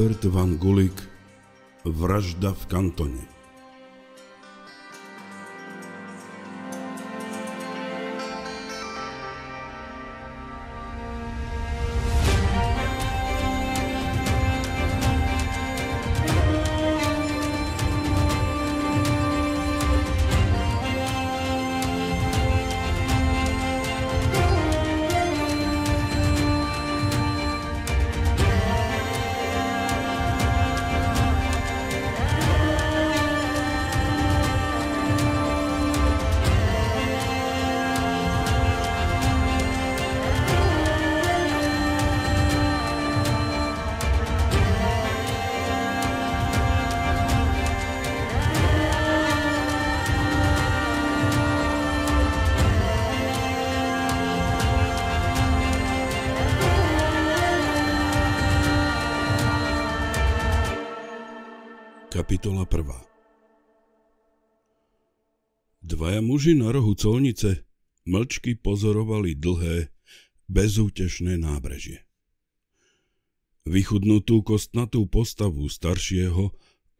Robert van Gulik Vražda v kantone rohu colnice mlčky pozorovali dlhé, bezútešné nábrežie. Vychudnutú kostnatú postavu staršieho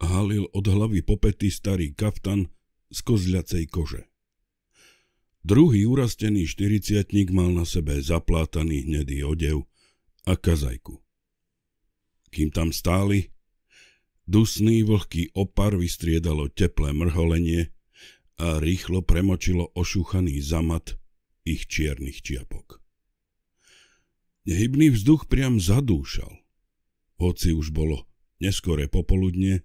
halil od hlavy popety starý kaftan z kozľacej kože. Druhý urastený štyriciatník mal na sebe zaplátaný hnedý odev a kazajku. Kým tam stáli, dusný vlhký opar vystriedalo teplé mrholenie a rýchlo premočilo ošúchaný zamat ich čiernych čiapok. Nehybný vzduch priam zadúšal, hoci už bolo neskore popoludne,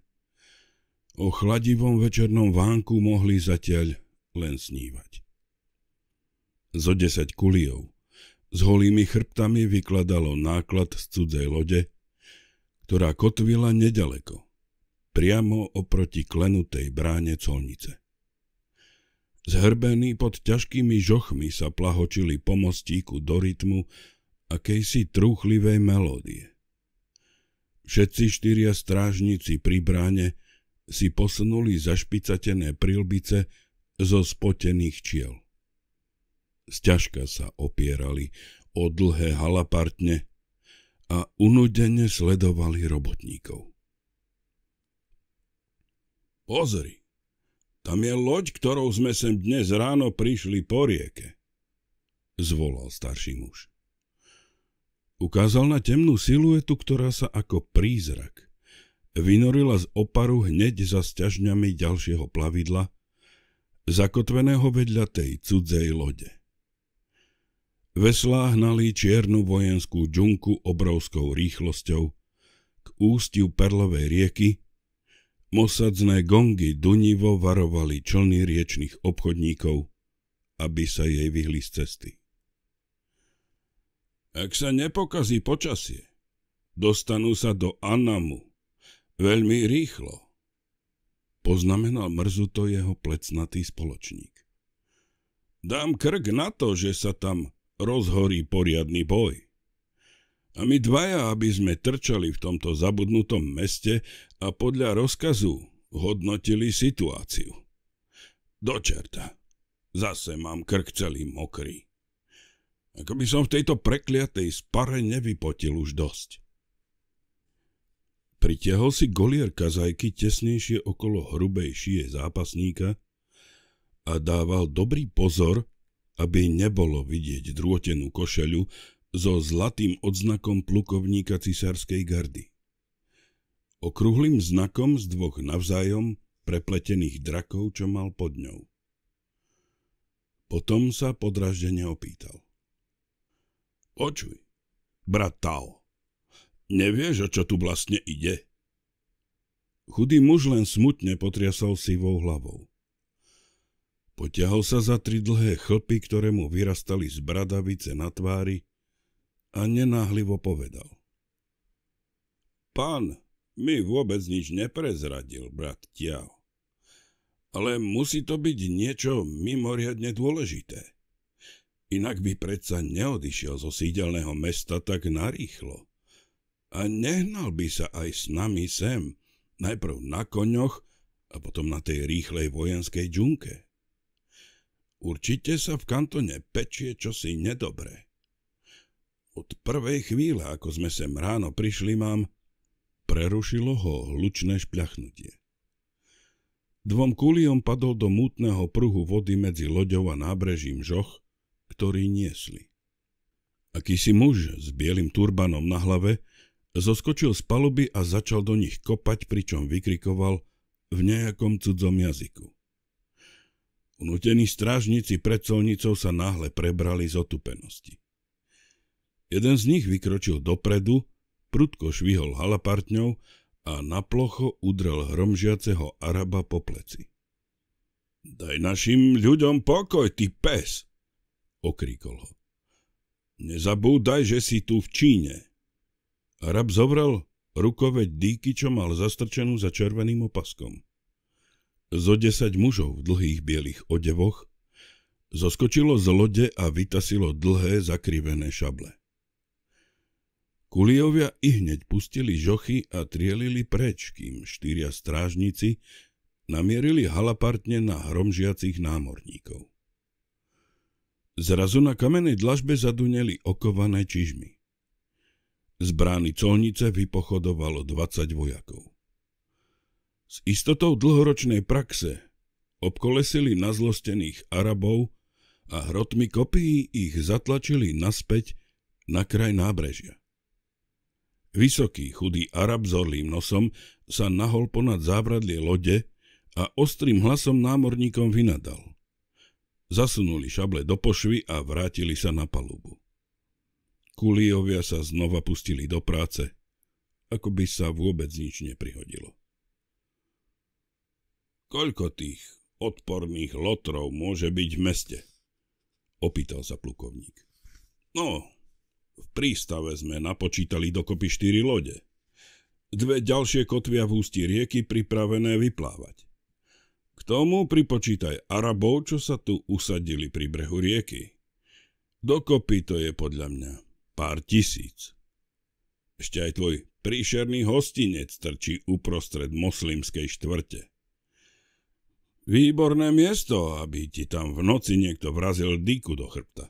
o chladivom večernom vánku mohli zatiaľ len snívať. Zo desať kuliov s holými chrbtami vykladalo náklad z cudzej lode, ktorá kotvila nedaleko, priamo oproti klenutej bráne colnice. Zhrbení pod ťažkými žochmi sa plahočili po mostíku do rytmu akejsi trúchlivej melódie. Všetci štyria strážnici pri bráne si posunuli zašpicatené prilbice zo spotených čiel. Sťažka sa opierali o dlhé halapartne a unudene sledovali robotníkov. Pozri, tam je loď, ktorou sme sem dnes ráno prišli po rieke, zvolal starší muž. Ukázal na temnú siluetu, ktorá sa ako prízrak vynorila z oparu hneď za sťažňami ďalšieho plavidla, zakotveného vedľa tej cudzej lode. Veslá hnali čiernu vojenskú džunku obrovskou rýchlosťou k ústiu Perlovej rieky, Mosadzné gongy dunivo varovali člny riečných obchodníkov, aby sa jej vyhli z cesty. Ak sa nepokazí počasie, dostanú sa do Anamu veľmi rýchlo, poznamenal mrzuto jeho plecnatý spoločník. Dám krk na to, že sa tam rozhorí poriadny boj. A my dvaja, aby sme trčali v tomto zabudnutom meste a podľa rozkazu hodnotili situáciu. Dočerta, Zase mám krk celý mokrý. Ako by som v tejto prekliatej spare nevypotil už dosť. Pritiahol si golier kazajky tesnejšie okolo hrubej šie zápasníka a dával dobrý pozor, aby nebolo vidieť drôtenú košeľu so zlatým odznakom plukovníka cisárskej gardy okrúhlým znakom z dvoch navzájom prepletených drakov, čo mal pod ňou. Potom sa podraždene opýtal. Počuj, brat Tao, nevieš, o čo tu vlastne ide? Chudý muž len smutne potriasol sivou hlavou. Potiahol sa za tri dlhé chlpy, ktoré mu vyrastali z bradavice na tvári a nenáhlivo povedal. Pán, mi vôbec nič neprezradil, brat Tiao. Ale musí to byť niečo mimoriadne dôležité. Inak by predsa neodišiel zo sídelného mesta tak narýchlo. A nehnal by sa aj s nami sem, najprv na koňoch a potom na tej rýchlej vojenskej džunke. Určite sa v kantone pečie čosi nedobré. Od prvej chvíle, ako sme sem ráno prišli, mám Prerušilo ho hlučné špľachnutie. Dvom kuliom padol do mútneho pruhu vody medzi loďou a nábrežím žoch, ktorý niesli. Akýsi muž s bielým turbanom na hlave zoskočil z paluby a začal do nich kopať, pričom vykrikoval v nejakom cudzom jazyku. Unutení strážnici pred colnicou sa náhle prebrali z otupenosti. Jeden z nich vykročil dopredu prudko švihol halapartňou a na plocho udrel hromžiaceho Araba po pleci. Daj našim ľuďom pokoj, ty pes! okríkol ho. Nezabúdaj, že si tu v Číne. Arab zobral rukoveď dýky, čo mal zastrčenú za červeným opaskom. Zo desať mužov v dlhých bielých odevoch zoskočilo z lode a vytasilo dlhé zakrivené šable. Kuliovia i hneď pustili žochy a trielili preč, kým štyria strážnici namierili halapartne na hromžiacich námorníkov. Zrazu na kamenej dlažbe zaduneli okované čižmy. Z brány colnice vypochodovalo 20 vojakov. S istotou dlhoročnej praxe obkolesili nazlostených Arabov a hrotmi kopí ich zatlačili naspäť na kraj nábrežia. Vysoký, chudý Arab s orlým nosom sa nahol ponad zábradlie lode a ostrým hlasom námorníkom vynadal. Zasunuli šable do pošvy a vrátili sa na palubu. Kuliovia sa znova pustili do práce, ako by sa vôbec nič neprihodilo. Koľko tých odporných lotrov môže byť v meste? Opýtal sa plukovník. No, v prístave sme napočítali dokopy štyri lode. Dve ďalšie kotvia v ústi rieky pripravené vyplávať. K tomu pripočítaj Arabov, čo sa tu usadili pri brehu rieky. Dokopy to je podľa mňa pár tisíc. Ešte aj tvoj príšerný hostinec trčí uprostred moslimskej štvrte. Výborné miesto, aby ti tam v noci niekto vrazil dýku do chrbta.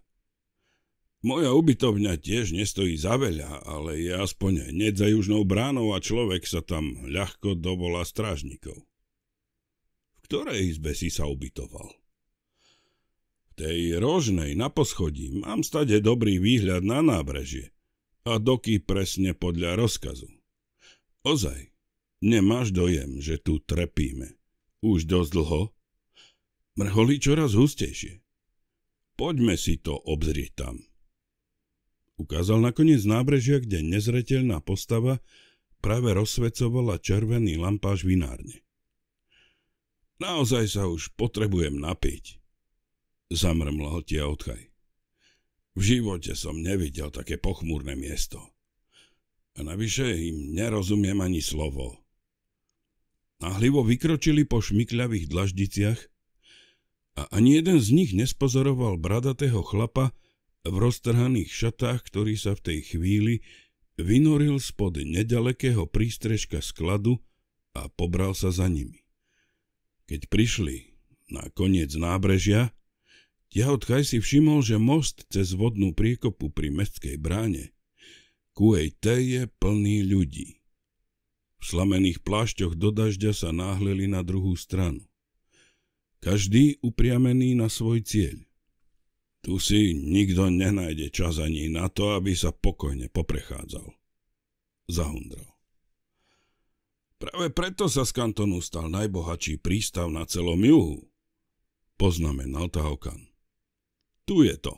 Moja ubytovňa tiež nestojí za veľa, ale je aspoň hneď za južnou bránou a človek sa tam ľahko dovolá strážnikov. V ktorej izbe si sa ubytoval? V tej rožnej na poschodí mám stade dobrý výhľad na nábrežie a doky presne podľa rozkazu. Ozaj, nemáš dojem, že tu trepíme. Už dosť dlho? Mrholí čoraz hustejšie. Poďme si to obzrieť tam. Ukázal nakoniec nábrežia, kde nezretelná postava práve rozsvecovala červený lampáž vinárne. Naozaj sa už potrebujem napiť, zamrmlal tia odchaj. V živote som nevidel také pochmúrne miesto. A navyše im nerozumiem ani slovo. Nahlivo vykročili po šmikľavých dlaždiciach a ani jeden z nich nespozoroval bradatého chlapa, v roztrhaných šatách, ktorý sa v tej chvíli vynoril spod nedalekého prístrežka skladu a pobral sa za nimi. Keď prišli na koniec nábrežia, Jahodkaj si všimol, že most cez vodnú priekopu pri mestskej bráne QAT je plný ľudí. V slamených plášťoch do dažďa sa náhleli na druhú stranu. Každý upriamený na svoj cieľ – tu si nikto nenájde čas ani na to, aby sa pokojne poprechádzal. Zahundral. Práve preto sa z kantonu stal najbohatší prístav na celom juhu, poznamenal Tahokan. Tu je to.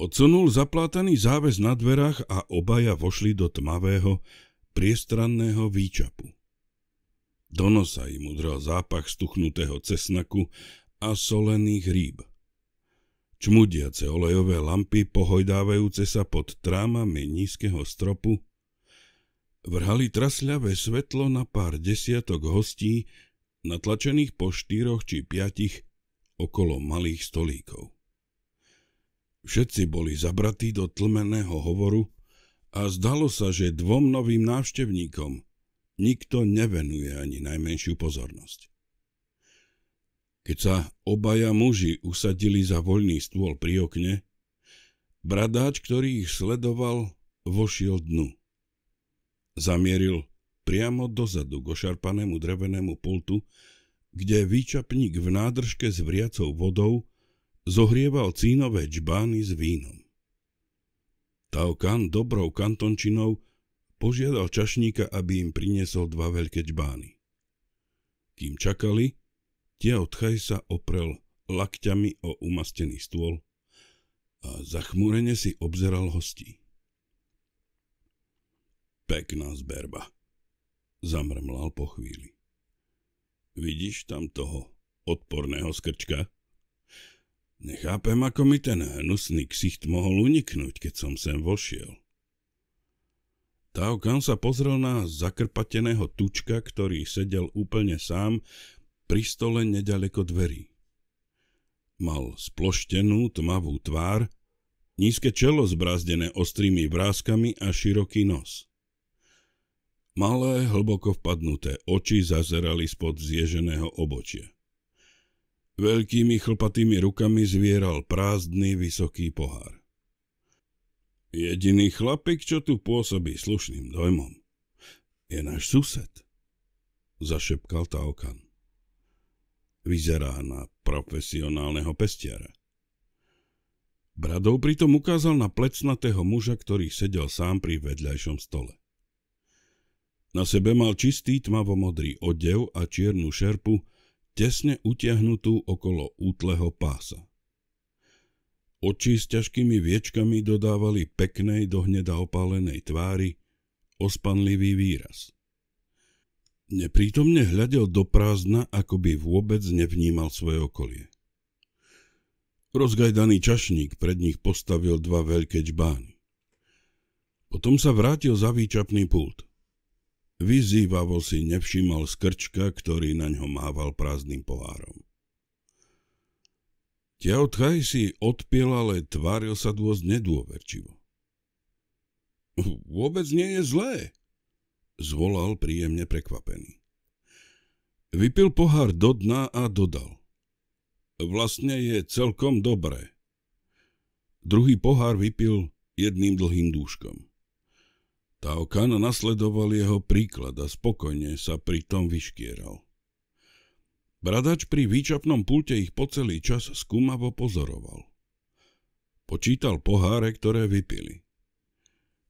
Odsunul zaplátaný záväz na dverách a obaja vošli do tmavého, priestranného výčapu. Do nosa im udral zápach stuchnutého cesnaku a solených rýb čmudiace olejové lampy pohojdávajúce sa pod trámami nízkeho stropu, vrhali trasľavé svetlo na pár desiatok hostí, natlačených po štyroch či piatich okolo malých stolíkov. Všetci boli zabratí do tlmeného hovoru a zdalo sa, že dvom novým návštevníkom nikto nevenuje ani najmenšiu pozornosť. Keď sa obaja muži usadili za voľný stôl pri okne, bradáč, ktorý ich sledoval, vošiel dnu. Zamieril priamo dozadu k ošarpanému drevenému pultu, kde výčapník v nádržke s vriacou vodou zohrieval cínové čbány s vínom. Taokan dobrou kantončinou požiadal čašníka, aby im priniesol dva veľké čbány. Kým čakali, Tiaotchaj sa oprel lakťami o umastený stôl a zachmúrene si obzeral hostí. Pekná zberba, zamrmlal po chvíli. Vidíš tam toho odporného skrčka? Nechápem, ako mi ten hnusný ksicht mohol uniknúť, keď som sem vošiel. Tao Kan sa pozrel na zakrpateného tučka, ktorý sedel úplne sám pri stole nedaleko dverí. Mal sploštenú tmavú tvár, nízke čelo zbrazdené ostrými vrázkami a široký nos. Malé, hlboko vpadnuté oči zazerali spod zježeného obočia. Veľkými chlpatými rukami zvieral prázdny vysoký pohár. Jediný chlapik, čo tu pôsobí slušným dojmom, je náš sused, zašepkal Taokan vyzerá na profesionálneho pestiara. Bradov pritom ukázal na plecnatého muža, ktorý sedel sám pri vedľajšom stole. Na sebe mal čistý tmavomodrý odev a čiernu šerpu, tesne utiahnutú okolo útleho pása. Oči s ťažkými viečkami dodávali peknej hneda opálenej tvári ospanlivý výraz. Neprítomne hľadel do prázdna, ako by vôbec nevnímal svoje okolie. Rozgajdaný čašník pred nich postavil dva veľké čbány. Potom sa vrátil za výčapný pult. Vyzývavo si nevšímal skrčka, ktorý na ňo mával prázdnym pohárom. Tiaotchaj si odpiel, ale tváril sa dôsť nedôverčivo. Vôbec nie je zlé, zvolal príjemne prekvapený. Vypil pohár do dna a dodal. Vlastne je celkom dobré. Druhý pohár vypil jedným dlhým dúškom. Taokan nasledoval jeho príklad a spokojne sa pri tom vyškieral. Bradač pri výčapnom pulte ich po celý čas skúmavo pozoroval. Počítal poháre, ktoré vypili.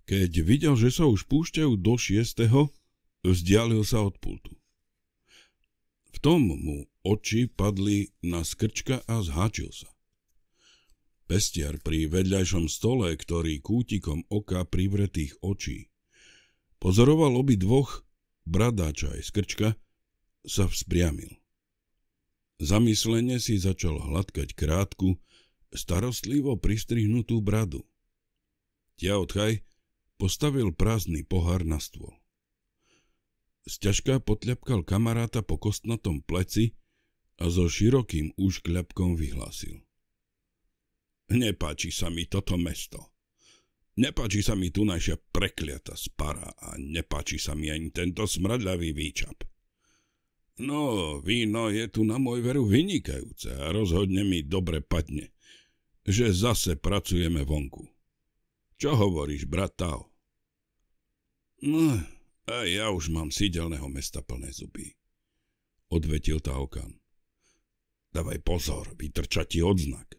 Keď videl, že sa už púšťajú do šiestého, vzdialil sa od pultu. V tom mu oči padli na skrčka a zháčil sa. Pestiar pri vedľajšom stole, ktorý kútikom oka privretých očí, pozoroval obi dvoch, bradáča aj skrčka, sa vzpriamil. Zamyslene si začal hladkať krátku, starostlivo pristrihnutú bradu. Tia odchaj Postavil prázdny pohár na stôl. Sťažka potľapkal kamaráta po kostnatom pleci a so širokým úškľapkom vyhlásil. Nepáči sa mi toto mesto. Nepáči sa mi tu naša prekliata spara a nepáči sa mi ani tento smradľavý výčap. No, víno je tu na môj veru vynikajúce a rozhodne mi dobre padne, že zase pracujeme vonku. Čo hovoríš, brat Tao? No, a ja už mám sídelného mesta plné zuby, odvetil Taokan. Dávaj pozor, vytrča ti odznak.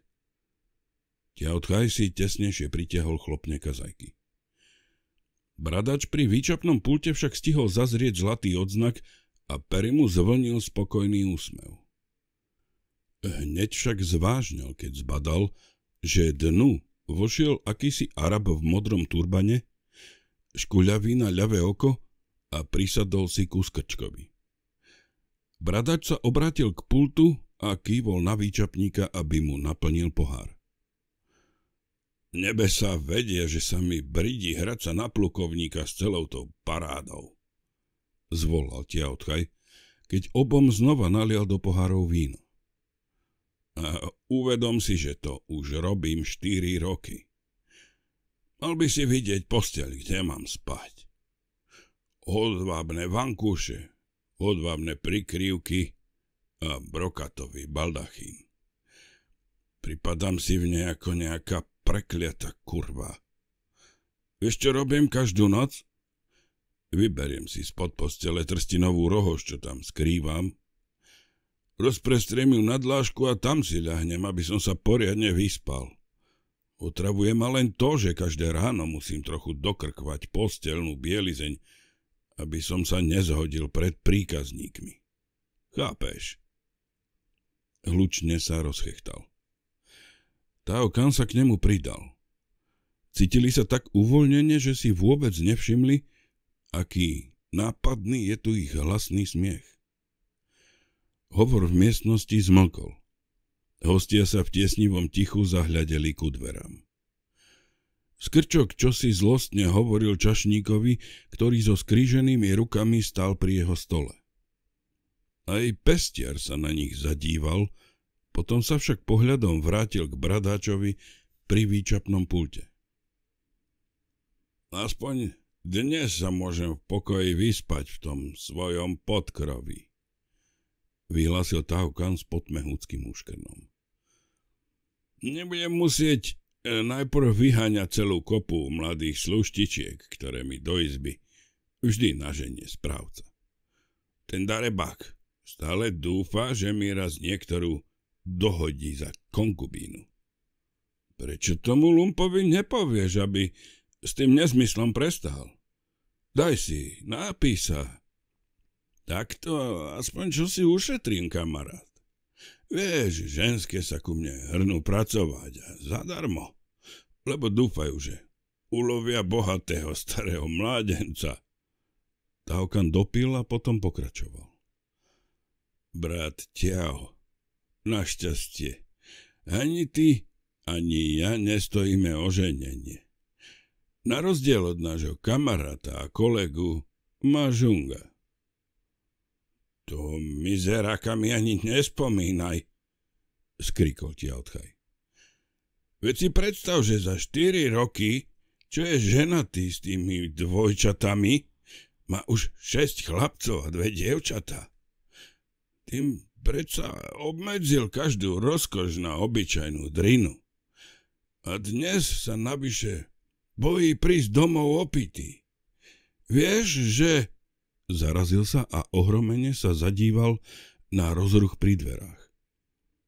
odchaj si tesnejšie pritiahol chlopne kazajky. Bradač pri výčapnom pulte však stihol zazrieť zlatý odznak a Perry mu zvlnil spokojný úsmev. Hneď však zvážnil, keď zbadal, že dnu vošiel akýsi Arab v modrom turbane, škuľavý na ľavé oko a prisadol si ku skrčkovi. Bradač sa obrátil k pultu a kývol na výčapníka, aby mu naplnil pohár. Nebe sa vedie, že sa mi bridí hrať sa na plukovníka s celou tou parádou. Zvolal Tiaotchaj, keď obom znova nalial do pohárov víno. Eh, uvedom si, že to už robím 4 roky. Mal by si vidieť posteľ, kde mám spať. Odvábne vankuše, odvábne prikryvky a brokatový baldachín. Pripadám si v nej ako nejaká prekliata kurva. Vieš, čo robím každú noc? Vyberiem si spod postele trstinovú rohož, čo tam skrývam, Rozprestriem ju na dlážku a tam si ľahnem, aby som sa poriadne vyspal. Otravuje ma len to, že každé ráno musím trochu dokrkvať postelnú bielizeň, aby som sa nezhodil pred príkazníkmi. Chápeš? Hlučne sa rozchechtal. Tao Kan sa k nemu pridal. Cítili sa tak uvoľnene, že si vôbec nevšimli, aký nápadný je tu ich hlasný smiech. Hovor v miestnosti zmokol. Hostia sa v tiesnivom tichu zahľadeli ku dverám. Skrčok čosi zlostne hovoril čašníkovi, ktorý so skríženými rukami stal pri jeho stole. Aj pestiar sa na nich zadíval, potom sa však pohľadom vrátil k bradáčovi pri výčapnom pulte. Aspoň dnes sa môžem v pokoji vyspať v tom svojom podkrovi, vyhlásil Tahokan s potmehúckým úškrnom. Nebudem musieť e, najprv vyháňať celú kopu mladých sluštičiek, ktoré mi do izby vždy naženie správca. Ten darebak stále dúfa, že mi raz niektorú dohodí za konkubínu. Prečo tomu lumpovi nepovieš, aby s tým nezmyslom prestal? Daj si, napísa, Takto aspoň čo si ušetrím, kamarát. Vieš, ženské sa ku mne hrnú pracovať a zadarmo, lebo dúfajú, že ulovia bohatého starého mládenca. Taukan dopil a potom pokračoval. Brat Tiao, našťastie, ani ty, ani ja nestojíme o ženenie. Na rozdiel od nášho kamaráta a kolegu Mažunga to mizeráka mi ani nespomínaj, skrikol ti Altchaj. Veď si predstav, že za 4 roky, čo je ženatý s tými dvojčatami, má už 6 chlapcov a dve dievčatá. Tým predsa obmedzil každú rozkož na obyčajnú drinu. A dnes sa navyše bojí prísť domov opity. Vieš, že Zarazil sa a ohromene sa zadíval na rozruch pri dverách.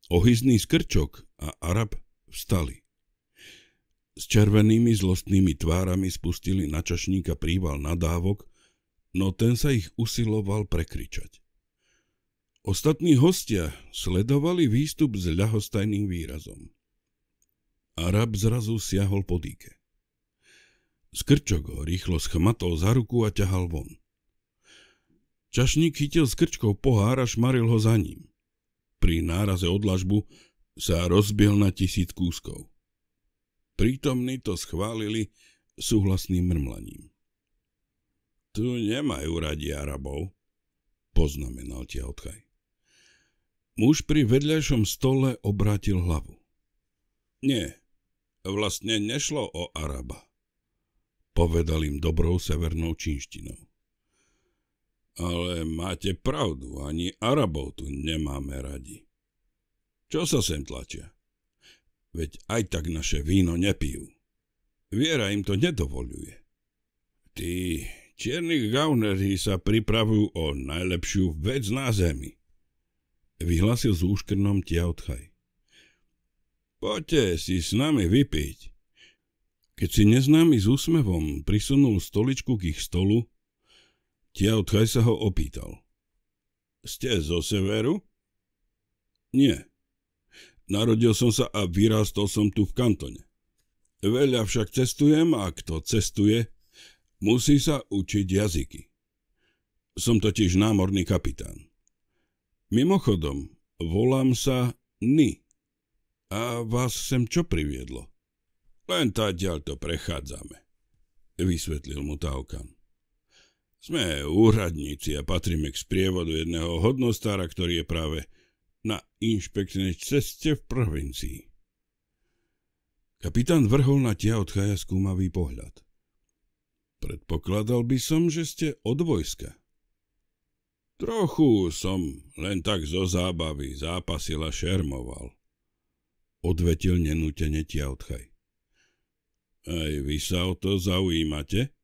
Ohyzný skrčok a Arab vstali. S červenými zlostnými tvárami spustili na čašníka príval nadávok, no ten sa ich usiloval prekričať. Ostatní hostia sledovali výstup s ľahostajným výrazom. Arab zrazu siahol po dýke. Skrčok ho rýchlo schmatol za ruku a ťahal von. Čašník chytil s krčkou pohár a šmaril ho za ním. Pri náraze odlažbu sa rozbil na tisíc kúskov. Prítomní to schválili súhlasným mrmlaním. Tu nemajú radi Arabov, poznamenal odchaj. Muž pri vedľajšom stole obrátil hlavu. Nie, vlastne nešlo o Araba, povedal im dobrou severnou čínštinou. Ale máte pravdu, ani Arabov tu nemáme radi. Čo sa sem tlačia? Veď aj tak naše víno nepijú. Viera im to nedovoluje. Tí čierni gauneri sa pripravujú o najlepšiu vec na zemi. Vyhlasil s úškrnom Tiautchaj. Poďte si s nami vypiť. Keď si neznámy s úsmevom prisunul stoličku k ich stolu, Tiaotkaj sa ho opýtal. Ste zo severu? Nie. Narodil som sa a vyrástol som tu v kantone. Veľa však cestujem a kto cestuje, musí sa učiť jazyky. Som totiž námorný kapitán. Mimochodom, volám sa Ni. A vás sem čo priviedlo? Len tá to prechádzame, vysvetlil mu Taukan. Sme úradníci a patríme k sprievodu jedného hodnostára, ktorý je práve na inšpekčnej ceste v provincii. Kapitán vrhol na tia Chaja skúmavý pohľad. Predpokladal by som, že ste od vojska. Trochu som len tak zo zábavy zápasil a šermoval. Odvetil nenútene tia Chaj. Aj vy sa o to zaujímate?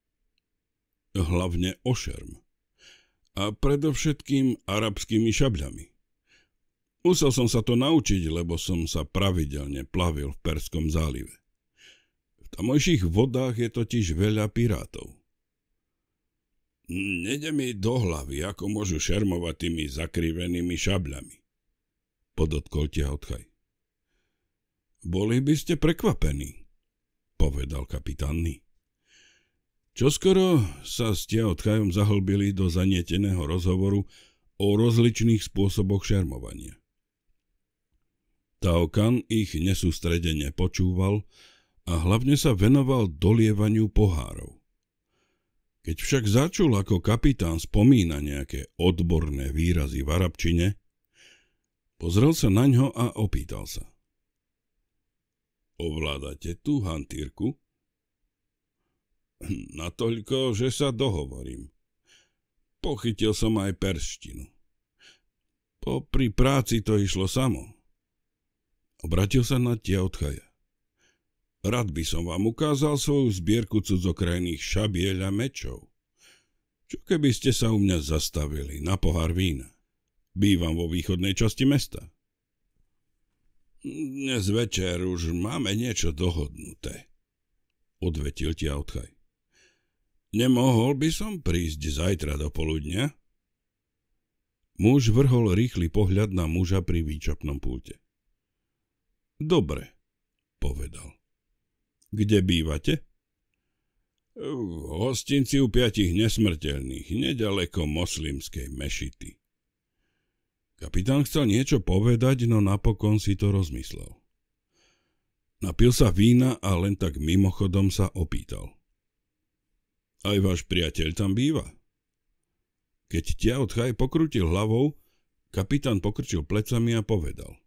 hlavne ošerm a predovšetkým arabskými šabľami. Musel som sa to naučiť, lebo som sa pravidelne plavil v Perskom zálive. V tamojších vodách je totiž veľa pirátov. Nede mi do hlavy, ako môžu šermovať tými zakrivenými šabľami, podotkol Tiaotchaj. Boli by ste prekvapení, povedal kapitán Ný. Čoskoro sa s Tia Odchajom zahlbili do zanieteného rozhovoru o rozličných spôsoboch šarmovania. Taokan ich nesústredene počúval a hlavne sa venoval dolievaniu pohárov. Keď však začul, ako kapitán spomína nejaké odborné výrazy v arabčine, pozrel sa na ňo a opýtal sa. Ovládate tú hantírku? natoľko, že sa dohovorím. Pochytil som aj perštinu. Po pri práci to išlo samo. Obratil sa na tie odchaja. Rád by som vám ukázal svoju zbierku cudzokrajných šabiel a mečov. Čo keby ste sa u mňa zastavili na pohár vína? Bývam vo východnej časti mesta. Dnes večer už máme niečo dohodnuté, odvetil ti Autchaj. Nemohol by som prísť zajtra do poludnia? Muž vrhol rýchly pohľad na muža pri výčapnom púte. Dobre, povedal. Kde bývate? V hostinci u piatich nesmrteľných, nedaleko moslimskej mešity. Kapitán chcel niečo povedať, no napokon si to rozmyslel. Napil sa vína a len tak mimochodom sa opýtal. Aj váš priateľ tam býva. Keď ťa odchaj pokrutil hlavou, kapitán pokrčil plecami a povedal.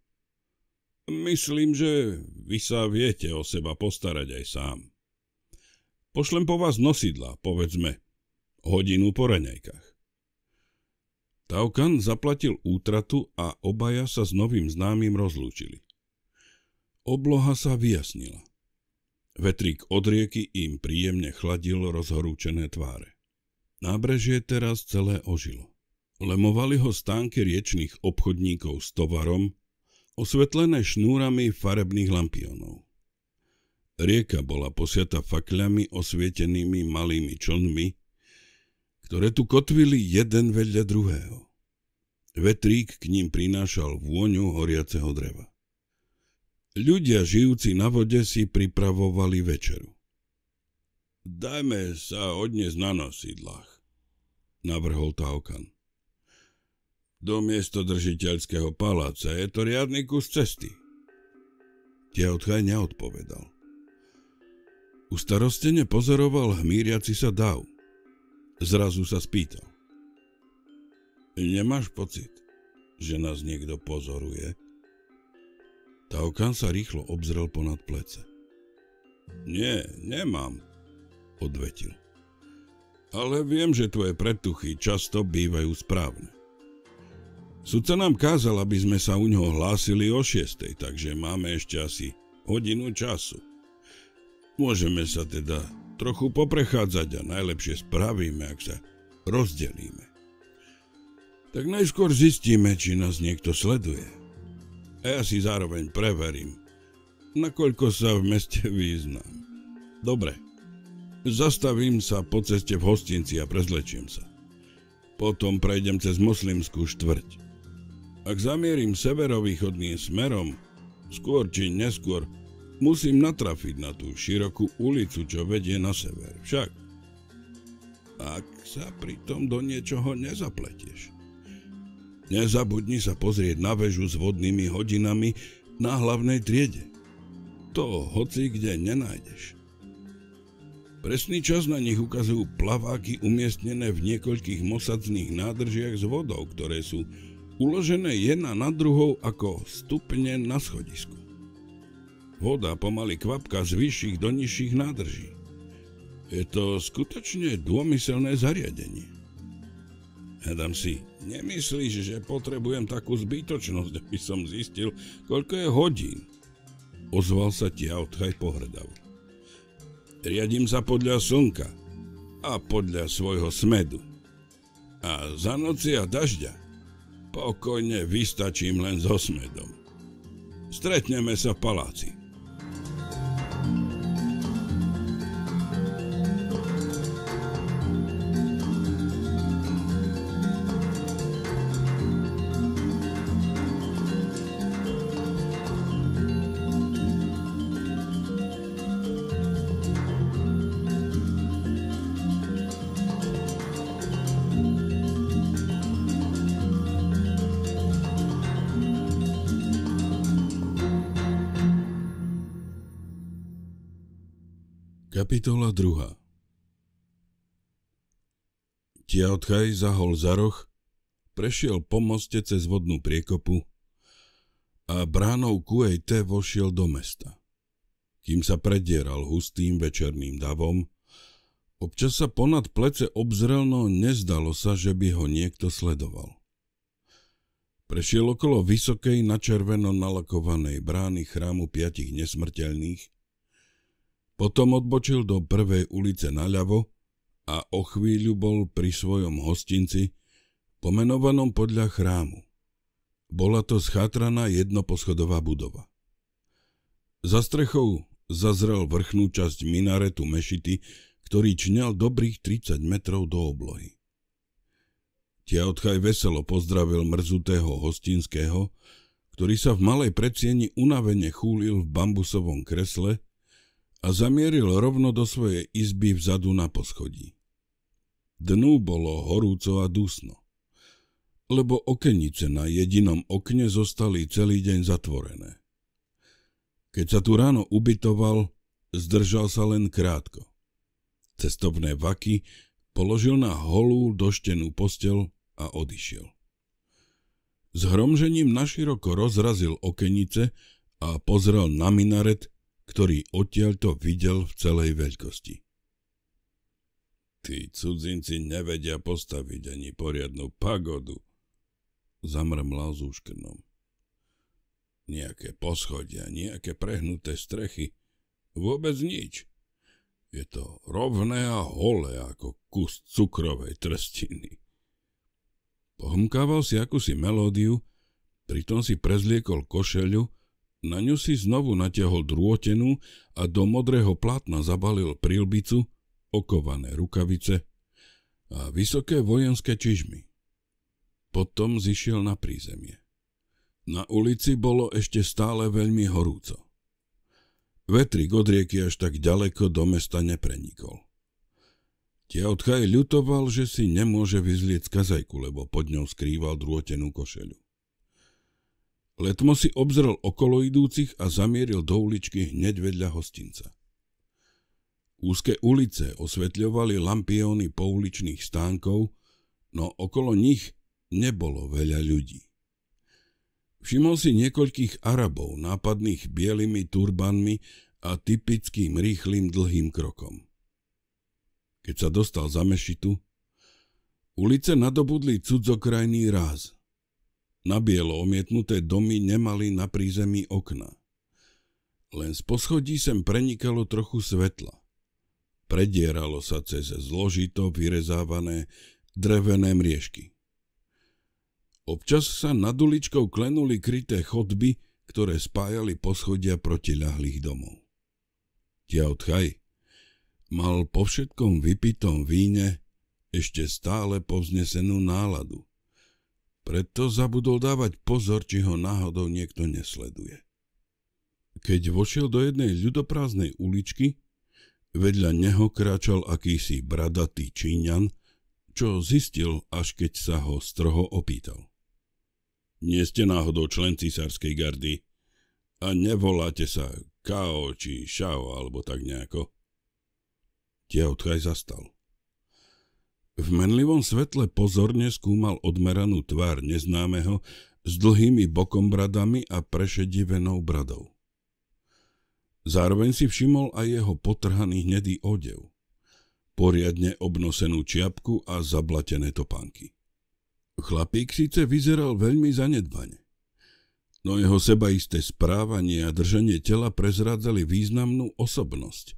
Myslím, že vy sa viete o seba postarať aj sám. Pošlem po vás nosidla, povedzme, hodinu po raňajkách. Taukan zaplatil útratu a obaja sa s novým známym rozlúčili. Obloha sa vyjasnila. Vetrík od rieky im príjemne chladil rozhorúčené tváre. Nábrežie teraz celé ožilo. Lemovali ho stánky riečných obchodníkov s tovarom, osvetlené šnúrami farebných lampiónov. Rieka bola posiata fakľami osvietenými malými člnmi, ktoré tu kotvili jeden vedľa druhého. Vetrík k ním prinášal vôňu horiaceho dreva. Ľudia žijúci na vode si pripravovali večeru. Dajme sa odnes na nosidlách, navrhol Taukan. Do držiteľského paláca je to riadny kus cesty. Tiaotchaj neodpovedal. Ustarostene pozoroval hmíriaci sa dav. Zrazu sa spýtal. Nemáš pocit, že nás niekto pozoruje? Taukan sa rýchlo obzrel ponad plece. Nie, nemám, odvetil. Ale viem, že tvoje predtuchy často bývajú správne. Sudca nám kázal, aby sme sa u ňoho hlásili o 6, takže máme ešte asi hodinu času. Môžeme sa teda trochu poprechádzať a najlepšie spravíme, ak sa rozdelíme. Tak najskôr zistíme, či nás niekto sleduje a ja si zároveň preverím, nakoľko sa v meste význam. Dobre, zastavím sa po ceste v hostinci a prezlečím sa. Potom prejdem cez moslimskú štvrť. Ak zamierim severovýchodným smerom, skôr či neskôr, musím natrafiť na tú širokú ulicu, čo vedie na sever. Však, ak sa pritom do niečoho nezapletieš – Nezabudni sa pozrieť na väžu s vodnými hodinami na hlavnej triede. To hoci kde nenájdeš. Presný čas na nich ukazujú plaváky umiestnené v niekoľkých mosadzných nádržiach s vodou, ktoré sú uložené jedna na druhou ako stupne na schodisku. Voda pomaly kvapka z vyšších do nižších nádrží. Je to skutočne dômyselné zariadenie. Hedam si Nemyslíš, že potrebujem takú zbytočnosť, aby som zistil, koľko je hodín? Ozval sa Tiaothaj pohrdavo. Riadím sa podľa slnka a podľa svojho smedu. A za noci a dažďa pokojne vystačím len so smedom. Stretneme sa v paláci. Kapitola 2 Tiaodchaj zahol za roh, prešiel po moste cez vodnú priekopu a bránou QAT vošiel do mesta. Kým sa predieral hustým večerným davom, občas sa ponad plece obzrel, no nezdalo sa, že by ho niekto sledoval. Prešiel okolo vysokej na nalakovanej brány chrámu piatich nesmrteľných – potom odbočil do prvej ulice naľavo a o chvíľu bol pri svojom hostinci, pomenovanom podľa chrámu. Bola to schátraná jednoposchodová budova. Za strechou zazrel vrchnú časť minaretu mešity, ktorý čňal dobrých 30 metrov do oblohy. Tiaodchaj veselo pozdravil mrzutého hostinského, ktorý sa v malej predsieni unavene chúlil v bambusovom kresle a zamieril rovno do svojej izby vzadu na poschodí. Dnu bolo horúco a dusno, lebo okenice na jedinom okne zostali celý deň zatvorené. Keď sa tu ráno ubytoval, zdržal sa len krátko. Cestovné vaky položil na holú doštenú postel a odišiel. S hromžením naširoko rozrazil okenice a pozrel na minaret, ktorý odtiaľto videl v celej veľkosti. Tí cudzinci nevedia postaviť ani poriadnu pagodu, zamrmlal s úškrnom. Nejaké poschodia, nejaké prehnuté strechy, vôbec nič. Je to rovné a holé ako kus cukrovej trstiny. Pohmkával si akúsi melódiu, pritom si prezliekol košeľu na ňu si znovu natiahol drôtenu a do modrého plátna zabalil prilbicu, okované rukavice a vysoké vojenské čižmy. Potom zišiel na prízemie. Na ulici bolo ešte stále veľmi horúco. Vetrik od rieky až tak ďaleko do mesta neprenikol. Tiautchaj ľutoval, že si nemôže vyzlieť z kazajku, lebo pod ňou skrýval drôtenú košelu. Letmo si obzrel okolo idúcich a zamieril do uličky hneď vedľa hostinca. Úzke ulice osvetľovali lampióny pouličných stánkov, no okolo nich nebolo veľa ľudí. Všimol si niekoľkých Arabov, nápadných bielými turbanmi a typickým rýchlým dlhým krokom. Keď sa dostal za mešitu, ulice nadobudli cudzokrajný ráz – na bielo omietnuté domy nemali na prízemí okna. Len z poschodí sem prenikalo trochu svetla. Predieralo sa cez zložito vyrezávané drevené mriežky. Občas sa nad uličkou klenuli kryté chodby, ktoré spájali poschodia protiľahlých domov. Tiao Tchaj mal po všetkom vypitom víne ešte stále povznesenú náladu. Preto zabudol dávať pozor, či ho náhodou niekto nesleduje. Keď vošiel do jednej ľudoprázdnej uličky, vedľa neho kráčal akýsi bradatý Číňan, čo zistil, až keď sa ho stroho opýtal. Nie ste náhodou člen císarskej gardy a nevoláte sa Kao či Šao alebo tak nejako. Tia odchaj zastal. V menlivom svetle pozorne skúmal odmeranú tvár neznámeho s dlhými bokom bradami a prešedivenou bradou. Zároveň si všimol aj jeho potrhaný hnedý odev, poriadne obnosenú čiapku a zablatené topánky. Chlapík síce vyzeral veľmi zanedbane, no jeho sebaisté správanie a držanie tela prezrádzali významnú osobnosť.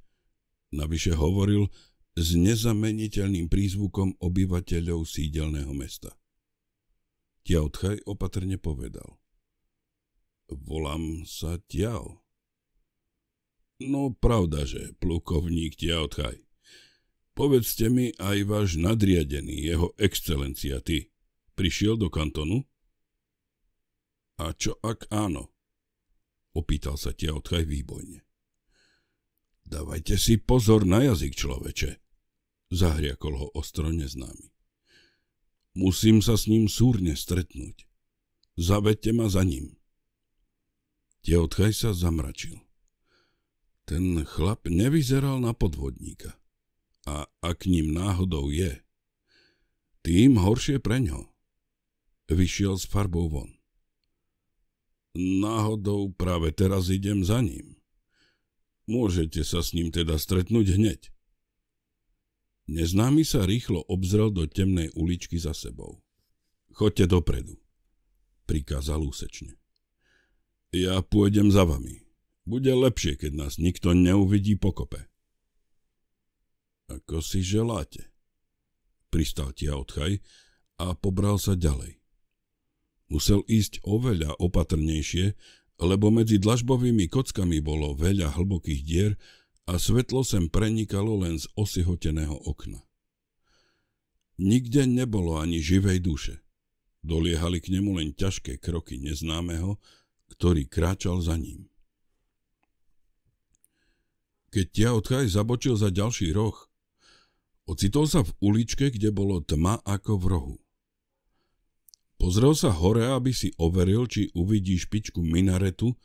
Navyše hovoril, s nezameniteľným prízvukom obyvateľov sídelného mesta. Tchaj opatrne povedal. Volám sa Tiao. No pravda, že plukovník Tchaj. Povedzte mi aj váš nadriadený, jeho excelencia ty, prišiel do kantonu? A čo ak áno? Opýtal sa Tchaj výbojne. Dávajte si pozor na jazyk, človeče, zahriakol ho ostro neznámy. Musím sa s ním súrne stretnúť. Zavedte ma za ním. Teodchaj sa zamračil. Ten chlap nevyzeral na podvodníka. A ak ním náhodou je, tým horšie pre ňo. Vyšiel s farbou von. Náhodou práve teraz idem za ním. Môžete sa s ním teda stretnúť hneď. Neznámy sa rýchlo obzrel do temnej uličky za sebou. Choďte dopredu, prikázal úsečne. Ja pôjdem za vami. Bude lepšie, keď nás nikto neuvidí pokope. Ako si želáte. Pristal ti odchaj a pobral sa ďalej. Musel ísť oveľa opatrnejšie, lebo medzi dlažbovými kockami bolo veľa hlbokých dier a svetlo sem prenikalo len z osihoteného okna. Nikde nebolo ani živej duše. Doliehali k nemu len ťažké kroky neznámeho, ktorý kráčal za ním. Keď odchaj zabočil za ďalší roh, ocitol sa v uličke, kde bolo tma ako v rohu. Pozrel sa hore, aby si overil, či uvidí špičku minaretu,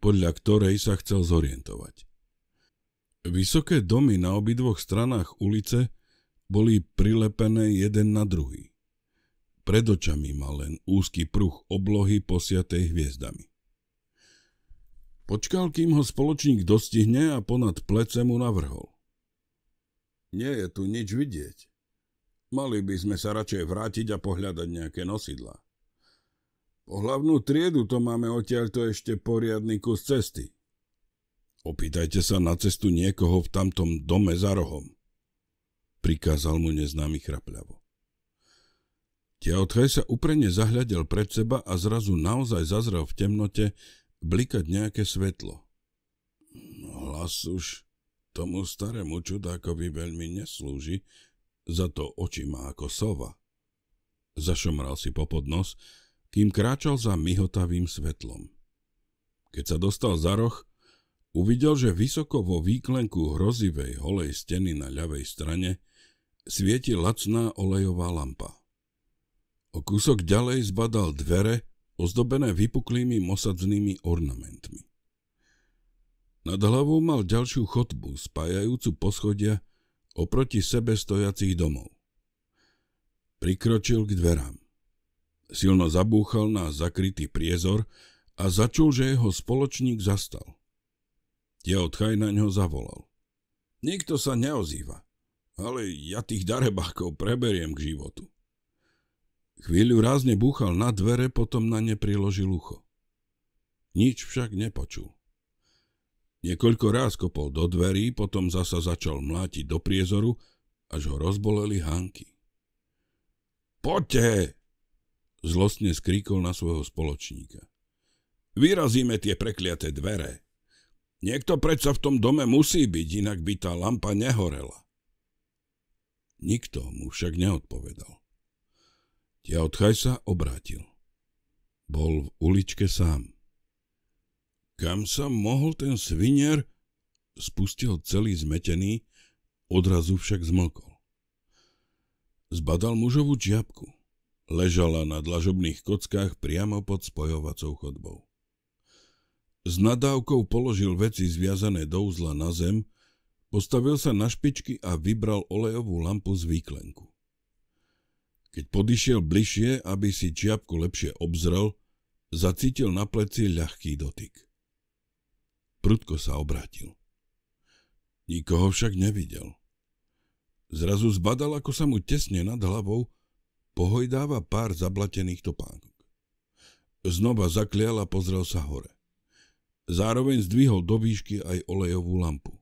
podľa ktorej sa chcel zorientovať. Vysoké domy na obidvoch stranách ulice boli prilepené jeden na druhý. Pred očami mal len úzky pruh oblohy posiatej hviezdami. Počkal, kým ho spoločník dostihne a ponad plece mu navrhol. Nie je tu nič vidieť. Mali by sme sa radšej vrátiť a pohľadať nejaké nosidla. Po hlavnú triedu to máme odtiaľto ešte poriadny kus cesty. Opýtajte sa na cestu niekoho v tamtom dome za rohom, prikázal mu neznámy chrapľavo. Tiaotchaj sa uprene zahľadel pred seba a zrazu naozaj zazrel v temnote blikať nejaké svetlo. No, hlas už tomu starému čudákovi veľmi neslúži, za to oči má ako sova. Zašomral si popod nos, kým kráčal za myhotavým svetlom. Keď sa dostal za roh, uvidel, že vysoko vo výklenku hrozivej holej steny na ľavej strane svieti lacná olejová lampa. O kúsok ďalej zbadal dvere, ozdobené vypuklými mosadznými ornamentmi. Nad hlavou mal ďalšiu chodbu, spájajúcu poschodia oproti sebe stojacich domov. Prikročil k dverám. Silno zabúchal na zakrytý priezor a začul, že jeho spoločník zastal. Teotchaj na ňo zavolal. Nikto sa neozýva, ale ja tých darebákov preberiem k životu. Chvíľu rázne búchal na dvere, potom na ne priložil ucho. Nič však nepočul. Niekoľko ráz kopol do dverí, potom zasa začal mlátiť do priezoru, až ho rozboleli hanky. Poďte! Zlostne skríkol na svojho spoločníka. Vyrazíme tie prekliaté dvere. Niekto predsa v tom dome musí byť, inak by tá lampa nehorela. Nikto mu však neodpovedal. Tiaodchaj sa obrátil. Bol v uličke sám. Kam sa mohol ten svinier? Spustil celý zmetený, odrazu však zmlkol. Zbadal mužovú čiapku. Ležala na dlažobných kockách priamo pod spojovacou chodbou. S nadávkou položil veci zviazané do uzla na zem, postavil sa na špičky a vybral olejovú lampu z výklenku. Keď podišiel bližšie, aby si čiapku lepšie obzrel, zacítil na pleci ľahký dotyk. Prudko sa obrátil. Nikoho však nevidel. Zrazu zbadal, ako sa mu tesne nad hlavou pohojdáva pár zablatených topánok. Znova zaklial a pozrel sa hore. Zároveň zdvihol do výšky aj olejovú lampu.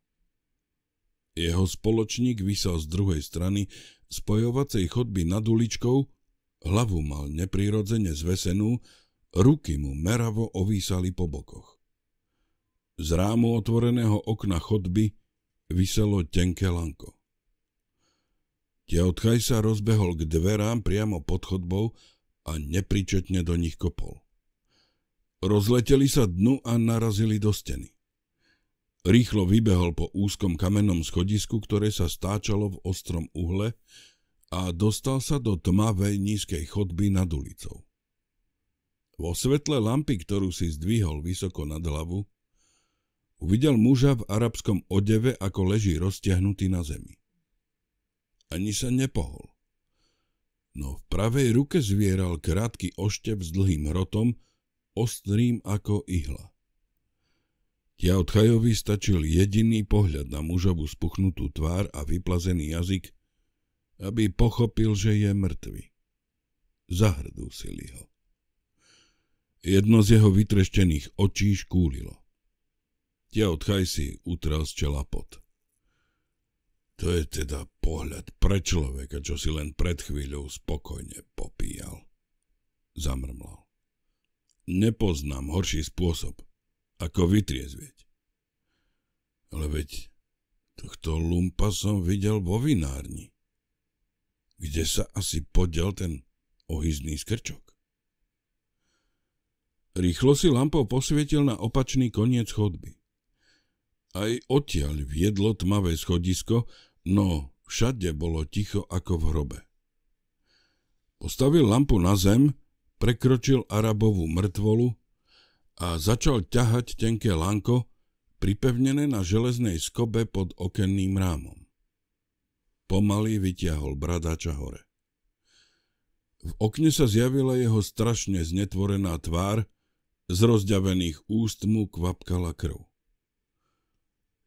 Jeho spoločník vysel z druhej strany spojovacej chodby nad uličkou, hlavu mal neprirodzene zvesenú, ruky mu meravo ovísali po bokoch. Z rámu otvoreného okna chodby vyselo tenké lanko. Teodchaj sa rozbehol k dverám priamo pod chodbou a nepričetne do nich kopol. Rozleteli sa dnu a narazili do steny. Rýchlo vybehol po úzkom kamennom schodisku, ktoré sa stáčalo v ostrom uhle a dostal sa do tmavej nízkej chodby nad ulicou. Vo svetle lampy, ktorú si zdvihol vysoko nad hlavu, Uvidel muža v arabskom odeve, ako leží roztiahnutý na zemi. Ani sa nepohol. No v pravej ruke zvieral krátky oštep s dlhým rotom, ostrým ako ihla. Chajovi stačil jediný pohľad na mužovu spuchnutú tvár a vyplazený jazyk, aby pochopil, že je mŕtvy. Zahrdúsili ho. Jedno z jeho vytreštených očí škúlilo. Tia od Chajsi utrel z čela pot. To je teda pohľad pre človeka, čo si len pred chvíľou spokojne popíjal. Zamrmlal. Nepoznám horší spôsob, ako vytriezvieť. Ale veď tohto lumpa som videl vo vinárni. Kde sa asi podiel ten ohizný skrčok? Rýchlo si lampou posvietil na opačný koniec chodby. Aj odtiaľ viedlo tmavé schodisko, no všade bolo ticho ako v hrobe. Postavil lampu na zem, prekročil Arabovú mŕtvolu a začal ťahať tenké lanko, pripevnené na železnej skobe pod okenným rámom. Pomaly vytiahol bradáča hore. V okne sa zjavila jeho strašne znetvorená tvár, z rozďavených úst mu kvapkala krv.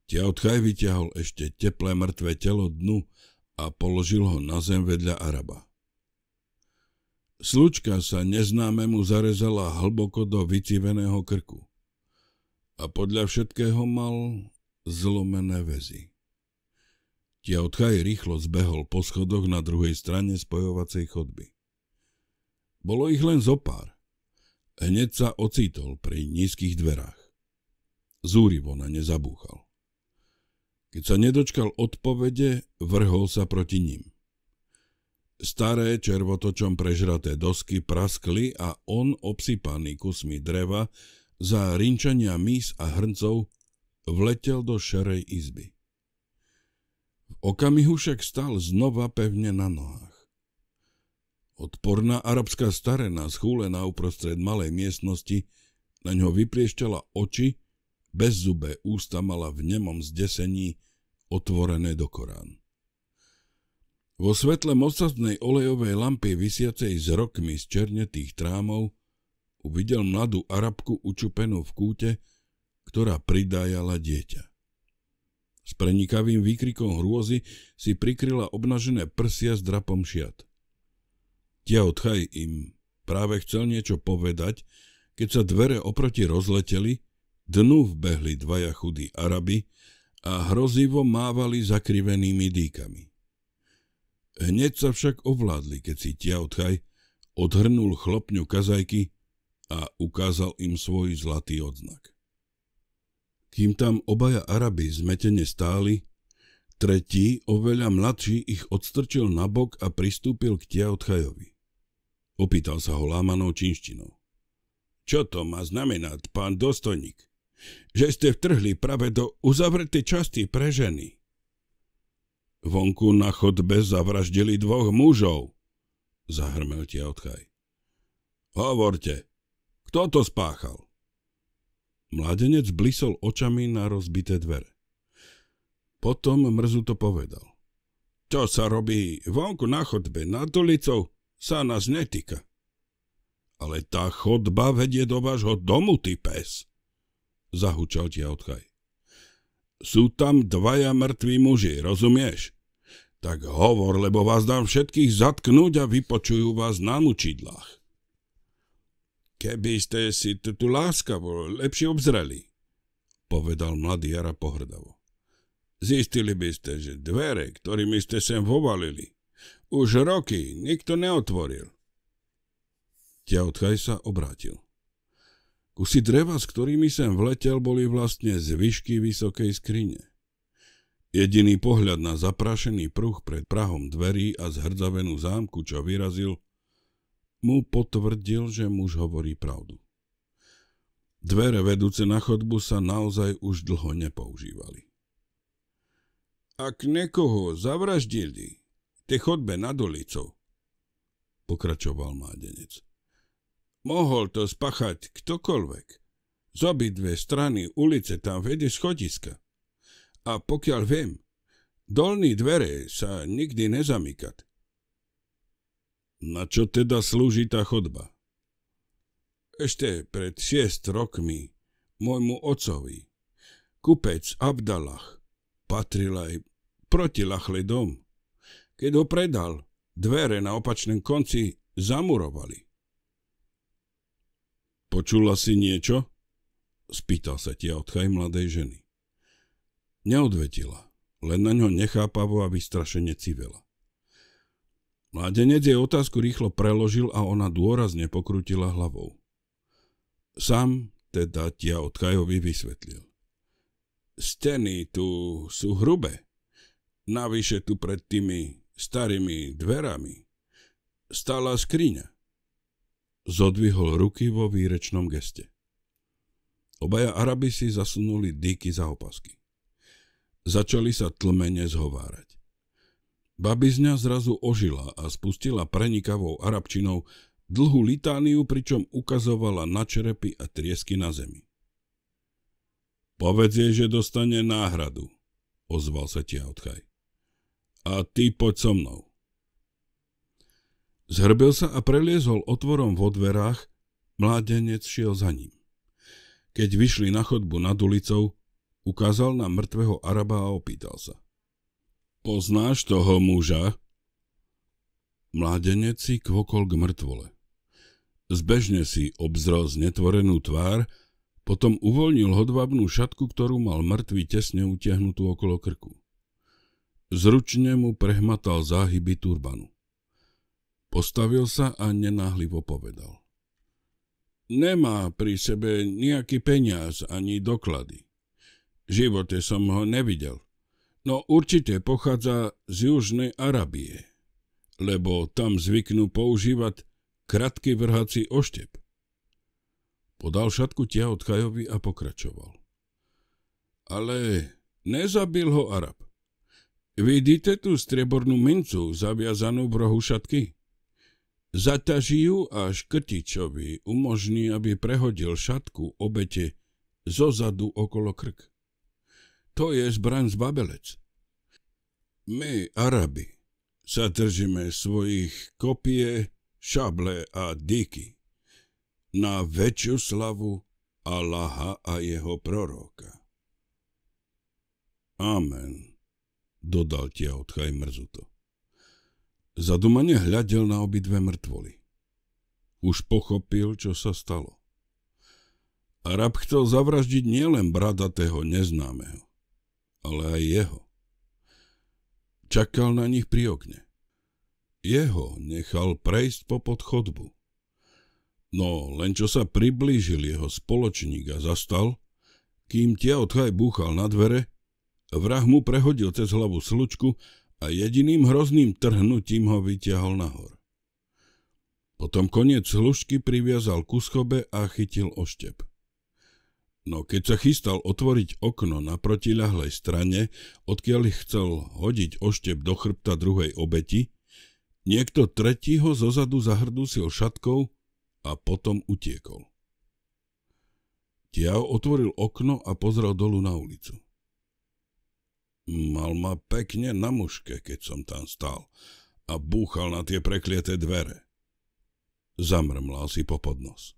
Tiautchaj vyťahol ešte teplé mŕtve telo dnu a položil ho na zem vedľa Araba. Slučka sa neznámemu zarezala hlboko do vyciveného krku a podľa všetkého mal zlomené väzy. Tiautchaj rýchlo zbehol po schodoch na druhej strane spojovacej chodby. Bolo ich len zopár. Hneď sa ocitol pri nízkych dverách. Zúrivo na ne zabúchal. Keď sa nedočkal odpovede, vrhol sa proti ním. Staré červotočom prežraté dosky praskli a on, obsypaný kusmi dreva, za rinčania mís a hrncov, vletel do šerej izby. V okamihu však stal znova pevne na nohách. Odporná arabská starena, schúlená uprostred malej miestnosti, na ňo vypriešťala oči bezzubé ústa mala v nemom zdesení otvorené do Korán. Vo svetle mocadnej olejovej lampy vysiacej z rokmi z černetých trámov uvidel mladú arabku učupenú v kúte, ktorá pridájala dieťa. S prenikavým výkrikom hrôzy si prikryla obnažené prsia s drapom šiat. odchaj im práve chcel niečo povedať, keď sa dvere oproti rozleteli Dnu vbehli dvaja chudí Araby a hrozivo mávali zakrivenými dýkami. Hneď sa však ovládli, keď si Tiautchaj odhrnul chlopňu kazajky a ukázal im svoj zlatý odznak. Kým tam obaja Araby zmetene stáli, tretí, oveľa mladší, ich odstrčil nabok a pristúpil k Tiautchajovi. Opýtal sa ho lámanou čínštinou. Čo to má znamenať, pán dostojník? že ste vtrhli práve do uzavretej časti pre ženy. Vonku na chodbe zavraždili dvoch mužov, zahrmel tie odchaj. Hovorte, kto to spáchal? Mladenec blisol očami na rozbité dvere. Potom mrzuto povedal. Čo sa robí vonku na chodbe nad ulicou, sa nás netýka. Ale tá chodba vedie do vášho domu, ty pes zahučal Tiaotkaj. Sú tam dvaja mŕtvi muži, rozumieš? Tak hovor, lebo vás dám všetkých zatknúť a vypočujú vás na mučidlách. Keby ste si tu láskavo lepšie obzreli, povedal mladý Jara pohrdavo. Zistili by ste, že dvere, ktorými ste sem vovalili, už roky nikto neotvoril. Ťaotkaj sa obrátil. Kusy dreva, s ktorými sem vletel, boli vlastne zvyšky vysokej skrine. Jediný pohľad na zaprašený pruh pred prahom dverí a zhrdzavenú zámku, čo vyrazil, mu potvrdil, že muž hovorí pravdu. Dvere vedúce na chodbu sa naozaj už dlho nepoužívali. Ak niekoho zavraždili, te chodbe nad ulicou, pokračoval mládenec. Mohol to spachať ktokoľvek. Z dve strany ulice tam vede schodiska. A pokiaľ viem, dolní dvere sa nikdy nezamykať. Na čo teda slúži tá chodba? Ešte pred šiest rokmi môjmu ocovi, kupec Abdalach, patril aj protilachlý dom. Keď ho predal, dvere na opačnom konci zamurovali. Počula si niečo? Spýtal sa odchaj mladej ženy. Neodvetila, len na ňo nechápavo a vystrašene civela. Mladenec jej otázku rýchlo preložil a ona dôrazne pokrutila hlavou. Sám teda tia od vysvetlil. Steny tu sú hrubé. Navyše tu pred tými starými dverami stála skriňa. Zodvihol ruky vo výrečnom geste. Obaja Araby si zasunuli dýky za opasky. Začali sa tlmene zhovárať. Babizňa zrazu ožila a spustila prenikavou arabčinou dlhú litániu, pričom ukazovala na čerepy a triesky na zemi. Povedz jej, že dostane náhradu, ozval sa Tiautchaj. A ty poď so mnou. Zhrbil sa a preliezol otvorom vo dverách, mládenec šiel za ním. Keď vyšli na chodbu nad ulicou, ukázal na mŕtvého Araba a opýtal sa. Poznáš toho muža? Mládenec si kvokol k mŕtvole. Zbežne si obzrel znetvorenú tvár, potom uvoľnil hodvabnú šatku, ktorú mal mŕtvy tesne utiahnutú okolo krku. Zručne mu prehmatal záhyby turbanu. Postavil sa a nenáhlivo povedal. Nemá pri sebe nejaký peniaz ani doklady. V živote som ho nevidel, no určite pochádza z Južnej Arabie, lebo tam zvyknú používať krátky vrhací oštep. Podal šatku tia od Kajovi a pokračoval. Ale nezabil ho Arab. Vidíte tú striebornú mincu zaviazanú v rohu šatky? Zataží ju a Škrtičovi umožní, aby prehodil šatku obete zozadu okolo krk. To je zbraň z babelec. My, Arabi, sa držíme svojich kopie, šable a dyky na väčšiu slavu Allaha a jeho proroka. Amen, dodal Tiautchaj mrzuto. Zadumane hľadel na obidve mŕtvoly. Už pochopil, čo sa stalo. Arab chcel zavraždiť nielen bradatého neznámeho, ale aj jeho. Čakal na nich pri okne. Jeho nechal prejsť po podchodbu. No len čo sa priblížil jeho spoločník a zastal, kým tie odchaj búchal na dvere, vrah mu prehodil cez hlavu slučku a jediným hrozným trhnutím ho vyťahol nahor. Potom koniec hlušky priviazal ku schobe a chytil oštep. No keď sa chystal otvoriť okno na protiľahlej strane, odkiaľ chcel hodiť oštep do chrbta druhej obeti, niekto tretí ho zozadu zahrdusil šatkou a potom utiekol. Tiao otvoril okno a pozrel dolu na ulicu. Mal ma pekne na muške, keď som tam stál a búchal na tie prekliaté dvere. Zamrmlal si po podnos.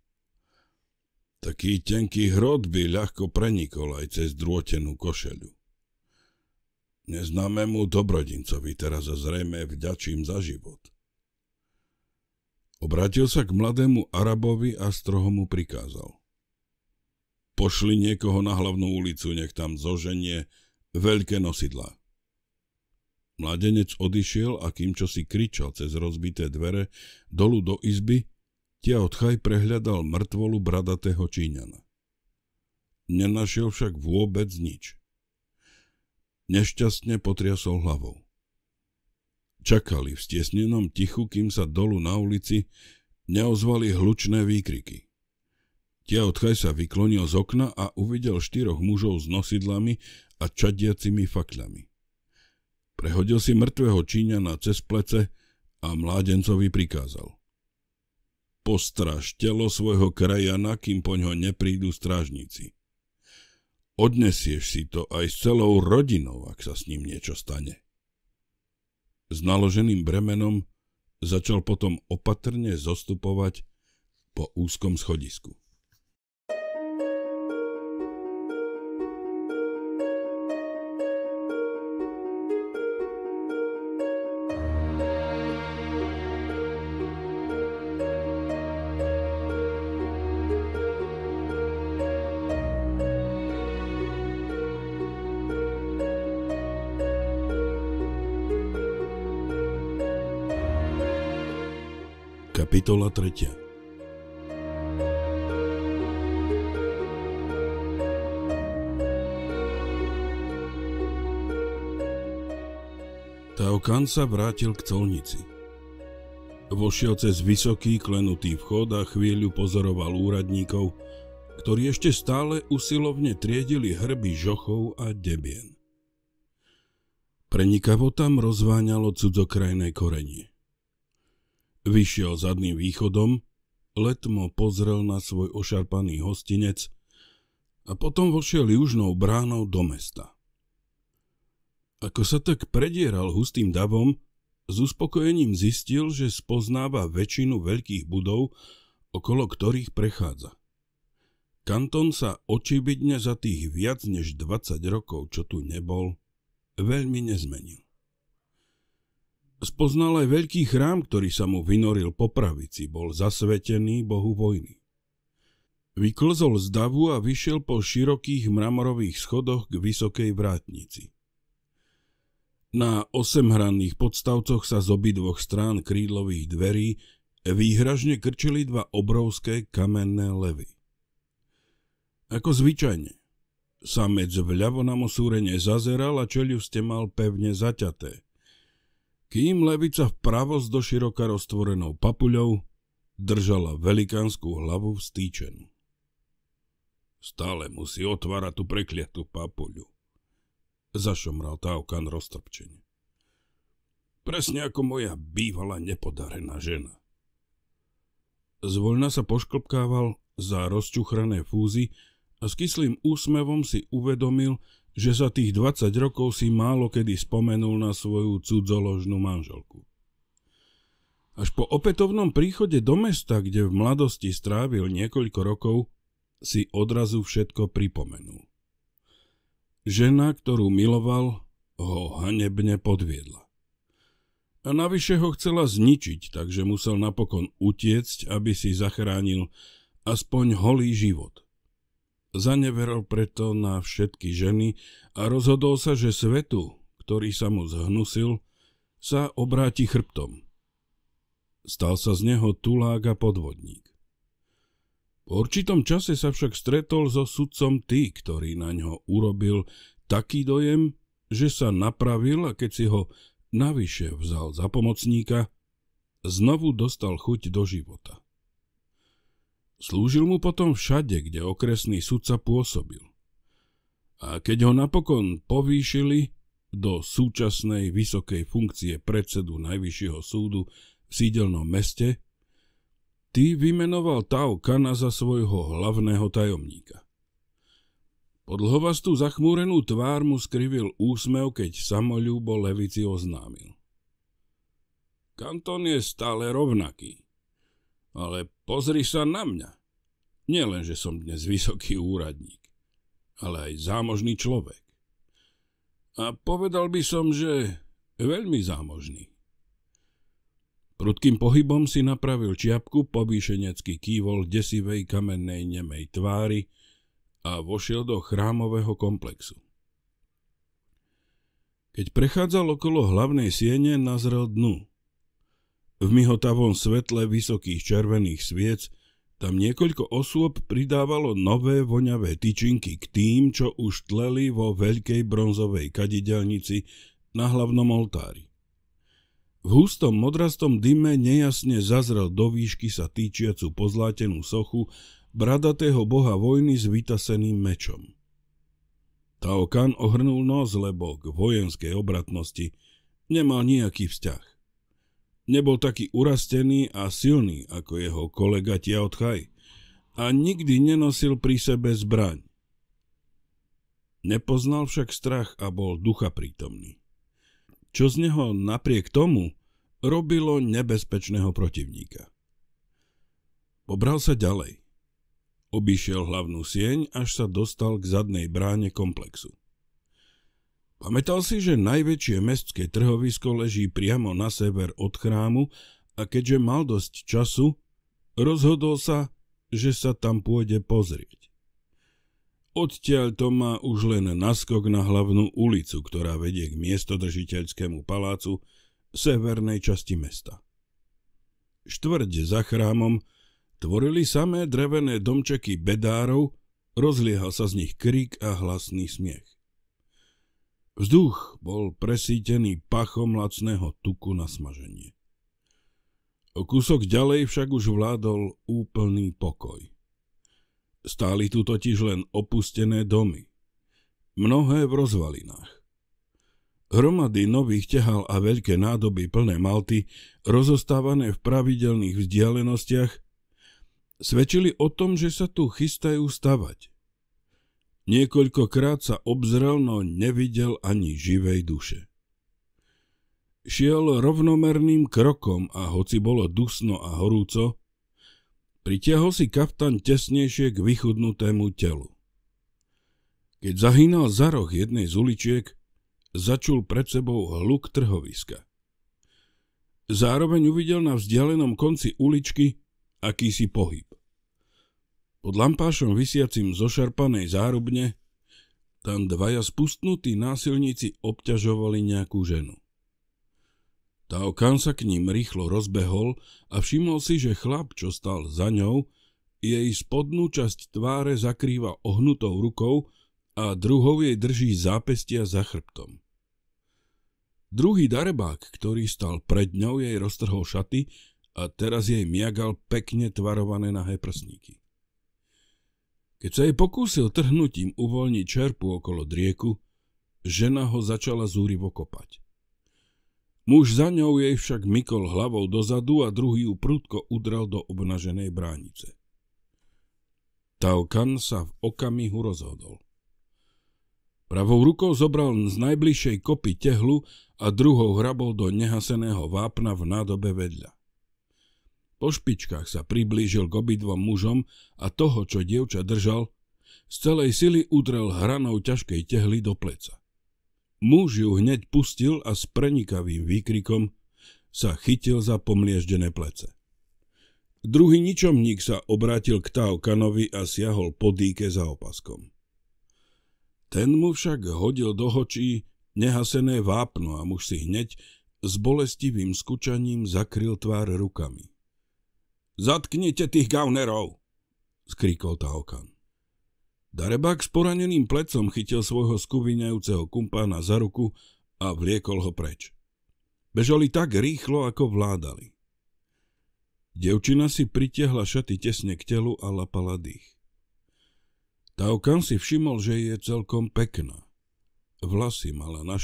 Taký tenký hrod by ľahko prenikol aj cez drôtenú košeľu. Neznámemu dobrodincovi teraz zrejme vďačím za život. Obrátil sa k mladému Arabovi a stroho mu prikázal. Pošli niekoho na hlavnú ulicu, nech tam zoženie Veľké nosidlá. Mladenec odišiel a kým čo si kričal cez rozbité dvere dolu do izby, tia odchaj prehľadal mŕtvolu bradatého Číňana. Nenašiel však vôbec nič. Nešťastne potriasol hlavou. Čakali v stiesnenom tichu, kým sa dolu na ulici neozvali hlučné výkriky. odchaj sa vyklonil z okna a uvidel štyroch mužov s nosidlami a čadiacimi fakľami. Prehodil si mŕtvého Číňana cez plece a mládencovi prikázal. Postraž telo svojho krajana, kým po ňo neprídu strážnici. Odnesieš si to aj s celou rodinou, ak sa s ním niečo stane. S naloženým bremenom začal potom opatrne zostupovať po úzkom schodisku. Kapitola 3 Taokan sa vrátil k colnici. Vošiel cez vysoký klenutý vchod a chvíľu pozoroval úradníkov, ktorí ešte stále usilovne triedili hrby žochov a debien. Prenikavo tam rozváňalo cudzokrajné korenie. Vyšiel zadným východom, letmo pozrel na svoj ošarpaný hostinec a potom vošiel južnou bránou do mesta. Ako sa tak predieral hustým davom, s uspokojením zistil, že spoznáva väčšinu veľkých budov, okolo ktorých prechádza. Kanton sa očividne za tých viac než 20 rokov, čo tu nebol, veľmi nezmenil. Spoznal aj veľký chrám, ktorý sa mu vynoril po pravici, bol zasvetený bohu vojny. Vyklzol z davu a vyšiel po širokých mramorových schodoch k vysokej vrátnici. Na osemhranných podstavcoch sa z obidvoch strán krídlových dverí výhražne krčili dva obrovské kamenné levy. Ako zvyčajne, samec vľavo na mosúrene zazeral a čeliuste mal pevne zaťaté – kým levica vpravo s doširoka roztvorenou papuľou držala velikánskú hlavu vstýčenú. Stále musí otvárať tú prekliatú papuľu, zašomral Taukan roztrpčene. Presne ako moja bývalá nepodarená žena. Zvoľna sa pošklpkával za rozčuchrané fúzy a s kyslým úsmevom si uvedomil, že za tých 20 rokov si málo kedy spomenul na svoju cudzoložnú manželku. Až po opätovnom príchode do mesta, kde v mladosti strávil niekoľko rokov, si odrazu všetko pripomenul. Žena, ktorú miloval, ho hanebne podviedla. A navyše ho chcela zničiť, takže musel napokon utiecť, aby si zachránil aspoň holý život. Zaneveril preto na všetky ženy a rozhodol sa, že svetu, ktorý sa mu zhnusil, sa obráti chrbtom. Stal sa z neho tulák a podvodník. Po určitom čase sa však stretol so sudcom tý, ktorý na ňo urobil taký dojem, že sa napravil a keď si ho navyše vzal za pomocníka, znovu dostal chuť do života. Slúžil mu potom všade, kde okresný sudca pôsobil. A keď ho napokon povýšili do súčasnej vysokej funkcie predsedu Najvyššieho súdu v sídelnom meste, ty vymenoval Tao Kana za svojho hlavného tajomníka. Podlhovastú zachmúrenú tvár mu skrivil úsmev, keď samolúbo levici oznámil. Kanton je stále rovnaký, ale pozri sa na mňa. Nielen, že som dnes vysoký úradník, ale aj zámožný človek. A povedal by som, že veľmi zámožný. Prudkým pohybom si napravil čiapku povýšenecký kývol desivej kamennej nemej tvári a vošiel do chrámového komplexu. Keď prechádzal okolo hlavnej siene, nazrel dnu – v myhotavom svetle vysokých červených sviec tam niekoľko osôb pridávalo nové voňavé tyčinky k tým, čo už tleli vo veľkej bronzovej kadidelnici na hlavnom oltári. V hustom modrastom dyme nejasne zazrel do výšky sa týčiacu pozlátenú sochu bradatého boha vojny s vytaseným mečom. Taokan ohrnul nos, lebo k vojenskej obratnosti nemal nejaký vzťah. Nebol taký urastený a silný ako jeho kolega Tiaotchaj a nikdy nenosil pri sebe zbraň. Nepoznal však strach a bol ducha prítomný. Čo z neho napriek tomu robilo nebezpečného protivníka. Pobral sa ďalej. Obišiel hlavnú sieň, až sa dostal k zadnej bráne komplexu. Pamätal si, že najväčšie mestské trhovisko leží priamo na sever od chrámu a keďže mal dosť času, rozhodol sa, že sa tam pôjde pozrieť. Odtiaľ to má už len naskok na hlavnú ulicu, ktorá vedie k miestodržiteľskému palácu severnej časti mesta. Štvrť za chrámom tvorili samé drevené domčeky bedárov, rozliehal sa z nich krik a hlasný smiech. Vzduch bol presítený pachom lacného tuku na smaženie. O kúsok ďalej však už vládol úplný pokoj. Stáli tu totiž len opustené domy, mnohé v rozvalinách. Hromady nových tehal a veľké nádoby plné malty, rozostávané v pravidelných vzdialenostiach, svedčili o tom, že sa tu chystajú stavať. Niekoľkokrát sa obzrel, no nevidel ani živej duše. Šiel rovnomerným krokom a hoci bolo dusno a horúco, pritiahol si kaftan tesnejšie k vychudnutému telu. Keď zahynal za roh jednej z uličiek, začul pred sebou hluk trhoviska. Zároveň uvidel na vzdialenom konci uličky akýsi pohyb. Pod lampášom vysiacim zo šarpanej zárubne tam dvaja spustnutí násilníci obťažovali nejakú ženu. okán sa k ním rýchlo rozbehol a všimol si, že chlap, čo stal za ňou, jej spodnú časť tváre zakrýva ohnutou rukou a druhou jej drží zápestia za chrbtom. Druhý darebák, ktorý stal pred ňou, jej roztrhol šaty a teraz jej miagal pekne tvarované nahé prsníky. Keď sa jej pokúsil trhnutím uvoľniť čerpu okolo drieku, žena ho začala zúrivo kopať. Muž za ňou jej však mykol hlavou dozadu a druhý ju prudko udral do obnaženej bránice. Taukan sa v okamihu rozhodol. Pravou rukou zobral z najbližšej kopy tehlu a druhou hrabol do nehaseného vápna v nádobe vedľa. Po špičkách sa priblížil k obidvom mužom a toho, čo dievča držal, z celej sily udrel hranou ťažkej tehly do pleca. Muž ju hneď pustil a s prenikavým výkrikom sa chytil za pomlieždené plece. Druhý ničomník sa obrátil k Taokanovi a siahol po dýke za opaskom. Ten mu však hodil do hočí nehasené vápno a muž si hneď s bolestivým skučaním zakryl tvár rukami. Zatknite tých gaunerov, skrikol Taokan. Darebák s poraneným plecom chytil svojho skuvinajúceho kumpána za ruku a vliekol ho preč. Bežali tak rýchlo, ako vládali. Devčina si pritiahla šaty tesne k telu a lapala dých. Taokan si všimol, že je celkom pekná. Vlasy mala na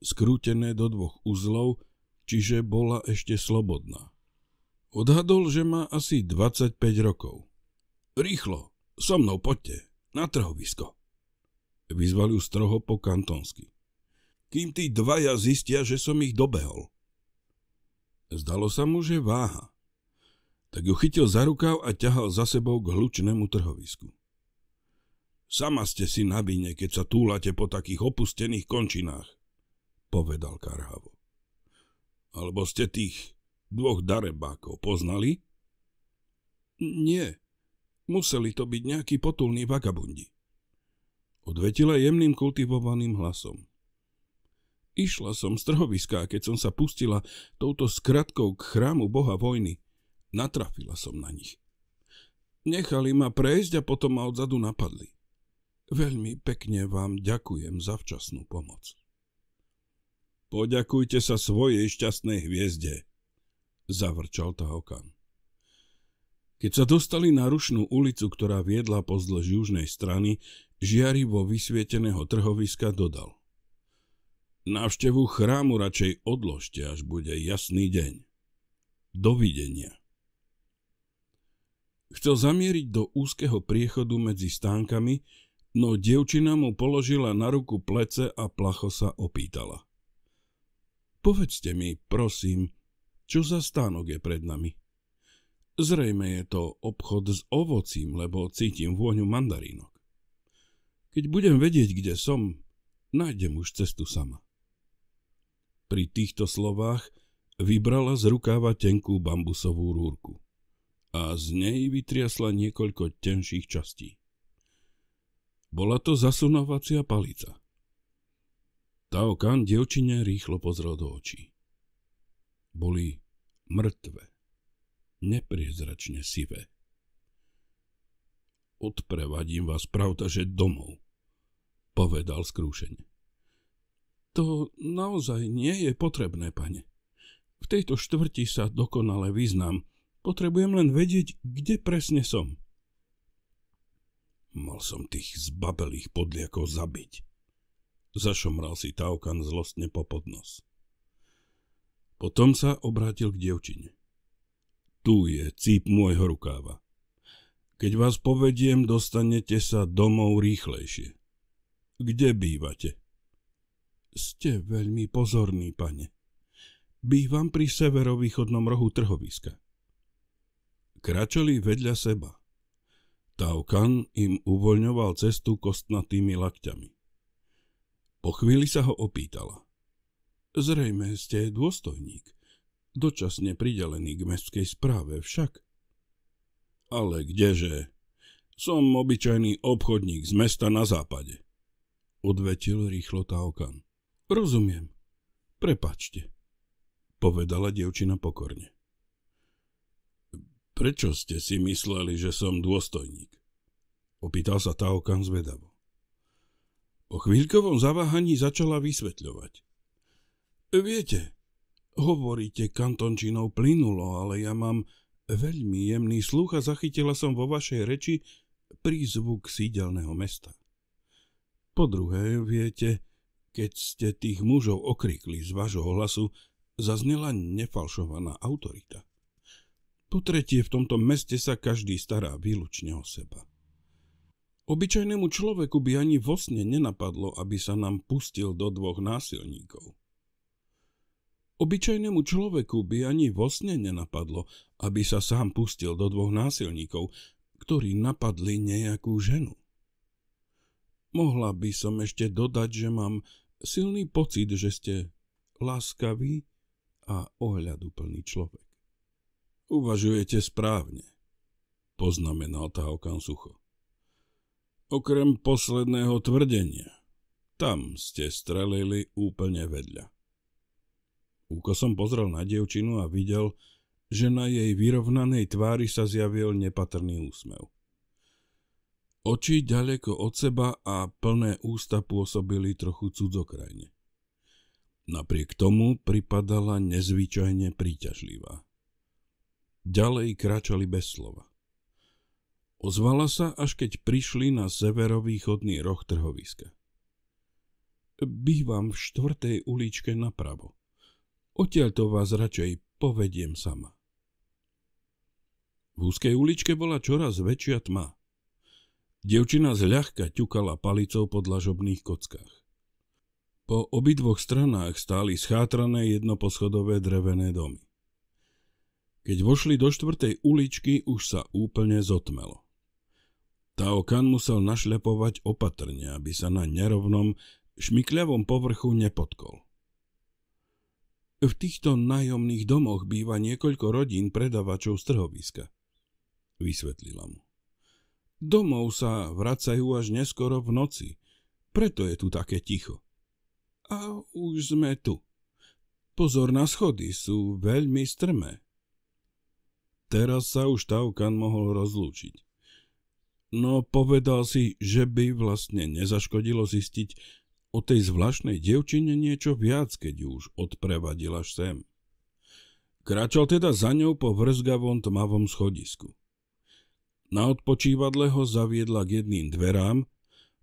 skrútené do dvoch uzlov, čiže bola ešte slobodná. Odhadol, že má asi 25 rokov. Rýchlo, so mnou poďte, na trhovisko. Vyzval ju stroho po kantonsky. Kým tí dvaja zistia, že som ich dobehol. Zdalo sa mu, že váha. Tak ju chytil za rukav a ťahal za sebou k hlučnému trhovisku. Sama ste si na vine, keď sa túlate po takých opustených končinách, povedal karhavo. Alebo ste tých dvoch darebákov poznali? Nie, museli to byť nejakí potulní vagabundi. Odvetila jemným kultivovaným hlasom. Išla som z trhoviska keď som sa pustila touto skratkou k chrámu boha vojny, natrafila som na nich. Nechali ma prejsť a potom ma odzadu napadli. Veľmi pekne vám ďakujem za včasnú pomoc. Poďakujte sa svojej šťastnej hviezde, zavrčal Tahokan. Keď sa dostali na rušnú ulicu, ktorá viedla pozdĺž južnej strany, žiari vo vysvieteného trhoviska dodal. Návštevu chrámu radšej odložte, až bude jasný deň. Dovidenia. Chcel zamieriť do úzkeho priechodu medzi stánkami, no dievčina mu položila na ruku plece a placho sa opýtala. Povedzte mi, prosím, čo za stánok je pred nami? Zrejme je to obchod s ovocím, lebo cítim vôňu mandarínok. Keď budem vedieť, kde som, nájdem už cestu sama. Pri týchto slovách vybrala z rukáva tenkú bambusovú rúrku a z nej vytriasla niekoľko tenších častí. Bola to zasunovacia palica. Taokan dievčine rýchlo pozrel do očí boli mŕtve, nepriezračne sivé. Odprevadím vás že domov, povedal skrúšene. To naozaj nie je potrebné, pane. V tejto štvrti sa dokonale vyznám. Potrebujem len vedieť, kde presne som. Mal som tých zbabelých podliakov zabiť. Zašomral si Taukan zlostne po podnos. Potom sa obrátil k dievčine. Tu je cíp môjho rukáva. Keď vás povediem, dostanete sa domov rýchlejšie. Kde bývate? Ste veľmi pozorný, pane. Bývam pri severovýchodnom rohu trhoviska. Kračali vedľa seba. Taukan im uvoľňoval cestu kostnatými lakťami. Po chvíli sa ho opýtala. Zrejme ste dôstojník, dočasne pridelený k mestskej správe však. Ale kdeže? Som obyčajný obchodník z mesta na západe. Odvetil rýchlo Taokan. Rozumiem. Prepačte, povedala dievčina pokorne. Prečo ste si mysleli, že som dôstojník? Opýtal sa Taokan zvedavo. Po chvíľkovom zaváhaní začala vysvetľovať. Viete, hovoríte kantončinou plynulo, ale ja mám veľmi jemný sluch a zachytila som vo vašej reči prízvuk sídelného mesta. Po druhé, viete, keď ste tých mužov okrikli z vášho hlasu, zaznela nefalšovaná autorita. Po tretie, v tomto meste sa každý stará výlučne o seba. Obyčajnému človeku by ani vo sne nenapadlo, aby sa nám pustil do dvoch násilníkov. Obyčajnému človeku by ani vo sne nenapadlo, aby sa sám pustil do dvoch násilníkov, ktorí napadli nejakú ženu. Mohla by som ešte dodať, že mám silný pocit, že ste láskavý a ohľaduplný človek. Uvažujete správne, poznamenal Tahokan sucho. Okrem posledného tvrdenia, tam ste strelili úplne vedľa. Úko som pozrel na dievčinu a videl, že na jej vyrovnanej tvári sa zjavil nepatrný úsmev. Oči ďaleko od seba a plné ústa pôsobili trochu cudzokrajne. Napriek tomu pripadala nezvyčajne príťažlivá. Ďalej kráčali bez slova. Ozvala sa, až keď prišli na severovýchodný roh trhoviska. Bývam v štvrtej uličke napravo, to vás radšej povediem sama. V úzkej uličke bola čoraz väčšia tma. Devčina zľahka ťukala palicou po dlažobných kockách. Po obidvoch stranách stáli schátrané jednoposchodové drevené domy. Keď vošli do štvrtej uličky, už sa úplne zotmelo. Taokan musel našľapovať opatrne, aby sa na nerovnom, šmikľavom povrchu nepodkol. V týchto nájomných domoch býva niekoľko rodín predavačov z trhoviska. Vysvetlila mu. Domov sa vracajú až neskoro v noci, preto je tu také ticho. A už sme tu. Pozor na schody, sú veľmi strmé. Teraz sa už Taukan mohol rozlúčiť. No povedal si, že by vlastne nezaškodilo zistiť, o tej zvláštnej devčine niečo viac, keď ju už odprevadila sem. Kráčal teda za ňou po vrzgavom tmavom schodisku. Na odpočívadle ho zaviedla k jedným dverám,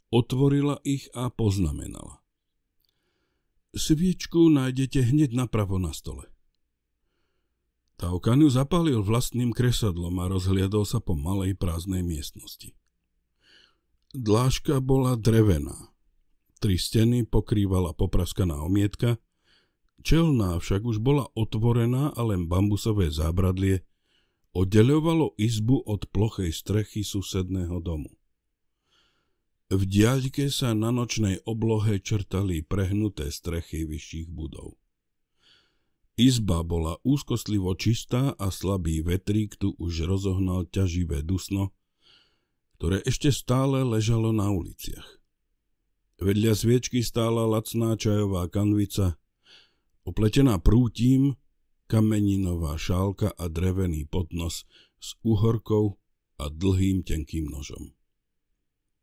otvorila ich a poznamenala. Sviečku nájdete hneď napravo na stole. Taukan ju zapálil vlastným kresadlom a rozhliadol sa po malej prázdnej miestnosti. Dláška bola drevená. Tri steny pokrývala popraskaná omietka, čelná však už bola otvorená a len bambusové zábradlie oddeľovalo izbu od plochej strechy susedného domu. V diaľke sa na nočnej oblohe črtali prehnuté strechy vyšších budov. Izba bola úzkostlivo čistá a slabý vetrík tu už rozohnal ťaživé dusno, ktoré ešte stále ležalo na uliciach. Vedľa sviečky stála lacná čajová kanvica, opletená prútím, kameninová šálka a drevený podnos s uhorkou a dlhým tenkým nožom.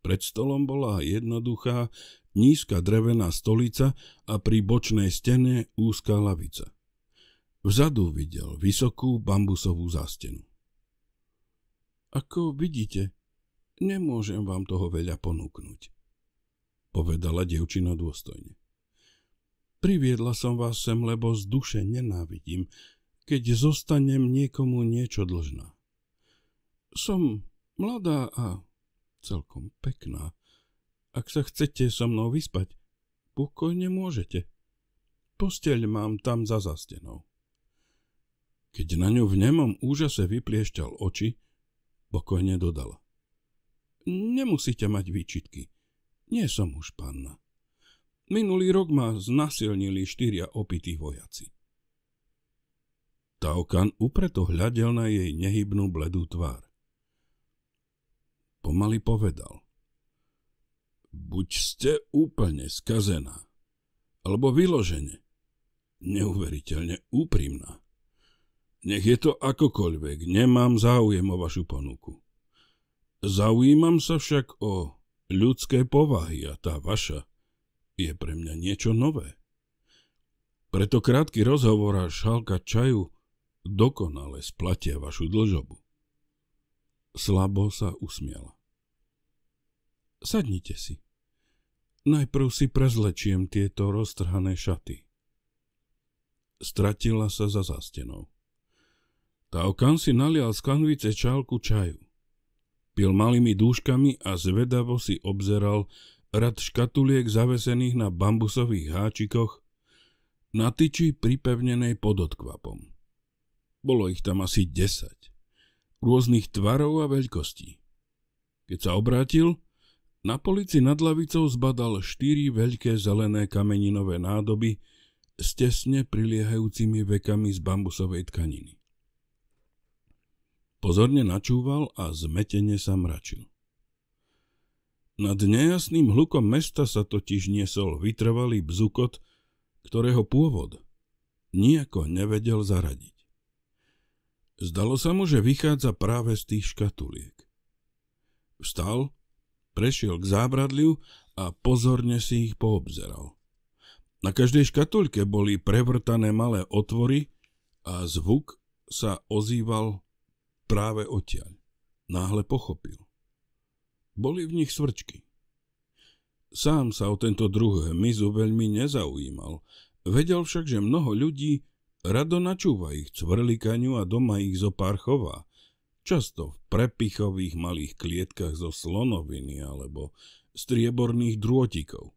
Pred stolom bola jednoduchá, nízka drevená stolica a pri bočnej stene úzka lavica. Vzadu videl vysokú bambusovú zástenu. Ako vidíte, nemôžem vám toho veľa ponúknuť, Povedala devčina dôstojne. Priviedla som vás sem, lebo z duše nenávidím, keď zostanem niekomu niečo dlžná. Som mladá a celkom pekná. Ak sa chcete so mnou vyspať, pokojne môžete. Posteľ mám tam za zastenou. Keď na ňu v nemom úžase vypliešťal oči, pokojne dodala. Nemusíte mať výčitky. Nie som už panna. Minulý rok ma znasilnili štyria opití vojaci. Taokan upreto hľadel na jej nehybnú bledú tvár. Pomaly povedal. Buď ste úplne skazená, alebo vyložene, neuveriteľne úprimná. Nech je to akokoľvek, nemám záujem o vašu ponuku. Zaujímam sa však o Ľudské povahy a tá vaša je pre mňa niečo nové. Preto krátky rozhovor a šálka čaju dokonale splatia vašu dlžobu. Slabo sa usmiala. Sadnite si. Najprv si prezlečiem tieto roztrhané šaty. Stratila sa za zástenou. Taokan si nalial z kanvice čálku čaju. Pil malými dúškami a zvedavo si obzeral rad škatuliek zavesených na bambusových háčikoch na tyči pripevnenej pod odkvapom. Bolo ich tam asi 10, rôznych tvarov a veľkostí. Keď sa obrátil, na polici nad lavicou zbadal štyri veľké zelené kameninové nádoby s tesne priliehajúcimi vekami z bambusovej tkaniny. Pozorne načúval a zmetene sa mračil. Nad nejasným hlukom mesta sa totiž niesol vytrvalý bzukot, ktorého pôvod nijako nevedel zaradiť. Zdalo sa mu, že vychádza práve z tých škatuliek. Vstal, prešiel k zábradliu a pozorne si ich poobzeral. Na každej škatulke boli prevrtané malé otvory a zvuk sa ozýval Práve odtiaľ. Náhle pochopil. Boli v nich svrčky. Sám sa o tento druh hmyzu veľmi nezaujímal, vedel však, že mnoho ľudí rado načúva ich cvrlikaniu a doma ich zo pár chová, často v prepichových malých klietkach zo slonoviny alebo strieborných drôtikov.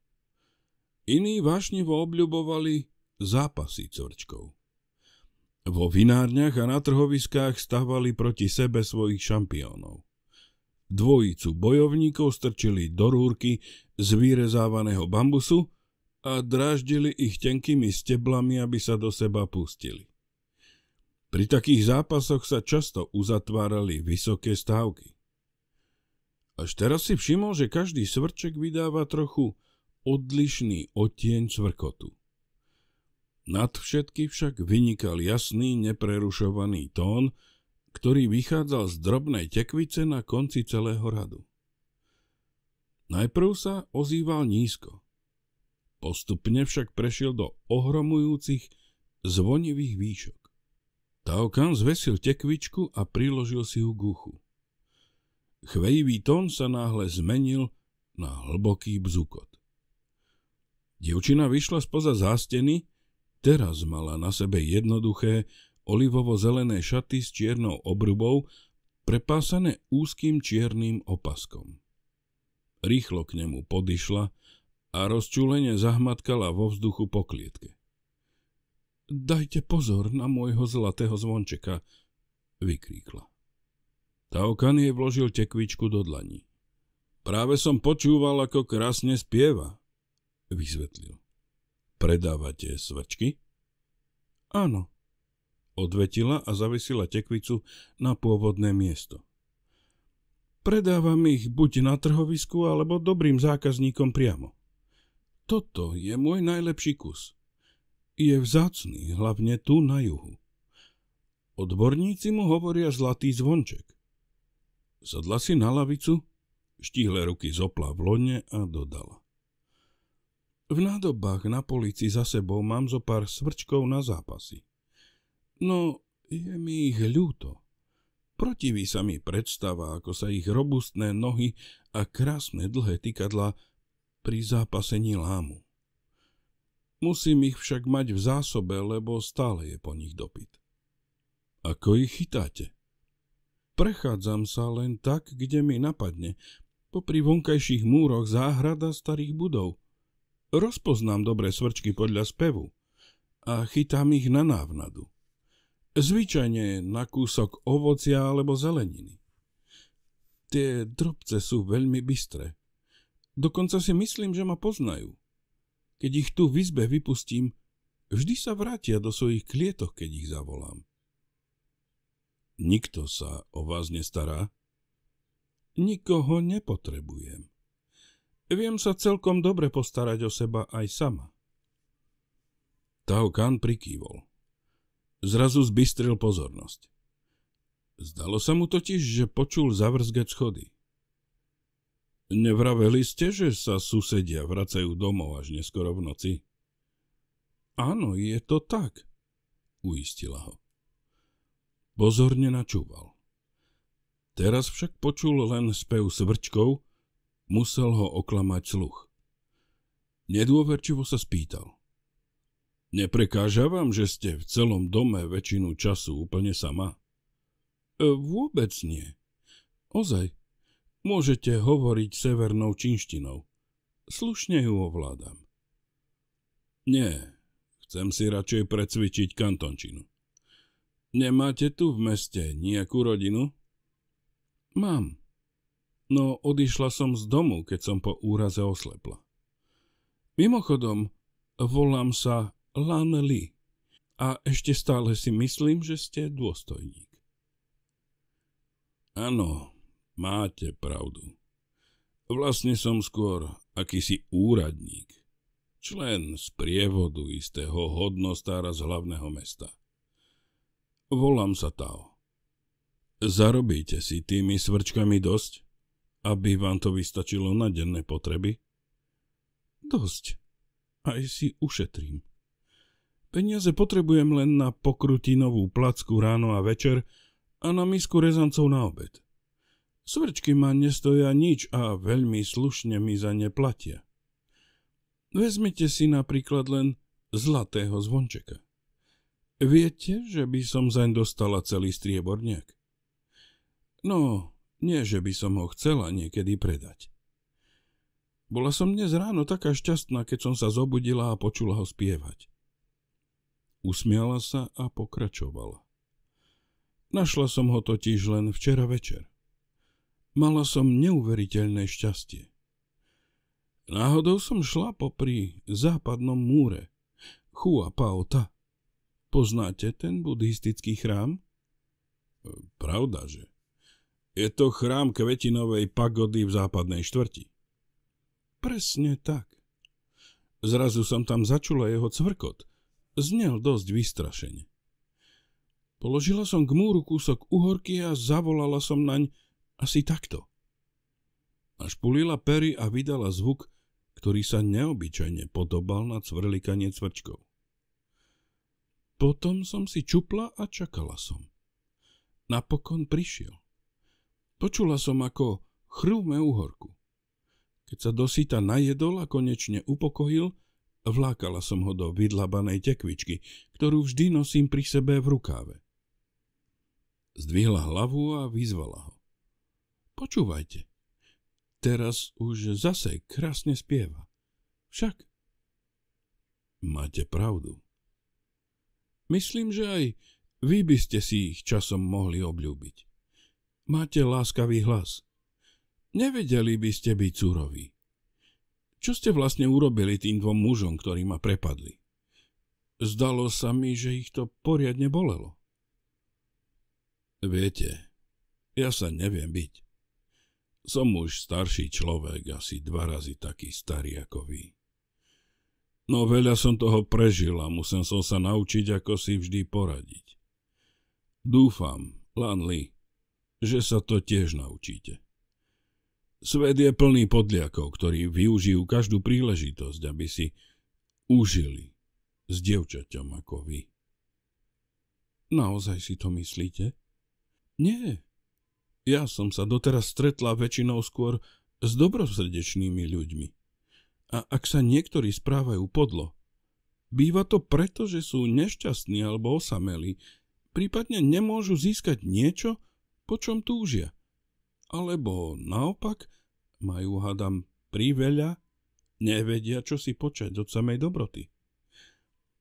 Iní vášnivo obľubovali zápasy cvrčkov. Vo vinárniach a na trhoviskách stavali proti sebe svojich šampiónov. Dvojicu bojovníkov strčili do rúrky z vyrezávaného bambusu a dráždili ich tenkými steblami, aby sa do seba pustili. Pri takých zápasoch sa často uzatvárali vysoké stávky. Až teraz si všimol, že každý svrček vydáva trochu odlišný odtieň svrkotu. Nad všetky však vynikal jasný, neprerušovaný tón, ktorý vychádzal z drobnej tekvice na konci celého radu. Najprv sa ozýval nízko. Postupne však prešiel do ohromujúcich zvonivých výšok. Taokan zvesil tekvičku a priložil si ju k uchu. Chvejivý tón sa náhle zmenil na hlboký bzukot. Dievčina vyšla spoza zásteny Teraz mala na sebe jednoduché, olivovo-zelené šaty s čiernou obrubou, prepásané úzkým čiernym opaskom. Rýchlo k nemu podišla a rozčúlenie zahmatkala vo vzduchu po klietke. Dajte pozor na môjho zlatého zvončeka, vykríkla. Taokan jej vložil tekvičku do dlaní. Práve som počúval, ako krásne spieva, vysvetlil. Predávate svačky? Áno. Odvetila a zavesila tekvicu na pôvodné miesto. Predávam ich buď na trhovisku, alebo dobrým zákazníkom priamo. Toto je môj najlepší kus. Je vzácný, hlavne tu na juhu. Odborníci mu hovoria zlatý zvonček. Sadla si na lavicu, štíhle ruky zopla v lone a dodala. V nádobách na polici za sebou mám zo pár svrčkov na zápasy. No, je mi ich ľúto. Protiví sa mi predstava, ako sa ich robustné nohy a krásne dlhé tykadla pri zápasení lámu. Musím ich však mať v zásobe, lebo stále je po nich dopyt. Ako ich chytáte? Prechádzam sa len tak, kde mi napadne, popri vonkajších múroch záhrada starých budov. Rozpoznám dobré svrčky podľa spevu a chytám ich na návnadu. Zvyčajne na kúsok ovocia alebo zeleniny. Tie drobce sú veľmi bystré. Dokonca si myslím, že ma poznajú. Keď ich tu v izbe vypustím, vždy sa vrátia do svojich klietok, keď ich zavolám. Nikto sa o vás nestará? Nikoho nepotrebujem. Viem sa celkom dobre postarať o seba aj sama. Tao Kan prikývol. Zrazu zbystril pozornosť. Zdalo sa mu totiž, že počul zavrzgať schody. Nevraveli ste, že sa susedia vracajú domov až neskoro v noci? Áno, je to tak, uistila ho. Pozorne načúval. Teraz však počul len spev svrčkov Musel ho oklamať sluch. Nedôverčivo sa spýtal. Neprekáža vám, že ste v celom dome väčšinu času úplne sama? E, vôbec nie. Ozaj, môžete hovoriť severnou činštinou. Slušne ju ovládam. Nie, chcem si radšej precvičiť kantončinu. Nemáte tu v meste nejakú rodinu? Mám, no odišla som z domu, keď som po úraze oslepla. Mimochodom, volám sa Lan Li a ešte stále si myslím, že ste dôstojník. Áno, máte pravdu. Vlastne som skôr akýsi úradník, člen z prievodu istého hodnostára z hlavného mesta. Volám sa Tao. Zarobíte si tými svrčkami dosť? aby vám to vystačilo na denné potreby? Dosť. Aj si ušetrím. Peniaze potrebujem len na pokrutinovú placku ráno a večer a na misku rezancov na obed. Svrčky ma nestoja nič a veľmi slušne mi za ne platia. Vezmite si napríklad len zlatého zvončeka. Viete, že by som zaň dostala celý strieborniak? No, nie, že by som ho chcela niekedy predať. Bola som dnes ráno taká šťastná, keď som sa zobudila a počula ho spievať. Usmiala sa a pokračovala. Našla som ho totiž len včera večer. Mala som neuveriteľné šťastie. Náhodou som šla popri západnom múre Chua Paota. Poznáte ten buddhistický chrám? Pravda, že? Je to chrám kvetinovej pagody v západnej štvrti. Presne tak. Zrazu som tam začula jeho cvrkot. Znel dosť vystrašene. Položila som k múru kúsok uhorky a zavolala som naň asi takto. Až pulila pery a vydala zvuk, ktorý sa neobyčajne podobal na cvrlikanie cvrčkov. Potom som si čupla a čakala som. Napokon prišiel. Počula som ako chrúme uhorku. Keď sa dosýta najedol a konečne upokojil, vlákala som ho do vydlabanej tekvičky, ktorú vždy nosím pri sebe v rukáve. Zdvihla hlavu a vyzvala ho. Počúvajte, teraz už zase krásne spieva. Však? Máte pravdu. Myslím, že aj vy by ste si ich časom mohli obľúbiť. Máte láskavý hlas. Nevedeli by ste byť súroví. Čo ste vlastne urobili tým dvom mužom, ktorí ma prepadli? Zdalo sa mi, že ich to poriadne bolelo. Viete, ja sa neviem byť. Som už starší človek, asi dva razy taký starý ako vy. No veľa som toho prežil a musel som sa naučiť, ako si vždy poradiť. Dúfam, Lanli, že sa to tiež naučíte. Svet je plný podliakov, ktorí využijú každú príležitosť, aby si užili s dievčaťom ako vy. Naozaj si to myslíte? Nie. Ja som sa doteraz stretla väčšinou skôr s dobrosrdečnými ľuďmi. A ak sa niektorí správajú podlo, býva to preto, že sú nešťastní alebo osamelí, prípadne nemôžu získať niečo, po čom túžia. Alebo naopak, majú, hadam, priveľa, nevedia, čo si počať od samej dobroty.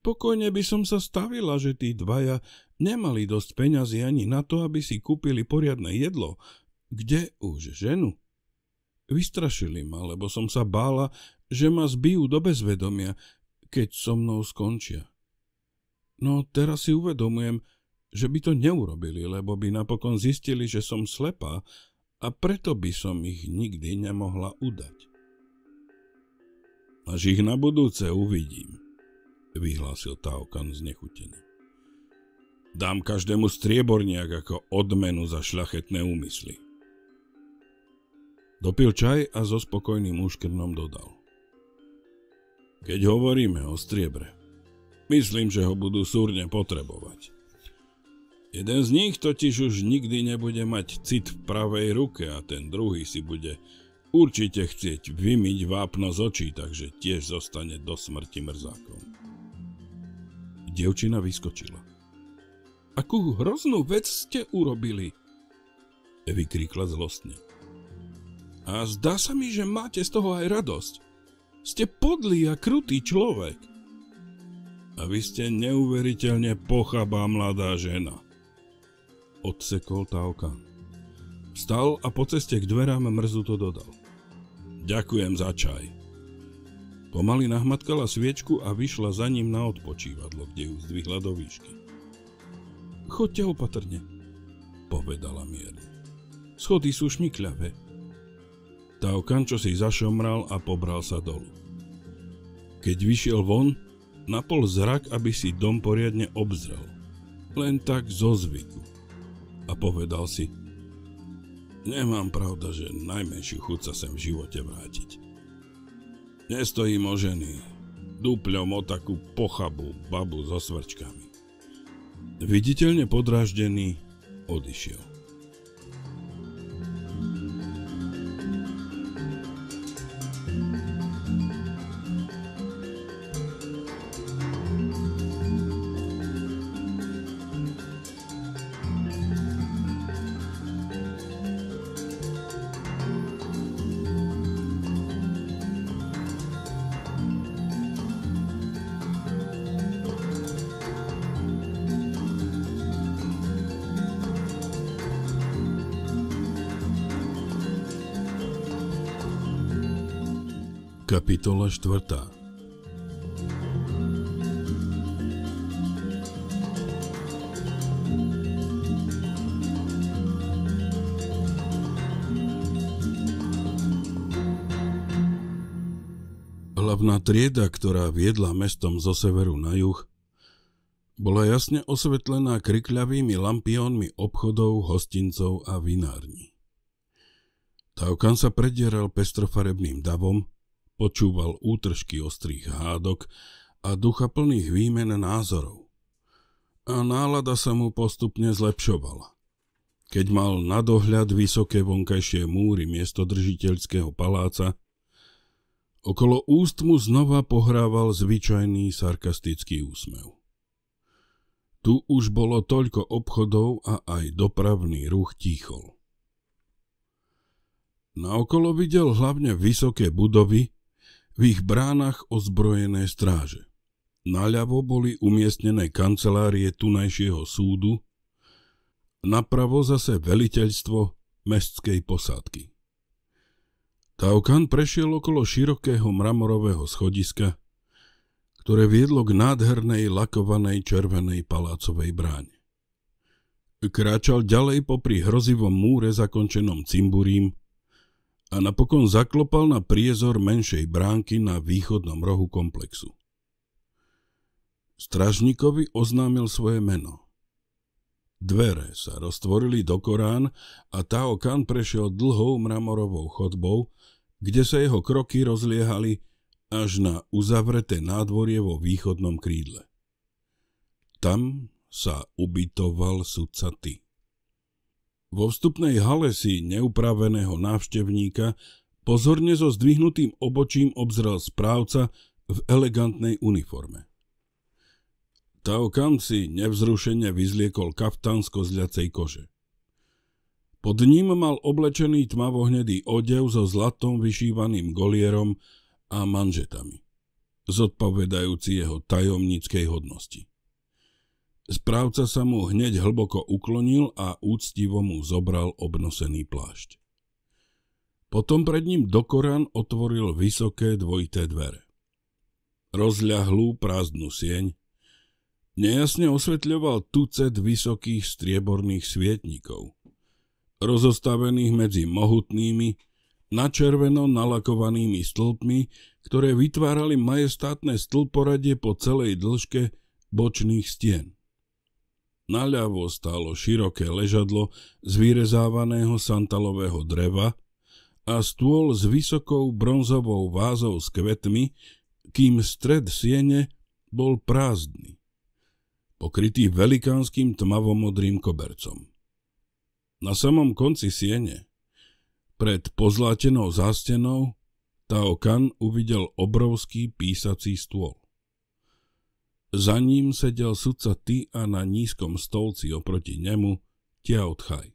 Pokojne by som sa stavila, že tí dvaja nemali dosť peňazí ani na to, aby si kúpili poriadne jedlo. Kde už ženu? Vystrašili ma, lebo som sa bála, že ma zbijú do bezvedomia, keď so mnou skončia. No teraz si uvedomujem, že by to neurobili, lebo by napokon zistili, že som slepá a preto by som ich nikdy nemohla udať. Až ich na budúce uvidím, vyhlásil Taokan znechutený. Dám každému strieborniak ako odmenu za šľachetné úmysly. Dopil čaj a so spokojným úškrnom dodal. Keď hovoríme o striebre, myslím, že ho budú súrne potrebovať. Jeden z nich totiž už nikdy nebude mať cit v pravej ruke a ten druhý si bude určite chcieť vymyť vápno z očí, takže tiež zostane do smrti mrzákom. Dievčina vyskočila. Akú hroznú vec ste urobili? Vykríkla zlostne. A zdá sa mi, že máte z toho aj radosť. Ste podlý a krutý človek. A vy ste neuveriteľne pochabá mladá žena odsekol Taokan. Vstal a po ceste k dverám to dodal. Ďakujem za čaj. Pomaly nahmatkala sviečku a vyšla za ním na odpočívadlo, kde ju zdvihla do výšky. Chodte opatrne, povedala mierne. Schody sú šmikľavé. Taokan čo si zašomral a pobral sa dolu. Keď vyšiel von, napol zrak, aby si dom poriadne obzrel. Len tak zo zvyku a povedal si, nemám pravda, že najmenšiu chuť sa sem v živote vrátiť. Nestojím o ženy, o takú pochabu, babu so svrčkami. Viditeľne podráždený odišiel. Kapitola 4. Hlavná trieda, ktorá viedla mestom zo severu na juh, bola jasne osvetlená krikľavými lampiónmi obchodov, hostincov a vinární. Taukan sa predieral pestrofarebným davom, Počúval útržky ostrých hádok a ducha plných výmen názorov. A nálada sa mu postupne zlepšovala. Keď mal na dohľad vysoké vonkajšie múry miesto držiteľského paláca, okolo úst mu znova pohrával zvyčajný sarkastický úsmev. Tu už bolo toľko obchodov a aj dopravný ruch tichol. Naokolo videl hlavne vysoké budovy, v ich bránach ozbrojené stráže. Naľavo boli umiestnené kancelárie tunajšieho súdu, napravo zase veliteľstvo mestskej posádky. Taukan prešiel okolo širokého mramorového schodiska, ktoré viedlo k nádhernej lakovanej červenej palácovej bráne. Kráčal ďalej popri hrozivom múre zakončenom cimburím, a napokon zaklopal na priezor menšej bránky na východnom rohu komplexu. Stražníkovi oznámil svoje meno. Dvere sa roztvorili do Korán a Taokan prešiel dlhou mramorovou chodbou, kde sa jeho kroky rozliehali až na uzavreté nádvorie vo východnom krídle. Tam sa ubytoval sudca Ty. Vo vstupnej hale si neupraveného návštevníka pozorne so zdvihnutým obočím obzrel správca v elegantnej uniforme. Tao Kam si nevzrušene vyzliekol kaftán z kozľacej kože. Pod ním mal oblečený tmavohnedý odev so zlatom vyšívaným golierom a manžetami, zodpovedajúci jeho tajomníckej hodnosti. Správca sa mu hneď hlboko uklonil a úctivo mu zobral obnosený plášť. Potom pred ním dokoran otvoril vysoké dvojité dvere. Rozľahlú prázdnu sieň nejasne osvetľoval tucet vysokých strieborných svietnikov, rozostavených medzi mohutnými, načerveno nalakovanými stĺpmi, ktoré vytvárali majestátne stĺporadie po celej dĺžke bočných stien. Naľavo stálo široké ležadlo z vyrezávaného santalového dreva a stôl s vysokou bronzovou vázou s kvetmi, kým stred siene bol prázdny, pokrytý velikánskym tmavomodrým kobercom. Na samom konci siene, pred pozlátenou zástenou, Tao Kan uvidel obrovský písací stôl. Za ním sedel sudca ty a na nízkom stolci oproti nemu Tiautchaj.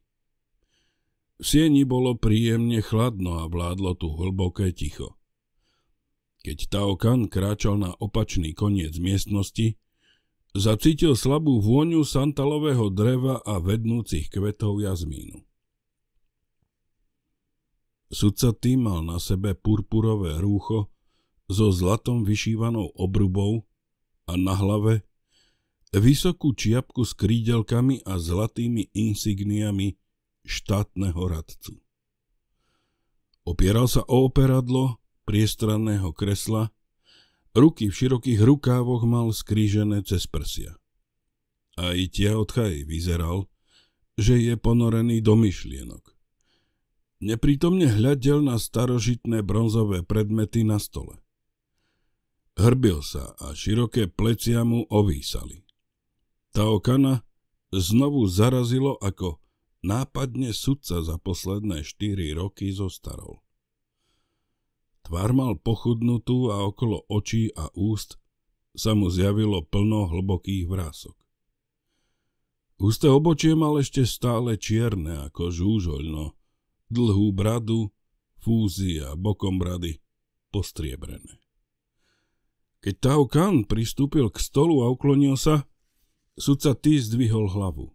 V sieni bolo príjemne chladno a vládlo tu hlboké ticho. Keď Taokan kráčal na opačný koniec miestnosti, zacítil slabú vôňu santalového dreva a vednúcich kvetov jazmínu. Sudca tým mal na sebe purpurové rúcho so zlatom vyšívanou obrubou, a na hlave vysokú čiapku s krídelkami a zlatými insigniami štátneho radcu. Opieral sa o operadlo priestranného kresla, ruky v širokých rukávoch mal skrížené cez prsia. Aj tiaotchaj vyzeral, že je ponorený do myšlienok. Neprítomne hľadel na starožitné bronzové predmety na stole. Hrbil sa a široké plecia mu ovísali. Taokana znovu zarazilo, ako nápadne sudca za posledné štyri roky zostarol. Tvár mal pochudnutú a okolo očí a úst sa mu zjavilo plno hlbokých vrások. Husté obočie mal ešte stále čierne ako žúžoľno, dlhú bradu, fúzi a bokom brady postriebrené. Keď Tao Kang pristúpil k stolu a uklonil sa, sudca Ty zdvihol hlavu.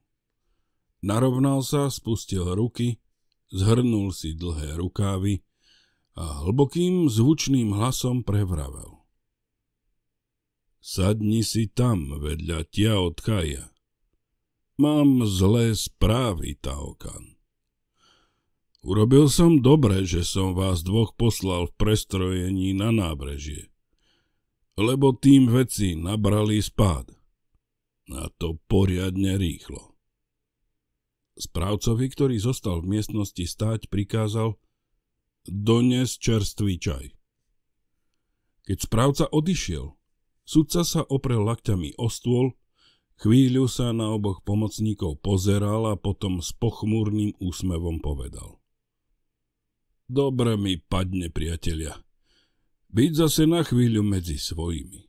Narovnal sa, spustil ruky, zhrnul si dlhé rukávy a hlbokým zvučným hlasom prevravel. Sadni si tam vedľa tia od Kaja. Mám zlé správy, Taokan. Urobil som dobre, že som vás dvoch poslal v prestrojení na nábrežie lebo tým veci nabrali spád. A to poriadne rýchlo. Správcovi, ktorý zostal v miestnosti stáť, prikázal dones čerstvý čaj. Keď správca odišiel, sudca sa oprel lakťami o stôl, chvíľu sa na oboch pomocníkov pozeral a potom s pochmúrnym úsmevom povedal. Dobre mi padne, priatelia byť zase na chvíľu medzi svojimi.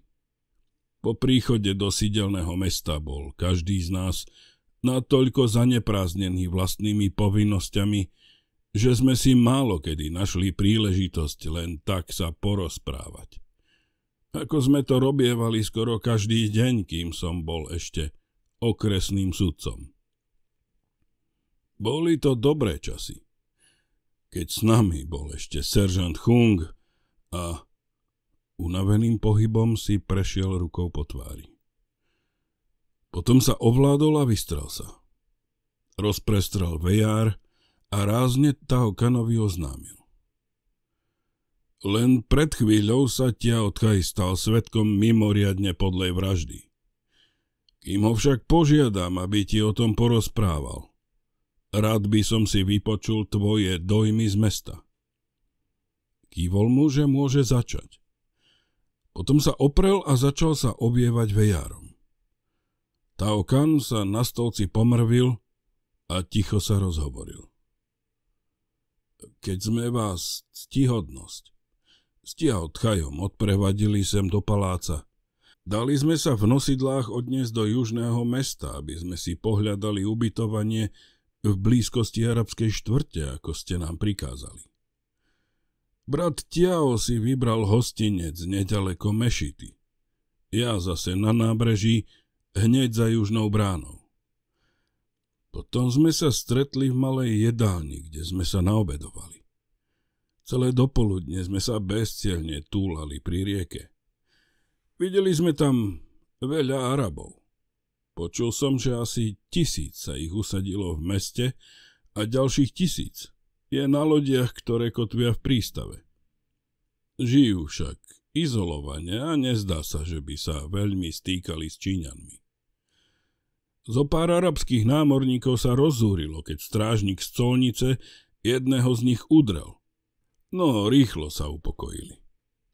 Po príchode do sídelného mesta bol každý z nás natoľko zanepráznený vlastnými povinnosťami, že sme si málo kedy našli príležitosť len tak sa porozprávať. Ako sme to robievali skoro každý deň, kým som bol ešte okresným sudcom. Boli to dobré časy. Keď s nami bol ešte seržant Hung, a Unaveným pohybom si prešiel rukou po tvári. Potom sa ovládol a vystrel sa. Rozprestrel vejár a rázne kanovi oznámil. Len pred chvíľou sa tia odchaj stal svetkom mimoriadne podlej vraždy. Kým ho však požiadam, aby ti o tom porozprával. Rád by som si vypočul tvoje dojmy z mesta. Kývol mu, že môže začať. Potom sa oprel a začal sa obievať vejárom. Tao Kan sa na stolci pomrvil a ticho sa rozhovoril. Keď sme vás, ctihodnosť, stia od chajom odprevadili sem do paláca – Dali sme sa v nosidlách odnes do južného mesta, aby sme si pohľadali ubytovanie v blízkosti arabskej štvrte, ako ste nám prikázali. Brat Tiao si vybral hostinec nedaleko Mešity. Ja zase na nábreží, hneď za južnou bránou. Potom sme sa stretli v malej jedálni, kde sme sa naobedovali. Celé dopoludne sme sa bezcielne túlali pri rieke. Videli sme tam veľa Arabov. Počul som, že asi tisíc sa ich usadilo v meste a ďalších tisíc je na lodiach, ktoré kotvia v prístave. Žijú však izolovane a nezdá sa, že by sa veľmi stýkali s Číňanmi. Zo pár arabských námorníkov sa rozúrilo, keď strážnik z colnice jedného z nich udrel. No, rýchlo sa upokojili.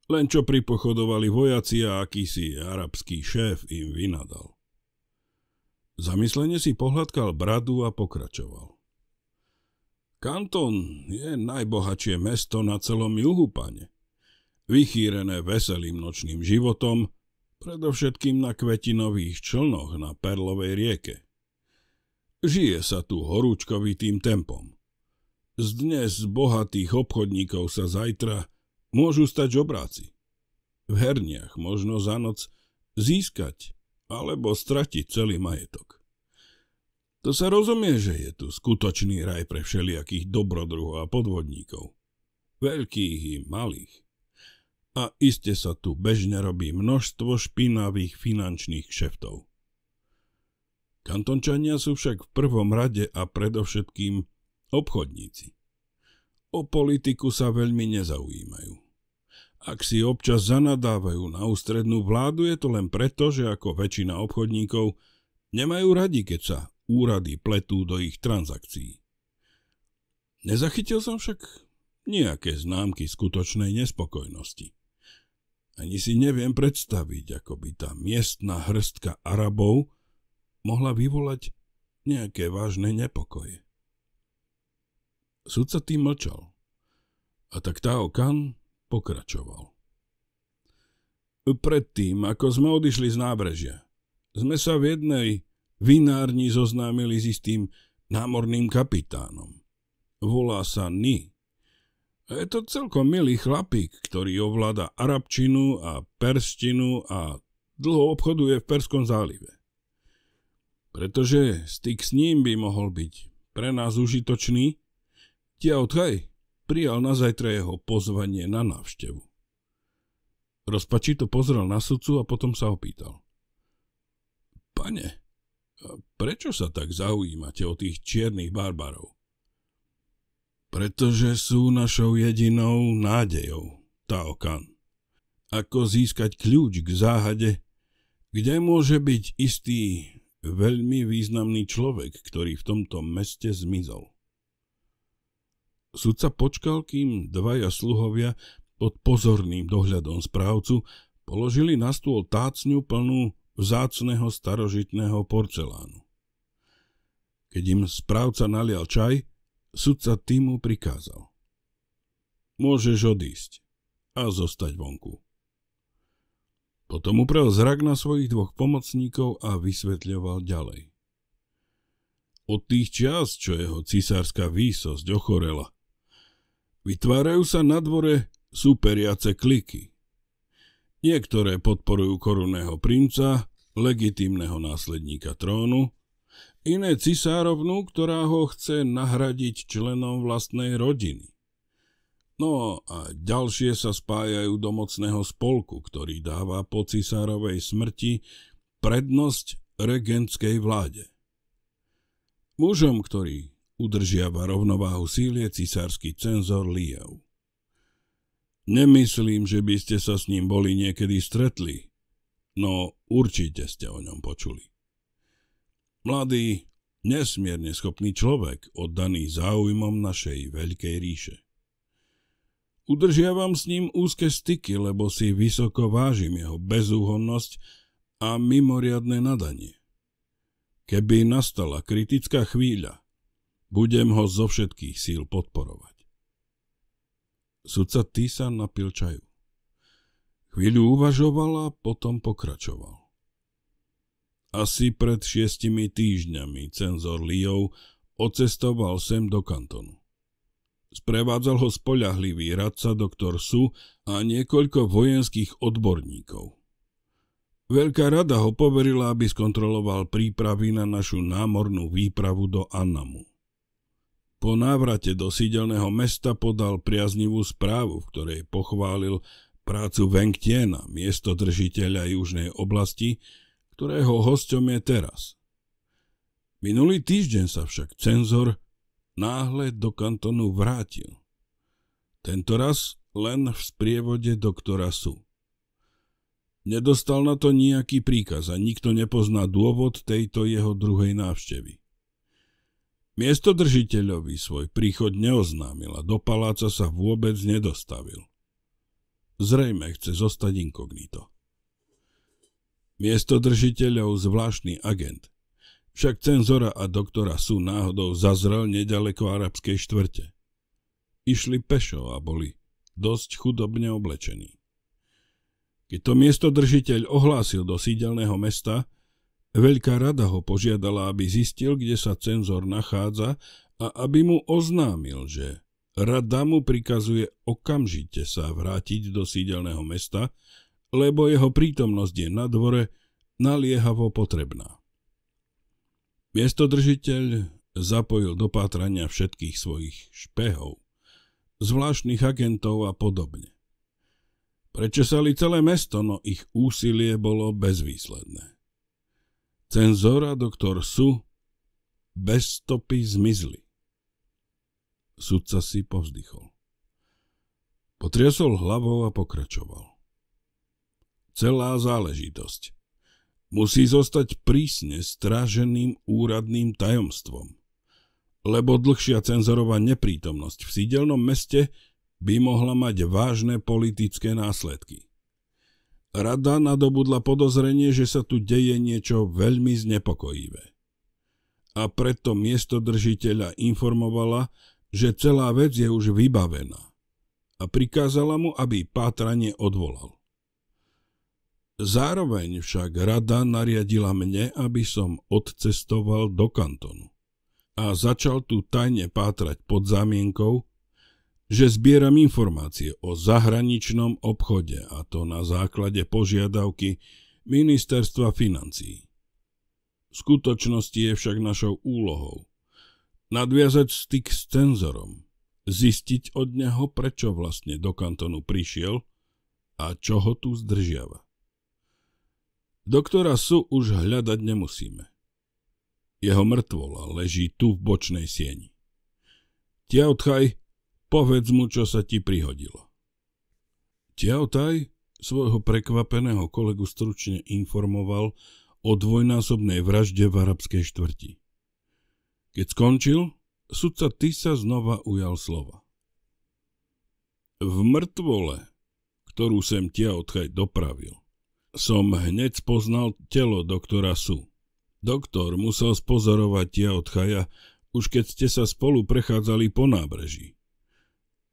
Len čo pripochodovali vojaci a akýsi arabský šéf im vynadal. Zamyslene si pohľadkal bradu a pokračoval. Kanton je najbohatšie mesto na celom juhu, pane. Vychýrené veselým nočným životom, predovšetkým na kvetinových člnoch na Perlovej rieke. Žije sa tu horúčkovitým tempom. Z dnes bohatých obchodníkov sa zajtra môžu stať obráci. V herniach možno za noc získať alebo stratiť celý majetok. To sa rozumie, že je tu skutočný raj pre všelijakých dobrodruhov a podvodníkov. Veľkých i malých. A iste sa tu bežne robí množstvo špinavých finančných kšeftov. Kantončania sú však v prvom rade a predovšetkým obchodníci. O politiku sa veľmi nezaujímajú. Ak si občas zanadávajú na ústrednú vládu, je to len preto, že ako väčšina obchodníkov nemajú radi, keď sa úrady pletú do ich transakcií. Nezachytil som však nejaké známky skutočnej nespokojnosti. Ani si neviem predstaviť, ako by tá miestna hrstka Arabov mohla vyvolať nejaké vážne nepokoje. Sudca tým mlčal. A tak Tao Kan pokračoval. Predtým, ako sme odišli z nábrežia, sme sa v jednej vinárni zoznámili s istým námorným kapitánom. Volá sa Ni. Je to celkom milý chlapík, ktorý ovláda arabčinu a perštinu a dlho obchoduje v Perskom zálive. Pretože styk s ním by mohol byť pre nás užitočný, Tiao Thaj prijal na zajtra jeho pozvanie na návštevu. Rozpačito pozrel na sudcu a potom sa opýtal. Pane, prečo sa tak zaujímate o tých čiernych barbarov? Pretože sú našou jedinou nádejou, Taokan. Ako získať kľúč k záhade, kde môže byť istý veľmi významný človek, ktorý v tomto meste zmizol. Sudca počkal, kým dvaja sluhovia pod pozorným dohľadom správcu položili na stôl tácňu plnú zácného starožitného porcelánu. Keď im správca nalial čaj, sudca týmu prikázal. Môžeš odísť a zostať vonku. Potom uprel zrak na svojich dvoch pomocníkov a vysvetľoval ďalej. Od tých čas, čo jeho cisárska výsosť ochorela, vytvárajú sa na dvore superiace kliky – Niektoré podporujú korunného princa, legitímneho následníka trónu, iné cisárovnu, ktorá ho chce nahradiť členom vlastnej rodiny. No a ďalšie sa spájajú do mocného spolku, ktorý dáva po cisárovej smrti prednosť regentskej vláde. Mužom, ktorý udržiava rovnováhu síl, je cisársky cenzor Liev. Nemyslím, že by ste sa s ním boli niekedy stretli, no určite ste o ňom počuli. Mladý, nesmierne schopný človek, oddaný záujmom našej veľkej ríše. Udržiavam s ním úzke styky, lebo si vysoko vážim jeho bezúhonnosť a mimoriadne nadanie. Keby nastala kritická chvíľa, budem ho zo všetkých síl podporovať. Sudca Týsa napil čaju. Chvíľu uvažoval a potom pokračoval. Asi pred šiestimi týždňami cenzor Liov odcestoval sem do kantonu. Sprevádzal ho spoľahlivý radca doktor Su a niekoľko vojenských odborníkov. Veľká rada ho poverila, aby skontroloval prípravy na našu námornú výpravu do Annamu. Po návrate do sídelného mesta podal priaznivú správu, v ktorej pochválil prácu Vengtiena, miestodržiteľa južnej oblasti, ktorého hosťom je teraz. Minulý týždeň sa však cenzor náhle do kantonu vrátil. Tento raz len v sprievode doktora Su. Nedostal na to nejaký príkaz a nikto nepozná dôvod tejto jeho druhej návštevy. Miestodržiteľovi svoj príchod neoznámil a do paláca sa vôbec nedostavil. Zrejme chce zostať inkognito. Miestodržiteľov zvláštny agent. Však cenzora a doktora sú náhodou zazrel nedaleko arabskej štvrte. Išli pešo a boli dosť chudobne oblečení. Keď to miestodržiteľ ohlásil do sídelného mesta, Veľká rada ho požiadala, aby zistil, kde sa cenzor nachádza a aby mu oznámil, že rada mu prikazuje okamžite sa vrátiť do sídelného mesta, lebo jeho prítomnosť je na dvore naliehavo potrebná. Miestodržiteľ zapojil do pátrania všetkých svojich špehov, zvláštnych agentov a podobne. Prečesali celé mesto, no ich úsilie bolo bezvýsledné. Cenzora doktor Su bez stopy zmizli. Sudca si povzdychol. Potriasol hlavou a pokračoval. Celá záležitosť musí zostať prísne stráženým úradným tajomstvom, lebo dlhšia cenzorová neprítomnosť v sídelnom meste by mohla mať vážne politické následky. Rada nadobudla podozrenie, že sa tu deje niečo veľmi znepokojivé. A preto miestodržiteľa informovala, že celá vec je už vybavená a prikázala mu, aby pátranie odvolal. Zároveň však rada nariadila mne, aby som odcestoval do kantonu a začal tu tajne pátrať pod zámienkou, že zbieram informácie o zahraničnom obchode a to na základe požiadavky Ministerstva financií. V skutočnosti je však našou úlohou nadviazať styk s cenzorom, zistiť od neho, prečo vlastne do kantonu prišiel a čo ho tu zdržiava. Doktora Su už hľadať nemusíme. Jeho mŕtvola leží tu v bočnej sieni. Tiaotchaj Povedz mu, čo sa ti prihodilo. Taj svojho prekvapeného kolegu stručne informoval o dvojnásobnej vražde v arabskej štvrti. Keď skončil, sudca Tisa znova ujal slova. V mŕtvole, ktorú sem odchaj dopravil, som hneď poznal telo doktora Su. Doktor musel spozorovať odchaja, už keď ste sa spolu prechádzali po nábreží.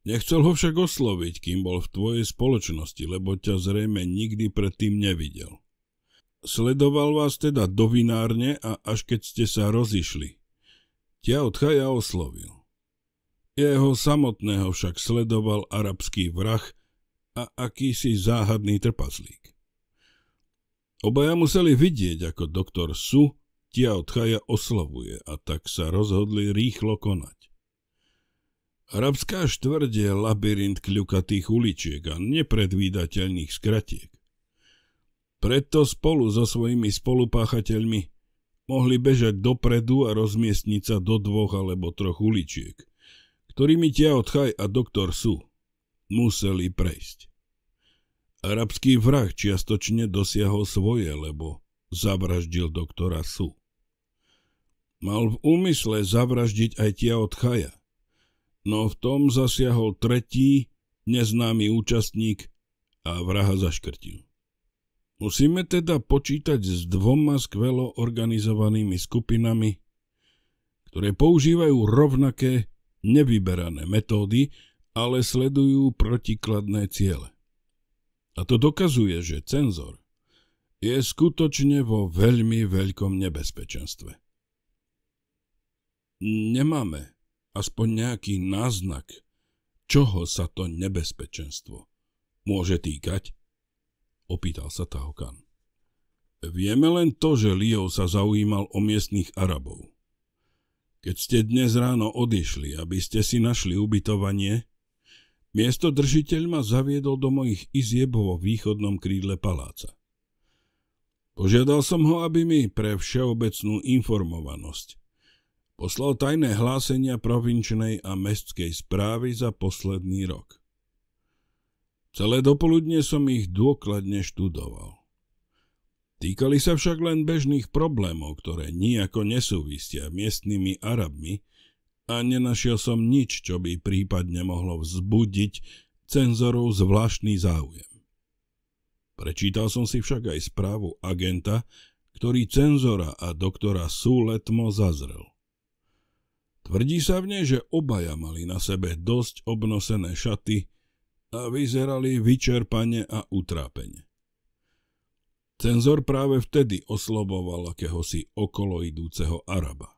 Nechcel ho však osloviť, kým bol v tvojej spoločnosti, lebo ťa zrejme nikdy predtým nevidel. Sledoval vás teda dovinárne a až keď ste sa rozišli, ťa od Chaja oslovil. Jeho samotného však sledoval arabský vrah a akýsi záhadný trpaslík. Obaja museli vidieť, ako doktor Su tia od Chaja oslovuje a tak sa rozhodli rýchlo konať. Arabská štvrť je labyrint kľukatých uličiek a nepredvídateľných skratiek. Preto spolu so svojimi spolupáchateľmi mohli bežať dopredu a rozmiestniť sa do dvoch alebo troch uličiek, ktorými tia odchaj a doktor sú. Museli prejsť. Arabský vrah čiastočne dosiahol svoje, lebo zavraždil doktora Su. Mal v úmysle zavraždiť aj tia od Chaja, no v tom zasiahol tretí, neznámy účastník a vraha zaškrtil. Musíme teda počítať s dvoma skvelo organizovanými skupinami, ktoré používajú rovnaké, nevyberané metódy, ale sledujú protikladné ciele. A to dokazuje, že cenzor je skutočne vo veľmi veľkom nebezpečenstve. Nemáme aspoň nejaký náznak, čoho sa to nebezpečenstvo môže týkať? Opýtal sa Tahokan. Vieme len to, že Liov sa zaujímal o miestnych Arabov. Keď ste dnes ráno odišli, aby ste si našli ubytovanie, miesto držiteľ ma zaviedol do mojich izieb vo východnom krídle paláca. Požiadal som ho, aby mi pre všeobecnú informovanosť Poslal tajné hlásenia provinčnej a mestskej správy za posledný rok. Celé dopoludne som ich dôkladne študoval. Týkali sa však len bežných problémov, ktoré nijako nesúvisia miestnymi Arabmi a nenašiel som nič, čo by prípadne mohlo vzbudiť cenzorov zvláštny záujem. Prečítal som si však aj správu agenta, ktorý cenzora a doktora Súletmo zazrel. Tvrdí sa v nej, že obaja mali na sebe dosť obnosené šaty a vyzerali vyčerpane a utrápene. Cenzor práve vtedy osloboval akéhosi Idúceho Araba.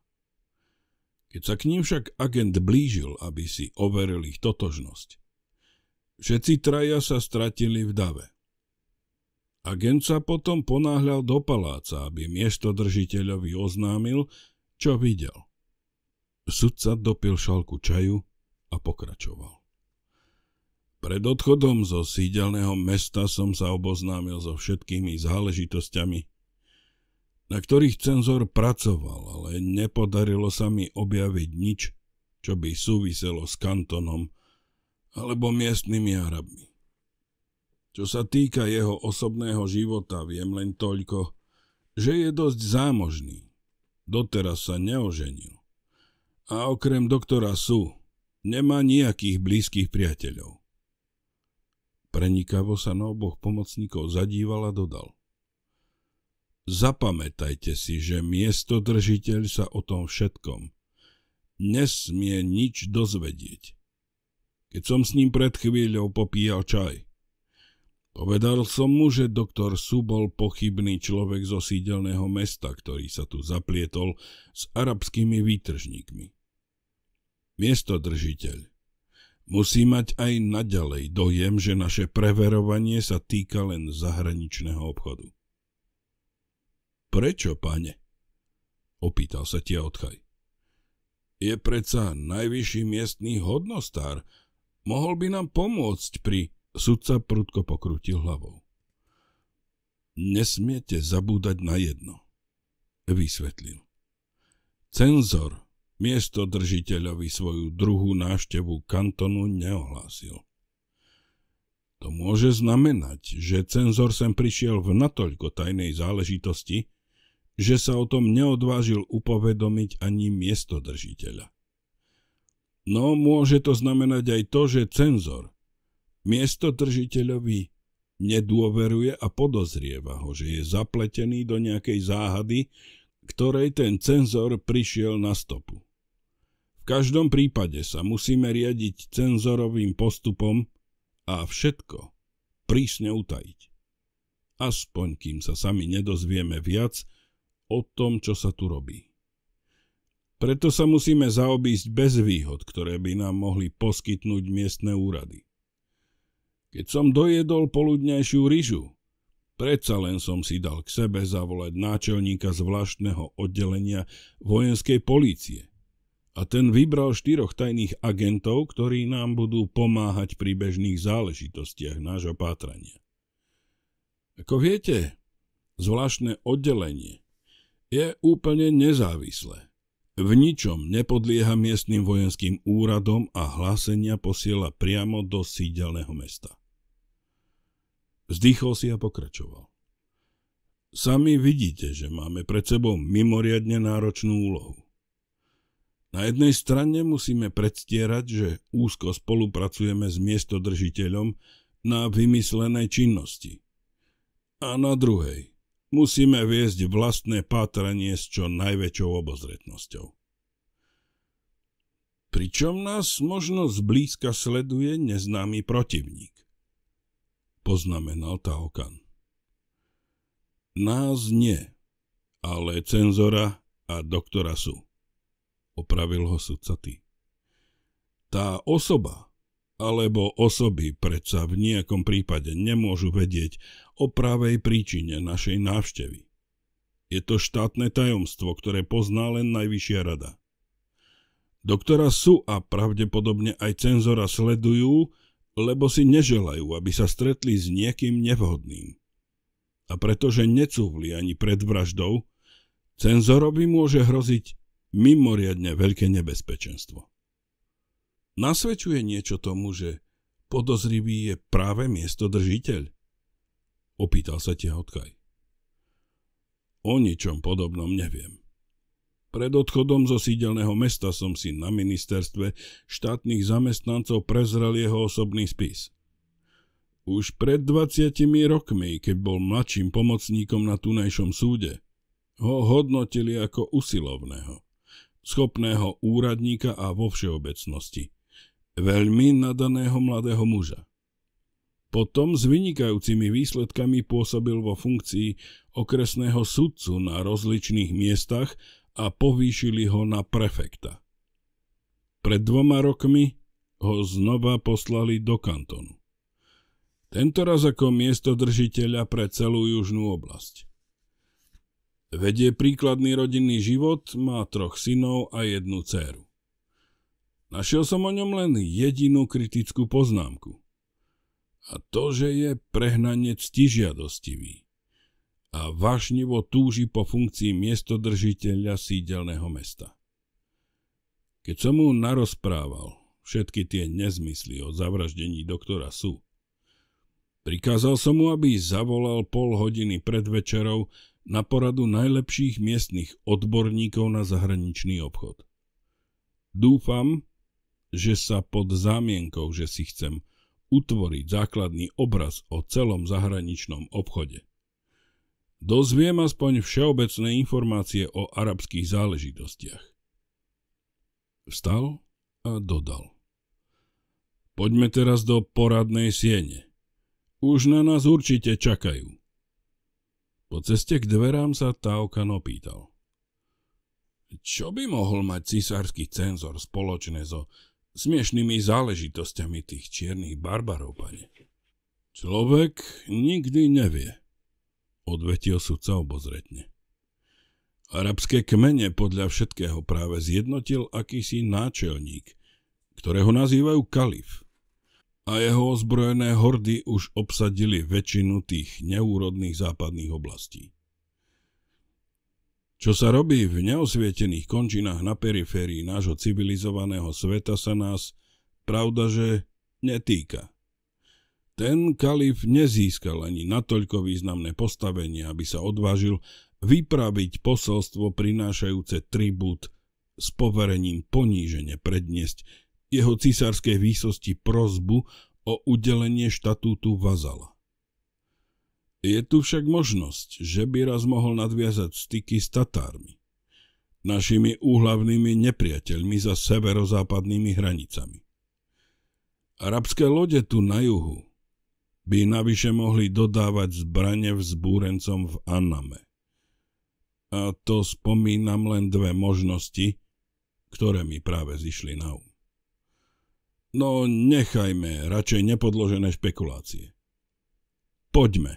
Keď sa k ním však agent blížil, aby si overil ich totožnosť, všetci traja sa stratili v dave. Agent sa potom ponáhľal do paláca, aby miestodržiteľovi oznámil, čo videl. Sudca dopil šalku čaju a pokračoval. Pred odchodom zo sídelného mesta som sa oboznámil so všetkými záležitosťami, na ktorých cenzor pracoval, ale nepodarilo sa mi objaviť nič, čo by súviselo s kantonom alebo miestnymi Arabmi. Čo sa týka jeho osobného života, viem len toľko, že je dosť zámožný. Doteraz sa neoženil a okrem doktora sú. Nemá nejakých blízkych priateľov. Prenikavo sa na oboch pomocníkov zadíval a dodal. Zapamätajte si, že miestodržiteľ sa o tom všetkom nesmie nič dozvedieť. Keď som s ním pred chvíľou popíjal čaj, povedal som mu, že doktor Su bol pochybný človek zo sídelného mesta, ktorý sa tu zaplietol s arabskými výtržníkmi. Miestodržiteľ musí mať aj naďalej dojem, že naše preverovanie sa týka len zahraničného obchodu. Prečo, pane? Opýtal sa tie odchaj. Je predsa najvyšší miestný hodnostár. Mohol by nám pomôcť pri... Sudca prudko pokrutil hlavou. Nesmiete zabúdať na jedno, vysvetlil. Cenzor Miesto držiteľovi svoju druhú náštevu kantonu neohlásil. To môže znamenať, že cenzor sem prišiel v natoľko tajnej záležitosti, že sa o tom neodvážil upovedomiť ani miestodržiteľa. No môže to znamenať aj to, že cenzor miestodržiteľovi nedôveruje a podozrieva ho, že je zapletený do nejakej záhady, ktorej ten cenzor prišiel na stopu každom prípade sa musíme riadiť cenzorovým postupom a všetko prísne utajiť. Aspoň kým sa sami nedozvieme viac o tom, čo sa tu robí. Preto sa musíme zaobísť bez výhod, ktoré by nám mohli poskytnúť miestne úrady. Keď som dojedol poludnejšiu ryžu, Predsa len som si dal k sebe zavolať náčelníka zvláštneho oddelenia vojenskej polície, a ten vybral štyroch tajných agentov, ktorí nám budú pomáhať pri bežných záležitostiach nášho pátrania. Ako viete, zvláštne oddelenie je úplne nezávislé. V ničom nepodlieha miestnym vojenským úradom a hlásenia posiela priamo do sídelného mesta. Zdýchol si a pokračoval. Sami vidíte, že máme pred sebou mimoriadne náročnú úlohu. Na jednej strane musíme predstierať, že úzko spolupracujeme s miestodržiteľom na vymyslenej činnosti. A na druhej, musíme viesť vlastné pátranie s čo najväčšou obozretnosťou. Pričom nás možno zblízka sleduje neznámy protivník, poznamenal Taokan. Nás nie, ale cenzora a doktora sú opravil ho sudca ty. Tá osoba alebo osoby predsa v nejakom prípade nemôžu vedieť o pravej príčine našej návštevy. Je to štátne tajomstvo, ktoré pozná len Najvyššia rada. Doktora sú a pravdepodobne aj cenzora sledujú, lebo si neželajú, aby sa stretli s niekým nevhodným. A pretože necúvli ani pred vraždou, cenzorovi môže hroziť mimoriadne veľké nebezpečenstvo. Nasvedčuje niečo tomu, že podozrivý je práve miestodržiteľ? Opýtal sa hodkaj. O ničom podobnom neviem. Pred odchodom zo sídelného mesta som si na ministerstve štátnych zamestnancov prezrel jeho osobný spis. Už pred 20 rokmi, keď bol mladším pomocníkom na tunajšom súde, ho hodnotili ako usilovného schopného úradníka a vo všeobecnosti. Veľmi nadaného mladého muža. Potom s vynikajúcimi výsledkami pôsobil vo funkcii okresného sudcu na rozličných miestach a povýšili ho na prefekta. Pred dvoma rokmi ho znova poslali do kantonu. Tentoraz ako miestodržiteľa pre celú južnú oblasť. Vedie príkladný rodinný život, má troch synov a jednu dceru. Našiel som o ňom len jedinú kritickú poznámku. A to, že je prehnane ctižiadostivý a vášnivo túži po funkcii miestodržiteľa sídelného mesta. Keď som mu narozprával všetky tie nezmysly o zavraždení doktora Su, prikázal som mu, aby zavolal pol hodiny pred večerou na poradu najlepších miestnych odborníkov na zahraničný obchod. Dúfam, že sa pod zámienkou, že si chcem utvoriť základný obraz o celom zahraničnom obchode. Dozviem aspoň všeobecné informácie o arabských záležitostiach. Vstal a dodal. Poďme teraz do poradnej siene. Už na nás určite čakajú. Po ceste k dverám sa Taokan opýtal. Čo by mohol mať cisársky cenzor spoločné so smiešnými záležitosťami tých čiernych barbarov, pane? Človek nikdy nevie, odvetil sudca obozretne. Arabské kmene podľa všetkého práve zjednotil akýsi náčelník, ktorého nazývajú kalif – a jeho ozbrojené hordy už obsadili väčšinu tých neúrodných západných oblastí. Čo sa robí v neosvietených končinách na periférii nášho civilizovaného sveta sa nás, pravda že netýka. Ten kalif nezískal ani natoľko významné postavenie, aby sa odvážil vypraviť posolstvo prinášajúce tribút s poverením poníženie predniesť jeho cisárskej výsosti prozbu o udelenie štatútu vazala. Je tu však možnosť, že by raz mohol nadviazať styky s Tatármi, našimi úhlavnými nepriateľmi za severozápadnými hranicami. Arabské lode tu na juhu by navyše mohli dodávať zbrane vzbúrencom v Anname. A to spomínam len dve možnosti, ktoré mi práve zišli na um. No nechajme radšej nepodložené špekulácie. Poďme.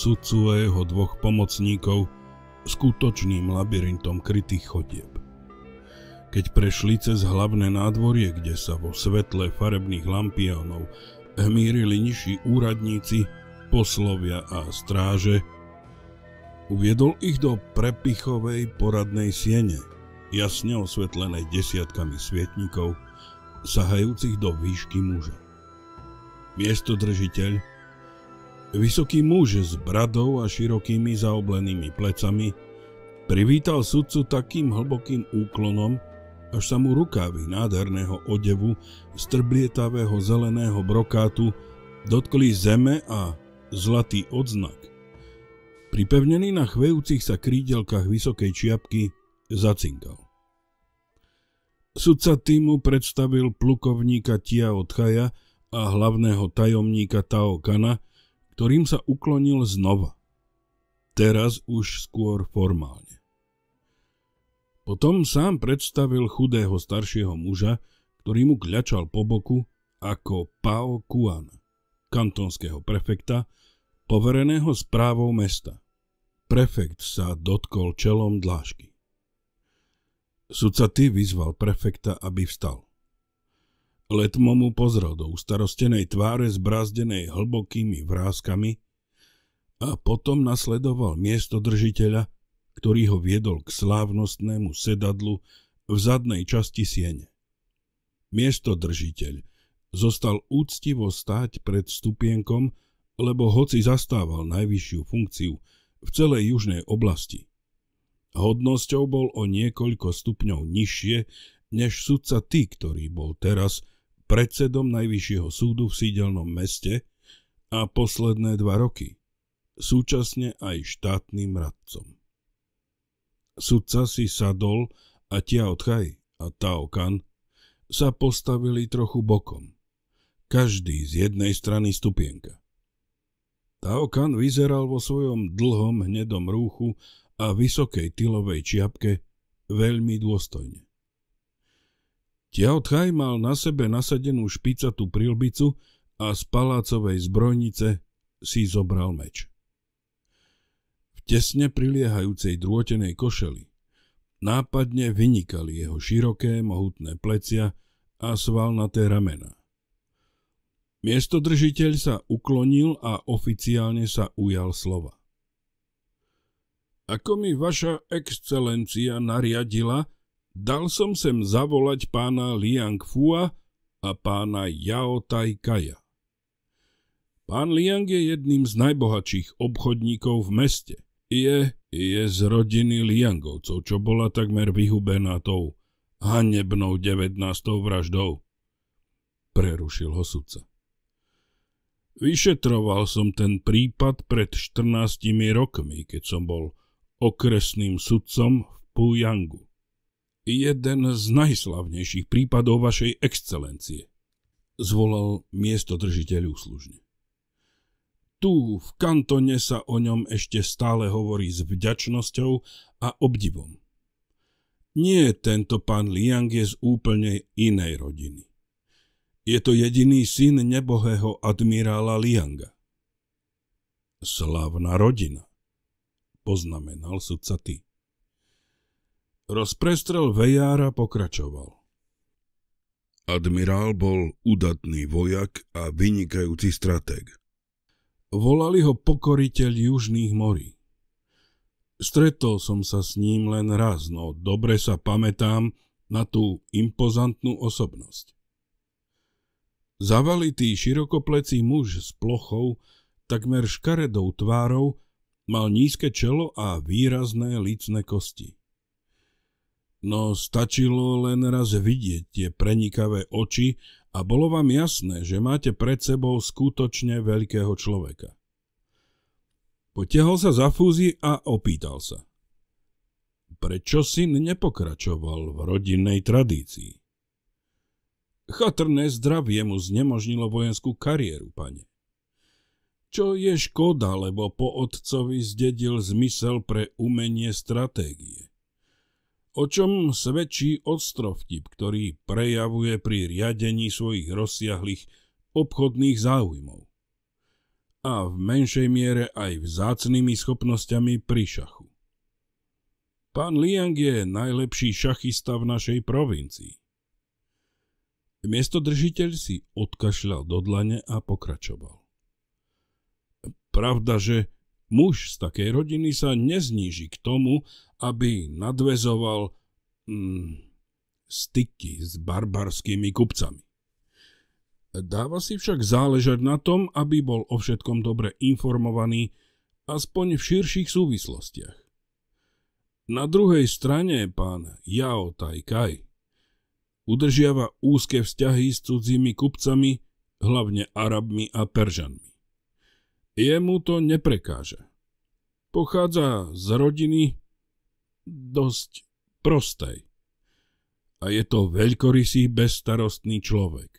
sudcu a jeho dvoch pomocníkov skutočným labyrintom krytých chodieb. Keď prešli cez hlavné nádvorie, kde sa vo svetle farebných lampiónov hmírili nižší úradníci, poslovia a stráže, uviedol ich do prepichovej poradnej siene, jasne osvetlenej desiatkami svietníkov, sahajúcich do výšky muža. Miestodržiteľ Vysoký muž s bradou a širokými zaoblenými plecami privítal sudcu takým hlbokým úklonom, až sa mu rukávy nádherného odevu z trblietavého zeleného brokátu dotkli zeme a zlatý odznak. Pripevnený na chvejúcich sa krídelkách vysokej čiapky zacinkal. Sudca týmu predstavil plukovníka Tia Odchaja a hlavného tajomníka Tao Kana – ktorým sa uklonil znova. Teraz už skôr formálne. Potom sám predstavil chudého staršieho muža, ktorý mu kľačal po boku ako Pao Kuan, kantonského prefekta, povereného správou mesta. Prefekt sa dotkol čelom dlášky. Sudca ty vyzval prefekta, aby vstal. Letmo mu pozrel do ustarostenej tváre brázdenej hlbokými vrázkami a potom nasledoval miesto držiteľa, ktorý ho viedol k slávnostnému sedadlu v zadnej časti siene. držiteľ zostal úctivo stáť pred stupienkom, lebo hoci zastával najvyššiu funkciu v celej južnej oblasti. Hodnosťou bol o niekoľko stupňov nižšie než sudca ty, ktorý bol teraz – predsedom Najvyššieho súdu v sídelnom meste a posledné dva roky súčasne aj štátnym radcom. Sudca si sadol a Tiao Tchaj a Tao Kan sa postavili trochu bokom, každý z jednej strany stupienka. Tao Kan vyzeral vo svojom dlhom hnedom rúchu a vysokej tylovej čiapke veľmi dôstojne. Tiaotchaj mal na sebe nasadenú špicatú prilbicu a z palácovej zbrojnice si zobral meč. V tesne priliehajúcej drôtenej košeli nápadne vynikali jeho široké, mohutné plecia a svalnaté ramena. Miestodržiteľ sa uklonil a oficiálne sa ujal slova. Ako mi vaša excelencia nariadila, Dal som sem zavolať pána Liang Fua a pána Yao Tai Kaja. Pán Liang je jedným z najbohatších obchodníkov v meste. Je, je z rodiny Liangovcov, čo bola takmer vyhubená tou hanebnou 19. vraždou. Prerušil ho sudca. Vyšetroval som ten prípad pred 14 rokmi, keď som bol okresným sudcom v Pujangu jeden z najslavnejších prípadov vašej excelencie, zvolal miesto držiteľ úslužne. Tu v kantone sa o ňom ešte stále hovorí s vďačnosťou a obdivom. Nie tento pán Liang je z úplne inej rodiny. Je to jediný syn nebohého admirála Lianga. Slavná rodina, poznamenal sudca ty. Rozprestrel vejára pokračoval. Admirál bol udatný vojak a vynikajúci stratég. Volali ho pokoriteľ južných morí. Stretol som sa s ním len raz, no dobre sa pamätám na tú impozantnú osobnosť. Zavalitý širokoplecí muž s plochou, takmer škaredou tvárou, mal nízke čelo a výrazné licné kosti. No stačilo len raz vidieť tie prenikavé oči a bolo vám jasné, že máte pred sebou skutočne veľkého človeka. Potiahol sa za fúzi a opýtal sa. Prečo syn nepokračoval v rodinnej tradícii? Chatrné zdravie mu znemožnilo vojenskú kariéru, pane. Čo je škoda, lebo po otcovi zdedil zmysel pre umenie stratégie o čom svedčí ostrovtip, ktorý prejavuje pri riadení svojich rozsiahlých obchodných záujmov a v menšej miere aj vzácnými schopnosťami pri šachu. Pán Liang je najlepší šachista v našej provincii. Miestodržiteľ si odkašľal do dlane a pokračoval. Pravda, že muž z takej rodiny sa nezníži k tomu, aby nadvezoval mm, styky s barbarskými kupcami. Dáva si však záležať na tom, aby bol o všetkom dobre informovaný, aspoň v širších súvislostiach. Na druhej strane pán Yao Tai Kai udržiava úzke vzťahy s cudzími kupcami, hlavne Arabmi a Peržanmi. Jemu to neprekáže. Pochádza z rodiny, dosť prostej. A je to veľkorysý bezstarostný človek.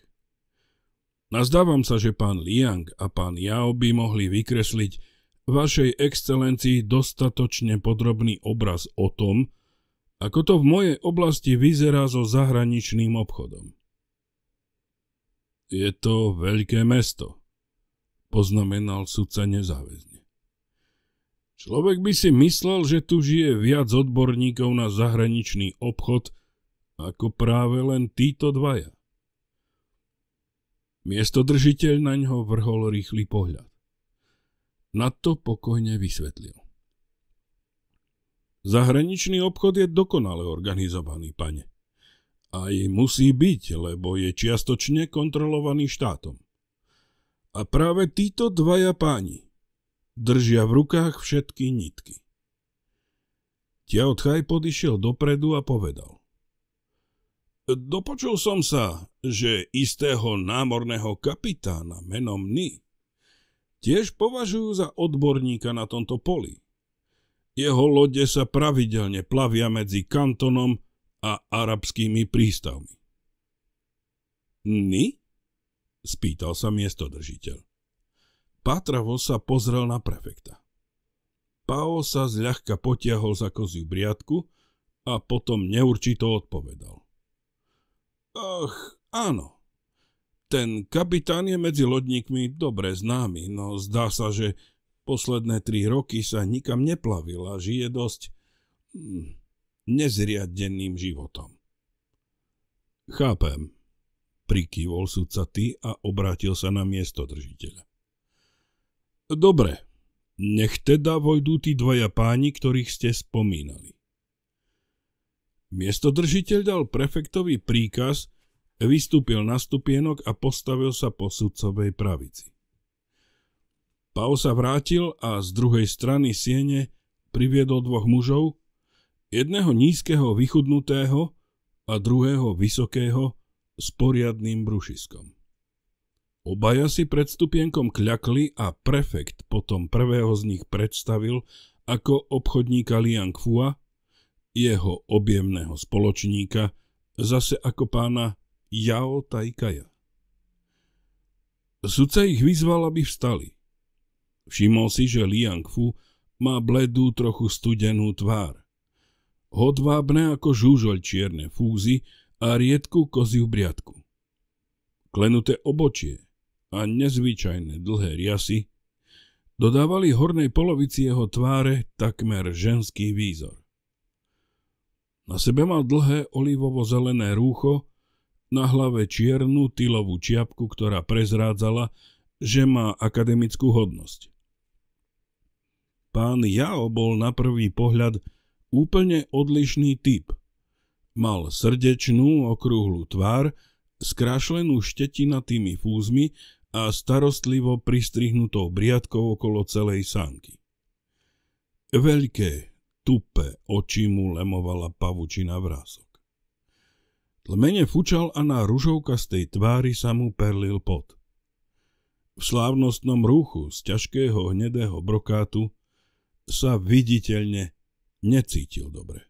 Nazdávam sa, že pán Liang a pán Yao by mohli vykresliť vašej excelencii dostatočne podrobný obraz o tom, ako to v mojej oblasti vyzerá so zahraničným obchodom. Je to veľké mesto, poznamenal sudca nezáväzne. Človek by si myslel, že tu žije viac odborníkov na zahraničný obchod, ako práve len títo dvaja. Miestodržiteľ na ňo vrhol rýchly pohľad. Na to pokojne vysvetlil. Zahraničný obchod je dokonale organizovaný, pane. Aj musí byť, lebo je čiastočne kontrolovaný štátom. A práve títo dvaja páni, držia v rukách všetky nitky. Tiaot podišiel dopredu a povedal. Dopočul som sa, že istého námorného kapitána menom Ni tiež považujú za odborníka na tomto poli. Jeho lode sa pravidelne plavia medzi kantonom a arabskými prístavmi. Ni? spýtal sa miestodržiteľ. Pátravo sa pozrel na prefekta. Pao sa zľahka potiahol za koziu briadku a potom neurčito odpovedal. Ach, áno. Ten kapitán je medzi lodníkmi dobre známy, no zdá sa, že posledné tri roky sa nikam neplavil a žije dosť hm, nezriadeným životom. Chápem, prikývol sudca ty a obrátil sa na miesto držiteľa. Dobre, nech teda vojdú tí dvaja páni, ktorých ste spomínali. Miestodržiteľ dal prefektový príkaz, vystúpil na stupienok a postavil sa po sudcovej pravici. Pao sa vrátil a z druhej strany siene priviedol dvoch mužov, jedného nízkeho vychudnutého a druhého vysokého s poriadným brušiskom. Obaja si pred stupienkom kľakli a prefekt potom prvého z nich predstavil ako obchodníka Liang Fua, jeho objemného spoločníka, zase ako pána Yao Taikaja. Sudca ich vyzval, aby vstali. Všimol si, že Liang Fu má bledú, trochu studenú tvár. Hodvábne ako žúžoľ čierne fúzy a riedku koziu briadku. Klenuté obočie, a nezvyčajné dlhé riasy dodávali hornej polovici jeho tváre takmer ženský výzor. Na sebe mal dlhé olivovo-zelené rúcho, na hlave čiernu tylovú čiapku, ktorá prezrádzala, že má akademickú hodnosť. Pán Jao bol na prvý pohľad úplne odlišný typ. Mal srdečnú, okrúhlu tvár, skrášlenú štetinatými fúzmi a starostlivo pristrihnutou briadkou okolo celej sánky. Veľké, tupe oči mu lemovala pavučina vrások. Tlmene fučal a na ružovkastej tvári sa mu perlil pot. V slávnostnom ruchu z ťažkého hnedého brokátu sa viditeľne necítil dobre.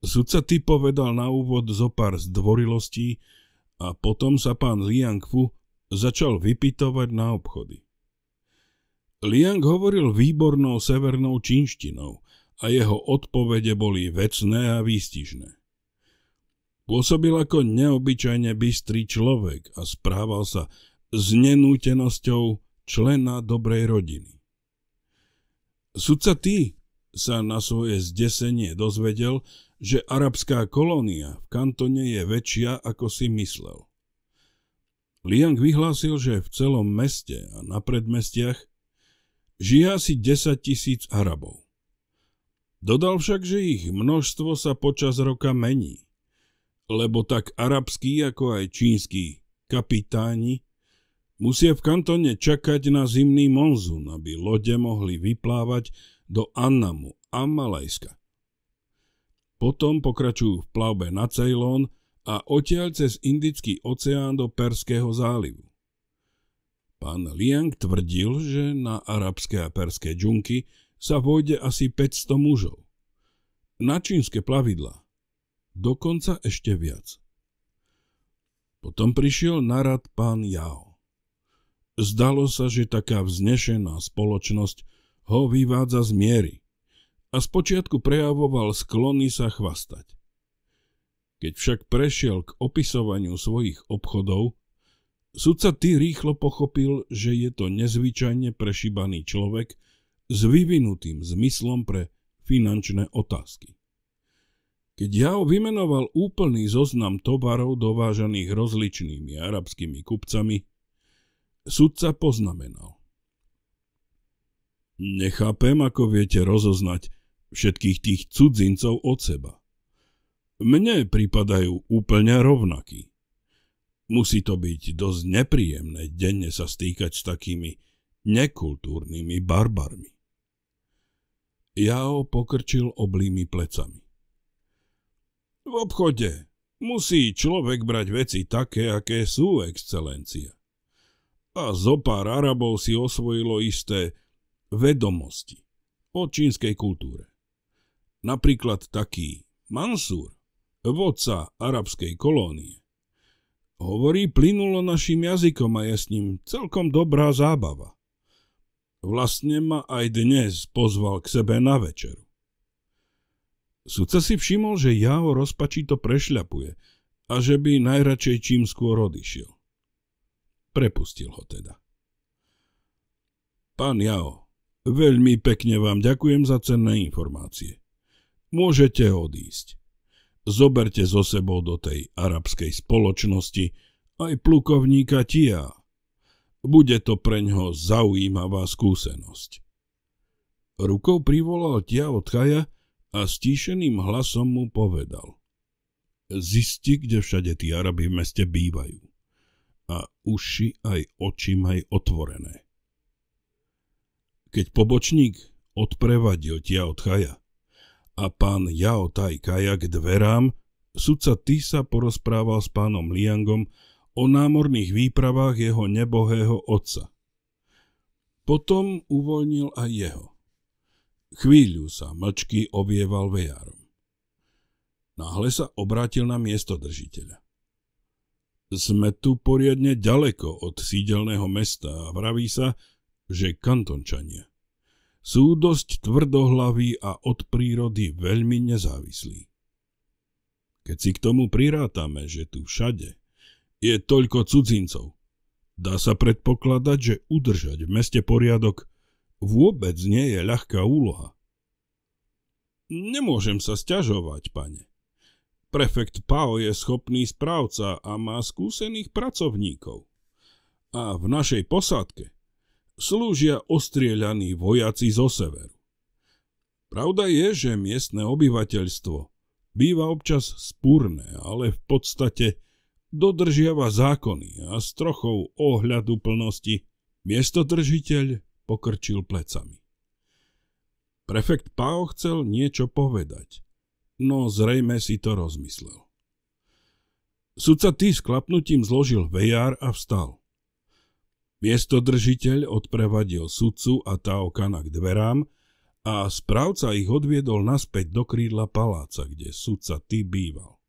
Sudca ty povedal na úvod zo pár zdvorilostí, a potom sa pán Liang Fu začal vypitovať na obchody. Liang hovoril výbornou severnou čínštinou a jeho odpovede boli vecné a výstižné. Pôsobil ako neobyčajne bystrý človek a správal sa s nenútenosťou člena dobrej rodiny. Sudca Tý sa na svoje zdesenie dozvedel, že arabská kolónia v kantone je väčšia, ako si myslel. Liang vyhlásil, že v celom meste a na predmestiach žije asi 10 tisíc Arabov. Dodal však, že ich množstvo sa počas roka mení, lebo tak arabskí ako aj čínsky kapitáni musia v kantone čakať na zimný monzun, aby lode mohli vyplávať do Annamu a Malajska. Potom pokračujú v plavbe na Ceylon a odtiaľ cez Indický oceán do Perského zálivu. Pán Liang tvrdil, že na arabské a perské džunky sa vojde asi 500 mužov. Na čínske plavidla dokonca ešte viac. Potom prišiel na RAD pán Yao. Zdalo sa, že taká vznešená spoločnosť ho vyvádza z miery a spočiatku prejavoval sklony sa chvastať. Keď však prešiel k opisovaniu svojich obchodov, sudca ty rýchlo pochopil, že je to nezvyčajne prešibaný človek s vyvinutým zmyslom pre finančné otázky. Keď ja vymenoval úplný zoznam tovarov dovážaných rozličnými arabskými kupcami, sudca poznamenal. Nechápem, ako viete rozoznať všetkých tých cudzincov od seba. Mne pripadajú úplne rovnakí. Musí to byť dosť nepríjemné denne sa stýkať s takými nekultúrnymi barbarmi. Jao pokrčil oblými plecami. V obchode musí človek brať veci také, aké sú, excelencia. A zo pár Arabov si osvojilo isté vedomosti o čínskej kultúre. Napríklad taký Mansur, vodca arabskej kolónie. Hovorí plynulo našim jazykom a je s ním celkom dobrá zábava. Vlastne ma aj dnes pozval k sebe na večeru. Sudca si všimol, že ja ho rozpačito prešľapuje a že by najradšej čím skôr odišiel. Prepustil ho teda. Pán Jao, veľmi pekne vám ďakujem za cenné informácie. Môžete odísť. Zoberte so sebou do tej arabskej spoločnosti aj plukovníka Tia. Bude to pre ňo zaujímavá skúsenosť. Rukou privolal Tia od Chaja a stíšeným hlasom mu povedal. Zisti, kde všade tí Arabi v meste bývajú. A uši aj oči maj otvorené. Keď pobočník odprevadil tia od Chaja, a pán Jao Tai Kaja k dverám, sudca Tisa porozprával s pánom Liangom o námorných výpravách jeho nebohého otca. Potom uvoľnil aj jeho. Chvíľu sa mlčky obieval vejárom. Náhle sa obrátil na miesto držiteľa. Sme tu poriadne ďaleko od sídelného mesta a vraví sa, že kantončania sú dosť tvrdohlaví a od prírody veľmi nezávislí. Keď si k tomu prirátame, že tu všade je toľko cudzincov, dá sa predpokladať, že udržať v meste poriadok vôbec nie je ľahká úloha. Nemôžem sa sťažovať, pane. Prefekt Pao je schopný správca a má skúsených pracovníkov. A v našej posádke slúžia ostrieľaní vojaci zo severu. Pravda je, že miestne obyvateľstvo býva občas spúrne, ale v podstate dodržiava zákony a s trochou ohľadu plnosti miestodržiteľ pokrčil plecami. Prefekt Pao chcel niečo povedať, no zrejme si to rozmyslel. Sudca Ty s klapnutím zložil vejár a vstal. Miestodržiteľ odprevadil sudcu a Taokana k dverám a správca ich odviedol naspäť do krídla paláca, kde sudca ty býval.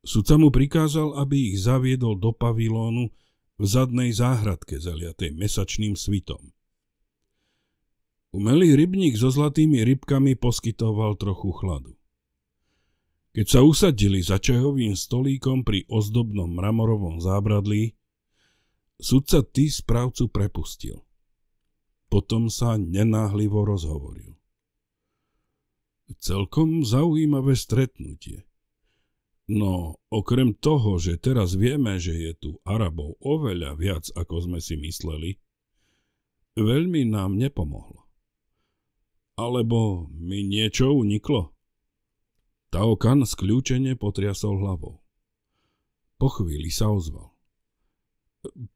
Sudca mu prikázal, aby ich zaviedol do pavilónu v zadnej záhradke zaliatej mesačným svitom. Umelý rybník so zlatými rybkami poskytoval trochu chladu. Keď sa usadili za čehovým stolíkom pri ozdobnom mramorovom zábradlí, Sudca ty správcu prepustil. Potom sa nenáhlivo rozhovoril. Celkom zaujímavé stretnutie. No, okrem toho, že teraz vieme, že je tu Arabov oveľa viac, ako sme si mysleli, veľmi nám nepomohlo. Alebo mi niečo uniklo? Taokan skľúčene potriasol hlavou. Po chvíli sa ozval.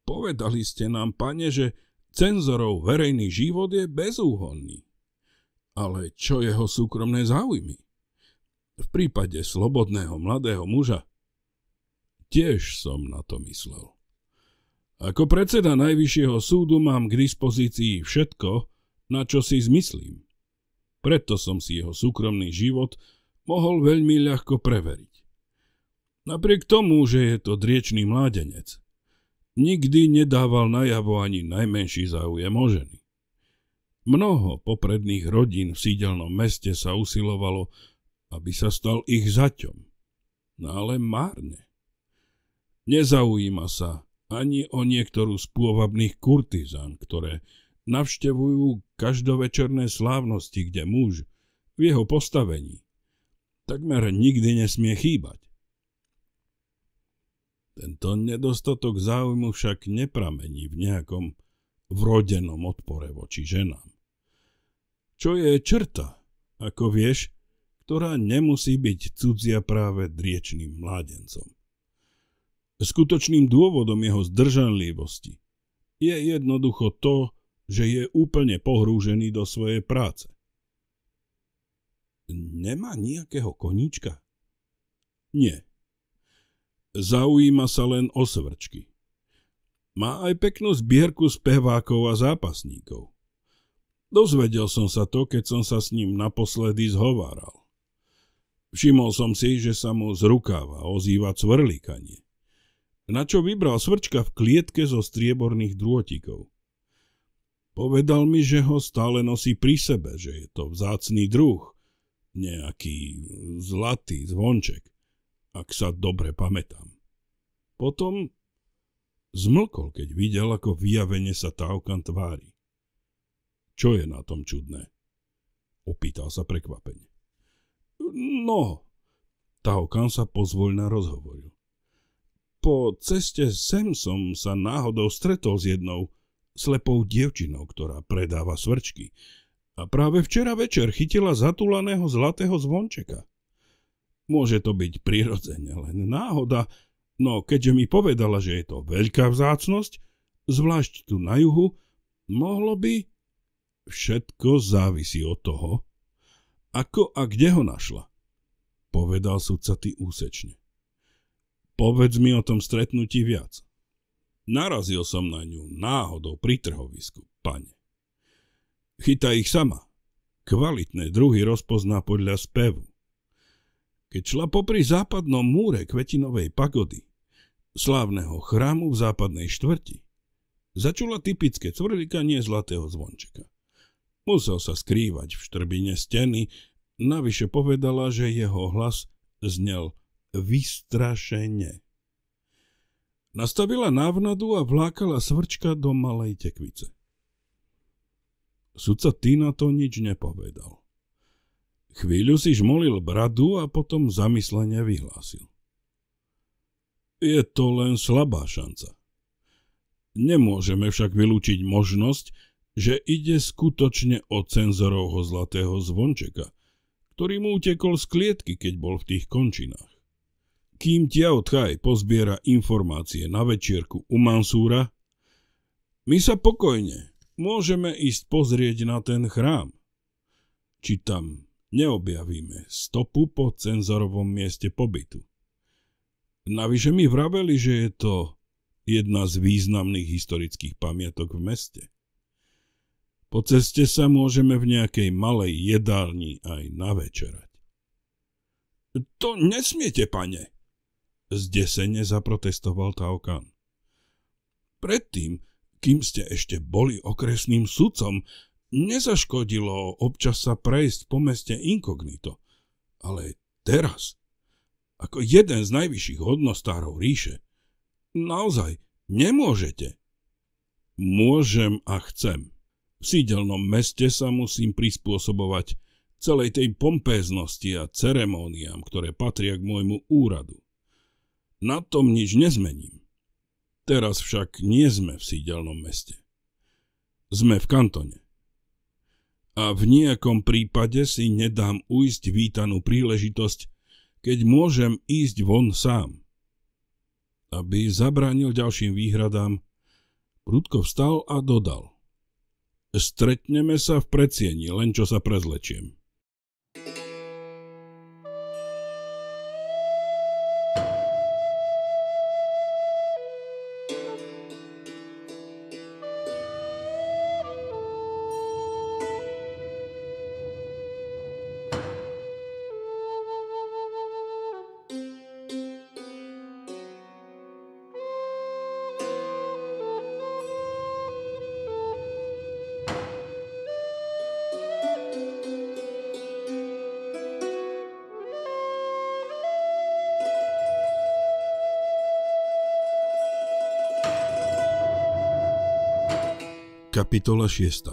Povedali ste nám, pane, že cenzorov verejný život je bezúhonný. Ale čo jeho súkromné záujmy? V prípade slobodného mladého muža tiež som na to myslel. Ako predseda Najvyššieho súdu mám k dispozícii všetko, na čo si zmyslím. Preto som si jeho súkromný život mohol veľmi ľahko preveriť. Napriek tomu, že je to driečný mládenec, nikdy nedával najavo ani najmenší záujem o ženy. Mnoho popredných rodín v sídelnom meste sa usilovalo, aby sa stal ich zaťom. No ale márne. Nezaujíma sa ani o niektorú z pôvabných kurtizán, ktoré navštevujú každovečerné slávnosti, kde muž v jeho postavení takmer nikdy nesmie chýbať. Tento nedostatok záujmu však nepramení v nejakom vrodenom odpore voči ženám. Čo je črta, ako vieš, ktorá nemusí byť cudzia práve driečným mládencom. Skutočným dôvodom jeho zdržanlivosti je jednoducho to, že je úplne pohrúžený do svojej práce. Nemá nejakého koníčka? Nie, zaujíma sa len o svrčky. Má aj peknú zbierku spevákov a zápasníkov. Dozvedel som sa to, keď som sa s ním naposledy zhováral. Všimol som si, že sa mu z rukáva ozýva cvrlikanie. Na čo vybral svrčka v klietke zo strieborných drôtikov. Povedal mi, že ho stále nosí pri sebe, že je to vzácný druh, nejaký zlatý zvonček ak sa dobre pamätám. Potom zmlkol, keď videl, ako vyjavene sa Taukan tvári. Čo je na tom čudné? Opýtal sa prekvapene. No, Taukan sa pozvoľna rozhovoril. Po ceste sem som sa náhodou stretol s jednou slepou dievčinou, ktorá predáva svrčky. A práve včera večer chytila zatulaného zlatého zvončeka. Môže to byť prirodzene len náhoda, no keďže mi povedala, že je to veľká vzácnosť, zvlášť tu na juhu, mohlo by... Všetko závisí od toho, ako a kde ho našla, povedal sudca ty úsečne. Povedz mi o tom stretnutí viac. Narazil som na ňu náhodou pri trhovisku, pane. Chyta ich sama. Kvalitné druhy rozpozná podľa spevu. Keď šla popri západnom múre kvetinovej pagody, slávneho chrámu v západnej štvrti, začula typické cvrlikanie zlatého zvončeka. Musel sa skrývať v štrbine steny, navyše povedala, že jeho hlas znel vystrašene. Nastavila návnadu a vlákala svrčka do malej tekvice. Sudca Tina to nič nepovedal. Chvíľu si žmolil bradu a potom zamyslenia vyhlásil. Je to len slabá šanca. Nemôžeme však vylúčiť možnosť, že ide skutočne o cenzorovho zlatého zvončeka, ktorý mu utekol z klietky, keď bol v tých končinách. Kým Tiao Tchaj pozbiera informácie na večierku u Mansúra, my sa pokojne môžeme ísť pozrieť na ten chrám či tam neobjavíme stopu po cenzorovom mieste pobytu. Navyše mi vraveli, že je to jedna z významných historických pamiatok v meste. Po ceste sa môžeme v nejakej malej jedálni aj navečerať. To nesmiete, pane, zdesene zaprotestoval Taokan. Predtým, kým ste ešte boli okresným sudcom, Nezaškodilo občas sa prejsť po meste inkognito, ale teraz, ako jeden z najvyšších hodnostárov ríše, naozaj nemôžete. Môžem a chcem. V sídelnom meste sa musím prispôsobovať celej tej pompéznosti a ceremóniám, ktoré patria k môjmu úradu. Na tom nič nezmením. Teraz však nie sme v sídelnom meste. Sme v kantone a v nejakom prípade si nedám uísť vítanú príležitosť, keď môžem ísť von sám. Aby zabránil ďalším výhradám, Prudko vstal a dodal. Stretneme sa v predsieni, len čo sa prezlečiem. Kapitola 6 Keď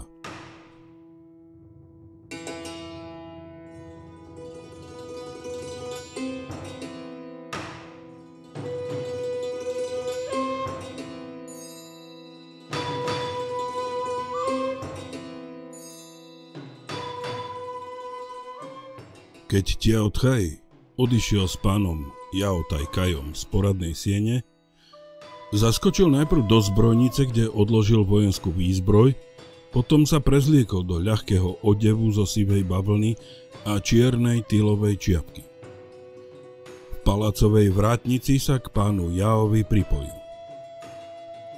Tiao Tiaotaj odišiel s pánom Yao Tai Kajom z poradnej siene, Zaskočil najprv do zbrojnice, kde odložil vojenskú výzbroj, potom sa prezliekol do ľahkého odevu zo sivej bavlny a čiernej tylovej čiapky. V palacovej vrátnici sa k pánu Jaovi pripojil.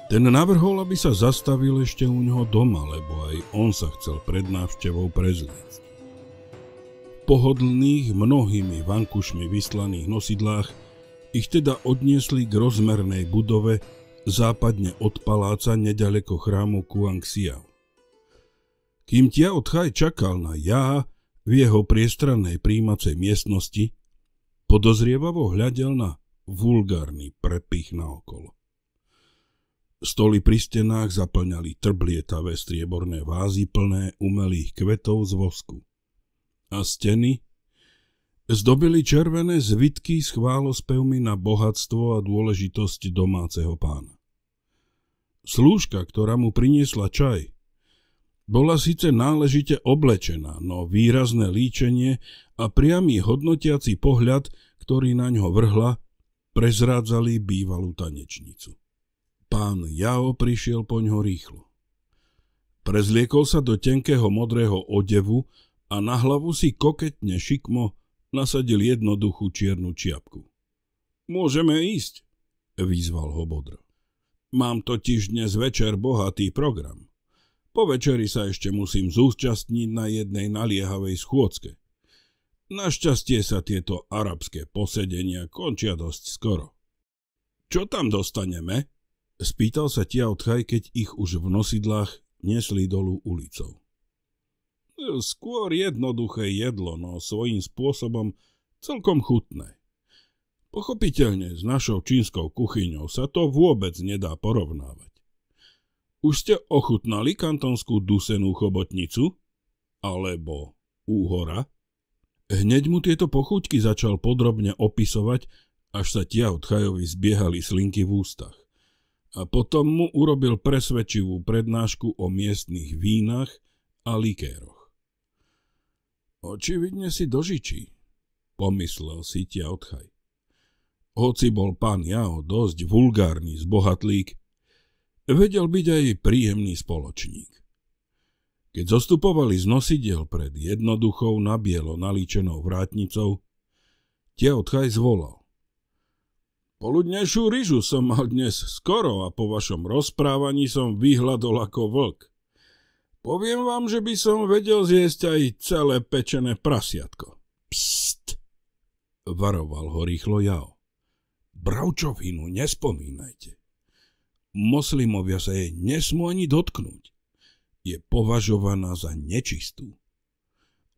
Ten navrhol, aby sa zastavil ešte u neho doma, lebo aj on sa chcel pred návštevou prezliecť. V pohodlných, mnohými vankušmi vyslaných nosidlách ich teda odniesli k rozmernej budove západne od paláca nedaleko chrámu Kuang Kým Tia Odchaj čakal na Ja v jeho priestrannej príjmacej miestnosti, podozrievavo hľadel na vulgárny prepich na okolo. Stoly pri stenách zaplňali trblietavé strieborné vázy plné umelých kvetov z vosku. A steny Zdobili červené zvitky s chválospevmi na bohatstvo a dôležitosť domáceho pána. Slúžka, ktorá mu priniesla čaj, bola síce náležite oblečená, no výrazné líčenie a priamy hodnotiaci pohľad, ktorý na ňo vrhla, prezrádzali bývalú tanečnicu. Pán Jao prišiel po ňo rýchlo. Prezliekol sa do tenkého modrého odevu a na hlavu si koketne šikmo nasadil jednoduchú čiernu čiapku. Môžeme ísť, vyzval ho bodro. Mám totiž dnes večer bohatý program. Po večeri sa ešte musím zúčastniť na jednej naliehavej schôdzke. Našťastie sa tieto arabské posedenia končia dosť skoro. Čo tam dostaneme? Spýtal sa Tiautchaj, keď ich už v nosidlách nesli dolu ulicou. Skôr jednoduché jedlo, no svojím spôsobom celkom chutné. Pochopiteľne s našou čínskou kuchyňou sa to vôbec nedá porovnávať. Už ste ochutnali kantonskú dusenú chobotnicu? Alebo úhora? Hneď mu tieto pochúťky začal podrobne opisovať, až sa tia od Chajovi zbiehali slinky v ústach. A potom mu urobil presvedčivú prednášku o miestnych vínach a likéroch. Očividne si dožičí, pomyslel si tia odchaj. Hoci bol pán Jao dosť vulgárny zbohatlík, vedel byť aj príjemný spoločník. Keď zostupovali z nosidiel pred jednoduchou na bielo nalíčenou vrátnicou, tie odchaj zvolal. Poludnejšiu ryžu som mal dnes skoro a po vašom rozprávaní som vyhľadol ako vlk. Poviem vám, že by som vedel zjesť aj celé pečené prasiatko. Pst! Varoval ho rýchlo Jao. Braučovinu nespomínajte. Moslimovia sa jej nesmú ani dotknúť. Je považovaná za nečistú.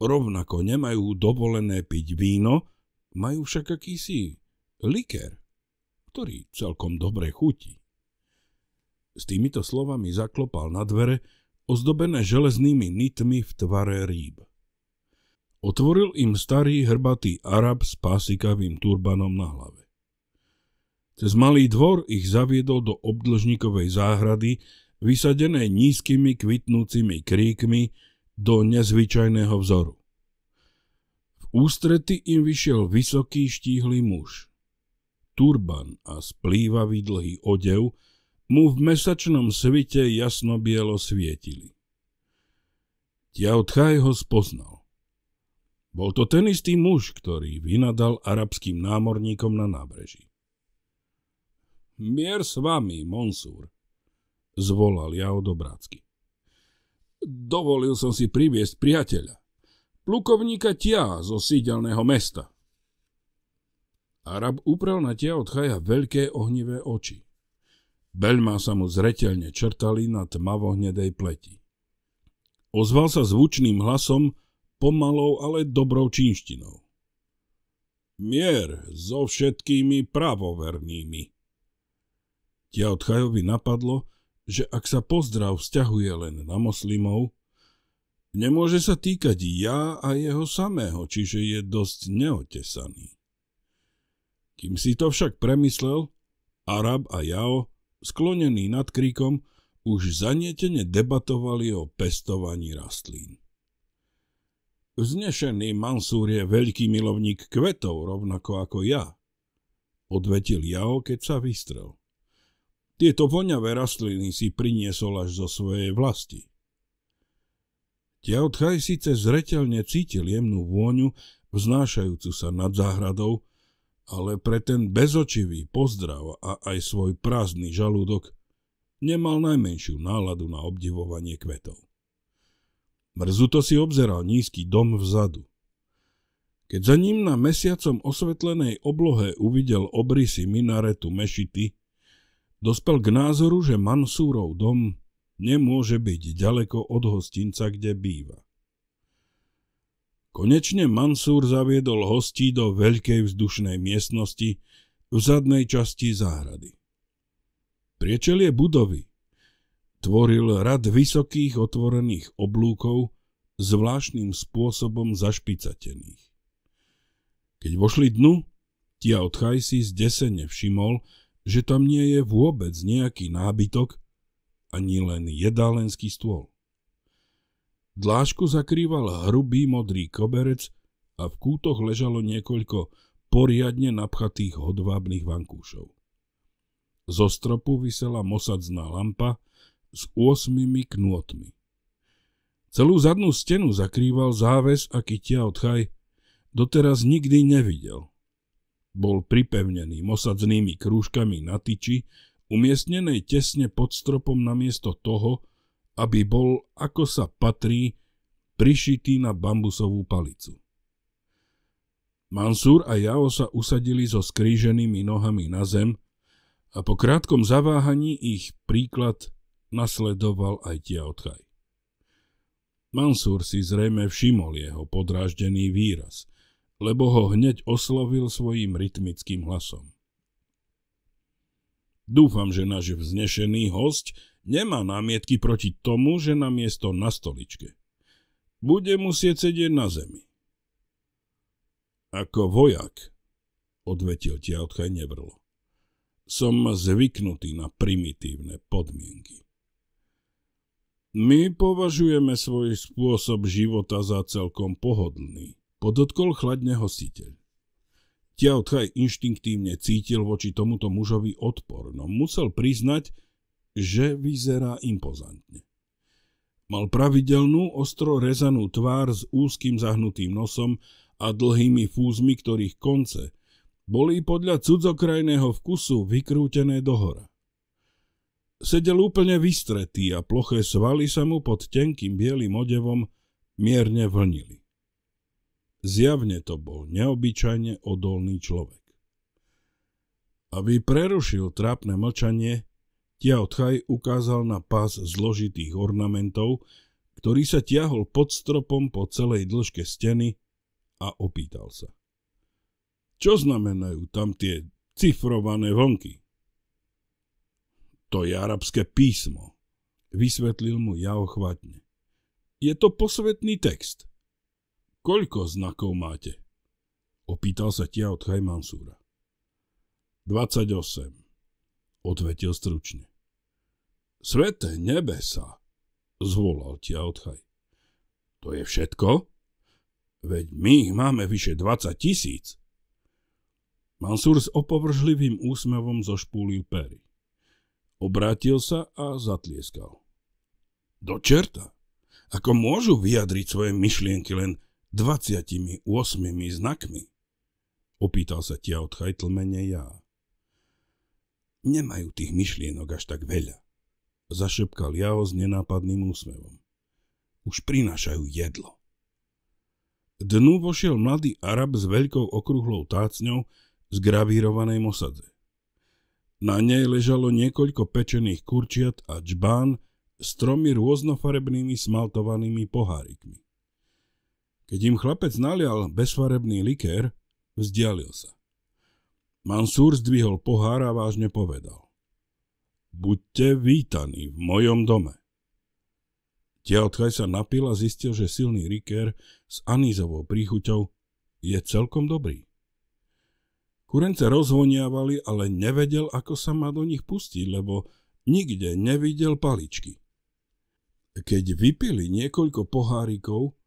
Rovnako nemajú dovolené piť víno, majú však akýsi liker, ktorý celkom dobre chutí. S týmito slovami zaklopal na dvere, ozdobené železnými nitmi v tvare rýb. Otvoril im starý hrbatý Arab s pásikavým turbanom na hlave. Cez malý dvor ich zaviedol do obdlžníkovej záhrady, vysadené nízkymi kvitnúcimi kríkmi do nezvyčajného vzoru. V ústrety im vyšiel vysoký štíhly muž. Turban a splývavý dlhý odev mu v mesačnom svite jasno-bielo svietili. Tiao Tchaj ho spoznal. Bol to ten istý muž, ktorý vynadal arabským námorníkom na nábreží. Mier s vami, Monsúr, zvolal Jao Dobrácky. Dovolil som si priviesť priateľa, plukovníka Tia zo sídelného mesta. Arab uprel na Tia od chaja veľké ohnivé oči. Beľma sa mu zreteľne črtali na tmavohnedej pleti. Ozval sa zvučným hlasom, pomalou, ale dobrou čínštinou. Mier so všetkými pravovernými. Chajovi napadlo, že ak sa pozdrav vzťahuje len na moslimov, nemôže sa týkať ja a jeho samého, čiže je dosť neotesaný. Kým si to však premyslel, Arab a Jao sklonení nad kríkom, už zanietene debatovali o pestovaní rastlín. Vznešený Mansúr je veľký milovník kvetov, rovnako ako ja, odvetil Jao, keď sa vystrel. Tieto voňavé rastliny si priniesol až zo svojej vlasti. Tiaodchaj síce zreteľne cítil jemnú vôňu, vznášajúcu sa nad záhradou, ale pre ten bezočivý pozdrav a aj svoj prázdny žalúdok nemal najmenšiu náladu na obdivovanie kvetov. Mrzuto si obzeral nízky dom vzadu. Keď za ním na mesiacom osvetlenej oblohe uvidel obrysy minaretu mešity, dospel k názoru, že Mansúrov dom nemôže byť ďaleko od hostinca, kde býva. Konečne Mansúr zaviedol hostí do veľkej vzdušnej miestnosti v zadnej časti záhrady. Priečelie budovy tvoril rad vysokých otvorených oblúkov zvláštnym spôsobom zašpicatených. Keď vošli dnu, Tia Odchajsi zdesene všimol, že tam nie je vôbec nejaký nábytok, ani len jedálenský stôl. Dlášku zakrýval hrubý modrý koberec a v kútoch ležalo niekoľko poriadne napchatých hodvábnych vankúšov. Zo stropu vysela mosadzná lampa s osmimi knôtmi. Celú zadnú stenu zakrýval záves a kytia od chaj, doteraz nikdy nevidel. Bol pripevnený mosadznými krúžkami na tyči, umiestnenej tesne pod stropom namiesto toho, aby bol, ako sa patrí, prišitý na bambusovú palicu. Mansúr a Jao sa usadili so skríženými nohami na zem a po krátkom zaváhaní ich príklad nasledoval aj odchaj. Mansúr si zrejme všimol jeho podráždený výraz, lebo ho hneď oslovil svojim rytmickým hlasom. Dúfam, že náš vznešený host Nemá námietky proti tomu, že na miesto na stoličke. Bude musieť sedieť na zemi. Ako vojak, odvetil tiaotkaj nevrlo. Som zvyknutý na primitívne podmienky. My považujeme svoj spôsob života za celkom pohodlný, podotkol chladne hostiteľ. Tiaotchaj inštinktívne cítil voči tomuto mužovi odpor, no musel priznať, že vyzerá impozantne. Mal pravidelnú, ostro rezanú tvár s úzkým zahnutým nosom a dlhými fúzmi, ktorých konce boli podľa cudzokrajného vkusu vykrútené dohora. Sedel úplne vystretý a ploché svaly sa mu pod tenkým bielým odevom mierne vlnili. Zjavne to bol neobyčajne odolný človek. Aby prerušil trápne mlčanie, Tiaotchaj ukázal na pás zložitých ornamentov, ktorý sa tiahol pod stropom po celej dĺžke steny a opýtal sa. Čo znamenajú tam tie cifrované vonky. To je arabské písmo, vysvetlil mu ja ochvatne. Je to posvetný text. Koľko znakov máte? Opýtal sa Tiao od Mansúra. 28, odvetil stručne. Sveté nebesa, zvolal odchaj. To je všetko? Veď my ich máme vyše 20 tisíc. Mansur s opovržlivým úsmevom zošpúlil pery. Obrátil sa a zatlieskal. Do čerta! Ako môžu vyjadriť svoje myšlienky len 28 znakmi? Opýtal sa tia odchaj tlmene ja. Nemajú tých myšlienok až tak veľa zašepkal Jao s nenápadným úsmevom. Už prinášajú jedlo. Dnu vošiel mladý Arab s veľkou okrúhlou tácňou z gravírovanej mosadze. Na nej ležalo niekoľko pečených kurčiat a džbán s tromi rôznofarebnými smaltovanými pohárikmi. Keď im chlapec nalial bezfarebný likér, vzdialil sa. Mansúr zdvihol pohár a vážne povedal. Buďte vítaní v mojom dome. Tiaľkaj sa napil a zistil, že silný rikér s anízovou príchuťou je celkom dobrý. Kurence rozvoniavali, ale nevedel, ako sa má do nich pustiť, lebo nikde nevidel paličky. Keď vypili niekoľko pohárikov,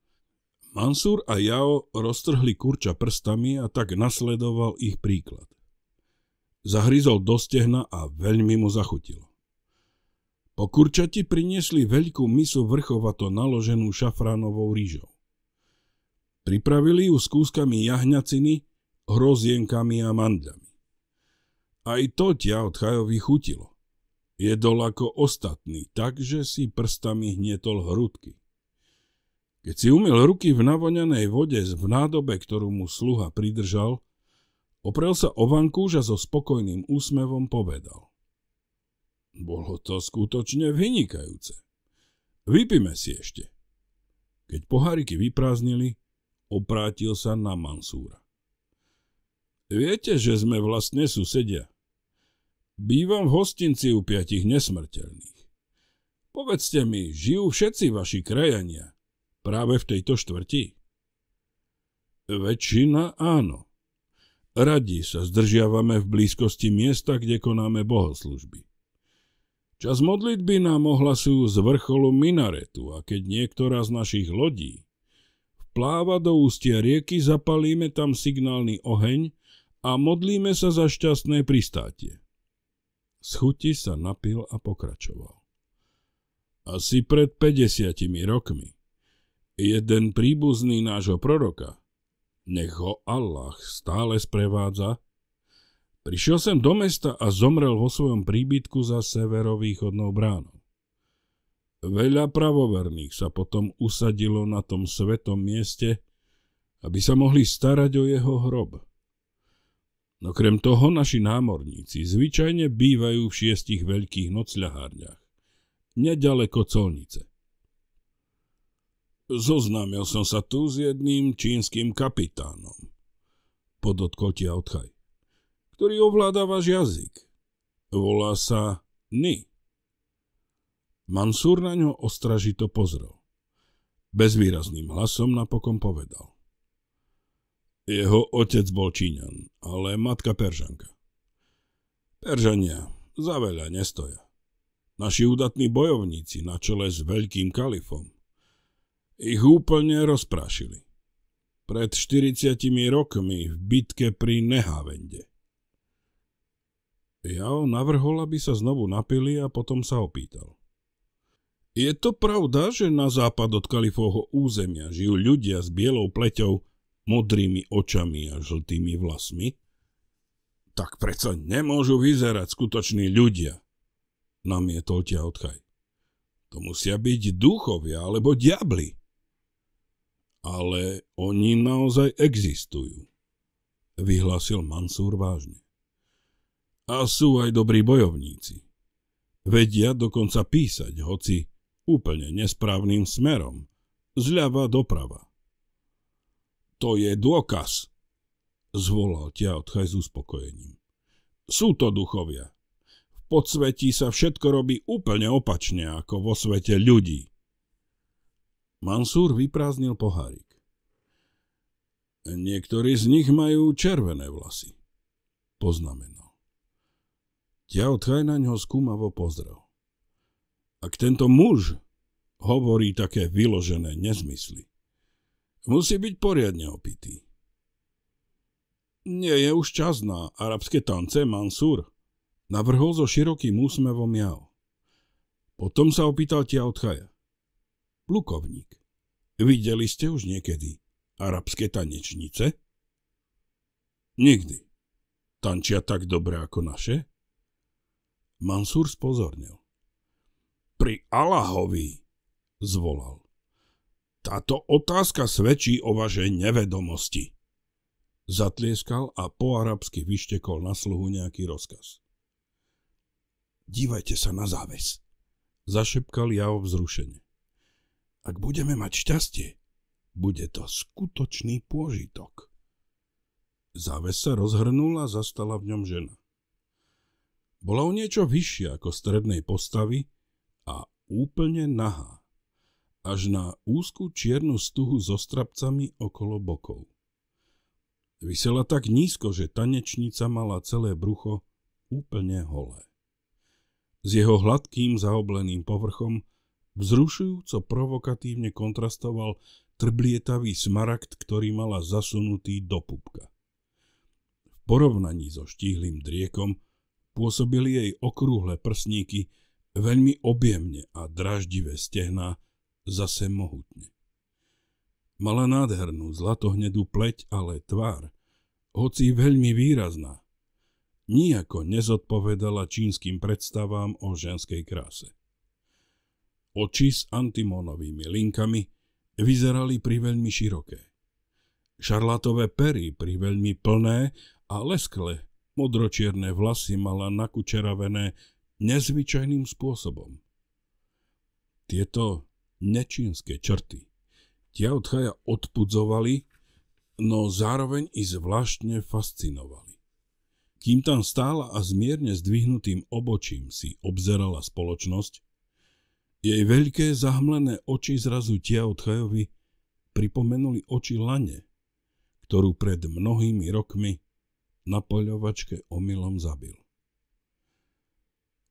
Mansur a Jao roztrhli kurča prstami a tak nasledoval ich príklad. Zahryzol do stehna a veľmi mu zachutilo. Po kurčati priniesli veľkú misu vrchovato naloženú šafránovou rýžou. Pripravili ju s kúskami jahňaciny, hrozienkami a mandľami. Aj to ťa od Chajovi chutilo. Jedol ako ostatný, takže si prstami hnietol hrudky. Keď si umil ruky v navoňanej vode v nádobe, ktorú mu sluha pridržal, Oprel sa o vankúž a so spokojným úsmevom povedal. Bolo to skutočne vynikajúce. Vypime si ešte. Keď poháriky vyprázdnili, oprátil sa na Mansúra. Viete, že sme vlastne susedia. Bývam v hostinci u piatich nesmrteľných. Povedzte mi, žijú všetci vaši krajania práve v tejto štvrti? Väčšina áno. Radi sa zdržiavame v blízkosti miesta, kde konáme bohoslužby. Čas modlitby nám ohlasujú z vrcholu minaretu a keď niektorá z našich lodí vpláva do ústia rieky, zapalíme tam signálny oheň a modlíme sa za šťastné pristátie. Z chuti sa napil a pokračoval. Asi pred 50 rokmi jeden príbuzný nášho proroka, nech ho Allah stále sprevádza. Prišiel sem do mesta a zomrel vo svojom príbytku za severovýchodnou bránou. Veľa pravoverných sa potom usadilo na tom svetom mieste, aby sa mohli starať o jeho hrob. No krem toho naši námorníci zvyčajne bývajú v šiestich veľkých nocľahárniach, nedaleko colnice – Zoznámil som sa tu s jedným čínskym kapitánom, podotkol Tiaochaj, ktorý ovláda váš jazyk. Volá sa Ni. Mansúr na ňo ostražito pozrel. Bezvýrazným hlasom napokon povedal. Jeho otec bol Číňan, ale matka Peržanka. Peržania za veľa nestoja. Naši údatní bojovníci na čele s veľkým kalifom ich úplne rozprášili. Pred 40 rokmi v bitke pri Nehavende. Jao navrhol, aby sa znovu napili a potom sa opýtal. Je to pravda, že na západ od kalifovho územia žijú ľudia s bielou pleťou, modrými očami a žltými vlasmi? Tak predsa nemôžu vyzerať skutoční ľudia, namietol ťa odchaj. To musia byť duchovia alebo diabli ale oni naozaj existujú, vyhlásil Mansúr vážne. A sú aj dobrí bojovníci. Vedia dokonca písať, hoci úplne nesprávnym smerom, zľava doprava. To je dôkaz, zvolal Tiaodchaj s uspokojením. Sú to duchovia. V podsvetí sa všetko robí úplne opačne ako vo svete ľudí. Mansúr vyprázdnil pohárik. Niektorí z nich majú červené vlasy, poznamenal. Tiao Tchaj na ňo skúmavo pozrel. Ak tento muž hovorí také vyložené nezmysly, musí byť poriadne opitý. Nie je už čas na arabské tance, Mansúr, navrhol so širokým úsmevom Jao. Potom sa opýtal Tiao Tchaja. Plukovník, videli ste už niekedy arabské tanečnice? Nikdy. Tančia tak dobre ako naše? Mansur spozornil. Pri Allahovi, zvolal. Táto otázka svedčí o vašej nevedomosti. Zatlieskal a po arabsky vyštekol na sluhu nejaký rozkaz. Dívajte sa na záves, zašepkal ja o vzrušenie. Ak budeme mať šťastie, bude to skutočný pôžitok. Záves sa rozhrnul a zastala v ňom žena. Bola o niečo vyššia ako strednej postavy a úplne nahá, až na úzku čiernu stuhu so strapcami okolo bokov. Vysela tak nízko, že tanečnica mala celé brucho úplne holé. S jeho hladkým zaobleným povrchom Vzrušujúco provokatívne kontrastoval trblietavý smaragd, ktorý mala zasunutý do pupka. V porovnaní so štíhlým driekom pôsobili jej okrúhle prsníky veľmi objemne a draždivé stehná zase mohutne. Mala nádhernú zlatohnedú pleť, ale tvár, hoci veľmi výrazná, nijako nezodpovedala čínskym predstavám o ženskej kráse. Oči s antimonovými linkami vyzerali priveľmi široké. Šarlatové pery priveľmi plné a leskle modročierne vlasy mala nakučeravené nezvyčajným spôsobom. Tieto nečínske črty Tia Tchaja odpudzovali, no zároveň i zvláštne fascinovali. Kým tam stála a zmierne zdvihnutým obočím si obzerala spoločnosť, jej veľké zahmlené oči zrazu od Chajovi pripomenuli oči Lane, ktorú pred mnohými rokmi na poľovačke omylom zabil.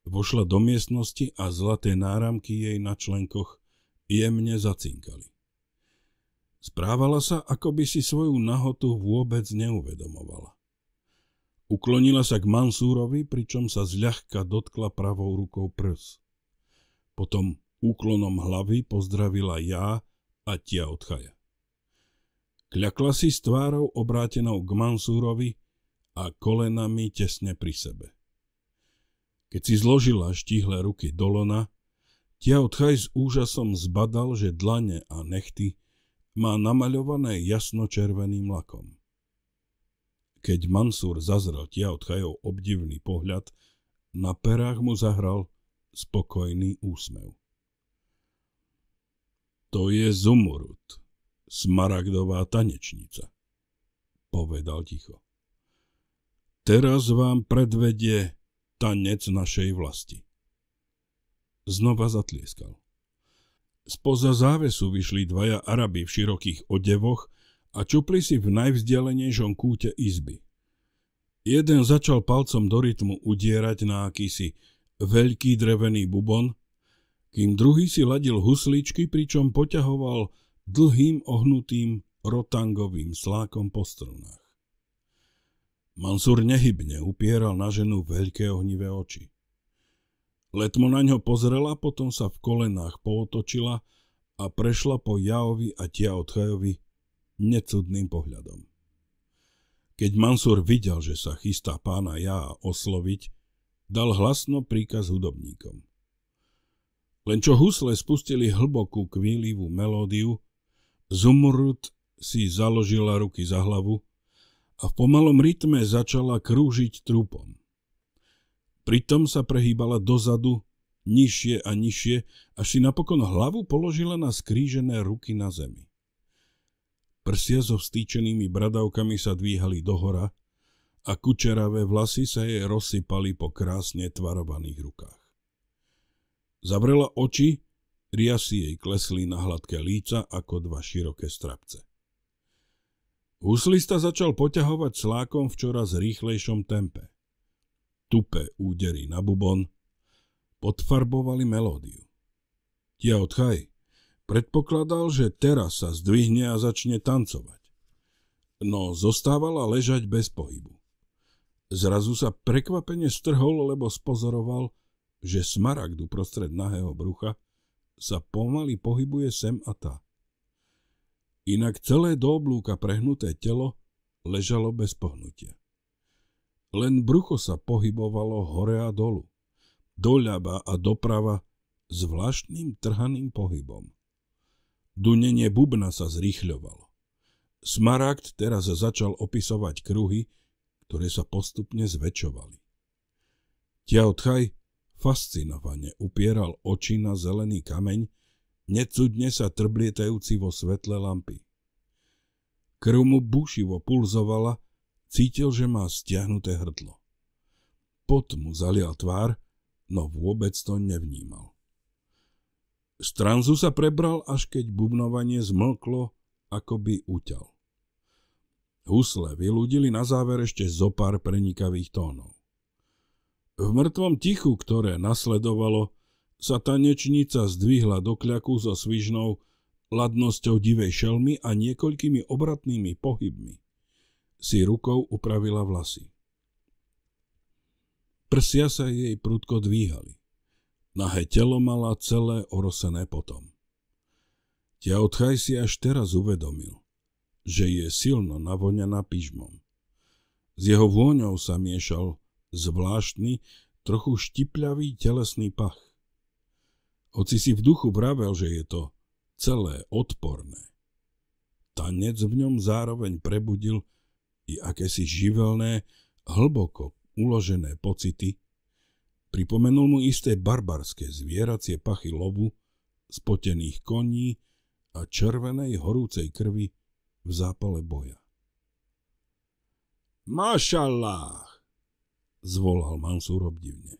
Vošla do miestnosti a zlaté náramky jej na členkoch jemne zacinkali. Správala sa, ako by si svoju nahotu vôbec neuvedomovala. Uklonila sa k Mansúrovi, pričom sa zľahka dotkla pravou rukou prs. Potom úklonom hlavy pozdravila ja a tia odchaja. Kľakla si s tvárou obrátenou k Mansúrovi a kolenami tesne pri sebe. Keď si zložila štíhle ruky do lona, tia odchaj s úžasom zbadal, že dlane a nechty má namaľované jasnočerveným lakom. Keď Mansúr zazrel tia odchajov obdivný pohľad, na perách mu zahral spokojný úsmev. To je Zumurut, smaragdová tanečnica, povedal ticho. Teraz vám predvedie tanec našej vlasti. Znova zatlieskal. Spoza závesu vyšli dvaja Araby v širokých odevoch a čupli si v najvzdialenejšom kúte izby. Jeden začal palcom do rytmu udierať na akýsi veľký drevený bubon, kým druhý si ladil husličky, pričom poťahoval dlhým ohnutým rotangovým slákom po strunách. Mansur nehybne upieral na ženu veľké ohnivé oči. Letmo na ňo pozrela, potom sa v kolenách pootočila a prešla po Jaovi a Tiaotchajovi necudným pohľadom. Keď Mansur videl, že sa chystá pána Ja osloviť, Dal hlasno príkaz hudobníkom. Len čo husle spustili hlbokú kvílivú melódiu, Zumrud si založila ruky za hlavu a v pomalom rytme začala krúžiť trupom. Pritom sa prehýbala dozadu, nižšie a nižšie, až si napokon hlavu položila na skrížené ruky na zemi. Prsia so vstýčenými bradavkami sa dvíhali dohora a kučeravé vlasy sa jej rozsypali po krásne tvarovaných rukách. Zavrela oči, riasy jej klesli na hladké líca ako dva široké strapce. Huslista začal poťahovať slákom v čoraz rýchlejšom tempe. Tupé údery na bubon podfarbovali melódiu. Tia odchaj predpokladal, že teraz sa zdvihne a začne tancovať. No zostávala ležať bez pohybu. Zrazu sa prekvapene strhol, lebo spozoroval, že smaragd uprostred nahého brucha sa pomaly pohybuje sem a tá. Inak celé do oblúka prehnuté telo ležalo bez pohnutia. Len brucho sa pohybovalo hore a dolu, doľava a doprava s zvláštnym trhaným pohybom. Dunenie bubna sa zrýchľovalo. Smaragd teraz začal opisovať kruhy, ktoré sa postupne zväčšovali. Tiao Thaj fascinovane upieral oči na zelený kameň, necudne sa trblietajúci vo svetle lampy. Krv mu bušivo pulzovala, cítil, že má stiahnuté hrdlo. Pot mu zalial tvár, no vôbec to nevnímal. Z tranzu sa prebral, až keď bubnovanie zmlklo, ako by uťal. Husle vyľudili na záver ešte zo pár prenikavých tónov. V mŕtvom tichu, ktoré nasledovalo, sa tanečnica zdvihla do kľaku so svižnou ladnosťou divej šelmy a niekoľkými obratnými pohybmi. Si rukou upravila vlasy. Prsia sa jej prudko dvíhali. Nahé telo mala celé orosené potom. odchaj si až teraz uvedomil, že je silno navoňaná pyžmom. S jeho vôňou sa miešal zvláštny, trochu štipľavý telesný pach. Hoci si v duchu vravel, že je to celé odporné. Tanec v ňom zároveň prebudil i akési živelné, hlboko uložené pocity. Pripomenul mu isté barbarské zvieracie pachy lovu, spotených koní a červenej horúcej krvi v zápale boja. Mašallah, zvolal Mansur obdivne.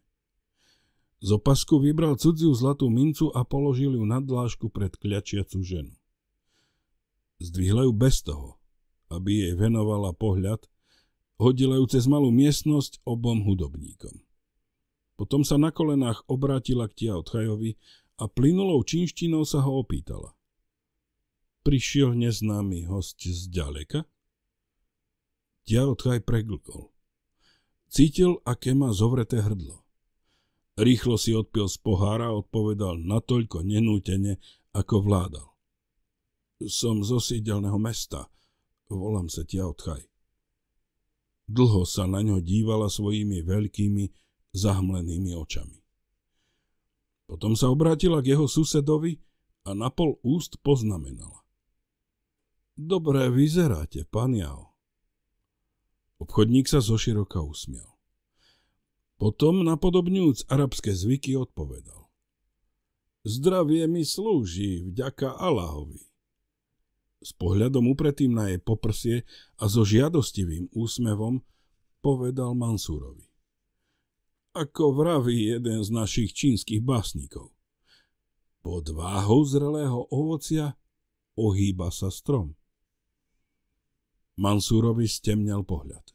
Z opasku vybral cudziu zlatú mincu a položil ju na dlážku pred kľačiacu ženu. Zdvihla ju bez toho, aby jej venovala pohľad, hodila ju cez malú miestnosť obom hudobníkom. Potom sa na kolenách obrátila k Tiaotchajovi a plynulou čínštinou sa ho opýtala prišiel neznámy host z zďaleka? Diarodchaj preglkol. Cítil, aké má zovreté hrdlo. Rýchlo si odpil z pohára a odpovedal natoľko nenútene, ako vládal. Som z osídelného mesta, volám sa odchaj. Dlho sa na ňo dívala svojimi veľkými, zahmlenými očami. Potom sa obrátila k jeho susedovi a napol úst poznamenala. Dobre vyzeráte, pán Jao. Obchodník sa zoširoka usmiel. Potom, napodobňujúc arabské zvyky, odpovedal. Zdravie mi slúži, vďaka Allahovi. S pohľadom upretým na jej poprsie a so žiadostivým úsmevom povedal Mansúrovi. Ako vraví jeden z našich čínskych básnikov. Pod váhou zrelého ovocia ohýba sa strom. Mansúrovi stemnel pohľad.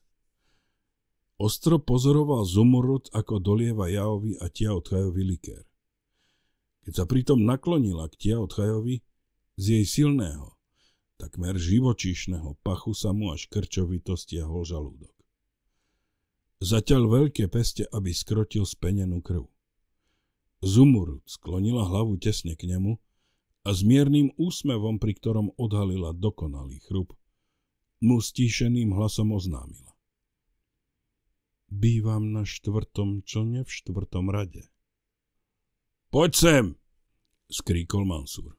Ostro pozoroval Zumurud, ako dolieva Jaovi a Tiaotchajovi likér. Keď sa pritom naklonila k Tiaotchajovi, z jej silného, takmer živočíšneho pachu sa mu až krčovito stiahol žalúdok. Zatiaľ veľké peste, aby skrotil spenenú krv. Zumurud sklonila hlavu tesne k nemu a s miernym úsmevom, pri ktorom odhalila dokonalý chrup, mu stíšeným hlasom oznámila. Bývam na štvrtom člne v štvrtom rade. Poď sem! skríkol Mansur.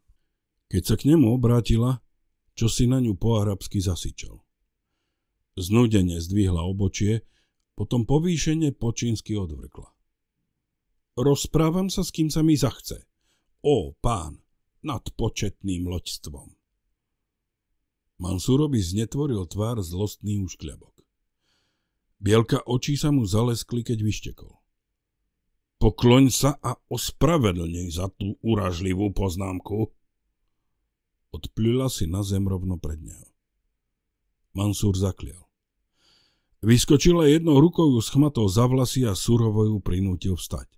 Keď sa k nemu obrátila, čo si na ňu po arabsky zasičal. Znudene zdvihla obočie, potom povýšenie počínsky odvrkla. Rozprávam sa, s kým sa mi zachce. O pán, nad početným loďstvom. Mansurovi znetvoril tvár zlostný uškľabok. Bielka očí sa mu zaleskli, keď vyštekol. Pokloň sa a ospravedlnej za tú uražlivú poznámku. Odplila si na zem rovno pred neho. Mansur zaklial. Vyskočila jednou rukou ju schmatol za vlasy a surovo ju prinútil vstať.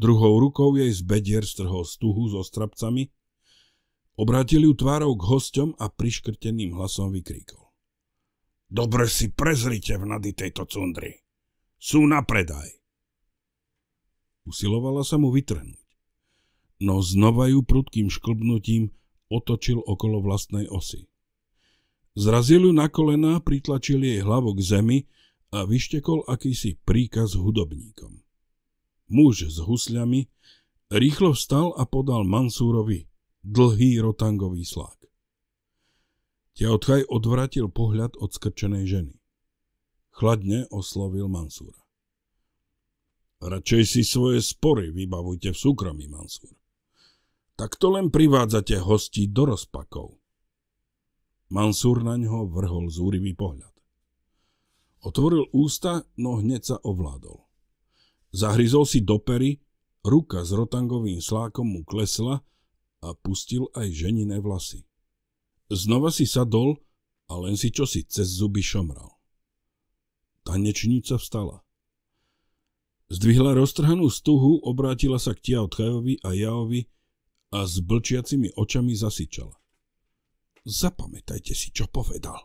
Druhou rukou jej z bedier strhol stuhu so strapcami Obrátil ju tvárou k hosťom a priškrteným hlasom vykríkol. Dobre si prezrite nady tejto cundry. Sú na predaj. Usilovala sa mu vytrhnúť, no znova ju prudkým šklbnutím otočil okolo vlastnej osy. Zrazil ju na kolená, pritlačil jej hlavu k zemi a vyštekol akýsi príkaz hudobníkom. Muž s husľami rýchlo vstal a podal Mansúrovi dlhý rotangový slák. Teotchaj odvratil pohľad od skrčenej ženy. Chladne oslovil Mansúra. Radšej si svoje spory vybavujte v súkromí, Mansúr. Takto len privádzate hostí do rozpakov. Mansúr na ňo vrhol zúrivý pohľad. Otvoril ústa, no hneď sa ovládol. Zahryzol si do pery, ruka s rotangovým slákom mu klesla a pustil aj ženiné vlasy. Znova si sadol a len si čosi cez zuby šomral. Tanečnica vstala. Zdvihla roztrhanú stuhu, obrátila sa k Tiaotchajovi a Jaovi a s blčiacimi očami zasičala. Zapamätajte si, čo povedal.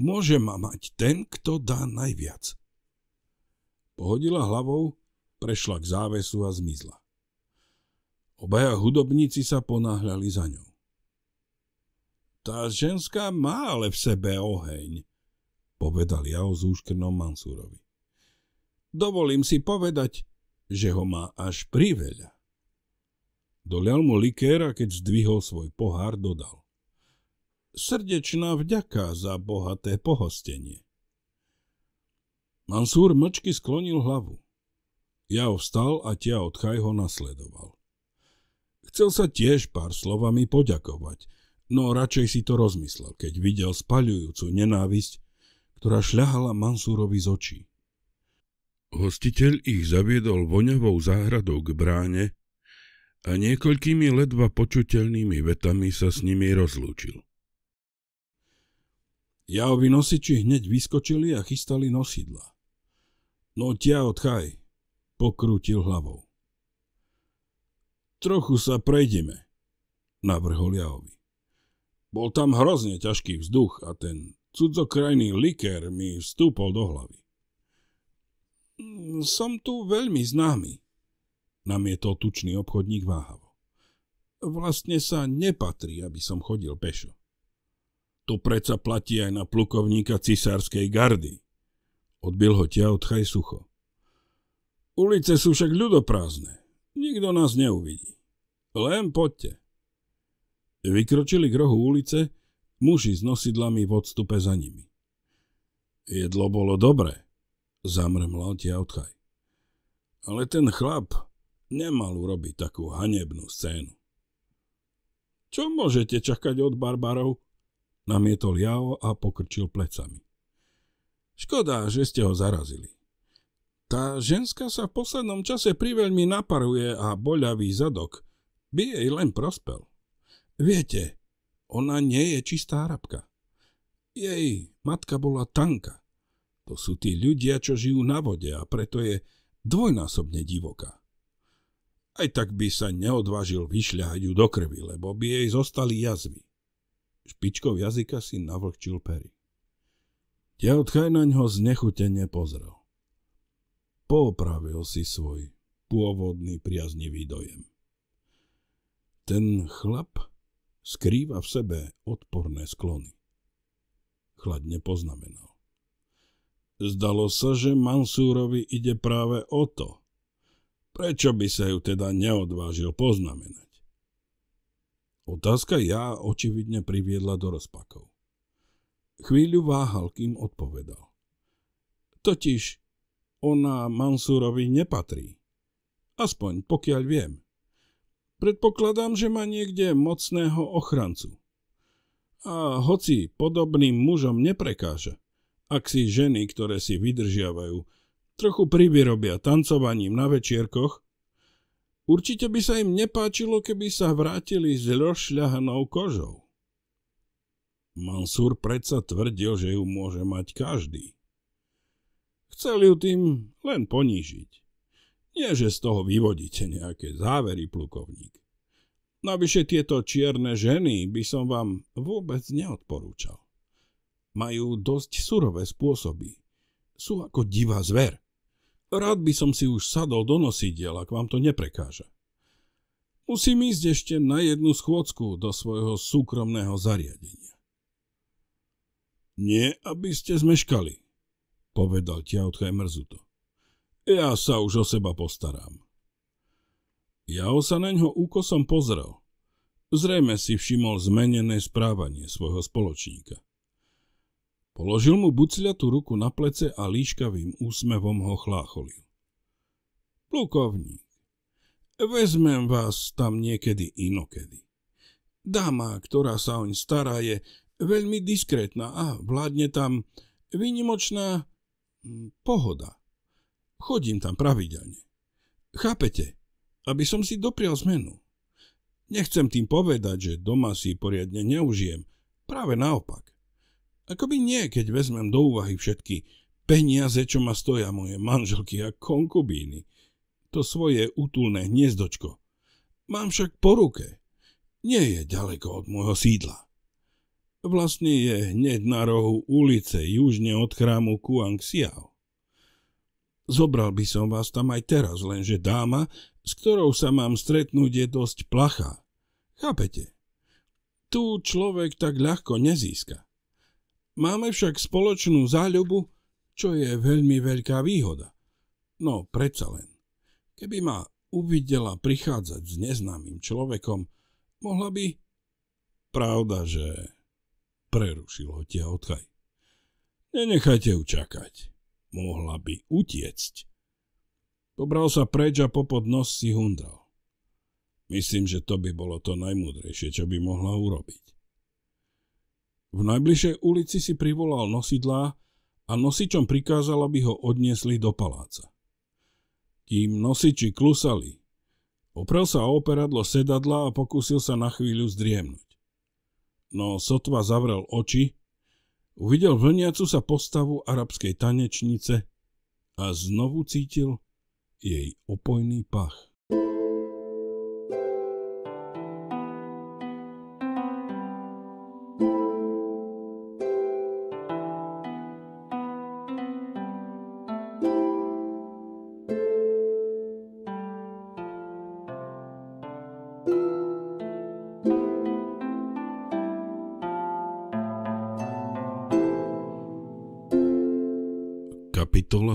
Môže ma mať ten, kto dá najviac. Pohodila hlavou, prešla k závesu a zmizla. Obaja hudobníci sa ponáhľali za ňou. Tá ženská má ale v sebe oheň, povedal Jao s úškrnom Mansúrovi. Dovolím si povedať, že ho má až priveľa. Dolial mu likéra, keď zdvihol svoj pohár, dodal. Srdečná vďaka za bohaté pohostenie. Mansúr mlčky sklonil hlavu. Ja vstal a tia od ho nasledoval. Chcel sa tiež pár slovami poďakovať, no radšej si to rozmyslel, keď videl spaľujúcu nenávisť, ktorá šľahala Mansúrovi z očí. Hostiteľ ich zaviedol voňavou záhradou k bráne a niekoľkými ledva počuteľnými vetami sa s nimi rozlúčil. Jaovi nosiči hneď vyskočili a chystali nosidla. No tia odchaj, pokrútil hlavou. Trochu sa prejdeme, navrhol Jahovi. Bol tam hrozne ťažký vzduch a ten cudzokrajný likér mi vstúpol do hlavy. Som tu veľmi známy, namietol tučný obchodník váhavo. Vlastne sa nepatrí, aby som chodil pešo. To predsa platí aj na plukovníka cisárskej gardy. Odbil ho ťa od sucho. Ulice sú však ľudoprázdne. Nikto nás neuvidí. Len poďte. Vykročili k rohu ulice, muži s nosidlami v odstupe za nimi. Jedlo bolo dobré, zamrmlal odchaj. Ale ten chlap nemal urobiť takú hanebnú scénu. Čo môžete čakať od barbarov? Namietol Jao a pokrčil plecami. Škoda, že ste ho zarazili. Tá ženská sa v poslednom čase priveľmi naparuje a boľavý zadok. By jej len prospel. Viete, ona nie je čistá arabka. Jej matka bola tanka. To sú tí ľudia, čo žijú na vode a preto je dvojnásobne divoká. Aj tak by sa neodvážil vyšľahať ju do krvi, lebo by jej zostali jazvy. Špičkov jazyka si navlhčil pery. Teodchaj na ňo znechutene pozrel poopravil si svoj pôvodný priaznivý dojem. Ten chlap skrýva v sebe odporné sklony. Chladne poznamenal. Zdalo sa, že Mansúrovi ide práve o to. Prečo by sa ju teda neodvážil poznamenať? Otázka ja očividne priviedla do rozpakov. Chvíľu váhal, kým odpovedal. Totiž ona Mansurovi nepatrí. Aspoň pokiaľ viem. Predpokladám, že má niekde mocného ochrancu. A hoci podobným mužom neprekáža, ak si ženy, ktoré si vydržiavajú, trochu privyrobia tancovaním na večierkoch, určite by sa im nepáčilo, keby sa vrátili s rozšľahanou kožou. Mansur predsa tvrdil, že ju môže mať každý. Chcel ju tým len ponížiť. Nie, že z toho vyvodíte nejaké závery, plukovník. Navyše tieto čierne ženy by som vám vôbec neodporúčal. Majú dosť surové spôsoby. Sú ako divá zver. Rád by som si už sadol do nosidiel, ak vám to neprekáža. Musím ísť ešte na jednu schôdzku do svojho súkromného zariadenia. Nie, aby ste zmeškali, povedal Tiautheimer mrzuto. Ja sa už o seba postaram. Jao sa na ňo úkosom pozrel. Zrejme si všimol zmenené správanie svojho spoločníka. Položil mu bucľatú ruku na plece a líškavým úsmevom ho chlácholil. Plukovník, vezmem vás tam niekedy inokedy. Dáma, ktorá sa oň stará, je veľmi diskrétna a vládne tam vynimočná Hm, pohoda. Chodím tam pravidelne. Chápete? Aby som si doprial zmenu. Nechcem tým povedať, že doma si poriadne neužijem. Práve naopak. Akoby nie, keď vezmem do úvahy všetky peniaze, čo ma stoja moje manželky a konkubíny. To svoje útulné hniezdočko. Mám však po ruke. Nie je ďaleko od môjho sídla. Vlastne je hneď na rohu ulice, južne od chrámu Kuang Xiao. Zobral by som vás tam aj teraz, lenže dáma, s ktorou sa mám stretnúť, je dosť plachá. Chápete? Tu človek tak ľahko nezíska. Máme však spoločnú záľubu, čo je veľmi veľká výhoda. No, predsa len. Keby ma uvidela prichádzať s neznámym človekom, mohla by... Pravda, že... Prerušil ho tiahotkaj. Nenechajte ju čakať. Mohla by utiecť. Pobral sa preč a popod nos si hundral. Myslím, že to by bolo to najmúdrejšie, čo by mohla urobiť. V najbližšej ulici si privolal nosidlá a nosičom prikázal, aby ho odniesli do paláca. Kým nosiči klusali, oprel sa o operadlo sedadla a pokúsil sa na chvíľu zdriemnúť no sotva zavrel oči, uvidel vlniacu sa postavu arabskej tanečnice a znovu cítil jej opojný pach.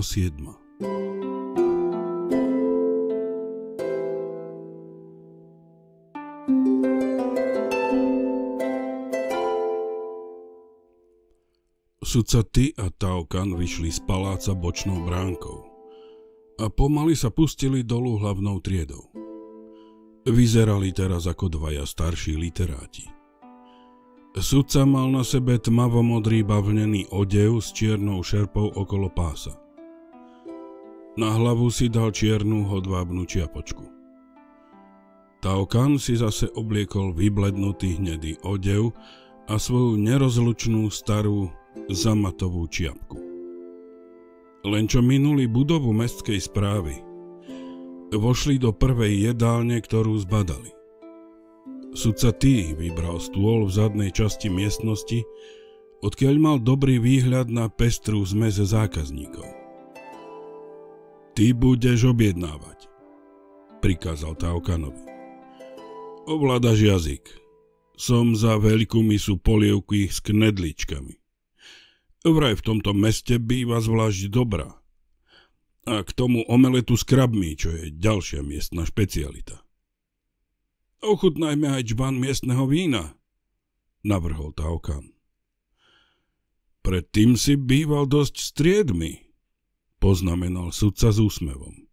kapitola 7. Sudca Ty a Taokan vyšli z paláca bočnou bránkou a pomaly sa pustili dolu hlavnou triedou. Vyzerali teraz ako dvaja starší literáti. Sudca mal na sebe tmavomodrý bavlnený odev s čiernou šerpou okolo pása. Na hlavu si dal čiernu hodvábnu čiapočku. Taokan si zase obliekol vyblednutý hnedý odev a svoju nerozlučnú starú zamatovú čiapku. Len čo minuli budovu mestskej správy, vošli do prvej jedálne, ktorú zbadali. Sudca Tý vybral stôl v zadnej časti miestnosti, odkiaľ mal dobrý výhľad na pestru zmeze zákazníkov. Ty budeš objednávať, prikázal Taokanovi. Ovládaš jazyk. Som za veľkú misu polievky s knedličkami. Vraj v tomto meste býva zvlášť dobrá. A k tomu omeletu s krabmi, čo je ďalšia miestna špecialita. Ochutnajme aj čban miestneho vína, navrhol Taokan. Predtým si býval dosť striedmy, poznamenal sudca s úsmevom.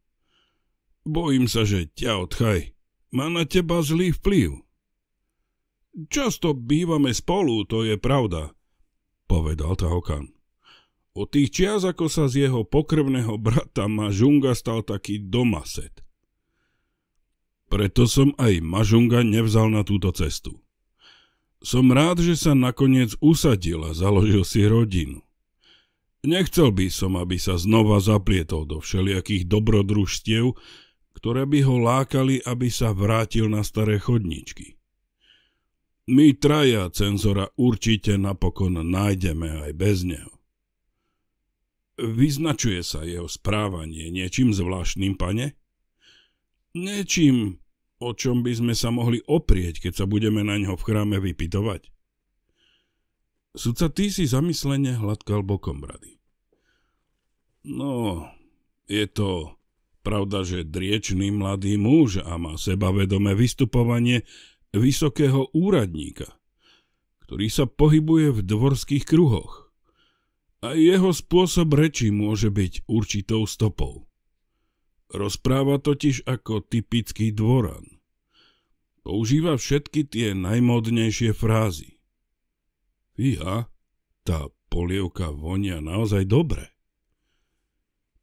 Bojím sa, že ťa odchaj. Má na teba zlý vplyv. Často bývame spolu, to je pravda, povedal Tahokan. Od tých čias, ako sa z jeho pokrvného brata Mažunga stal taký domaset. Preto som aj Mažunga nevzal na túto cestu. Som rád, že sa nakoniec usadil a založil si rodinu. Nechcel by som, aby sa znova zaplietol do všelijakých dobrodružstiev, ktoré by ho lákali, aby sa vrátil na staré chodničky. My traja cenzora určite napokon nájdeme aj bez neho. Vyznačuje sa jeho správanie niečím zvláštnym, pane? Niečím, o čom by sme sa mohli oprieť, keď sa budeme na ňo v chráme vypitovať. Sudca ty si zamyslene hladkal bokom brady. No, je to pravda, že driečný mladý muž a má sebavedomé vystupovanie vysokého úradníka, ktorý sa pohybuje v dvorských kruhoch. A jeho spôsob reči môže byť určitou stopou. Rozpráva totiž ako typický dvoran. Používa všetky tie najmodnejšie frázy. Fíha, tá polievka vonia naozaj dobre.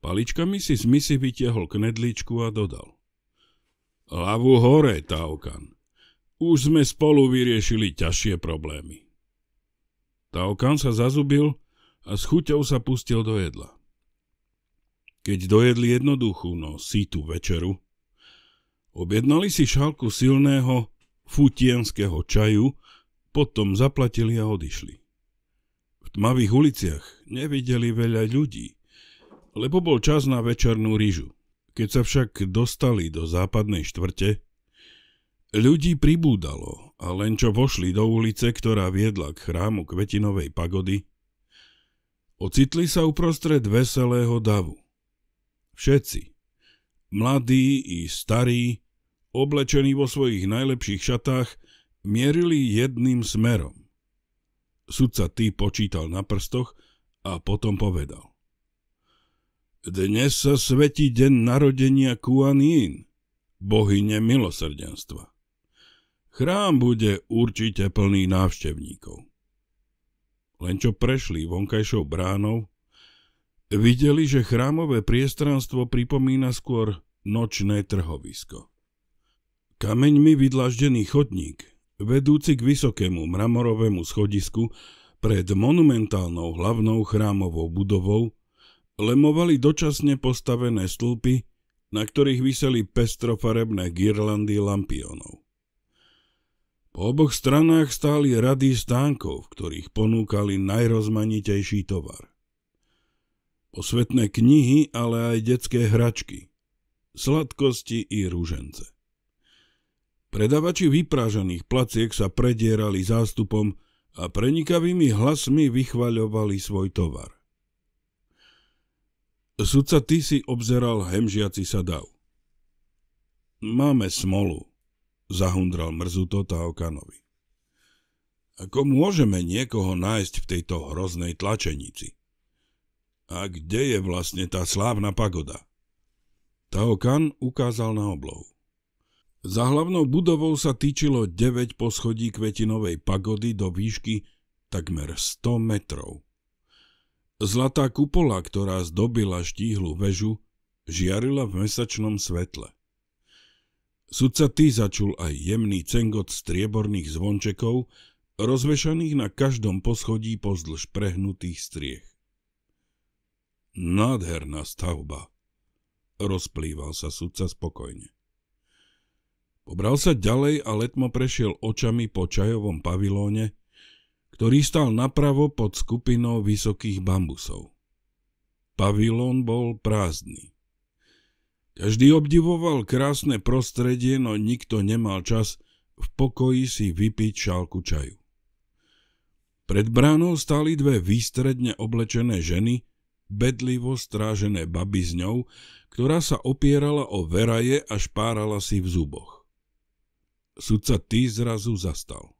Paličkami si z misy vytiahol knedličku a dodal. Hlavu hore, Taokan. Už sme spolu vyriešili ťažšie problémy. Taokan sa zazubil a s chuťou sa pustil do jedla. Keď dojedli jednoduchú, no sítu večeru, objednali si šálku silného futienského čaju, potom zaplatili a odišli. V tmavých uliciach nevideli veľa ľudí, lebo bol čas na večernú rýžu, Keď sa však dostali do západnej štvrte, ľudí pribúdalo a len čo vošli do ulice, ktorá viedla k chrámu kvetinovej pagody, ocitli sa uprostred veselého davu. Všetci, mladí i starí, oblečení vo svojich najlepších šatách, mierili jedným smerom. Sudca tý počítal na prstoch a potom povedal. Dnes sa svetí deň narodenia Kuan Yin, bohyne milosrdenstva. Chrám bude určite plný návštevníkov. Len čo prešli vonkajšou bránou, videli, že chrámové priestranstvo pripomína skôr nočné trhovisko. Kameňmi vydlaždený chodník, vedúci k vysokému mramorovému schodisku pred monumentálnou hlavnou chrámovou budovou, lemovali dočasne postavené stĺpy, na ktorých vyseli pestrofarebné girlandy lampionov. Po oboch stranách stáli rady stánkov, v ktorých ponúkali najrozmanitejší tovar. Posvetné knihy, ale aj detské hračky, sladkosti i rúžence. Predavači vyprážaných placiek sa predierali zástupom a prenikavými hlasmi vychvaľovali svoj tovar. Sudca, ty si obzeral hemžiaci sa dav. Máme smolu, zahundral mrzuto Taokanovi. Ako môžeme niekoho nájsť v tejto hroznej tlačenici? A kde je vlastne tá slávna pagoda? Taokan ukázal na oblohu. Za hlavnou budovou sa týčilo 9 poschodí kvetinovej pagody do výšky takmer 100 metrov. Zlatá kupola, ktorá zdobila štíhlu väžu, žiarila v mesačnom svetle. Sudca tý začul aj jemný cengot strieborných zvončekov, rozvešaných na každom poschodí pozdĺž prehnutých striech. Nádherná stavba, rozplýval sa sudca spokojne. Pobral sa ďalej a letmo prešiel očami po čajovom pavilóne, ktorý stal napravo pod skupinou vysokých bambusov. Pavilón bol prázdny. Každý obdivoval krásne prostredie, no nikto nemal čas v pokoji si vypiť šálku čaju. Pred bránou stáli dve výstredne oblečené ženy, bedlivo strážené baby s ňou, ktorá sa opierala o veraje a špárala si v zuboch. Sudca tý zrazu zastal.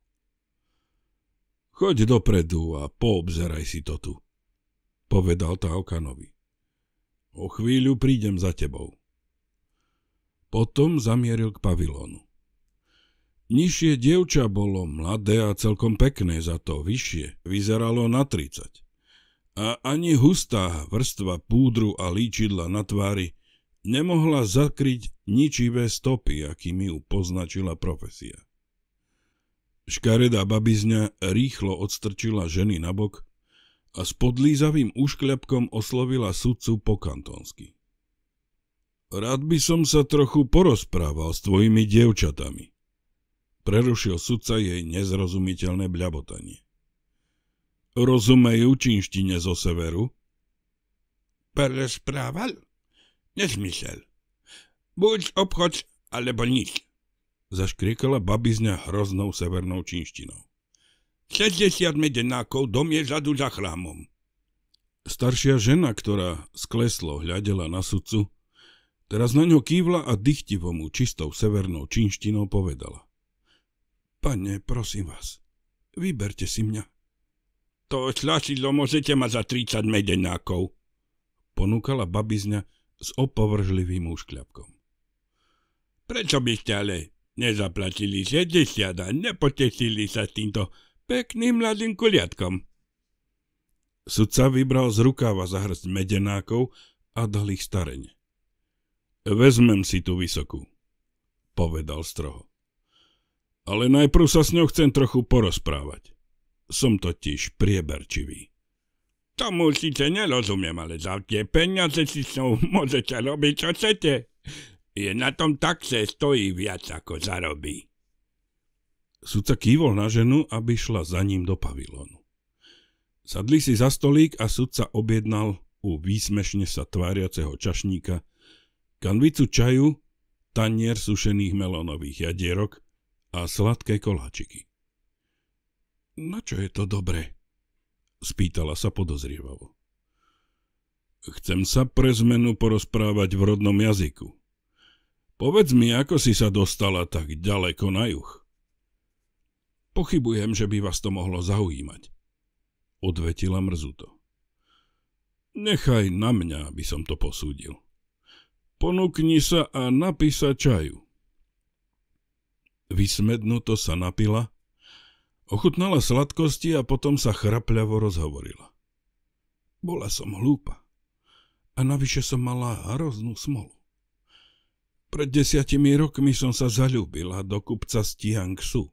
Choď dopredu a poobzeraj si to tu, povedal Taokanovi. O chvíľu prídem za tebou. Potom zamieril k pavilónu. Nižšie dievča bolo mladé a celkom pekné, za to vyššie vyzeralo na 30. A ani hustá vrstva púdru a líčidla na tvári nemohla zakryť ničivé stopy, akými ju poznačila profesia. Škaredá babizňa rýchlo odstrčila ženy nabok a s podlízavým úškľapkom oslovila sudcu po kantonsky. Rád by som sa trochu porozprával s tvojimi dievčatami. Prerušil sudca jej nezrozumiteľné bľabotanie. Rozumejú činštine zo severu? Prerozprával? Nezmysel. Buď obchod, alebo nič zaškriekala babizňa hroznou severnou čínštinou. 60 medenákov dom je zadu za chrámom. Staršia žena, ktorá skleslo hľadela na sudcu, teraz na ňo kývla a dychtivo mu čistou severnou čínštinou povedala. Pane, prosím vás, vyberte si mňa. To slasilo môžete mať za 30 medenákov, ponúkala babizňa s opovržlivým úškľapkom. Prečo by ste ale Nezaplatili 60 a nepotešili sa s týmto pekným mladým kuliatkom. Sudca vybral z rukáva zahrst medenákov a dal ich stareň. Vezmem si tú vysokú, povedal stroho. Ale najprv sa s ňou chcem trochu porozprávať. Som totiž prieberčivý. Tomu síce nerozumiem, ale za tie peniaze si s ňou môžete robiť, čo chcete. Je na tom taxe stojí viac, ako zarobí. Sudca kývol na ženu, aby šla za ním do pavilónu. Sadli si za stolík a sudca objednal u výsmešne sa tváriaceho čašníka kanvicu čaju, tanier sušených melónových jadierok a sladké koláčiky. Na čo je to dobré? Spýtala sa podozrievavo. Chcem sa pre zmenu porozprávať v rodnom jazyku, Povedz mi, ako si sa dostala tak ďaleko na juh? Pochybujem, že by vás to mohlo zaujímať, odvetila mrzuto. Nechaj na mňa, aby som to posúdil. Ponúkni sa a napísa čaju. Vysmednuto sa napila, ochutnala sladkosti a potom sa chrapľavo rozhovorila. Bola som hlúpa a navyše som mala hroznú smolu. Pred desiatimi rokmi som sa zalúbila do kupca z Tiangsu.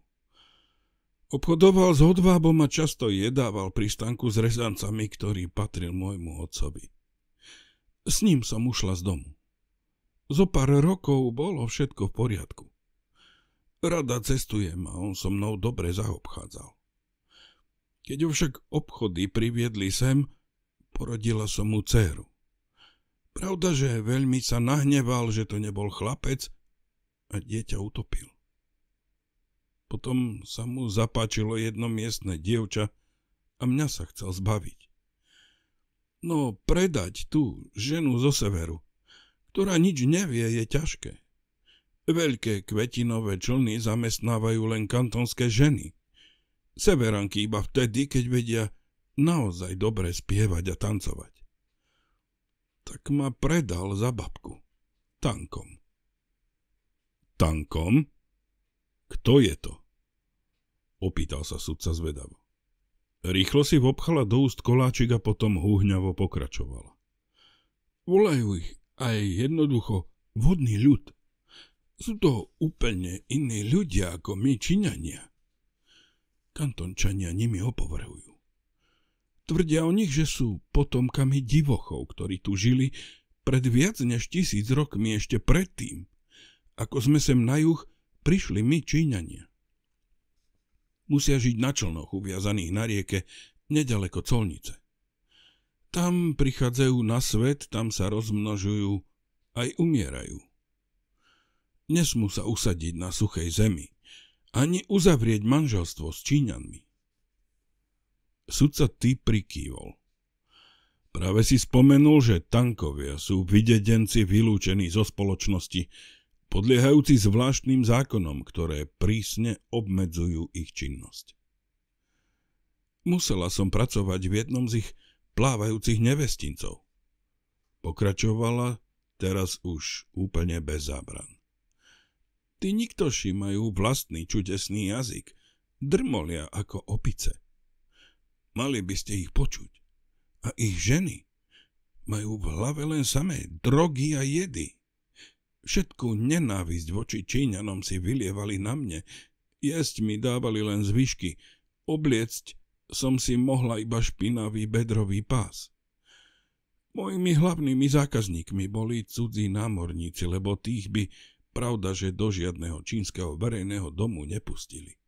Obchodoval s hodvábom a často jedával pri stanku s rezancami, ktorý patril môjmu otcovi. S ním som ušla z domu. Zo pár rokov bolo všetko v poriadku. Rada cestujem a on so mnou dobre zaobchádzal. Keď ho však obchody priviedli sem, porodila som mu dceru. Pravda, že veľmi sa nahneval, že to nebol chlapec a dieťa utopil. Potom sa mu zapáčilo jedno miestne dievča a mňa sa chcel zbaviť. No predať tú ženu zo severu, ktorá nič nevie, je ťažké. Veľké kvetinové člny zamestnávajú len kantonské ženy. Severanky iba vtedy, keď vedia naozaj dobre spievať a tancovať tak ma predal za babku. Tankom. Tankom? Kto je to? Opýtal sa sudca zvedavo. Rýchlo si vobchala do úst koláčik a potom húhňavo pokračovala. Volajú ich aj jednoducho vodný ľud. Sú to úplne iní ľudia ako my Číňania. Kantončania nimi opovrhujú. Tvrdia o nich, že sú potomkami divochov, ktorí tu žili pred viac než tisíc rokmi ešte predtým, ako sme sem na juh prišli my Číňania. Musia žiť na člnoch uviazaných na rieke, nedaleko colnice. Tam prichádzajú na svet, tam sa rozmnožujú, aj umierajú. Nesmú sa usadiť na suchej zemi, ani uzavrieť manželstvo s Číňanmi. Sudca ty prikývol. Práve si spomenul, že tankovia sú videdenci vylúčení zo spoločnosti, podliehajúci zvláštnym zákonom, ktoré prísne obmedzujú ich činnosť. Musela som pracovať v jednom z ich plávajúcich nevestincov. Pokračovala teraz už úplne bez zábran. Tí niktoši majú vlastný čudesný jazyk, drmolia ako opice. Mali by ste ich počuť. A ich ženy majú v hlave len samé drogy a jedy. Všetku nenávisť voči Číňanom si vylievali na mne. Jesť mi dávali len zvyšky. Obliecť som si mohla iba špinavý bedrový pás. Mojimi hlavnými zákazníkmi boli cudzí námorníci, lebo tých by, pravda, že do žiadneho čínskeho verejného domu nepustili.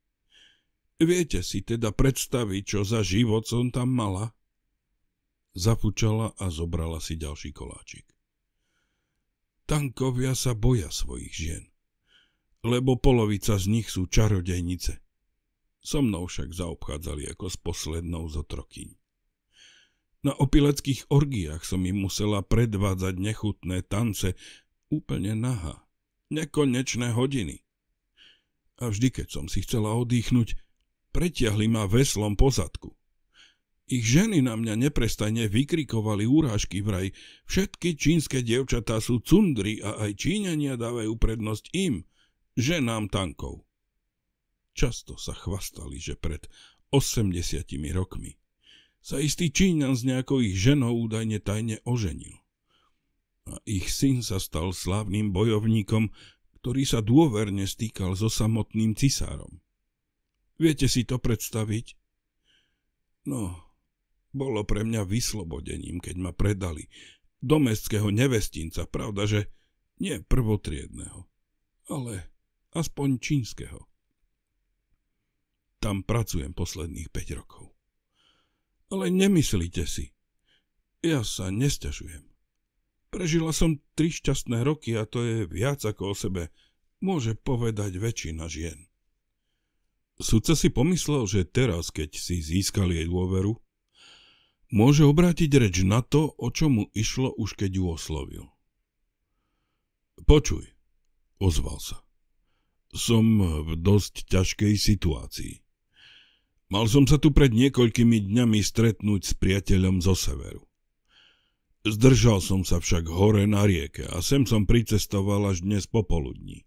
Viete si teda predstaviť, čo za život som tam mala? zapúčala a zobrala si ďalší koláčik. Tankovia sa boja svojich žien, lebo polovica z nich sú čarodejnice. So mnou však zaobchádzali ako s poslednou z otrokyň. Na opileckých orgiách som im musela predvádzať nechutné tance úplne naha, nekonečné hodiny. A vždy, keď som si chcela oddychnúť, Pretiahli ma veslom pozadku. Ich ženy na mňa neprestajne vykrikovali úrážky vraj. Všetky čínske dievčatá sú cundri a aj Číňania dávajú prednosť im, ženám tankov. Často sa chvastali, že pred 80 rokmi sa istý Číňan s nejakou ich ženou údajne tajne oženil. A ich syn sa stal slávnym bojovníkom, ktorý sa dôverne stýkal so samotným cisárom. Viete si to predstaviť? No, bolo pre mňa vyslobodením, keď ma predali do mestského nevestinca, pravda, že nie prvotriedného, ale aspoň čínskeho. Tam pracujem posledných 5 rokov. Ale nemyslíte si, ja sa nestiažujem. Prežila som tri šťastné roky a to je viac ako o sebe môže povedať väčšina žien. Sudca si pomyslel, že teraz, keď si získal jej dôveru, môže obrátiť reč na to, o čo mu išlo už keď ju oslovil. Počuj, ozval sa. Som v dosť ťažkej situácii. Mal som sa tu pred niekoľkými dňami stretnúť s priateľom zo severu. Zdržal som sa však hore na rieke a sem som pricestoval až dnes popoludní.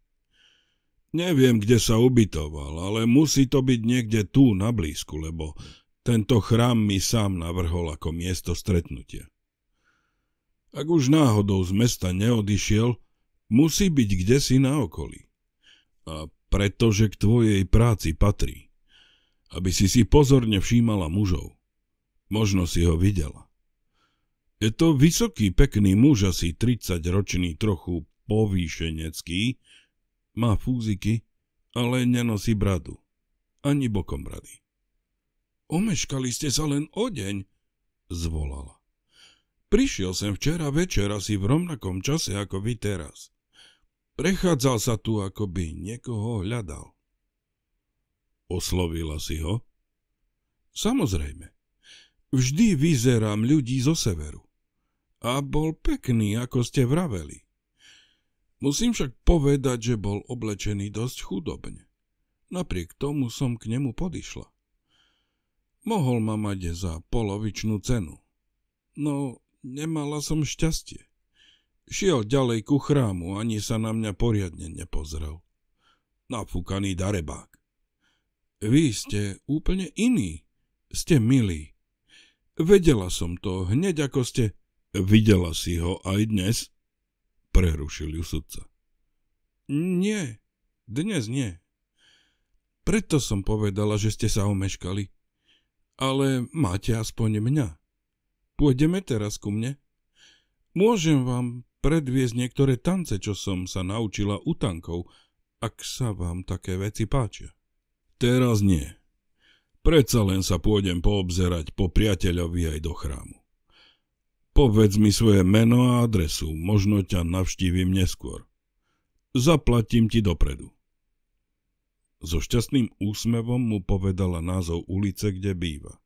Neviem, kde sa ubytoval, ale musí to byť niekde tu na blízku, lebo tento chrám mi sám navrhol ako miesto stretnutia. Ak už náhodou z mesta neodišiel, musí byť kde si na okolí. A pretože k tvojej práci patrí, aby si si pozorne všímala mužov. Možno si ho videla. Je to vysoký, pekný muž, asi 30-ročný, trochu povýšenecký, má fúziky, ale nenosí bradu. Ani bokom brady. Omeškali ste sa len o deň, zvolala. Prišiel sem včera večer asi v rovnakom čase ako vy teraz. Prechádzal sa tu, ako by niekoho hľadal. Oslovila si ho? Samozrejme. Vždy vyzerám ľudí zo severu. A bol pekný, ako ste vraveli. Musím však povedať, že bol oblečený dosť chudobne. Napriek tomu som k nemu podišla. Mohol ma mať za polovičnú cenu. No, nemala som šťastie. Šiel ďalej ku chrámu, ani sa na mňa poriadne nepozrel. Nafúkaný darebák. Vy ste úplne iný. Ste milí. Vedela som to hneď ako ste... Videla si ho aj dnes? Prehrušil ju sudca. Nie, dnes nie. Preto som povedala, že ste sa omeškali. Ale máte aspoň mňa. Pôjdeme teraz ku mne? Môžem vám predviesť niektoré tance, čo som sa naučila u tankov, ak sa vám také veci páčia. Teraz nie. Predsa len sa pôjdem poobzerať po priateľovi aj do chrámu. Povedz mi svoje meno a adresu, možno ťa navštívim neskôr. Zaplatím ti dopredu. So šťastným úsmevom mu povedala názov ulice, kde býva.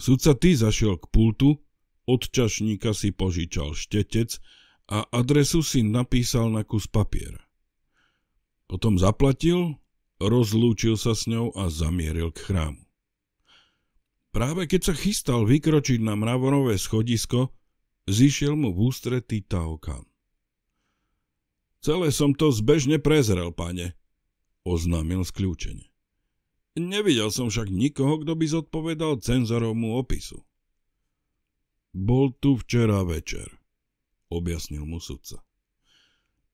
Sudca ty zašiel k pultu, od čašníka si požičal štetec a adresu si napísal na kus papiera. Potom zaplatil, rozlúčil sa s ňou a zamieril k chrámu. Práve keď sa chystal vykročiť na mravorové schodisko, zišiel mu v ústretí Taokan. Celé som to zbežne prezrel, pane, oznámil skľúčenie. Nevidel som však nikoho, kto by zodpovedal cenzorovmu opisu. Bol tu včera večer, objasnil mu sudca.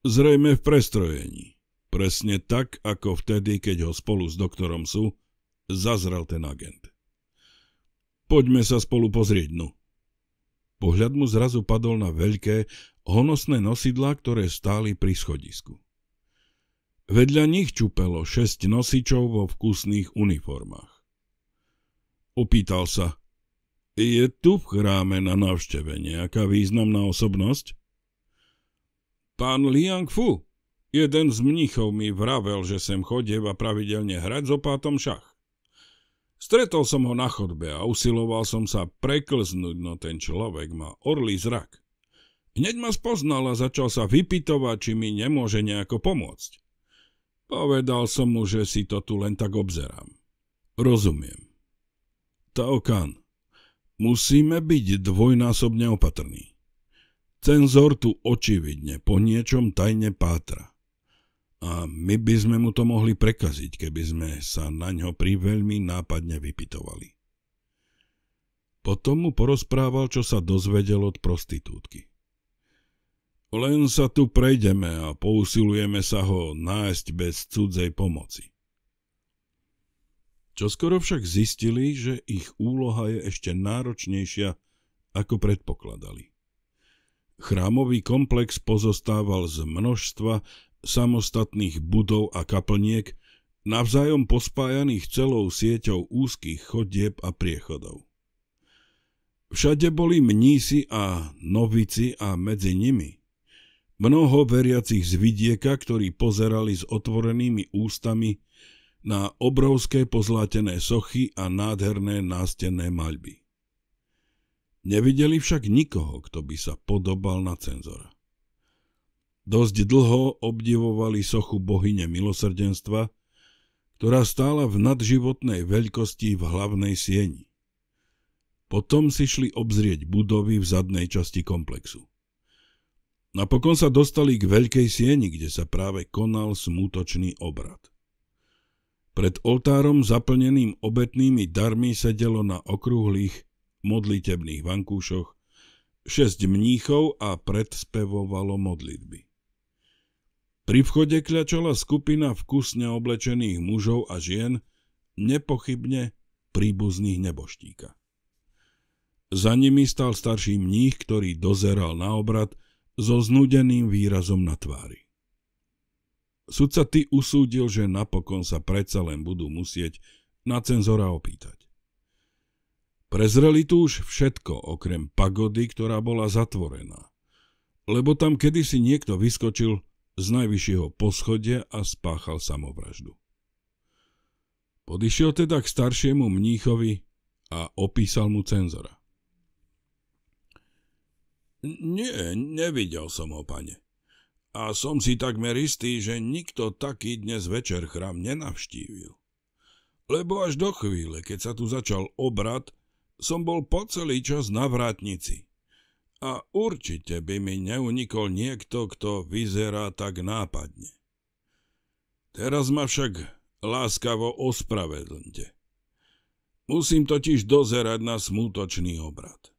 Zrejme v prestrojení. Presne tak, ako vtedy, keď ho spolu s doktorom sú, zazrel ten agent. Poďme sa spolu pozrieť, nu. No. Pohľad mu zrazu padol na veľké, honosné nosidlá, ktoré stáli pri schodisku. Vedľa nich čupelo šesť nosičov vo vkusných uniformách. Opýtal sa, je tu v chráme na návšteve nejaká významná osobnosť? Pán Liang Fu, jeden z mnichov mi vravel, že sem chodieva pravidelne hrať s opátom šach. Stretol som ho na chodbe a usiloval som sa preklznúť, no ten človek má orlý zrak. Hneď ma spoznal a začal sa vypitovať, či mi nemôže nejako pomôcť. Povedal som mu, že si to tu len tak obzerám. Rozumiem. Taokan, musíme byť dvojnásobne opatrní. Cenzor tu očividne po niečom tajne pátra a my by sme mu to mohli prekaziť, keby sme sa na ňo priveľmi nápadne vypitovali. Potom mu porozprával, čo sa dozvedel od prostitútky. Len sa tu prejdeme a pousilujeme sa ho nájsť bez cudzej pomoci. Čoskoro však zistili, že ich úloha je ešte náročnejšia, ako predpokladali. Chrámový komplex pozostával z množstva samostatných budov a kaplniek, navzájom pospájaných celou sieťou úzkých chodieb a priechodov. Všade boli mnísi a novici a medzi nimi mnoho veriacich z vidieka, ktorí pozerali s otvorenými ústami na obrovské pozlátené sochy a nádherné nástenné maľby. Nevideli však nikoho, kto by sa podobal na cenzora. Dosť dlho obdivovali sochu bohyne milosrdenstva, ktorá stála v nadživotnej veľkosti v hlavnej sieni. Potom si šli obzrieť budovy v zadnej časti komplexu. Napokon sa dostali k veľkej sieni, kde sa práve konal smútočný obrad. Pred oltárom zaplneným obetnými darmi sedelo na okrúhlych modlitebných vankúšoch šesť mníchov a predspevovalo modlitby. Pri vchode kľačala skupina vkusne oblečených mužov a žien, nepochybne príbuzných neboštíka. Za nimi stal starší mních, ktorý dozeral na obrad so znudeným výrazom na tvári. Sudca ty usúdil, že napokon sa predsa len budú musieť na cenzora opýtať. Prezreli tu už všetko, okrem pagody, ktorá bola zatvorená, lebo tam kedysi niekto vyskočil z najvyššieho poschodia a spáchal samovraždu. Podišiel teda k staršiemu mníchovi a opísal mu cenzora. Nie, nevidel som ho, pane. A som si takmer istý, že nikto taký dnes večer chrám nenavštívil. Lebo až do chvíle, keď sa tu začal obrad, som bol po celý čas na vrátnici a určite by mi neunikol niekto, kto vyzerá tak nápadne. Teraz ma však láskavo ospravedlňte. Musím totiž dozerať na smútočný obrad.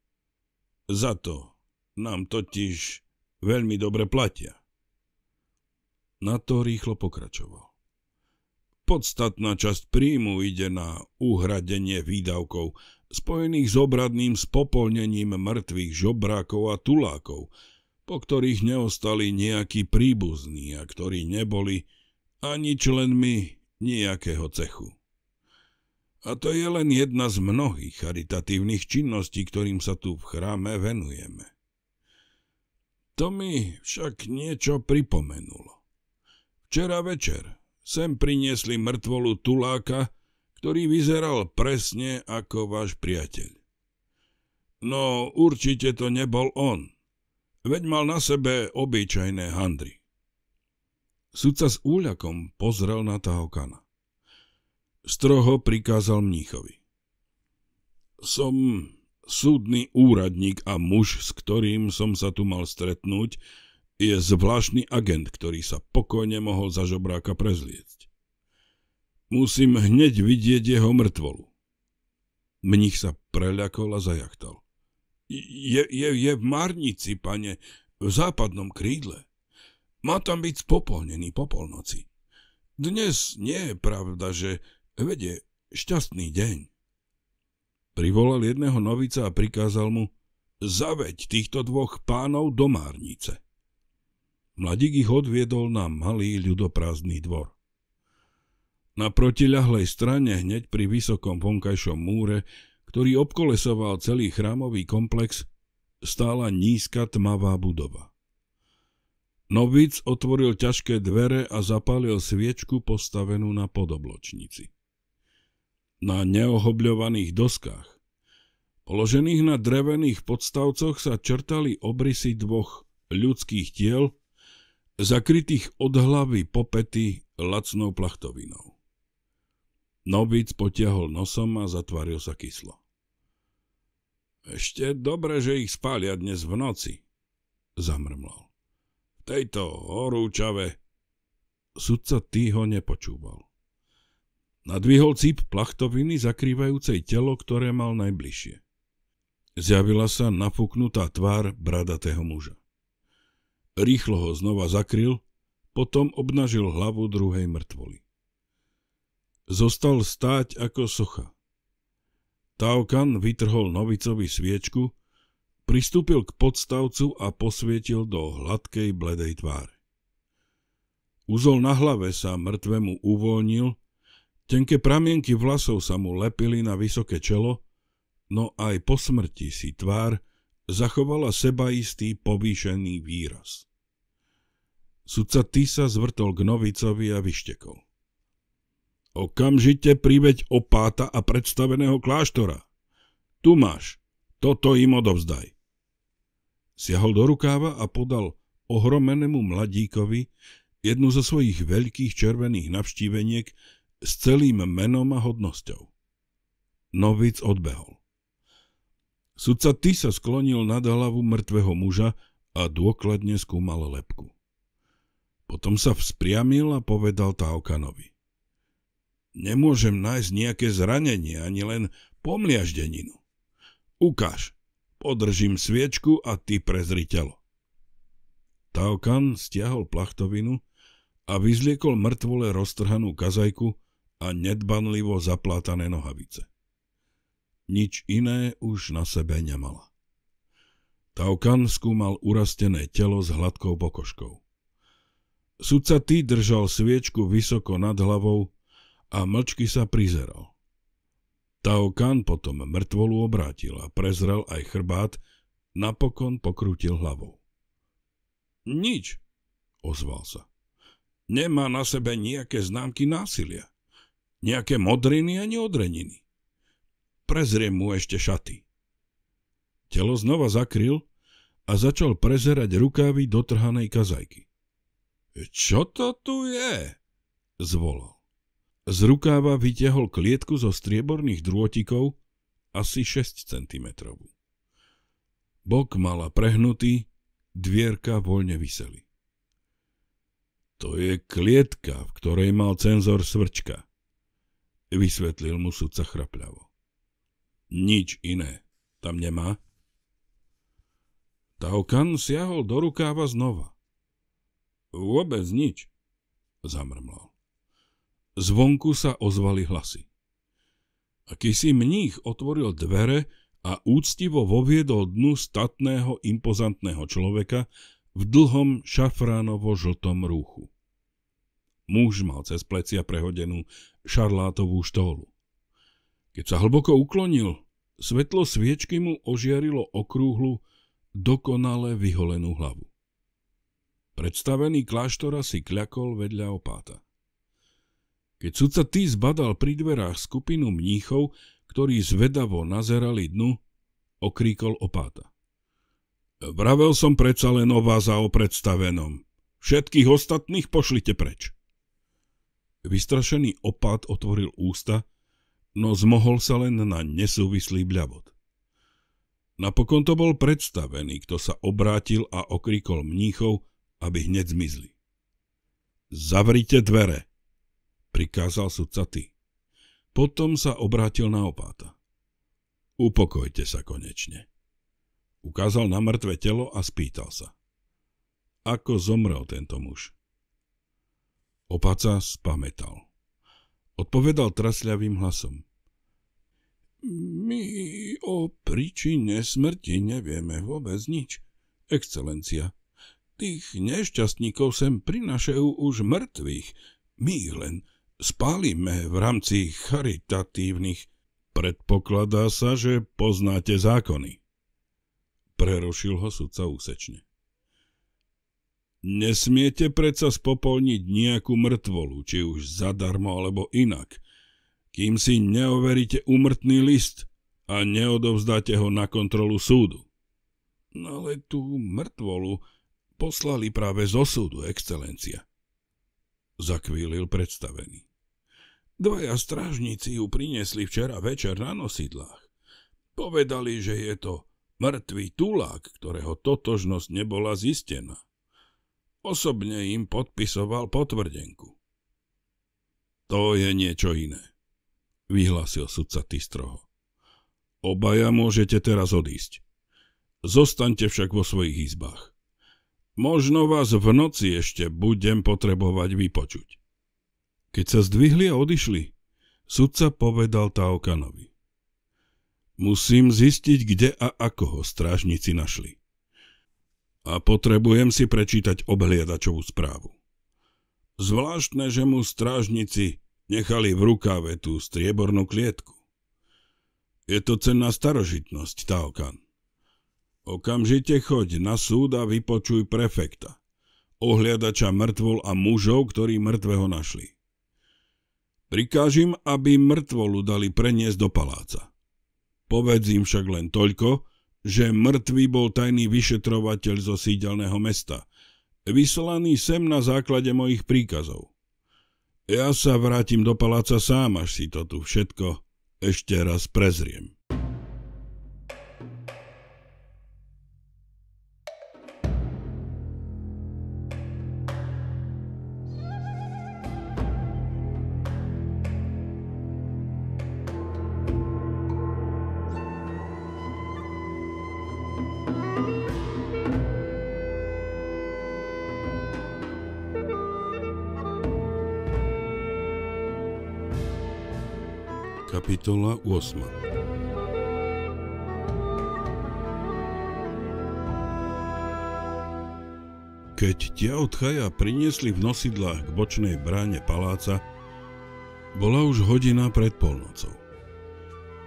Za to nám totiž veľmi dobre platia. Na to rýchlo pokračoval. Podstatná časť príjmu ide na uhradenie výdavkov spojených s obradným spopolnením mŕtvych žobrákov a tulákov, po ktorých neostali nejakí príbuzní a ktorí neboli ani členmi nejakého cechu. A to je len jedna z mnohých charitatívnych činností, ktorým sa tu v chráme venujeme. To mi však niečo pripomenulo. Včera večer sem priniesli mŕtvolu tuláka, ktorý vyzeral presne ako váš priateľ. No určite to nebol on, veď mal na sebe obyčajné handry. Sudca s úľakom pozrel na Tahokana. Stroho prikázal mníchovi. Som súdny úradník a muž, s ktorým som sa tu mal stretnúť, je zvláštny agent, ktorý sa pokojne mohol za žobráka prezliec. Musím hneď vidieť jeho mŕtvolu. Mních sa preľakol a zajachtal. Je, je, je v Marnici, pane, v západnom krídle. Má tam byť spopolnený po polnoci. Dnes nie je pravda, že vedie šťastný deň. Privolal jedného novica a prikázal mu zaveď týchto dvoch pánov do Márnice. Mladík ich odviedol na malý ľudoprázdny dvor. Na protiľahlej strane, hneď pri vysokom vonkajšom múre, ktorý obkolesoval celý chrámový komplex, stála nízka tmavá budova. Novic otvoril ťažké dvere a zapálil sviečku postavenú na podobločnici. Na neohobľovaných doskách, položených na drevených podstavcoch, sa črtali obrysy dvoch ľudských tiel, zakrytých od hlavy popety lacnou plachtovinou. Novic potiahol nosom a zatvaril sa kyslo. Ešte dobre, že ich spália dnes v noci, zamrmlal. V tejto horúčave... Sudca Ty ho nepočúval. Nadvihol cíp plachtoviny zakrývajúcej telo, ktoré mal najbližšie. Zjavila sa napuknutá tvár bradatého muža. Rýchlo ho znova zakryl, potom obnažil hlavu druhej mŕtvoly. Zostal stáť ako socha. Taukan vytrhol novicovi sviečku, pristúpil k podstavcu a posvietil do hladkej bledej tváre. Úzol na hlave sa mŕtvemu uvoľnil, tenké pramienky vlasov sa mu lepili na vysoké čelo, no aj po smrti si tvár zachovala sebaistý povýšený výraz. Sudca Tisa zvrtol k novicovi a vyštekol. Okamžite priveď opáta a predstaveného kláštora. Tu máš, toto im odovzdaj. Siahol do rukáva a podal ohromenému mladíkovi jednu zo svojich veľkých červených navštíveniek s celým menom a hodnosťou. Novic odbehol. Sudca ty sa sklonil nad hlavu mŕtvého muža a dôkladne skúmal lepku. Potom sa vzpriamil a povedal Taokanovi. Nemôžem nájsť nejaké zranenie, ani len pomliaždeninu. Ukáž, podržím sviečku a ty prezri telo. Taokan stiahol plachtovinu a vyzliekol mŕtvole roztrhanú kazajku a nedbanlivo zaplátané nohavice. Nič iné už na sebe nemala. Taokan skúmal urastené telo s hladkou pokožkou. Sudca ty držal sviečku vysoko nad hlavou a mlčky sa prizeral. Tao Kahn potom mŕtvolu obrátil a prezrel aj chrbát, napokon pokrútil hlavou. Nič, ozval sa. Nemá na sebe nejaké známky násilia, nejaké modriny ani odreniny. Prezriem mu ešte šaty. Telo znova zakryl a začal prezerať rukávy dotrhanej kazajky. Čo to tu je? zvolal. Z rukáva vytiahol klietku zo strieborných drôtikov, asi 6 cm. Bok mala prehnutý, dvierka voľne vyseli. To je klietka, v ktorej mal cenzor svrčka, vysvetlil mu sudca chrapľavo. Nič iné tam nemá. Taukan siahol do rukáva znova. Vôbec nič, zamrmlal. Zvonku sa ozvali hlasy. Akýsi mních otvoril dvere a úctivo voviedol dnu statného impozantného človeka v dlhom šafránovo-žltom rúchu. Muž mal cez plecia prehodenú šarlátovú štólu. Keď sa hlboko uklonil, svetlo sviečky mu ožiarilo okrúhlu, dokonale vyholenú hlavu. Predstavený kláštora si kľakol vedľa opáta. Keď sudca Tý zbadal pri dverách skupinu mníchov, ktorí zvedavo nazerali dnu, okríkol opáta. Vravel som predsa len o vás a o predstavenom. Všetkých ostatných pošlite preč. Vystrašený opát otvoril ústa, no zmohol sa len na nesúvislý bľavot. Napokon to bol predstavený, kto sa obrátil a okrikol mníchov, aby hneď zmizli. Zavrite dvere, prikázal sudca ty. Potom sa obrátil na opáta. Upokojte sa konečne. Ukázal na mŕtve telo a spýtal sa. Ako zomrel tento muž? Opáca spametal. Odpovedal trasľavým hlasom. My o príčine smrti nevieme vôbec nič, excelencia. Tých nešťastníkov sem prinašajú už mŕtvych, my ich len spálime v rámci charitatívnych. Predpokladá sa, že poznáte zákony. Prerušil ho sudca úsečne. Nesmiete predsa spopolniť nejakú mŕtvolu, či už zadarmo alebo inak, kým si neoveríte umrtný list a neodovzdáte ho na kontrolu súdu. No ale tú mŕtvolu poslali práve zo súdu, excelencia zakvílil predstavený. Dvaja strážníci ju priniesli včera večer na nosidlách. Povedali, že je to mŕtvý tulák, ktorého totožnosť nebola zistená. Osobne im podpisoval potvrdenku. To je niečo iné, vyhlásil sudca Tistroho. Obaja môžete teraz odísť. Zostaňte však vo svojich izbách. Možno vás v noci ešte budem potrebovať vypočuť. Keď sa zdvihli a odišli, sudca povedal Taokanovi. Musím zistiť, kde a ako ho strážnici našli. A potrebujem si prečítať obhliadačovú správu. Zvláštne, že mu strážnici nechali v rukáve tú striebornú klietku. Je to cenná starožitnosť, Taokan. Okamžite choď na súd a vypočuj prefekta, ohliadača mŕtvol a mužov, ktorí mŕtvého našli. Prikážim, aby mŕtvolu dali preniesť do paláca. Povedz im však len toľko, že mŕtvý bol tajný vyšetrovateľ zo sídelného mesta, vyslaný sem na základe mojich príkazov. Ja sa vrátim do paláca sám, až si to tu všetko ešte raz prezriem. Kapitola 8 Keď tia od Chaja priniesli v nosidlách k bočnej bráne paláca, bola už hodina pred polnocou.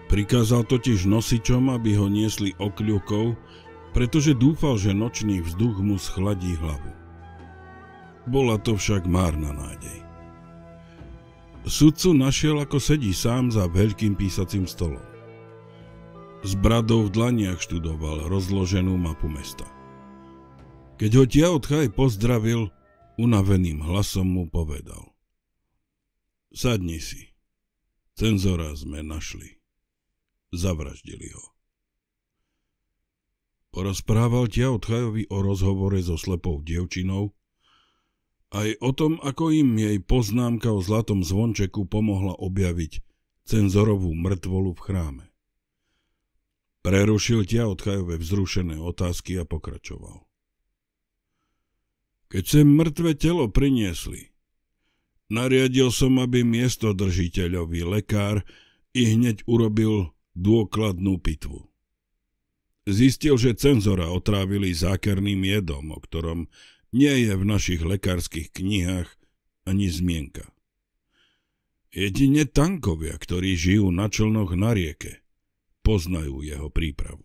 Prikázal totiž nosičom, aby ho niesli okľukou, pretože dúfal, že nočný vzduch mu schladí hlavu. Bola to však márna nádej. Sudcu našiel, ako sedí sám za veľkým písacím stolom. S bradou v dlaniach študoval rozloženú mapu mesta. Keď ho Tiaotchaj pozdravil, unaveným hlasom mu povedal. Sadni si. Cenzora sme našli. Zavraždili ho. Porozprával Tiaotchajovi o rozhovore so slepou dievčinou, aj o tom, ako im jej poznámka o zlatom zvončeku pomohla objaviť cenzorovú mŕtvolu v chráme. Prerušil tia odchajové vzrušené otázky a pokračoval. Keď sem mŕtve telo priniesli, nariadil som, aby miesto držiteľovi lekár i hneď urobil dôkladnú pitvu. Zistil, že cenzora otrávili zákerným jedom, o ktorom nie je v našich lekárskych knihách ani zmienka. Jedine tankovia, ktorí žijú na člnoch na rieke, poznajú jeho prípravu.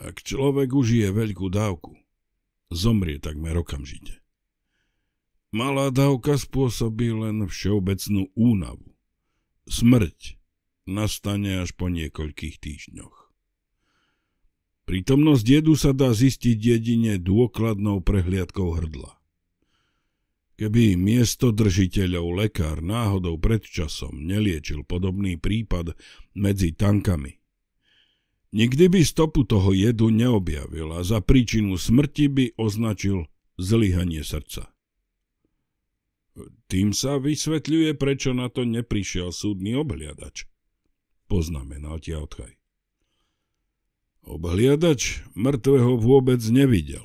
Ak človek užije veľkú dávku, zomrie takmer okamžite. Malá dávka spôsobí len všeobecnú únavu. Smrť nastane až po niekoľkých týždňoch. Prítomnosť jedu sa dá zistiť jedine dôkladnou prehliadkou hrdla. Keby miesto držiteľov lekár náhodou predčasom neliečil podobný prípad medzi tankami, nikdy by stopu toho jedu neobjavil a za príčinu smrti by označil zlyhanie srdca. Tým sa vysvetľuje, prečo na to neprišiel súdny obhliadač, poznamenal Tiaotkaj. Obhliadač mŕtvého vôbec nevidel,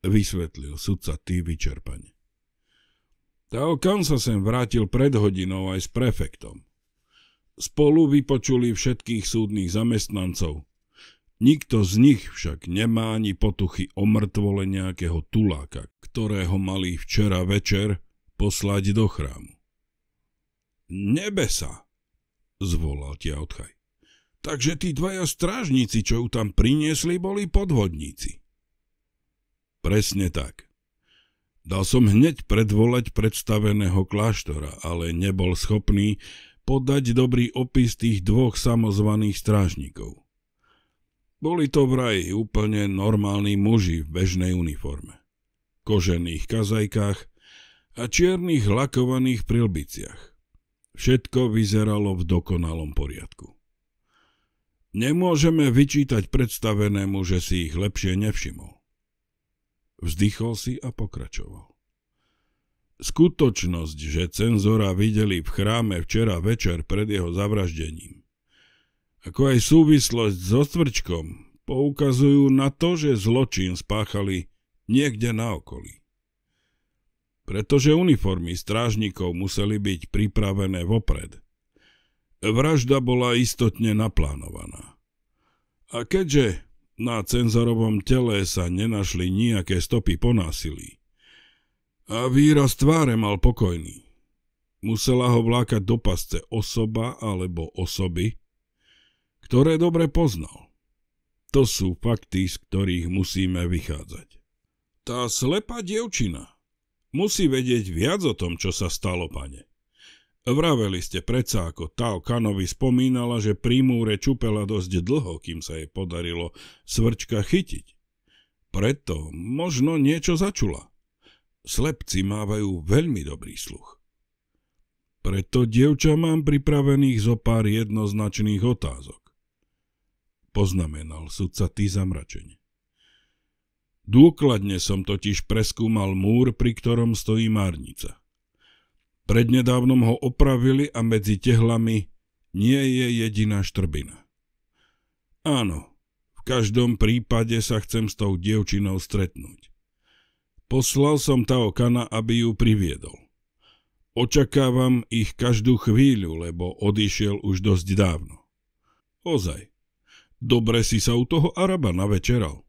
vysvetlil sudca tý vyčerpane. Taokan sa sem vrátil pred hodinou aj s prefektom. Spolu vypočuli všetkých súdnych zamestnancov. Nikto z nich však nemá ani potuchy o mŕtvole nejakého tuláka, ktorého mali včera večer poslať do chrámu. Nebesa, zvolal tia odchaj. Takže tí dvaja strážnici, čo ju tam priniesli, boli podvodníci. Presne tak. Dal som hneď predvolať predstaveného kláštora, ale nebol schopný podať dobrý opis tých dvoch samozvaných strážnikov. Boli to vraj úplne normálni muži v bežnej uniforme, kožených kazajkách a čiernych lakovaných prilbiciach. Všetko vyzeralo v dokonalom poriadku. Nemôžeme vyčítať predstavenému, že si ich lepšie nevšimol. Vzdychol si a pokračoval. Skutočnosť, že cenzora videli v chráme včera večer pred jeho zavraždením, ako aj súvislosť so stvrčkom, poukazujú na to, že zločin spáchali niekde na okolí. Pretože uniformy strážnikov museli byť pripravené vopred, Vražda bola istotne naplánovaná. A keďže na cenzorovom tele sa nenašli nejaké stopy po násilí a výraz tváre mal pokojný, musela ho vlákať do pasce osoba alebo osoby, ktoré dobre poznal. To sú fakty, z ktorých musíme vychádzať. Tá slepá dievčina musí vedieť viac o tom, čo sa stalo, pane. Vraveli ste predsa, ako Tao Kanovi spomínala, že pri múre čupela dosť dlho, kým sa jej podarilo svrčka chytiť. Preto možno niečo začula. Slepci mávajú veľmi dobrý sluch. Preto, dievča, mám pripravených zo pár jednoznačných otázok. Poznamenal sudca ty zamračenie. Dôkladne som totiž preskúmal múr, pri ktorom stojí márnica. Prednedávnom ho opravili a medzi tehlami nie je jediná štrbina. Áno, v každom prípade sa chcem s tou dievčinou stretnúť. Poslal som Tao Kana, aby ju priviedol. Očakávam ich každú chvíľu, lebo odišiel už dosť dávno. Ozaj, dobre si sa u toho Araba navečeral.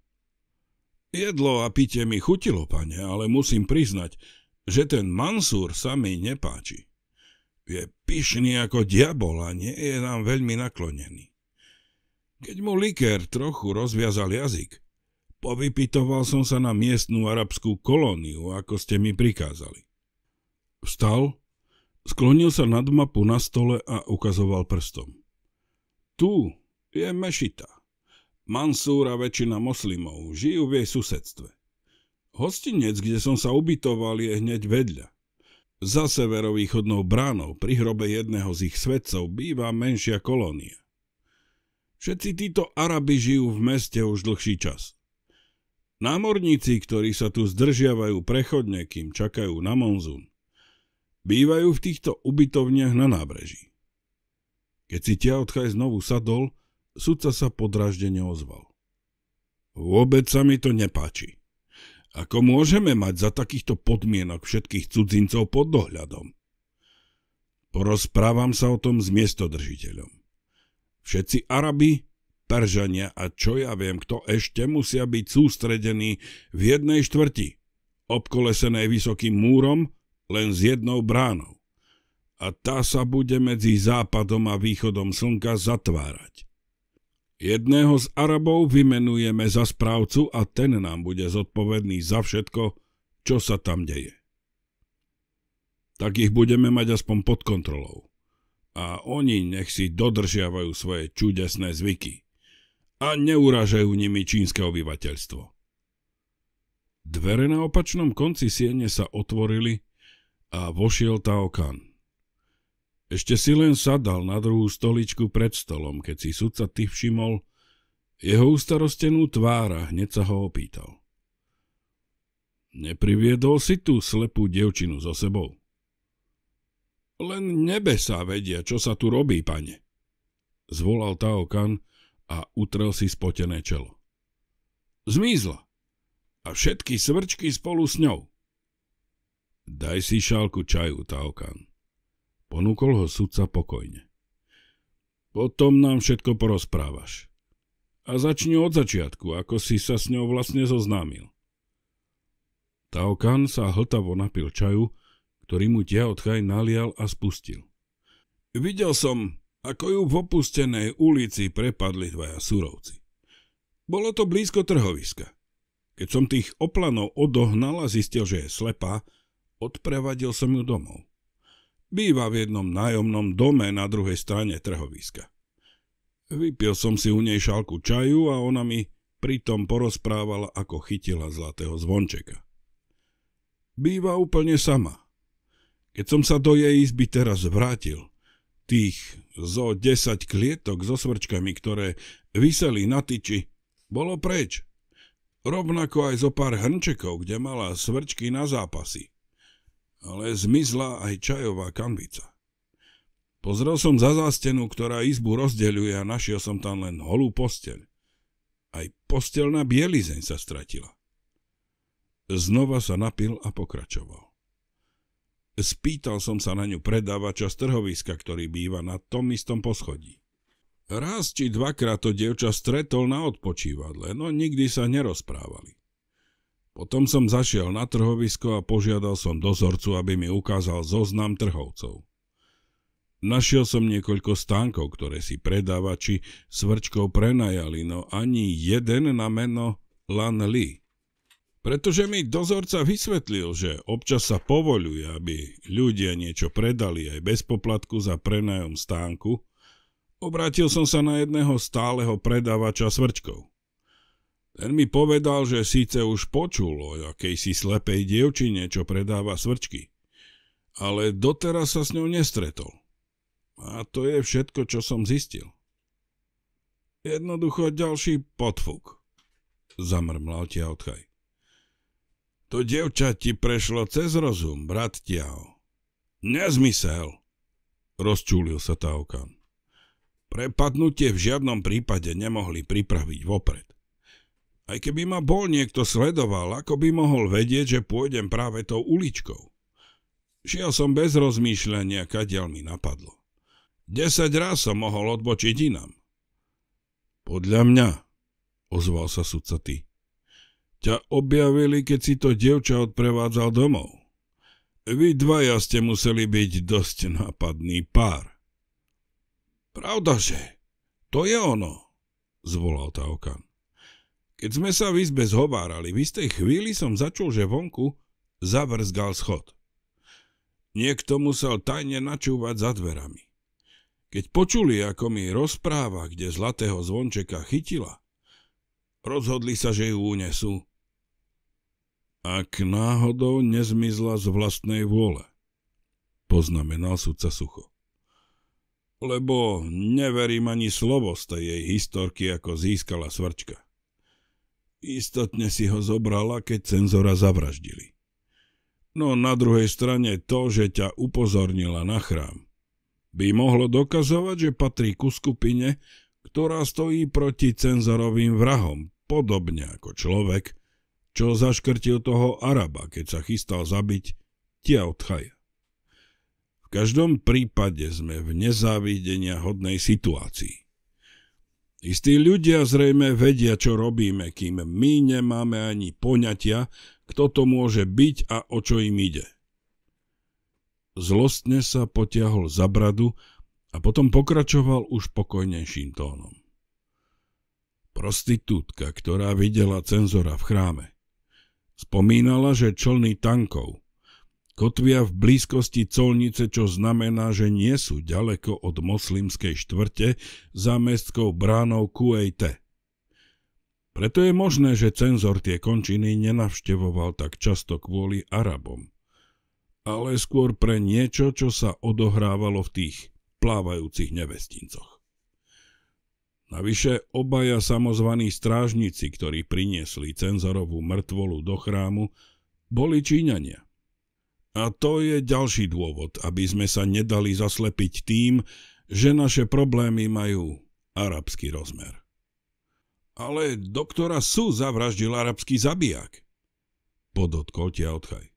Jedlo a pite mi chutilo, pane, ale musím priznať, že ten Mansúr sa mi nepáči. Je pyšný ako diabol a nie je nám veľmi naklonený. Keď mu liker trochu rozviazal jazyk, povypitoval som sa na miestnú arabskú kolóniu, ako ste mi prikázali. Vstal, sklonil sa nad mapu na stole a ukazoval prstom. Tu je mešita. Mansúra väčšina moslimov, žijú v jej susedstve. Hostinec, kde som sa ubytoval, je hneď vedľa. Za severovýchodnou bránou pri hrobe jedného z ich svedcov býva menšia kolónia. Všetci títo Arabi žijú v meste už dlhší čas. Námorníci, ktorí sa tu zdržiavajú prechodne, kým čakajú na monzún, bývajú v týchto ubytovniach na nábreží. Keď si odchaj znovu sadol, sudca sa podraždene ozval. Vôbec sa mi to nepáči. Ako môžeme mať za takýchto podmienok všetkých cudzincov pod dohľadom? Porozprávam sa o tom s miestodržiteľom. Všetci Arabi, Peržania a čo ja viem, kto ešte musia byť sústredení v jednej štvrti, obkolesenej vysokým múrom, len s jednou bránou. A tá sa bude medzi západom a východom slnka zatvárať. Jedného z Arabov vymenujeme za správcu a ten nám bude zodpovedný za všetko, čo sa tam deje. Tak ich budeme mať aspoň pod kontrolou. A oni nech si dodržiavajú svoje čudesné zvyky a neuražajú nimi čínske obyvateľstvo. Dvere na opačnom konci siene sa otvorili a vošiel Tao Kan. Ešte si len sadal na druhú stoličku pred stolom, keď si sudca ty všimol jeho ustarostenú tvára, hneď sa ho opýtal. Nepriviedol si tú slepú devčinu so sebou? Len nebesá vedia, čo sa tu robí, pane. Zvolal Tao Kan a utrel si spotené čelo. Zmizla. A všetky svrčky spolu s ňou. Daj si šálku čaju, Tao Kan. Ponúkol ho sudca pokojne. Potom nám všetko porozprávaš. A začni od začiatku, ako si sa s ňou vlastne zoznámil. Taokan sa hltavo napil čaju, ktorý mu Tiaotchaj nalial a spustil. Videl som, ako ju v opustenej ulici prepadli dvaja surovci. Bolo to blízko trhoviska. Keď som tých oplanov odohnal a zistil, že je slepá, odprevadil som ju domov. Býva v jednom nájomnom dome na druhej strane trhoviska. Vypil som si u nej šálku čaju a ona mi pritom porozprávala, ako chytila zlatého zvončeka. Býva úplne sama. Keď som sa do jej izby teraz vrátil, tých zo 10 klietok so svrčkami, ktoré vyseli na tyči, bolo preč. Rovnako aj zo pár hrnčekov, kde mala svrčky na zápasy ale zmizla aj čajová kambica. Pozrel som za zástenu, ktorá izbu rozdeľuje a našiel som tam len holú posteľ. Aj postelná bielizeň sa stratila. Znova sa napil a pokračoval. Spýtal som sa na ňu predávača z trhoviska, ktorý býva na tom istom poschodí. Raz či dvakrát to dievča stretol na odpočívadle, no nikdy sa nerozprávali. Potom som zašiel na trhovisko a požiadal som dozorcu, aby mi ukázal zoznam trhovcov. Našiel som niekoľko stánkov, ktoré si predávači s vrčkou prenajali, no ani jeden na meno Lan Li. Pretože mi dozorca vysvetlil, že občas sa povoluje, aby ľudia niečo predali aj bez poplatku za prenajom stánku, obrátil som sa na jedného stáleho predávača s vrčkou. Ten mi povedal, že síce už počul o jakejsi slepej dievčine, čo predáva svrčky, ale doteraz sa s ňou nestretol. A to je všetko, čo som zistil. Jednoducho ďalší potfuk, zamrmlal tia odchaj. To dievča ti prešlo cez rozum, brat Tiao. Nezmysel, rozčúlil sa Taokan. Prepadnutie v žiadnom prípade nemohli pripraviť vopred. Aj keby ma bol niekto sledoval, ako by mohol vedieť, že pôjdem práve tou uličkou. Šiel som bez rozmýšľania, kadiaľ mi napadlo. Desať raz som mohol odbočiť inám. Podľa mňa, ozval sa sudca ty. Ťa objavili, keď si to dievča odprevádzal domov. Vy dvaja ste museli byť dosť nápadný pár. Pravdaže, to je ono, zvolal Taokan. Keď sme sa v izbe zhovárali, v istej chvíli som začul, že vonku zavrzgal schod. Niekto musel tajne načúvať za dverami. Keď počuli, ako mi rozpráva, kde zlatého zvončeka chytila, rozhodli sa, že ju unesú. Ak náhodou nezmizla z vlastnej vôle, poznamenal sudca sucho. Lebo neverím ani slovo z tej jej historky, ako získala svrčka. Istotne si ho zobrala, keď cenzora zavraždili. No na druhej strane to, že ťa upozornila na chrám, by mohlo dokazovať, že patrí ku skupine, ktorá stojí proti cenzorovým vrahom, podobne ako človek, čo zaškrtil toho Araba, keď sa chystal zabiť Tiautchaja. V každom prípade sme v nezávidenia hodnej situácii. Istí ľudia zrejme vedia, čo robíme, kým my nemáme ani poňatia, kto to môže byť a o čo im ide. Zlostne sa potiahol za bradu a potom pokračoval už pokojnejším tónom. Prostitútka, ktorá videla cenzora v chráme. Spomínala, že člny tankov, Kotvia v blízkosti colnice, čo znamená, že nie sú ďaleko od moslimskej štvrte za mestskou bránou Kuejte. Preto je možné, že cenzor tie končiny nenavštevoval tak často kvôli Arabom, ale skôr pre niečo, čo sa odohrávalo v tých plávajúcich nevestincoch. Navyše obaja samozvaní strážnici, ktorí priniesli cenzorovú mŕtvolu do chrámu, boli Číňania – a to je ďalší dôvod, aby sme sa nedali zaslepiť tým, že naše problémy majú arabský rozmer. Ale doktora Su zavraždil arabský zabijak, podotkol odchaj.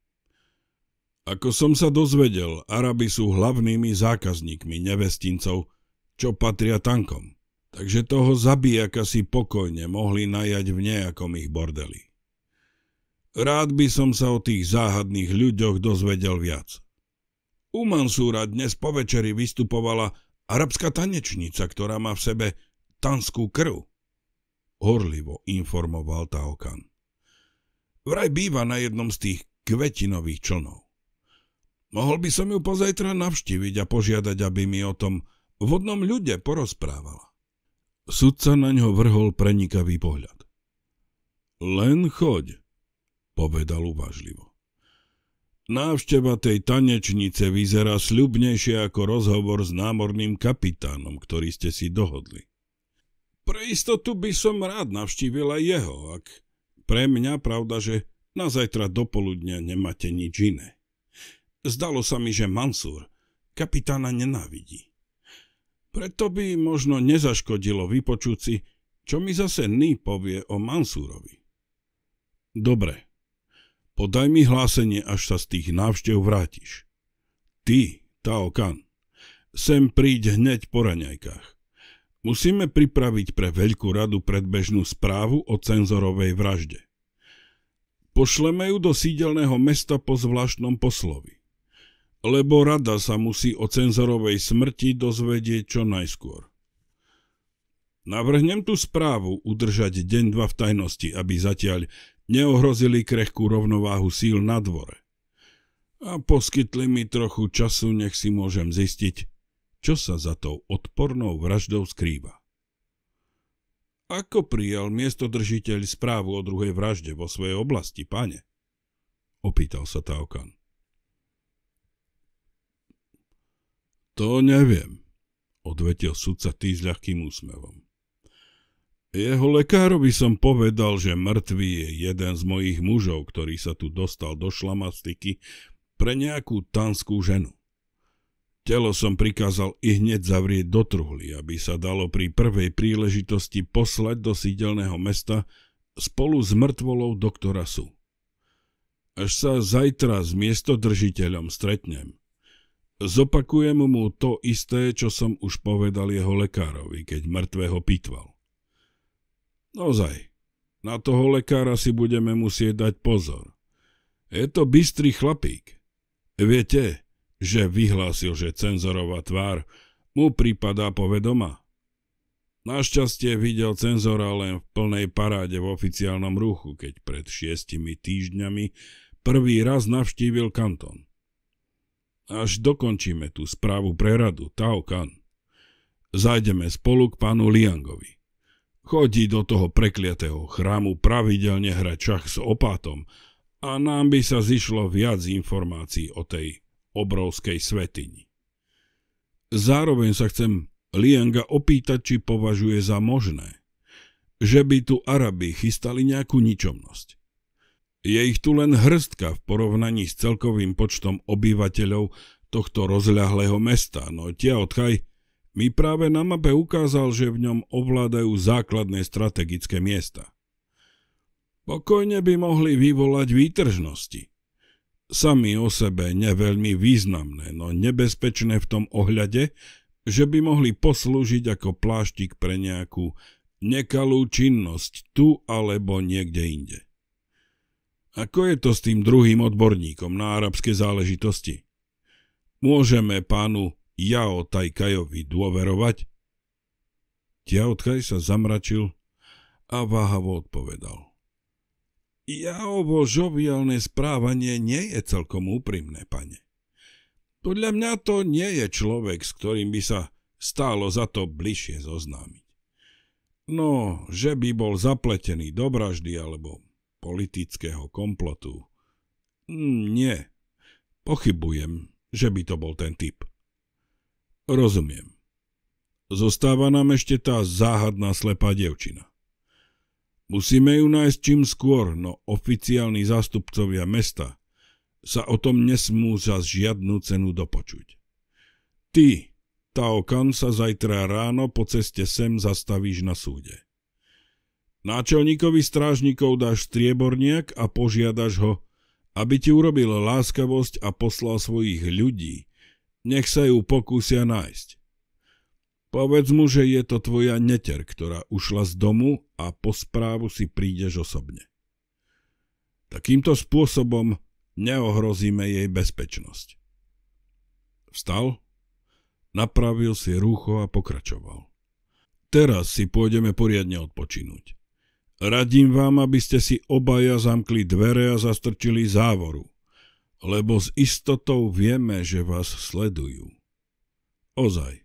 Ako som sa dozvedel, Arabi sú hlavnými zákazníkmi nevestincov, čo patria tankom, takže toho zabijaka si pokojne mohli najať v nejakom ich bordeli. Rád by som sa o tých záhadných ľuďoch dozvedel viac. U Mansúra dnes po večeri vystupovala arabská tanečnica, ktorá má v sebe tanskú krv. Horlivo informoval Taokan. Vraj býva na jednom z tých kvetinových člnov. Mohol by som ju pozajtra navštíviť a požiadať, aby mi o tom vodnom ľude porozprávala. Sudca na ňo vrhol prenikavý pohľad. Len choď, povedal uvažlivo. Návšteva tej tanečnice vyzerá sľubnejšie ako rozhovor s námorným kapitánom, ktorý ste si dohodli. Pre istotu by som rád navštívil aj jeho, ak pre mňa pravda, že na zajtra dopoludňa nemáte nič iné. Zdalo sa mi, že Mansur kapitána nenávidí. Preto by možno nezaškodilo vypočúci, čo mi zase Ný povie o Mansúrovi. Dobre, Podaj mi hlásenie, až sa z tých návštev vrátiš. Ty, Tao Kan, sem príď hneď po raňajkách. Musíme pripraviť pre veľkú radu predbežnú správu o cenzorovej vražde. Pošleme ju do sídelného mesta po zvláštnom poslovi. Lebo rada sa musí o cenzorovej smrti dozvedieť čo najskôr. Navrhnem tú správu udržať deň dva v tajnosti, aby zatiaľ neohrozili krehkú rovnováhu síl na dvore. A poskytli mi trochu času, nech si môžem zistiť, čo sa za tou odpornou vraždou skrýva. Ako prijal miestodržiteľ správu o druhej vražde vo svojej oblasti, pane? Opýtal sa Taukan. To neviem, odvetil sudca tý s ľahkým úsmevom. Jeho lekárovi som povedal, že mŕtvý je jeden z mojich mužov, ktorý sa tu dostal do šlamastiky pre nejakú tanskú ženu. Telo som prikázal i hneď zavrieť do truhly, aby sa dalo pri prvej príležitosti poslať do sídelného mesta spolu s mŕtvolou doktora Su. Až sa zajtra s miestodržiteľom stretnem. Zopakujem mu to isté, čo som už povedal jeho lekárovi, keď mŕtvého pitval. Nozaj, na toho lekára si budeme musieť dať pozor. Je to bystrý chlapík. Viete, že vyhlásil, že cenzorová tvár mu pripadá povedoma. Našťastie videl cenzora len v plnej paráde v oficiálnom ruchu, keď pred šiestimi týždňami prvý raz navštívil kanton. Až dokončíme tú správu pre radu, Tao Kan. Zajdeme spolu k pánu Liangovi. Chodí do toho prekliatého chrámu pravidelne hrať čach s opátom a nám by sa zišlo viac informácií o tej obrovskej svetini. Zároveň sa chcem Lianga opýtať, či považuje za možné, že by tu Arabi chystali nejakú ničomnosť. Je ich tu len hrstka v porovnaní s celkovým počtom obyvateľov tohto rozľahlého mesta, no tie odchaj mi práve na mape ukázal, že v ňom ovládajú základné strategické miesta. Pokojne by mohli vyvolať výtržnosti. Sami o sebe neveľmi významné, no nebezpečné v tom ohľade, že by mohli poslúžiť ako pláštik pre nejakú nekalú činnosť tu alebo niekde inde. Ako je to s tým druhým odborníkom na arabské záležitosti? Môžeme pánu Jao Tajkajovi dôverovať? Tiaotkaj sa zamračil a váhavo odpovedal. Jaovo žoviálne správanie nie je celkom úprimné, pane. Podľa mňa to nie je človek, s ktorým by sa stálo za to bližšie zoznámiť. No, že by bol zapletený do vraždy alebo politického komplotu. Hm, nie, pochybujem, že by to bol ten typ. Rozumiem. Zostáva nám ešte tá záhadná slepá devčina. Musíme ju nájsť čím skôr, no oficiálni zástupcovia mesta sa o tom nesmú za žiadnu cenu dopočuť. Ty, Tao Kan, sa zajtra ráno po ceste sem zastavíš na súde. Náčelníkovi strážnikov dáš strieborniak a požiadaš ho, aby ti urobil láskavosť a poslal svojich ľudí, nech sa ju pokúsia nájsť. Povedz mu, že je to tvoja neter, ktorá ušla z domu a po správu si prídeš osobne. Takýmto spôsobom neohrozíme jej bezpečnosť. Vstal, napravil si rúcho a pokračoval. Teraz si pôjdeme poriadne odpočinúť. Radím vám, aby ste si obaja zamkli dvere a zastrčili závoru lebo s istotou vieme, že vás sledujú. Ozaj,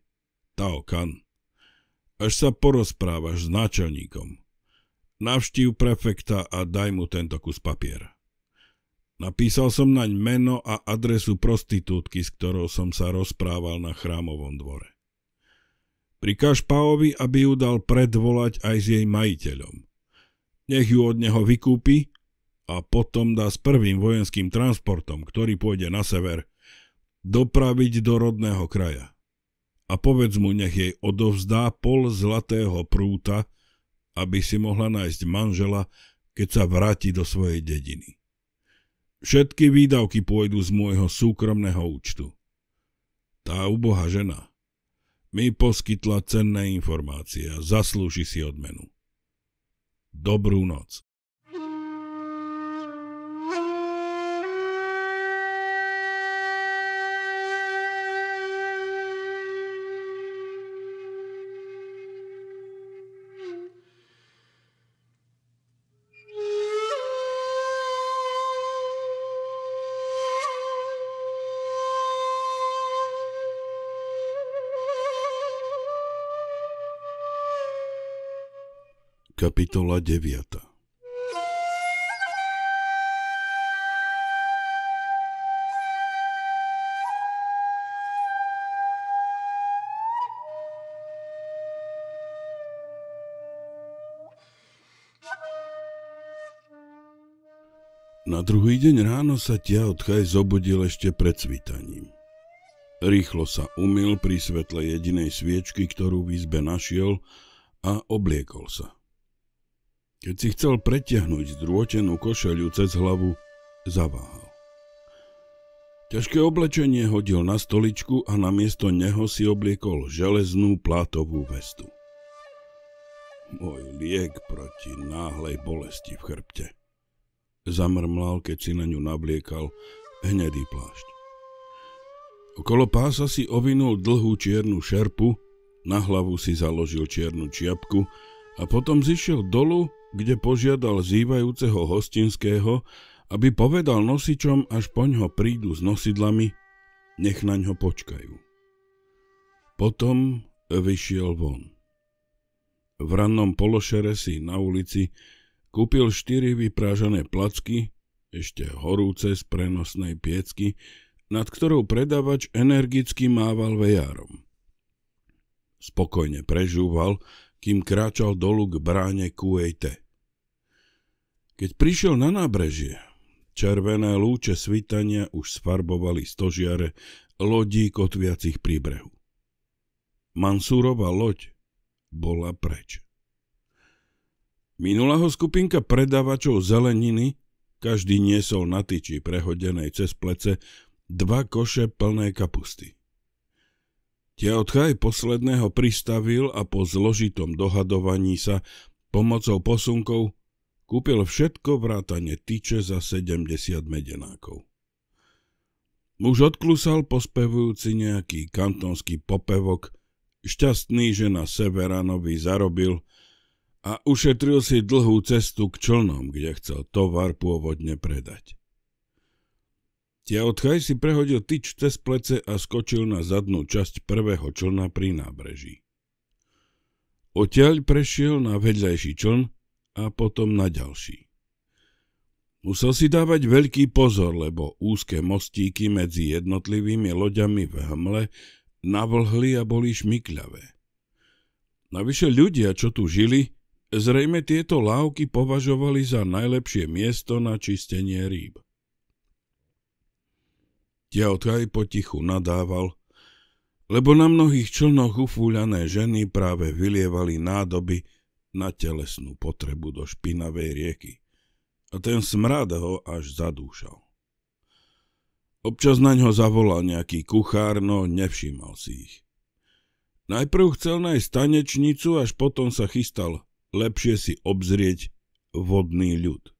Tao Kan, až sa porozprávaš s náčelníkom. Navštív prefekta a daj mu tento kus papier. Napísal som naň meno a adresu prostitútky, s ktorou som sa rozprával na chrámovom dvore. Prikáž Paovi, aby ju dal predvolať aj s jej majiteľom. Nech ju od neho vykúpi a potom dá s prvým vojenským transportom, ktorý pôjde na sever, dopraviť do rodného kraja. A povedz mu, nech jej odovzdá pol zlatého prúta, aby si mohla nájsť manžela, keď sa vráti do svojej dediny. Všetky výdavky pôjdu z môjho súkromného účtu. Tá uboha žena mi poskytla cenné informácie a zaslúži si odmenu. Dobrú noc. Kapitola 9 Na druhý deň ráno sa tia odchaj zobudil ešte pred svitaním. Rýchlo sa umil pri svetle jedinej sviečky, ktorú v izbe našiel a obliekol sa. Keď si chcel pretiahnuť zdrôtenú košeľu cez hlavu, zaváhal. Ťažké oblečenie hodil na stoličku a namiesto neho si obliekol železnú plátovú vestu. Môj liek proti náhlej bolesti v chrbte. Zamrmlal, keď si na ňu navliekal hnedý plášť. Okolo pása si ovinul dlhú čiernu šerpu, na hlavu si založil čiernu čiapku a potom zišiel dolu kde požiadal zývajúceho hostinského, aby povedal nosičom, až poňho prídu s nosidlami, nech na ňo počkajú. Potom vyšiel von. V rannom pološere si na ulici kúpil štyri vyprážané placky, ešte horúce z prenosnej piecky, nad ktorou predavač energicky mával vejárom. Spokojne prežúval, kým kráčal dolu k bráne Kuwaite. Keď prišiel na nábrežie, červené lúče svitania už sfarbovali stožiare lodí kotviacich pri brehu. Mansúrova loď bola preč. Minula ho skupinka predávačov zeleniny, každý niesol na tyči prehodenej cez plece dva koše plné kapusty. Teotchaj posledného pristavil a po zložitom dohadovaní sa pomocou posunkov kúpil všetko vrátane tyče za 70 medenákov. Muž odklusal pospevujúci nejaký kantonský popevok, šťastný, že na Severanovi zarobil a ušetril si dlhú cestu k člnom, kde chcel tovar pôvodne predať. Tiaot Chaj si prehodil tyč cez plece a skočil na zadnú časť prvého člna pri nábreží. Oteľ prešiel na vedľajší čln a potom na ďalší. Musel si dávať veľký pozor, lebo úzke mostíky medzi jednotlivými loďami v hmle navlhli a boli šmykľavé. Navyše ľudia, čo tu žili, zrejme tieto lávky považovali za najlepšie miesto na čistenie rýb. Tiaotkaj potichu nadával, lebo na mnohých člnoch ufúľané ženy práve vylievali nádoby na telesnú potrebu do špinavej rieky a ten smrad ho až zadúšal. Občas na ňo zavolal nejaký kuchár, no nevšímal si ich. Najprv chcel nájsť tanečnicu, až potom sa chystal lepšie si obzrieť vodný ľud.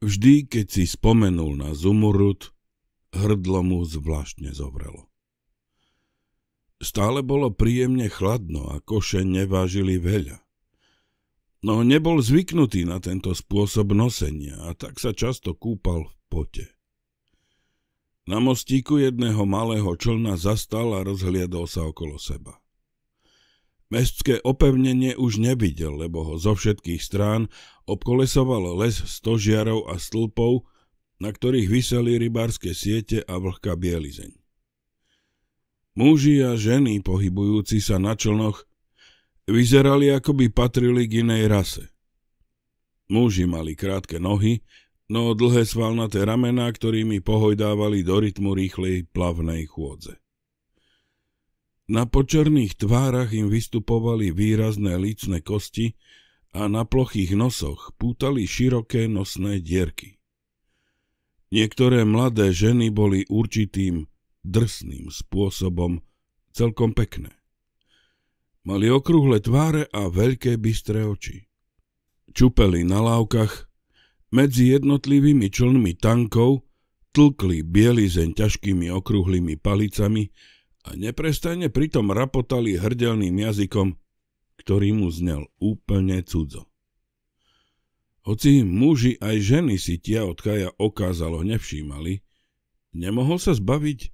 Vždy, keď si spomenul na Zumurut, hrdlo mu zvláštne zovrelo. Stále bolo príjemne chladno a koše nevážili veľa. No nebol zvyknutý na tento spôsob nosenia a tak sa často kúpal v pote. Na mostíku jedného malého člna zastal a rozhliadol sa okolo seba. Mestské opevnenie už nevidel, lebo ho zo všetkých strán obkolesoval les stožiarov a stĺpov, na ktorých vyseli rybárske siete a vlhká bielizeň. Múži a ženy, pohybujúci sa na člnoch, vyzerali, ako by patrili k inej rase. Múži mali krátke nohy, no dlhé svalnaté ramená, ktorými pohojdávali do rytmu rýchlej plavnej chôdze. Na počerných tvárach im vystupovali výrazné lícne kosti a na plochých nosoch pútali široké nosné dierky. Niektoré mladé ženy boli určitým drsným spôsobom celkom pekné. Mali okrúhle tváre a veľké bystré oči. Čupeli na lávkach, medzi jednotlivými člnmi tankov tlkli bielizeň ťažkými okrúhlymi palicami a neprestane pritom rapotali hrdelným jazykom, ktorý mu znel úplne cudzo. Hoci muži aj ženy si tie od Kaja okázalo nevšímali, nemohol sa zbaviť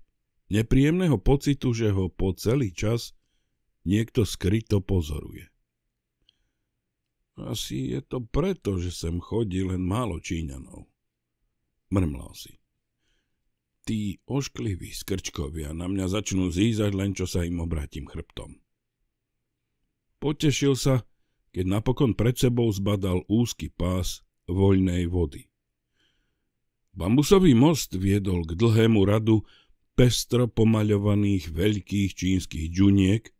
nepríjemného pocitu, že ho po celý čas niekto skryto pozoruje. Asi je to preto, že sem chodí len málo Číňanov, mrmlal si. Tí oškliví skrčkovia na mňa začnú zízať len, čo sa im obrátim chrbtom. Potešil sa, keď napokon pred sebou zbadal úzky pás voľnej vody. Bambusový most viedol k dlhému radu pestro pomaľovaných veľkých čínskych džuniek,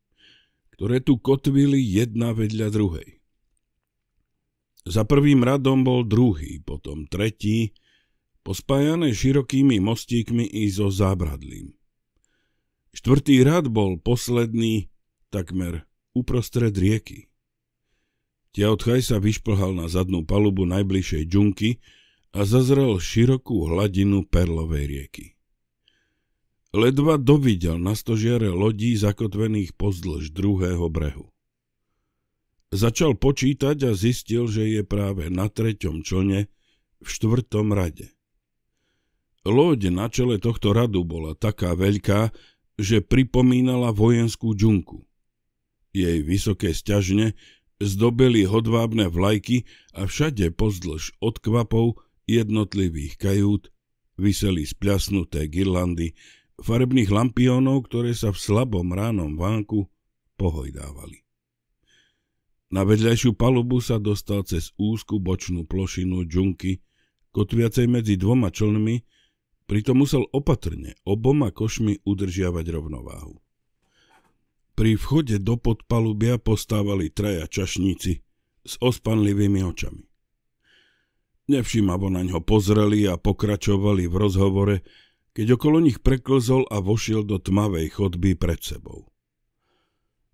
ktoré tu kotvili jedna vedľa druhej. Za prvým radom bol druhý, potom tretí, pospájané širokými mostíkmi i so zábradlím. Štvrtý rad bol posledný, takmer uprostred rieky. Tiaotchaj sa vyšplhal na zadnú palubu najbližšej džunky a zazrel širokú hladinu perlovej rieky. Ledva dovidel na stožiare lodí zakotvených pozdĺž druhého brehu. Začal počítať a zistil, že je práve na treťom člne v štvrtom rade. Loď na čele tohto radu bola taká veľká, že pripomínala vojenskú džunku. Jej vysoké stiažne zdobili hodvábne vlajky a všade pozdĺž odkvapov jednotlivých kajút vyseli spľasnuté girlandy farebných lampiónov, ktoré sa v slabom ránom vánku pohojdávali. Na vedľajšiu palubu sa dostal cez úzku bočnú plošinu džunky, kotviacej medzi dvoma člnmi, pritom musel opatrne oboma košmi udržiavať rovnováhu. Pri vchode do podpalubia postávali traja čašníci s ospanlivými očami. Nevšimavo na ňo pozreli a pokračovali v rozhovore, keď okolo nich preklzol a vošiel do tmavej chodby pred sebou.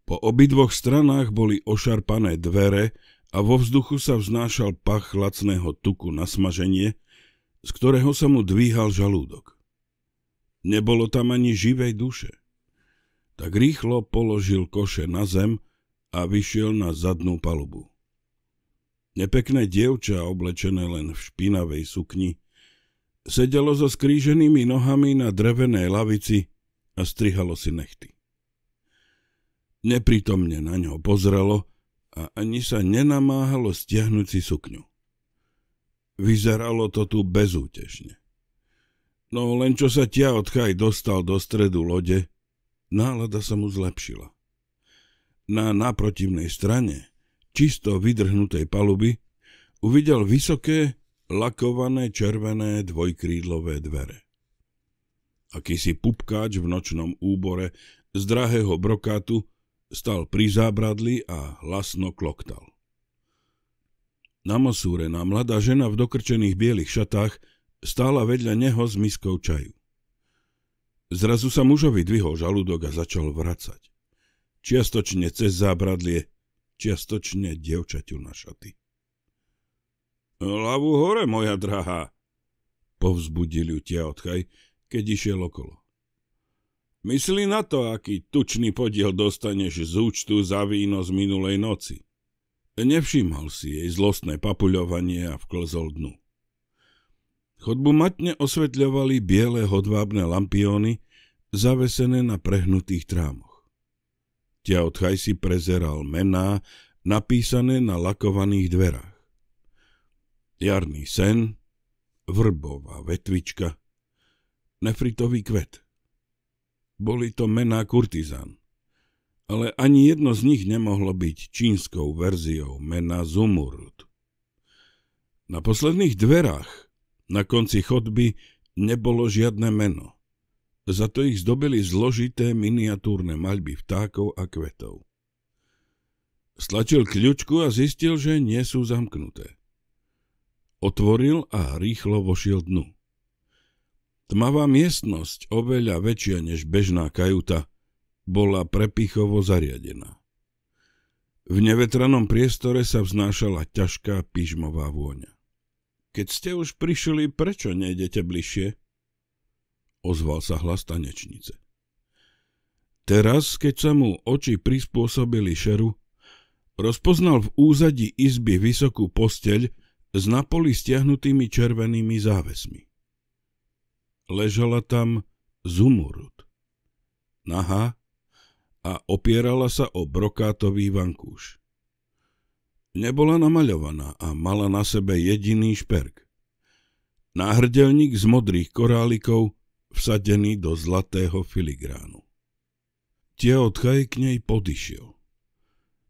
Po obidvoch stranách boli ošarpané dvere a vo vzduchu sa vznášal pach lacného tuku na smaženie, z ktorého sa mu dvíhal žalúdok. Nebolo tam ani živej duše tak rýchlo položil koše na zem a vyšiel na zadnú palubu. Nepekné dievča, oblečené len v špinavej sukni, sedelo so skríženými nohami na drevenej lavici a strihalo si nechty. Nepritomne na ňo pozrelo a ani sa nenamáhalo stiahnuť si sukňu. Vyzeralo to tu bezútešne. No len čo sa tia odchaj dostal do stredu lode, Nálada sa mu zlepšila. Na naprotivnej strane, čisto vydrhnutej paluby, uvidel vysoké, lakované červené dvojkrídlové dvere. Akýsi pupkáč v nočnom úbore z drahého brokátu stal pri zábradli a hlasno kloktal. Namosúrená mladá žena v dokrčených bielých šatách stála vedľa neho s miskou čaju. Zrazu sa mužovi dvihol žalúdok a začal vracať. Čiastočne cez zábradlie, čiastočne dievčaťu na šaty. Hlavu hore, moja drahá, povzbudil ju odchaj, keď išiel okolo. Myslí na to, aký tučný podiel dostaneš z účtu za víno z minulej noci. Nevšímal si jej zlostné papuľovanie a vklzol dnu. Chodbu matne osvetľovali biele hodvábne lampióny, zavesené na prehnutých trámoch. od si prezeral mená, napísané na lakovaných dverách. Jarný sen, vrbová vetvička, nefritový kvet. Boli to mená kurtizán, ale ani jedno z nich nemohlo byť čínskou verziou mena Zumurut. Na posledných dverách na konci chodby nebolo žiadne meno. Za to ich zdobili zložité miniatúrne maľby vtákov a kvetov. Stlačil kľúčku a zistil, že nie sú zamknuté. Otvoril a rýchlo vošiel dnu. Tmavá miestnosť, oveľa väčšia než bežná kajuta, bola prepichovo zariadená. V nevetranom priestore sa vznášala ťažká pyžmová vôňa. Keď ste už prišli, prečo nejdete bližšie? Ozval sa hlas tanečnice. Teraz, keď sa mu oči prispôsobili šeru, rozpoznal v úzadí izby vysokú posteľ s napoli stiahnutými červenými závesmi. Ležala tam zumurut, Naha a opierala sa o brokátový vankúš. Nebola namaľovaná a mala na sebe jediný šperk. Náhrdelník z modrých korálikov, vsadený do zlatého filigránu. odchaj k nej podišiel.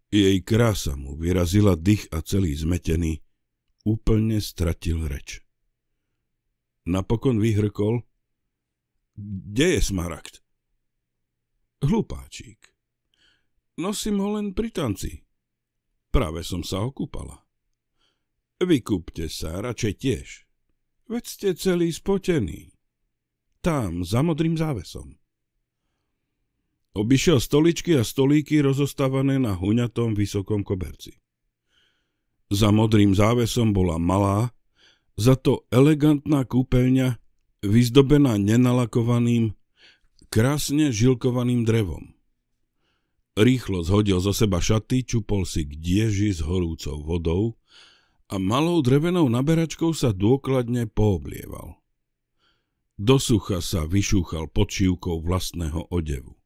Jej krása mu vyrazila dých a celý zmetený, úplne stratil reč. Napokon vyhrkol. Kde je smaragd? Hlupáčik. Nosím ho len pri tanci. Práve som sa okúpala. Vykúpte sa, radšej tiež. Veď ste celý spotený. Tam, za modrým závesom. Obyšiel stoličky a stolíky rozostávané na huňatom vysokom koberci. Za modrým závesom bola malá, za to elegantná kúpeľňa, vyzdobená nenalakovaným, krásne žilkovaným drevom. Rýchlo zhodil zo seba šaty, čupol si k dieži s horúcou vodou a malou drevenou naberačkou sa dôkladne pooblieval. Do sucha sa vyšúchal počívkou vlastného odevu.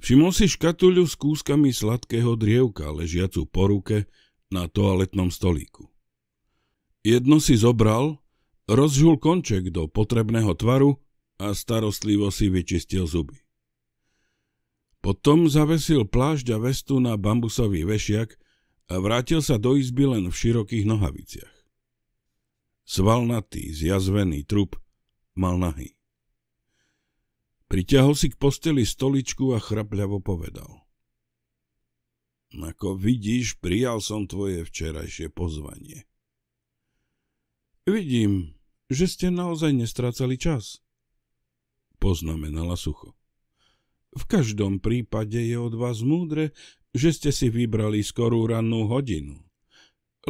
Všimol si škatuľu s kúskami sladkého drievka ležiacu po ruke na toaletnom stolíku. Jedno si zobral, rozžul konček do potrebného tvaru a starostlivo si vyčistil zuby. Potom zavesil plášť a vestu na bambusový vešiak a vrátil sa do izby len v širokých nohaviciach. Svalnatý, zjazvený trup mal nahý. Priťahol si k posteli stoličku a chrapľavo povedal. Ako vidíš, prijal som tvoje včerajšie pozvanie. Vidím, že ste naozaj nestrácali čas, poznamenala sucho. V každom prípade je od vás múdre, že ste si vybrali skorú rannú hodinu,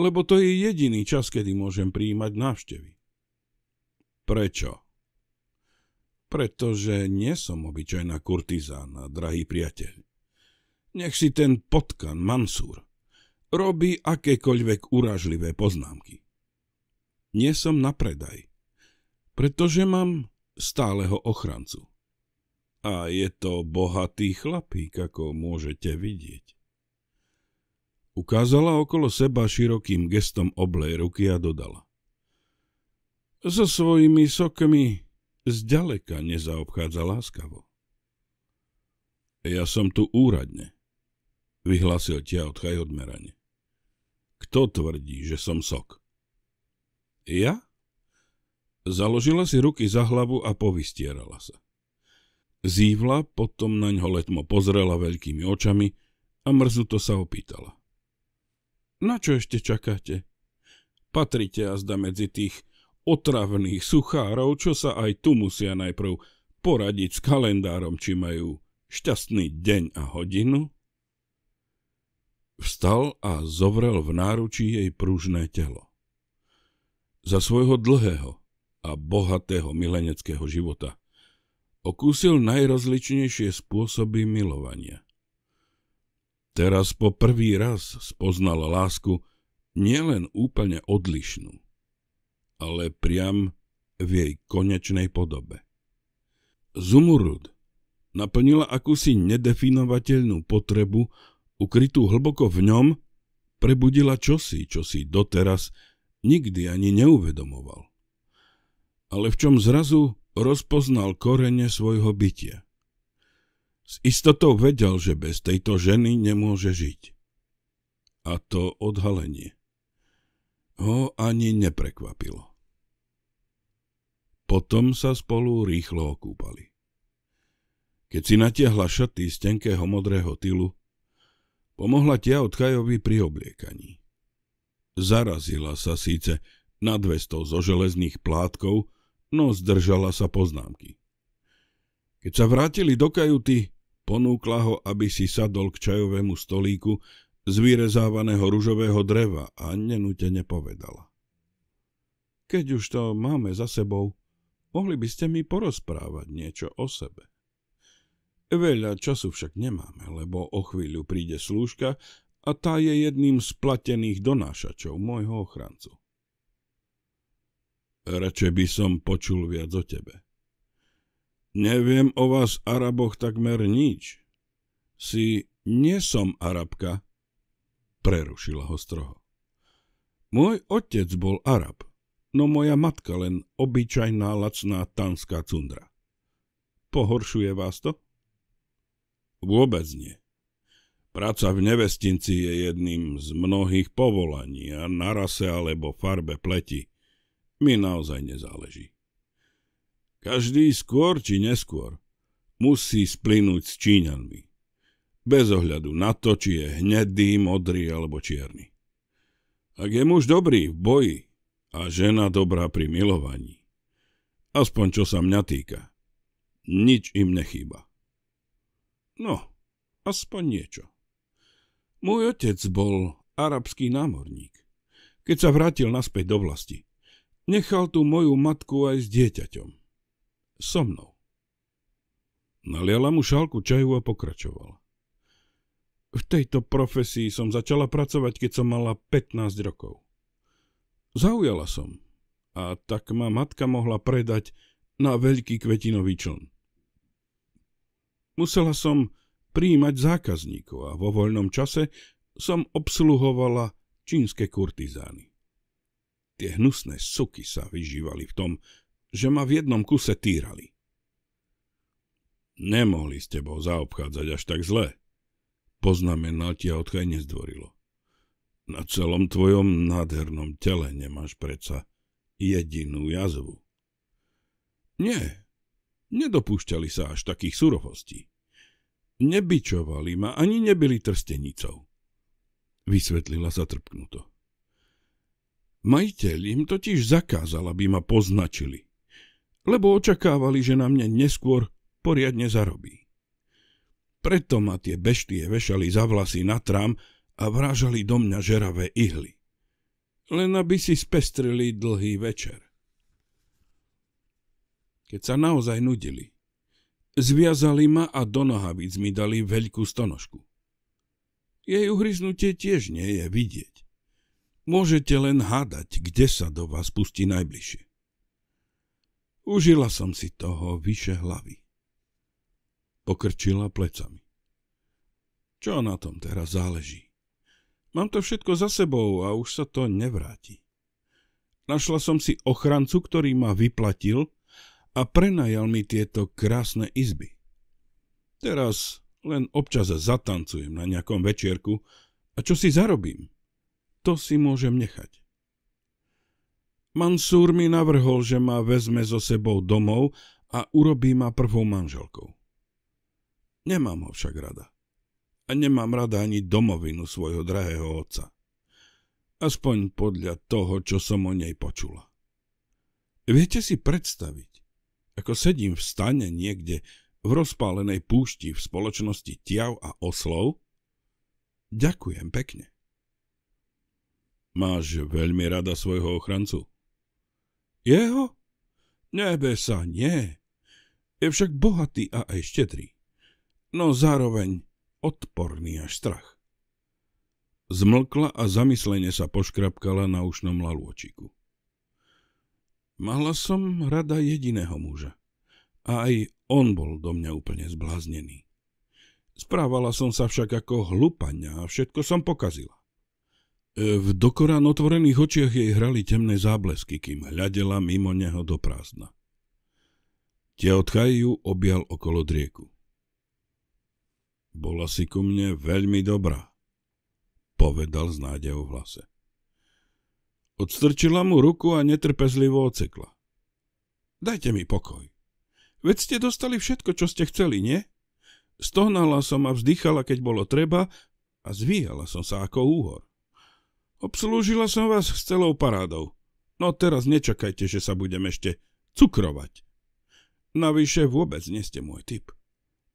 lebo to je jediný čas, kedy môžem príjmať návštevy. Prečo? Pretože nie som obyčajná kurtizána, drahý priateľ. Nech si ten potkan Mansúr robí akékoľvek uražlivé poznámky. Nie som na predaj, pretože mám stáleho ochrancu. A je to bohatý chlapík, ako môžete vidieť. Ukázala okolo seba širokým gestom oblej ruky a dodala. So svojimi sokmi zďaleka nezaobchádza láskavo. Ja som tu úradne, vyhlasil ťa odchaj odmerane. Kto tvrdí, že som sok? Ja? Založila si ruky za hlavu a povystierala sa. Zívla, potom na ňo letmo pozrela veľkými očami a mrzuto sa opýtala. Na čo ešte čakáte? Patrite a zda medzi tých otravných suchárov, čo sa aj tu musia najprv poradiť s kalendárom, či majú šťastný deň a hodinu? Vstal a zovrel v náručí jej pružné telo. Za svojho dlhého a bohatého mileneckého života – okúsil najrozličnejšie spôsoby milovania. Teraz po prvý raz spoznal lásku nielen úplne odlišnú, ale priam v jej konečnej podobe. Zumurud naplnila akúsi nedefinovateľnú potrebu, ukrytú hlboko v ňom, prebudila čosi, čo si doteraz nikdy ani neuvedomoval. Ale v čom zrazu rozpoznal korene svojho bytia. S istotou vedel, že bez tejto ženy nemôže žiť. A to odhalenie ho ani neprekvapilo. Potom sa spolu rýchlo okúpali. Keď si natiahla šaty z tenkého modrého tylu, pomohla tia od Kajovi pri obliekaní. Zarazila sa síce nadvestou zo železných plátkov, no zdržala sa poznámky. Keď sa vrátili do kajuty, ponúkla ho, aby si sadol k čajovému stolíku z vyrezávaného ružového dreva a nenútene povedala. Keď už to máme za sebou, mohli by ste mi porozprávať niečo o sebe. Veľa času však nemáme, lebo o chvíľu príde slúžka a tá je jedným z platených donášačov môjho ochrancu radšej by som počul viac o tebe. Neviem o vás, Araboch, takmer nič. Si nie som Arabka, prerušila ho stroho. Môj otec bol Arab, no moja matka len obyčajná lacná tanská cundra. Pohoršuje vás to? Vôbec nie. Práca v nevestinci je jedným z mnohých povolaní a na rase alebo farbe pleti mi naozaj nezáleží. Každý skôr či neskôr musí splynúť s Číňanmi, bez ohľadu na to, či je hnedý, modrý alebo čierny. Ak je muž dobrý v boji a žena dobrá pri milovaní, aspoň čo sa mňa týka, nič im nechýba. No, aspoň niečo. Môj otec bol arabský námorník, keď sa vrátil naspäť do vlasti. Nechal tu moju matku aj s dieťaťom. So mnou. Naliala mu šálku čaju a pokračovala. V tejto profesii som začala pracovať, keď som mala 15 rokov. Zaujala som a tak ma matka mohla predať na veľký kvetinový čln. Musela som príjimať zákazníkov a vo voľnom čase som obsluhovala čínske kurtizány. Tie hnusné suky sa vyžívali v tom, že ma v jednom kuse týrali. Nemohli ste tebou zaobchádzať až tak zle. Poznamenal ti a odkaj nezdvorilo. Na celom tvojom nádhernom tele nemáš predsa jedinú jazvu. Nie, nedopúšťali sa až takých surovostí. Nebičovali ma ani nebyli trstenicou. Vysvetlila sa trpknuto. Majiteľ im totiž zakázal, aby ma poznačili, lebo očakávali, že na mňa neskôr poriadne zarobí. Preto ma tie beštie vešali za vlasy na trám a vrážali do mňa žeravé ihly. Len aby si spestrili dlhý večer. Keď sa naozaj nudili, zviazali ma a do nohavíc mi dali veľkú stonožku. Jej uhryznutie tiež nie je vidieť. Môžete len hádať, kde sa do vás pustí najbližšie. Užila som si toho vyše hlavy. Pokrčila plecami. Čo na tom teraz záleží? Mám to všetko za sebou a už sa to nevráti. Našla som si ochrancu, ktorý ma vyplatil a prenajal mi tieto krásne izby. Teraz len občas zatancujem na nejakom večierku a čo si zarobím? To si môžem nechať. Mansúr mi navrhol, že ma vezme so sebou domov a urobí ma prvou manželkou. Nemám ho však rada. A nemám rada ani domovinu svojho drahého otca. Aspoň podľa toho, čo som o nej počula. Viete si predstaviť, ako sedím v stane niekde v rozpálenej púšti v spoločnosti tiav a oslov? Ďakujem pekne. Máš veľmi rada svojho ochrancu? Jeho? Nebe sa nie. Je však bohatý a aj štedrý. No zároveň odporný až strach. Zmlkla a zamyslene sa poškrapkala na ušnom lalôčiku. Mala som rada jediného muža. A aj on bol do mňa úplne zbláznený. Správala som sa však ako hlupaňa a všetko som pokazila. E, v dokorán otvorených očiach jej hrali temné záblesky, kým hľadela mimo neho do prázdna. Teotchaj ju objal okolo drieku. Bola si ku mne veľmi dobrá, povedal s nádejou v hlase. Odstrčila mu ruku a netrpezlivo ocekla. Dajte mi pokoj. Veď ste dostali všetko, čo ste chceli, nie? Stohnala som a vzdychala, keď bolo treba a zvíjala som sa ako úhor. Obslúžila som vás s celou parádou. No teraz nečakajte, že sa budem ešte cukrovať. Navyše vôbec nie ste môj typ.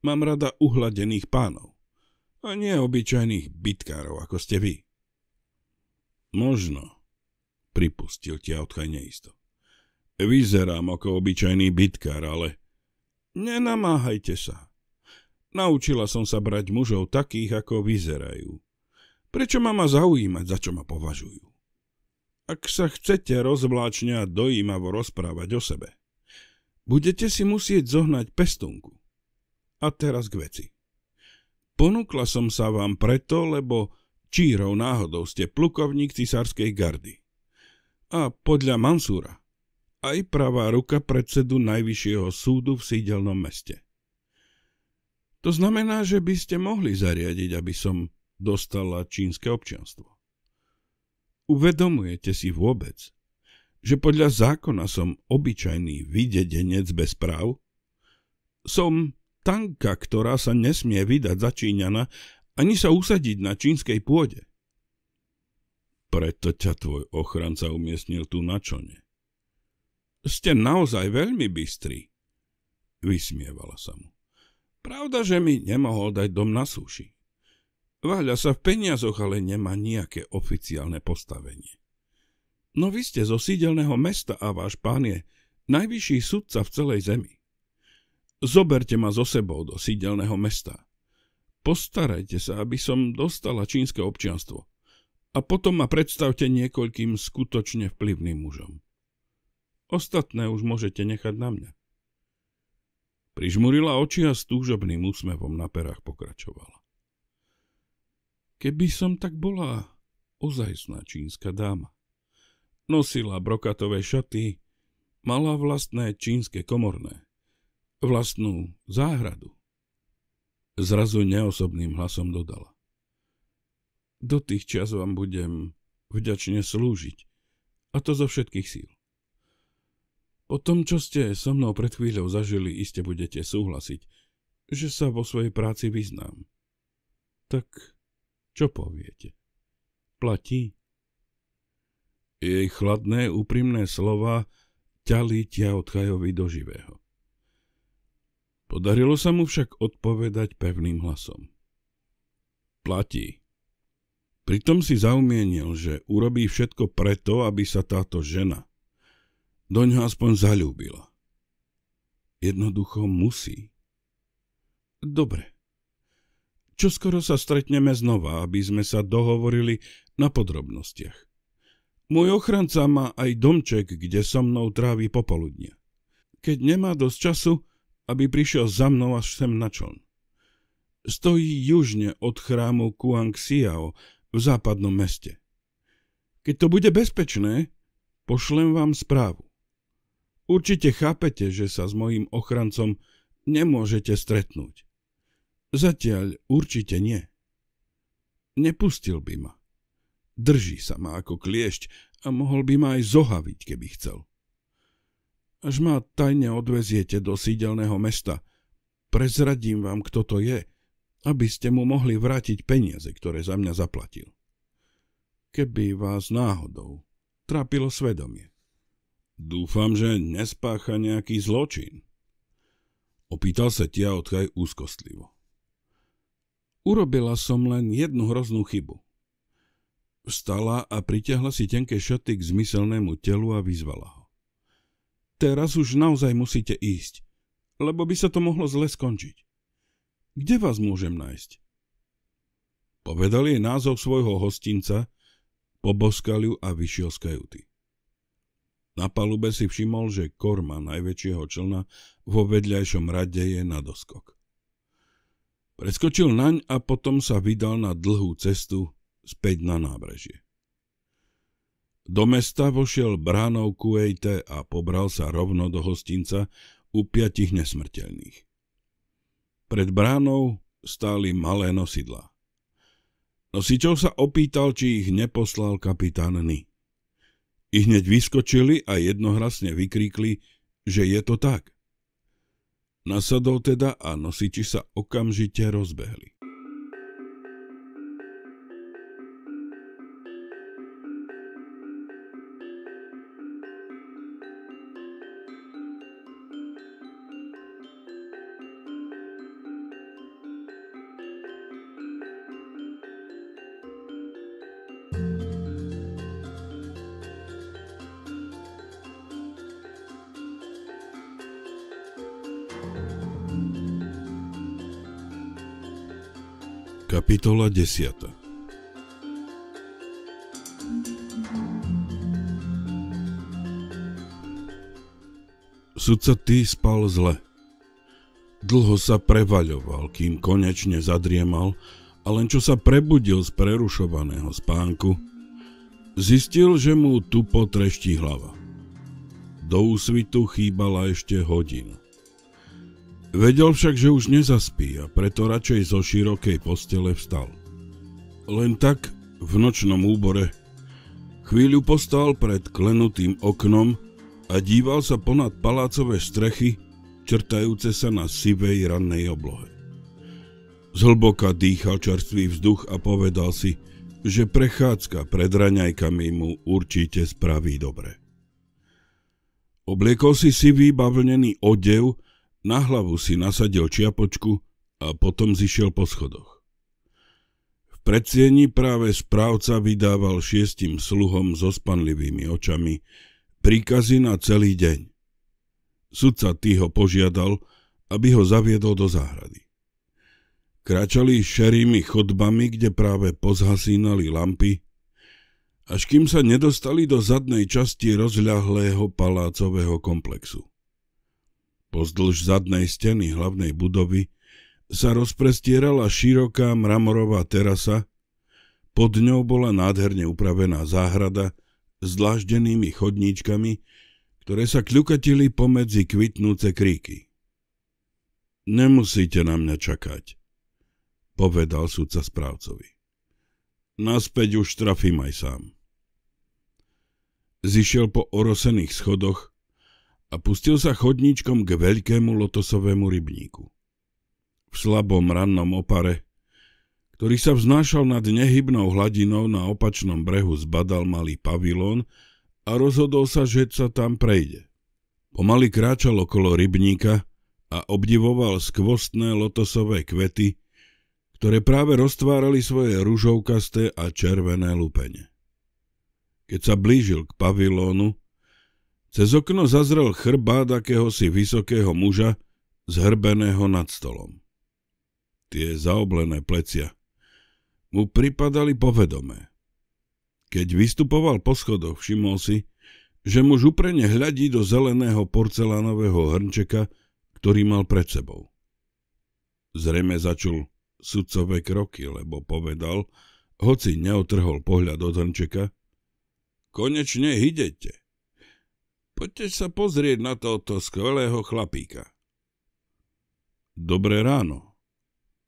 Mám rada uhladených pánov. A nie obyčajných bitkárov, ako ste vy. Možno, pripustil ťaotkaj neisto. Vyzerám ako obyčajný bitkár, ale... Nenamáhajte sa. Naučila som sa brať mužov takých, ako vyzerajú. Prečo ma má zaujímať, za čo ma považujú? Ak sa chcete rozvláčne a dojímavo rozprávať o sebe, budete si musieť zohnať pestunku. A teraz k veci. Ponúkla som sa vám preto, lebo čírov náhodou ste plukovník cisárskej gardy. A podľa Mansúra aj pravá ruka predsedu Najvyššieho súdu v sídelnom meste. To znamená, že by ste mohli zariadiť, aby som dostala čínske občianstvo. Uvedomujete si vôbec, že podľa zákona som obyčajný vydedenec bez práv? Som tanka, ktorá sa nesmie vydať za Číňana ani sa usadiť na čínskej pôde. Preto ťa tvoj ochranca umiestnil tu na čone. Ste naozaj veľmi bystri, vysmievala sa mu. Pravda, že mi nemohol dať dom na súši. Váľa sa v peniazoch, ale nemá nejaké oficiálne postavenie. No vy ste zo sídelného mesta a váš pán je najvyšší sudca v celej zemi. Zoberte ma zo sebou do sídelného mesta. Postarajte sa, aby som dostala čínske občianstvo. A potom ma predstavte niekoľkým skutočne vplyvným mužom. Ostatné už môžete nechať na mňa. Prižmurila oči a s túžobným úsmevom na perách pokračovala. Keby som tak bola ozajstná čínska dáma. Nosila brokatové šaty, mala vlastné čínske komorné, vlastnú záhradu. Zrazu neosobným hlasom dodala. Do tých čas vám budem vďačne slúžiť, a to zo všetkých síl. Po tom, čo ste so mnou pred chvíľou zažili, iste budete súhlasiť, že sa vo svojej práci vyznám. Tak čo poviete? Platí? Jej chladné, úprimné slova ťali ťa od Chajovi do živého. Podarilo sa mu však odpovedať pevným hlasom. Platí. Pritom si zaumienil, že urobí všetko preto, aby sa táto žena do ňa aspoň zalúbila. Jednoducho musí. Dobre, čo skoro sa stretneme znova, aby sme sa dohovorili na podrobnostiach. Môj ochranca má aj domček, kde so mnou trávi popoludne. Keď nemá dosť času, aby prišiel za mnou až sem na čln. Stojí južne od chrámu Kuang Xiao v západnom meste. Keď to bude bezpečné, pošlem vám správu. Určite chápete, že sa s mojim ochrancom nemôžete stretnúť. Zatiaľ určite nie. Nepustil by ma. Drží sa ma ako kliešť a mohol by ma aj zohaviť, keby chcel. Až ma tajne odveziete do sídelného mesta, prezradím vám, kto to je, aby ste mu mohli vrátiť peniaze, ktoré za mňa zaplatil. Keby vás náhodou trápilo svedomie. Dúfam, že nespácha nejaký zločin. Opýtal sa tia odkaj úzkostlivo. Urobila som len jednu hroznú chybu. Vstala a pritiahla si tenké šaty k zmyselnému telu a vyzvala ho. Teraz už naozaj musíte ísť, lebo by sa to mohlo zle skončiť. Kde vás môžem nájsť? Povedal jej názov svojho hostinca, poboskal ju a vyšiel z kajuty. Na palube si všimol, že korma najväčšieho člna vo vedľajšom rade je na doskok. Preskočil naň a potom sa vydal na dlhú cestu späť na nábrežie. Do mesta vošiel bránou Kuejte a pobral sa rovno do hostinca u piatich nesmrteľných. Pred bránou stáli malé nosidlá. Nosičov sa opýtal, či ich neposlal kapitán Ny. I hneď vyskočili a jednohlasne vykríkli, že je to tak. Nasadol teda a nosiči sa okamžite rozbehli. Kapitola 10 Sudca Ty spal zle. Dlho sa prevaľoval, kým konečne zadriemal a len čo sa prebudil z prerušovaného spánku, zistil, že mu tu potreští hlava. Do úsvitu chýbala ešte hodina. Vedel však, že už nezaspí a preto radšej zo širokej postele vstal. Len tak, v nočnom úbore, chvíľu postal pred klenutým oknom a díval sa ponad palácové strechy, črtajúce sa na sivej rannej oblohe. Zhlboka dýchal čerstvý vzduch a povedal si, že prechádzka pred raňajkami mu určite spraví dobre. Obliekol si sivý bavlnený odev, na hlavu si nasadil čiapočku a potom zišiel po schodoch. V predsieni práve správca vydával šiestim sluhom so spanlivými očami príkazy na celý deň. Sudca týho ho požiadal, aby ho zaviedol do záhrady. Kráčali šerými chodbami, kde práve pozhasínali lampy, až kým sa nedostali do zadnej časti rozľahlého palácového komplexu. Pozdĺž zadnej steny hlavnej budovy sa rozprestierala široká mramorová terasa, pod ňou bola nádherne upravená záhrada s dláždenými chodníčkami, ktoré sa kľukatili pomedzi kvitnúce kríky. Nemusíte na mňa čakať, povedal sudca správcovi. Naspäť už trafím aj sám. Zišiel po orosených schodoch, a pustil sa chodníčkom k veľkému lotosovému rybníku. V slabom rannom opare, ktorý sa vznášal nad nehybnou hladinou na opačnom brehu zbadal malý pavilón a rozhodol sa, že sa tam prejde. Pomaly kráčal okolo rybníka a obdivoval skvostné lotosové kvety, ktoré práve roztvárali svoje ružovkasté a červené lupene. Keď sa blížil k pavilónu, cez okno zazrel chrbát akéhosi vysokého muža, zhrbeného nad stolom. Tie zaoblené plecia mu pripadali povedomé. Keď vystupoval po schodoch, všimol si, že muž uprene hľadí do zeleného porcelánového hrnčeka, ktorý mal pred sebou. Zrejme začul sudcové kroky, lebo povedal, hoci neotrhol pohľad od hrnčeka, konečne idete. Poďte sa pozrieť na tohoto skvelého chlapíka. Dobré ráno,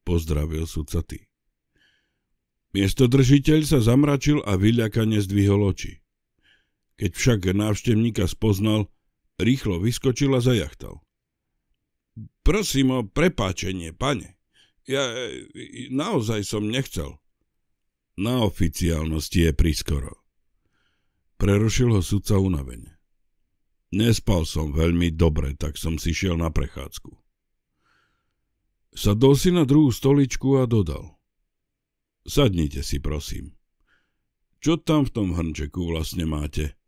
pozdravil sucaty. Miestodržiteľ sa zamračil a vyľakane zdvihol oči. Keď však návštevníka spoznal, rýchlo vyskočil a zajachtal. Prosím o prepáčenie, pane. Ja e, naozaj som nechcel. Na oficiálnosti je prískoro. Prerušil ho sudca unavene. Nespal som veľmi dobre, tak som si šiel na prechádzku. Sadol si na druhú stoličku a dodal. Sadnite si, prosím. Čo tam v tom hrnčeku vlastne máte?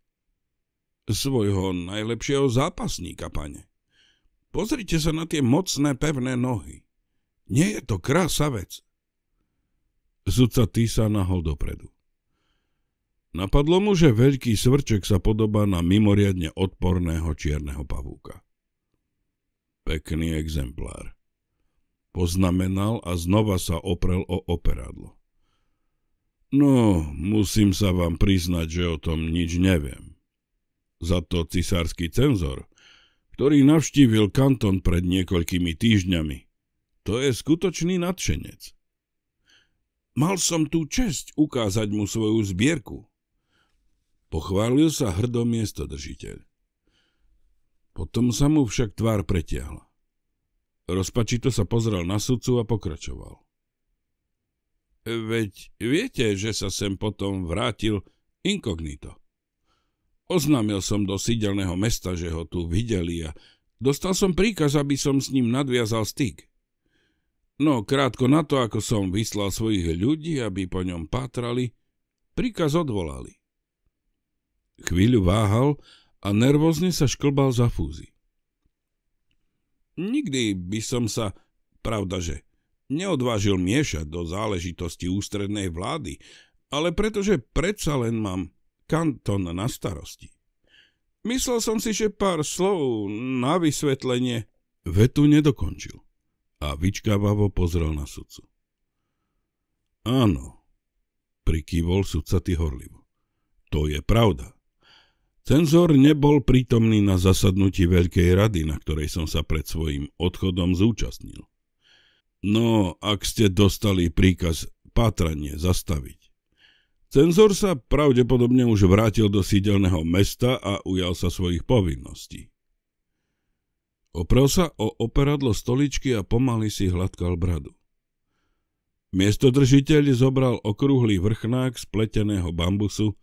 Svojho najlepšieho zápasníka, pane. Pozrite sa na tie mocné, pevné nohy. Nie je to krásavec. Sudca sa nahol dopredu. Napadlo mu, že veľký svrček sa podobá na mimoriadne odporného čierneho pavúka. Pekný exemplár. Poznamenal a znova sa oprel o operadlo. No, musím sa vám priznať, že o tom nič neviem. Za to cisársky cenzor, ktorý navštívil kanton pred niekoľkými týždňami, to je skutočný nadšenec. Mal som tú česť ukázať mu svoju zbierku. Pochválil sa hrdo miestodržiteľ. Potom sa mu však tvár pretiahla. Rozpačito sa pozrel na sudcu a pokračoval. Veď viete, že sa sem potom vrátil inkognito. Oznámil som do sídelného mesta, že ho tu videli a dostal som príkaz, aby som s ním nadviazal styk. No krátko na to, ako som vyslal svojich ľudí, aby po ňom pátrali, príkaz odvolali. Chvíľu váhal a nervózne sa šklbal za fúzy. Nikdy by som sa, pravda že neodvážil miešať do záležitosti ústrednej vlády, ale pretože predsa len mám kanton na starosti. Myslel som si, že pár slov na vysvetlenie. Vetu nedokončil a vyčkávavo pozrel na sudcu. Áno, prikývol sudca ty horlivo. To je pravda. Cenzor nebol prítomný na zasadnutí Veľkej rady, na ktorej som sa pred svojim odchodom zúčastnil. No, ak ste dostali príkaz pátranie zastaviť. Cenzor sa pravdepodobne už vrátil do sídelného mesta a ujal sa svojich povinností. Oprel sa o operadlo stoličky a pomaly si hladkal bradu. Miestodržiteľ zobral okrúhly vrchnák z pleteného bambusu,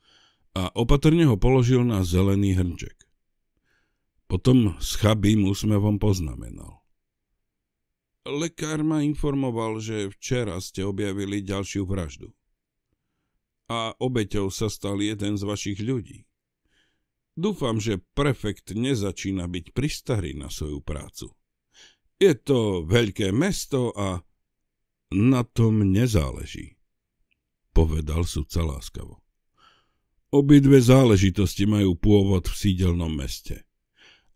a opatrne ho položil na zelený hrnček. Potom s chabým úsmevom poznamenal. Lekár ma informoval, že včera ste objavili ďalšiu vraždu. A obeťou sa stal jeden z vašich ľudí. Dúfam, že prefekt nezačína byť pristarý na svoju prácu. Je to veľké mesto a na tom nezáleží, povedal sudca láskavo. Obidve záležitosti majú pôvod v sídelnom meste.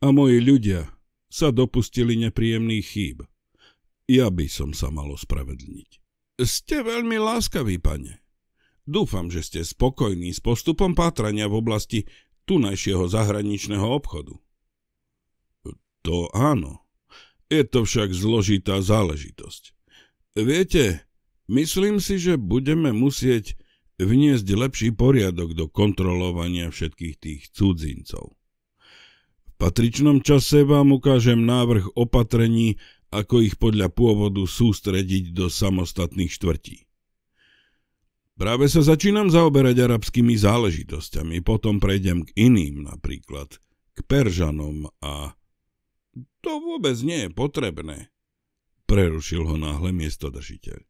A moji ľudia sa dopustili nepríjemných chýb. Ja by som sa mal ospravedlniť. Ste veľmi láskaví, pane. Dúfam, že ste spokojní s postupom pátrania v oblasti tunajšieho zahraničného obchodu. To áno. Je to však zložitá záležitosť. Viete, myslím si, že budeme musieť vniesť lepší poriadok do kontrolovania všetkých tých cudzincov. V patričnom čase vám ukážem návrh opatrení, ako ich podľa pôvodu sústrediť do samostatných štvrtí. Práve sa začínam zaoberať arabskými záležitosťami, potom prejdem k iným napríklad, k Peržanom a... To vôbec nie je potrebné, prerušil ho náhle miestodržiteľ.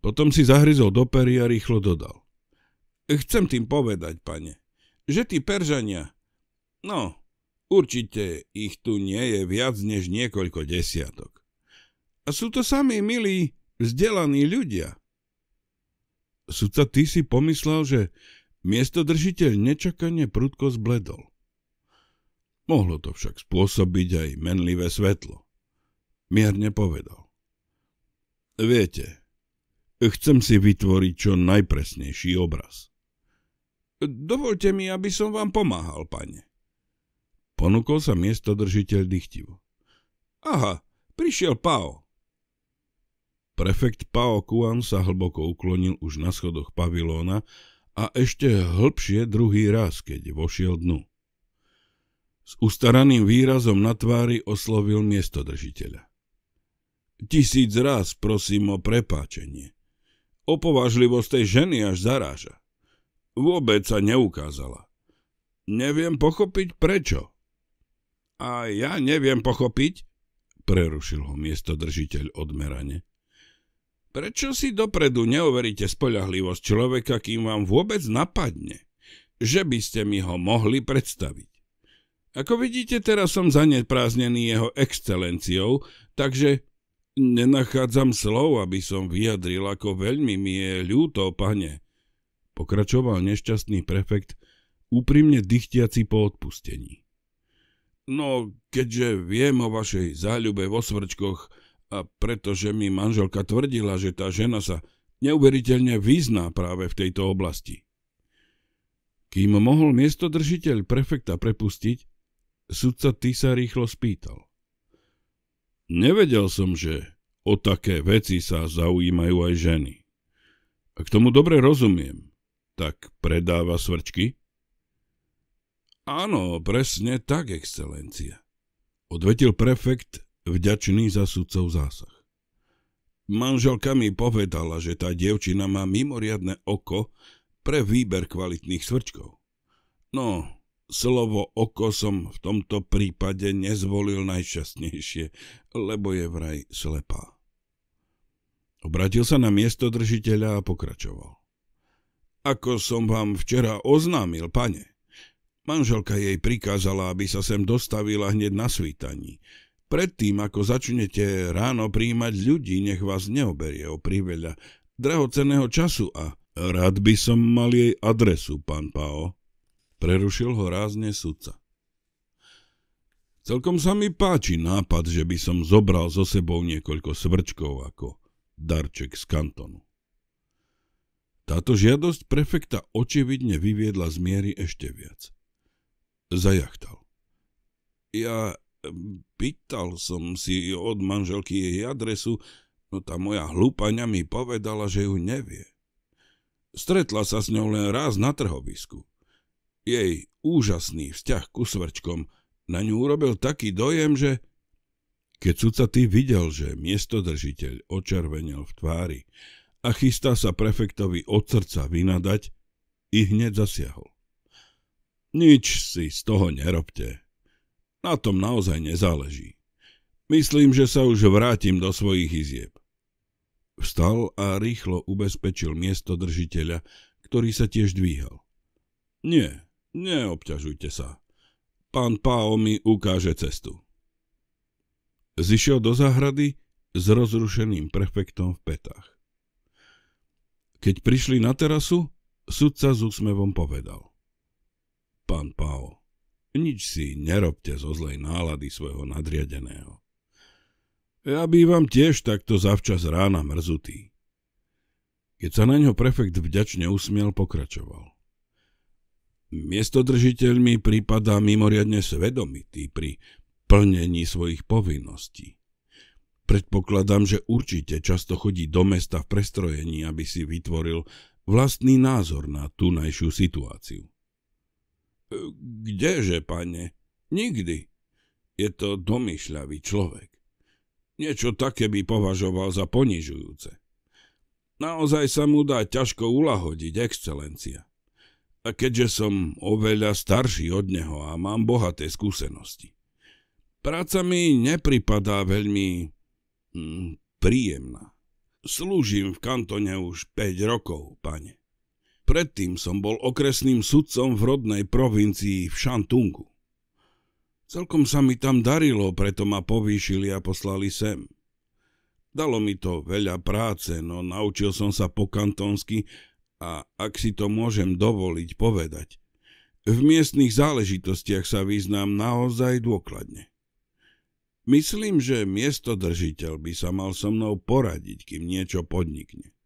Potom si zahryzol do pery a rýchlo dodal. Chcem tým povedať, pane, že tí Peržania, no, určite ich tu nie je viac než niekoľko desiatok. A sú to sami milí, vzdelaní ľudia. Sudca, ty si pomyslel, že miestodržiteľ nečakane prudko zbledol. Mohlo to však spôsobiť aj menlivé svetlo. Mierne povedal. Viete, Chcem si vytvoriť čo najpresnejší obraz. Dovolte mi, aby som vám pomáhal, pane. Ponúkol sa miestodržiteľ dychtivo. Aha, prišiel Pao. Prefekt Pao Kuan sa hlboko uklonil už na schodoch pavilóna a ešte hlbšie druhý raz, keď vošiel dnu. S ustaraným výrazom na tvári oslovil miestodržiteľa. Tisíc raz prosím o prepáčenie. Opovažlivosť tej ženy až zaráža. Vôbec sa neukázala. Neviem pochopiť prečo. A ja neviem pochopiť, prerušil ho miestodržiteľ odmerane. Prečo si dopredu neoveríte spoľahlivosť človeka, kým vám vôbec napadne, že by ste mi ho mohli predstaviť? Ako vidíte, teraz som zaneprázdnený jeho excelenciou, takže Nenachádzam slov, aby som vyjadril, ako veľmi mi je ľúto, pane, pokračoval nešťastný prefekt, úprimne dychtiaci po odpustení. No, keďže viem o vašej záľube vo svrčkoch a pretože mi manželka tvrdila, že tá žena sa neuveriteľne vyzná práve v tejto oblasti. Kým mohol miestodržiteľ prefekta prepustiť, sudca Tisa rýchlo spýtal. Nevedel som, že o také veci sa zaujímajú aj ženy. Ak tomu dobre rozumiem, tak predáva svrčky? Áno, presne tak, excelencia, odvetil prefekt, vďačný za sudcov zásah. Manželka mi povedala, že tá dievčina má mimoriadne oko pre výber kvalitných svrčkov. No, Slovo oko som v tomto prípade nezvolil najšťastnejšie, lebo je vraj slepá. Obratil sa na miesto držiteľa a pokračoval. Ako som vám včera oznámil, pane, manželka jej prikázala, aby sa sem dostavila hneď na svítaní. Predtým, ako začnete ráno príjmať ľudí, nech vás neoberie o priveľa drahoceného času a rád by som mal jej adresu, pán Pao. Prerušil ho rázne sudca. Celkom sa mi páči nápad, že by som zobral so sebou niekoľko svrčkov ako darček z kantonu. Táto žiadosť prefekta očividne vyviedla z miery ešte viac. Zajachtal. Ja pýtal som si od manželky jej adresu, no tá moja hlúpaňa mi povedala, že ju nevie. Stretla sa s ňou len raz na trhovisku. Jej úžasný vzťah ku svrčkom na ňu urobil taký dojem, že... Keď ty videl, že miestodržiteľ očervenil v tvári a chystá sa prefektovi od srdca vynadať, i hneď zasiahol. Nič si z toho nerobte. Na tom naozaj nezáleží. Myslím, že sa už vrátim do svojich izieb. Vstal a rýchlo ubezpečil miestodržiteľa, ktorý sa tiež dvíhal. Nie, Neobťažujte sa. Pán Páo mi ukáže cestu. Zišiel do záhrady s rozrušeným prefektom v petách. Keď prišli na terasu, sudca s úsmevom povedal. Pán Pao, nič si nerobte zo zlej nálady svojho nadriadeného. Ja bývam tiež takto zavčas rána mrzutý. Keď sa na ňo prefekt vďačne usmiel, pokračoval. Miestodržiteľmi prípada mimoriadne svedomitý pri plnení svojich povinností. Predpokladám, že určite často chodí do mesta v prestrojení, aby si vytvoril vlastný názor na tunajšiu situáciu. E, kdeže, pane? Nikdy. Je to domyšľavý človek. Niečo také by považoval za ponižujúce. Naozaj sa mu dá ťažko ulahodiť, excelencia a keďže som oveľa starší od neho a mám bohaté skúsenosti. Práca mi nepripadá veľmi mm, príjemná. Slúžim v kantone už 5 rokov, pane. Predtým som bol okresným sudcom v rodnej provincii v Šantungu. Celkom sa mi tam darilo, preto ma povýšili a poslali sem. Dalo mi to veľa práce, no naučil som sa po kantonsky a ak si to môžem dovoliť povedať, v miestnych záležitostiach sa význam naozaj dôkladne. Myslím, že miestodržiteľ by sa mal so mnou poradiť, kým niečo podnikne.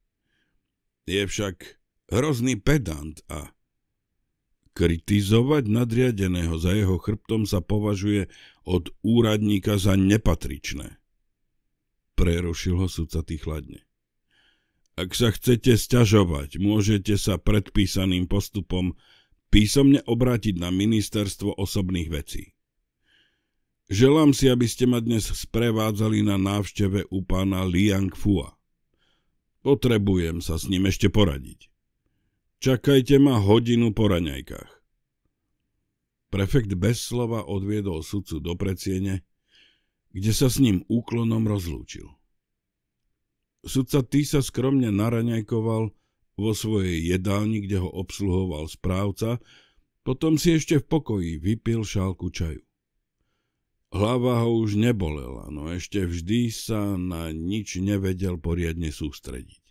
Je však hrozný pedant a kritizovať nadriadeného za jeho chrbtom sa považuje od úradníka za nepatričné. Prerušil ho sudca tých chladne. Ak sa chcete sťažovať, môžete sa predpísaným postupom písomne obrátiť na Ministerstvo osobných vecí. Želám si, aby ste ma dnes sprevádzali na návšteve u pána Liang Fua. Potrebujem sa s ním ešte poradiť. Čakajte ma hodinu po raňajkách. Prefekt bez slova odviedol sudcu do predsiene, kde sa s ním úklonom rozlúčil. Sudca tý sa skromne naraňajkoval vo svojej jedálni, kde ho obsluhoval správca, potom si ešte v pokoji vypil šálku čaju. Hlava ho už nebolela, no ešte vždy sa na nič nevedel poriadne sústrediť.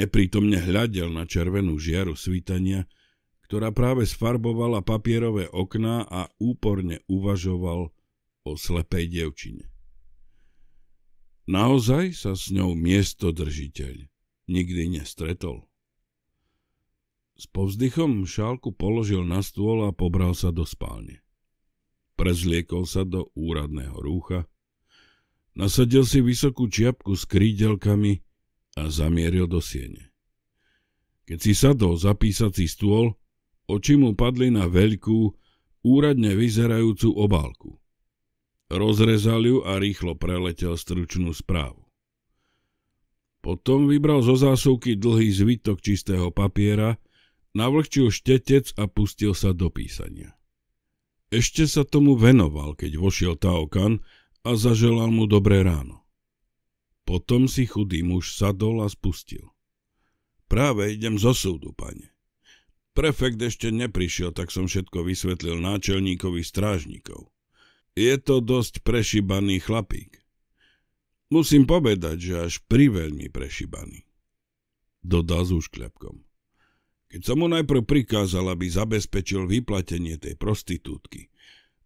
Neprítomne hľadel na červenú žiaru svítania, ktorá práve sfarbovala papierové okná a úporne uvažoval o slepej dievčine. Naozaj sa s ňou miestodržiteľ nikdy nestretol. S povzdychom šálku položil na stôl a pobral sa do spálne. Prezliekol sa do úradného rúcha, nasadil si vysokú čiapku s krídelkami a zamieril do siene. Keď si sadol za písací stôl, oči mu padli na veľkú, úradne vyzerajúcu obálku. Rozrezal ju a rýchlo preletel stručnú správu. Potom vybral zo zásuvky dlhý zvitok čistého papiera, navlhčil štetec a pustil sa do písania. Ešte sa tomu venoval, keď vošiel Taokan a zaželal mu dobré ráno. Potom si chudý muž sadol a spustil. Práve idem zo súdu, pane. Prefekt ešte neprišiel, tak som všetko vysvetlil náčelníkovi strážnikov. Je to dosť prešibaný chlapík. Musím povedať, že až priveľmi prešibaný. Dodal s úškľapkom. Keď som mu najprv prikázal, aby zabezpečil vyplatenie tej prostitútky,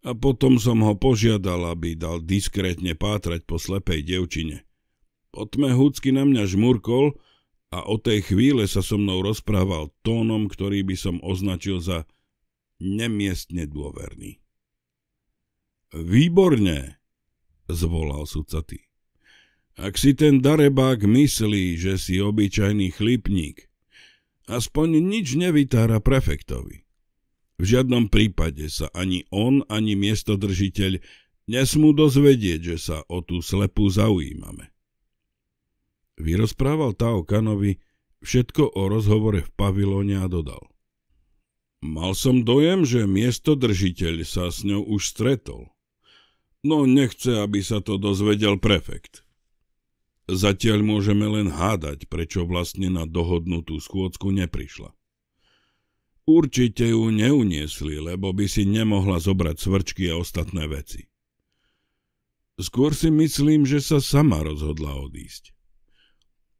a potom som ho požiadal, aby dal diskrétne pátrať po slepej devčine. Potme húcky na mňa žmurkol a o tej chvíle sa so mnou rozprával tónom, ktorý by som označil za nemiestne dôverný. Výborne, zvolal sudcaty. Ak si ten darebák myslí, že si obyčajný chlipník, aspoň nič nevytára prefektovi. V žiadnom prípade sa ani on, ani miestodržiteľ nesmú dozvedieť, že sa o tú slepú zaujímame. Vyrozprával Tao Kanovi všetko o rozhovore v pavilóne a dodal. Mal som dojem, že miestodržiteľ sa s ňou už stretol no nechce, aby sa to dozvedel prefekt. Zatiaľ môžeme len hádať, prečo vlastne na dohodnutú schôdzku neprišla. Určite ju neuniesli, lebo by si nemohla zobrať svrčky a ostatné veci. Skôr si myslím, že sa sama rozhodla odísť.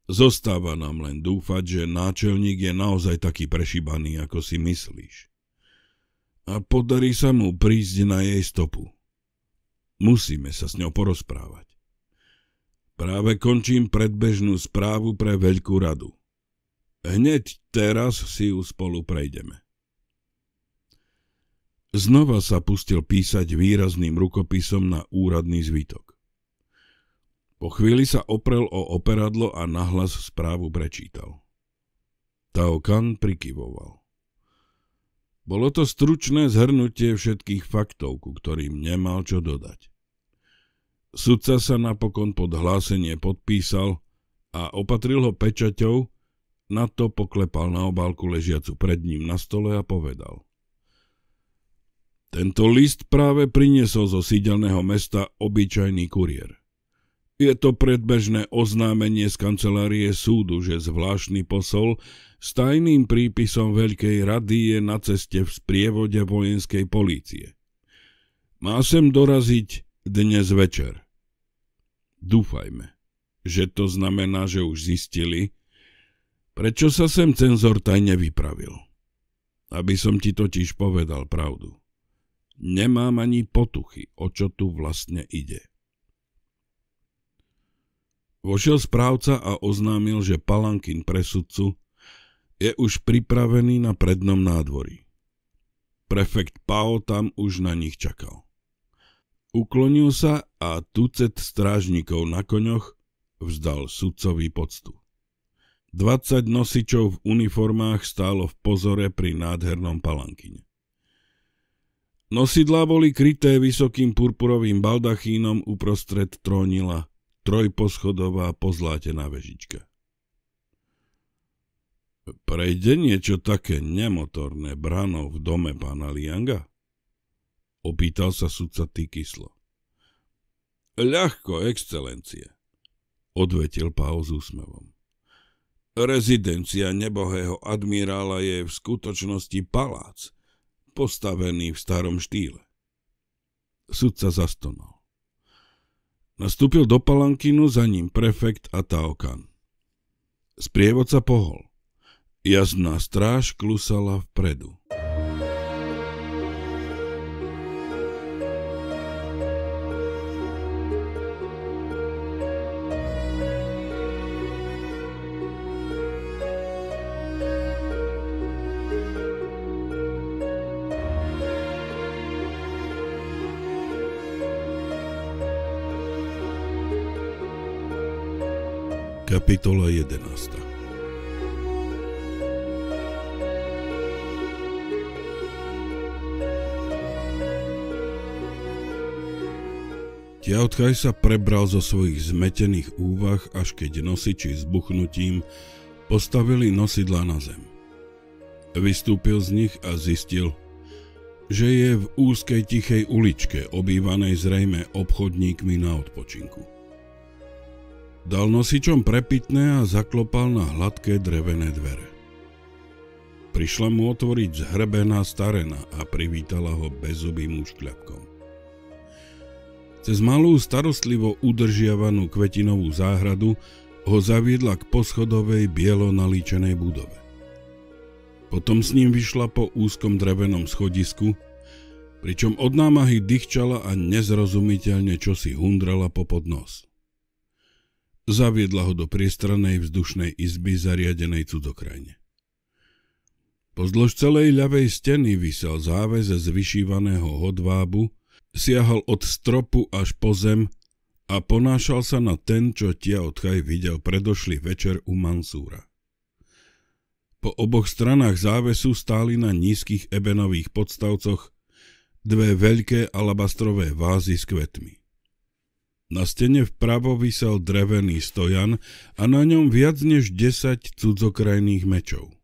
Zostáva nám len dúfať, že náčelník je naozaj taký prešibaný, ako si myslíš. A podarí sa mu prísť na jej stopu. Musíme sa s ňou porozprávať. Práve končím predbežnú správu pre Veľkú radu. Hneď teraz si ju spolu prejdeme. Znova sa pustil písať výrazným rukopisom na úradný zvitok. Po chvíli sa oprel o operadlo a nahlas správu prečítal. Kan prikyvoval. Bolo to stručné zhrnutie všetkých faktov, ku ktorým nemal čo dodať. Sudca sa napokon pod hlásenie podpísal a opatril ho pečaťou, na to poklepal na obálku ležiacu pred ním na stole a povedal. Tento list práve priniesol zo sídelného mesta obyčajný kurier. Je to predbežné oznámenie z kancelárie súdu, že zvláštny posol s tajným prípisom Veľkej rady je na ceste v sprievode vojenskej polície. Má sem doraziť dnes večer. Dúfajme, že to znamená, že už zistili, prečo sa sem cenzor tajne vypravil. Aby som ti totiž povedal pravdu. Nemám ani potuchy, o čo tu vlastne ide. Vošiel správca a oznámil, že Palankin presudcu je už pripravený na prednom nádvorí. Prefekt Pao tam už na nich čakal. Uklonil sa a tucet strážnikov na koňoch vzdal sudcovi poctu. 20 nosičov v uniformách stálo v pozore pri nádhernom palankine. Nosidlá boli kryté vysokým purpurovým baldachínom uprostred trónila trojposchodová pozlátená vežička. Prejde niečo také nemotorné branou v dome pána Lianga? Opýtal sa sudca Tykyslo. Ľahko, excelencie, odvetil Pao s úsmevom. Rezidencia nebohého admirála je v skutočnosti palác, postavený v starom štýle. Sudca zastonal. Nastúpil do palankinu za ním prefekt a Taokan. Sprievod sa pohol. Jazdná stráž klusala vpredu. Kapitola 11. Tiautchaj sa prebral zo svojich zmetených úvah, až keď nosiči s buchnutím postavili nosidla na zem. Vystúpil z nich a zistil, že je v úzkej tichej uličke, obývanej zrejme obchodníkmi na odpočinku. Dal nosičom prepitné a zaklopal na hladké drevené dvere. Prišla mu otvoriť zhrbená starena a privítala ho bezubým úškľapkom. Cez malú starostlivo udržiavanú kvetinovú záhradu ho zaviedla k poschodovej bielo nalíčenej budove. Potom s ním vyšla po úzkom drevenom schodisku, pričom od námahy dýchčala a nezrozumiteľne čosi hundrala po podnos. Zaviedla ho do priestranej vzdušnej izby zariadenej cudokrajne. Pozdĺž celej ľavej steny vysel záväz z vyšívaného hodvábu, siahal od stropu až po zem a ponášal sa na ten, čo tia odchaj videl predošlý večer u Mansúra. Po oboch stranách závesu stáli na nízkych ebenových podstavcoch dve veľké alabastrové vázy s kvetmi. Na stene vpravo vysel drevený stojan a na ňom viac než 10 cudzokrajných mečov.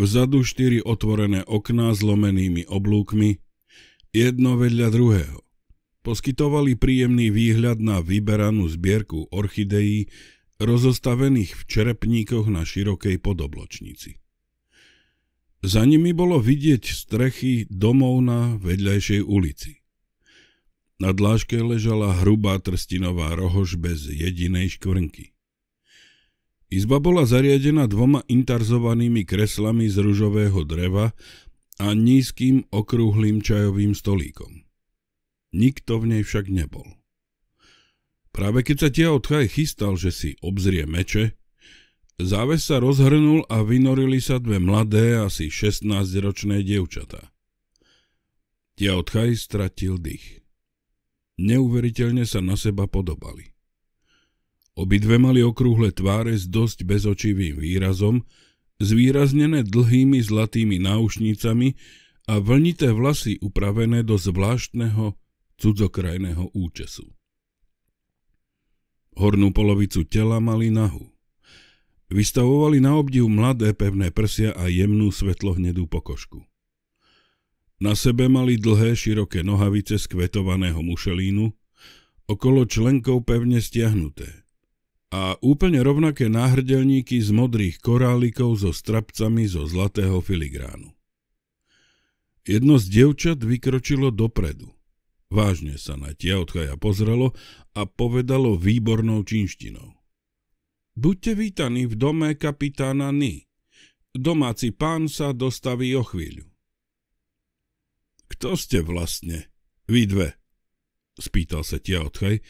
Vzadu štyri otvorené okná s lomenými oblúkmi, jedno vedľa druhého. Poskytovali príjemný výhľad na vyberanú zbierku orchideí, rozostavených v čerepníkoch na širokej podobločnici. Za nimi bolo vidieť strechy domov na vedľajšej ulici. Na dláške ležala hrubá trstinová rohož bez jedinej škvrnky. Izba bola zariadená dvoma intarzovanými kreslami z ružového dreva a nízkym okrúhlým čajovým stolíkom. Nikto v nej však nebol. Práve keď sa tia odchaj chystal, že si obzrie meče, záves sa rozhrnul a vynorili sa dve mladé, asi 16-ročné dievčatá. Tia odchaj stratil dých. Neuveriteľne sa na seba podobali. Obidve mali okrúhle tváre s dosť bezočivým výrazom, zvýraznené dlhými zlatými náušnicami a vlnité vlasy upravené do zvláštneho cudzokrajného účesu. Hornú polovicu tela mali nahu. Vystavovali na obdiv mladé pevné prsia a jemnú svetlohnedú pokožku. Na sebe mali dlhé široké nohavice z kvetovaného mušelínu, okolo členkov pevne stiahnuté a úplne rovnaké náhrdelníky z modrých korálikov so strapcami zo zlatého filigránu. Jedno z dievčat vykročilo dopredu. Vážne sa na odchaja pozrelo a povedalo výbornou čínštinou. Buďte vítaní v dome kapitána Ny. Domáci pán sa dostaví o chvíľu. Kto ste vlastne? Vy dve, spýtal sa Tiaotchaj,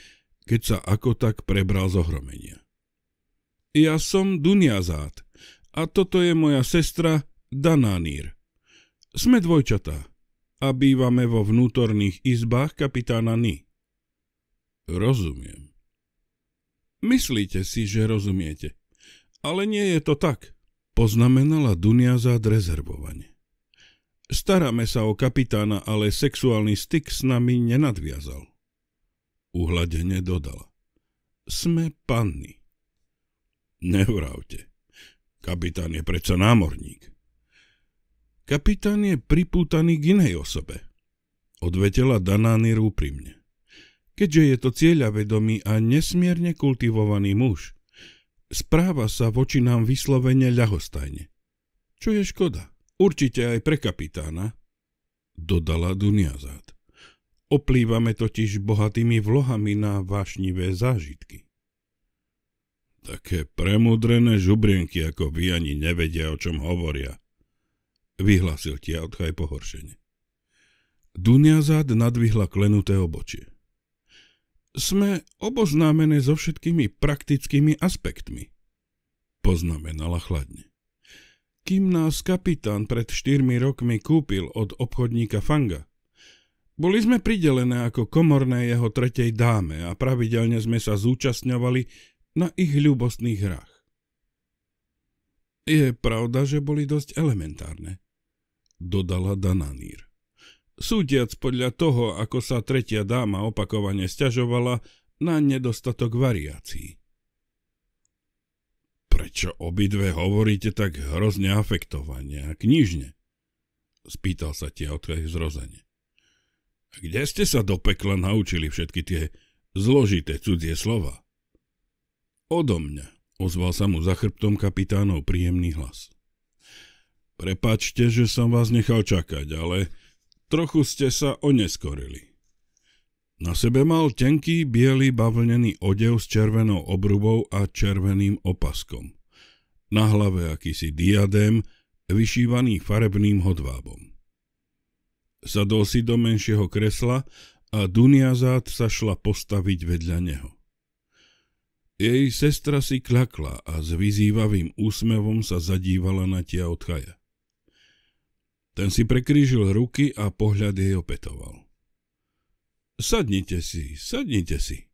keď sa ako tak prebral z ohromenia. Ja som Duniazát a toto je moja sestra Dananír. Sme dvojčatá a bývame vo vnútorných izbách kapitána Ny. Rozumiem. Myslíte si, že rozumiete, ale nie je to tak, poznamenala Duniazát rezervovanie. Staráme sa o kapitána, ale sexuálny styk s nami nenadviazal. Uhladene dodala. Sme panny. Nevrávte. Kapitán je predsa námorník. Kapitán je pripútaný k inej osobe, odvetela Danány úprimne. Keďže je to cieľavedomý a nesmierne kultivovaný muž, správa sa voči nám vyslovene ľahostajne. Čo je škoda? Určite aj pre kapitána, dodala Duniazad. Oplývame totiž bohatými vlohami na vášnivé zážitky. Také premudrené žubrienky ako vy ani nevedia, o čom hovoria, vyhlásil odchaj pohoršene. Duniazad nadvihla klenuté obočie. Sme oboznámené so všetkými praktickými aspektmi, poznamenala chladne. Kým nás kapitán pred štyrmi rokmi kúpil od obchodníka Fanga, boli sme pridelené ako komorné jeho tretej dáme a pravidelne sme sa zúčastňovali na ich ľubostných hrách. Je pravda, že boli dosť elementárne, dodala Dananír. Súdiac podľa toho, ako sa tretia dáma opakovane sťažovala na nedostatok variácií. Prečo obidve hovoríte tak hrozne afektovane a knižne? Spýtal sa tie ich zrozene. Kde ste sa do pekla naučili všetky tie zložité cudzie slova? Odo mňa, ozval sa mu za chrbtom kapitánov príjemný hlas. Prepačte, že som vás nechal čakať, ale trochu ste sa oneskorili. Na sebe mal tenký biely bavlnený odev s červenou obrubou a červeným opaskom. Na hlave akýsi diadém, vyšívaný farebným hodvábom. Sadol si do menšieho kresla a Duniazát sa šla postaviť vedľa neho. Jej sestra si kľakla a s vyzývavým úsmevom sa zadívala na tia odchaja. Ten si prekrížil ruky a pohľad jej opetoval. Sadnite si, sadnite si,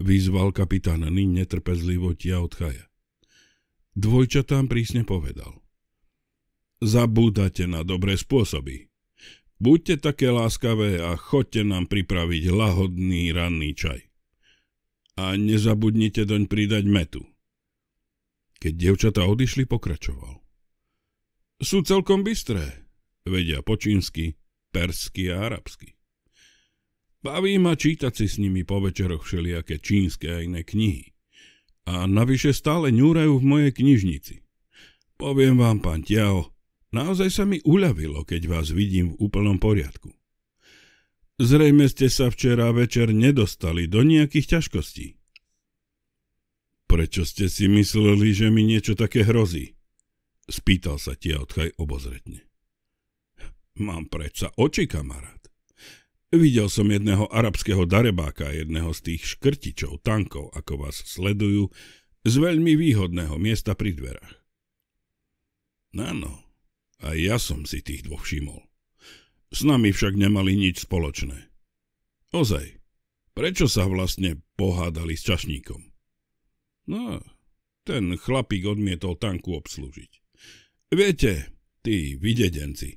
vyzval kapitán Nyn netrpezlivo tia od chaja. Dvojčatám prísne povedal. Zabúdate na dobré spôsoby. Buďte také láskavé a choďte nám pripraviť lahodný ranný čaj. A nezabudnite doň pridať metu. Keď dievčata odišli, pokračoval. Sú celkom bystré. Vedia po čínsky, persky a arabsky. Baví ma čítať si s nimi po večeroch všelijaké čínske a iné knihy. A navyše stále ňúrajú v mojej knižnici. Poviem vám, pán Tiao, naozaj sa mi uľavilo, keď vás vidím v úplnom poriadku. Zrejme ste sa včera večer nedostali do nejakých ťažkostí. Prečo ste si mysleli, že mi niečo také hrozí? Spýtal sa Tiao Tchaj obozretne. Mám predsa oči, kamarát. Videl som jedného arabského darebáka, jedného z tých škrtičov tankov, ako vás sledujú, z veľmi výhodného miesta pri dverách. Áno, aj ja som si tých dvoch všimol. S nami však nemali nič spoločné. Ozaj, prečo sa vlastne pohádali s čašníkom? No, ten chlapík odmietol tanku obslúžiť. Viete, tí videdenci,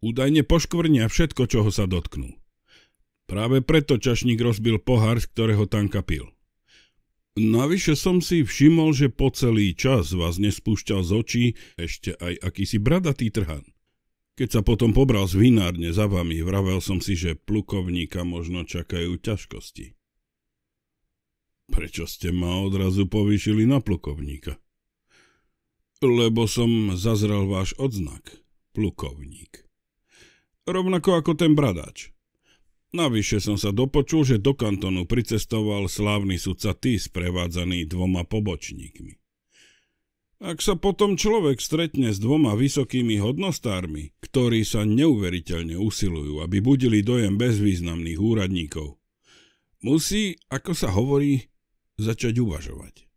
údajne poškvrnia všetko, čoho sa dotknú. Práve preto čašník rozbil pohár, z ktorého tanka pil. Navyše som si všimol, že po celý čas vás nespúšťal z očí ešte aj akýsi bradatý trhan. Keď sa potom pobral z vinárne za vami, vravel som si, že plukovníka možno čakajú ťažkosti. Prečo ste ma odrazu povýšili na plukovníka? Lebo som zazrel váš odznak, plukovník. Rovnako ako ten bradač, Navyše som sa dopočul, že do kantonu pricestoval slávny sudca Ty prevádzaný dvoma pobočníkmi. Ak sa potom človek stretne s dvoma vysokými hodnostármi, ktorí sa neuveriteľne usilujú, aby budili dojem bezvýznamných úradníkov, musí, ako sa hovorí, začať uvažovať.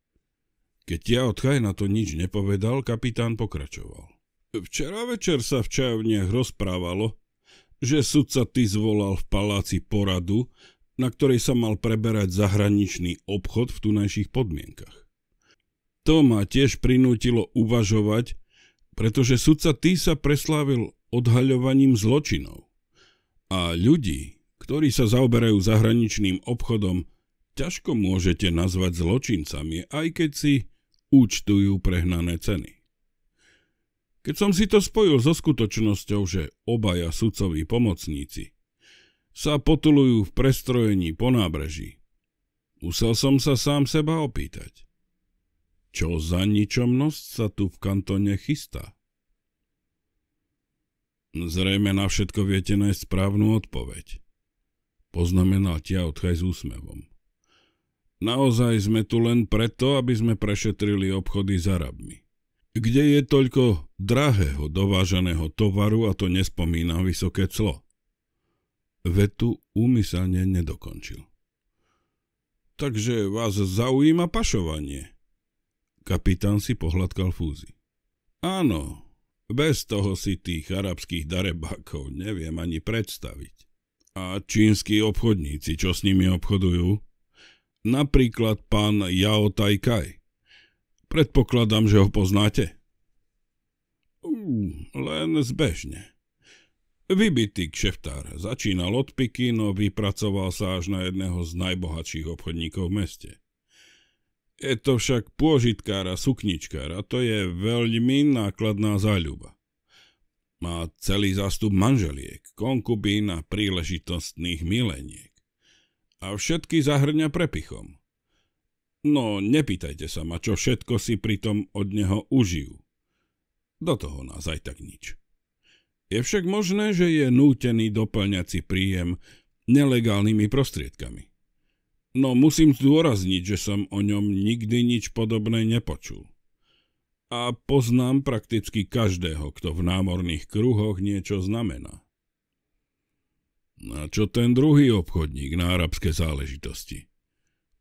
Keď ja od na to nič nepovedal, kapitán pokračoval. Včera večer sa v čajovniach rozprávalo, že sudca ty zvolal v paláci poradu, na ktorej sa mal preberať zahraničný obchod v tunajších podmienkach. To ma tiež prinútilo uvažovať, pretože sudca ty sa preslávil odhaľovaním zločinov. A ľudí, ktorí sa zaoberajú zahraničným obchodom, ťažko môžete nazvať zločincami, aj keď si účtujú prehnané ceny. Keď som si to spojil so skutočnosťou, že obaja sudcoví pomocníci sa potulujú v prestrojení po nábreží, musel som sa sám seba opýtať. Čo za ničomnosť sa tu v kantone chystá? Zrejme na všetko viete nájsť správnu odpoveď. Poznamenal ťa odchaj s úsmevom. Naozaj sme tu len preto, aby sme prešetrili obchody s Arabmi kde je toľko drahého dováženého tovaru a to nespomínam vysoké clo. Vetu úmyselne nedokončil. Takže vás zaujíma pašovanie? Kapitán si pohľadkal fúzi. Áno, bez toho si tých arabských darebákov neviem ani predstaviť. A čínsky obchodníci, čo s nimi obchodujú? Napríklad pán Yao Kai. Predpokladám, že ho poznáte. Uh, len zbežne. Vybitý kšeftár začínal od piky, no vypracoval sa až na jedného z najbohatších obchodníkov v meste. Je to však pôžitkár a sukničkár a to je veľmi nákladná záľuba. Má celý zástup manželiek, konkubín a príležitostných mileniek. A všetky zahrňa prepichom. No, nepýtajte sa ma, čo všetko si pritom od neho užijú. Do toho nás aj tak nič. Je však možné, že je nútený doplňací príjem nelegálnymi prostriedkami. No musím zdôrazniť, že som o ňom nikdy nič podobné nepočul. A poznám prakticky každého, kto v námorných kruhoch niečo znamená. A čo ten druhý obchodník na arabské záležitosti?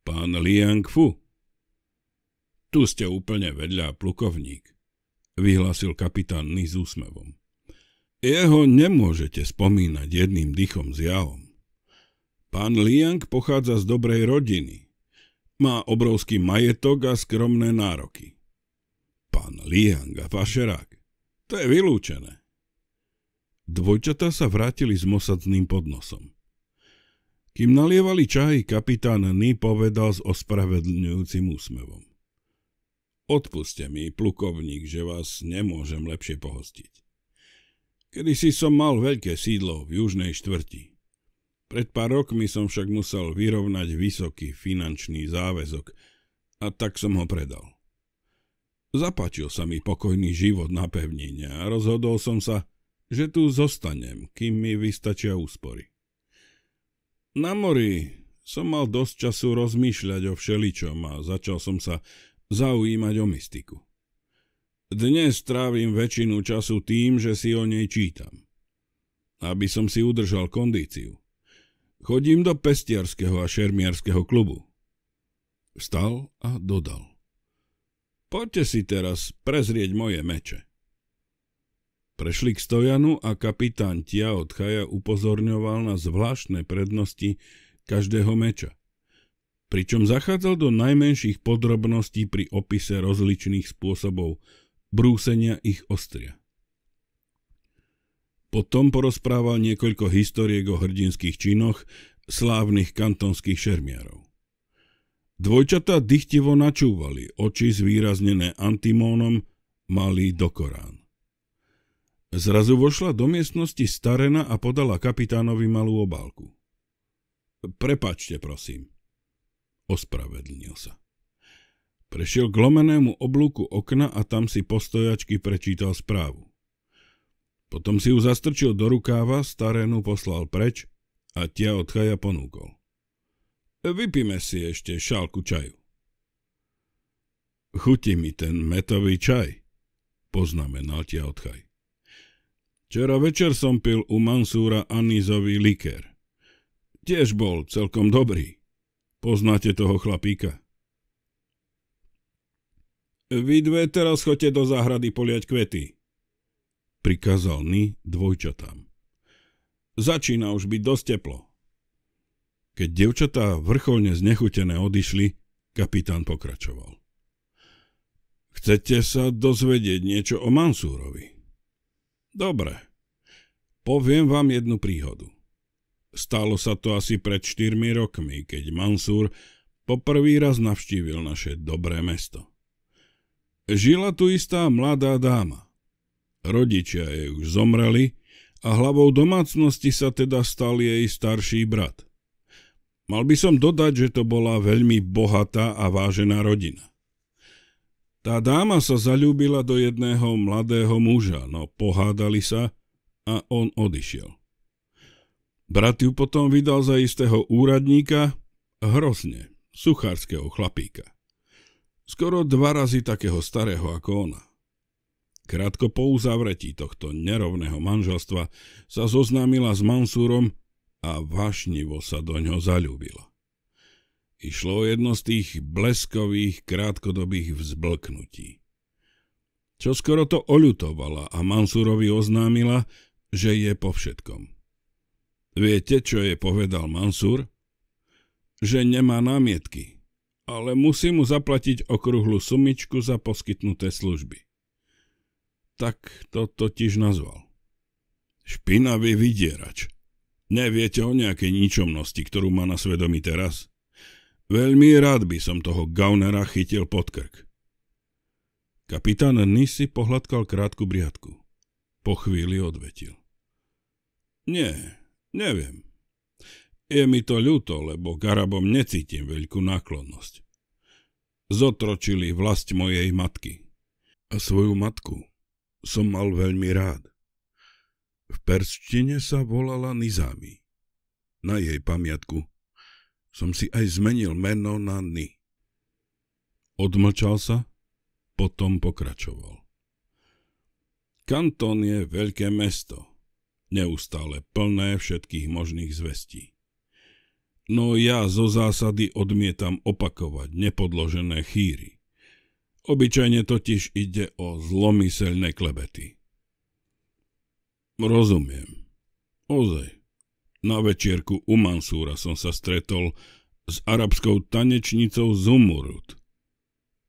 Pán Liang Fu. Tu ste úplne vedľa, plukovník, vyhlásil kapitán Ni s úsmevom. Jeho nemôžete spomínať jedným dychom z javom. Pán Liang pochádza z dobrej rodiny. Má obrovský majetok a skromné nároky. Pán Liang a fašerák, to je vylúčené. Dvojčatá sa vrátili s mosadným podnosom. Kým nalievali čaj, kapitán Ny povedal s ospravedlňujúcim úsmevom. Odpuste mi, plukovník, že vás nemôžem lepšie pohostiť. Kedy si som mal veľké sídlo v južnej štvrti. Pred pár rokmi som však musel vyrovnať vysoký finančný záväzok a tak som ho predal. Zapačil sa mi pokojný život na pevnine a rozhodol som sa, že tu zostanem, kým mi vystačia úspory. Na mori som mal dosť času rozmýšľať o všeličom a začal som sa zaujímať o mystiku. Dnes trávim väčšinu času tým, že si o nej čítam. Aby som si udržal kondíciu. Chodím do pestiarského a šermiarského klubu. Vstal a dodal. Poďte si teraz prezrieť moje meče. Prešli k stojanu a kapitán Tia od Chaja upozorňoval na zvláštne prednosti každého meča. Pričom zachádzal do najmenších podrobností pri opise rozličných spôsobov brúsenia ich ostria. Potom porozprával niekoľko historiek o hrdinských činoch slávnych kantonských šermiarov. Dvojčatá dychtivo načúvali, oči zvýraznené antimónom malý dokorán. Zrazu vošla do miestnosti starena a podala kapitánovi malú obálku. Prepačte, prosím. Ospravedlnil sa. Prešiel k lomenému oblúku okna a tam si postojačky prečítal správu. Potom si ju zastrčil do rukáva, starénu poslal preč a tia od chaja ponúkol. Vypíme si ešte šálku čaju. Chutí mi ten metový čaj, poznamenal tia od chaj. Včera večer som pil u Mansúra anízový liker. Tiež bol celkom dobrý. Poznáte toho chlapíka? Vy dve teraz chodte do záhrady poliať kvety, prikázal Ni dvojčatám. Začína už byť dosť teplo. Keď devčatá vrcholne znechutené odišli, kapitán pokračoval. Chcete sa dozvedieť niečo o Mansúrovi? Dobre. Poviem vám jednu príhodu. Stalo sa to asi pred 4 rokmi, keď Mansur poprvý raz navštívil naše dobré mesto. Žila tu istá mladá dáma. Rodičia jej už zomreli a hlavou domácnosti sa teda stal jej starší brat. Mal by som dodať, že to bola veľmi bohatá a vážená rodina. Tá dáma sa zalúbila do jedného mladého muža, no pohádali sa a on odišiel. Brat ju potom vydal za istého úradníka, hrozne, suchárskeho chlapíka. Skoro dva razy takého starého ako ona. Krátko po uzavretí tohto nerovného manželstva sa zoznámila s Mansúrom a vášnivo sa do ňo zalúbila. Išlo o jedno z tých bleskových krátkodobých vzblknutí. Čo skoro to oľutovala a Mansurovi oznámila, že je po všetkom. Viete, čo je povedal Mansur? Že nemá námietky, ale musí mu zaplatiť okrúhlu sumičku za poskytnuté služby. Tak to totiž nazval. Špinavý vydierač. Neviete o nejakej ničomnosti, ktorú má na svedomí teraz? Veľmi rád by som toho gaunera chytil pod krk. Kapitán Nisi pohľadkal krátku briadku. Po chvíli odvetil. Nie, neviem. Je mi to ľúto, lebo Garabom necítim veľkú náklonnosť. Zotročili vlast mojej matky. A svoju matku som mal veľmi rád. V perštine sa volala Nizami. Na jej pamiatku som si aj zmenil meno na Ny. Odmlčal sa, potom pokračoval. Kanton je veľké mesto, neustále plné všetkých možných zvestí. No ja zo zásady odmietam opakovať nepodložené chýry. Obyčajne totiž ide o zlomyselné klebety. Rozumiem. Ozaj, na večierku u Mansúra som sa stretol s arabskou tanečnicou Zumurut.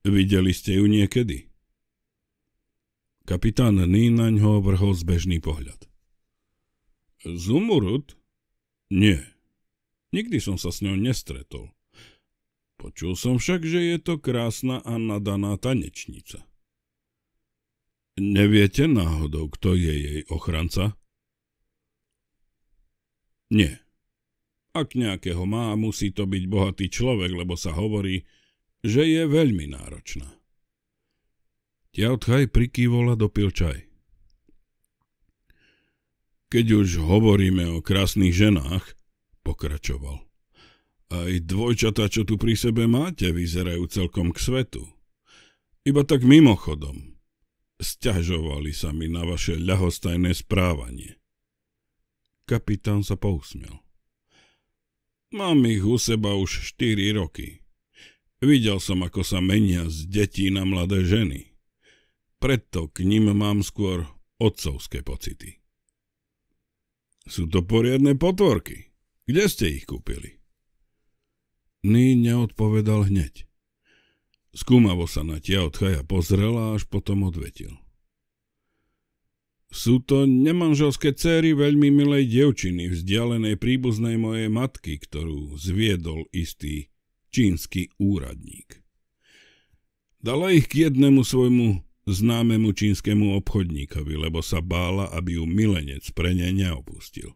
Videli ste ju niekedy? Kapitán Ný na ňo vrhol zbežný pohľad. Zumurut? Nie. Nikdy som sa s ňou nestretol. Počul som však, že je to krásna a nadaná tanečnica. Neviete náhodou, kto je jej ochranca? Nie. Ak nejakého má, musí to byť bohatý človek, lebo sa hovorí, že je veľmi náročná. Tia prikývol a dopil čaj. Keď už hovoríme o krásnych ženách, pokračoval. Aj dvojčata, čo tu pri sebe máte, vyzerajú celkom k svetu. Iba tak mimochodom. Sťažovali sa mi na vaše ľahostajné správanie. Kapitán sa pousmiel. Mám ich u seba už 4 roky. Videl som, ako sa menia z detí na mladé ženy. Preto k ním mám skôr otcovské pocity. Sú to poriadne potvorky. Kde ste ich kúpili? Ný neodpovedal hneď. Skúmavo sa na tia od pozrela a až potom odvetil. Sú to nemanželské céry veľmi milej dievčiny, vzdialenej príbuznej mojej matky, ktorú zviedol istý čínsky úradník. Dala ich k jednému svojmu známemu čínskemu obchodníkovi, lebo sa bála, aby ju milenec pre ne neopustil.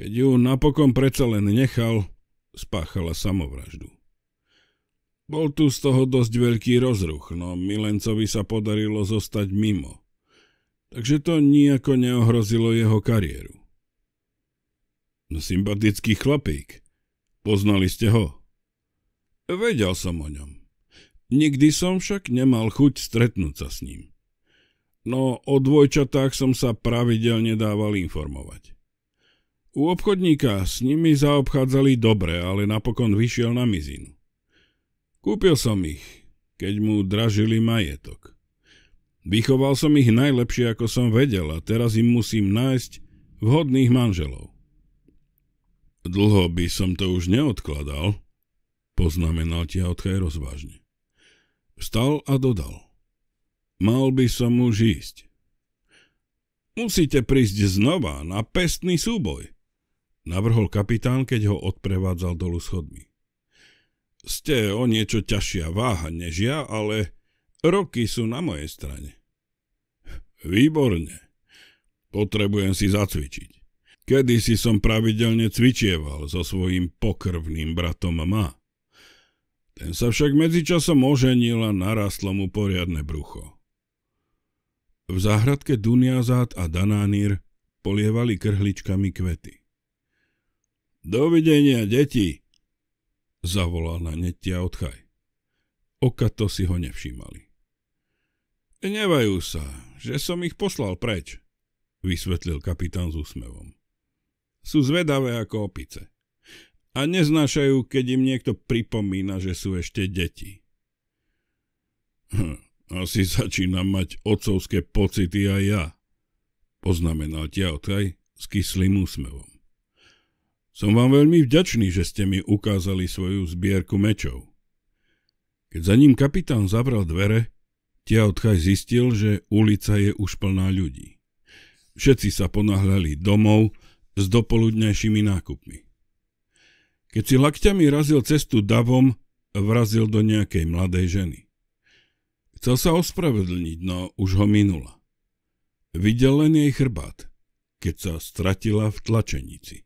Keď ju napokon predsa len nechal, spáchala samovraždu. Bol tu z toho dosť veľký rozruch, no milencovi sa podarilo zostať mimo – takže to nijako neohrozilo jeho kariéru. No, sympatický chlapík. Poznali ste ho? Vedel som o ňom. Nikdy som však nemal chuť stretnúť sa s ním. No o dvojčatách som sa pravidelne dával informovať. U obchodníka s nimi zaobchádzali dobre, ale napokon vyšiel na mizinu. Kúpil som ich, keď mu dražili majetok. Vychoval som ich najlepšie, ako som vedel a teraz im musím nájsť vhodných manželov. Dlho by som to už neodkladal, poznamenal Tiaotkaj rozvážne. Vstal a dodal. Mal by som už ísť. Musíte prísť znova na pestný súboj, navrhol kapitán, keď ho odprevádzal dolu schodmi. Ste o niečo ťažšia váha než ja, ale Roky sú na mojej strane. Výborne. Potrebujem si zacvičiť. Kedy si som pravidelne cvičieval so svojím pokrvným bratom Ma. Ten sa však medzičasom oženil a narastlo mu poriadne brucho. V záhradke Duniazát a Danánir polievali krhličkami kvety. Dovidenia, deti! Zavolal na netia odchaj. Okato si ho nevšímali. Nevajú sa, že som ich poslal preč, vysvetlil kapitán s úsmevom. Sú zvedavé ako opice. A neznášajú, keď im niekto pripomína, že sú ešte deti. Hm, asi začínam mať otcovské pocity aj ja, poznamenal Tiaotaj s kyslým úsmevom. Som vám veľmi vďačný, že ste mi ukázali svoju zbierku mečov. Keď za ním kapitán zavral dvere, Tiaodchaj zistil, že ulica je už plná ľudí. Všetci sa ponáhľali domov s dopoludnejšími nákupmi. Keď si lakťami razil cestu davom, vrazil do nejakej mladej ženy. Chcel sa ospravedlniť, no už ho minula. Videl len jej chrbát, keď sa stratila v tlačenici.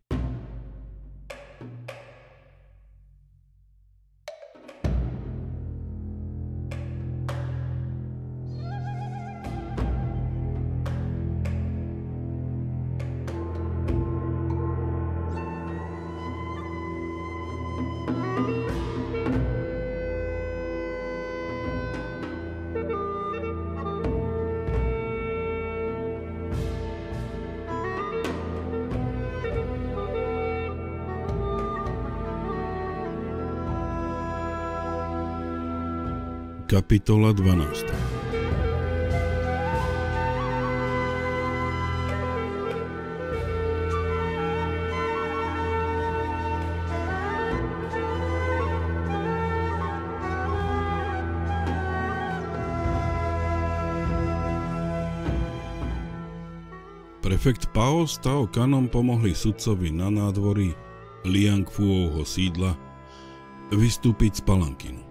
Kapitola 12 Prefekt Pao s Tao Kanom pomohli sudcovi na nádvorí Liang Fuovho sídla vystúpiť z Palankinu.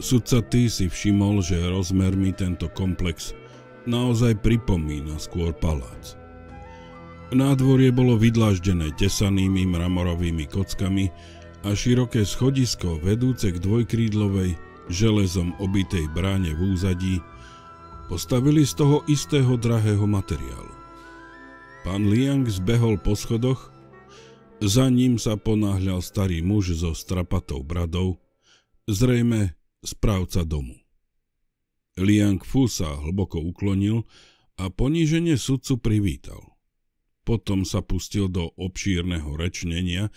Sudca T si všimol, že mi tento komplex naozaj pripomína skôr palác. Nádvorie bolo vydláždené tesanými mramorovými kockami a široké schodisko vedúce k dvojkrídlovej, železom obitej bráne v úzadí postavili z toho istého drahého materiálu. Pán Liang zbehol po schodoch, za ním sa ponáhľal starý muž so strapatou bradou, zrejme správca domu. Liang Fu sa hlboko uklonil a poníženie sudcu privítal. Potom sa pustil do obšírneho rečnenia,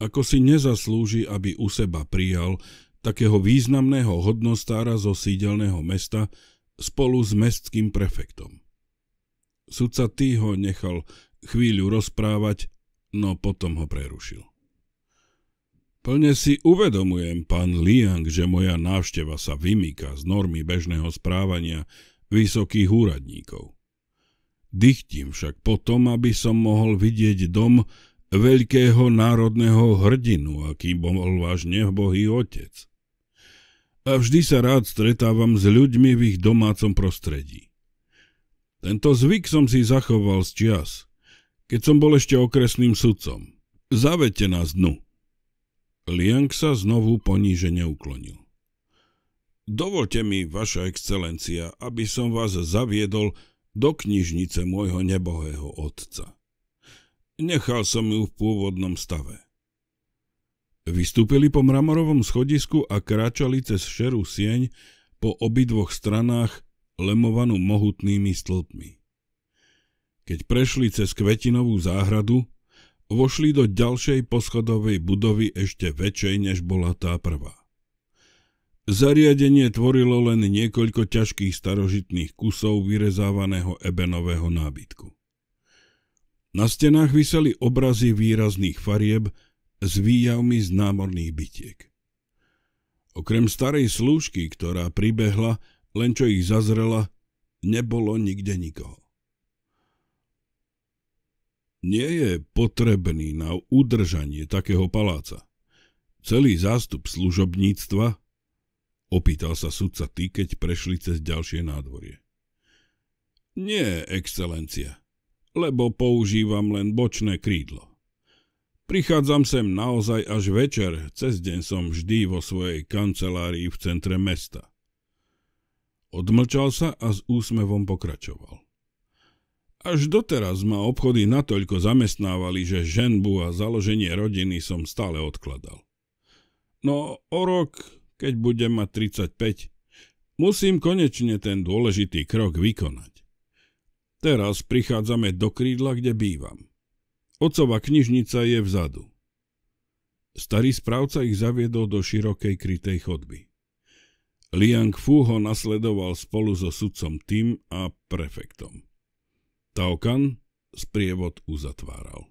ako si nezaslúži, aby u seba prijal takého významného hodnostára zo sídelného mesta spolu s mestským prefektom. Sudca Tý ho nechal chvíľu rozprávať, no potom ho prerušil. Plne si uvedomujem, pán Liang, že moja návšteva sa vymýka z normy bežného správania vysokých úradníkov. Dychtím však potom, aby som mohol vidieť dom veľkého národného hrdinu, aký bol váš nebohý otec. A vždy sa rád stretávam s ľuďmi v ich domácom prostredí. Tento zvyk som si zachoval z čias, keď som bol ešte okresným sudcom. Zavete nás dnu. Liang sa znovu ponížene uklonil. Dovolte mi, vaša excelencia, aby som vás zaviedol do knižnice môjho nebohého otca. Nechal som ju v pôvodnom stave. Vystúpili po mramorovom schodisku a kráčali cez šeru sieň po obidvoch stranách lemovanú mohutnými stĺpmi. Keď prešli cez kvetinovú záhradu, vošli do ďalšej poschodovej budovy ešte väčšej, než bola tá prvá. Zariadenie tvorilo len niekoľko ťažkých starožitných kusov vyrezávaného ebenového nábytku. Na stenách vyseli obrazy výrazných farieb s výjavmi z námorných bytiek. Okrem starej slúžky, ktorá pribehla, len čo ich zazrela, nebolo nikde nikoho nie je potrebný na udržanie takého paláca. Celý zástup služobníctva, opýtal sa sudca ty, keď prešli cez ďalšie nádvorie. Nie, excelencia, lebo používam len bočné krídlo. Prichádzam sem naozaj až večer, cez deň som vždy vo svojej kancelárii v centre mesta. Odmlčal sa a s úsmevom pokračoval. Až doteraz ma obchody natoľko zamestnávali, že ženbu a založenie rodiny som stále odkladal. No o rok, keď budem mať 35, musím konečne ten dôležitý krok vykonať. Teraz prichádzame do krídla, kde bývam. Ocova knižnica je vzadu. Starý správca ich zaviedol do širokej krytej chodby. Liang Fu ho nasledoval spolu so sudcom Tim a prefektom. Taukan sprievod uzatváral.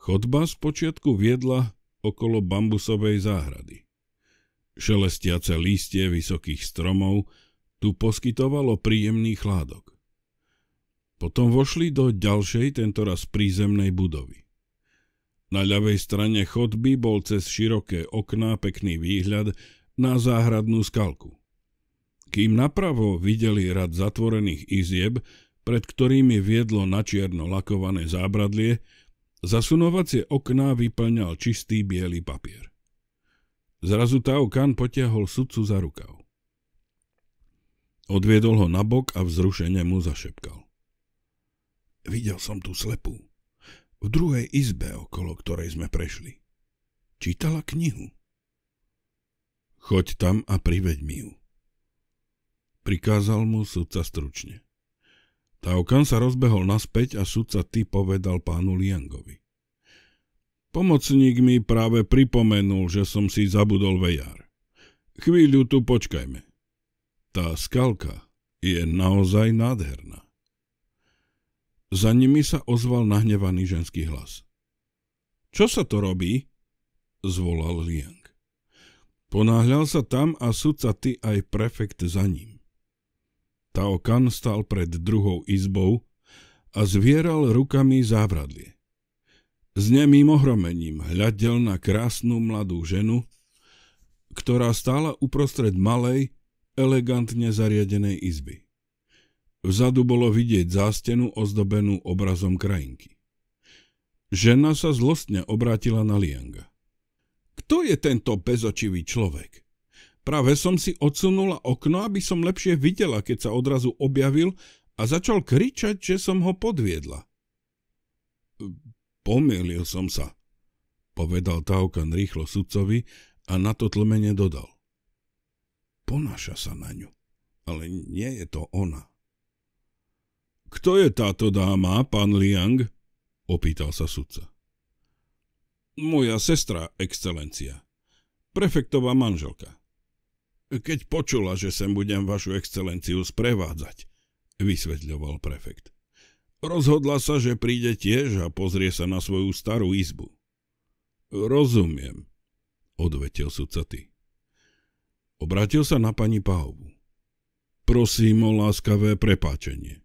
Chodba spočiatku viedla okolo bambusovej záhrady. Šelestiace lístie vysokých stromov tu poskytovalo príjemný chládok. Potom vošli do ďalšej, tentoraz prízemnej budovy. Na ľavej strane chodby bol cez široké okná pekný výhľad na záhradnú skalku. Kým napravo videli rad zatvorených izieb, pred ktorými viedlo na čierno lakované zábradlie, zasunovacie okná vyplňal čistý biely papier. Zrazu Kan potiahol sudcu za rukav. Odviedol ho nabok a vzrušene mu zašepkal. Videl som tú slepú. V druhej izbe, okolo ktorej sme prešli. Čítala knihu. Choď tam a priveď mi ju. Prikázal mu sudca stručne. Taokan sa rozbehol naspäť a sudca ty povedal pánu Liangovi. Pomocník mi práve pripomenul, že som si zabudol vejar. Chvíľu tu počkajme. Tá skalka je naozaj nádherná. Za nimi sa ozval nahnevaný ženský hlas. Čo sa to robí? zvolal Liang. Ponáhľal sa tam a sudca ty aj prefekt za ním. Kan stal pred druhou izbou a zvieral rukami závradlie. S nemým ohromením hľadel na krásnu mladú ženu, ktorá stála uprostred malej, elegantne zariadenej izby. Vzadu bolo vidieť zástenu ozdobenú obrazom krajinky. Žena sa zlostne obrátila na Lianga. Kto je tento bezočivý človek? Práve som si odsunula okno, aby som lepšie videla, keď sa odrazu objavil a začal kričať, že som ho podviedla. Pomýlil som sa, povedal Taukan rýchlo sudcovi a na to tlmene dodal. Ponáša sa na ňu, ale nie je to ona. Kto je táto dáma, pán Liang? opýtal sa sudca. Moja sestra, excelencia. Prefektová manželka keď počula, že sem budem vašu excelenciu sprevádzať, vysvetľoval prefekt. Rozhodla sa, že príde tiež a pozrie sa na svoju starú izbu. Rozumiem, odvetil sudca ty. Obratil sa na pani Pahovu. Prosím o láskavé prepáčenie.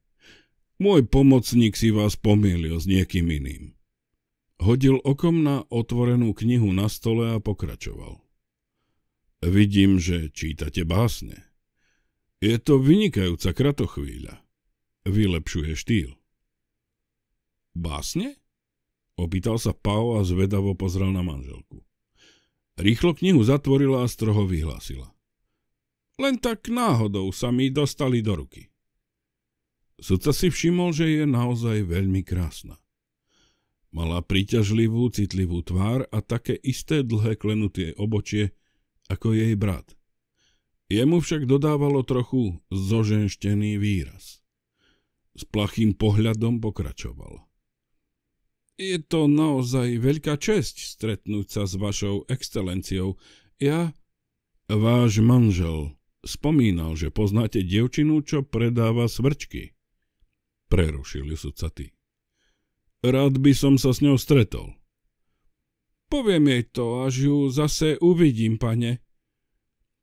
Môj pomocník si vás pomýlil s niekým iným. Hodil okom na otvorenú knihu na stole a pokračoval. Vidím, že čítate básne. Je to vynikajúca kratochvíľa. Vylepšuje štýl. Básne? Opýtal sa Pao a zvedavo pozrel na manželku. Rýchlo knihu zatvorila a stroho vyhlásila. Len tak náhodou sa mi dostali do ruky. Sudca si všimol, že je naozaj veľmi krásna. Mala príťažlivú, citlivú tvár a také isté dlhé klenuté obočie, ako jej brat. Jemu však dodávalo trochu zoženštený výraz. S plachým pohľadom pokračoval. Je to naozaj veľká česť stretnúť sa s vašou excelenciou. Ja... Váš manžel spomínal, že poznáte dievčinu, čo predáva svrčky. Prerušil ju sudca ty. Rád by som sa s ňou stretol. Poviem jej to, až ju zase uvidím, pane.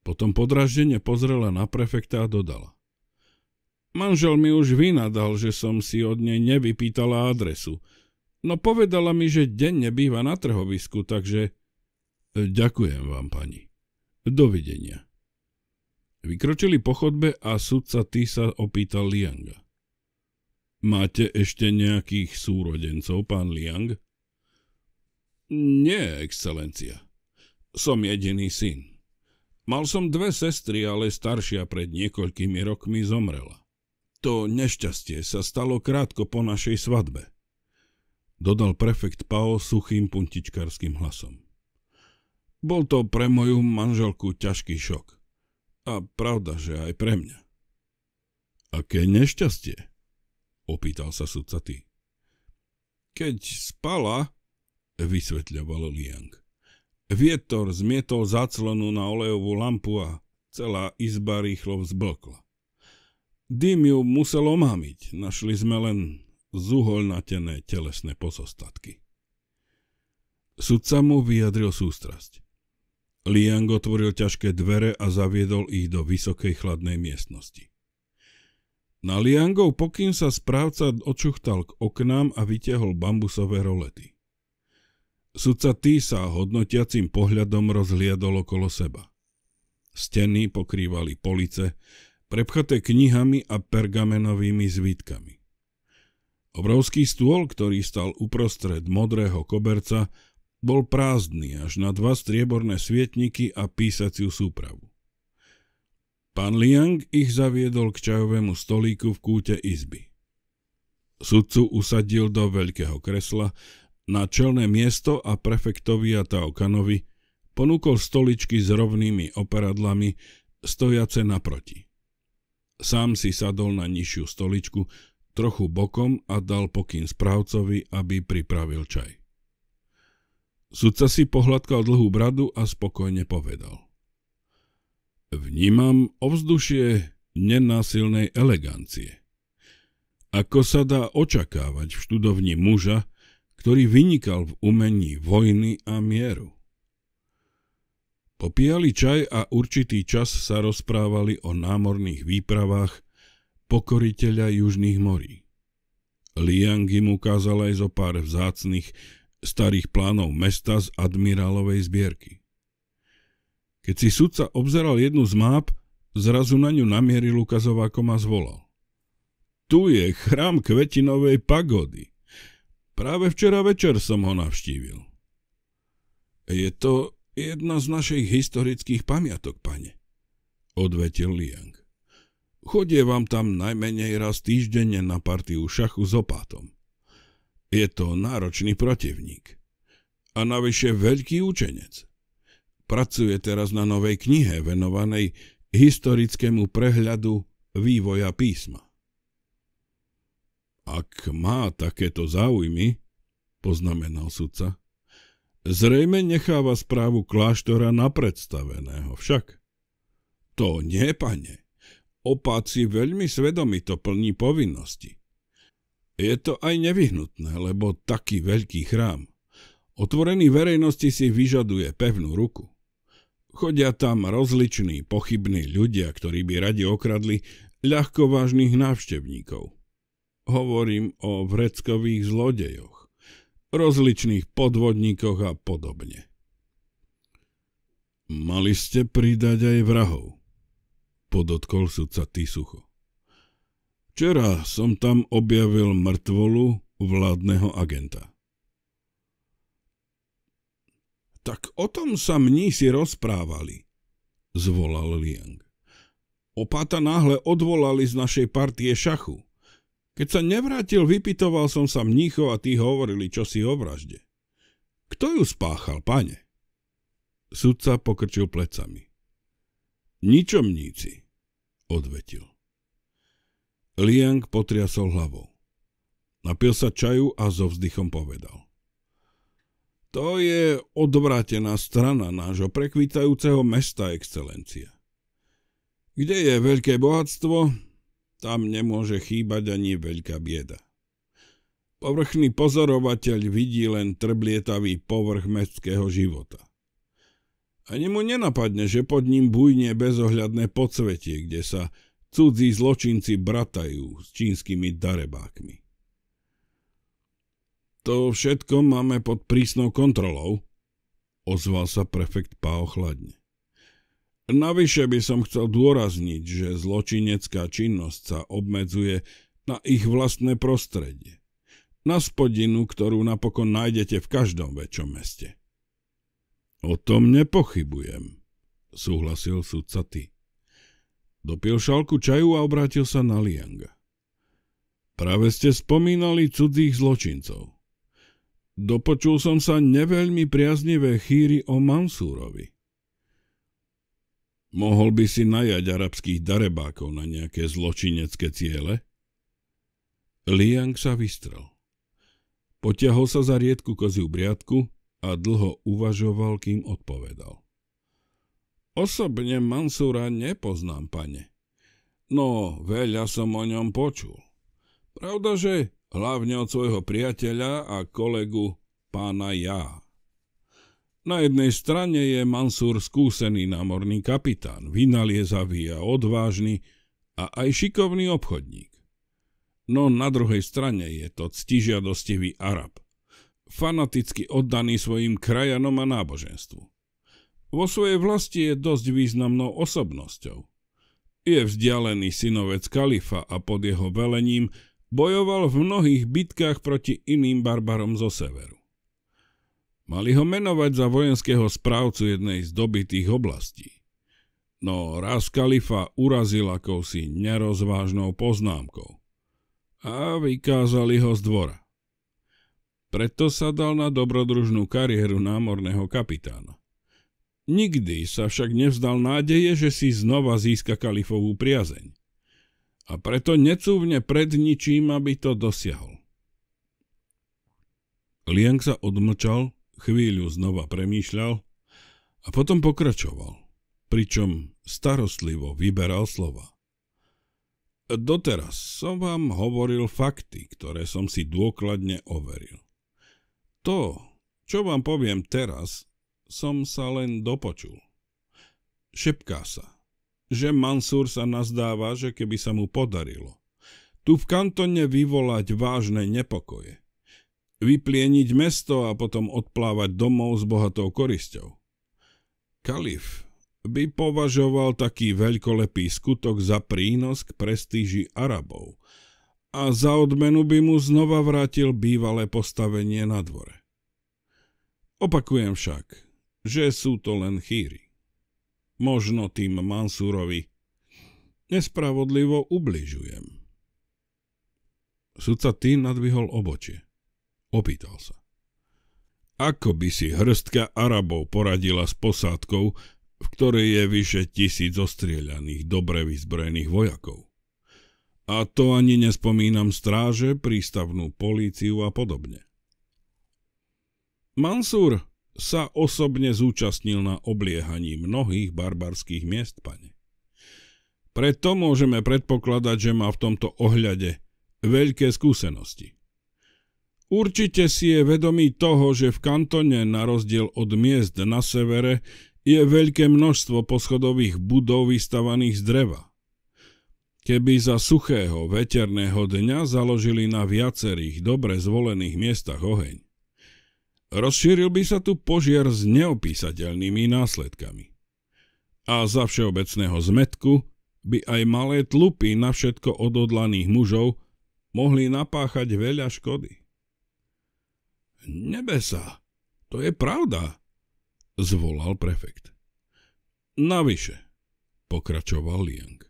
Potom podraždenie pozrela na prefekta a dodala. Manžel mi už vynadal, že som si od nej nevypýtala adresu, no povedala mi, že denne býva na trhovisku, takže... E, ďakujem vám, pani. Dovidenia. Vykročili po chodbe a sudca Tisa opýtal Lianga. Máte ešte nejakých súrodencov, pán Liang? Nie, excelencia. Som jediný syn. Mal som dve sestry, ale staršia pred niekoľkými rokmi zomrela. To nešťastie sa stalo krátko po našej svadbe, dodal prefekt Pao suchým puntičkarským hlasom. Bol to pre moju manželku ťažký šok. A pravda, že aj pre mňa. Aké nešťastie? Opýtal sa sudca ty. Keď spala, vysvetľoval Liang. Vietor zmietol záclonu na olejovú lampu a celá izba rýchlo vzblkla. Dým ju musel omámiť, našli sme len zuholnatené telesné pozostatky. Sudca mu vyjadril sústrasť. Liang otvoril ťažké dvere a zaviedol ich do vysokej chladnej miestnosti. Na Liangov pokyn sa správca odšuchtal k oknám a vytiahol bambusové rolety. Sudca Tý sa hodnotiacím pohľadom rozhliadol okolo seba. Steny pokrývali police, prepchaté knihami a pergamenovými zvítkami. Obrovský stôl, ktorý stal uprostred modrého koberca, bol prázdny až na dva strieborné svietniky a písaciu súpravu. Pán Liang ich zaviedol k čajovému stolíku v kúte izby. Sudcu usadil do veľkého kresla, na čelné miesto a prefektovi Taokanovi ponúkol stoličky s rovnými operadlami stojace naproti. Sám si sadol na nižšiu stoličku trochu bokom a dal pokyn správcovi, aby pripravil čaj. Sudca si pohľadkal dlhú bradu a spokojne povedal. Vnímam ovzdušie nenásilnej elegancie. Ako sa dá očakávať v študovni muža, ktorý vynikal v umení vojny a mieru. Popíjali čaj a určitý čas sa rozprávali o námorných výpravách pokoriteľa južných morí. Liang im ukázal aj zo pár vzácných starých plánov mesta z admirálovej zbierky. Keď si sudca obzeral jednu z máp, zrazu na ňu namieril ukazovákom a zvolal. Tu je chrám kvetinovej pagody. Práve včera večer som ho navštívil. Je to jedna z našich historických pamiatok, pane, odvetil Liang. Chodie vám tam najmenej raz týždenne na partiu šachu s opátom. Je to náročný protivník. A navyše veľký učenec. Pracuje teraz na novej knihe venovanej historickému prehľadu vývoja písma. Ak má takéto záujmy, poznamenal sudca, zrejme necháva správu kláštora na predstaveného však. To nie, pane. Opáci si veľmi svedomito plní povinnosti. Je to aj nevyhnutné, lebo taký veľký chrám. Otvorený verejnosti si vyžaduje pevnú ruku. Chodia tam rozliční, pochybní ľudia, ktorí by radi okradli ľahkovážnych návštevníkov. Hovorím o vreckových zlodejoch, rozličných podvodníkoch a podobne. Mali ste pridať aj vrahov, podotkol sudca Tisucho. Včera som tam objavil mŕtvolu vládneho agenta. Tak o tom sa si rozprávali, zvolal Liang. Opata náhle odvolali z našej partie šachu. Keď sa nevrátil, vypitoval som sa mníchov a tí hovorili, čo si o vražde. Kto ju spáchal, pane? Sudca pokrčil plecami. Ničomníci, odvetil. Liang potriasol hlavou. Napil sa čaju a so vzdychom povedal. To je odvrátená strana nášho prekvitajúceho mesta, excelencia. Kde je veľké bohatstvo, tam nemôže chýbať ani veľká bieda. Povrchný pozorovateľ vidí len trblietavý povrch mestského života. Ani mu nenapadne, že pod ním bujne bezohľadné podsvetie, kde sa cudzí zločinci bratajú s čínskymi darebákmi. To všetko máme pod prísnou kontrolou, ozval sa prefekt Pao chladne. Navyše by som chcel dôrazniť, že zločinecká činnosť sa obmedzuje na ich vlastné prostredie. Na spodinu, ktorú napokon nájdete v každom väčšom meste. O tom nepochybujem, súhlasil sudca ty. Dopil šalku čaju a obrátil sa na Lianga. Práve ste spomínali cudzích zločincov. Dopočul som sa neveľmi priaznivé chýry o Mansúrovi. Mohol by si najať arabských darebákov na nejaké zločinecké ciele? Liang sa vystrel. Potiahol sa za riedku koziu briadku a dlho uvažoval, kým odpovedal. Osobne Mansúra nepoznám, pane. No, veľa som o ňom počul. Pravda, že hlavne od svojho priateľa a kolegu pána Jáha. Na jednej strane je Mansur skúsený námorný kapitán, vynaliezavý a odvážny a aj šikovný obchodník. No na druhej strane je to ctižiadostivý Arab, fanaticky oddaný svojim krajanom a náboženstvu. Vo svojej vlasti je dosť významnou osobnosťou. Je vzdialený synovec kalifa a pod jeho velením bojoval v mnohých bitkách proti iným barbarom zo severu. Mali ho menovať za vojenského správcu jednej z dobitých oblastí. No raz kalifa urazil akousi nerozvážnou poznámkou a vykázali ho z dvora. Preto sa dal na dobrodružnú kariéru námorného kapitána. Nikdy sa však nevzdal nádeje, že si znova získa kalifovú priazeň. A preto necúvne pred ničím, aby to dosiahol. Liang sa odmlčal chvíľu znova premýšľal a potom pokračoval, pričom starostlivo vyberal slova. Doteraz som vám hovoril fakty, ktoré som si dôkladne overil. To, čo vám poviem teraz, som sa len dopočul. Šepká sa, že Mansur sa nazdáva, že keby sa mu podarilo, tu v kantone vyvolať vážne nepokoje, vyplieniť mesto a potom odplávať domov s bohatou korisťou. Kalif by považoval taký veľkolepý skutok za prínos k prestíži Arabov a za odmenu by mu znova vrátil bývalé postavenie na dvore. Opakujem však, že sú to len chýry. Možno tým Mansúrovi nespravodlivo ubližujem. Sudca tým nadvihol obočie. Opýtal sa. Ako by si hrstka Arabov poradila s posádkou, v ktorej je vyše tisíc ostrieľaných, dobre vyzbrojených vojakov? A to ani nespomínam stráže, prístavnú políciu a podobne. Mansur sa osobne zúčastnil na obliehaní mnohých barbarských miest, pane. Preto môžeme predpokladať, že má v tomto ohľade veľké skúsenosti. Určite si je vedomý toho, že v kantone, na rozdiel od miest na severe, je veľké množstvo poschodových budov vystavaných z dreva. Keby za suchého veterného dňa založili na viacerých dobre zvolených miestach oheň, rozšíril by sa tu požiar s neopísateľnými následkami. A za všeobecného zmetku by aj malé tlupy na všetko odhodlaných mužov mohli napáchať veľa škody. Nebesa, to je pravda, zvolal prefekt. Navyše, pokračoval Liang.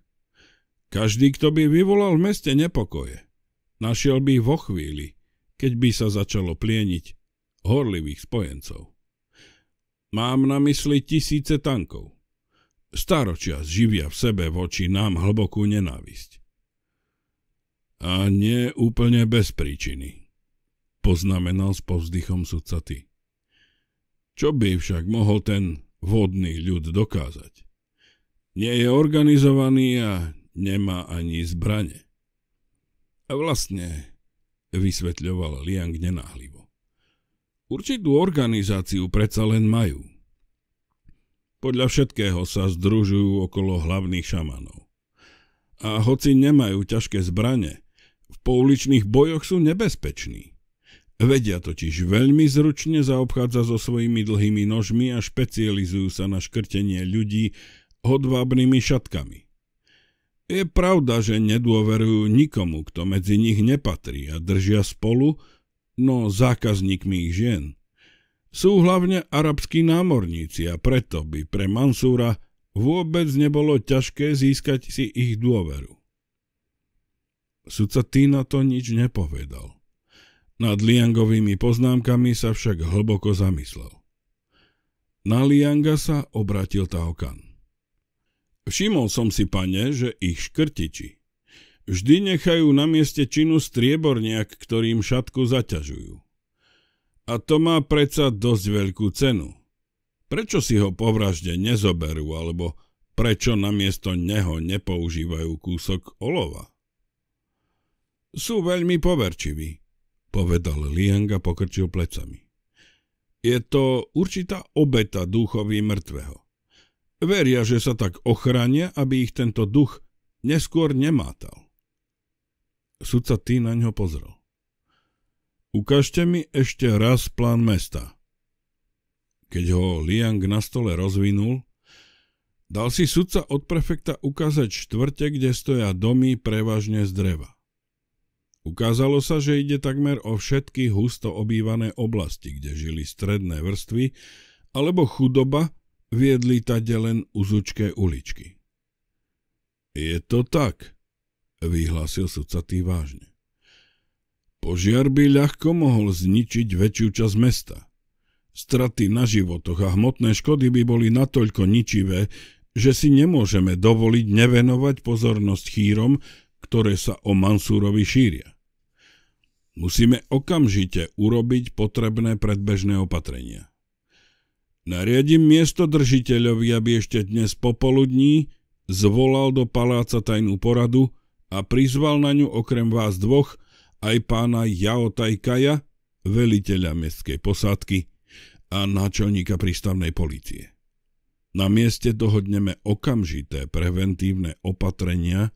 Každý, kto by vyvolal v meste nepokoje, našiel by vo chvíli, keď by sa začalo plieniť horlivých spojencov. Mám na mysli tisíce tankov. Staročia živia v sebe voči nám hlbokú nenávisť. A nie úplne bez príčiny, poznamenal s povzdychom sudca ty. Čo by však mohol ten vodný ľud dokázať? Nie je organizovaný a nemá ani zbrane. A vlastne, vysvetľoval Liang nenáhlivo. Určitú organizáciu predsa len majú. Podľa všetkého sa združujú okolo hlavných šamanov. A hoci nemajú ťažké zbrane, v pouličných bojoch sú nebezpeční. Vedia totiž veľmi zručne zaobchádza so svojimi dlhými nožmi a špecializujú sa na škrtenie ľudí hodvábnymi šatkami. Je pravda, že nedôverujú nikomu, kto medzi nich nepatrí a držia spolu, no zákazníkmi ich žien. Sú hlavne arabskí námorníci a preto by pre Mansúra vôbec nebolo ťažké získať si ich dôveru. Sudca Týna to nič nepovedal. Nad Liangovými poznámkami sa však hlboko zamyslel. Na Lianga sa obratil Taokan. Všimol som si, pane, že ich škrtiči vždy nechajú na mieste činu strieborniak, ktorým šatku zaťažujú. A to má predsa dosť veľkú cenu. Prečo si ho po vražde nezoberú, alebo prečo namiesto neho nepoužívajú kúsok olova? Sú veľmi poverčiví povedal Liang a pokrčil plecami. Je to určitá obeta duchovi mŕtvého. Veria, že sa tak ochránia, aby ich tento duch neskôr nemátal. Sudca tý na ňo pozrel. Ukážte mi ešte raz plán mesta. Keď ho Liang na stole rozvinul, dal si sudca od prefekta ukázať štvrte, kde stoja domy prevažne z dreva. Ukázalo sa, že ide takmer o všetky husto obývané oblasti, kde žili stredné vrstvy, alebo chudoba viedli tade len uzučké uličky. Je to tak, vyhlásil sucatý vážne. Požiar by ľahko mohol zničiť väčšiu časť mesta. Straty na životoch a hmotné škody by boli natoľko ničivé, že si nemôžeme dovoliť nevenovať pozornosť chýrom, ktoré sa o Mansúrovi šíria. Musíme okamžite urobiť potrebné predbežné opatrenia. Nariadím miesto držiteľovi, aby ešte dnes popoludní zvolal do paláca tajnú poradu a prizval na ňu okrem vás dvoch aj pána Tajkaja, veliteľa mestskej posádky a náčelníka prístavnej policie. Na mieste dohodneme okamžité preventívne opatrenia,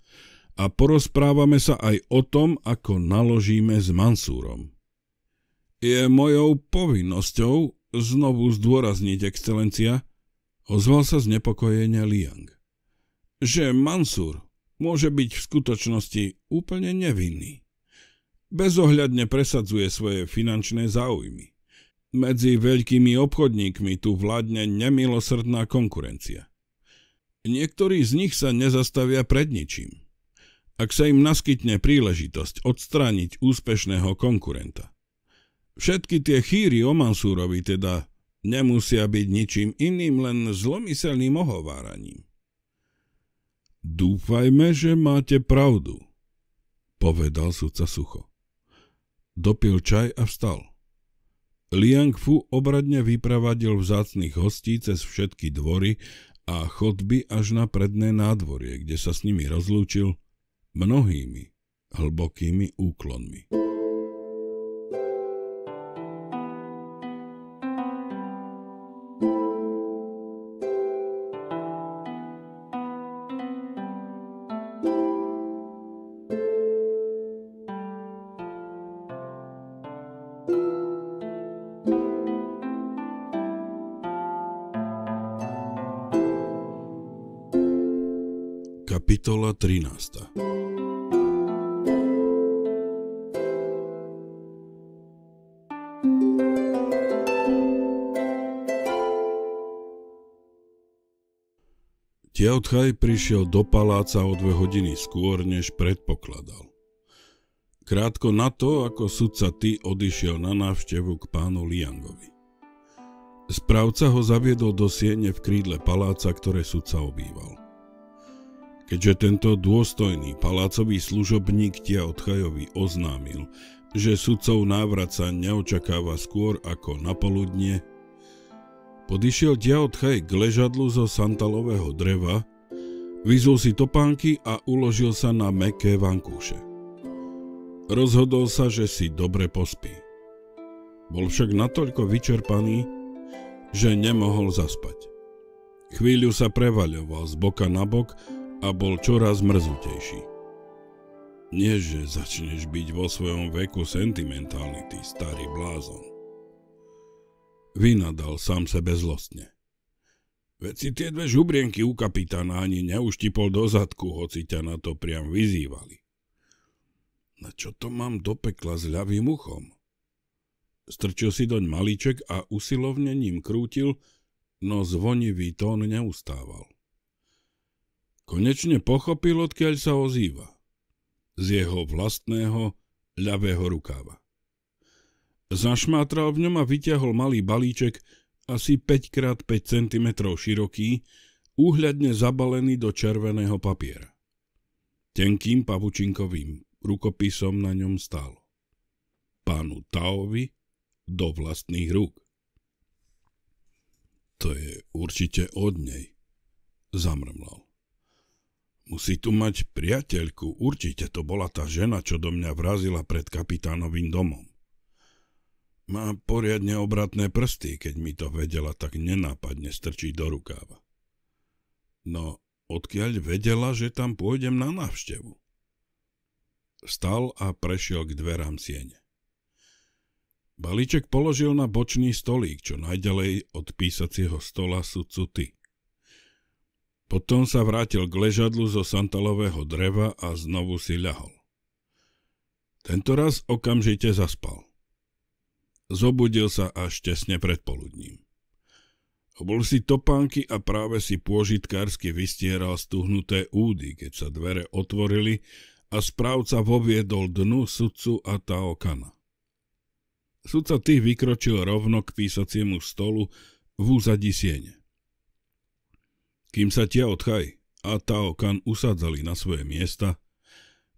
a porozprávame sa aj o tom, ako naložíme s Mansúrom. Je mojou povinnosťou znovu zdôrazniť, excelencia, ozval sa znepokojenia Liang, že Mansúr môže byť v skutočnosti úplne nevinný. Bezohľadne presadzuje svoje finančné záujmy. Medzi veľkými obchodníkmi tu vládne nemilosrdná konkurencia. Niektorí z nich sa nezastavia pred ničím ak sa im naskytne príležitosť odstrániť úspešného konkurenta. Všetky tie chýry o Mansúrovi teda nemusia byť ničím iným, len zlomyselným ohováraním. Dúfajme, že máte pravdu, povedal sudca sucho. Dopil čaj a vstal. Liang Fu obradne vypravadil vzácných hostí cez všetky dvory a chodby až na predné nádvorie, kde sa s nimi rozlúčil – mnohými hlbokými úklonmi. Kapitola 13. Gautchaj prišiel do paláca o dve hodiny skôr, než predpokladal. Krátko na to, ako sudca Ty odišiel na návštevu k pánu Liangovi. Správca ho zaviedol do siene v krídle paláca, ktoré sudca obýval. Keďže tento dôstojný palácový služobník Tia Odchajovi oznámil, že sudcov návrat sa neočakáva skôr ako napoludne, Podišiel Diaotchaj k ležadlu zo santalového dreva, vyzul si topánky a uložil sa na meké vankúše. Rozhodol sa, že si dobre pospí. Bol však natoľko vyčerpaný, že nemohol zaspať. Chvíľu sa prevaľoval z boka na bok a bol čoraz mrzutejší. Nie, že začneš byť vo svojom veku sentimentálny, ty starý blázon vynadal sám sebe zlostne. Veď si tie dve žubrienky u kapitána ani neuštipol do zadku, hoci ťa na to priam vyzývali. Na čo to mám do pekla s ľavým uchom? Strčil si doň maliček a usilovne ním krútil, no zvonivý tón neustával. Konečne pochopil, odkiaľ sa ozýva. Z jeho vlastného ľavého rukáva. Zašmátral v ňom a vyťahol malý balíček, asi 5x5 cm široký, úhľadne zabalený do červeného papiera. Tenkým pavučinkovým rukopisom na ňom stálo. Pánu Taovi do vlastných rúk. To je určite od nej, zamrmlal. Musí tu mať priateľku, určite to bola tá žena, čo do mňa vrazila pred kapitánovým domom. Má poriadne obratné prsty, keď mi to vedela, tak nenápadne strčí do rukáva. No, odkiaľ vedela, že tam pôjdem na návštevu? Stal a prešiel k dverám siene. Balíček položil na bočný stolík, čo najďalej od písacieho stola sú cuty. Potom sa vrátil k ležadlu zo santalového dreva a znovu si ľahol. Tento raz okamžite zaspal. Zobudil sa až tesne pred poludním. Obol si topánky a práve si pôžitkársky vystieral stuhnuté údy, keď sa dvere otvorili a správca voviedol dnu sudcu a Taokana. Sudca tých vykročil rovno k písaciemu stolu v úzadí siene. Kým sa tie odchaj a Taokan usadzali na svoje miesta,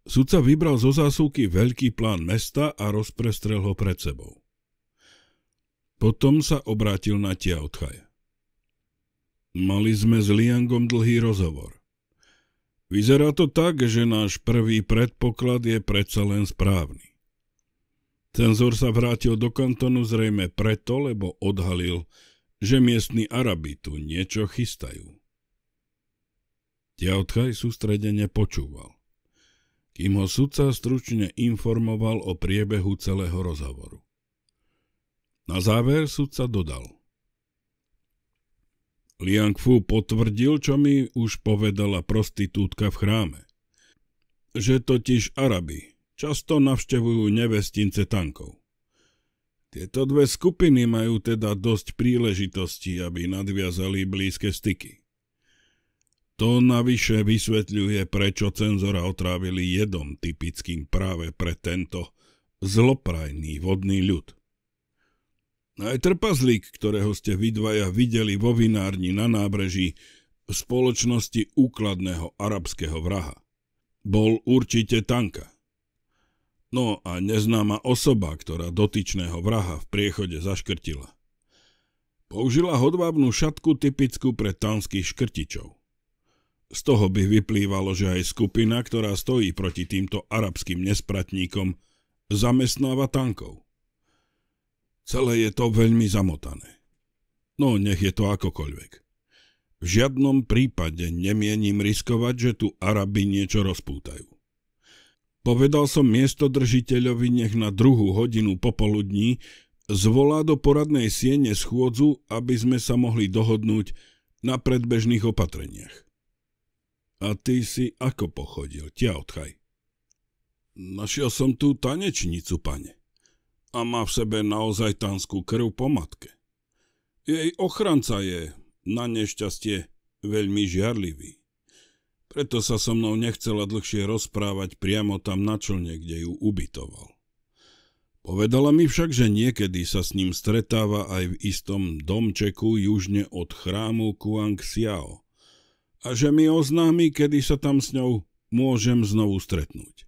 sudca vybral zo zásuvky veľký plán mesta a rozprestrel ho pred sebou. Potom sa obrátil na Tiaotchaja. Mali sme s Liangom dlhý rozhovor. Vyzerá to tak, že náš prvý predpoklad je predsa len správny. Cenzor sa vrátil do kantonu zrejme preto, lebo odhalil, že miestni Arabi tu niečo chystajú. Tiaotchaj sústredene počúval, kým ho sudca stručne informoval o priebehu celého rozhovoru. Na záver sudca dodal. Liang Fu potvrdil, čo mi už povedala prostitútka v chráme. Že totiž Araby často navštevujú nevestince tankov. Tieto dve skupiny majú teda dosť príležitosti aby nadviazali blízke styky. To navyše vysvetľuje, prečo cenzora otrávili jedom typickým práve pre tento zloprajný vodný ľud. Aj trpazlík, ktorého ste vy dvaja videli vo vinárni na nábreží spoločnosti úkladného arabského vraha. Bol určite tanka. No a neznáma osoba, ktorá dotyčného vraha v priechode zaškrtila. Použila hodvábnu šatku typickú pre tanských škrtičov. Z toho by vyplývalo, že aj skupina, ktorá stojí proti týmto arabským nespratníkom, zamestnáva tankov. Celé je to veľmi zamotané. No, nech je to akokoľvek. V žiadnom prípade nemienim riskovať, že tu Arabi niečo rozpútajú. Povedal som miestodržiteľovi, nech na druhú hodinu popoludní zvolá do poradnej siene schôdzu, aby sme sa mohli dohodnúť na predbežných opatreniach. A ty si ako pochodil, tia odchaj? Našiel som tú tanečnicu, pane a má v sebe naozaj tanskú krv po matke. Jej ochranca je, na nešťastie, veľmi žiarlivý. Preto sa so mnou nechcela dlhšie rozprávať priamo tam na člne, kde ju ubytoval. Povedala mi však, že niekedy sa s ním stretáva aj v istom domčeku južne od chrámu Kuang Xiao a že mi oznámi, kedy sa tam s ňou môžem znovu stretnúť.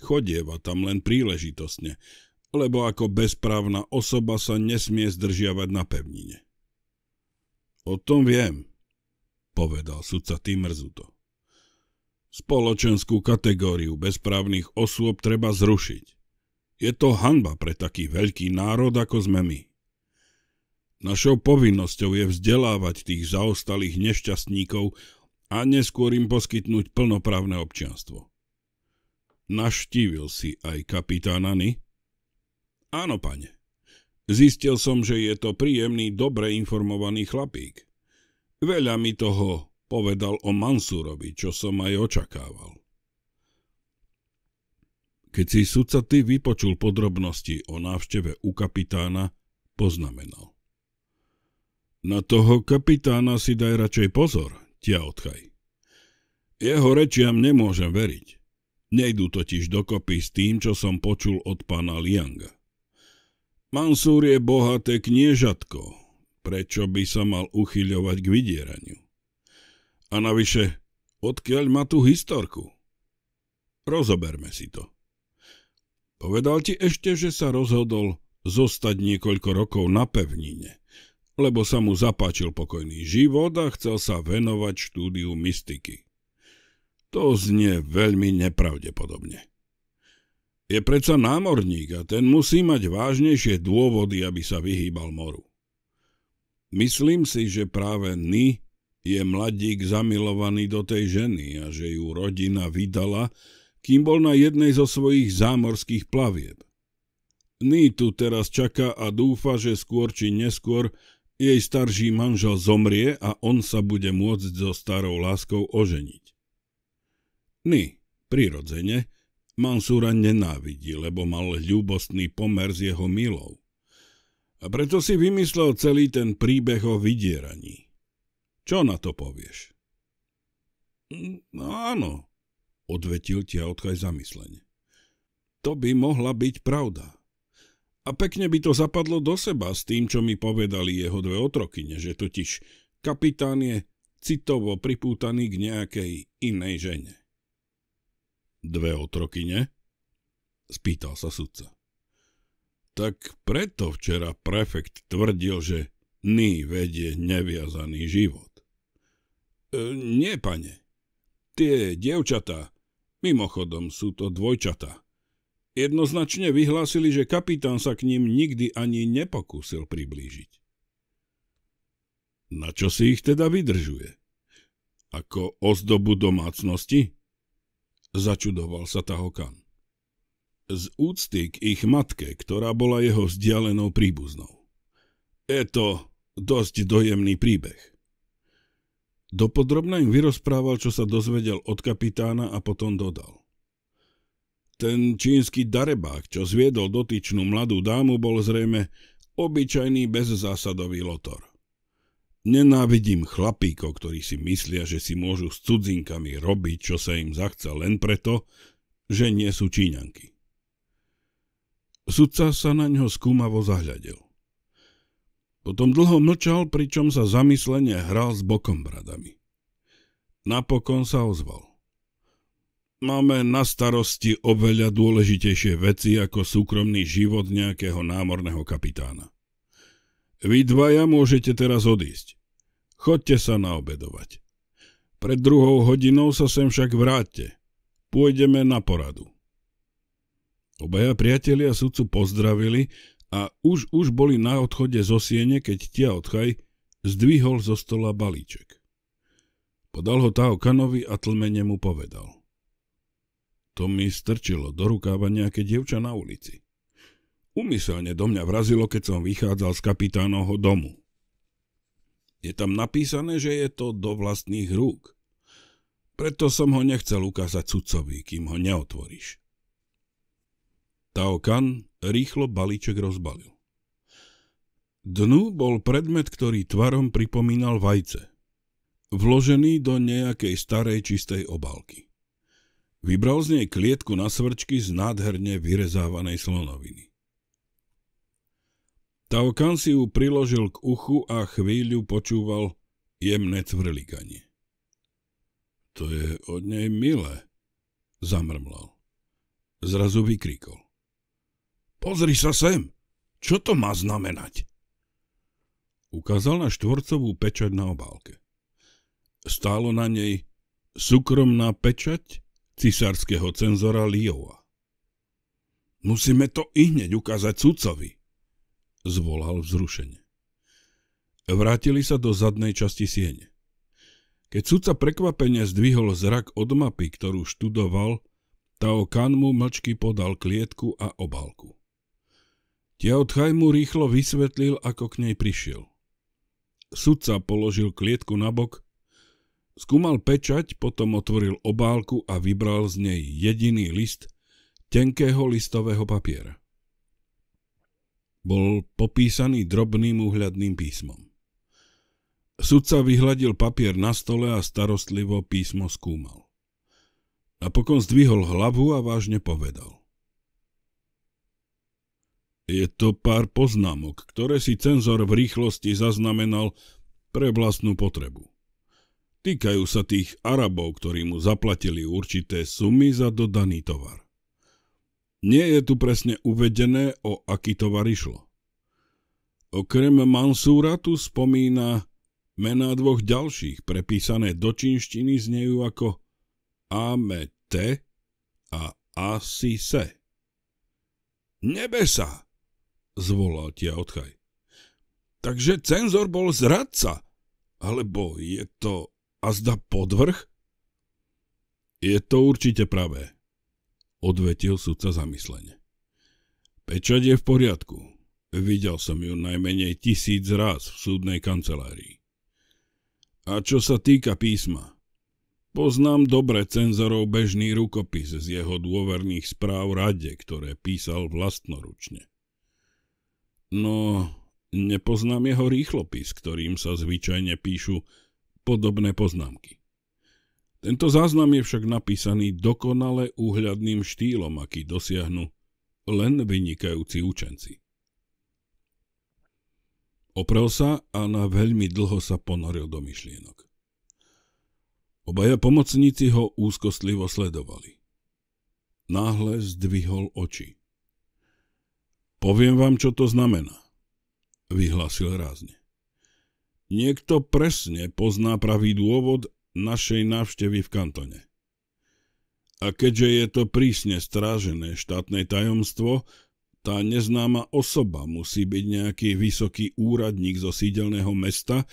Chodieva tam len príležitosne, lebo ako bezprávna osoba sa nesmie zdržiavať na pevnine. O tom viem, povedal sudca Timrzuto. Spoločenskú kategóriu bezprávnych osôb treba zrušiť. Je to hanba pre taký veľký národ, ako sme my. Našou povinnosťou je vzdelávať tých zaostalých nešťastníkov a neskôr im poskytnúť plnoprávne občianstvo. Naštívil si aj kapitána Ny? Áno, pane. Zistil som, že je to príjemný, dobre informovaný chlapík. Veľa mi toho povedal o Mansurovi, čo som aj očakával. Keď si sudca ty vypočul podrobnosti o návšteve u kapitána, poznamenal. Na toho kapitána si daj radšej pozor, tia odchaj. Jeho rečiam nemôžem veriť. Nejdú totiž dokopy s tým, čo som počul od pána Lianga. Mansúr je bohaté kniežatko. Prečo by sa mal uchyľovať k vydieraniu? A navyše, odkiaľ má tú historku? Rozoberme si to. Povedal ti ešte, že sa rozhodol zostať niekoľko rokov na pevnine, lebo sa mu zapáčil pokojný život a chcel sa venovať štúdiu mystiky. To znie veľmi nepravdepodobne je predsa námorník a ten musí mať vážnejšie dôvody, aby sa vyhýbal moru. Myslím si, že práve Ny je mladík zamilovaný do tej ženy a že ju rodina vydala, kým bol na jednej zo svojich zámorských plavieb. Ny tu teraz čaká a dúfa, že skôr či neskôr jej starší manžel zomrie a on sa bude môcť so starou láskou oženiť. Ny, prirodzene, Mansúra nenávidí, lebo mal ľúbostný pomer s jeho milou. A preto si vymyslel celý ten príbeh o vydieraní. Čo na to povieš? No áno, odvetil tia odchaj zamyslenie. To by mohla byť pravda. A pekne by to zapadlo do seba s tým, čo mi povedali jeho dve otrokyne, že totiž kapitán je citovo pripútaný k nejakej inej žene dve otrokyne? Spýtal sa sudca. Tak preto včera prefekt tvrdil, že Ny vedie neviazaný život. E, nie, pane. Tie dievčatá, mimochodom sú to dvojčatá, jednoznačne vyhlásili, že kapitán sa k ním nikdy ani nepokúsil priblížiť. Na čo si ich teda vydržuje? Ako ozdobu domácnosti? začudoval sa Tahokan. Z úcty k ich matke, ktorá bola jeho vzdialenou príbuznou. Je to dosť dojemný príbeh. Dopodrobne im vyrozprával, čo sa dozvedel od kapitána a potom dodal. Ten čínsky darebák, čo zviedol dotyčnú mladú dámu, bol zrejme obyčajný bezzásadový lotor. Nenávidím chlapíkov, ktorí si myslia, že si môžu s cudzinkami robiť, čo sa im zachce len preto, že nie sú číňanky. Sudca sa na ňo skúmavo zahľadil. Potom dlho mlčal, pričom sa zamyslenie hral s bokom bradami. Napokon sa ozval. Máme na starosti oveľa dôležitejšie veci ako súkromný život nejakého námorného kapitána. Vy dvaja môžete teraz odísť. Chodte sa naobedovať. Pred druhou hodinou sa sem však vráťte. Pôjdeme na poradu. Obaja priatelia sudcu pozdravili a už už boli na odchode zo siene, keď tia odchaj zdvihol zo stola balíček. Podal ho Tao Kanovi a tlmene mu povedal. To mi strčilo do rukáva nejaké dievča na ulici. Umyselne do mňa vrazilo, keď som vychádzal z kapitánoho domu. Je tam napísané, že je to do vlastných rúk. Preto som ho nechcel ukázať cudcovi, kým ho neotvoríš. Tao Kan rýchlo balíček rozbalil. Dnu bol predmet, ktorý tvarom pripomínal vajce, vložený do nejakej starej čistej obálky. Vybral z nej klietku na svrčky z nádherne vyrezávanej slonoviny. Taokan si ju priložil k uchu a chvíľu počúval jemné cvrlikanie. To je od nej milé, zamrmlal. Zrazu vykrikol. Pozri sa sem, čo to má znamenať? Ukázal na štvorcovú pečať na obálke. Stálo na nej súkromná pečať cisárskeho cenzora Liova. Musíme to ihneď ukázať sudcovi, zvolal vzrušenie. Vrátili sa do zadnej časti siene. Keď sudca prekvapenie zdvihol zrak od mapy, ktorú študoval, Tao Kan mu mlčky podal klietku a obálku. Tiaotchaj mu rýchlo vysvetlil, ako k nej prišiel. Sudca položil klietku na bok, skúmal pečať, potom otvoril obálku a vybral z nej jediný list tenkého listového papiera bol popísaný drobným uhľadným písmom. Sudca vyhľadil papier na stole a starostlivo písmo skúmal. Napokon zdvihol hlavu a vážne povedal. Je to pár poznámok, ktoré si cenzor v rýchlosti zaznamenal pre vlastnú potrebu. Týkajú sa tých Arabov, ktorí mu zaplatili určité sumy za dodaný tovar. Nie je tu presne uvedené, o aký tovar išlo. Okrem Mansúra tu spomína mená dvoch ďalších, prepísané do čínštiny znejú ako Amete a Asise. Nebesa, zvolal tia odchaj. Takže cenzor bol zradca, alebo je to azda podvrh? Je to určite pravé, odvetil sudca zamyslene. Pečať je v poriadku. Videl som ju najmenej tisíc raz v súdnej kancelárii. A čo sa týka písma, poznám dobre cenzorov bežný rukopis z jeho dôverných správ rade, ktoré písal vlastnoručne. No, nepoznám jeho rýchlopis, ktorým sa zvyčajne píšu podobné poznámky. Tento záznam je však napísaný dokonale úhľadným štýlom, aký dosiahnu len vynikajúci učenci. Oprel sa a na veľmi dlho sa ponoril do myšlienok. Obaja pomocníci ho úzkostlivo sledovali. Náhle zdvihol oči. Poviem vám, čo to znamená, vyhlásil rázne. Niekto presne pozná pravý dôvod našej návštevy v kantone. A keďže je to prísne strážené štátne tajomstvo, tá neznáma osoba musí byť nejaký vysoký úradník zo sídelného mesta,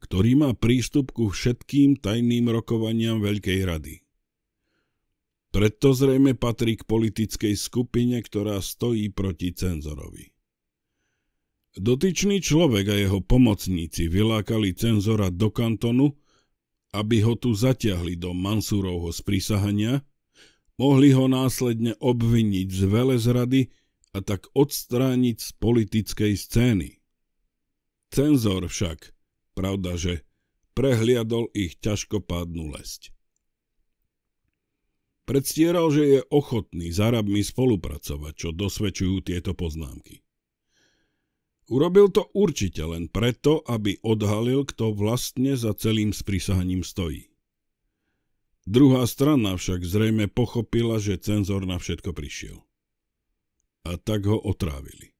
ktorý má prístup ku všetkým tajným rokovaniam Veľkej rady. Preto zrejme patrí k politickej skupine, ktorá stojí proti cenzorovi. Dotyčný človek a jeho pomocníci vylákali cenzora do kantonu, aby ho tu zatiahli do Mansúrovho sprísahania, mohli ho následne obviniť z velezrady a tak odstrániť z politickej scény. Cenzor však, pravdaže, prehliadol ich ťažkopádnu lesť. Predstieral, že je ochotný s Arabmi spolupracovať, čo dosvedčujú tieto poznámky. Urobil to určite len preto, aby odhalil, kto vlastne za celým sprísahaním stojí. Druhá strana však zrejme pochopila, že cenzor na všetko prišiel. A tak ho otrávili.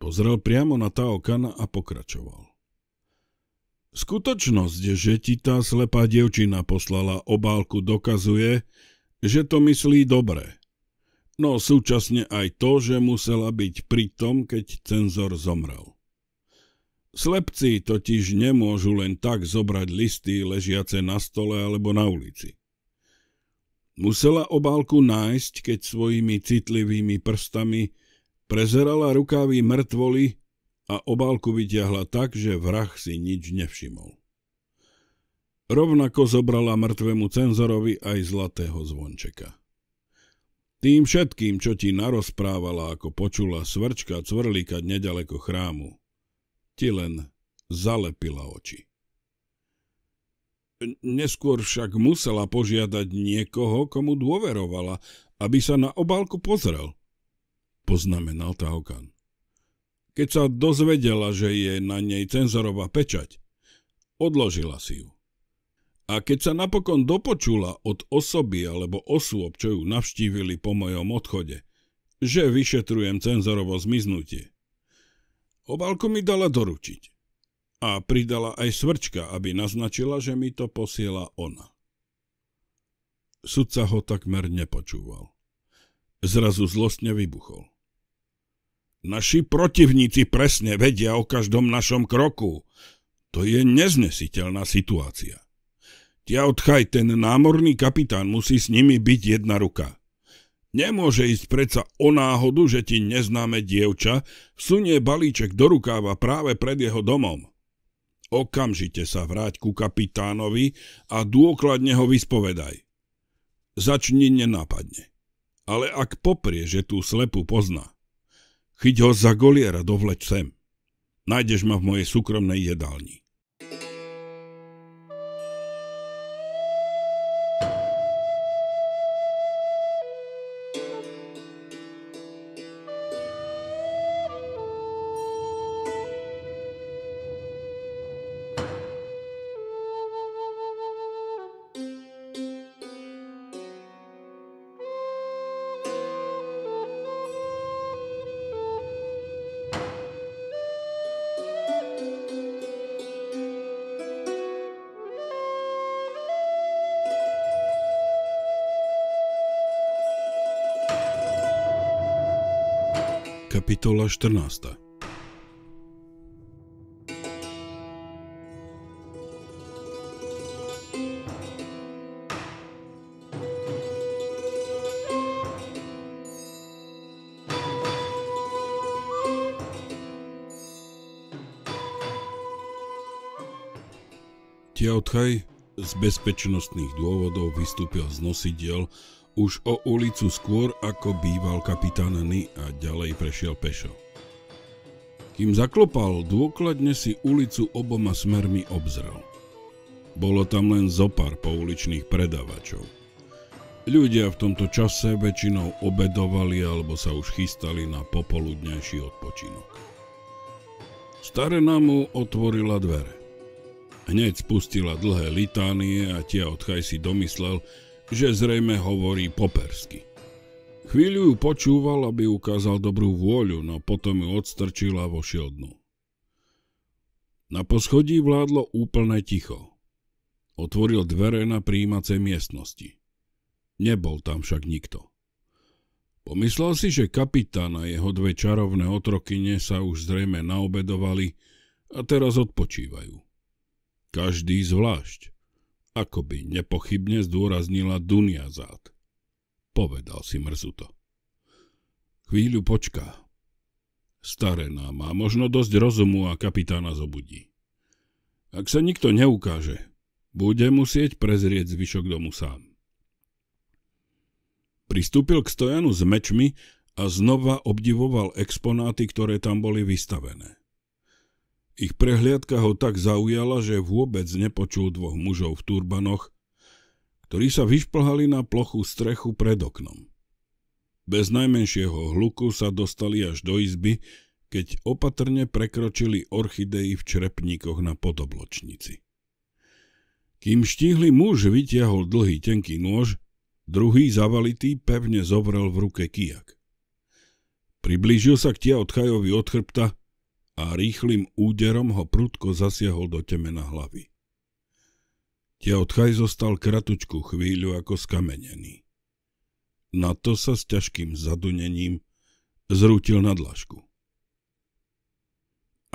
Pozrel priamo na okana a pokračoval. Skutočnosť, že ti tá slepá dievčina poslala obálku, dokazuje, že to myslí dobre – no súčasne aj to, že musela byť pri tom, keď cenzor zomrel. Slepci totiž nemôžu len tak zobrať listy ležiace na stole alebo na ulici. Musela obálku nájsť, keď svojimi citlivými prstami prezerala rukávy mŕtvoli a obálku vyťahla tak, že vrah si nič nevšimol. Rovnako zobrala mŕtvemu cenzorovi aj zlatého zvončeka. Tým všetkým, čo ti narozprávala, ako počula svrčka cvrlíka nedaleko chrámu, ti len zalepila oči. Neskôr však musela požiadať niekoho, komu dôverovala, aby sa na obálku pozrel, poznamenal Tahokan. Keď sa dozvedela, že je na nej cenzorová pečať, odložila si ju. A keď sa napokon dopočula od osoby alebo osôb, čo ju navštívili po mojom odchode, že vyšetrujem cenzorovo zmiznutie. Obálku mi dala doručiť. A pridala aj svrčka, aby naznačila, že mi to posiela ona. Sudca ho takmer nepočúval. Zrazu zlostne vybuchol. Naši protivníci presne vedia o každom našom kroku. To je neznesiteľná situácia. Tiautchaj, ten námorný kapitán, musí s nimi byť jedna ruka. Nemôže ísť predsa o náhodu, že ti neznáme dievča sunie balíček do rukáva práve pred jeho domom. Okamžite sa vráť ku kapitánovi a dôkladne ho vyspovedaj. Začni nenápadne. Ale ak poprie, že tú slepu pozná, chyť ho za goliera dovleč sem. Nájdeš ma v mojej súkromnej jedálni. Kapitola 14 Tiautchaj z bezpečnostných dôvodov vystúpil z nosidiel už o ulicu skôr, ako býval kapitán Ny a ďalej prešiel pešo. Kým zaklopal, dôkladne si ulicu oboma smermi obzrel. Bolo tam len zopár pouličných predavačov. Ľudia v tomto čase väčšinou obedovali alebo sa už chystali na popoludnejší odpočinok. Staré námu otvorila dvere. Hneď spustila dlhé litánie a tie odchaj si domyslel, že zrejme hovorí po persky. Chvíľu ju počúval, aby ukázal dobrú vôľu, no potom ju odstrčil a vošiel dnu. Na poschodí vládlo úplné ticho. Otvoril dvere na príjímacej miestnosti. Nebol tam však nikto. Pomyslel si, že kapitán a jeho dve čarovné otrokyne sa už zrejme naobedovali a teraz odpočívajú. Každý zvlášť ako by nepochybne zdôraznila zád. Povedal si mrzuto. Chvíľu počká. Starená má možno dosť rozumu a kapitána zobudí. Ak sa nikto neukáže, bude musieť prezrieť zvyšok domu sám. Pristúpil k stojanu s mečmi a znova obdivoval exponáty, ktoré tam boli vystavené. Ich prehliadka ho tak zaujala, že vôbec nepočul dvoch mužov v turbanoch, ktorí sa vyšplhali na plochu strechu pred oknom. Bez najmenšieho hluku sa dostali až do izby, keď opatrne prekročili orchidei v črepníkoch na podobločnici. Kým štíhly muž vytiahol dlhý tenký nôž, druhý zavalitý pevne zovrel v ruke kijak. Priblížil sa k tia Chajovi od chrbta a rýchlým úderom ho prudko zasiahol do temena hlavy. Tiaotchaj zostal kratučku chvíľu ako skamenený. Na to sa s ťažkým zadunením zrútil na dlažku.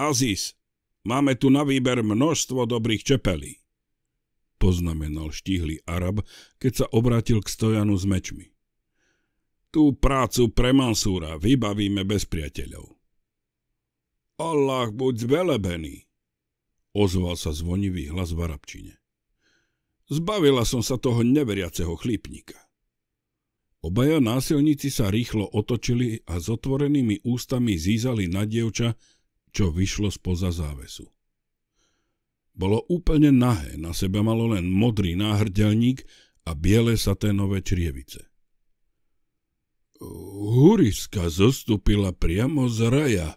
Aziz, máme tu na výber množstvo dobrých čepelí, poznamenal štíhly Arab, keď sa obrátil k stojanu s mečmi. Tú prácu pre Mansúra vybavíme bez priateľov. Allah buď zvelebený, ozval sa zvonivý hlas v arabčine. Zbavila som sa toho neveriaceho chlípnika. Obaja násilníci sa rýchlo otočili a s otvorenými ústami zízali na dievča, čo vyšlo spoza závesu. Bolo úplne nahé, na sebe malo len modrý náhrdelník a biele saténové črievice. Huriska zostúpila priamo z raja,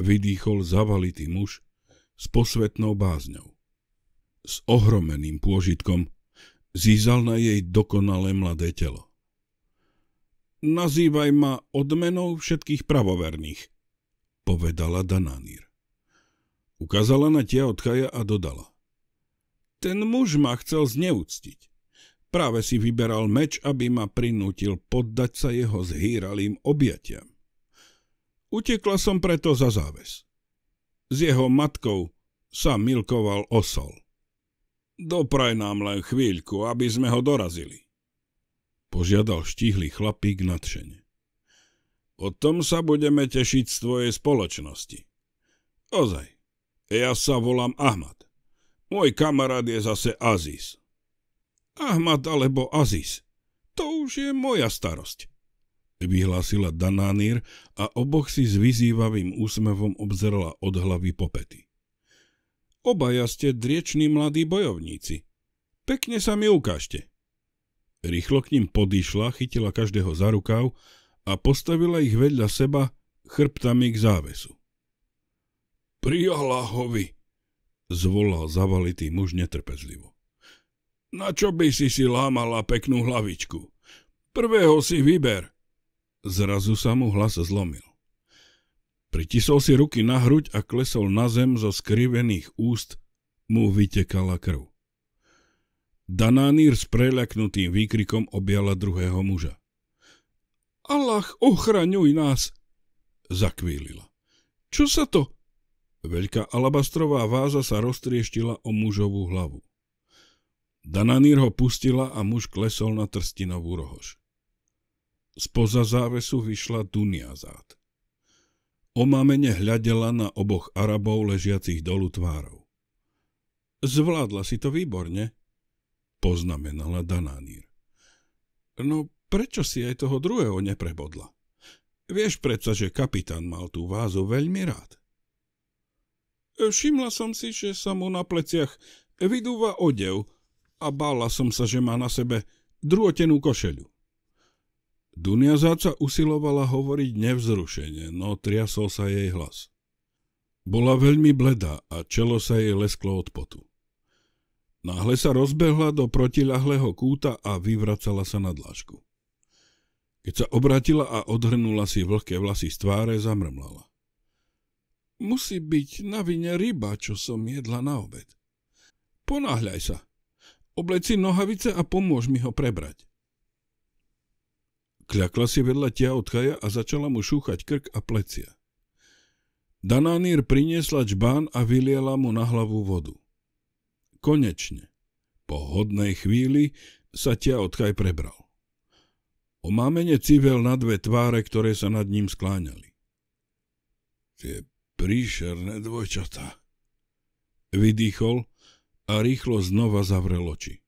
vydýchol zavalitý muž s posvetnou bázňou. S ohromeným pôžitkom zízal na jej dokonalé mladé telo. Nazývaj ma odmenou všetkých pravoverných, povedala Dananír. Ukázala na tiaotkaja a dodala. Ten muž ma chcel zneúctiť. Práve si vyberal meč, aby ma prinútil poddať sa jeho zhýralým objatiam. Utekla som preto za záves. S jeho matkou sa milkoval osol. Dopraj nám len chvíľku, aby sme ho dorazili. Požiadal štíhly chlapík nadšene. Potom sa budeme tešiť z tvojej spoločnosti. Ozaj, ja sa volám Ahmad. Môj kamarát je zase Aziz. Ahmad alebo Aziz, to už je moja starosť vyhlásila Danánír a oboch si s vyzývavým úsmevom obzerala od hlavy po pety. Obaja ste drieční mladí bojovníci. Pekne sa mi ukážte. Rýchlo k ním podišla, chytila každého za rukav a postavila ich vedľa seba chrbtami k závesu. Pri Allahovi, zvolal zavalitý muž netrpezlivo. Na čo by si si lámala peknú hlavičku? Prvého si vyber – Zrazu sa mu hlas zlomil. Pritisol si ruky na hruď a klesol na zem zo skrivených úst, mu vytekala krv. Danánír s preľaknutým výkrikom objala druhého muža. Allah, ochraňuj nás! Zakvílila. Čo sa to? Veľká alabastrová váza sa roztrieštila o mužovú hlavu. Dananír ho pustila a muž klesol na trstinovú rohož. Spoza závesu vyšla Duniazát. Omamene hľadela na oboch Arabov ležiacich dolu tvárov. Zvládla si to výborne, poznamenala Danánir. No prečo si aj toho druhého neprebodla? Vieš predsa, že kapitán mal tú vázu veľmi rád. Všimla som si, že sa mu na pleciach vydúva odev a bála som sa, že má na sebe drôtenú košeľu záca usilovala hovoriť nevzrušene, no triasol sa jej hlas. Bola veľmi bledá a čelo sa jej lesklo od potu. Náhle sa rozbehla do protiľahlého kúta a vyvracala sa na dlážku. Keď sa obratila a odhrnula si vlhké vlasy z tváre, zamrmlala. Musí byť na vine ryba, čo som jedla na obed. Ponáhľaj sa. Obleci si nohavice a pomôž mi ho prebrať. Kľakla si vedľa Chaja a začala mu šúchať krk a plecia. Danánir priniesla čbán a vyliela mu na hlavu vodu. Konečne, po hodnej chvíli, sa tiahotkaj prebral. Omámene civel na dve tváre, ktoré sa nad ním skláňali. Tie príšerné dvojčata, Vydýchol a rýchlo znova zavrel oči.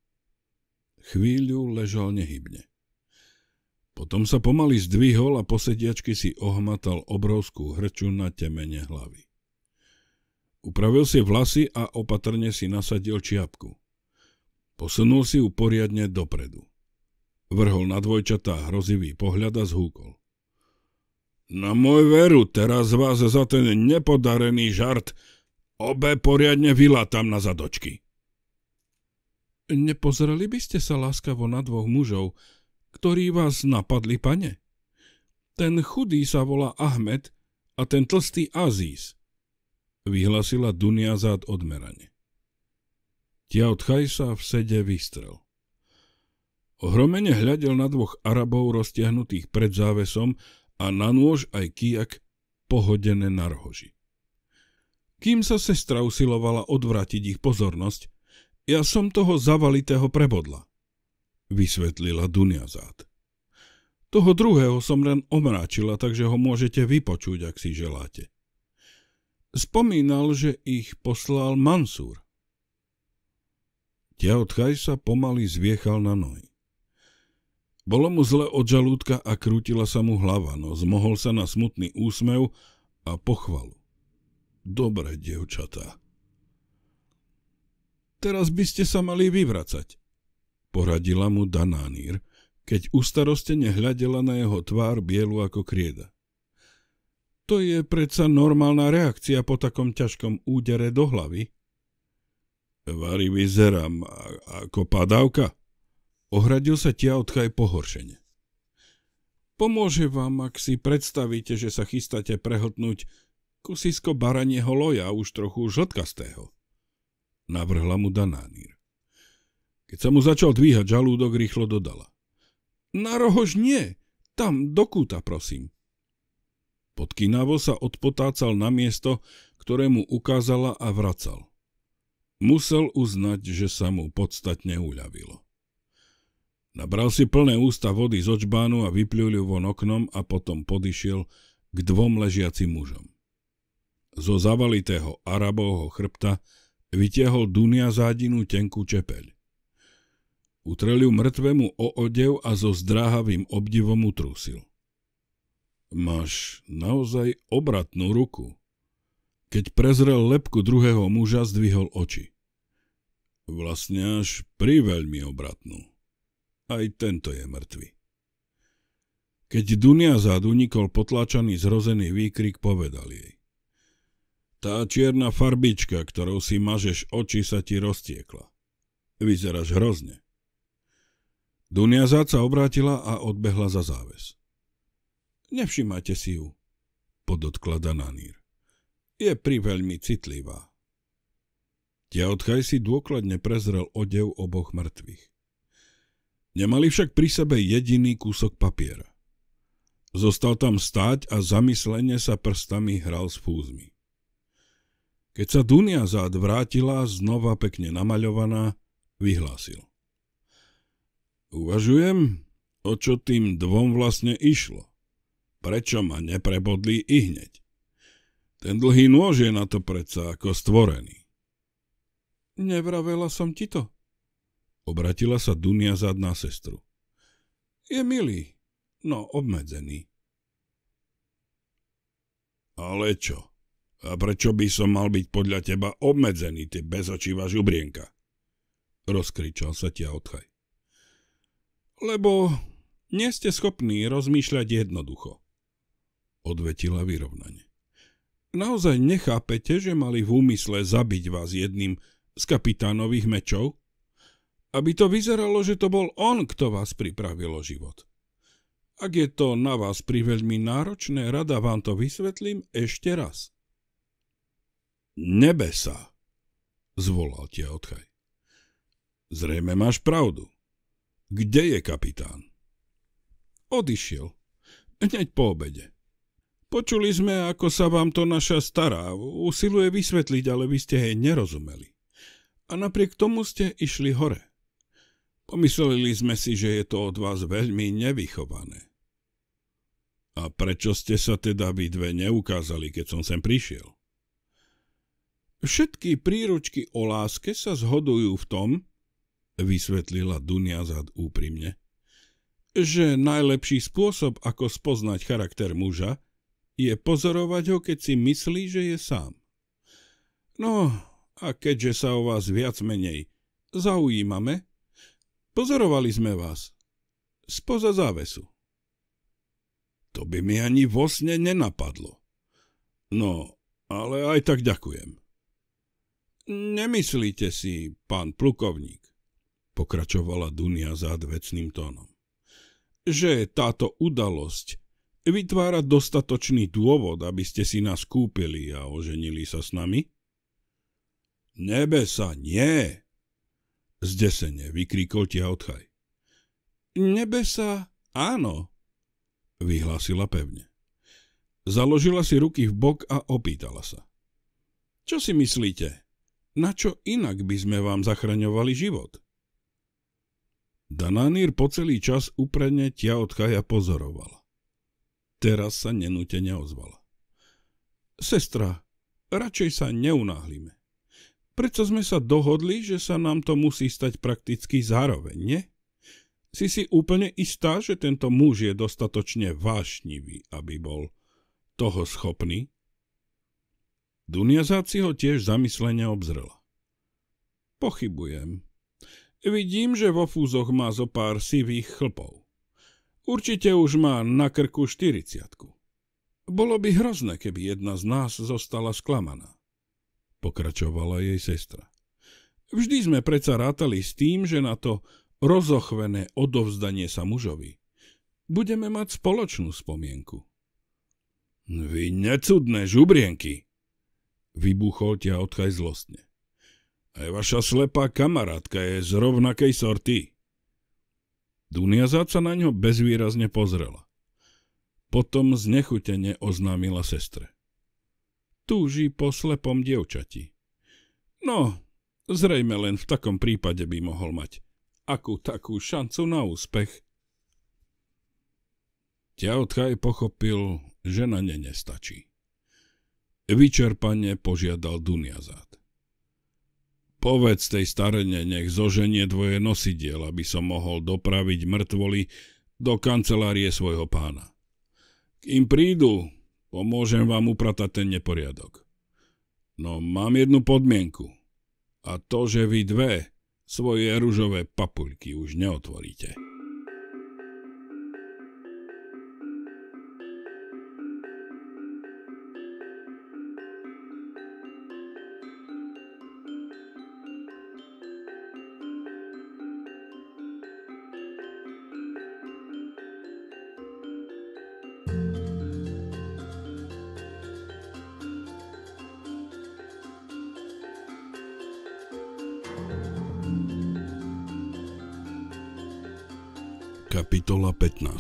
Chvíľu ležal nehybne. Potom sa pomaly zdvihol a posediačky si ohmatal obrovskú hrču na temene hlavy. Upravil si vlasy a opatrne si nasadil čiapku. Posunul si ju poriadne dopredu. Vrhol na dvojčatá hrozivý pohľad a zhúkol. Na môj veru, teraz vás za ten nepodarený žart obe poriadne vylátam na zadočky. Nepozreli by ste sa láskavo na dvoch mužov, ktorí vás napadli, pane? Ten chudý sa volá Ahmed a ten tlstý Aziz, vyhlasila Duniazad odmerane. od Chajsa v sede vystrel. Ohromene hľadel na dvoch Arabov roztiahnutých pred závesom a na nôž aj kijak pohodené na rohoži. Kým sa sestra usilovala odvrátiť ich pozornosť, ja som toho zavalitého prebodla vysvetlila Duniazad. Toho druhého som len omráčila, takže ho môžete vypočuť, ak si želáte. Spomínal, že ich poslal Mansúr. Tiaotchaj sa pomaly zviechal na nohy. Bolo mu zle od žalúdka a krútila sa mu hlava, no zmohol sa na smutný úsmev a pochvalu. Dobre, devčatá. Teraz by ste sa mali vyvracať. Poradila mu Danánír, keď ustarostene hľadela na jeho tvár bielu ako krieda. To je predsa normálna reakcia po takom ťažkom údere do hlavy. Vary vyzerám ako padávka. Ohradil sa tia odchaj pohoršene. Pomôže vám, ak si predstavíte, že sa chystáte prehotnúť kusisko baranieho loja už trochu žltkastého. Navrhla mu Danánír. Keď sa mu začal dvíhať žalúdok, rýchlo dodala. Na rohož nie, tam do kúta, prosím. Podkynavo sa odpotácal na miesto, ktoré mu ukázala a vracal. Musel uznať, že sa mu podstatne uľavilo. Nabral si plné ústa vody z očbánu a vyplul ju von oknom a potom podišiel k dvom ležiacim mužom. Zo zavalitého arabovho chrbta vytiahol Dunia zádinu tenkú čepeľ. Utrel ju mŕtvemu o odev a so zdráhavým obdivom utrúsil. Máš naozaj obratnú ruku. Keď prezrel lepku druhého muža, zdvihol oči. Vlastne až priveľmi obratnú. Aj tento je mŕtvy. Keď Dunia zadunikol potláčaný zrozený výkrik, povedal jej. Tá čierna farbička, ktorou si mažeš oči, sa ti roztiekla. Vyzeráš hrozne. Dunia zad sa obrátila a odbehla za záves. Nevšimajte si ju, podotkla Dananír. Je veľmi citlivá. Tiaodchaj si dôkladne prezrel odev oboch mŕtvych. Nemali však pri sebe jediný kúsok papiera. Zostal tam stáť a zamyslenie sa prstami hral s fúzmi. Keď sa Dunia zád vrátila, znova pekne namaľovaná, vyhlásil. Uvažujem, o čo tým dvom vlastne išlo. Prečo ma neprebodli i hneď? Ten dlhý nôž je na to predsa ako stvorený. Nevravela som ti to. Obratila sa Dunia zad na sestru. Je milý, no obmedzený. Ale čo? A prečo by som mal byť podľa teba obmedzený, ty bezočíva žubrienka? Rozkričal sa ťa odchaj. Lebo nie ste schopní rozmýšľať jednoducho, odvetila vyrovnane. Naozaj nechápete, že mali v úmysle zabiť vás jedným z kapitánových mečov? Aby to vyzeralo, že to bol on, kto vás pripravil o život. Ak je to na vás priveľmi náročné, rada vám to vysvetlím ešte raz. Nebesa, zvolal tie odchaj. Zrejme máš pravdu, kde je kapitán? Odišiel. Hneď po obede. Počuli sme, ako sa vám to naša stará usiluje vysvetliť, ale vy ste jej nerozumeli. A napriek tomu ste išli hore. Pomysleli sme si, že je to od vás veľmi nevychované. A prečo ste sa teda vy dve neukázali, keď som sem prišiel? Všetky príručky o láske sa zhodujú v tom, vysvetlila zad úprimne, že najlepší spôsob, ako spoznať charakter muža, je pozorovať ho, keď si myslí, že je sám. No a keďže sa o vás viac menej zaujímame, pozorovali sme vás spoza závesu. To by mi ani vo sne nenapadlo. No, ale aj tak ďakujem. Nemyslíte si, pán plukovník, pokračovala Dunia zádvecným tónom, že táto udalosť vytvára dostatočný dôvod, aby ste si nás kúpili a oženili sa s nami? Nebesa, nie! Zdesene odchaj. Nebe Nebesa, áno, vyhlásila pevne. Založila si ruky v bok a opýtala sa. Čo si myslíte? Na čo inak by sme vám zachraňovali život? Dananír po celý čas uprene ťa od Kaja pozorovala. Teraz sa nenúte ozvala. Sestra, radšej sa neunáhlime. Prečo sme sa dohodli, že sa nám to musí stať prakticky zároveň, nie? Si si úplne istá, že tento muž je dostatočne vášnivý, aby bol toho schopný? Dunia si ho tiež zamyslene obzrela. Pochybujem, Vidím, že vo fúzoch má zo pár sivých chlpov. Určite už má na krku 40. Bolo by hrozné, keby jedna z nás zostala sklamaná. Pokračovala jej sestra. Vždy sme predsa rátali s tým, že na to rozochvené odovzdanie sa mužovi budeme mať spoločnú spomienku. Vy necudné žubrienky! Vybuchol ťa odchaj zlostne. Aj vaša slepá kamarátka je z rovnakej sorty. Duniazát sa na ňo bezvýrazne pozrela. Potom znechutene oznámila sestre. Túži po slepom dievčati. No, zrejme len v takom prípade by mohol mať akú takú šancu na úspech. Ťaotkaj pochopil, že na ne nestačí. Vyčerpanie požiadal Duniazát. Povedz tej starene, nech zoženie dvoje nosidiel, aby som mohol dopraviť mŕtvoly do kancelárie svojho pána. Kým prídu, pomôžem vám upratať ten neporiadok. No mám jednu podmienku. A to, že vy dve svoje ružové papuľky už neotvoríte.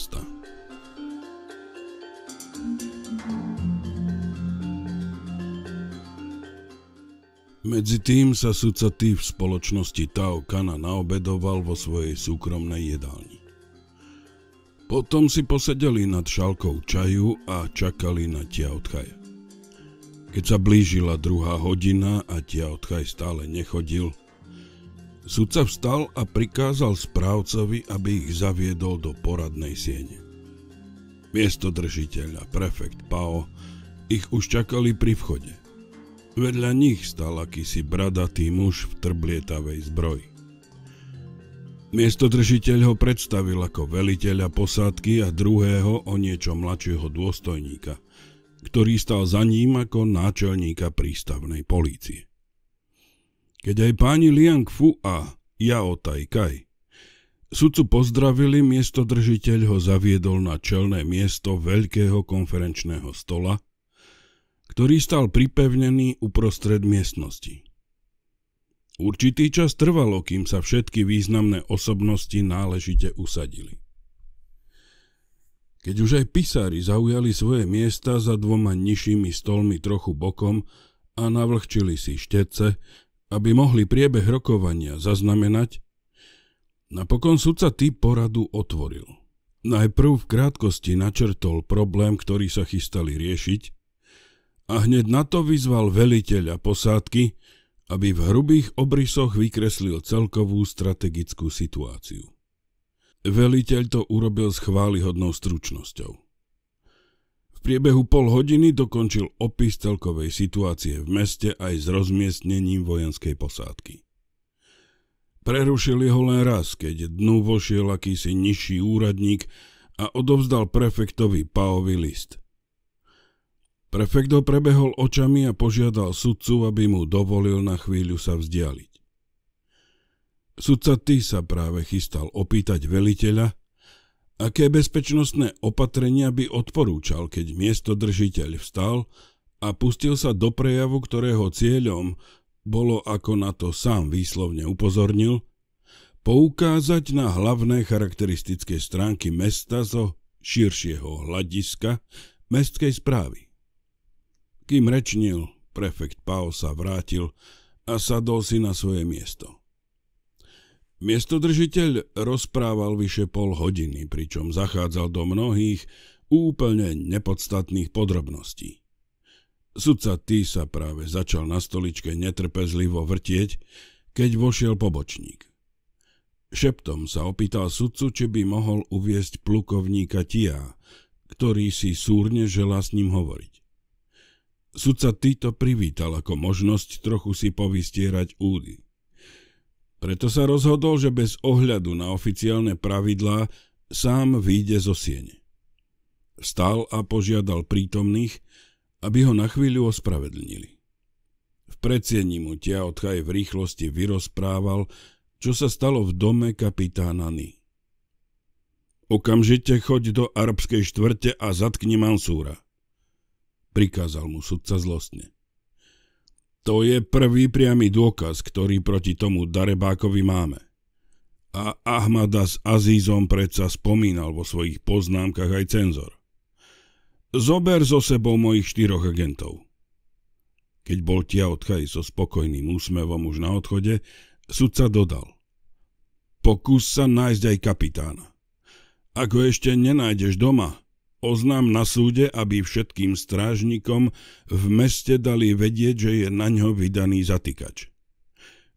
пожалуйста. Medzi tým sa sudca v spoločnosti Tao Kana naobedoval vo svojej súkromnej jedálni. Potom si posedeli nad šalkou čaju a čakali na odchaj. Keď sa blížila druhá hodina a odchaj stále nechodil, Sudca vstal a prikázal správcovi, aby ich zaviedol do poradnej siene. Miestodržiteľ a prefekt Pao ich už čakali pri vchode. Vedľa nich stal akýsi bradatý muž v trblietavej zbroji. Miestodržiteľ ho predstavil ako veliteľa posádky a druhého o niečo mladšieho dôstojníka, ktorý stal za ním ako náčelníka prístavnej polície. Keď aj páni Liang Fu a Yao Tai Kai sudcu pozdravili, miestodržiteľ ho zaviedol na čelné miesto veľkého konferenčného stola, ktorý stal pripevnený uprostred miestnosti. Určitý čas trvalo, kým sa všetky významné osobnosti náležite usadili. Keď už aj pisári zaujali svoje miesta za dvoma nižšími stolmi trochu bokom a navlhčili si štetce, aby mohli priebeh rokovania zaznamenať, napokon sudca ty poradu otvoril. Najprv v krátkosti načrtol problém, ktorý sa chystali riešiť a hneď na to vyzval veliteľa posádky, aby v hrubých obrysoch vykreslil celkovú strategickú situáciu. Veliteľ to urobil s chválihodnou stručnosťou. V priebehu pol hodiny dokončil opis celkovej situácie v meste aj s rozmiestnením vojenskej posádky. Prerušili ho len raz, keď dnu vošiel akýsi nižší úradník a odovzdal prefektovi Paovi list. Prefekt ho prebehol očami a požiadal sudcu, aby mu dovolil na chvíľu sa vzdialiť. Sudca Ty sa práve chystal opýtať veliteľa, Aké bezpečnostné opatrenia by odporúčal, keď miesto držiteľ vstal a pustil sa do prejavu, ktorého cieľom bolo, ako na to sám výslovne upozornil, poukázať na hlavné charakteristické stránky mesta zo širšieho hľadiska mestskej správy. Kým rečnil, prefekt Pao sa vrátil a sadol si na svoje miesto. Miestodržiteľ rozprával vyše pol hodiny, pričom zachádzal do mnohých úplne nepodstatných podrobností. Sudca T sa práve začal na stoličke netrpezlivo vrtieť, keď vošiel pobočník. Šeptom sa opýtal sudcu, či by mohol uviesť plukovníka Tia, ktorý si súrne želá s ním hovoriť. Sudca Tito privítal ako možnosť trochu si povystierať údy. Preto sa rozhodol, že bez ohľadu na oficiálne pravidlá sám vyjde zo siene. Stal a požiadal prítomných, aby ho na chvíľu ospravedlnili. V predsiení mu tia odchaj v rýchlosti vyrozprával, čo sa stalo v dome kapitána Ny. Okamžite choď do arabskej štvrte a zatkni Mansúra, prikázal mu sudca zlostne. To je prvý priamy dôkaz, ktorý proti tomu Darebákovi máme. A Ahmada s Azizom predsa spomínal vo svojich poznámkach aj cenzor. Zober so sebou mojich štyroch agentov. Keď bol Tia odchaj so spokojným úsmevom už na odchode, sudca dodal. Pokús sa nájsť aj kapitána. Ako ešte nenájdeš doma, oznám na súde, aby všetkým strážnikom v meste dali vedieť, že je na ňo vydaný zatýkač.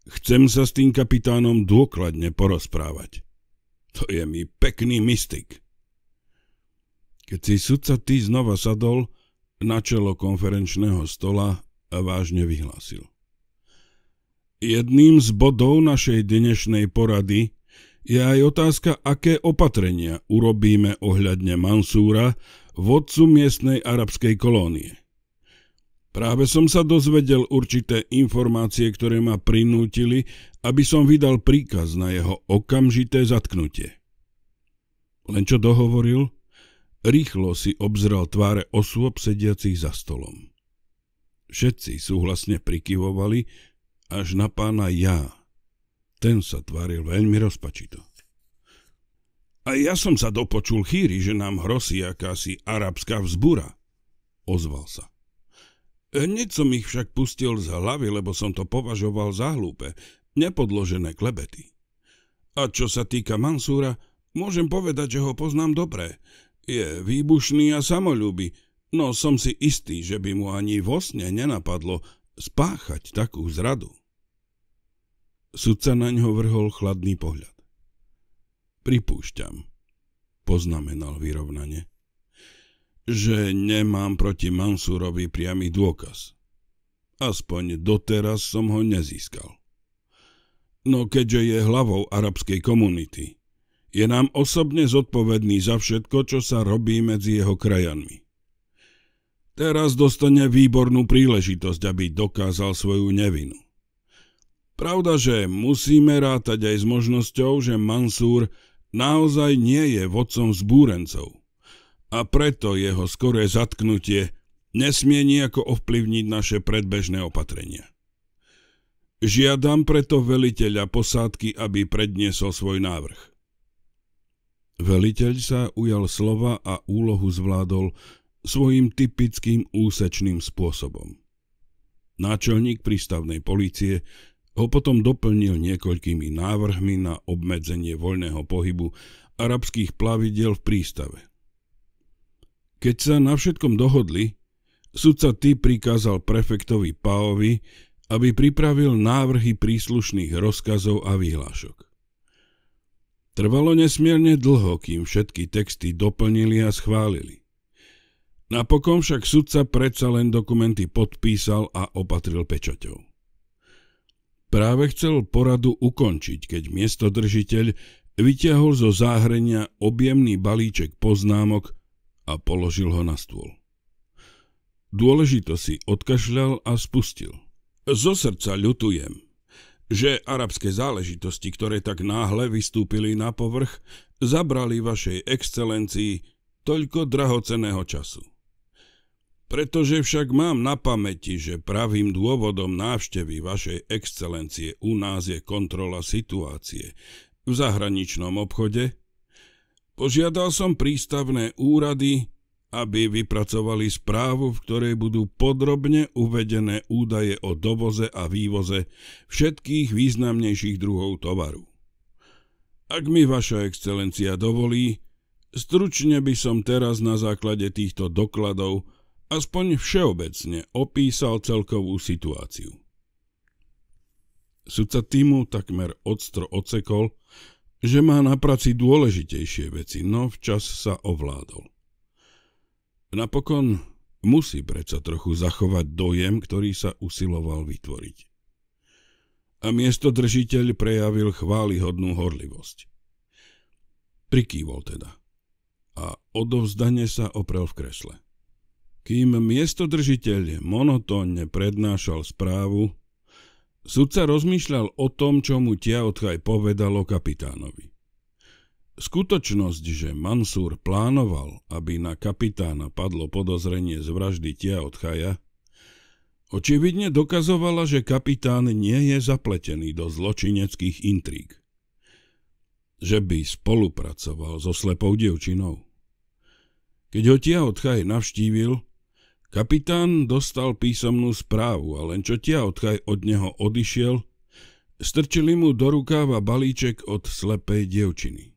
Chcem sa s tým kapitánom dôkladne porozprávať. To je mi pekný mystik. Keď si sudca ty znova sadol, na čelo konferenčného stola a vážne vyhlásil. Jedným z bodov našej dnešnej porady je aj otázka, aké opatrenia urobíme ohľadne Mansúra, vodcu miestnej arabskej kolónie. Práve som sa dozvedel určité informácie, ktoré ma prinútili, aby som vydal príkaz na jeho okamžité zatknutie. Len čo dohovoril, rýchlo si obzrel tváre osôb sediacich za stolom. Všetci súhlasne prikyvovali až na pána ja ten sa tváril veľmi rozpačito. A ja som sa dopočul chýri, že nám hrosí akási arabská vzbúra, ozval sa. Hneď som ich však pustil z hlavy, lebo som to považoval za hlúpe, nepodložené klebety. A čo sa týka Mansúra, môžem povedať, že ho poznám dobre. Je výbušný a samolúby, no som si istý, že by mu ani vo sne nenapadlo spáchať takú zradu. Sudca na ňo vrhol chladný pohľad. Pripúšťam, poznamenal vyrovnanie, že nemám proti Mansurovi priamy dôkaz. Aspoň doteraz som ho nezískal. No keďže je hlavou arabskej komunity, je nám osobne zodpovedný za všetko, čo sa robí medzi jeho krajanmi. Teraz dostane výbornú príležitosť, aby dokázal svoju nevinu. Pravda, že musíme rátať aj s možnosťou, že Mansúr naozaj nie je vodcom zbúrencov. A preto jeho skoré zatknutie nesmie nejako ovplyvniť naše predbežné opatrenia. Žiadam preto veliteľa posádky, aby predniesol svoj návrh. Veliteľ sa ujal slova a úlohu zvládol svojim typickým úsečným spôsobom. Náčelník prístavnej polície ho potom doplnil niekoľkými návrhmi na obmedzenie voľného pohybu arabských plavidel v prístave. Keď sa na všetkom dohodli, sudca Ty prikázal prefektovi Paovi, aby pripravil návrhy príslušných rozkazov a vyhlášok. Trvalo nesmierne dlho, kým všetky texty doplnili a schválili. Napokon však sudca predsa len dokumenty podpísal a opatril pečaťou. Práve chcel poradu ukončiť, keď miestodržiteľ vyťahol zo záhrenia objemný balíček poznámok a položil ho na stôl. Dôležito si odkašľal a spustil. Zo srdca ľutujem, že arabské záležitosti, ktoré tak náhle vystúpili na povrch, zabrali vašej excelencii toľko drahoceného času. Pretože však mám na pamäti, že pravým dôvodom návštevy vašej excelencie u nás je kontrola situácie v zahraničnom obchode, požiadal som prístavné úrady, aby vypracovali správu, v ktorej budú podrobne uvedené údaje o dovoze a vývoze všetkých významnejších druhov tovaru. Ak mi vaša excelencia dovolí, stručne by som teraz na základe týchto dokladov aspoň všeobecne opísal celkovú situáciu. Sudca týmu takmer odstro ocekol, že má na práci dôležitejšie veci, no včas sa ovládol. Napokon musí predsa trochu zachovať dojem, ktorý sa usiloval vytvoriť. A miesto držiteľ prejavil chválihodnú horlivosť. Prikývol teda a odovzdane sa oprel v kresle. Kým miestodržiteľ monotónne prednášal správu, sudca rozmýšľal o tom, čo mu Tiaotchaj povedalo kapitánovi. Skutočnosť, že Mansúr plánoval, aby na kapitána padlo podozrenie z vraždy Tiaotchaja, očividne dokazovala, že kapitán nie je zapletený do zločineckých intríg. Že by spolupracoval so slepou dievčinou. Keď ho Tiaotchaj navštívil, Kapitán dostal písomnú správu a len čo tia odchaj od neho odišiel, strčili mu do rukáva balíček od slepej dievčiny.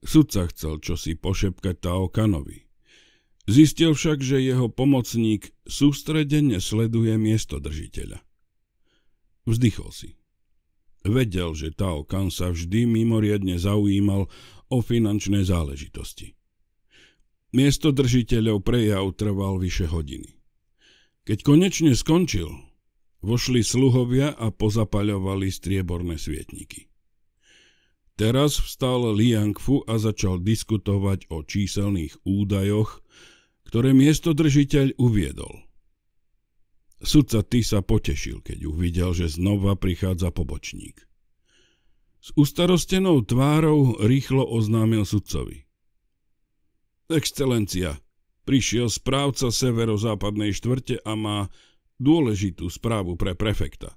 Sudca chcel čosi pošepkať Taokanovi. Zistil však, že jeho pomocník sústredene sleduje miesto držiteľa. Vzdychol si. Vedel, že Tao Kan sa vždy mimoriadne zaujímal o finančné záležitosti držiteľov prejav trval vyše hodiny. Keď konečne skončil, vošli sluhovia a pozapaľovali strieborné svietniky. Teraz vstal Liang Fu a začal diskutovať o číselných údajoch, ktoré miestodržiteľ uviedol. Sudca Ty sa potešil, keď uvidel, že znova prichádza pobočník. S ustarostenou tvárou rýchlo oznámil sudcovi. Excelencia, prišiel správca severozápadnej štvrte a má dôležitú správu pre prefekta.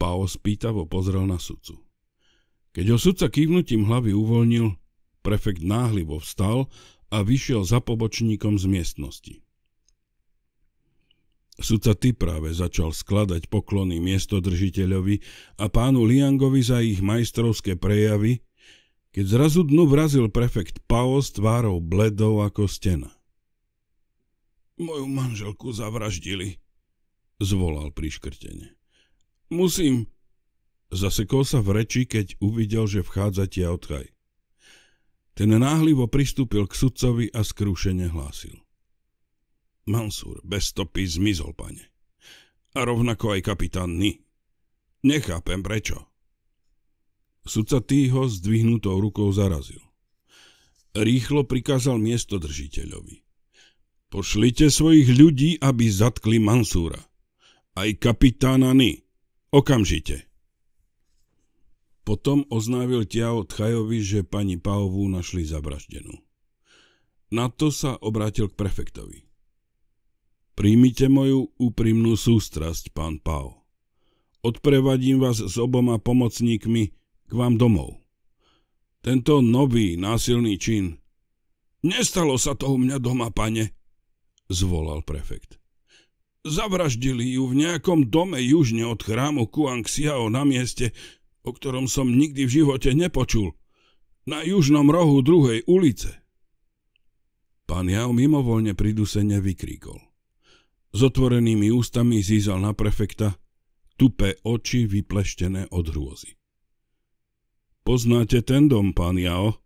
Pao spýtavo pozrel na sudcu. Keď ho sudca kývnutím hlavy uvoľnil, prefekt náhlivo vstal a vyšiel za pobočníkom z miestnosti. Sudca ty práve začal skladať poklony miestodržiteľovi a pánu Liangovi za ich majstrovské prejavy keď zrazu dnu vrazil prefekt Pao s tvárou bledou ako stena. Moju manželku zavraždili, zvolal priškrtene. Musím... Zasekol sa v reči, keď uvidel, že vchádza odchaj. Ten náhlivo pristúpil k sudcovi a skrušene hlásil. Mansur bez stopy zmizol, pane. A rovnako aj kapitán Ni. Nechápem prečo. Sudca týho ho zdvihnutou rukou zarazil. Rýchlo prikázal miesto držiteľovi. Pošlite svojich ľudí, aby zatkli Mansúra. Aj kapitána Ny. Okamžite. Potom oznávil Tiao Tchajovi, že pani Paovú našli zabraždenú. Na to sa obrátil k prefektovi. Príjmite moju úprimnú sústrasť, pán Pao. Odprevadím vás s oboma pomocníkmi k vám domov. Tento nový násilný čin. Nestalo sa to u mňa doma, pane, zvolal prefekt. Zavraždili ju v nejakom dome južne od chrámu Kuang Xiao na mieste, o ktorom som nikdy v živote nepočul, na južnom rohu druhej ulice. Pán Jao mimovoľne pridusene vykríkol. S otvorenými ústami zízal na prefekta, tupé oči vypleštené od hrôzy. Poznáte ten dom, pán Jao?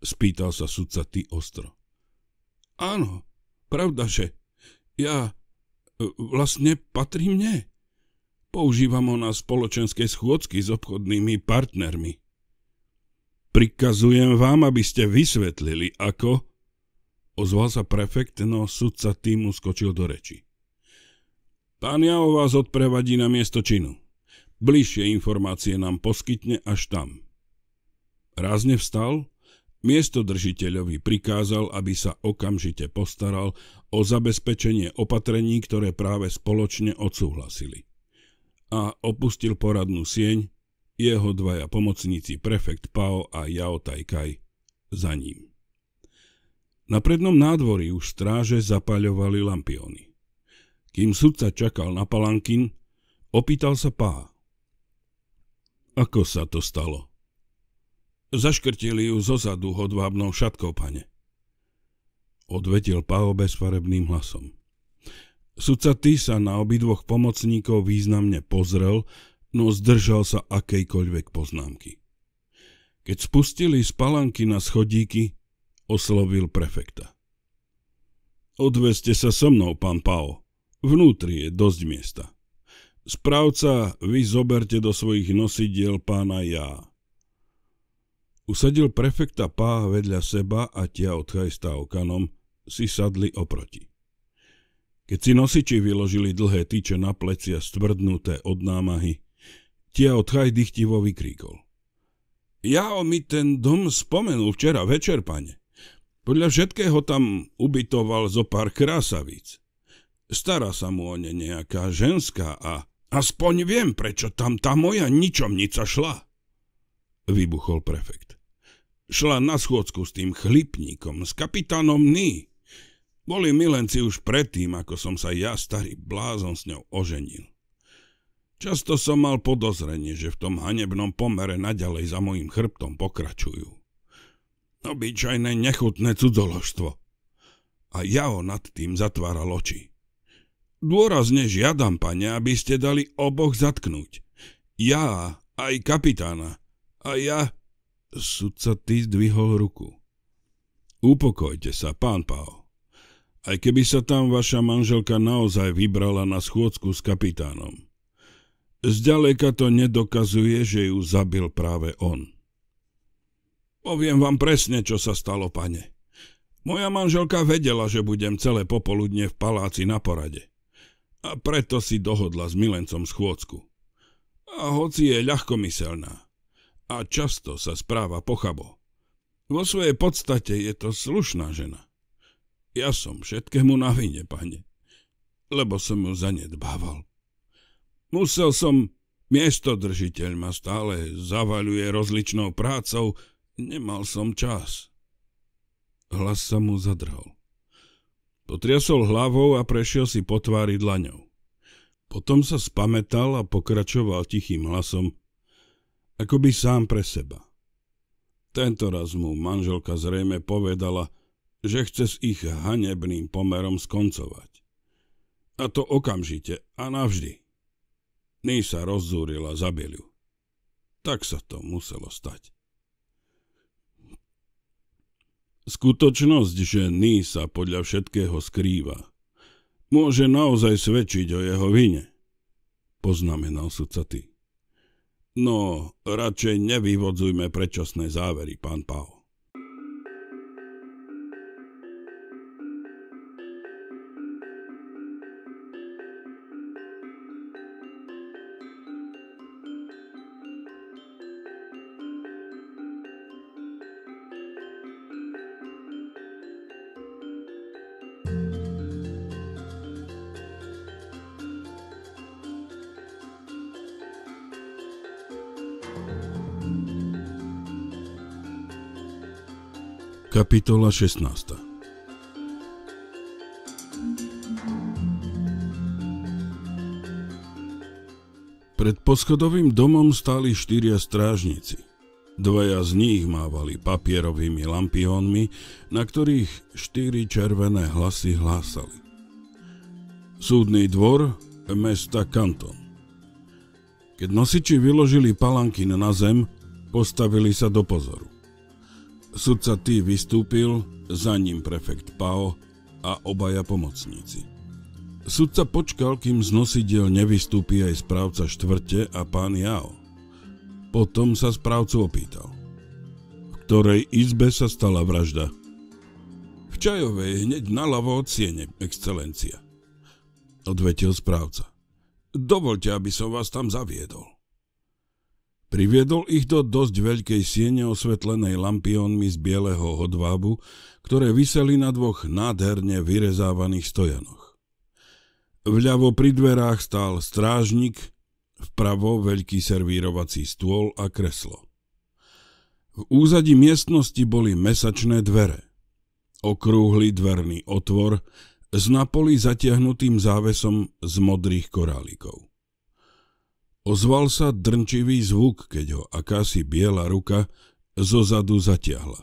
Spýtal sa sudca ty ostro. Áno, pravda, že ja e, vlastne patrí mne. Používam ho na spoločenské schôdzky s obchodnými partnermi. Prikazujem vám, aby ste vysvetlili, ako... Ozval sa prefekt, no sudca týmu skočil do reči. Pán Jao vás odprevadí na miesto činu. Bližšie informácie nám poskytne až tam. Rázne vstal, miesto držiteľovi prikázal, aby sa okamžite postaral o zabezpečenie opatrení, ktoré práve spoločne odsúhlasili. A opustil poradnú sieň, jeho dvaja pomocníci prefekt Pao a Yao Taikai za ním. Na prednom nádvorí už stráže zapaľovali lampiony. Kým sudca čakal na palankin, opýtal sa Pá. Ako sa to stalo? Zaškrtili ju zozadu hodvábnou šatkou, pane. Odvetil Pao bezfarebným hlasom. Sudca sa na obidvoch pomocníkov významne pozrel, no zdržal sa akejkoľvek poznámky. Keď spustili z palanky na schodíky, oslovil prefekta. Odveste sa so mnou, pán Pao. Vnútri je dosť miesta. Správca, vy zoberte do svojich nosidiel pána ja. Usadil prefekta Pá vedľa seba a tia od Chajsta Okanom si sadli oproti. Keď si nosiči vyložili dlhé tyče na plecia stvrdnuté od námahy, tia od Chaj dychtivo vykríkol. Ja o mi ten dom spomenul včera večer, pane. Podľa všetkého tam ubytoval zo pár krásavíc. Stará sa mu o ne nejaká ženská a aspoň viem, prečo tam tá moja ničomnica šla vybuchol prefekt. Šla na schôdzku s tým chlipníkom, s kapitánom Ní. Boli milenci už predtým, ako som sa ja, starý blázon, s ňou oženil. Často som mal podozrenie, že v tom hanebnom pomere naďalej za mojim chrbtom pokračujú. Obyčajné nechutné cudzoložstvo. A ja ho nad tým zatváral oči. Dôrazne žiadam, pane, aby ste dali oboch zatknúť. Ja aj kapitána, a ja... Sudca ty zdvihol ruku. Upokojte sa, pán Pao. Aj keby sa tam vaša manželka naozaj vybrala na schôdzku s kapitánom. Zďaleka to nedokazuje, že ju zabil práve on. Poviem vám presne, čo sa stalo, pane. Moja manželka vedela, že budem celé popoludne v paláci na porade. A preto si dohodla s milencom schôdzku. A hoci je ľahkomyselná, a často sa správa pochabo. Vo svojej podstate je to slušná žena. Ja som všetkému na vine, pane, lebo som ju zanedbával. Musel som, miesto držiteľ ma stále zavaľuje rozličnou prácou, nemal som čas. Hlas sa mu zadrhol. Potriasol hlavou a prešiel si po tvári dlaňou. Potom sa spametal a pokračoval tichým hlasom akoby sám pre seba. Tento raz mu manželka zrejme povedala, že chce s ich hanebným pomerom skoncovať. A to okamžite a navždy. Ní sa rozzúrila za Biliu. Tak sa to muselo stať. Skutočnosť, že Ní sa podľa všetkého skrýva, môže naozaj svedčiť o jeho vine, poznamenal sudca ty. No, radšej nevyvodzujme predčasné závery, pán Pau. Kapitola 16 Pred poschodovým domom stáli štyria strážnici. Dvaja z nich mávali papierovými lampiónmi, na ktorých štyri červené hlasy hlásali. Súdny dvor mesta Kanton. Keď nosiči vyložili palanky na zem, postavili sa do pozoru. Sudca T vystúpil, za ním prefekt Pao a obaja pomocníci. Sudca počkal, kým z nosidiel nevystúpi aj správca štvrte a pán Jao. Potom sa správcu opýtal. V ktorej izbe sa stala vražda? V Čajovej, hneď naľavo od siene, excelencia. Odvetil správca. Dovolte, aby som vás tam zaviedol. Priviedol ich do dosť veľkej siene osvetlenej lampiónmi z bieleho hodvábu, ktoré vyseli na dvoch nádherne vyrezávaných stojanoch. Vľavo pri dverách stál strážnik, vpravo veľký servírovací stôl a kreslo. V úzadi miestnosti boli mesačné dvere. Okrúhly dverný otvor s napoli zatiahnutým závesom z modrých korálikov. Ozval sa drnčivý zvuk, keď ho akási biela ruka zo zadu zatiahla.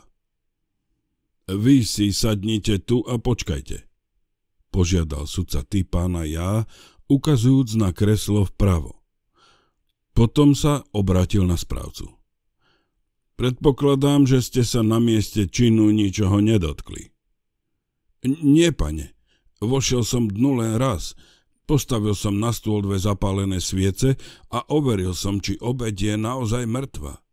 Vy si sadnite tu a počkajte, požiadal sudca ty pána ja, ukazujúc na kreslo vpravo. Potom sa obratil na správcu. Predpokladám, že ste sa na mieste činu ničoho nedotkli. Nie, pane, vošiel som dnu len raz – Postavil som na stôl dve zapálené sviece a overil som, či obed je naozaj mŕtva.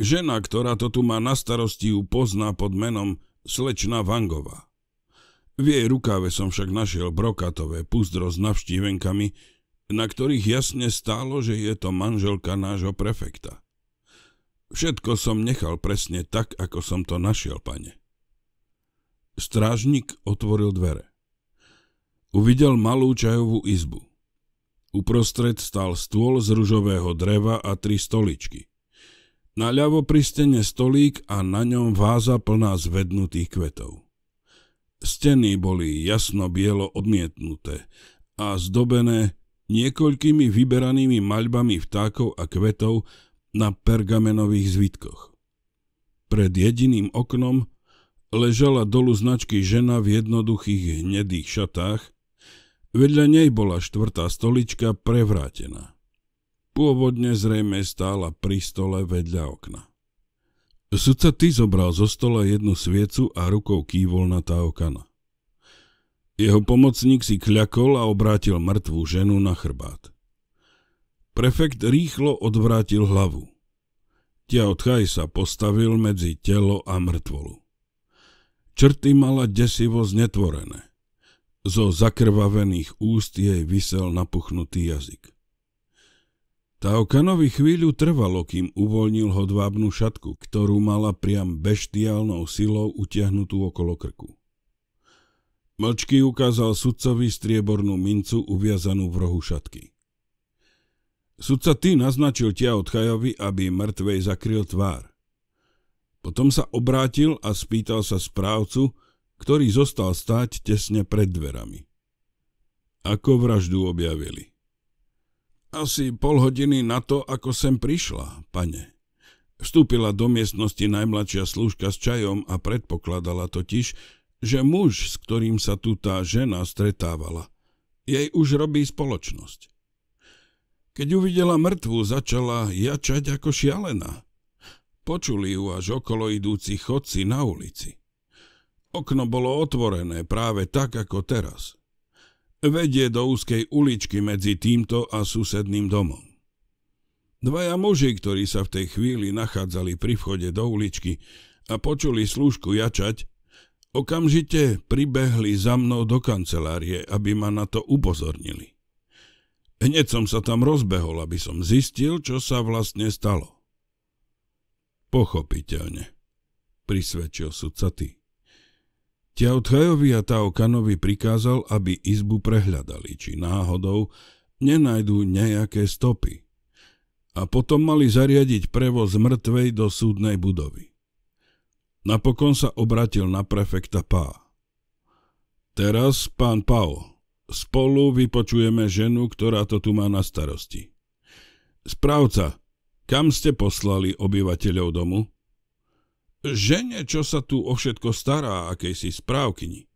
Žena, ktorá to tu má na starosti, ju pozná pod menom slečna Vangová. V jej rukáve som však našiel brokatové púzdro s navštívenkami, na ktorých jasne stálo, že je to manželka nášho prefekta. Všetko som nechal presne tak, ako som to našiel, pane. Strážnik otvoril dvere. Uvidel malú čajovú izbu. Uprostred stal stôl z ružového dreva a tri stoličky. Naľavo pri stene stolík a na ňom váza plná zvednutých kvetov. Steny boli jasno bielo odmietnuté a zdobené niekoľkými vyberanými maľbami vtákov a kvetov na pergamenových zvitkoch. Pred jediným oknom ležala dolu značky žena v jednoduchých hnedých šatách Vedľa nej bola štvrtá stolička prevrátená. Pôvodne zrejme stála pri stole vedľa okna. Sudca ty zobral zo stola jednu sviecu a rukou kývol na okana. Jeho pomocník si kľakol a obrátil mŕtvú ženu na chrbát. Prefekt rýchlo odvrátil hlavu. Tiaotchaj sa postavil medzi telo a mŕtvolu. Črty mala desivo znetvorené. Zo zakrvavených úst jej vysel napuchnutý jazyk. Taokanovi chvíľu trvalo, kým uvoľnil hodvábnu šatku, ktorú mala priam beštiálnou silou utiahnutú okolo krku. Mlčky ukázal sudcovi striebornú mincu uviazanú v rohu šatky. Sudca ty naznačil od Chajovi, aby mŕtvej zakryl tvár. Potom sa obrátil a spýtal sa správcu, ktorý zostal stáť tesne pred dverami. Ako vraždu objavili? Asi pol hodiny na to, ako sem prišla, pane, Vstúpila do miestnosti najmladšia služka s čajom a predpokladala totiž, že muž, s ktorým sa tu tá žena stretávala, jej už robí spoločnosť. Keď uvidela mŕtvu, začala jačať ako šialená. Počuli ju až okolo idúci chodci na ulici. Okno bolo otvorené práve tak ako teraz. Vedie do úzkej uličky medzi týmto a susedným domom. Dvaja muži, ktorí sa v tej chvíli nachádzali pri vchode do uličky a počuli služku jačať, okamžite pribehli za mnou do kancelárie, aby ma na to upozornili. Hneď som sa tam rozbehol, aby som zistil, čo sa vlastne stalo. Pochopiteľne, prisvedčil sudca ty. Ťautchajovi a Taokanovi prikázal, aby izbu prehľadali, či náhodou nenajdú nejaké stopy. A potom mali zariadiť prevoz mŕtvej do súdnej budovy. Napokon sa obratil na prefekta Pá. Teraz, pán Pao, spolu vypočujeme ženu, ktorá to tu má na starosti. Správca, kam ste poslali obyvateľov domu? Žene, čo sa tu o všetko stará, si správkyni.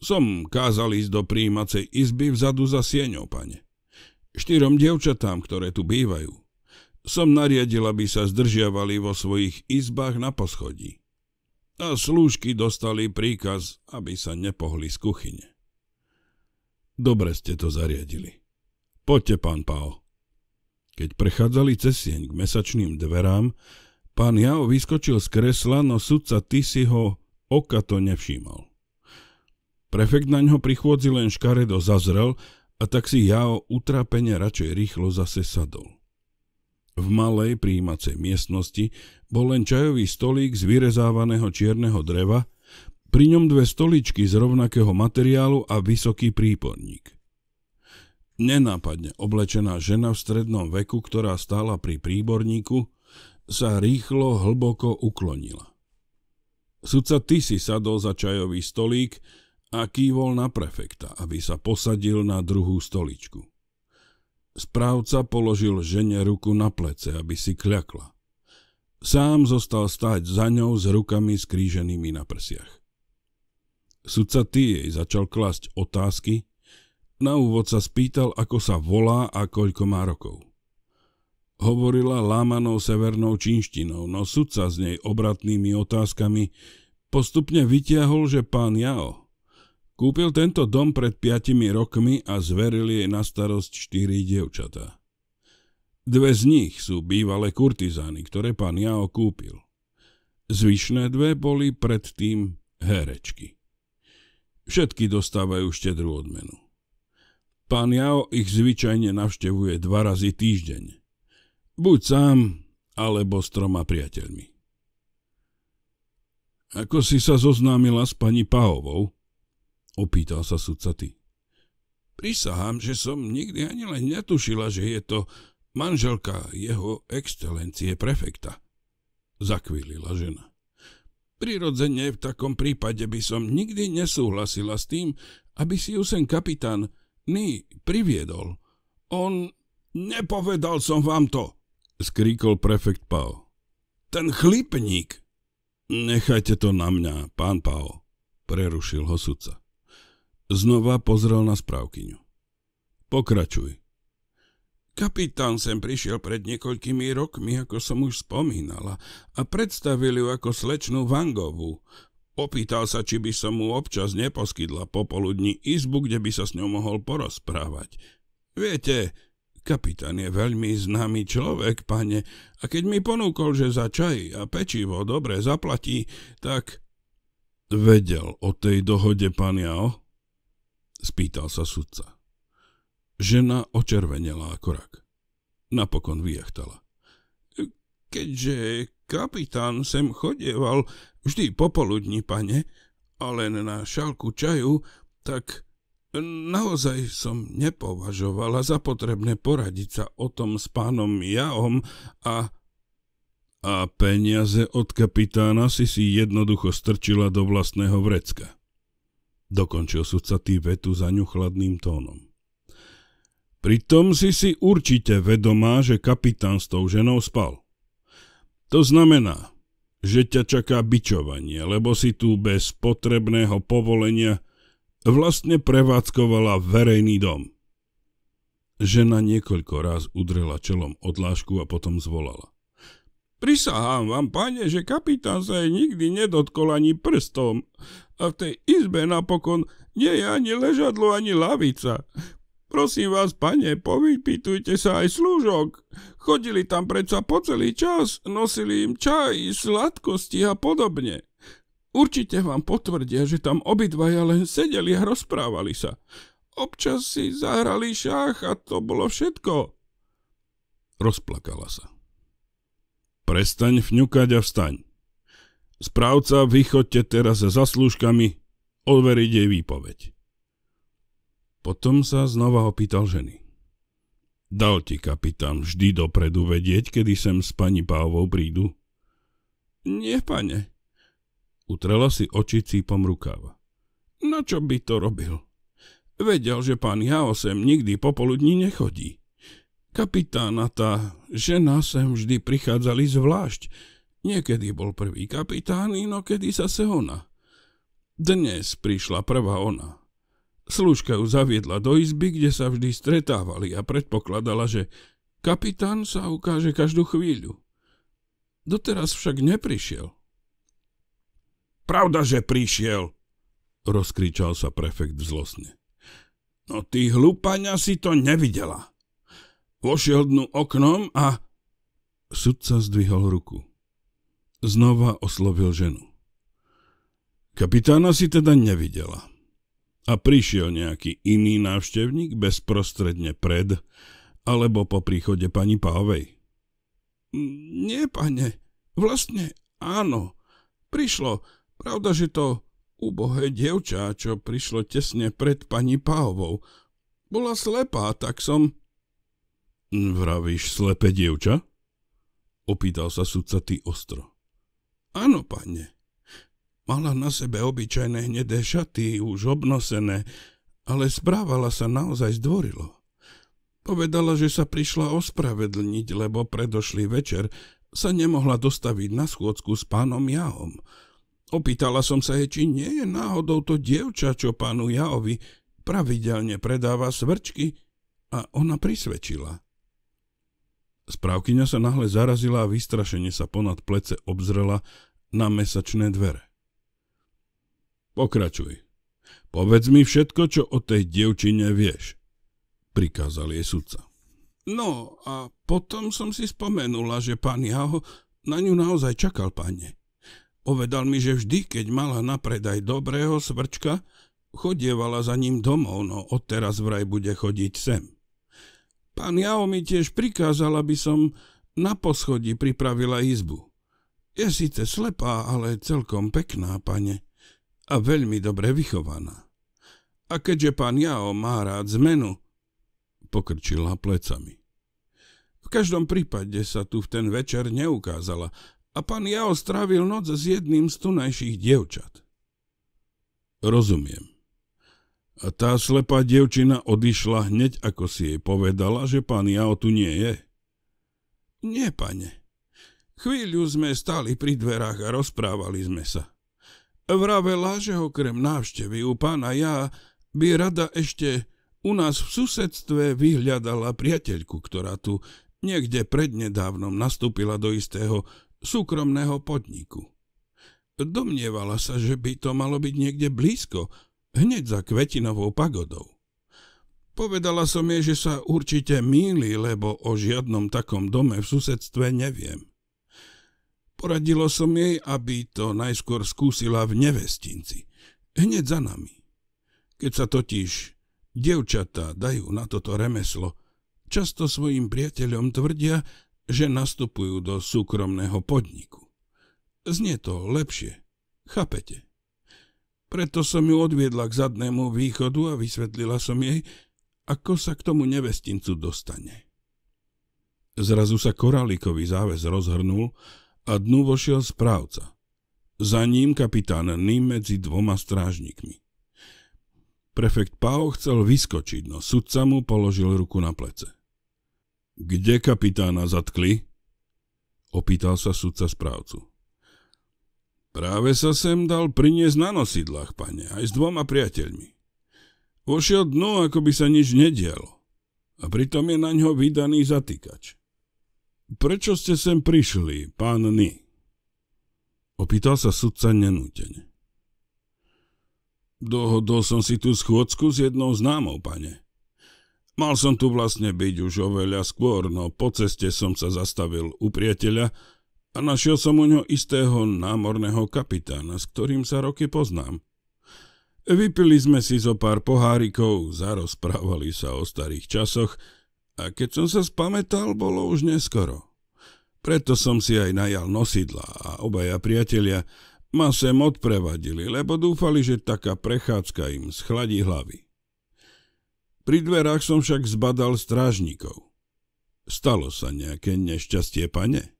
Som kázal ísť do príjímacej izby vzadu za sieňou, pane. Štyrom dievčatám, ktoré tu bývajú. Som nariadil, aby sa zdržiavali vo svojich izbách na poschodí. A slúžky dostali príkaz, aby sa nepohli z kuchyne. Dobre ste to zariadili. Poďte, pán Pao. Keď prechádzali cez sieň k mesačným dverám, Pán Jao vyskočil z kresla, no sudca si ho oka to nevšímal. Prefekt na ňo prichôdzi len škaredo zazrel a tak si Jao utrápenie radšej rýchlo zase sadol. V malej príjímacej miestnosti bol len čajový stolík z vyrezávaného čierneho dreva, pri ňom dve stoličky z rovnakého materiálu a vysoký príporník. Nenápadne oblečená žena v strednom veku, ktorá stála pri príborníku, sa rýchlo hlboko uklonila. Sudca Tisi sadol za čajový stolík a kývol na prefekta, aby sa posadil na druhú stoličku. Správca položil žene ruku na plece, aby si kľakla. Sám zostal stáť za ňou s rukami skríženými na prsiach. Sudca Ty jej začal klasť otázky, na úvod sa spýtal, ako sa volá a koľko má rokov. Hovorila lámanou severnou čínštinou, no sudca s nej obratnými otázkami postupne vytiahol, že pán Jao kúpil tento dom pred piatimi rokmi a zveril jej na starosť štyri dievčatá. Dve z nich sú bývalé kurtizány, ktoré pán Jao kúpil. Zvyšné dve boli predtým herečky. Všetky dostávajú štedrú odmenu. Pán Jao ich zvyčajne navštevuje dva razy týždeň. Buď sám, alebo s troma priateľmi. Ako si sa zoznámila s pani Pahovou? Opýtal sa sudca ty. Prisahám, že som nikdy ani len netušila, že je to manželka jeho excelencie prefekta. Zakvílila žena. Prirodzene v takom prípade by som nikdy nesúhlasila s tým, aby si ju sen kapitán Ni priviedol. On... Nepovedal som vám to, skríkol prefekt Pao. Ten chlípnik! Nechajte to na mňa, pán Pao, prerušil ho sudca. Znova pozrel na správkyňu. Pokračuj. Kapitán sem prišiel pred niekoľkými rokmi, ako som už spomínala, a predstavil ju ako slečnú Vangovú. Opýtal sa, či by som mu občas neposkydla popoludní izbu, kde by sa s ňou mohol porozprávať. Viete, Kapitán je veľmi známy človek, pane, a keď mi ponúkol, že za čaj a pečivo dobre zaplatí, tak... Vedel o tej dohode, pán Jao? Spýtal sa sudca. Žena očervenela ako rak. Napokon vyjachtala. Keďže kapitán sem chodieval vždy popoludní, pane, ale na šálku čaju, tak Naozaj som nepovažovala za potrebné poradiť sa o tom s pánom Jaom a... A peniaze od kapitána si si jednoducho strčila do vlastného vrecka. Dokončil sudca tý vetu za chladným tónom. Pritom si si určite vedomá, že kapitán s tou ženou spal. To znamená, že ťa čaká bičovanie, lebo si tu bez potrebného povolenia vlastne prevádzkovala verejný dom. Žena niekoľko raz udrela čelom odlášku a potom zvolala. Prisahám vám, pane, že kapitán sa jej nikdy nedotkol ani prstom. A v tej izbe napokon nie je ani ležadlo, ani lavica. Prosím vás, pane, povypýtujte sa aj slúžok. Chodili tam predsa po celý čas, nosili im čaj, sladkosti a podobne. Určite vám potvrdia, že tam obidvaja len sedeli a rozprávali sa. Občas si zahrali šach a to bolo všetko. Rozplakala sa. Prestaň fňukať a vstaň. Správca, vychoďte teraz za slúžkami, overiť jej výpoveď. Potom sa znova opýtal ženy. Dal ti kapitán vždy dopredu vedieť, kedy sem s pani Pávou prídu? Nie, pane. Utrela si oči cípom rukáva. Na no čo by to robil? Vedel, že pán Jao sem nikdy popoludní nechodí. Kapitána tá žena sem vždy prichádzali zvlášť. Niekedy bol prvý kapitán, inokedy se ona. Dnes prišla prvá ona. Služka ju zaviedla do izby, kde sa vždy stretávali a predpokladala, že kapitán sa ukáže každú chvíľu. Doteraz však neprišiel. Pravda, že prišiel, rozkričal sa prefekt zlosne. No ty hlúpaňa si to nevidela. Vošiel dnu oknom a... Sudca zdvihol ruku. Znova oslovil ženu. Kapitána si teda nevidela. A prišiel nejaký iný návštevník bezprostredne pred alebo po príchode pani Pávej. Mm, nie, pane, vlastne áno. Prišlo Pravda, že to ubohé dievča, čo prišlo tesne pred pani Páhovou, bola slepá, tak som... Hm, vravíš slepe dievča? Opýtal sa sudca ty ostro. Áno, pane. Mala na sebe obyčajné hnedé šaty, už obnosené, ale správala sa naozaj zdvorilo. Povedala, že sa prišla ospravedlniť, lebo predošlý večer sa nemohla dostaviť na schôdzku s pánom Jahom. Opýtala som sa jej, či nie je náhodou to dievča, čo pánu Jaovi pravidelne predáva svrčky a ona prisvedčila. Správkyňa sa nahle zarazila a vystrašenie sa ponad plece obzrela na mesačné dvere. Pokračuj. Povedz mi všetko, čo o tej dievčine vieš, prikázal jej sudca. No a potom som si spomenula, že pán Jaho na ňu naozaj čakal, pane. Povedal mi, že vždy, keď mala na predaj dobrého svrčka, chodievala za ním domov, no odteraz vraj bude chodiť sem. Pán Jao mi tiež prikázal, aby som na poschodí pripravila izbu. Je síce slepá, ale celkom pekná, pane, a veľmi dobre vychovaná. A keďže pán Jao má rád zmenu, pokrčila plecami. V každom prípade sa tu v ten večer neukázala, a pán Jao strávil noc s jedným z tunajších dievčat. Rozumiem. A tá slepá dievčina odišla hneď, ako si jej povedala, že pán Jao tu nie je. Nie, pane. Chvíľu sme stáli pri dverách a rozprávali sme sa. Vravela, že okrem návštevy u pána ja by rada ešte u nás v susedstve vyhľadala priateľku, ktorá tu niekde prednedávnom nastúpila do istého súkromného podniku. Domnievala sa, že by to malo byť niekde blízko, hneď za kvetinovou pagodou. Povedala som jej, že sa určite míli, lebo o žiadnom takom dome v susedstve neviem. Poradilo som jej, aby to najskôr skúsila v nevestinci, hneď za nami. Keď sa totiž dievčatá dajú na toto remeslo, často svojim priateľom tvrdia, že nastupujú do súkromného podniku. Znie to lepšie, chápete? Preto som ju odviedla k zadnému východu a vysvetlila som jej, ako sa k tomu nevestincu dostane. Zrazu sa koralíkový záväz rozhrnul a dnu vošiel správca. Za ním kapitán Ný medzi dvoma strážnikmi. Prefekt Pao chcel vyskočiť, no sudca mu položil ruku na plece. Kde kapitána zatkli? Opýtal sa sudca správcu. Práve sa sem dal priniesť na nosidlách, pane, aj s dvoma priateľmi. Vošiel dnu, ako by sa nič nedialo. A pritom je na ňo vydaný zatýkač. Prečo ste sem prišli, pán Ny? Opýtal sa sudca nenútene. Dohodol som si tú schôdzku s jednou známou, pane. Mal som tu vlastne byť už oveľa skôr, no po ceste som sa zastavil u priateľa a našiel som u ňo istého námorného kapitána, s ktorým sa roky poznám. Vypili sme si zo pár pohárikov, zarozprávali sa o starých časoch a keď som sa spametal, bolo už neskoro. Preto som si aj najal nosidla a obaja priatelia ma sem odprevadili, lebo dúfali, že taká prechádzka im schladí hlavy. Pri dverách som však zbadal strážnikov. Stalo sa nejaké nešťastie, pane?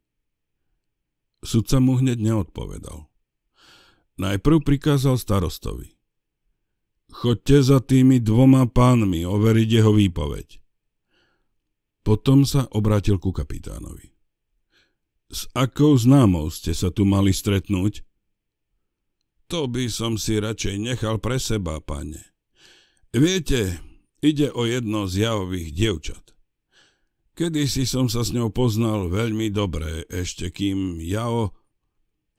Sudca mu hneď neodpovedal. Najprv prikázal starostovi. Chodte za tými dvoma pánmi overiť jeho výpoveď. Potom sa obrátil ku kapitánovi. S akou známou ste sa tu mali stretnúť? To by som si radšej nechal pre seba, pane. Viete, Ide o jedno z javových dievčat. Kedysi som sa s ňou poznal veľmi dobre, ešte kým Jao...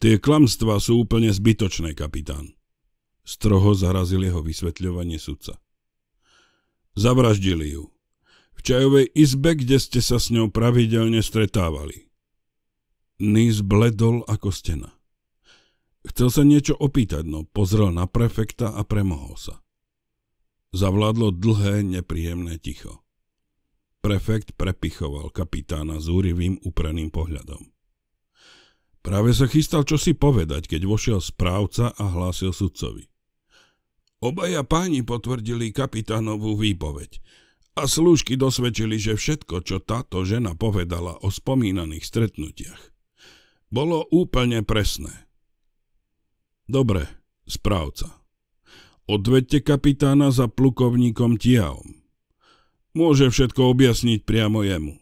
Tie klamstvá sú úplne zbytočné, kapitán. Stroho zarazil jeho vysvetľovanie sudca. Zavraždili ju. V čajovej izbe, kde ste sa s ňou pravidelne stretávali. Nys bledol ako stena. Chcel sa niečo opýtať, no pozrel na prefekta a premohol sa. Zavládlo dlhé, nepríjemné ticho. Prefekt prepichoval kapitána zúrivým upreným pohľadom. Práve sa chystal čosi povedať, keď vošiel správca a hlásil sudcovi. Obaja páni potvrdili kapitánovú výpoveď a slúžky dosvedčili, že všetko, čo táto žena povedala o spomínaných stretnutiach, bolo úplne presné. Dobre, správca, Odvedte kapitána za plukovníkom Tiaom. Môže všetko objasniť priamo jemu.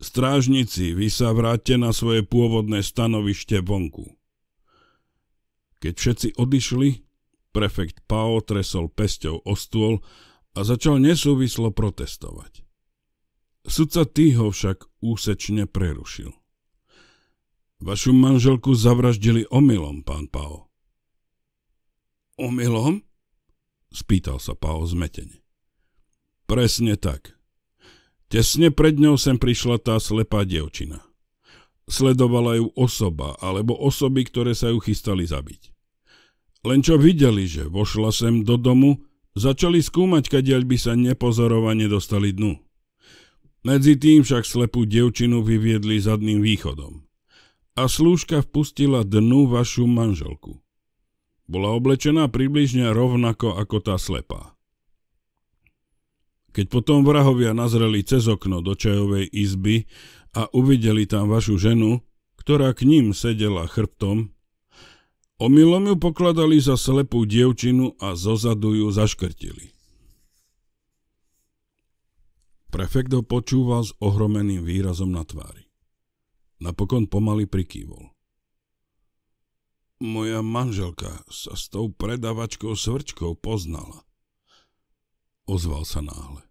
Strážnici, vy sa vráte na svoje pôvodné stanovište vonku. Keď všetci odišli, prefekt Pao tresol pesťou o stôl a začal nesúvislo protestovať. Sudca Ty ho však úsečne prerušil. Vašu manželku zavraždili omylom, pán Pao. Omylom? Spýtal sa Pao zmetene. Presne tak. Tesne pred ňou sem prišla tá slepá dievčina. Sledovala ju osoba alebo osoby, ktoré sa ju chystali zabiť. Len čo videli, že vošla sem do domu, začali skúmať, kadiaľ by sa nepozorovane dostali dnu. Medzi tým však slepú dievčinu vyviedli zadným východom. A slúžka vpustila dnu vašu manželku. Bola oblečená približne rovnako ako tá slepá. Keď potom vrahovia nazreli cez okno do čajovej izby a uvideli tam vašu ženu, ktorá k ním sedela chrbtom, omylom ju pokladali za slepú dievčinu a zozadu ju zaškrtili. Prefekt ho počúval s ohromeným výrazom na tvári. Napokon pomaly prikývol. Moja manželka sa s tou predavačkou svrčkou poznala. Ozval sa náhle.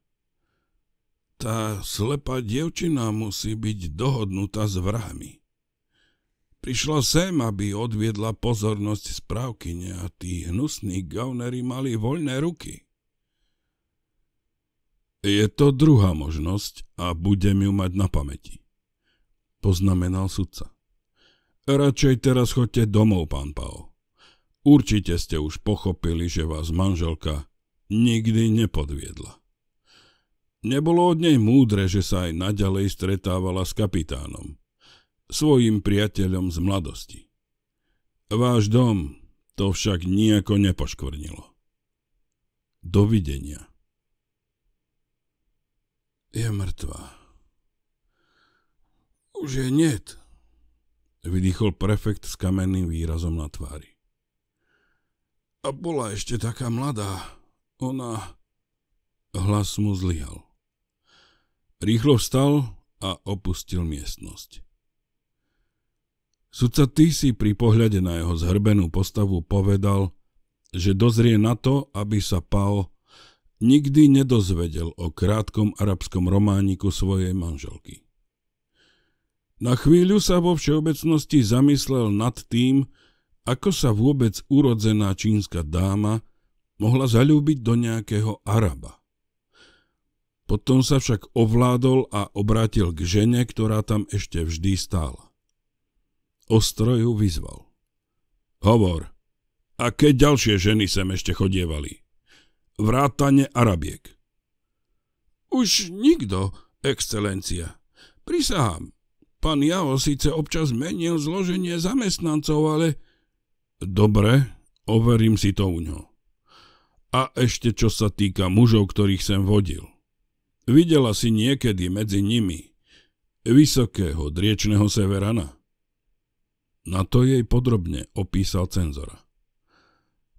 Tá slepá dievčina musí byť dohodnutá s vrahmi. Prišla sem, aby odviedla pozornosť správkyne a tí hnusní gauneri mali voľné ruky. Je to druhá možnosť a budem ju mať na pamäti, poznamenal sudca. Radšej teraz chodte domov, pán Pao. Určite ste už pochopili, že vás manželka nikdy nepodviedla. Nebolo od nej múdre, že sa aj naďalej stretávala s kapitánom, svojim priateľom z mladosti. Váš dom to však nejako nepoškvrnilo. Dovidenia. Je mŕtva. Už je net vydýchol prefekt s kamenným výrazom na tvári. A bola ešte taká mladá. Ona... Hlas mu zlyhal. Rýchlo vstal a opustil miestnosť. Sudca Týsi pri pohľade na jeho zhrbenú postavu povedal, že dozrie na to, aby sa Pao nikdy nedozvedel o krátkom arabskom romániku svojej manželky. Na chvíľu sa vo všeobecnosti zamyslel nad tým, ako sa vôbec urodzená čínska dáma mohla zalúbiť do nejakého Araba. Potom sa však ovládol a obrátil k žene, ktorá tam ešte vždy stála. Ostro ju vyzval. Hovor, aké ďalšie ženy sem ešte chodievali? Vrátane Arabiek. Už nikto, excelencia. Prisahám, Pán Jao síce občas menil zloženie zamestnancov, ale... Dobre, overím si to u ňo. A ešte čo sa týka mužov, ktorých sem vodil. Videla si niekedy medzi nimi vysokého driečného severana? Na to jej podrobne opísal cenzora.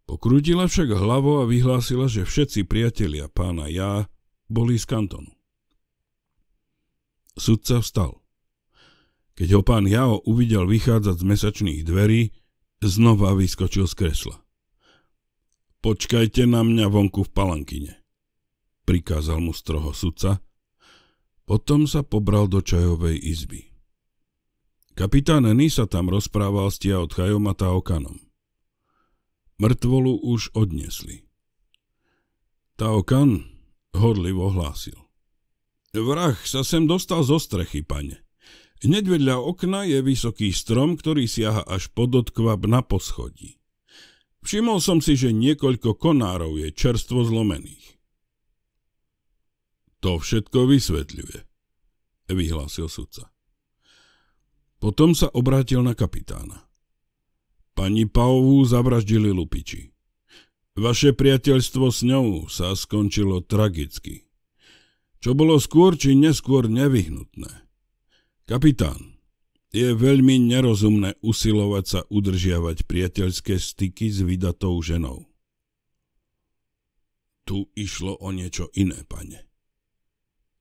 Pokrútila však hlavou a vyhlásila, že všetci priatelia pána Ja boli z kantonu. Sudca vstal. Keď ho pán Jao uvidel vychádzať z mesačných dverí, znova vyskočil z kresla. Počkajte na mňa vonku v palankine, prikázal mu stroho sudca. Potom sa pobral do čajovej izby. Kapitán sa tam rozprával s tia od Chajom a Taokanom. Mrtvolu už odnesli. Taokan hodlivo hlásil. Vrah sa sem dostal zo strechy, pane. Hneď vedľa okna je vysoký strom, ktorý siaha až odkvap na poschodí. Všimol som si, že niekoľko konárov je čerstvo zlomených. To všetko vysvetľuje, vyhlásil sudca. Potom sa obrátil na kapitána. Pani Paovú zavraždili lupiči. Vaše priateľstvo s ňou sa skončilo tragicky. Čo bolo skôr či neskôr nevyhnutné. Kapitán, je veľmi nerozumné usilovať sa udržiavať priateľské styky s vydatou ženou. Tu išlo o niečo iné, pane,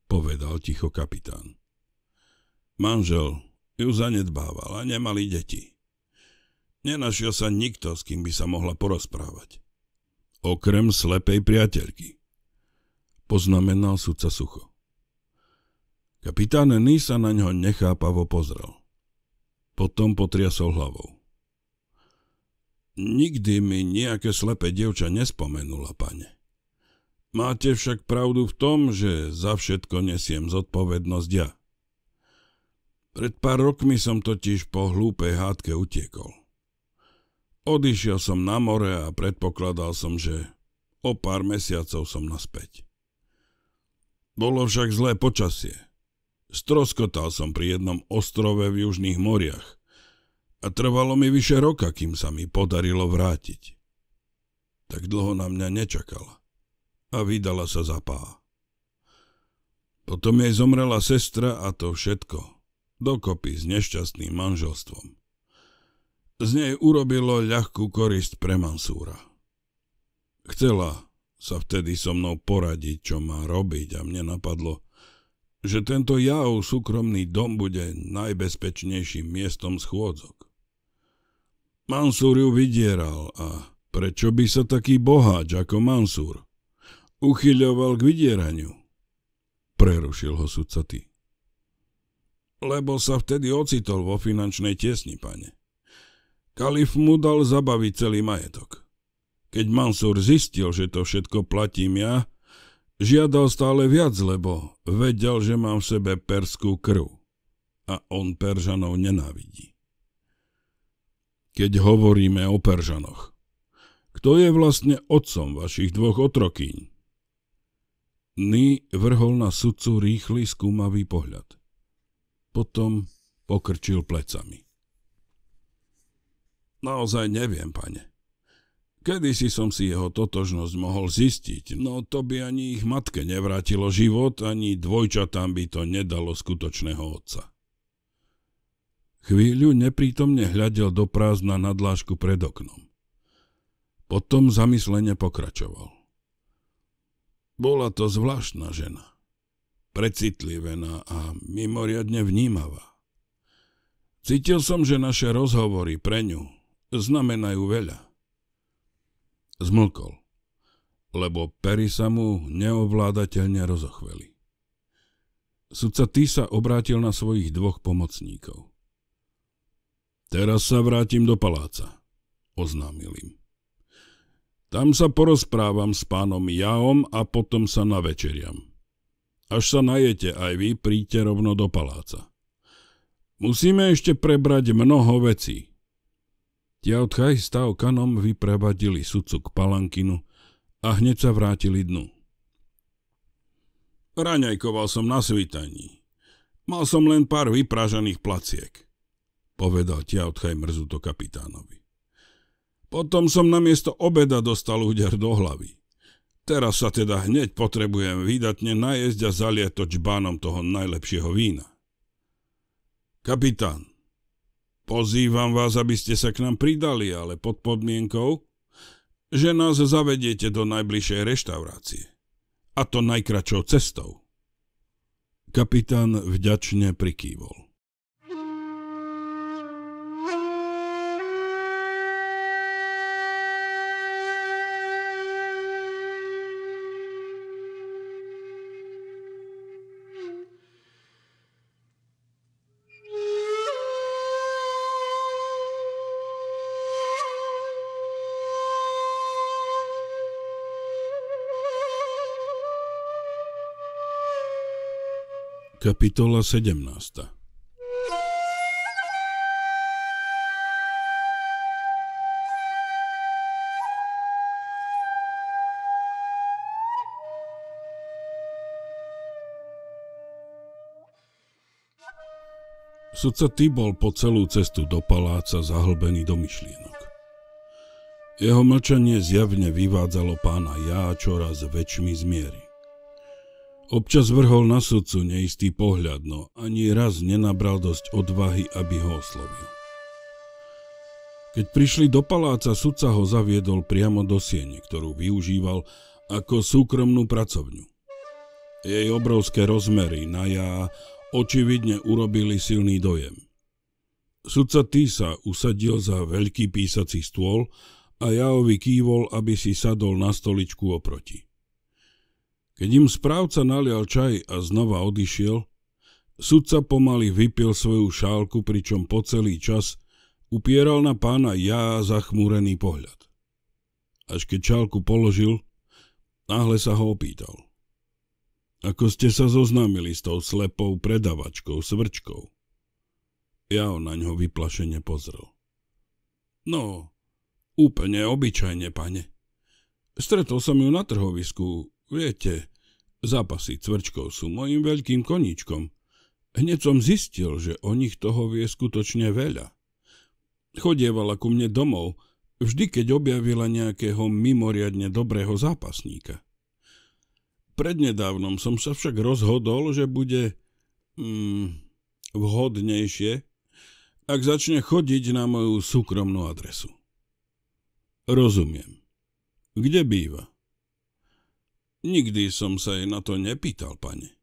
povedal ticho kapitán. Manžel ju zanedbával a nemali deti. Nenašiel sa nikto, s kým by sa mohla porozprávať. Okrem slepej priateľky. Poznamenal sudca sucho. Kapitán Ny sa na ňo nechápavo pozrel. Potom potriasol hlavou. Nikdy mi nejaké slepe dievča nespomenula, pane. Máte však pravdu v tom, že za všetko nesiem zodpovednosť ja. Pred pár rokmi som totiž po hlúpej hádke utiekol. Odišiel som na more a predpokladal som, že o pár mesiacov som naspäť. Bolo však zlé počasie. Stroskotal som pri jednom ostrove v južných moriach a trvalo mi vyše roka, kým sa mi podarilo vrátiť. Tak dlho na mňa nečakala a vydala sa za pá. Potom jej zomrela sestra a to všetko, dokopy s nešťastným manželstvom. Z nej urobilo ľahkú korist pre Mansúra. Chcela sa vtedy so mnou poradiť, čo má robiť a mne napadlo – že tento jav súkromný dom bude najbezpečnejším miestom schôdzok. Mansúr ju vydieral a prečo by sa taký boháč ako Mansúr uchyľoval k vydieraniu? Prerušil ho sudca ty. Lebo sa vtedy ocitol vo finančnej tesni, pane. Kalif mu dal zabaviť celý majetok. Keď Mansúr zistil, že to všetko platím ja, Žiadal stále viac, lebo vedel, že mám v sebe perskú krv a on Peržanov nenávidí. Keď hovoríme o Peržanoch, kto je vlastne otcom vašich dvoch otrokyň? Ny vrhol na sudcu rýchly skúmavý pohľad. Potom pokrčil plecami. Naozaj neviem, pane. Kedy si som si jeho totožnosť mohol zistiť, no to by ani ich matke nevrátilo život, ani dvojčatám by to nedalo skutočného otca. Chvíľu neprítomne hľadel do prázdna nadlášku pred oknom. Potom zamyslene pokračoval. Bola to zvláštna žena, precitlivená a mimoriadne vnímavá. Cítil som, že naše rozhovory pre ňu znamenajú veľa. Zmlkol, lebo pery sa mu neovládateľne rozochveli. Sudca Ty sa obrátil na svojich dvoch pomocníkov. Teraz sa vrátim do paláca, oznámil im. Tam sa porozprávam s pánom Jaom a potom sa navečeriam. Až sa najete aj vy, príďte rovno do paláca. Musíme ešte prebrať mnoho vecí, Tiautchaj s Taokanom vyprevadili sudcu k Palankinu a hneď sa vrátili dnu. Raňajkoval som na svítaní, Mal som len pár vypražaných placiek, povedal Tiautchaj mrzuto kapitánovi. Potom som na miesto obeda dostal úder do hlavy. Teraz sa teda hneď potrebujem výdatne najezť a zaliať to čbánom toho najlepšieho vína. Kapitán, Pozývam vás, aby ste sa k nám pridali, ale pod podmienkou, že nás zavediete do najbližšej reštaurácie. A to najkračou cestou. Kapitán vďačne prikývol. Kapitola 17 Sudca Tibol po celú cestu do paláca zahlbený do myšlienok. Jeho mlčanie zjavne vyvádzalo pána Jáčora čoraz väčšmi zmiery. Občas vrhol na sudcu neistý pohľad, no ani raz nenabral dosť odvahy, aby ho oslovil. Keď prišli do paláca, sudca ho zaviedol priamo do siene, ktorú využíval ako súkromnú pracovňu. Jej obrovské rozmery na ja očividne urobili silný dojem. Sudca Týsa usadil za veľký písací stôl a Jaovi kývol, aby si sadol na stoličku oproti. Keď im správca nalial čaj a znova odišiel, sudca pomaly vypil svoju šálku, pričom po celý čas upieral na pána ja zachmúrený pohľad. Až keď šálku položil, náhle sa ho opýtal. Ako ste sa zoznámili s tou slepou predavačkou, svrčkou? Ja na ňo vyplašene pozrel. No, úplne obyčajne, pane. Stretol som ju na trhovisku, Viete, zápasy cvrčkov sú mojim veľkým koníčkom. Hneď som zistil, že o nich toho vie skutočne veľa. Chodievala ku mne domov, vždy keď objavila nejakého mimoriadne dobrého zápasníka. Prednedávnom som sa však rozhodol, že bude mm, vhodnejšie, ak začne chodiť na moju súkromnú adresu. Rozumiem. Kde býva? Nikdy som sa jej na to nepýtal, pani.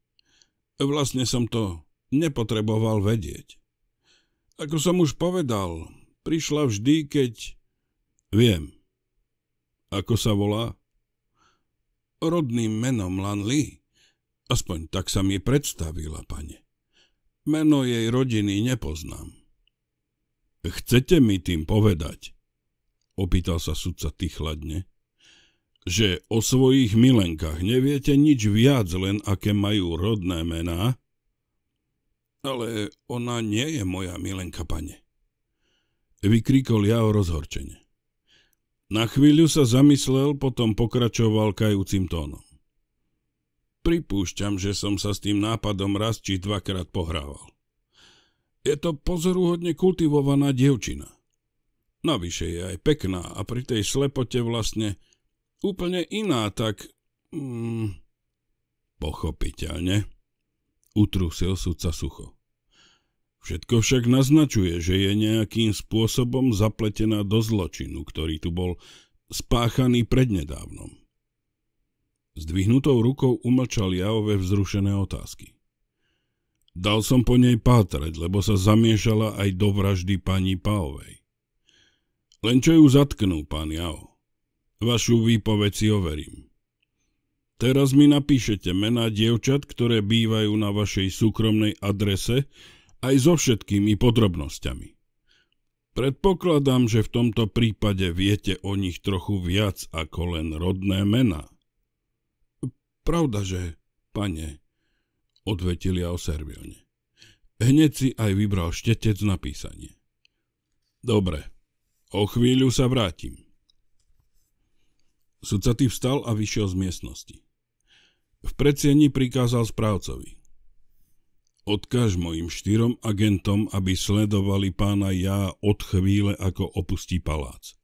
Vlastne som to nepotreboval vedieť. Ako som už povedal, prišla vždy, keď... Viem. Ako sa volá? Rodným menom Lan Aspoň tak sa mi predstavila, pane. Meno jej rodiny nepoznám. Chcete mi tým povedať? Opýtal sa sudca tých chladne že o svojich milenkách neviete nič viac, len aké majú rodné mená? Ale ona nie je moja milenka, pane. Vykrikol ja o rozhorčenie. Na chvíľu sa zamyslel, potom pokračoval kajúcim tónom. Pripúšťam, že som sa s tým nápadom raz či dvakrát pohrával. Je to pozoruhodne kultivovaná dievčina. Navyše je aj pekná a pri tej slepote vlastne úplne iná, tak... Mm, pochopiteľne, utrusil sudca sucho. Všetko však naznačuje, že je nejakým spôsobom zapletená do zločinu, ktorý tu bol spáchaný prednedávnom. Zdvihnutou rukou umlčal Jaove vzrušené otázky. Dal som po nej pátrať, lebo sa zamiešala aj do vraždy pani Paovej. Len čo ju zatknú, pán Jao, Vašu výpoveď si overím. Teraz mi napíšete mená dievčat, ktoré bývajú na vašej súkromnej adrese, aj so všetkými podrobnosťami. Predpokladám, že v tomto prípade viete o nich trochu viac ako len rodné mená. Pravda, že, pane, odvetil ja o servione. Hneď si aj vybral štetec na písanie. Dobre, o chvíľu sa vrátim. Sudca ty vstal a vyšiel z miestnosti. V predsieni prikázal správcovi. Odkaž mojim štyrom agentom, aby sledovali pána ja od chvíle, ako opustí palác.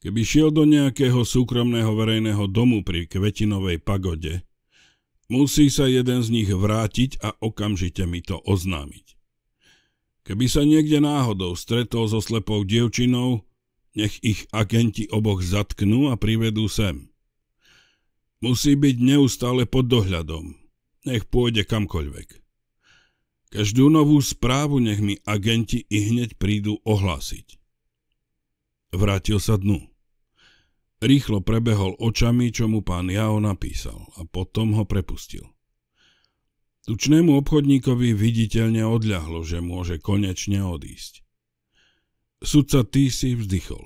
Keby šiel do nejakého súkromného verejného domu pri Kvetinovej pagode, musí sa jeden z nich vrátiť a okamžite mi to oznámiť. Keby sa niekde náhodou stretol so slepou dievčinou, nech ich agenti oboch zatknú a privedú sem. Musí byť neustále pod dohľadom. Nech pôjde kamkoľvek. Každú novú správu nech mi agenti i hneď prídu ohlásiť. Vrátil sa dnu. Rýchlo prebehol očami, čo mu pán Jao napísal a potom ho prepustil. Tučnému obchodníkovi viditeľne odľahlo, že môže konečne odísť. Sudca T si vzdychol.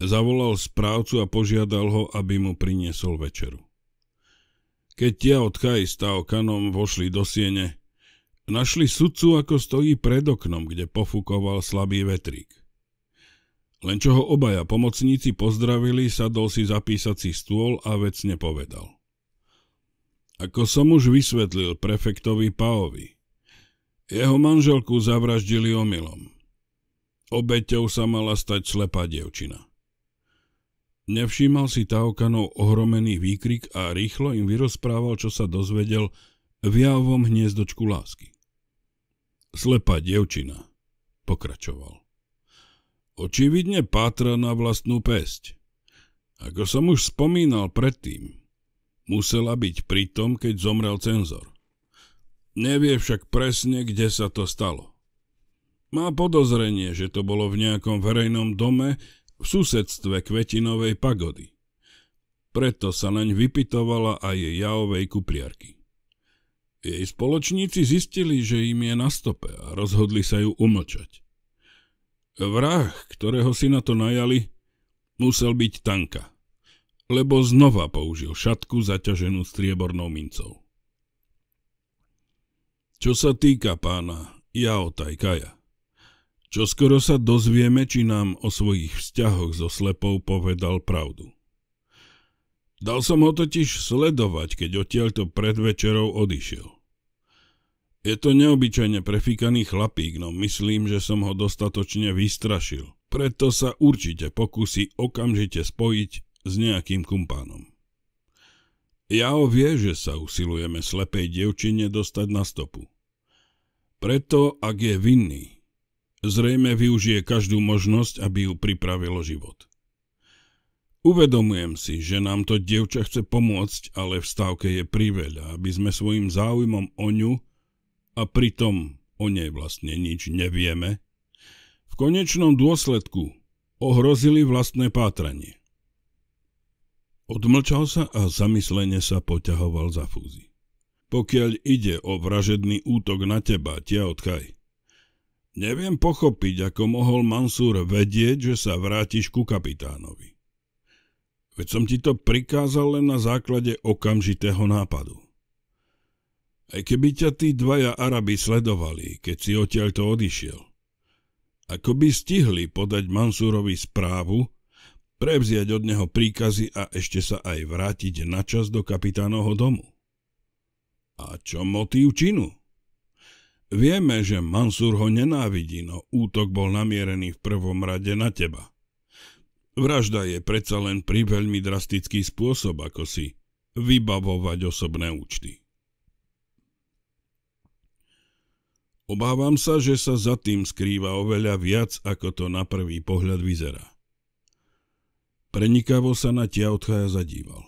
Zavolal správcu a požiadal ho, aby mu priniesol večeru. Keď tia od s Taokanom vošli do siene, našli sudcu, ako stojí pred oknom, kde pofukoval slabý vetrík. Len čo ho obaja pomocníci pozdravili, sadol si zapísací stôl a vecne povedal. Ako som už vysvetlil prefektovi Paovi, jeho manželku zavraždili omylom. Obeťou sa mala stať slepá dievčina. Nevšímal si Taokanov ohromený výkrik a rýchlo im vyrozprával, čo sa dozvedel v javom hniezdočku lásky. Slepá dievčina, pokračoval. Očividne pátra na vlastnú pesť. Ako som už spomínal predtým, musela byť pri tom, keď zomrel cenzor. Nevie však presne, kde sa to stalo. Má podozrenie, že to bolo v nejakom verejnom dome v susedstve Kvetinovej pagody. Preto sa naň vypitovala aj javovej kupriarky. Jej spoločníci zistili, že im je na stope a rozhodli sa ju umlčať. Vrah, ktorého si na to najali, musel byť tanka, lebo znova použil šatku zaťaženú striebornou mincou. Čo sa týka pána Jaotajkaja, čo skoro sa dozvieme, či nám o svojich vzťahoch so slepou povedal pravdu. Dal som ho totiž sledovať, keď odtiaľto pred večerou odišiel. Je to neobyčajne prefikaný chlapík, no myslím, že som ho dostatočne vystrašil. Preto sa určite pokusí okamžite spojiť s nejakým kumpánom. Jao vie, že sa usilujeme slepej dievčine dostať na stopu. Preto, ak je vinný, zrejme využije každú možnosť, aby ju pripravilo život. Uvedomujem si, že nám to dievča chce pomôcť, ale v stávke je priveľa, aby sme svojim záujmom o ňu a pritom o nej vlastne nič nevieme, v konečnom dôsledku ohrozili vlastné pátranie. Odmlčal sa a zamyslene sa poťahoval za fúzi. Pokiaľ ide o vražedný útok na teba, tia odkaj, Neviem pochopiť, ako mohol Mansúr vedieť, že sa vrátiš ku kapitánovi. Veď som ti to prikázal len na základe okamžitého nápadu. Aj keby ťa tí dvaja Arabi sledovali, keď si odtiaľto odišiel, ako by stihli podať Mansúrovi správu, prevziať od neho príkazy a ešte sa aj vrátiť na čas do kapitánoho domu. A čo motív činu? Vieme, že Mansur ho nenávidí, no útok bol namierený v prvom rade na teba. Vražda je predsa len pri veľmi drastický spôsob, ako si vybavovať osobné účty. Obávam sa, že sa za tým skrýva oveľa viac, ako to na prvý pohľad vyzerá. Prenikavo sa na tia odchaja zadíval.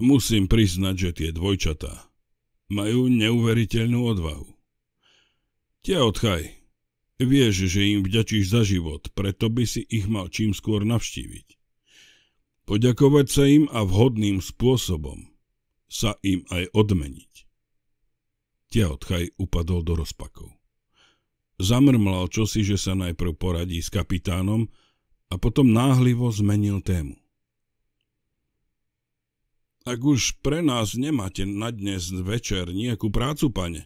Musím priznať, že tie dvojčatá, majú neuveriteľnú odvahu. Tia odchaj. Vieš, že im vďačíš za život, preto by si ich mal čím skôr navštíviť. Poďakovať sa im a vhodným spôsobom sa im aj odmeniť. Tia odchaj upadol do rozpakov. Zamrmlal čosi, že sa najprv poradí s kapitánom a potom náhlivo zmenil tému. Ak už pre nás nemáte na dnes večer nejakú prácu, pane,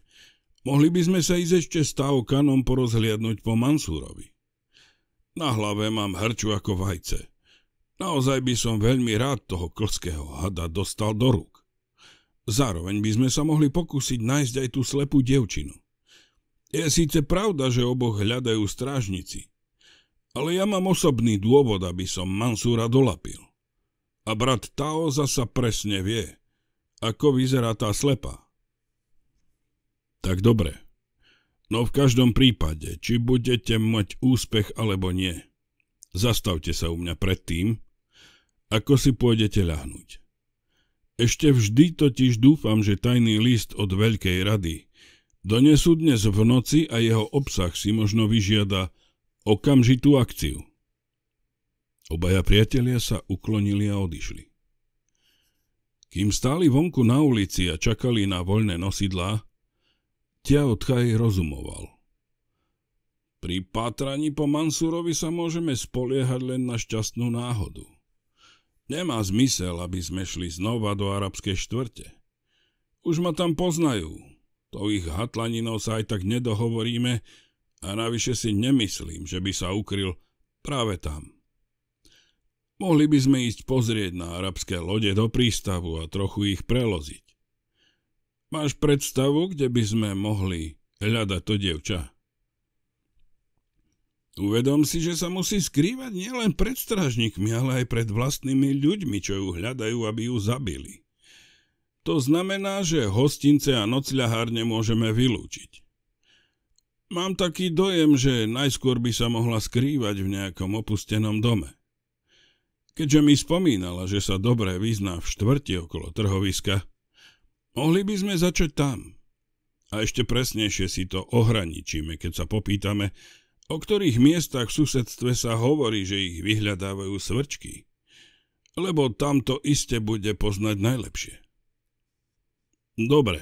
mohli by sme sa ísť ešte kanom porozhliadnúť po Mansúrovi. Na hlave mám hrču ako vajce. Naozaj by som veľmi rád toho klského hada dostal do rúk. Zároveň by sme sa mohli pokúsiť nájsť aj tú slepú devčinu. Je síce pravda, že oboch hľadajú strážnici, ale ja mám osobný dôvod, aby som Mansúra dolapil. A brat Tao zasa presne vie, ako vyzerá tá slepa. Tak dobre. No v každom prípade, či budete mať úspech alebo nie, zastavte sa u mňa predtým, ako si pôjdete ľahnuť. Ešte vždy totiž dúfam, že tajný list od Veľkej rady donesú dnes v noci a jeho obsah si možno vyžiada okamžitú akciu. Obaja priatelia sa uklonili a odišli. Kým stáli vonku na ulici a čakali na voľné nosidlá, Tiao Tchaj rozumoval. Pri pátraní po Mansurovi sa môžeme spoliehať len na šťastnú náhodu. Nemá zmysel, aby sme šli znova do arabskej štvrte. Už ma tam poznajú. To ich hatlaninou sa aj tak nedohovoríme a navyše si nemyslím, že by sa ukryl práve tam. Mohli by sme ísť pozrieť na arabské lode do prístavu a trochu ich preloziť. Máš predstavu, kde by sme mohli hľadať to dievča? Uvedom si, že sa musí skrývať nielen pred stražníkmi, ale aj pred vlastnými ľuďmi, čo ju hľadajú, aby ju zabili. To znamená, že hostince a nocľahárne môžeme vylúčiť. Mám taký dojem, že najskôr by sa mohla skrývať v nejakom opustenom dome. Keďže mi spomínala, že sa dobre vyzná v štvrti okolo trhoviska, mohli by sme začať tam. A ešte presnejšie si to ohraničíme, keď sa popýtame, o ktorých miestach v susedstve sa hovorí, že ich vyhľadávajú svrčky. Lebo tamto iste bude poznať najlepšie. Dobre,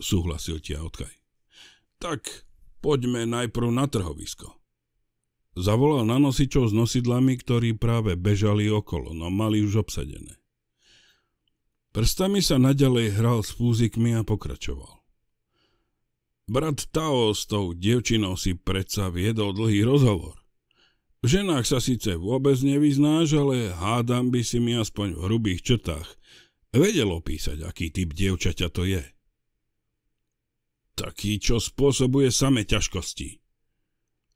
súhlasil ti Otkaj. Tak poďme najprv na trhovisko. Zavolal na nosičov s nosidlami, ktorí práve bežali okolo, no mali už obsadené. Prstami sa naďalej hral s fúzikmi a pokračoval. Brat Tao s tou dievčinou si predsa viedol dlhý rozhovor. V ženách sa síce vôbec nevyznáš, ale hádam by si mi aspoň v hrubých črtách vedelo opísať, aký typ dievčaťa to je. Taký, čo spôsobuje same ťažkosti,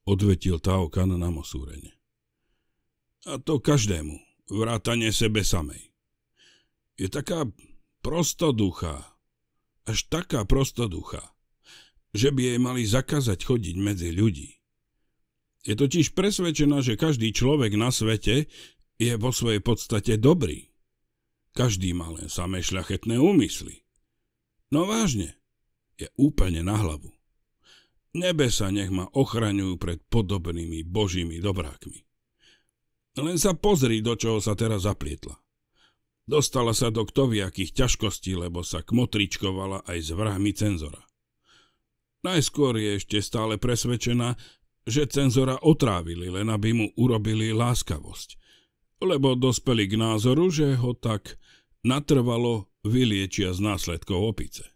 odvetil Kan na mosúrene. A to každému, vrátane sebe samej. Je taká prostoduchá, až taká prostoduchá, že by jej mali zakázať chodiť medzi ľudí. Je totiž presvedčená, že každý človek na svete je vo svojej podstate dobrý. Každý má len samé šľachetné úmysly. No vážne, je úplne na hlavu. Nebesa nech ma ochraňujú pred podobnými božími dobrákmi. Len sa pozri, do čoho sa teraz zaplietla. Dostala sa do ktoviakých ťažkostí, lebo sa kmotričkovala aj s vrahmi cenzora. Najskôr je ešte stále presvedčená, že cenzora otrávili, len aby mu urobili láskavosť, lebo dospeli k názoru, že ho tak natrvalo vyliečia z následkov opice.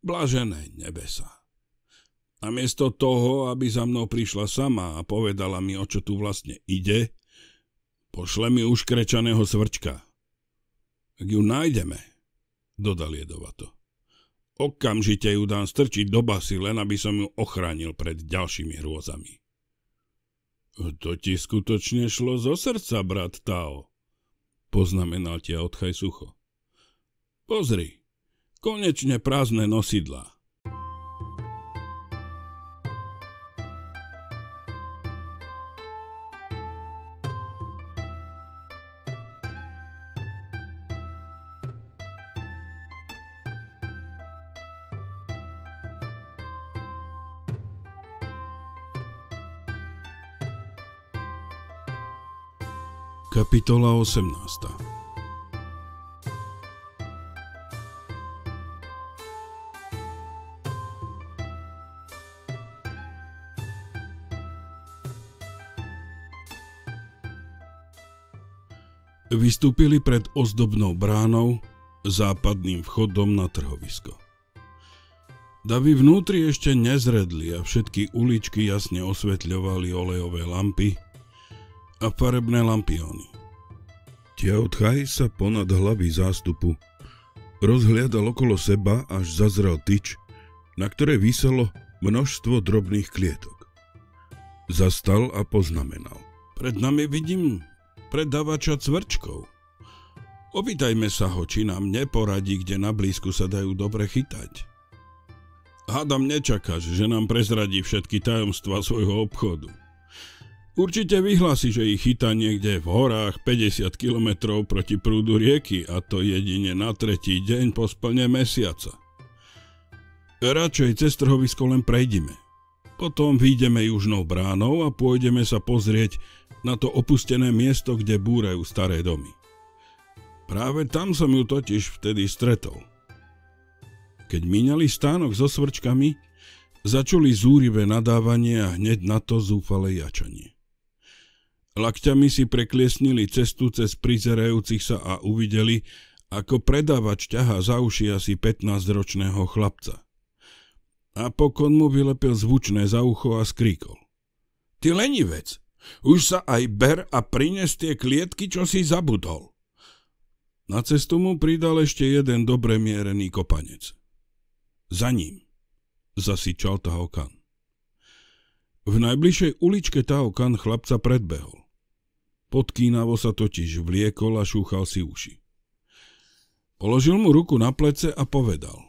Blažené nebesa. Namiesto toho, aby za mnou prišla sama a povedala mi, o čo tu vlastne ide, pošle mi už krečaného svrčka. Ak ju nájdeme, dodal jedovato. Okamžite ju dám strčiť do basy, len aby som ju ochránil pred ďalšími hrôzami. To ti skutočne šlo zo srdca, brat Tao, poznamenal tia odchaj sucho. Pozri, konečne prázdne nosidlá. Kapitola 18 Vystúpili pred ozdobnou bránou, západným vchodom na trhovisko. Davy vnútri ešte nezredli a všetky uličky jasne osvetľovali olejové lampy, a farebné lampióny. Tiautchaj sa ponad hlavy zástupu rozhliadal okolo seba, až zazrel tyč, na ktorej vyselo množstvo drobných klietok. Zastal a poznamenal. Pred nami vidím predavača cvrčkov. Ovítajme sa ho, či nám neporadí, kde na blízku sa dajú dobre chytať. Hádam nečakáš, že nám prezradí všetky tajomstvá svojho obchodu. Určite vyhlási, že ich chytá niekde v horách 50 km proti prúdu rieky a to jedine na tretí deň po splne mesiaca. Radšej cez trhovisko len prejdime. Potom výjdeme južnou bránou a pôjdeme sa pozrieť na to opustené miesto, kde búrajú staré domy. Práve tam som ju totiž vtedy stretol. Keď míňali stánok so svrčkami, začuli zúrivé nadávanie a hneď na to zúfale jačanie. Lakťami si prekliesnili cestu cez prizerajúcich sa a uvideli, ako predávač ťaha za uši asi 15-ročného chlapca. A pokon mu vylepil zvučné za ucho a skríkol. Ty lenivec, už sa aj ber a prines tie klietky, čo si zabudol. Na cestu mu pridal ešte jeden dobre mierený kopanec. Za ním, zasičal Tahokan. V najbližšej uličke Tahokan chlapca predbehol. Podkýnavo sa totiž vliekol a šúchal si uši. Položil mu ruku na plece a povedal.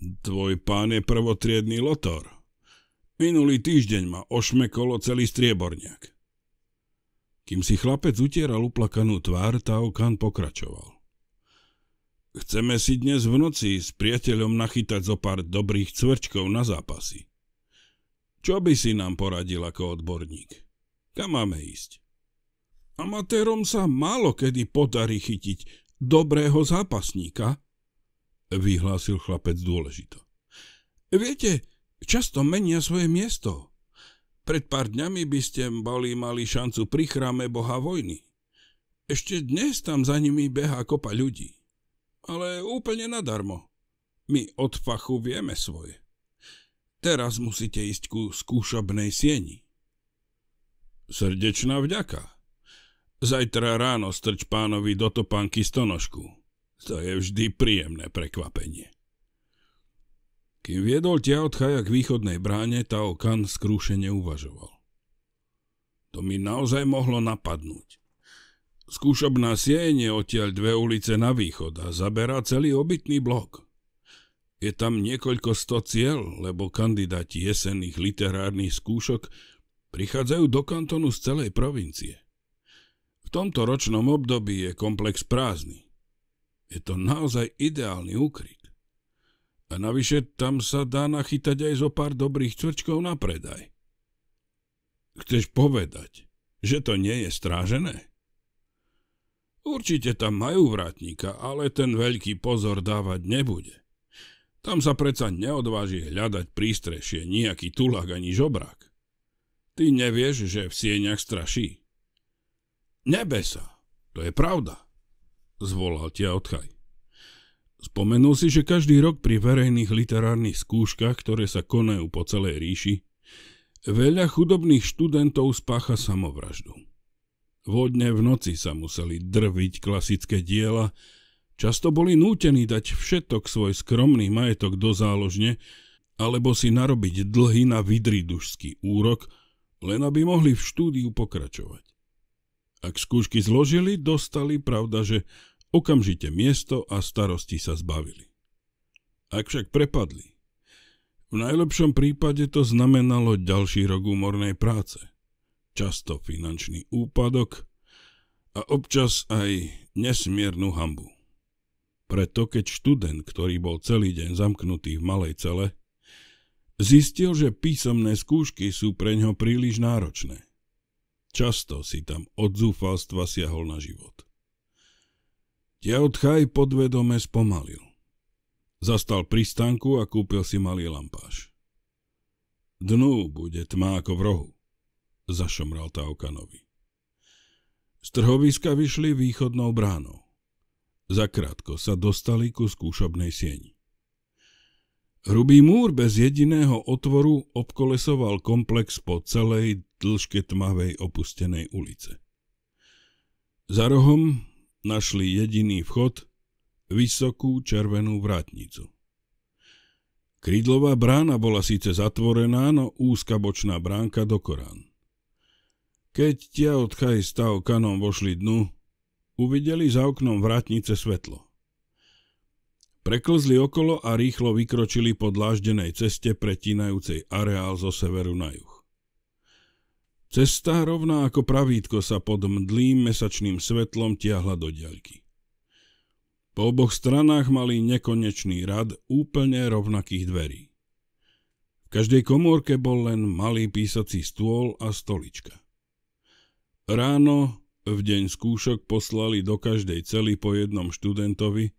Tvoj pán je prvotriedný lotor. Minulý týždeň ma ošmekolo celý strieborniak. Kým si chlapec utieral uplakanú tvár, Taukan pokračoval. Chceme si dnes v noci s priateľom nachytať zo pár dobrých cvrčkov na zápasy. Čo by si nám poradil ako odborník? Kam máme ísť? Amatérom sa málo kedy podarí chytiť dobrého zápasníka, vyhlásil chlapec dôležito. Viete, často menia svoje miesto. Pred pár dňami by ste boli mali šancu pri chráme boha vojny. Ešte dnes tam za nimi beha kopa ľudí. Ale úplne nadarmo. My od fachu vieme svoje. Teraz musíte ísť ku skúšobnej sieni. Srdečná vďaka, Zajtra ráno strč pánovi do topánky stonožku. To je vždy príjemné prekvapenie. Kým viedol ťa od k východnej bráne, Tao Kan skrúšene uvažoval. To mi naozaj mohlo napadnúť. Skúšobná sieň je odtiaľ dve ulice na východ a zaberá celý obytný blok. Je tam niekoľko sto cieľ, lebo kandidáti jesenných literárnych skúšok prichádzajú do kantonu z celej provincie tomto ročnom období je komplex prázdny. Je to naozaj ideálny úkryt. A navyše tam sa dá nachytať aj zo pár dobrých cvrčkov na predaj. Chceš povedať, že to nie je strážené? Určite tam majú vrátnika, ale ten veľký pozor dávať nebude. Tam sa predsa neodváži hľadať prístrešie nejaký tulák ani žobrák. Ty nevieš, že v sieňach straší. Nebesa, to je pravda, zvolal odchaj. Spomenul si, že každý rok pri verejných literárnych skúškach, ktoré sa konajú po celej ríši, veľa chudobných študentov spácha samovraždu. Vodne v noci sa museli drviť klasické diela, často boli nútení dať všetok svoj skromný majetok do záložne, alebo si narobiť dlhy na vidridušský úrok, len aby mohli v štúdiu pokračovať. Ak skúšky zložili, dostali, pravda, že okamžite miesto a starosti sa zbavili. Ak však prepadli, v najlepšom prípade to znamenalo ďalší rok úmornej práce, často finančný úpadok a občas aj nesmiernu hambu. Preto keď študent, ktorý bol celý deň zamknutý v malej cele, zistil, že písomné skúšky sú pre ňo príliš náročné. Často si tam od zúfalstva siahol na život. Tiaotchaj podvedome spomalil. Zastal pristanku a kúpil si malý lampáš. Dnu bude tma ako v rohu, zašomral Taokanovi. Z trhoviska vyšli východnou bránou. Zakrátko sa dostali ku skúšobnej sieni. Hrubý múr bez jediného otvoru obkolesoval komplex po celej dĺžke tmavej opustenej ulice. Za rohom našli jediný vchod, vysokú červenú vrátnicu. Krídlová brána bola síce zatvorená, no úzka bočná bránka do Korán. Keď tia od stav kanom vošli dnu, uvideli za oknom vrátnice svetlo. Preklzli okolo a rýchlo vykročili po dláždenej ceste pretínajúcej areál zo severu na juh. Cesta rovná ako pravítko sa pod mdlým mesačným svetlom tiahla do diaľky. Po oboch stranách mali nekonečný rad úplne rovnakých dverí. V každej komórke bol len malý písací stôl a stolička. Ráno, v deň skúšok poslali do každej cely po jednom študentovi,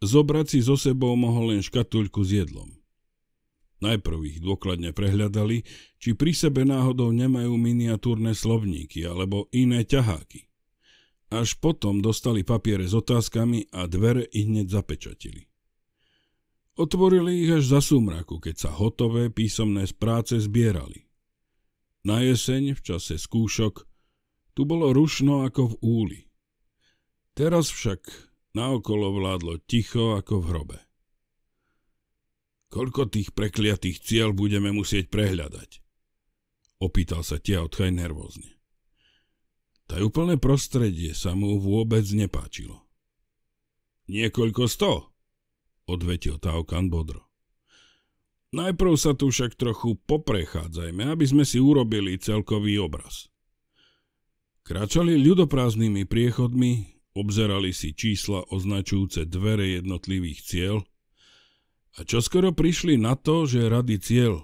zobrať si so sebou mohol len škatuľku s jedlom. Najprv ich dôkladne prehľadali, či pri sebe náhodou nemajú miniatúrne slovníky alebo iné ťaháky. Až potom dostali papiere s otázkami a dvere ich hneď zapečatili. Otvorili ich až za súmraku, keď sa hotové písomné z práce zbierali. Na jeseň, v čase skúšok, tu bolo rušno ako v úli. Teraz však naokolo vládlo ticho ako v hrobe. Koľko tých prekliatých cieľ budeme musieť prehľadať? Opýtal sa odchaj nervózne. úplné prostredie sa mu vôbec nepáčilo. Niekoľko sto, odvetil Taokan bodro. Najprv sa tu však trochu poprechádzajme, aby sme si urobili celkový obraz. Kračali ľudoprázdnymi priechodmi, obzerali si čísla označujúce dvere jednotlivých cieľ – a čoskoro prišli na to, že rady cieľ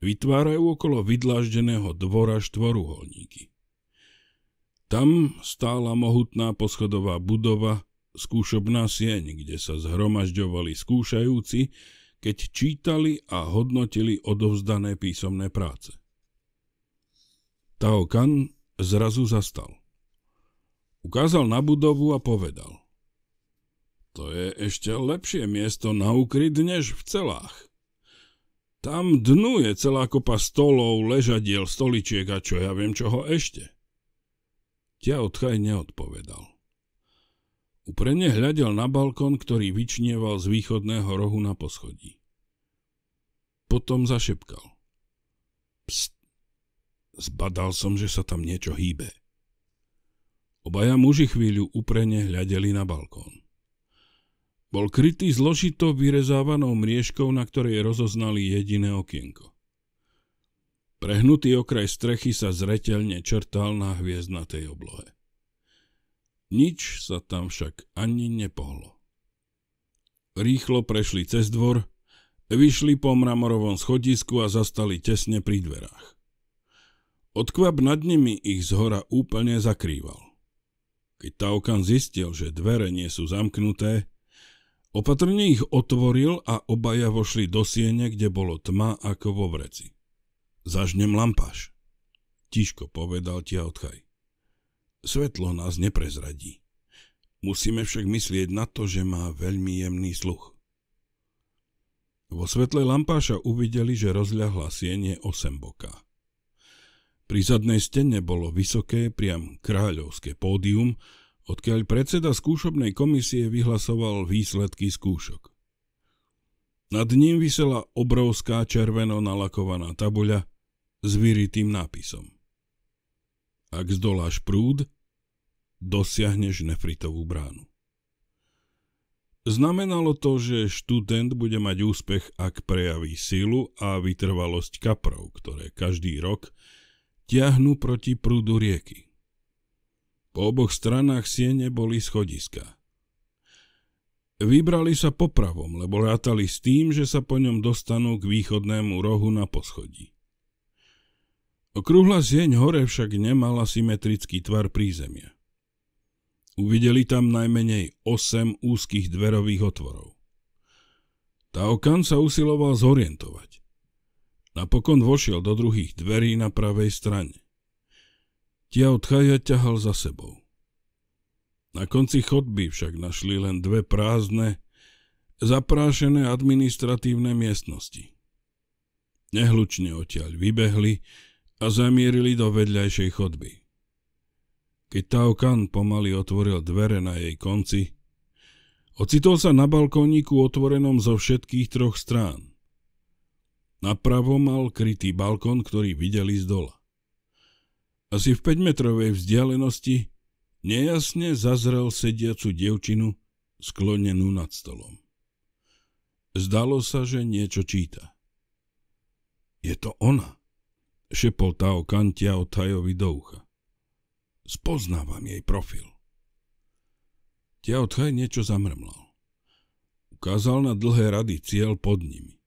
vytvárajú okolo vydláždeného dvora štvoruholníky. Tam stála mohutná poschodová budova, skúšobná sieň, kde sa zhromažďovali skúšajúci, keď čítali a hodnotili odovzdané písomné práce. Tao Kan zrazu zastal. Ukázal na budovu a povedal. To je ešte lepšie miesto na ukryt než v celách. Tam dnu je celá kopa stolov, ležadiel, stoličiek a čo ja viem čoho ešte. Tia odchaj neodpovedal. Uprene hľadel na balkon, ktorý vyčnieval z východného rohu na poschodí. Potom zašepkal. Pst! Zbadal som, že sa tam niečo hýbe. Obaja muži chvíľu uprene hľadeli na balkón. Bol krytý zložito vyrezávanou mriežkou, na ktorej rozoznali jediné okienko. Prehnutý okraj strechy sa zretelne črtal na hviezdnatej oblohe. Nič sa tam však ani nepohlo. Rýchlo prešli cez dvor, vyšli po mramorovom schodisku a zastali tesne pri dverách. Odkvap nad nimi ich zhora úplne zakrýval. Keď Taukan zistil, že dvere nie sú zamknuté, Opatrne ich otvoril a obaja vošli do siene, kde bolo tma ako vo vreci. Zažnem lampáš, tiško povedal ti odchaj. Svetlo nás neprezradí. Musíme však myslieť na to, že má veľmi jemný sluch. Vo svetle lampáša uvideli, že rozľahla sienie boká. Pri zadnej stene bolo vysoké, priam kráľovské pódium, odkiaľ predseda skúšobnej komisie vyhlasoval výsledky skúšok. Nad ním vysela obrovská červeno nalakovaná tabuľa s vyritým nápisom. Ak zdoláš prúd, dosiahneš nefritovú bránu. Znamenalo to, že študent bude mať úspech, ak prejaví sílu a vytrvalosť kaprov, ktoré každý rok ťahnú proti prúdu rieky. Po oboch stranách siene boli schodiska. Vybrali sa popravom, lebo rátali s tým, že sa po ňom dostanú k východnému rohu na poschodí. Okrúhla sieň hore však nemala symetrický tvar prízemia. Uvideli tam najmenej 8 úzkých dverových otvorov. Taokan sa usiloval zorientovať. Napokon vošiel do druhých dverí na pravej strane. Tiautchaja ťahal za sebou. Na konci chodby však našli len dve prázdne, zaprášené administratívne miestnosti. Nehlučne odtiaľ vybehli a zamierili do vedľajšej chodby. Keď Tao Kan pomaly otvoril dvere na jej konci, ocitol sa na balkóniku otvorenom zo všetkých troch strán. Napravo mal krytý balkón, ktorý videli z dola. Asi v 5-metrovej vzdialenosti nejasne zazrel sediacu dievčinu sklonenú nad stolom. Zdalo sa, že niečo číta. Je to ona, šepol o Kantia o Tajovi do ucha. Spoznávam jej profil. Tia Taj niečo zamrmlal. Ukázal na dlhé rady cieľ pod nimi.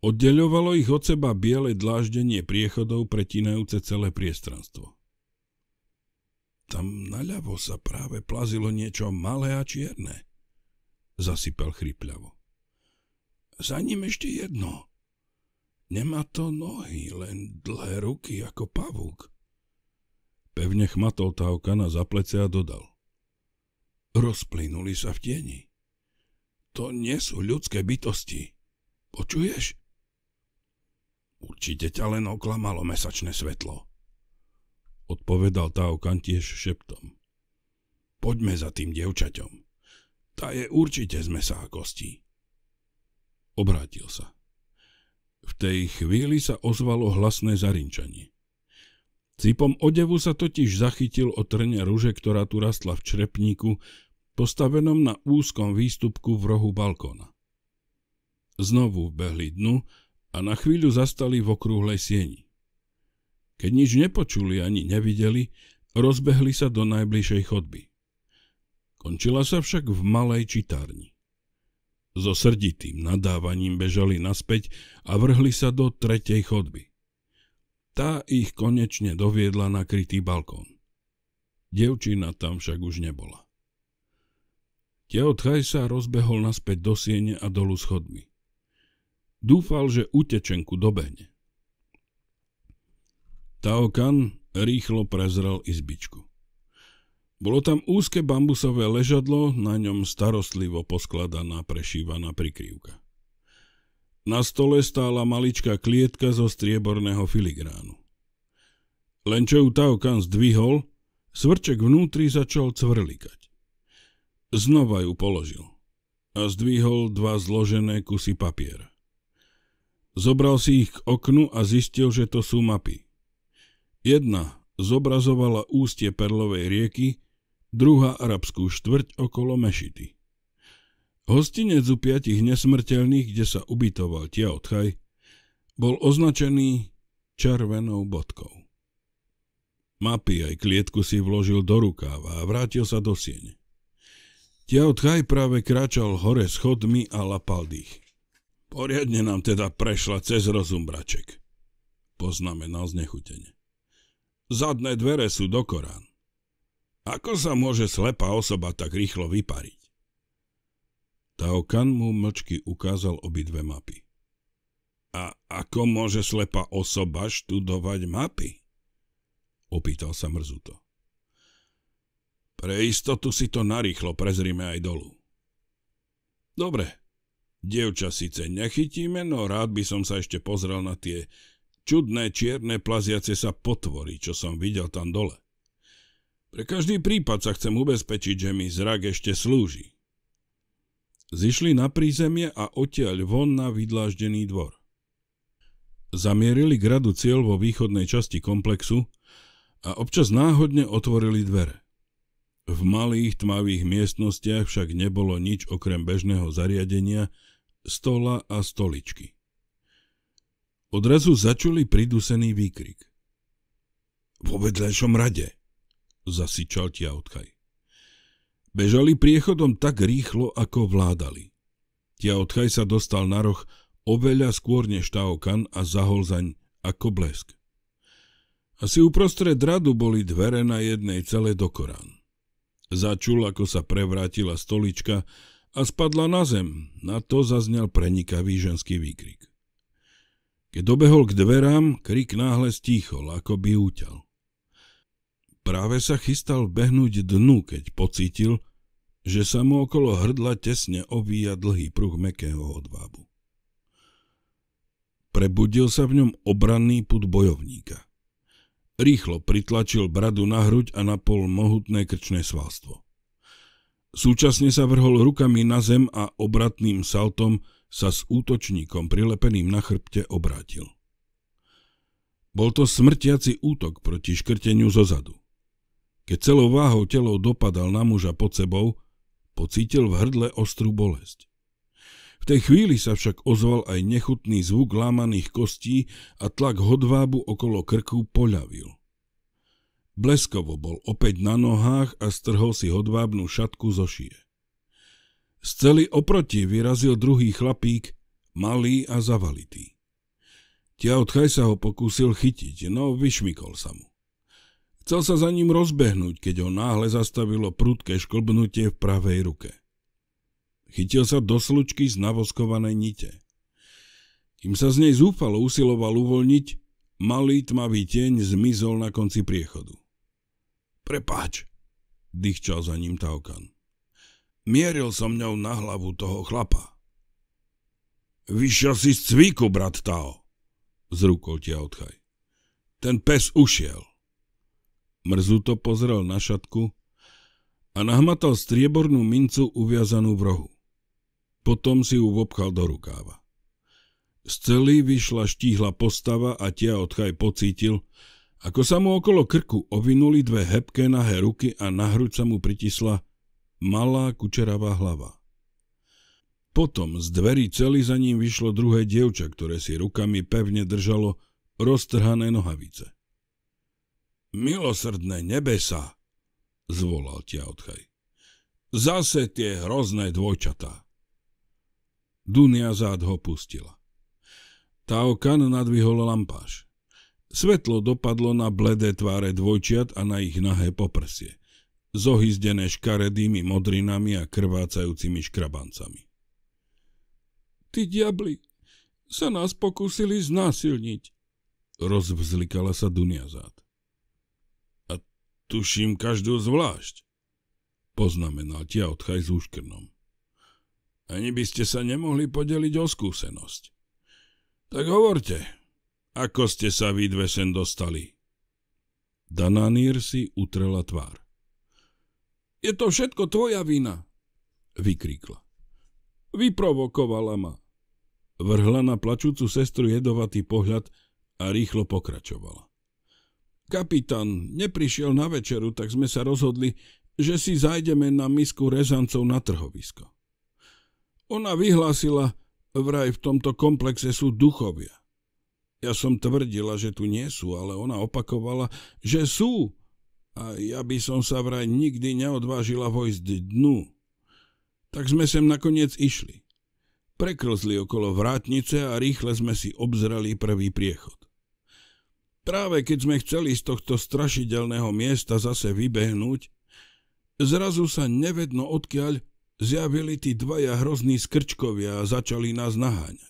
Oddeľovalo ich od seba biele dláždenie priechodov pretínajúce celé priestranstvo. Tam naľavo sa práve plazilo niečo malé a čierne, zasypel chrypľavo. Za ním ešte jedno. Nemá to nohy, len dlhé ruky ako pavúk. Pevne chmatol Taokana za plece a dodal. Rozplynuli sa v tieni. To nie sú ľudské bytosti. Počuješ? Určite ťa len oklamalo mesačné svetlo. Odpovedal Taokan tiež šeptom. Poďme za tým devčaťom. Tá je určite z mesa a kostí. Obrátil sa. V tej chvíli sa ozvalo hlasné zarinčanie. Cipom odevu sa totiž zachytil o trne rúže, ktorá tu rastla v črepníku, postavenom na úzkom výstupku v rohu balkóna. Znovu behli dnu a na chvíľu zastali v okrúhlej sieni. Keď nič nepočuli ani nevideli, rozbehli sa do najbližšej chodby. Končila sa však v malej čitárni. So srditým nadávaním bežali naspäť a vrhli sa do tretej chodby. Tá ich konečne doviedla na krytý balkón. Devčina tam však už nebola. Teot sa rozbehol naspäť do siene a dolu schodmi. Dúfal, že utečenku dobehne. Taokan rýchlo prezrel izbičku. Bolo tam úzke bambusové ležadlo, na ňom starostlivo poskladaná prešívaná prikryvka. Na stole stála maličká klietka zo strieborného filigránu. Len čo ju Taokan zdvihol, svrček vnútri začal cvrlikať. Znova ju položil a zdvihol dva zložené kusy papiera. Zobral si ich k oknu a zistil, že to sú mapy. Jedna zobrazovala ústie Perlovej rieky, druhá arabskú štvrť okolo Mešity. Hostinec u piatich nesmrteľných, kde sa ubytoval Odchaj, bol označený červenou bodkou. Mapy aj klietku si vložil do rukáva a vrátil sa do siene. Odchaj práve kráčal hore schodmi a lapal dých. Poriadne nám teda prešla cez rozum, braček. Poznamenal znechutenie. Zadné dvere sú do Korán. Ako sa môže slepá osoba tak rýchlo vypariť? Tao Kan mu mlčky ukázal obidve mapy. A ako môže slepá osoba študovať mapy? Opýtal sa mrzuto. Pre istotu si to narýchlo prezrime aj dolu. Dobre, Dievča síce nechytíme, no rád by som sa ešte pozrel na tie čudné čierne plaziace sa potvory, čo som videl tam dole. Pre každý prípad sa chcem ubezpečiť, že mi zrak ešte slúži. Zišli na prízemie a odtiaľ von na vydláždený dvor. Zamierili gradu cieľ vo východnej časti komplexu a občas náhodne otvorili dvere. V malých tmavých miestnostiach však nebolo nič okrem bežného zariadenia, stola a stoličky. Odrazu začuli pridusený výkrik. V obedlejšom rade, zasičal Tiautkaj. Bežali priechodom tak rýchlo, ako vládali. Tiautkaj sa dostal na roh oveľa skôr než Taokan a zahol zaň ako blesk. Asi uprostred radu boli dvere na jednej cele do Korán. Začul, ako sa prevrátila stolička a spadla na zem. Na to zaznel prenikavý ženský výkrik. Keď dobehol k dverám, krik náhle stíchol, ako by úťal. Práve sa chystal behnúť dnu, keď pocítil, že sa mu okolo hrdla tesne ovíja dlhý pruh mekého odvábu. Prebudil sa v ňom obranný put bojovníka. Rýchlo pritlačil bradu na hruď a napol mohutné krčné svalstvo. Súčasne sa vrhol rukami na zem a obratným saltom sa s útočníkom prilepeným na chrbte obrátil. Bol to smrtiaci útok proti škrteniu zozadu. Keď celou váhou telo dopadal na muža pod sebou, pocítil v hrdle ostrú bolesť. V tej chvíli sa však ozval aj nechutný zvuk lámaných kostí a tlak hodvábu okolo krku poľavil. Bleskovo bol opäť na nohách a strhol si hodvábnú šatku zo šie. Z celý oproti vyrazil druhý chlapík, malý a zavalitý. Tia odchaj sa ho pokúsil chytiť, no vyšmikol sa mu. Chcel sa za ním rozbehnúť, keď ho náhle zastavilo prudké šklbnutie v pravej ruke. Chytil sa do slučky z navoskovanej nite. Kým sa z nej zúfalo usiloval uvoľniť, Malý tmavý tieň zmizol na konci priechodu. Prepáč, dýchčal za ním Taukan. Mieril som ňou na hlavu toho chlapa. Vyšiel si z cvíku, brat Tao, zrúkol tia odchaj. Ten pes ušiel. Mrzuto pozrel na šatku a nahmatal striebornú mincu uviazanú v rohu. Potom si ju vopchal do rukáva. Z celý vyšla štíhla postava a tia odchaj pocítil, ako sa mu okolo krku ovinuli dve hebké nahé ruky a na hruď sa mu pritisla malá kučeravá hlava. Potom z dverí celý za ním vyšlo druhé dievča, ktoré si rukami pevne držalo roztrhané nohavice. Milosrdné nebesa, zvolal tia odchaj. Zase tie hrozné dvojčatá. Dunia zád ho pustila. Taokan nadvihol lampáš. Svetlo dopadlo na bledé tváre dvojčiat a na ich nahé poprsie, zohyzdené škaredými modrinami a krvácajúcimi škrabancami. Ty diabli, sa nás pokúsili znásilniť, rozvzlikala sa Duniazát. A tuším každú zvlášť, poznamenal tia odchaj s úškrnom. Ani by ste sa nemohli podeliť o skúsenosť. Tak hovorte, ako ste sa vy dve sem dostali? Dananír si utrela tvár. Je to všetko tvoja vina, vykrikla. Vyprovokovala ma. Vrhla na plačúcu sestru jedovatý pohľad a rýchlo pokračovala. Kapitán neprišiel na večeru, tak sme sa rozhodli, že si zajdeme na misku rezancov na trhovisko. Ona vyhlásila, Vraj v tomto komplexe sú duchovia. Ja som tvrdila, že tu nie sú, ale ona opakovala, že sú. A ja by som sa vraj nikdy neodvážila vojsť dnu. Tak sme sem nakoniec išli. Preklzli okolo vrátnice a rýchle sme si obzreli prvý priechod. Práve keď sme chceli z tohto strašidelného miesta zase vybehnúť, zrazu sa nevedno odkiaľ zjavili tí dvaja hrozní skrčkovia a začali nás naháňať.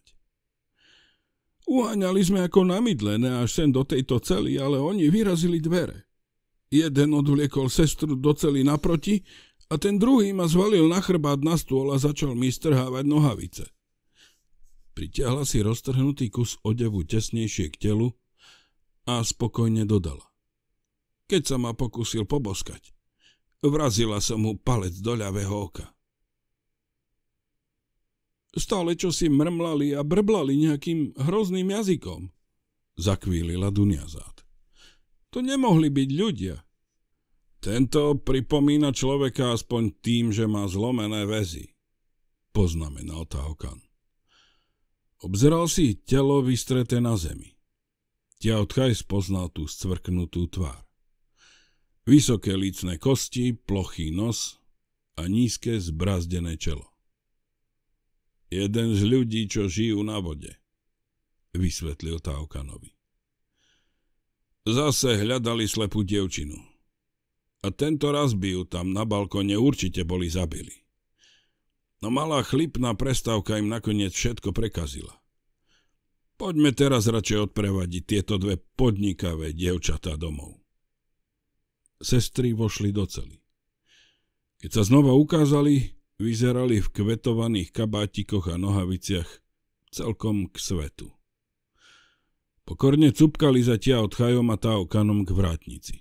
Uháňali sme ako namidlené až sem do tejto cely, ale oni vyrazili dvere. Jeden odvliekol sestru do cely naproti a ten druhý ma zvalil na chrbát na stôl a začal mi strhávať nohavice. Pritiahla si roztrhnutý kus odevu tesnejšie k telu a spokojne dodala. Keď sa ma pokusil poboskať, vrazila som mu palec do ľavého oka. Stále čo si mrmlali a brblali nejakým hrozným jazykom. Zakvílila Dunia zad. To nemohli byť ľudia. Tento pripomína človeka aspoň tým, že má zlomené väzy, poznamenal Tahokan. Obzeral si telo vystreté na zemi. Tiaotkaj spoznal tú stvrknutú tvár. Vysoké lícne kosti, plochý nos a nízke zbrazdené čelo. Jeden z ľudí, čo žijú na vode, vysvetlil Taukanovi. Zase hľadali slepú dievčinu. A tento raz by ju tam na balkone určite boli zabili. No malá chlipná prestávka im nakoniec všetko prekazila. Poďme teraz radšej odprevadiť tieto dve podnikavé dievčatá domov. Sestry vošli do cely. Keď sa znova ukázali, Vyzerali v kvetovaných kabátikoch a nohaviciach celkom k svetu. Pokorne cupkali zatia od Chajom a Taokanom k vrátnici.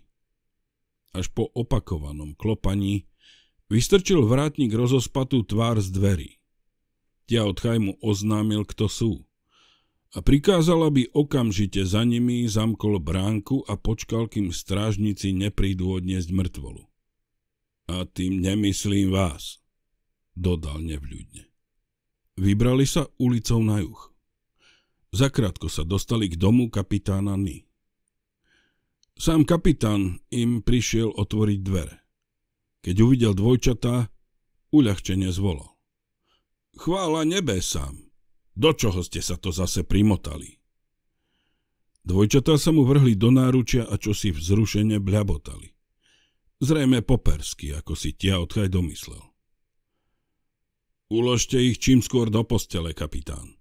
Až po opakovanom klopaní vystrčil vrátnik rozospatú tvár z dverí. Tia od Chajmu oznámil, kto sú – a prikázal, aby okamžite za nimi zamkol bránku a počkal, kým strážnici neprídu odniesť mŕtvolu. A tým nemyslím vás, dodal nevľudne. Vybrali sa ulicou na juh. Zakrátko sa dostali k domu kapitána Ny. Sám kapitán im prišiel otvoriť dvere. Keď uvidel dvojčatá, uľahčenie zvolal. Chvála nebe sám. Do čoho ste sa to zase primotali? Dvojčatá sa mu vrhli do náručia a čo si vzrušene bľabotali. Zrejme po persky, ako si tia odchaj domyslel. Uložte ich čím skôr do postele, kapitán.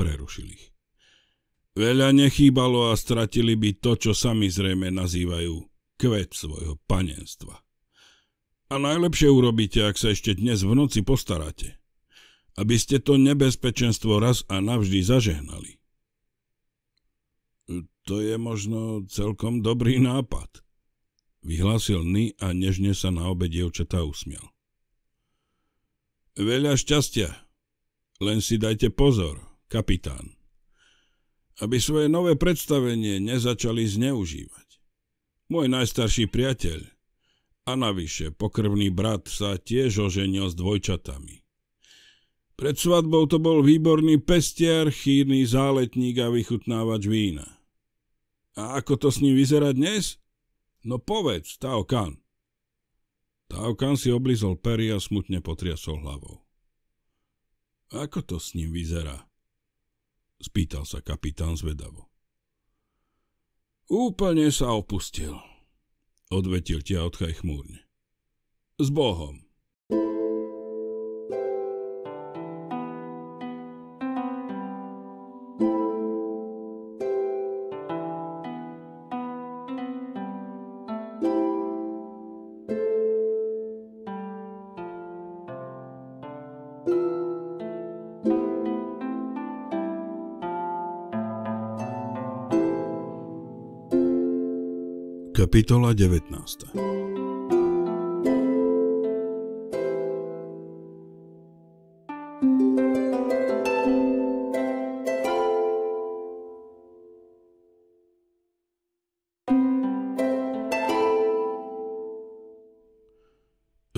Prerušil ich. Veľa nechýbalo a stratili by to, čo sami zrejme nazývajú kvet svojho panenstva. A najlepšie urobíte, ak sa ešte dnes v noci postaráte, aby ste to nebezpečenstvo raz a navždy zažehnali. To je možno celkom dobrý nápad, vyhlásil Ny a nežne sa na obe dievčatá usmial. Veľa šťastia. Len si dajte pozor, kapitán. Aby svoje nové predstavenie nezačali zneužívať. Môj najstarší priateľ a navyše pokrvný brat sa tiež oženil s dvojčatami. Pred svadbou to bol výborný pestiar, chýrny záletník a vychutnávač vína. A ako to s ním vyzerá dnes? No povedz, Tao Kan. Taukan si oblizol pery a smutne potriasol hlavou. Ako to s ním vyzerá? Spýtal sa kapitán zvedavo. Úplne sa opustil, odvetil tia odchaj chmúrne. S Bohom. Kapitola 19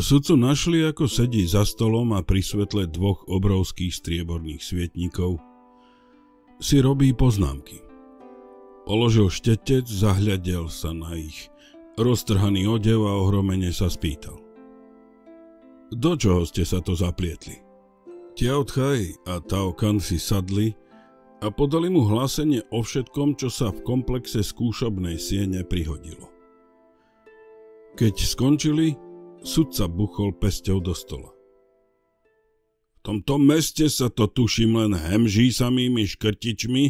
Sudcu našli, ako sedí za stolom a pri svetle dvoch obrovských strieborných svietnikov si robí poznámky – Položil štetec, zahľadel sa na ich roztrhaný odev a ohromene sa spýtal. Do čoho ste sa to zaplietli? Tiao Tchaj a Tao Kan si sadli a podali mu hlásenie o všetkom, čo sa v komplexe skúšobnej siene prihodilo. Keď skončili, sudca buchol pesťou do stola. V tomto meste sa to tuším len hemží samými škrtičmi,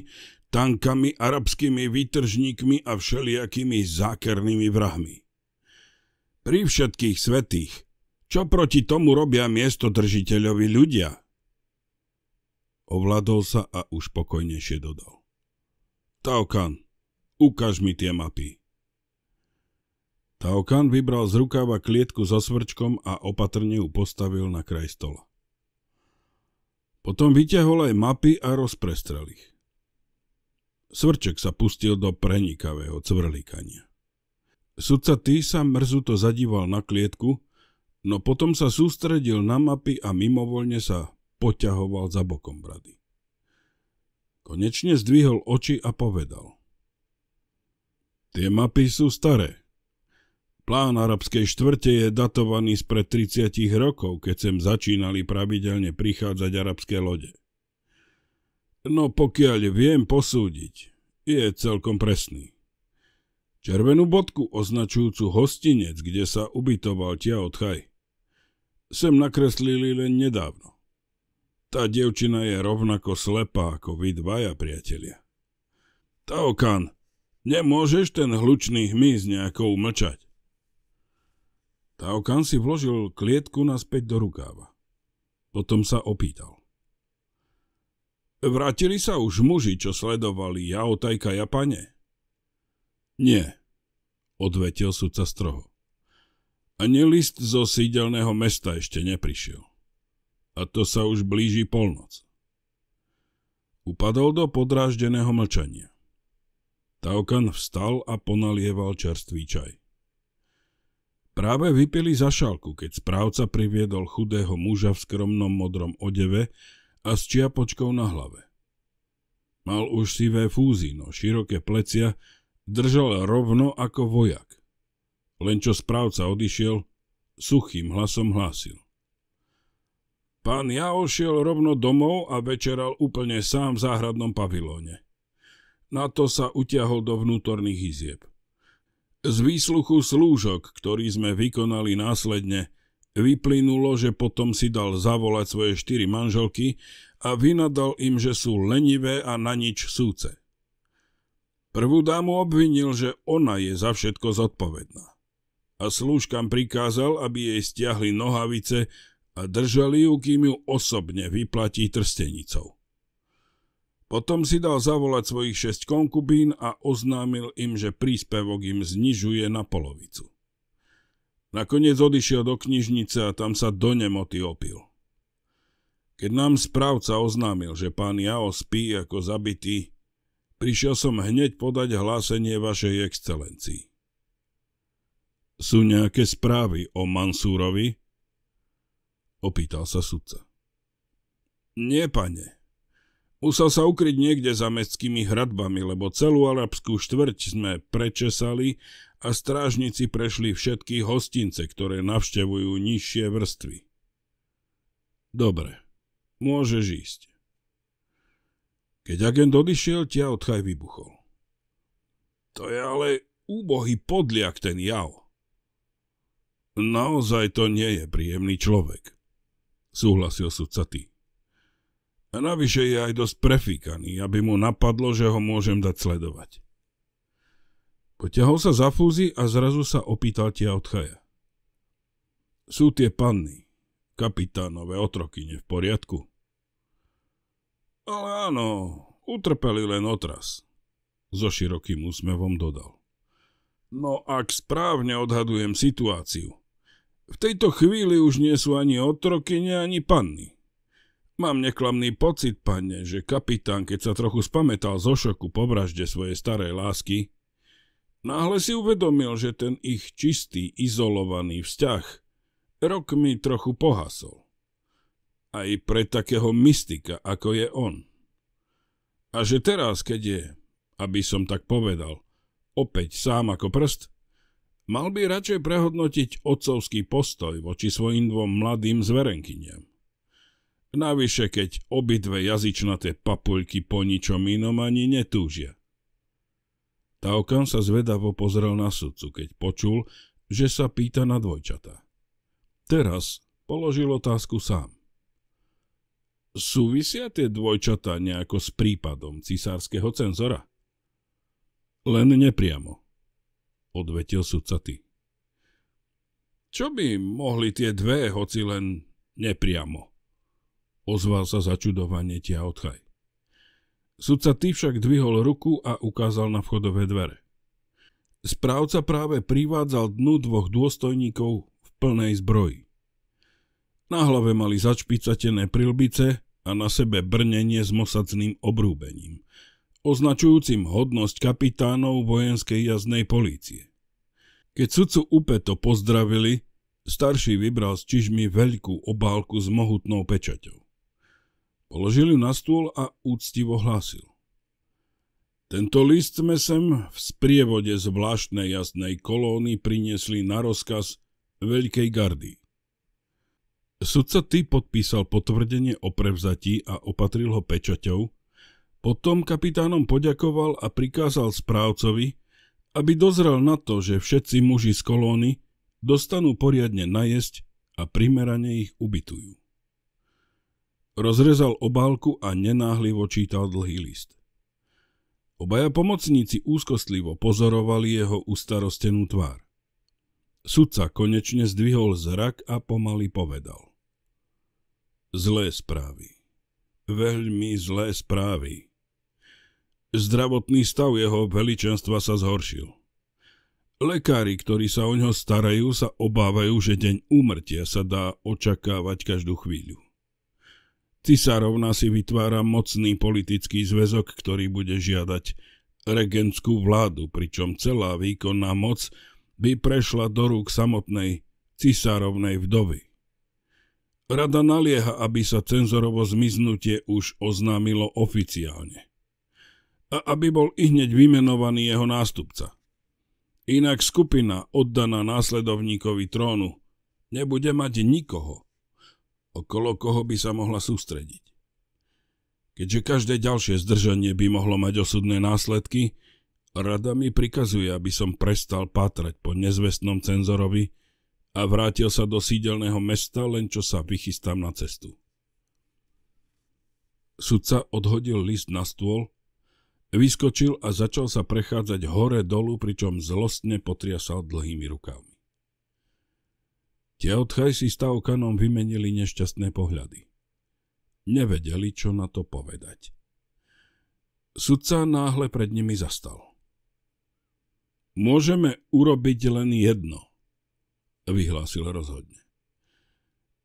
tankami, arabskými výtržníkmi a všelijakými zákernými vrahmi. Pri všetkých svetých, čo proti tomu robia miestodržiteľovi ľudia? Ovládol sa a už pokojnejšie dodal. Taokan, ukáž mi tie mapy. Taukan vybral z rukáva klietku so svrčkom a opatrne ju postavil na kraj stola. Potom vyťahol aj mapy a rozprestrel ich. Svrček sa pustil do prenikavého cvrlikania. Sudca Týsa mrzuto zadíval na klietku, no potom sa sústredil na mapy a mimovoľne sa poťahoval za bokom brady. Konečne zdvihol oči a povedal. Tie mapy sú staré. Plán arabskej štvrte je datovaný spred 30 rokov, keď sem začínali pravidelne prichádzať arabské lode. No pokiaľ viem posúdiť, je celkom presný. Červenú bodku označujúcu hostinec, kde sa ubytoval Tia Odchaj, sem nakreslili len nedávno. Tá devčina je rovnako slepá ako vy dvaja, priatelia. Taokan, nemôžeš ten hlučný hmyz nejako umlčať. Taokan si vložil klietku naspäť do rukáva. Potom sa opýtal. Vrátili sa už muži, čo sledovali Jaotajka Japane? Nie, odvetil sudca stroho. Ani list zo sídelného mesta ešte neprišiel. A to sa už blíži polnoc. Upadol do podráždeného mlčania. Taukan vstal a ponalieval čerstvý čaj. Práve vypili za šálku, keď správca priviedol chudého muža v skromnom modrom odeve, a s čiapočkou na hlave. Mal už sivé fúzino, široké plecia, držal rovno ako vojak. Len čo správca odišiel, suchým hlasom hlásil. Pán Jao šiel rovno domov a večeral úplne sám v záhradnom pavilóne. Na to sa utiahol do vnútorných izieb. Z výsluchu slúžok, ktorý sme vykonali následne, Vyplynulo, že potom si dal zavolať svoje štyri manželky a vynadal im, že sú lenivé a na nič súce. Prvú dámu obvinil, že ona je za všetko zodpovedná. A slúžkam prikázal, aby jej stiahli nohavice a držali ju, kým ju osobne vyplatí trstenicou. Potom si dal zavolať svojich šesť konkubín a oznámil im, že príspevok im znižuje na polovicu. Nakoniec odišiel do knižnice a tam sa do nemoty opil. Keď nám správca oznámil, že pán Jao spí ako zabitý, prišiel som hneď podať hlásenie vašej excelencii. Sú nejaké správy o Mansúrovi? Opýtal sa sudca. Nie, pane. Musel sa ukryť niekde za mestskými hradbami, lebo celú arabskú štvrť sme prečesali a strážnici prešli všetky hostince, ktoré navštevujú nižšie vrstvy. Dobre, môžeš ísť. Keď agent odišiel, ťa odchaj vybuchol. To je ale úbohý podliak ten jav. Naozaj to nie je príjemný človek, súhlasil sudca ty. A navyše je aj dosť prefíkaný, aby mu napadlo, že ho môžem dať sledovať. Poťahol sa za fúzi a zrazu sa opýtal tie od Chaja. Sú tie panny, kapitánové otrokyne v poriadku? Ale áno, utrpeli len otras. So širokým úsmevom dodal. No ak správne odhadujem situáciu, v tejto chvíli už nie sú ani otrokyne, ani panny. Mám neklamný pocit, pane, že kapitán, keď sa trochu spametal zo šoku po vražde svojej starej lásky, Náhle si uvedomil, že ten ich čistý, izolovaný vzťah rokmi trochu pohasol. Aj pre takého mystika, ako je on. A že teraz, keď je, aby som tak povedal, opäť sám ako prst, mal by radšej prehodnotiť otcovský postoj voči svojim dvom mladým zverenkyniam. Navyše, keď obidve jazyčnaté papuľky po ničom inom ani netúžia. Taokan sa zvedavo pozrel na sudcu, keď počul, že sa pýta na dvojčata. Teraz položil otázku sám. Súvisia tie dvojčata nejako s prípadom cisárskeho cenzora? Len nepriamo, odvetil sudca ty. Čo by mohli tie dve, hoci len nepriamo? Ozval sa začudovanie Tiaotchaj. Sudca ty však dvihol ruku a ukázal na vchodové dvere. Správca práve privádzal dnu dvoch dôstojníkov v plnej zbroji. Na hlave mali začpicatené prilbice a na sebe brnenie s mosacným obrúbením, označujúcim hodnosť kapitánov vojenskej jazdnej polície. Keď sudcu upeto pozdravili, starší vybral z čižmy veľkú obálku s mohutnou pečaťou. Položil ju na stôl a úctivo hlásil. Tento list sme sem v sprievode zvláštnej jasnej kolóny priniesli na rozkaz Veľkej gardy. Sudca Ty podpísal potvrdenie o prevzatí a opatril ho pečaťou, potom kapitánom poďakoval a prikázal správcovi, aby dozrel na to, že všetci muži z kolóny dostanú poriadne najesť a primerane ich ubytujú. Rozrezal obálku a nenáhlivo čítal dlhý list. Obaja pomocníci úzkostlivo pozorovali jeho ustarostenú tvár. Sudca konečne zdvihol zrak a pomaly povedal. Zlé správy. Veľmi zlé správy. Zdravotný stav jeho veličenstva sa zhoršil. Lekári, ktorí sa o ňo starajú, sa obávajú, že deň úmrtia sa dá očakávať každú chvíľu. Cisárovna si vytvára mocný politický zväzok, ktorý bude žiadať regentskú vládu, pričom celá výkonná moc by prešla do rúk samotnej cisárovnej vdovy. Rada nalieha, aby sa cenzorovo zmiznutie už oznámilo oficiálne. A aby bol ihneď vymenovaný jeho nástupca. Inak skupina oddaná následovníkovi trónu nebude mať nikoho, okolo koho by sa mohla sústrediť. Keďže každé ďalšie zdržanie by mohlo mať osudné následky, rada mi prikazuje, aby som prestal pátrať po nezvestnom cenzorovi a vrátil sa do sídelného mesta, len čo sa vychystám na cestu. Sudca odhodil list na stôl, vyskočil a začal sa prechádzať hore-dolu, pričom zlostne potriasal dlhými rukami. Tiaotchaj si s Taukanom vymenili nešťastné pohľady. Nevedeli, čo na to povedať. Sudca náhle pred nimi zastal. Môžeme urobiť len jedno, vyhlásil rozhodne.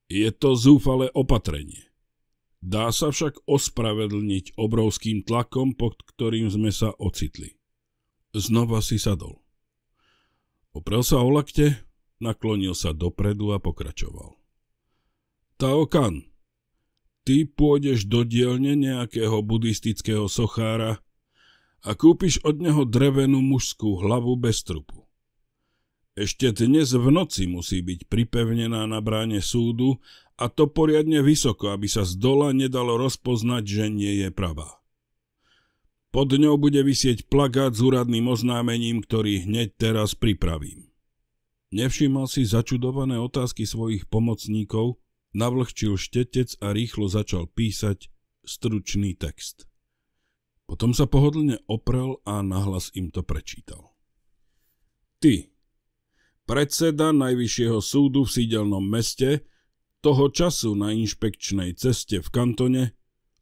Je to zúfale opatrenie. Dá sa však ospravedlniť obrovským tlakom, pod ktorým sme sa ocitli. Znova si sadol. Oprel sa o lakte, Naklonil sa dopredu a pokračoval. Taokan, ty pôjdeš do dielne nejakého buddhistického sochára a kúpiš od neho drevenú mužskú hlavu bez trupu. Ešte dnes v noci musí byť pripevnená na bráne súdu a to poriadne vysoko, aby sa z dola nedalo rozpoznať, že nie je pravá. Pod ňou bude vysieť plagát s úradným oznámením, ktorý hneď teraz pripravím. Nevšímal si začudované otázky svojich pomocníkov, navlhčil štetec a rýchlo začal písať stručný text. Potom sa pohodlne oprel a nahlas im to prečítal. Ty, predseda Najvyššieho súdu v sídelnom meste, toho času na inšpekčnej ceste v kantone,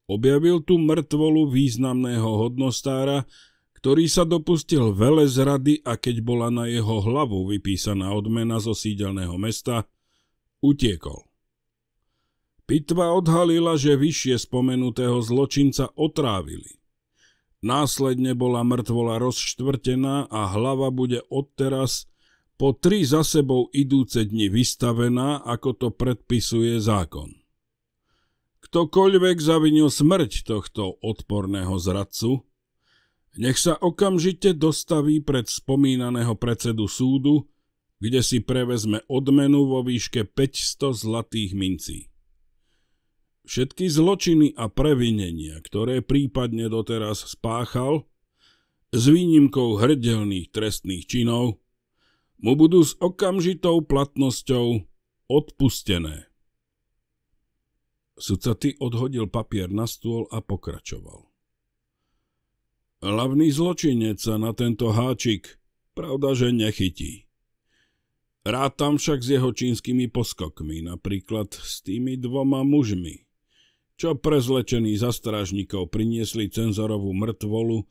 objavil tu mŕtvolu významného hodnostára, ktorý sa dopustil vele zrady a keď bola na jeho hlavu vypísaná odmena zo sídelného mesta, utiekol. Pitva odhalila, že vyššie spomenutého zločinca otrávili. Následne bola mŕtvola rozštvrtená a hlava bude odteraz po tri za sebou idúce dni vystavená, ako to predpisuje zákon. Ktokoľvek zavinil smrť tohto odporného zradcu, nech sa okamžite dostaví pred spomínaného predsedu súdu, kde si prevezme odmenu vo výške 500 zlatých mincí. Všetky zločiny a previnenia, ktoré prípadne doteraz spáchal, s výnimkou hrdelných trestných činov, mu budú s okamžitou platnosťou odpustené. Sudca ty odhodil papier na stôl a pokračoval. Hlavný zločinec sa na tento háčik, pravda, že nechytí. Rád tam však s jeho čínskymi poskokmi, napríklad s tými dvoma mužmi, čo prezlečení za strážnikov priniesli cenzorovú mŕtvolu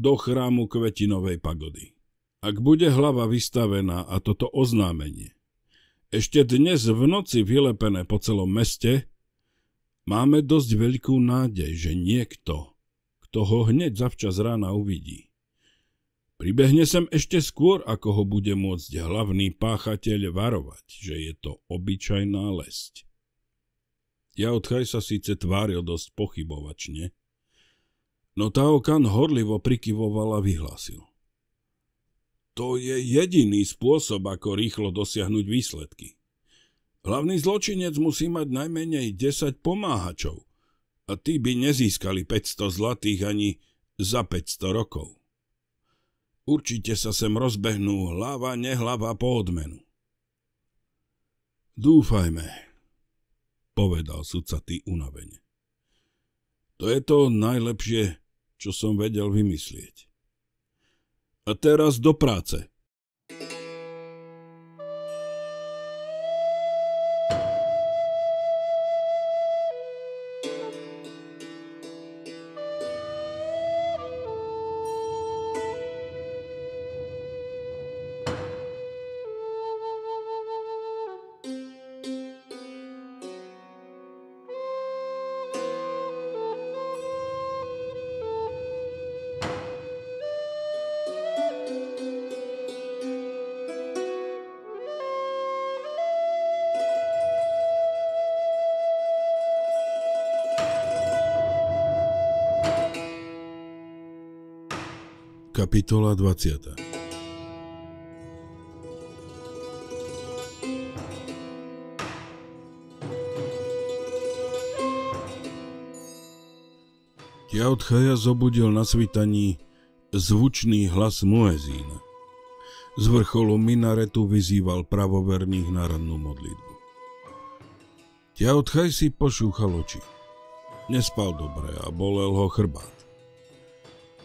do chrámu Kvetinovej pagody. Ak bude hlava vystavená a toto oznámenie, ešte dnes v noci vylepené po celom meste, máme dosť veľkú nádej, že niekto to ho hneď zavčas rána uvidí. Pribehne sem ešte skôr, ako ho bude môcť hlavný páchateľ varovať, že je to obyčajná lesť. od sa síce tváril dosť pochybovačne, no Taokan horlivo prikyvoval a vyhlásil. To je jediný spôsob, ako rýchlo dosiahnuť výsledky. Hlavný zločinec musí mať najmenej 10 pomáhačov – a ty by nezískali 500 zlatých ani za 500 rokov. Určite sa sem rozbehnú hlava, nehlava po odmenu. Dúfajme, povedal sudca ty unavene. To je to najlepšie, čo som vedel vymyslieť. A teraz do práce – Kapitola 20 Chaja zobudil na svitaní zvučný hlas Muezína. Z vrcholu minaretu vyzýval pravoverných na rannú modlitbu. Ťautchaj si pošúchal oči. Nespal dobre a bolel ho chrbát.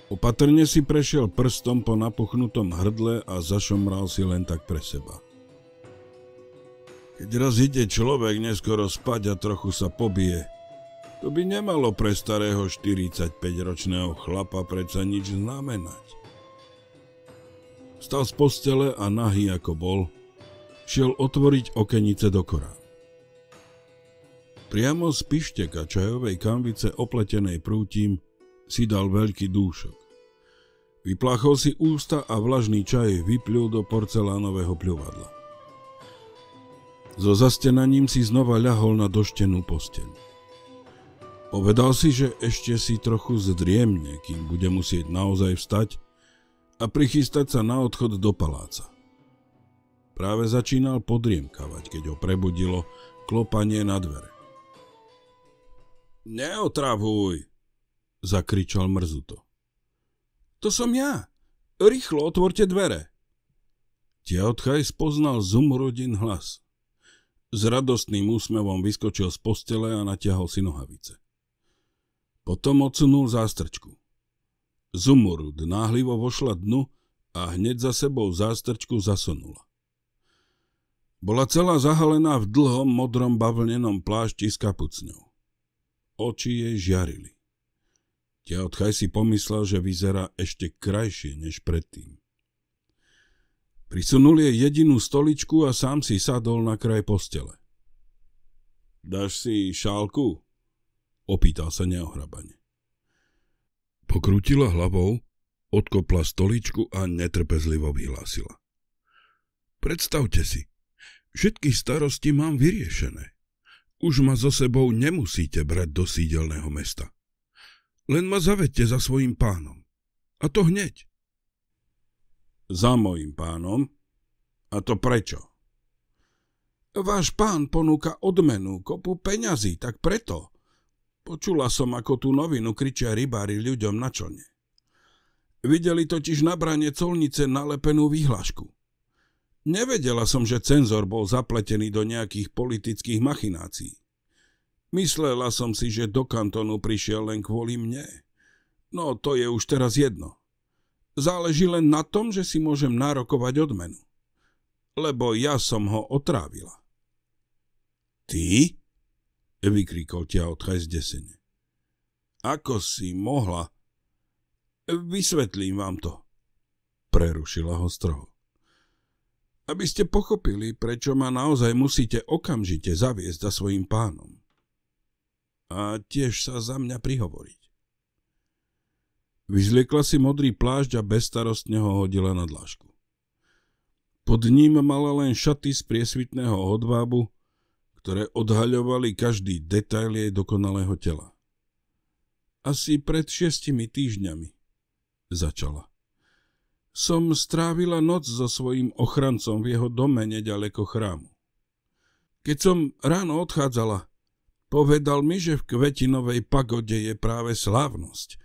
Opatrne si prešiel prstom po napuchnutom hrdle a zašomral si len tak pre seba. Keď raz ide človek neskoro spať a trochu sa pobije, to by nemalo pre starého 45-ročného chlapa predsa nič znamenať. Stal z postele a nahý ako bol, šiel otvoriť okenice do korán. Priamo z pišteka čajovej kanvice opletenej prútim si dal veľký dúšok. Vyplachol si ústa a vlažný čaj vyplil do porcelánového pľuvadla. So zastenaním si znova ľahol na doštenú posteľ. Povedal si, že ešte si trochu zdriemne, kým bude musieť naozaj vstať a prichystať sa na odchod do paláca. Práve začínal podriemkavať, keď ho prebudilo klopanie na dvere. Neotravuj, zakričal mrzuto. To som ja. Rýchlo otvorte dvere. Tiaotchaj spoznal zumrodin hlas. S radostným úsmevom vyskočil z postele a natiahol si nohavice. Potom odsunul zástrčku. Zumurud náhlivo vošla dnu a hneď za sebou zástrčku zasunula. Bola celá zahalená v dlhom modrom bavlnenom plášti s kapucňou. Oči jej žiarili. Teodchaj si pomyslel, že vyzerá ešte krajšie než predtým. Prisunul jej jedinú stoličku a sám si sadol na kraj postele. Dáš si šálku? Opýtal sa neohrabane. Pokrútila hlavou, odkopla stoličku a netrpezlivo vyhlásila. Predstavte si, všetky starosti mám vyriešené. Už ma so sebou nemusíte brať do sídelného mesta. Len ma zavedte za svojim pánom. A to hneď. Za mojim pánom? A to prečo? Váš pán ponúka odmenu, kopu peňazí, tak preto. Počula som, ako tú novinu kričia rybári ľuďom na člne. Videli totiž na brane colnice nalepenú výhlašku. Nevedela som, že cenzor bol zapletený do nejakých politických machinácií. Myslela som si, že do kantonu prišiel len kvôli mne. No to je už teraz jedno. Záleží len na tom, že si môžem nárokovať odmenu. Lebo ja som ho otrávila. Ty? Vykrikol ťa odchaj zdesene. Ako si mohla? Vysvetlím vám to. Prerušila ho stroho. Aby ste pochopili, prečo ma naozaj musíte okamžite zaviesť za svojim pánom a tiež sa za mňa prihovoriť. Vyzliekla si modrý plášť a bestarostne ho hodila na dlážku. Pod ním mala len šaty z priesvitného odvábu, ktoré odhaľovali každý detail jej dokonalého tela. Asi pred šiestimi týždňami začala. Som strávila noc so svojím ochrancom v jeho dome nedaleko chrámu. Keď som ráno odchádzala, Povedal mi, že v Kvetinovej pagode je práve slávnosť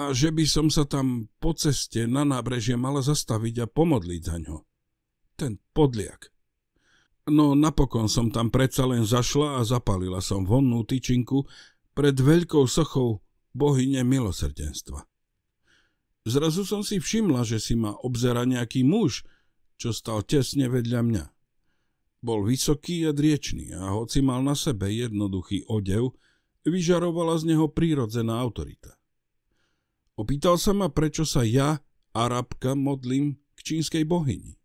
a že by som sa tam po ceste na nábrežie mala zastaviť a pomodliť za ňo. Ten podliak. No napokon som tam predsa len zašla a zapalila som vonnú tyčinku pred veľkou sochou bohyne milosrdenstva. Zrazu som si všimla, že si ma obzera nejaký muž, čo stal tesne vedľa mňa. Bol vysoký a driečný a hoci mal na sebe jednoduchý odev, vyžarovala z neho prírodzená autorita. Opýtal sa ma, prečo sa ja, Arabka, modlím k čínskej bohyni.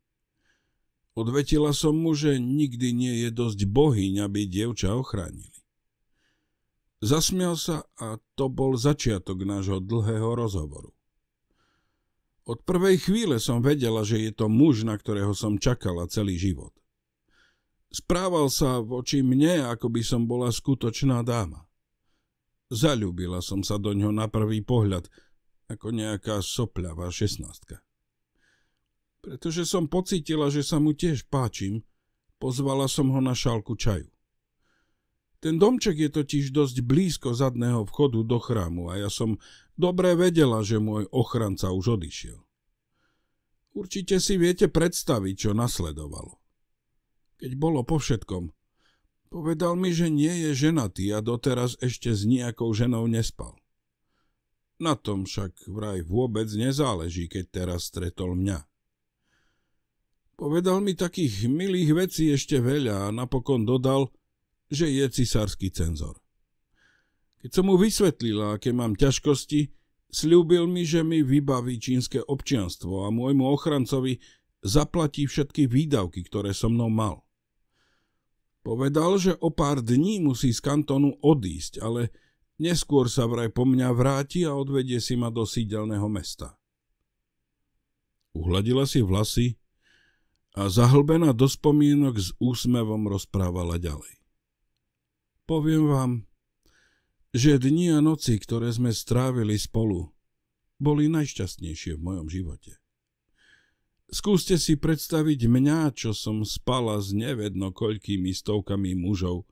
Odvetila som mu, že nikdy nie je dosť bohyň, aby dievča ochránili. Zasmial sa a to bol začiatok nášho dlhého rozhovoru. Od prvej chvíle som vedela, že je to muž, na ktorého som čakala celý život. Správal sa voči mne, ako by som bola skutočná dáma. Zalúbila som sa do ňoho na prvý pohľad, ako nejaká sopľavá šestnáctka. Pretože som pocitila, že sa mu tiež páčim, pozvala som ho na šálku čaju. Ten domček je totiž dosť blízko zadného vchodu do chrámu a ja som dobre vedela, že môj ochranca už odišiel. Určite si viete predstaviť, čo nasledovalo keď bolo po všetkom. Povedal mi, že nie je ženatý a doteraz ešte s nejakou ženou nespal. Na tom však vraj vôbec nezáleží, keď teraz stretol mňa. Povedal mi takých milých vecí ešte veľa a napokon dodal, že je cisársky cenzor. Keď som mu vysvetlila, aké mám ťažkosti, slúbil mi, že mi vybaví čínske občianstvo a môjmu ochrancovi zaplatí všetky výdavky, ktoré so mnou mal. Povedal, že o pár dní musí z kantonu odísť, ale neskôr sa vraj po mňa vráti a odvedie si ma do sídelného mesta. Uhladila si vlasy a zahlbená do spomienok s úsmevom rozprávala ďalej. Poviem vám, že dni a noci, ktoré sme strávili spolu, boli najšťastnejšie v mojom živote. Skúste si predstaviť mňa, čo som spala s nevedno koľkými stovkami mužov.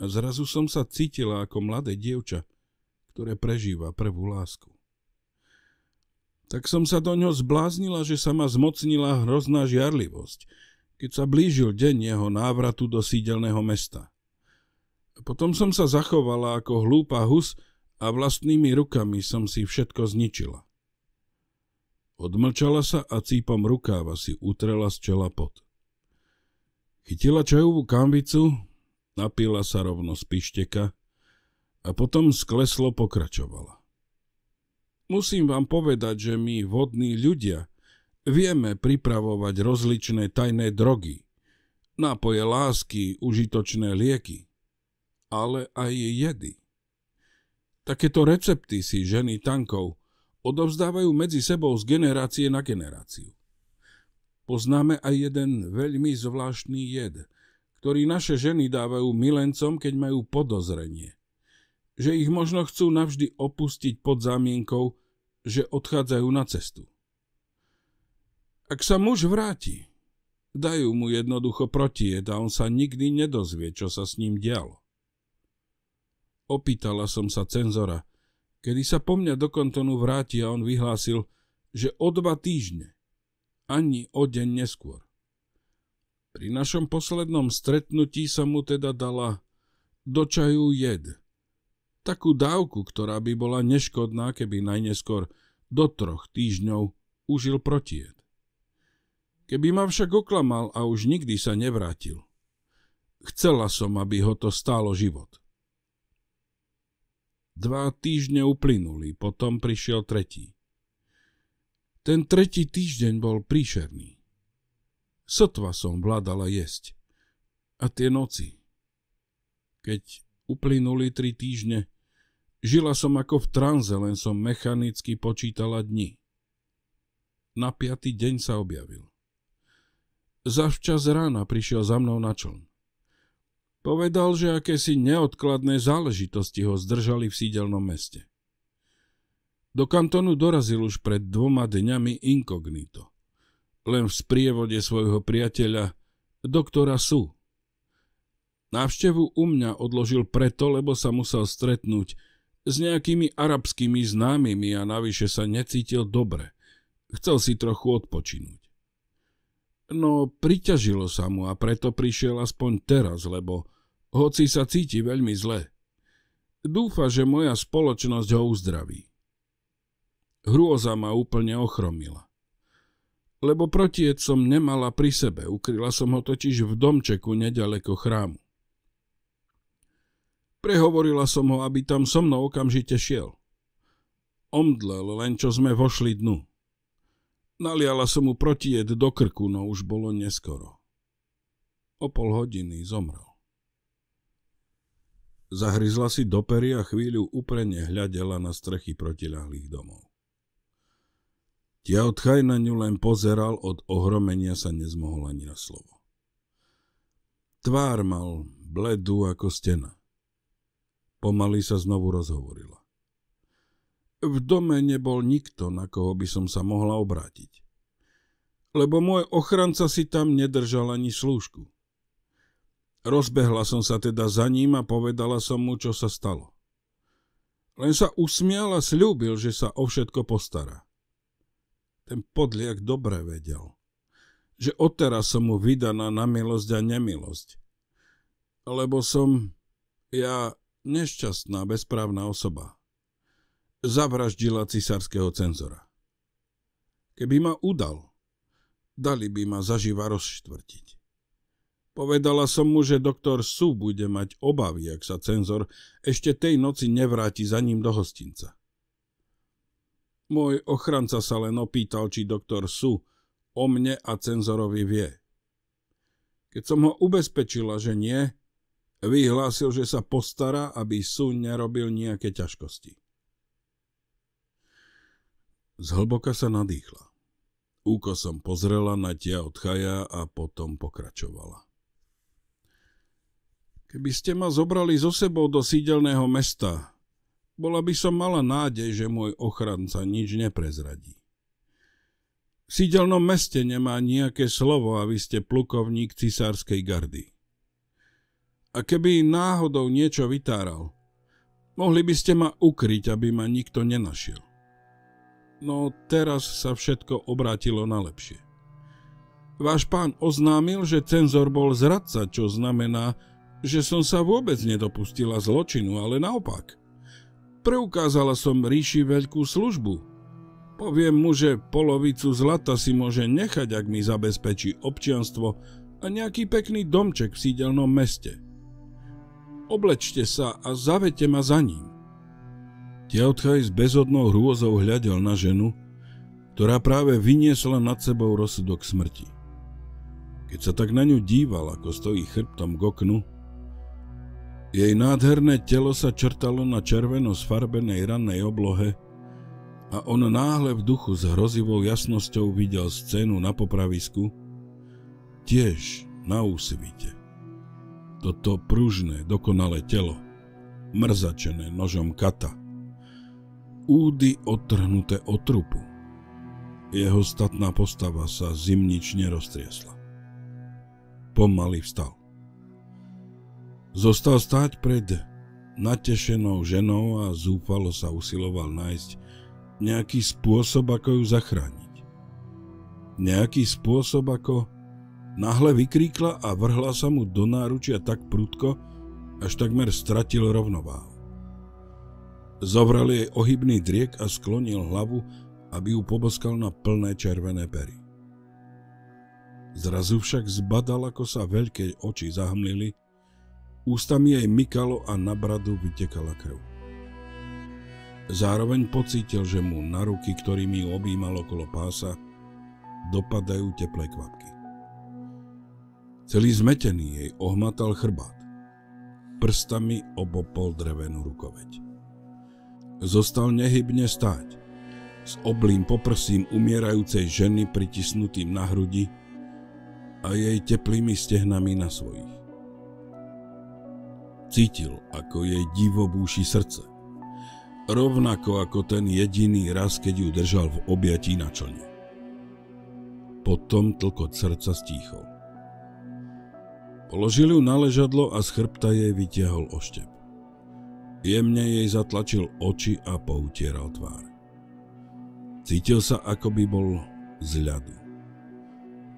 Zrazu som sa cítila ako mladé dievča, ktoré prežíva prvú lásku. Tak som sa do ňo zbláznila, že sa ma zmocnila hrozná žiarlivosť, keď sa blížil deň jeho návratu do sídelného mesta. Potom som sa zachovala ako hlúpa hus a vlastnými rukami som si všetko zničila. Odmlčala sa a cípam rukáva si utrela z čela pot. Chytila čajovú kambicu, napila sa rovno z pišteka a potom skleslo pokračovala. Musím vám povedať, že my, vodní ľudia, vieme pripravovať rozličné tajné drogy, nápoje lásky, užitočné lieky, ale aj jedy. Takéto recepty si ženy tankov – odovzdávajú medzi sebou z generácie na generáciu. Poznáme aj jeden veľmi zvláštny jed, ktorý naše ženy dávajú milencom, keď majú podozrenie, že ich možno chcú navždy opustiť pod zámienkou, že odchádzajú na cestu. Ak sa muž vráti, dajú mu jednoducho protijed a on sa nikdy nedozvie, čo sa s ním dialo. Opýtala som sa cenzora, kedy sa po mňa do kantonu vráti a on vyhlásil, že o dva týždne, ani o deň neskôr. Pri našom poslednom stretnutí sa mu teda dala do čaju jed. Takú dávku, ktorá by bola neškodná, keby najneskôr do troch týždňov užil protijed. Keby ma však oklamal a už nikdy sa nevrátil, chcela som, aby ho to stálo život. Dva týždne uplynuli, potom prišiel tretí. Ten tretí týždeň bol príšerný. Sotva som vládala jesť. A tie noci. Keď uplynuli tri týždne, žila som ako v tranze, len som mechanicky počítala dni. Na piatý deň sa objavil. Zavčas rána prišiel za mnou na čln. Povedal, že akési neodkladné záležitosti ho zdržali v sídelnom meste. Do kantonu dorazil už pred dvoma dňami inkognito. Len v sprievode svojho priateľa, doktora Su. Návštevu u mňa odložil preto, lebo sa musel stretnúť s nejakými arabskými známymi a navyše sa necítil dobre. Chcel si trochu odpočinúť. No, priťažilo sa mu a preto prišiel aspoň teraz, lebo hoci sa cíti veľmi zle. Dúfa, že moja spoločnosť ho uzdraví. Hrôza ma úplne ochromila. Lebo protiec som nemala pri sebe, ukryla som ho totiž v domčeku nedaleko chrámu. Prehovorila som ho, aby tam so mnou okamžite šiel. Omdlel, len čo sme vošli dnu. Naliala som mu protied do krku, no už bolo neskoro. O pol hodiny zomrel. Zahryzla si do pery a chvíľu uprene hľadela na strechy protiľahlých domov. Tiaotchaj na ňu len pozeral, od ohromenia sa nezmohol ani na slovo. Tvár mal bledú ako stena. Pomaly sa znovu rozhovorila. V dome nebol nikto, na koho by som sa mohla obrátiť. Lebo môj ochranca si tam nedržal ani slúžku. Rozbehla som sa teda za ním a povedala som mu, čo sa stalo. Len sa usmial a slúbil, že sa o všetko postará. Ten podliak dobre vedel, že odteraz som mu vydaná na milosť a nemilosť. Lebo som ja nešťastná, bezprávna osoba. Zavraždila cisárskeho cenzora. Keby ma udal, dali by ma zaživa rozštvrtiť. Povedala som mu, že doktor Su bude mať obavy, ak sa cenzor ešte tej noci nevráti za ním do hostinca. Môj ochranca sa len opýtal, či doktor Su o mne a cenzorovi vie. Keď som ho ubezpečila, že nie, vyhlásil, že sa postará, aby Su nerobil nejaké ťažkosti. Zhlboka sa nadýchla. Úko som pozrela na tia od a potom pokračovala. Keby ste ma zobrali zo sebou do sídelného mesta, bola by som mala nádej, že môj ochranca nič neprezradí. V sídelnom meste nemá nejaké slovo a vy ste plukovník cisárskej gardy. A keby náhodou niečo vytáral, mohli by ste ma ukryť, aby ma nikto nenašiel. No teraz sa všetko obrátilo na lepšie. Váš pán oznámil, že cenzor bol zradca, čo znamená, že som sa vôbec nedopustila zločinu, ale naopak. Preukázala som ríši veľkú službu. Poviem mu, že polovicu zlata si môže nechať, ak mi zabezpečí občianstvo a nejaký pekný domček v sídelnom meste. Oblečte sa a zavete ma za ním. Tiautchaj s bezodnou hrôzou hľadel na ženu, ktorá práve vyniesla nad sebou rozsudok smrti. Keď sa tak na ňu díval, ako stojí chrbtom k oknu, jej nádherné telo sa črtalo na červeno sfarbenej rannej oblohe a on náhle v duchu s hrozivou jasnosťou videl scénu na popravisku, tiež na úsvite. Toto pružné, dokonalé telo, mrzačené nožom kata, údy otrhnuté od trupu. Jeho statná postava sa zimnične roztriesla. Pomaly vstal. Zostal stáť pred natešenou ženou a zúfalo sa usiloval nájsť nejaký spôsob, ako ju zachrániť. Nejaký spôsob, ako náhle vykríkla a vrhla sa mu do náručia tak prudko, až takmer stratil rovnováhu. Zovral jej ohybný driek a sklonil hlavu, aby ju poboskal na plné červené pery. Zrazu však zbadal, ako sa veľké oči zahmlili Ústami jej mykalo a na bradu vytekala krv. Zároveň pocítil, že mu na ruky, ktorými ju objímal okolo pása, dopadajú teplé kvapky. Celý zmetený jej ohmatal chrbát. Prstami obopol drevenú rukoveď. Zostal nehybne stáť, s oblým poprsím umierajúcej ženy pritisnutým na hrudi a jej teplými stehnami na svojich. Cítil, ako jej divo búši srdce. Rovnako ako ten jediný raz, keď ju držal v objatí na člne. Potom tlkot srdca stíchol. Položil ju na ležadlo a z chrbta jej vytiahol oštep. Jemne jej zatlačil oči a poutieral tvár. Cítil sa, ako by bol z ľadu.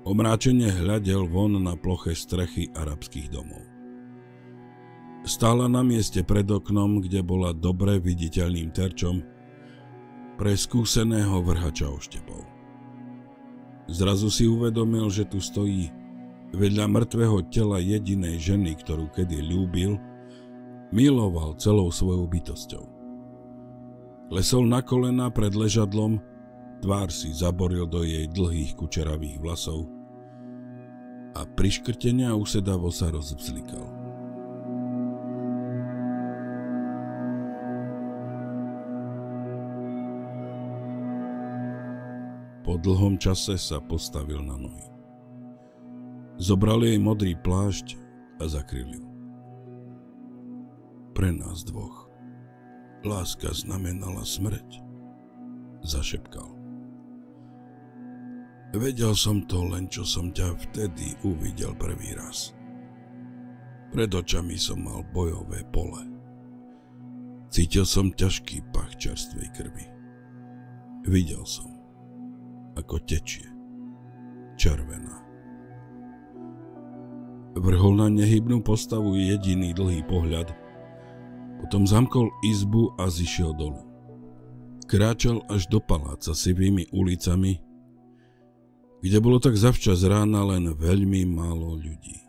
Omráčenie hľadel von na ploche strechy arabských domov. Stála na mieste pred oknom, kde bola dobre viditeľným terčom pre skúseného vrhača oštepov. Zrazu si uvedomil, že tu stojí vedľa mŕtvého tela jedinej ženy, ktorú kedy ľúbil, miloval celou svojou bytosťou. Lesol na kolena pred ležadlom, tvár si zaboril do jej dlhých kučeravých vlasov a priškrtenia usedavo sa rozvzlikal. Po dlhom čase sa postavil na nohy. Zobral jej modrý plášť a zakryl ju. Pre nás dvoch. Láska znamenala smrť, zašepkal. Vedel som to len, čo som ťa vtedy uvidel prvý raz. Pred očami som mal bojové pole. Cítil som ťažký pach čerstvej krvi. Videl som, ako tečie. Červená. Vrhol na nehybnú postavu jediný dlhý pohľad, potom zamkol izbu a zišiel dolu. Kráčal až do paláca sivými ulicami, kde bolo tak zavčas rána len veľmi málo ľudí.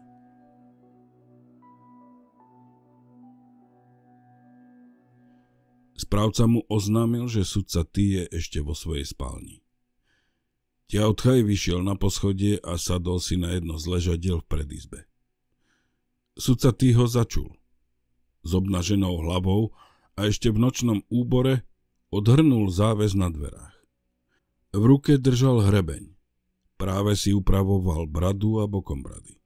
Správca mu oznámil, že sudca Ty je ešte vo svojej spálni. Ťaothaj vyšiel na poschodie a sadol si na jedno z ležadiel v predizbe. Sudca tý ho začul. S obnaženou hlavou a ešte v nočnom úbore odhrnul záväz na dverách. V ruke držal hrebeň. Práve si upravoval bradu a bokom brady.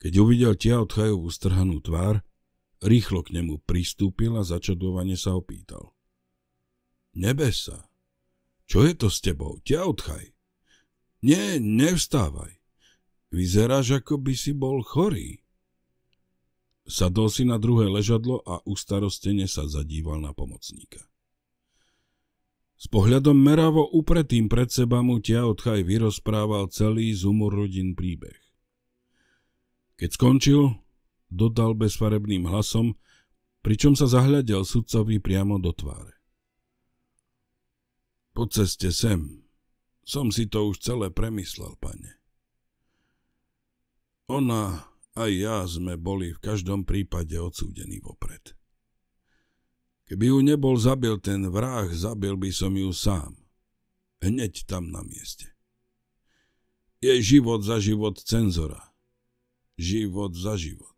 Keď uvidel Ťaothajovú strhanú tvár, rýchlo k nemu pristúpil a začadovane sa opýtal. Nebesa, čo je to s tebou, Ťaothaj? Nie, nevstávaj. Vyzeráš, ako by si bol chorý. Sadol si na druhé ležadlo a ustarostene sa zadíval na pomocníka. S pohľadom meravo upretým pred seba mu tia odchaj vyrozprával celý zumurodin príbeh. Keď skončil, dodal bezfarebným hlasom, pričom sa zahľadel sudcovi priamo do tváre. Po ceste sem, som si to už celé premyslel, pane. Ona aj ja sme boli v každom prípade odsúdení vopred. Keby ju nebol zabil ten vrah, zabil by som ju sám. Hneď tam na mieste. Je život za život cenzora. Život za život.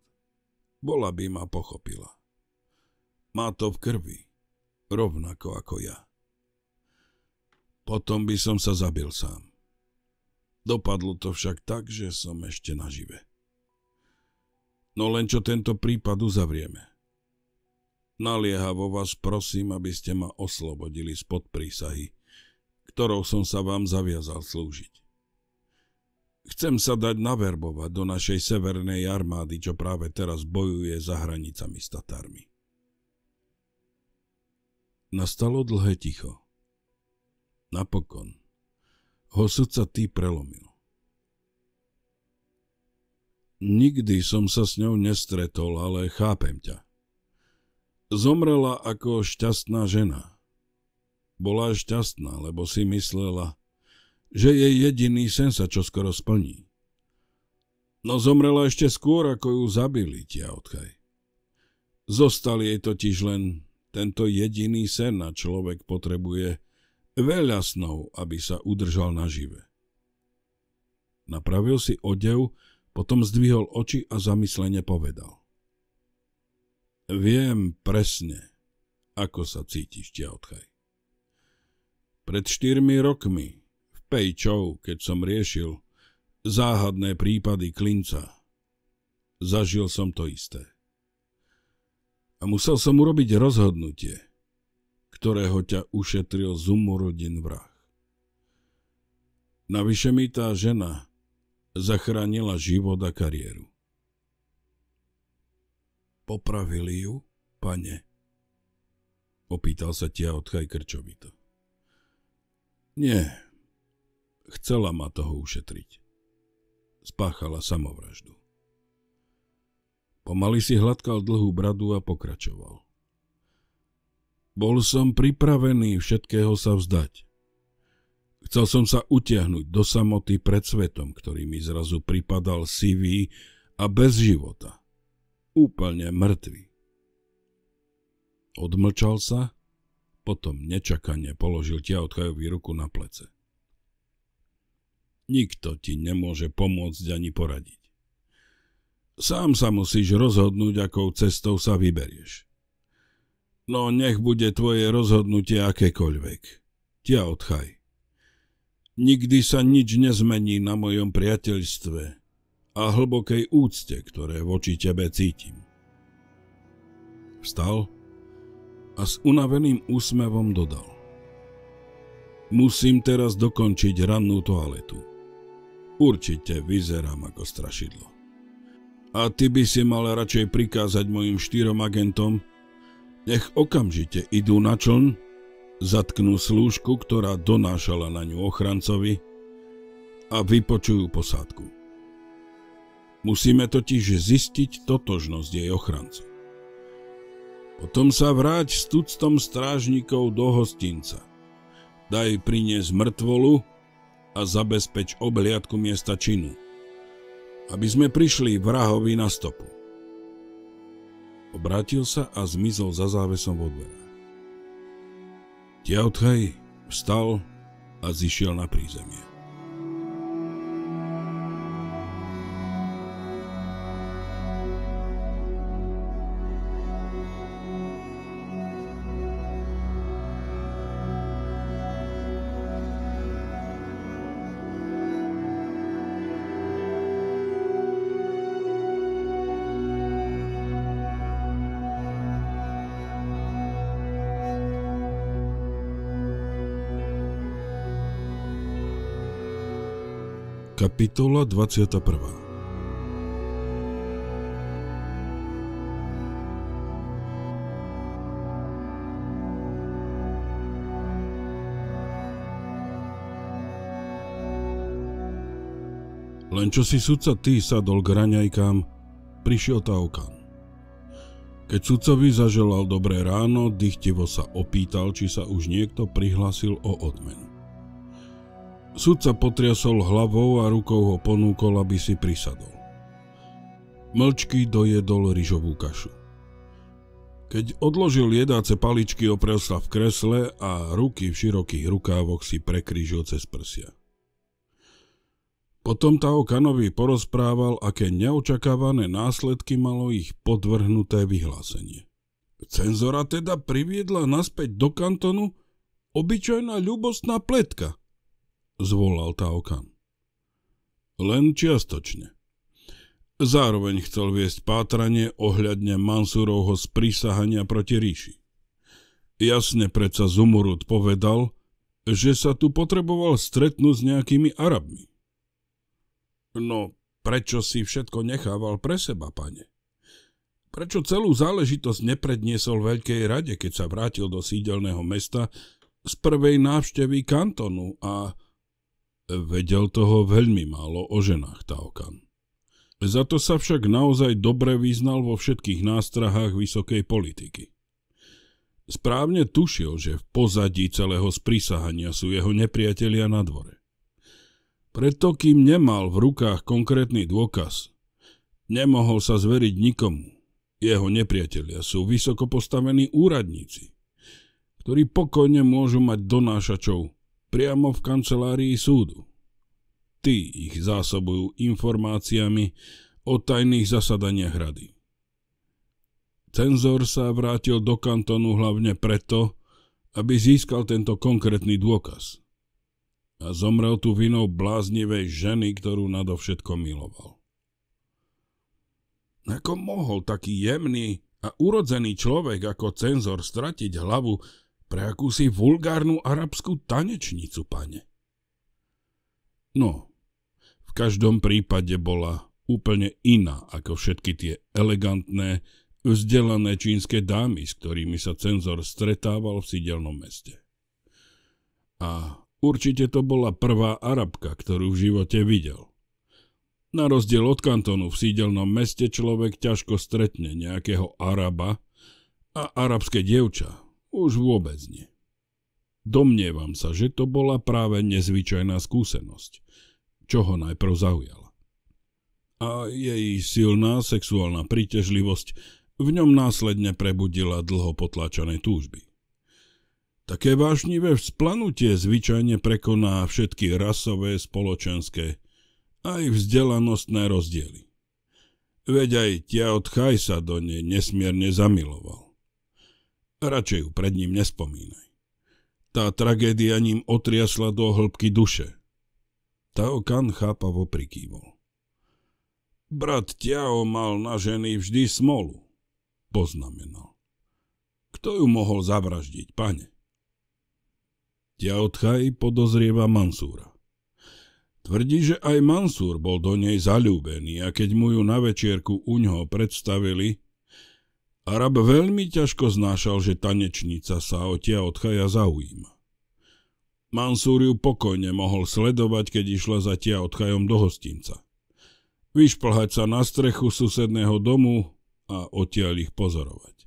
Bola by ma pochopila. Má to v krvi, rovnako ako ja. Potom by som sa zabil sám. Dopadlo to však tak, že som ešte nažive. No len čo tento prípad uzavrieme. Naliehavo vás prosím, aby ste ma oslobodili spod prísahy, ktorou som sa vám zaviazal slúžiť. Chcem sa dať naverbovať do našej severnej armády, čo práve teraz bojuje za hranicami s Tatármi. Nastalo dlhé ticho. Napokon ho srdca ty prelomil. Nikdy som sa s ňou nestretol, ale chápem ťa. Zomrela ako šťastná žena. Bola šťastná, lebo si myslela, že jej jediný sen sa čo skoro splní. No zomrela ešte skôr, ako ju zabili tia odchaj. Zostal jej totiž len tento jediný sen a človek potrebuje veľa snov, aby sa udržal nažive. Napravil si odev, potom zdvihol oči a zamyslene povedal. Viem presne, ako sa cítiš, Tiaodchaj. Pred štyrmi rokmi, v Pejčov, keď som riešil záhadné prípady klinca, zažil som to isté. A musel som urobiť rozhodnutie – ktorého ťa ušetril Zumurodin vrah. Navyše mi tá žena zachránila život a kariéru. Popravili ju, pane? Opýtal sa tia odchaj krčovito. Nie, chcela ma toho ušetriť. Spáchala samovraždu. Pomaly si hladkal dlhú bradu a pokračoval. Bol som pripravený všetkého sa vzdať. Chcel som sa utiahnuť do samoty pred svetom, ktorý mi zrazu pripadal sivý a bez života. Úplne mŕtvy. Odmlčal sa, potom nečakane položil odchajový ruku na plece. Nikto ti nemôže pomôcť ani poradiť. Sám sa musíš rozhodnúť, akou cestou sa vyberieš. No nech bude tvoje rozhodnutie akékoľvek. Tia odchaj. Nikdy sa nič nezmení na mojom priateľstve a hlbokej úcte, ktoré voči tebe cítim. Vstal a s unaveným úsmevom dodal. Musím teraz dokončiť rannú toaletu. Určite vyzerám ako strašidlo. A ty by si mal radšej prikázať mojim štyrom agentom, nech okamžite idú na čln, zatknú slúžku, ktorá donášala na ňu ochrancovi a vypočujú posádku. Musíme totiž zistiť totožnosť jej ochrancu. Potom sa vráť s tuctom strážnikov do hostinca. Daj priniesť mŕtvolu a zabezpeč obliadku miesta činu, aby sme prišli vrahovi na stopu. Obrátil sa a zmizol za závesom vo dverách. Tiautchaj vstal a zišiel na prízemie. Kapitola 21 Len čo si sudca Ty sadol k raňajkám, prišiel tá Taokan. Keď sudcovi zaželal dobré ráno, dychtivo sa opýtal, či sa už niekto prihlasil o odmenu. Sudca potriasol hlavou a rukou ho ponúkol, aby si prisadol. Mlčky dojedol ryžovú kašu. Keď odložil jedáce paličky, oprel sa v kresle a ruky v širokých rukávoch si prekrížil cez prsia. Potom Tao Kanovi porozprával, aké neočakávané následky malo ich podvrhnuté vyhlásenie. Cenzora teda priviedla naspäť do kantonu obyčajná ľubostná pletka – zvolal Taukan. Len čiastočne. Zároveň chcel viesť pátranie ohľadne Mansurovho sprísahania proti ríši. Jasne predsa Zumurud povedal, že sa tu potreboval stretnúť s nejakými Arabmi. No, prečo si všetko nechával pre seba, pane? Prečo celú záležitosť nepredniesol Veľkej rade, keď sa vrátil do sídelného mesta z prvej návštevy kantonu a Vedel toho veľmi málo o ženách Taokan. Za to sa však naozaj dobre vyznal vo všetkých nástrahách vysokej politiky. Správne tušil, že v pozadí celého sprísahania sú jeho nepriatelia na dvore. Preto, kým nemal v rukách konkrétny dôkaz, nemohol sa zveriť nikomu. Jeho nepriatelia sú vysoko postavení úradníci, ktorí pokojne môžu mať donášačov priamo v kancelárii súdu. Tí ich zásobujú informáciami o tajných zasadaniach rady. Cenzor sa vrátil do kantonu hlavne preto, aby získal tento konkrétny dôkaz. A zomrel tu vinou bláznivej ženy, ktorú nadovšetko miloval. Ako mohol taký jemný a urodzený človek ako cenzor stratiť hlavu pre akúsi vulgárnu arabskú tanečnicu, pane. No, v každom prípade bola úplne iná ako všetky tie elegantné, vzdelané čínske dámy, s ktorými sa cenzor stretával v sídelnom meste. A určite to bola prvá arabka, ktorú v živote videl. Na rozdiel od kantonu v sídelnom meste človek ťažko stretne nejakého Araba a arabské dievča už vôbec nie. Domnievam sa, že to bola práve nezvyčajná skúsenosť, čo ho najprv zaujala. A jej silná sexuálna príťažlivosť v ňom následne prebudila dlho potláčané túžby. Také vážnivé vzplanutie zvyčajne prekoná všetky rasové, spoločenské aj vzdelanostné rozdiely. Veď aj tia od sa do nej nesmierne zamiloval. Radšej ju pred ním nespomínaj. Tá tragédia ním otriasla do hĺbky duše. Tao Kan chápavo prikývol. Brat Tiao mal na ženy vždy smolu, poznamenal. Kto ju mohol zavraždiť, pane? Tiao Tchaj podozrieva Mansúra. Tvrdí, že aj Mansúr bol do nej zalúbený a keď mu ju na večierku ňoho predstavili, Arab veľmi ťažko znášal, že tanečnica sa o tia odchaja zaujíma. Mansúr ju pokojne mohol sledovať, keď išla za tia odchajom do hostinca. Vyšplhať sa na strechu susedného domu a odtiaľ ich pozorovať.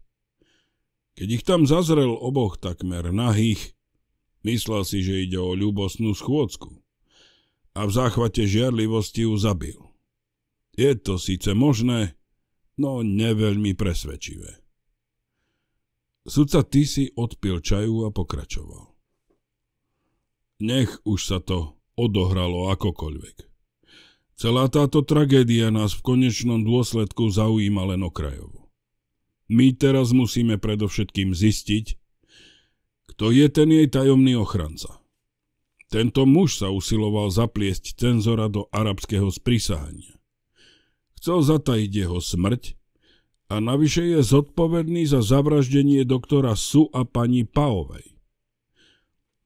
Keď ich tam zazrel oboch takmer nahých, myslel si, že ide o ľubosnú schôdzku a v záchvate žiarlivosti ju zabil. Je to síce možné, no neveľmi presvedčivé. Sudca Tisi odpil čaju a pokračoval. Nech už sa to odohralo akokoľvek. Celá táto tragédia nás v konečnom dôsledku zaujíma len okrajovo. My teraz musíme predovšetkým zistiť, kto je ten jej tajomný ochranca. Tento muž sa usiloval zapliesť cenzora do arabského sprísahania. Chcel zatajiť jeho smrť a navyše je zodpovedný za zavraždenie doktora Su a pani Paovej.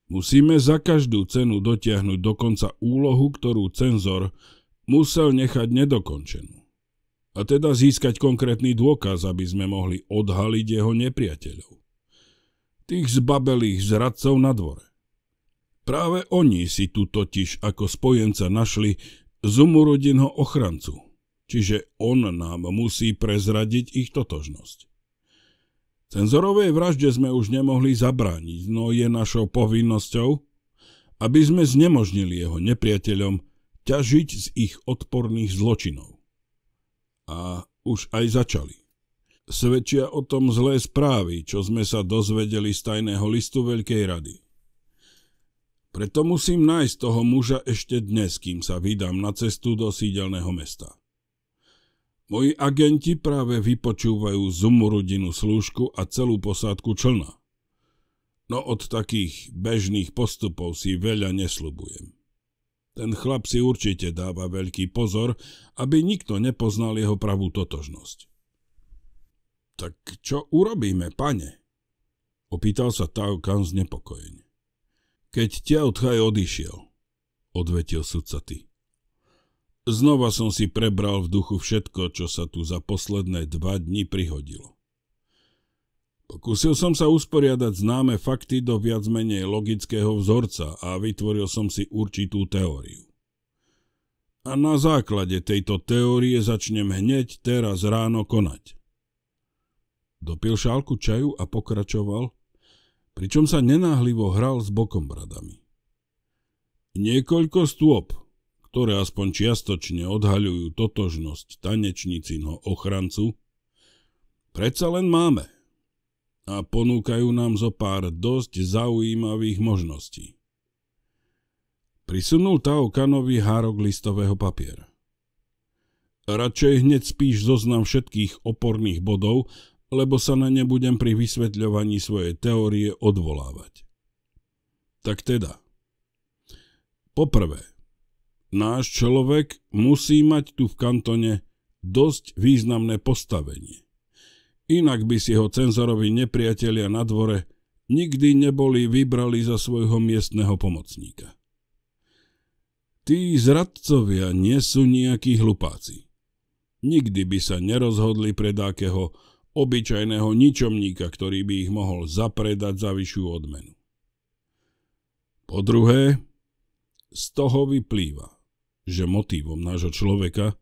Musíme za každú cenu dotiahnuť dokonca úlohu, ktorú cenzor musel nechať nedokončenú. A teda získať konkrétny dôkaz, aby sme mohli odhaliť jeho nepriateľov. Tých zbabelých zradcov na dvore. Práve oni si tu totiž ako spojenca našli Zumurudinho ochrancu, čiže on nám musí prezradiť ich totožnosť. Cenzorovej vražde sme už nemohli zabrániť, no je našou povinnosťou, aby sme znemožnili jeho nepriateľom ťažiť z ich odporných zločinov. A už aj začali. Svedčia o tom zlé správy, čo sme sa dozvedeli z tajného listu Veľkej rady. Preto musím nájsť toho muža ešte dnes, kým sa vydám na cestu do sídelného mesta. Moji agenti práve vypočúvajú zumurodinu slúžku a celú posádku člna. No od takých bežných postupov si veľa nesľubujem. Ten chlap si určite dáva veľký pozor, aby nikto nepoznal jeho pravú totožnosť. Tak čo urobíme, pane? Opýtal sa Tao znepokojene. Keď ťa odchaj odišiel, odvetil sudca ty. Znova som si prebral v duchu všetko, čo sa tu za posledné dva dni prihodilo. Pokúsil som sa usporiadať známe fakty do viac menej logického vzorca a vytvoril som si určitú teóriu. A na základe tejto teórie začnem hneď teraz ráno konať. Dopil šálku čaju a pokračoval, pričom sa nenáhlivo hral s bokom bradami. Niekoľko stôp, ktoré aspoň čiastočne odhaľujú totožnosť tanečnicinho ochrancu, predsa len máme a ponúkajú nám zo pár dosť zaujímavých možností. Prisunul Tao Kanovi hárok listového papiera. Radšej hneď spíš zoznam všetkých oporných bodov, lebo sa na ne budem pri vysvetľovaní svojej teórie odvolávať. Tak teda. Poprvé, náš človek musí mať tu v kantone dosť významné postavenie. Inak by si ho cenzorovi nepriatelia na dvore nikdy neboli vybrali za svojho miestneho pomocníka. Tí zradcovia nie sú nejakí hlupáci. Nikdy by sa nerozhodli pre dákeho obyčajného ničomníka, ktorý by ich mohol zapredať za vyššiu odmenu. Po druhé, z toho vyplýva, že motívom nášho človeka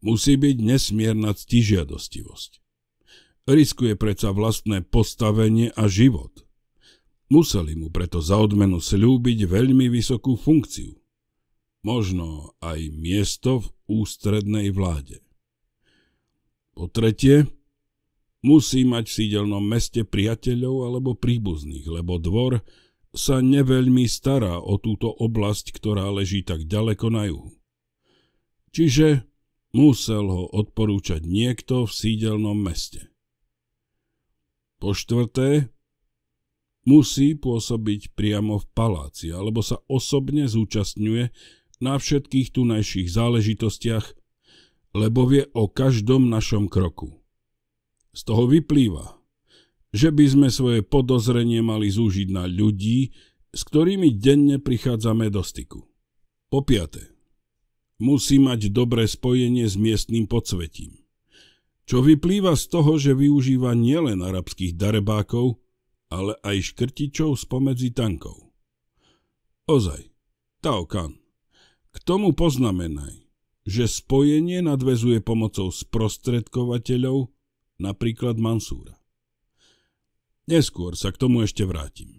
musí byť nesmierna ctižiadostivosť. Riskuje predsa vlastné postavenie a život. Museli mu preto za odmenu slúbiť veľmi vysokú funkciu, možno aj miesto v ústrednej vláde. Po tretie, musí mať v sídelnom meste priateľov alebo príbuzných, lebo dvor – sa neveľmi stará o túto oblasť, ktorá leží tak ďaleko na juhu. Čiže musel ho odporúčať niekto v sídelnom meste. Po štvrté, musí pôsobiť priamo v paláci alebo sa osobne zúčastňuje na všetkých tunajších záležitostiach, lebo vie o každom našom kroku. Z toho vyplýva, že by sme svoje podozrenie mali zúžiť na ľudí, s ktorými denne prichádzame do styku. Po piate. Musí mať dobré spojenie s miestnym podsvetím, čo vyplýva z toho, že využíva nielen arabských darebákov, ale aj škrtičov spomedzi tankov. Ozaj, Taokan, k tomu poznamenaj, že spojenie nadvezuje pomocou sprostredkovateľov, napríklad Mansúra. Neskôr sa k tomu ešte vrátim.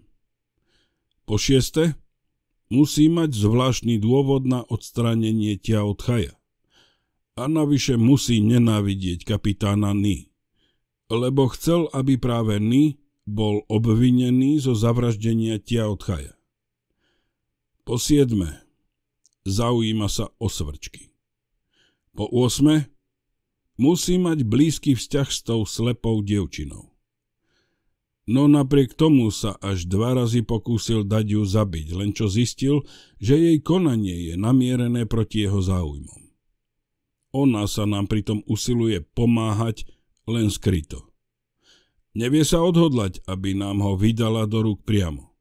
Po šieste, musí mať zvláštny dôvod na odstránenie ťa od chaja. A navyše musí nenávidieť kapitána Ni, lebo chcel, aby práve Ny bol obvinený zo zavraždenia tia od chaja. Po siedme, zaujíma sa o svrčky. Po osme, musí mať blízky vzťah s tou slepou dievčinou no napriek tomu sa až dva razy pokúsil dať ju zabiť, len čo zistil, že jej konanie je namierené proti jeho záujmom. Ona sa nám pritom usiluje pomáhať len skryto. Nevie sa odhodlať, aby nám ho vydala do rúk priamo.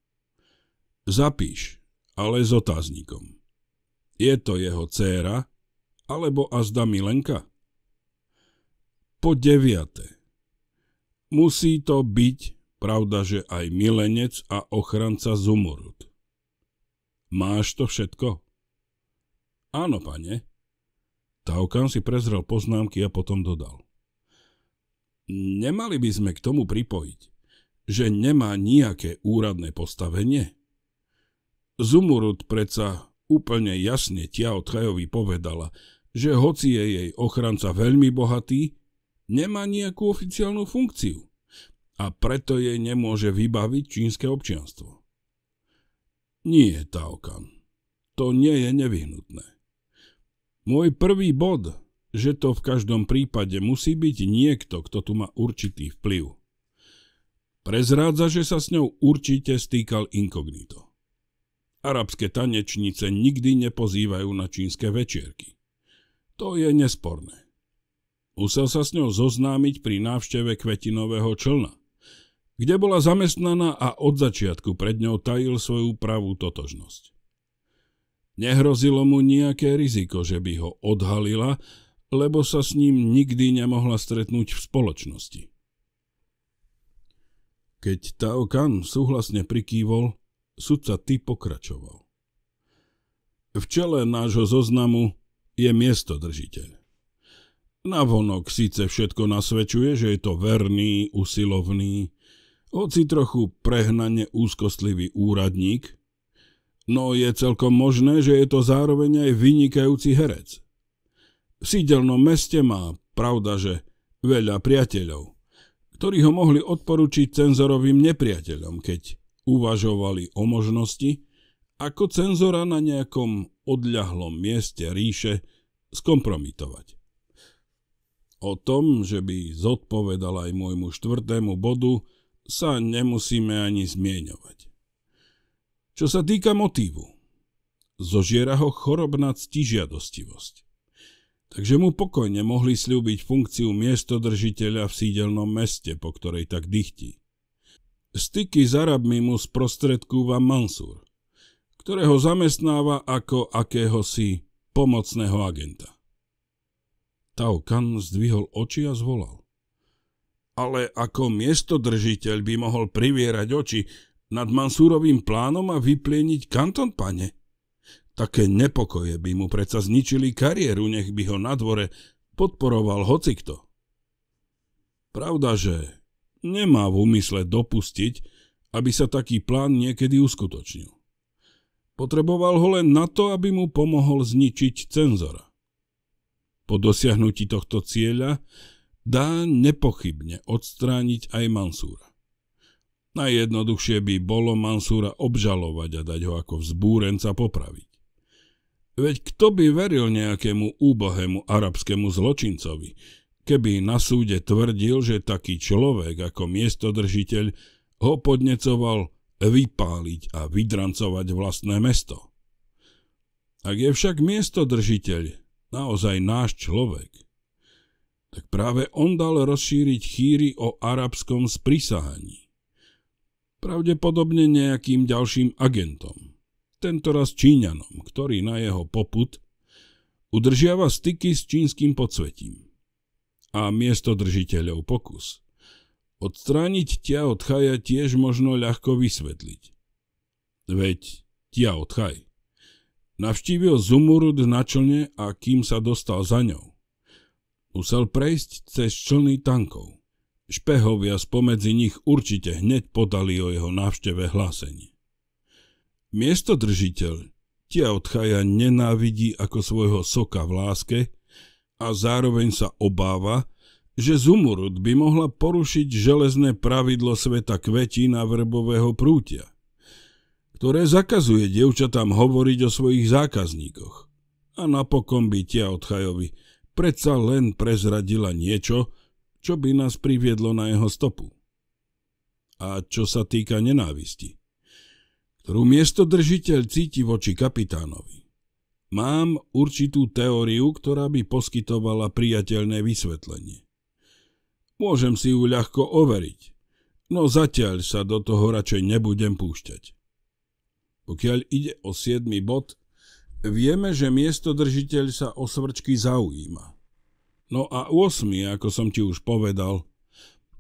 Zapíš, ale s otáznikom. Je to jeho dcéra, alebo azda Milenka? Po deviate musí to byť pravda, že aj milenec a ochranca Zumurut. Máš to všetko? Áno, pane. Taukan si prezrel poznámky a potom dodal. Nemali by sme k tomu pripojiť, že nemá nejaké úradné postavenie? Zumurut predsa úplne jasne tia od Chajovi povedala, že hoci je jej ochranca veľmi bohatý, nemá nejakú oficiálnu funkciu a preto jej nemôže vybaviť čínske občianstvo. Nie, Taokan, to nie je nevyhnutné. Môj prvý bod, že to v každom prípade musí byť niekto, kto tu má určitý vplyv. Prezrádza, že sa s ňou určite stýkal inkognito. Arabské tanečnice nikdy nepozývajú na čínske večierky. To je nesporné. Musel sa s ňou zoznámiť pri návšteve kvetinového člna kde bola zamestnaná a od začiatku pred ňou tajil svoju pravú totožnosť. Nehrozilo mu nejaké riziko, že by ho odhalila, lebo sa s ním nikdy nemohla stretnúť v spoločnosti. Keď Tao Kan súhlasne prikývol, sudca ty pokračoval. V čele nášho zoznamu je miestodržiteľ. Navonok síce všetko nasvedčuje, že je to verný, usilovný, hoci trochu prehnane úzkostlivý úradník, no je celkom možné, že je to zároveň aj vynikajúci herec. V sídelnom meste má, pravda, že veľa priateľov, ktorí ho mohli odporučiť cenzorovým nepriateľom, keď uvažovali o možnosti, ako cenzora na nejakom odľahlom mieste ríše skompromitovať. O tom, že by zodpovedal aj môjmu štvrtému bodu, sa nemusíme ani zmieňovať. Čo sa týka motívu, zožiera ho chorobná ctižiadostivosť. Takže mu pokojne mohli slúbiť funkciu miestodržiteľa v sídelnom meste, po ktorej tak dychtí. Styky s Arabmi mu sprostredkúva Mansur, ktorého zamestnáva ako akéhosi pomocného agenta. Tao Kan zdvihol oči a zvolal ale ako miestodržiteľ by mohol privierať oči nad Mansúrovým plánom a vyplieniť kanton, pane. Také nepokoje by mu predsa zničili kariéru, nech by ho na dvore podporoval hocikto. Pravda, že nemá v úmysle dopustiť, aby sa taký plán niekedy uskutočnil. Potreboval ho len na to, aby mu pomohol zničiť cenzora. Po dosiahnutí tohto cieľa dá nepochybne odstrániť aj Mansúra. Najjednoduchšie by bolo Mansúra obžalovať a dať ho ako vzbúrenca popraviť. Veď kto by veril nejakému úbohému arabskému zločincovi, keby na súde tvrdil, že taký človek ako miestodržiteľ ho podnecoval vypáliť a vydrancovať vlastné mesto. Ak je však miestodržiteľ naozaj náš človek, tak práve on dal rozšíriť chýry o arabskom sprisahaní. Pravdepodobne nejakým ďalším agentom, tentoraz Číňanom, ktorý na jeho poput udržiava styky s čínskym podsvetím a miesto držiteľov pokus. Odstrániť ťa od Chaja tiež možno ľahko vysvetliť. Veď ťa od Chaj navštívil Zumurud na člne a kým sa dostal za ňou Musel prejsť cez člny tankov. Špehovia spomedzi nich určite hneď podali o jeho návšteve hlásenie. Miestodržiteľ tia od Chaja nenávidí ako svojho soka v láske a zároveň sa obáva, že Zumurud by mohla porušiť železné pravidlo sveta kvetín a vrbového prútia, ktoré zakazuje dievčatám hovoriť o svojich zákazníkoch. A napokon by tia od Chajovi predsa len prezradila niečo, čo by nás priviedlo na jeho stopu. A čo sa týka nenávisti, ktorú miestodržiteľ cíti voči kapitánovi, mám určitú teóriu, ktorá by poskytovala priateľné vysvetlenie. Môžem si ju ľahko overiť, no zatiaľ sa do toho radšej nebudem púšťať. Pokiaľ ide o 7. bod, Vieme, že miestodržiteľ sa o svrčky zaujíma. No a 8, ako som ti už povedal,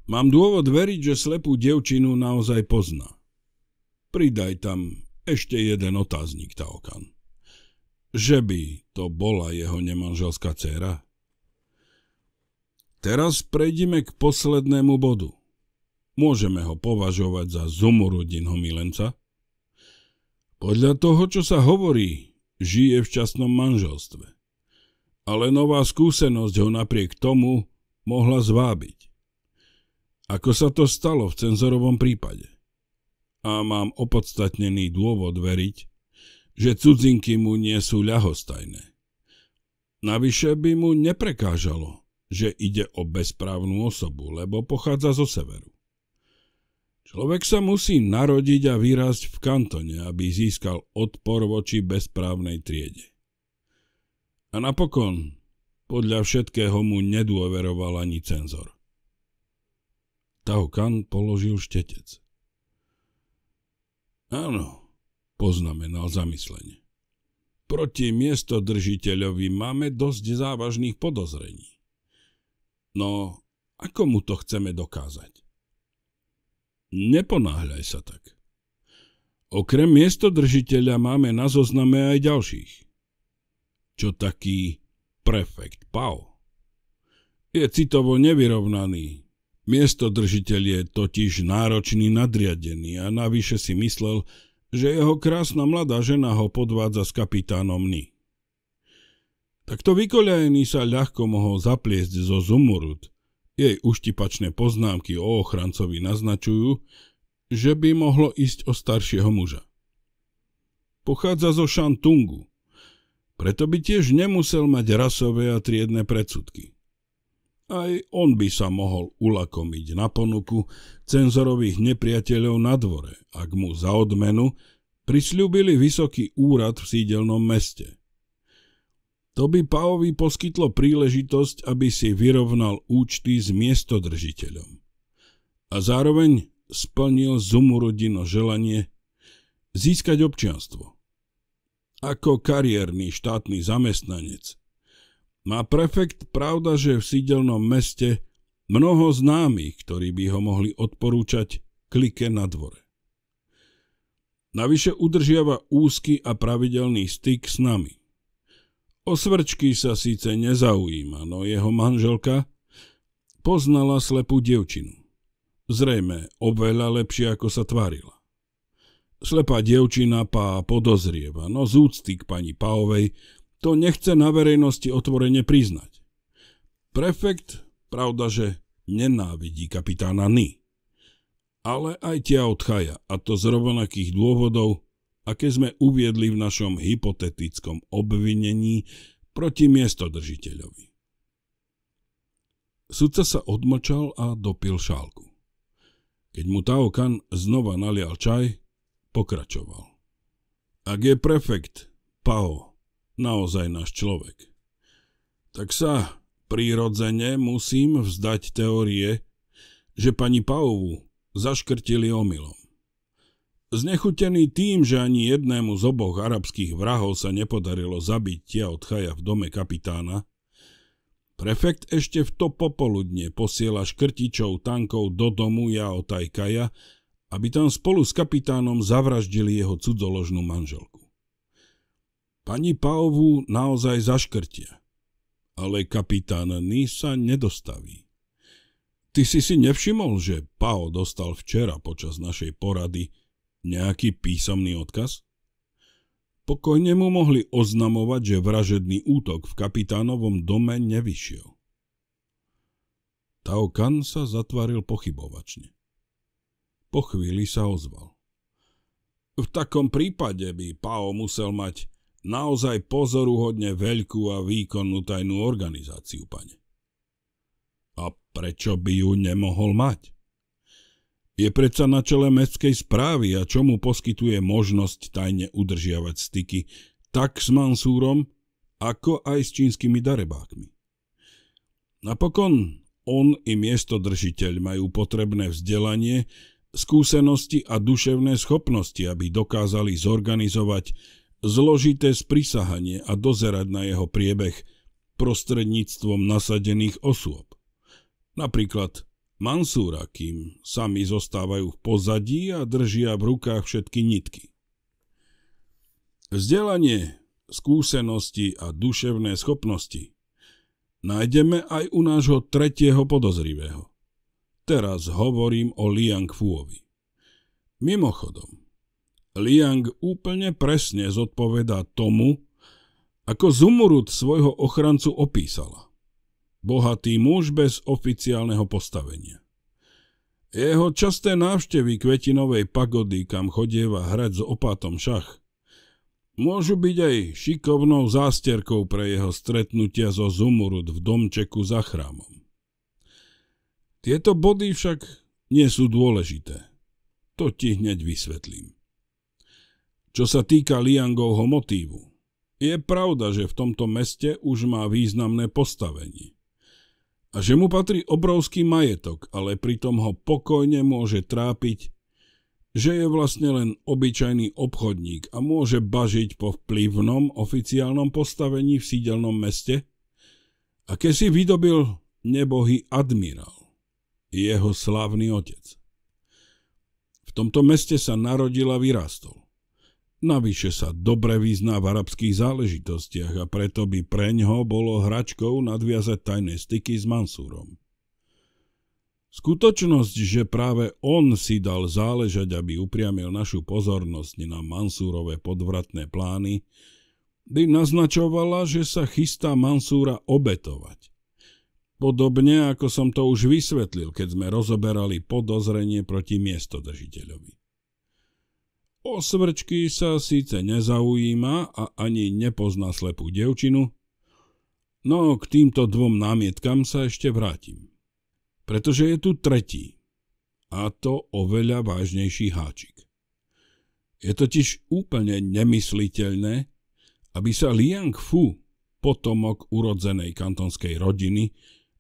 mám dôvod veriť, že slepú devčinu naozaj pozná. Pridaj tam ešte jeden otáznik, Taokan. Že by to bola jeho nemanželská dcéra? Teraz prejdeme k poslednému bodu. Môžeme ho považovať za zumorodinho milenca? Podľa toho, čo sa hovorí, žije v časnom manželstve. Ale nová skúsenosť ho napriek tomu mohla zvábiť. Ako sa to stalo v cenzorovom prípade? A mám opodstatnený dôvod veriť, že cudzinky mu nie sú ľahostajné. Navyše by mu neprekážalo, že ide o bezprávnu osobu, lebo pochádza zo severu. Človek sa musí narodiť a vyrásť v kantone, aby získal odpor voči bezprávnej triede. A napokon, podľa všetkého mu nedôveroval ani cenzor. Tao Kan položil štetec. Áno, poznamenal zamyslenie. Proti miestodržiteľovi máme dosť závažných podozrení. No, ako mu to chceme dokázať? Neponáhľaj sa tak. Okrem miestodržiteľa máme na zozname aj ďalších. Čo taký prefekt Pau? Je citovo nevyrovnaný. Miestodržiteľ je totiž náročný nadriadený a navyše si myslel, že jeho krásna mladá žena ho podvádza s kapitánom Ny. Takto vykoľajený sa ľahko mohol zapliesť zo Zumurut, jej uštipačné poznámky o ochrancovi naznačujú, že by mohlo ísť o staršieho muža. Pochádza zo Šantungu, preto by tiež nemusel mať rasové a triedne predsudky. Aj on by sa mohol ulakomiť na ponuku cenzorových nepriateľov na dvore, ak mu za odmenu prisľúbili vysoký úrad v sídelnom meste – to by Paovi poskytlo príležitosť, aby si vyrovnal účty s miestodržiteľom. A zároveň splnil Zumurodino želanie získať občianstvo. Ako kariérny štátny zamestnanec má prefekt pravda, že v sídelnom meste mnoho známych, ktorí by ho mohli odporúčať klike na dvore. Navyše udržiava úzky a pravidelný styk s nami – O svrčky sa síce nezaujíma, no jeho manželka poznala slepú dievčinu. Zrejme oveľa lepšie, ako sa tvárila. Slepá dievčina pá podozrieva, no z úcty k pani Pavovej, to nechce na verejnosti otvorene priznať. Prefekt, pravda, že nenávidí kapitána Ny. Ale aj tia odchaja, a to z rovnakých dôvodov, aké sme uviedli v našom hypotetickom obvinení proti miestodržiteľovi. Sudca sa odmočal a dopil šálku. Keď mu Tao Kan znova nalial čaj, pokračoval. Ak je prefekt, Pao, naozaj náš človek, tak sa prírodzene musím vzdať teórie, že pani Paovu zaškrtili omylom. Znechutený tým, že ani jednému z oboch arabských vrahov sa nepodarilo zabiť tia od chaja v dome kapitána, prefekt ešte v to popoludne posiela škrtičov tankov do domu od Tajkaja, aby tam spolu s kapitánom zavraždili jeho cudzoložnú manželku. Pani Paovu naozaj zaškrtia, ale kapitán Ní sa nedostaví. Ty si si nevšimol, že Pao dostal včera počas našej porady – Nejaký písomný odkaz? Pokojne mu mohli oznamovať, že vražedný útok v kapitánovom dome nevyšiel. Tao Kan sa zatvaril pochybovačne. Po chvíli sa ozval. V takom prípade by Pao musel mať naozaj pozoruhodne veľkú a výkonnú tajnú organizáciu, pane. A prečo by ju nemohol mať? Je predsa na čele mestskej správy a čo mu poskytuje možnosť tajne udržiavať styky tak s Mansúrom, ako aj s čínskymi darebákmi. Napokon on i miestodržiteľ majú potrebné vzdelanie, skúsenosti a duševné schopnosti, aby dokázali zorganizovať zložité sprisahanie a dozerať na jeho priebeh prostredníctvom nasadených osôb. Napríklad Mansúra, kým sami zostávajú v pozadí a držia v rukách všetky nitky. Vzdelanie, skúsenosti a duševné schopnosti nájdeme aj u nášho tretieho podozrivého. Teraz hovorím o Liang Fuovi. Mimochodom, Liang úplne presne zodpovedá tomu, ako Zumurud svojho ochrancu opísala bohatý muž bez oficiálneho postavenia. Jeho časté návštevy kvetinovej pagody, kam chodieva hrať s opátom šach, môžu byť aj šikovnou zásterkou pre jeho stretnutia so Zumurud v domčeku za chrámom. Tieto body však nie sú dôležité. To ti hneď vysvetlím. Čo sa týka Liangovho motívu, je pravda, že v tomto meste už má významné postavenie a že mu patrí obrovský majetok, ale pritom ho pokojne môže trápiť, že je vlastne len obyčajný obchodník a môže bažiť po vplyvnom oficiálnom postavení v sídelnom meste a keď si vydobil nebohý admirál, jeho slávny otec. V tomto meste sa narodil a vyrástol. Navyše sa dobre vyzná v arabských záležitostiach a preto by preňho bolo hračkou nadviazať tajné styky s Mansúrom. Skutočnosť, že práve on si dal záležať, aby upriamil našu pozornosť na Mansúrove podvratné plány, by naznačovala, že sa chystá Mansúra obetovať. Podobne ako som to už vysvetlil, keď sme rozoberali podozrenie proti miestodržiteľovi. O svrčky sa síce nezaujíma a ani nepozná slepú devčinu, no k týmto dvom námietkam sa ešte vrátim. Pretože je tu tretí, a to oveľa vážnejší háčik. Je totiž úplne nemysliteľné, aby sa Liang Fu, potomok urodzenej kantonskej rodiny,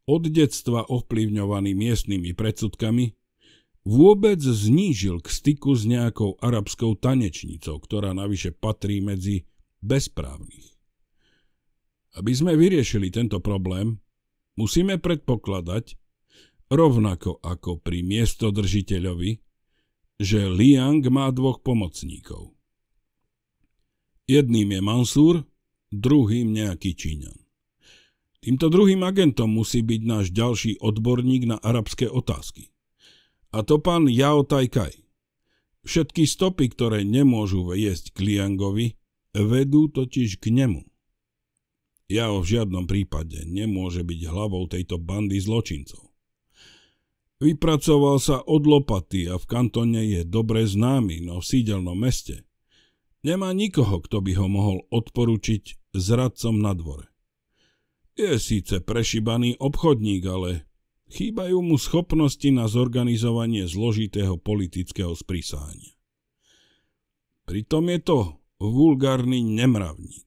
od detstva ovplyvňovaný miestnymi predsudkami, vôbec znížil k styku s nejakou arabskou tanečnicou, ktorá navyše patrí medzi bezprávnych. Aby sme vyriešili tento problém, musíme predpokladať, rovnako ako pri miestodržiteľovi, že Liang má dvoch pomocníkov. Jedným je Mansúr, druhým nejaký Číňan. Týmto druhým agentom musí byť náš ďalší odborník na arabské otázky a to pán Jao Tajkaj. Všetky stopy, ktoré nemôžu viesť k Liangovi, vedú totiž k nemu. Yao v žiadnom prípade nemôže byť hlavou tejto bandy zločincov. Vypracoval sa od lopaty a v kantone je dobre známy, no v sídelnom meste. Nemá nikoho, kto by ho mohol odporučiť zradcom na dvore. Je síce prešibaný obchodník, ale Chýbajú mu schopnosti na zorganizovanie zložitého politického sprísáhania. Pritom je to vulgárny nemravník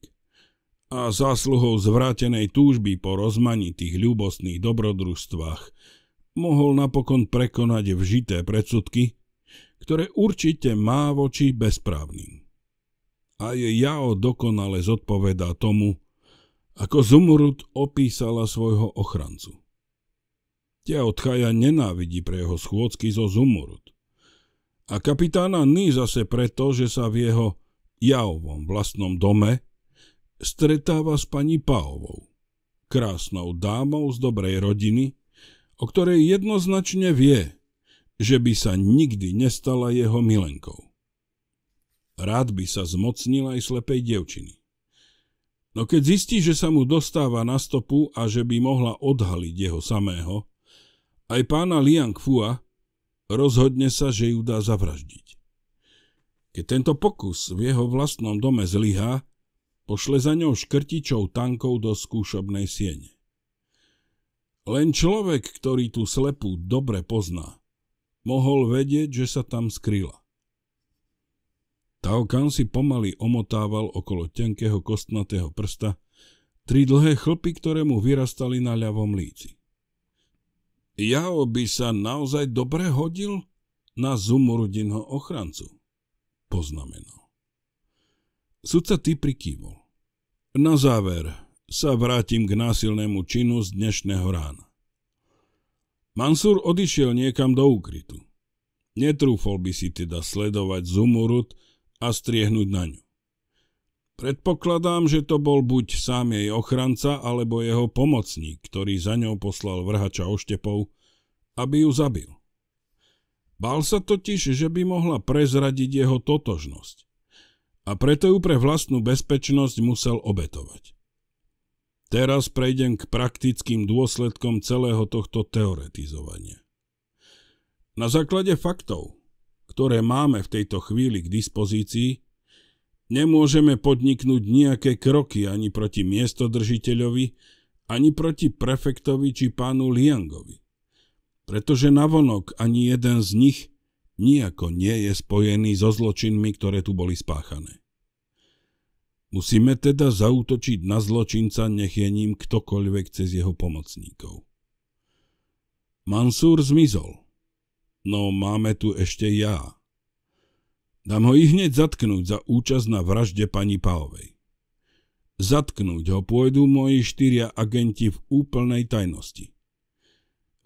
a zásluhou zvrátenej túžby po rozmanitých ľubostných dobrodružstvách mohol napokon prekonať vžité predsudky, ktoré určite má voči bezprávnym. A je Jao dokonale zodpovedá tomu, ako Zumrud opísala svojho ochrancu. Tia odchaja nenávidí pre jeho schôdzky zo Zumurut. A kapitána Ní zase preto, že sa v jeho jaovom vlastnom dome stretáva s pani Paovou, krásnou dámou z dobrej rodiny, o ktorej jednoznačne vie, že by sa nikdy nestala jeho milenkou. Rád by sa zmocnila aj slepej devčiny. No keď zistí, že sa mu dostáva na stopu a že by mohla odhaliť jeho samého, aj pána Liang Fua rozhodne sa, že ju dá zavraždiť. Keď tento pokus v jeho vlastnom dome zlyhá, pošle za ňou škrtičou tankov do skúšobnej siene. Len človek, ktorý tú slepú dobre pozná, mohol vedieť, že sa tam skryla. Taokan si pomaly omotával okolo tenkého kostnatého prsta tri dlhé chlpy, ktoré mu vyrastali na ľavom líci. Jao by sa naozaj dobre hodil na Zumurudinho ochrancu, poznamenal. Sudca ty prikývol. Na záver sa vrátim k násilnému činu z dnešného rána. Mansur odišiel niekam do úkrytu. Netrúfol by si teda sledovať Zumurud a striehnúť na ňu. Predpokladám, že to bol buď sám jej ochranca, alebo jeho pomocník, ktorý za ňou poslal vrhača oštepov, aby ju zabil. Bál sa totiž, že by mohla prezradiť jeho totožnosť a preto ju pre vlastnú bezpečnosť musel obetovať. Teraz prejdem k praktickým dôsledkom celého tohto teoretizovania. Na základe faktov, ktoré máme v tejto chvíli k dispozícii, Nemôžeme podniknúť nejaké kroky ani proti miestodržiteľovi, ani proti prefektovi či pánu Liangovi, pretože navonok ani jeden z nich nejako nie je spojený so zločinmi, ktoré tu boli spáchané. Musíme teda zautočiť na zločinca, nech je ním ktokoľvek cez jeho pomocníkov. Mansúr zmizol. No máme tu ešte ja, Dám ho i hneď zatknúť za účasť na vražde pani Pavovej. Zatknúť ho pôjdu moji štyria agenti v úplnej tajnosti.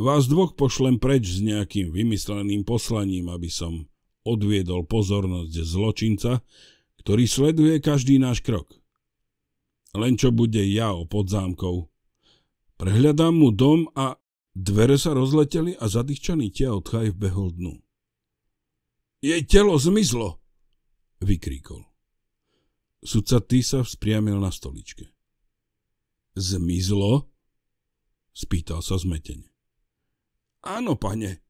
Vás dvoch pošlem preč s nejakým vymysleným poslaním, aby som odviedol pozornosť zločinca, ktorý sleduje každý náš krok. Len čo bude ja o podzámkou. Prehľadám mu dom a dvere sa rozleteli a zadýchčaný tia odchaj behol dnu. Jej telo zmizlo, vykríkol. Sudca Ty sa vzpriamil na stoličke. Zmizlo? Spýtal sa zmetene. Áno, pane.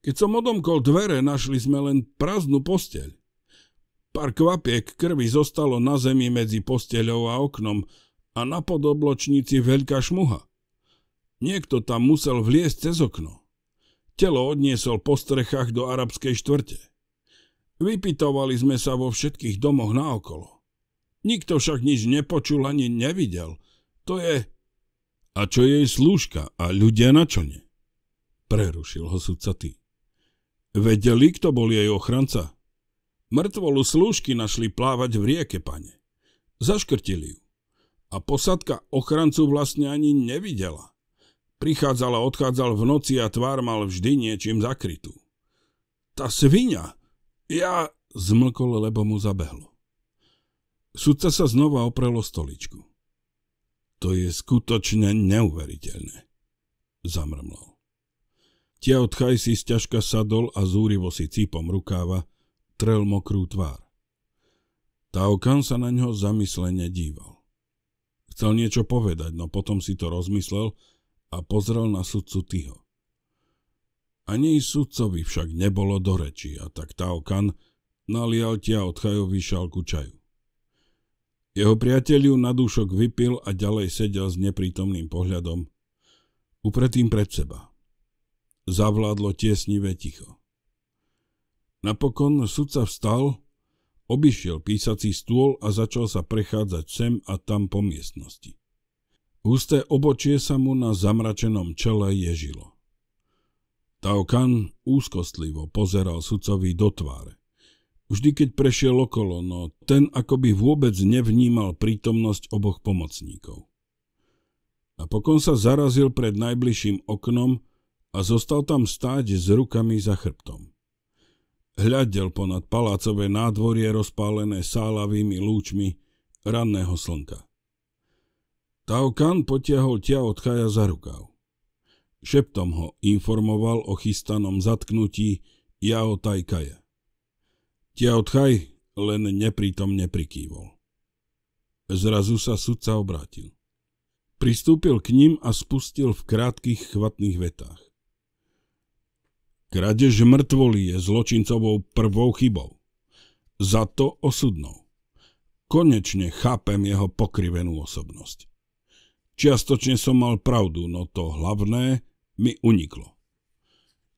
Keď som odomkol dvere, našli sme len prázdnu posteľ. Pár kvapiek krvi zostalo na zemi medzi posteľou a oknom a na podobločnici veľká šmuha. Niekto tam musel vliesť cez okno. Telo odniesol po strechách do arabskej štvrte. Vypitovali sme sa vo všetkých domoch naokolo. Nikto však nič nepočul ani nevidel. To je... A čo je jej slúžka a ľudia na čo ne? Prerušil ho sudca ty. Vedeli, kto bol jej ochranca? Mŕtvolu slúžky našli plávať v rieke, pane. Zaškrtili ju. A posadka ochrancu vlastne ani nevidela. Prichádzala, odchádzal v noci a tvár mal vždy niečím zakrytú. Tá svinia, ja zmlkol, lebo mu zabehlo. Sudca sa znova oprel o stoličku. To je skutočne neuveriteľné, zamrmlal. Tia od si ťažka sadol a zúrivo si cípom rukáva trel mokrú tvár. Tao sa na ňo zamyslene díval. Chcel niečo povedať, no potom si to rozmyslel a pozrel na sudcu Tyho. Ani sudcovi však nebolo do reči a tak Taokan nalial tia Chajovi šálku čaju. Jeho priateľ ju na dušok vypil a ďalej sedel s neprítomným pohľadom, upretým pred seba. Zavládlo tiesnivé ticho. Napokon sudca vstal, obišiel písací stôl a začal sa prechádzať sem a tam po miestnosti. Husté obočie sa mu na zamračenom čele ježilo. Taokan úzkostlivo pozeral sudcovi do tváre. Vždy, keď prešiel okolo, no ten akoby vôbec nevnímal prítomnosť oboch pomocníkov. A pokon sa zarazil pred najbližším oknom a zostal tam stáť s rukami za chrbtom. Hľadel ponad palácové nádvorie rozpálené sálavými lúčmi ranného slnka. Taukan potiahol tia od chaja za rukav. Šeptom ho informoval o chystanom zatknutí Jao Tajkaja. Tiao Tchaj len neprítomne prikývol. Zrazu sa sudca obrátil. Pristúpil k ním a spustil v krátkých chvatných vetách. Kradež mŕtvoly je zločincovou prvou chybou. Za to osudnou. Konečne chápem jeho pokrivenú osobnosť. Čiastočne som mal pravdu, no to hlavné mi uniklo.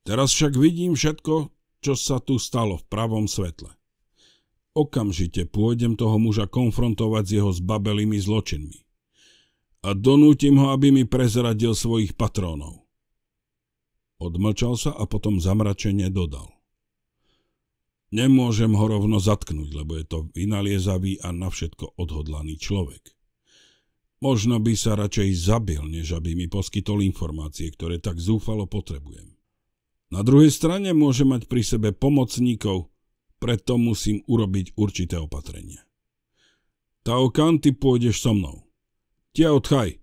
Teraz však vidím všetko, čo sa tu stalo v pravom svetle. Okamžite pôjdem toho muža konfrontovať s jeho zbabelými zločinmi a donútim ho, aby mi prezradil svojich patrónov. Odmlčal sa a potom zamračenie dodal. Nemôžem ho rovno zatknúť, lebo je to vynaliezavý a na všetko odhodlaný človek. Možno by sa radšej zabil, než aby mi poskytol informácie, ktoré tak zúfalo potrebujem. Na druhej strane môže mať pri sebe pomocníkov, preto musím urobiť určité opatrenie. Taokan, ty pôjdeš so mnou. Tia odchaj,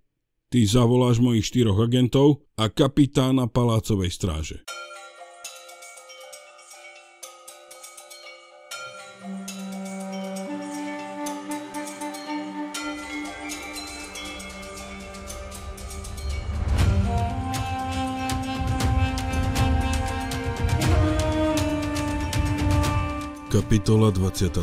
ty zavoláš mojich štyroch agentov a kapitána palácovej stráže. Kapitola 22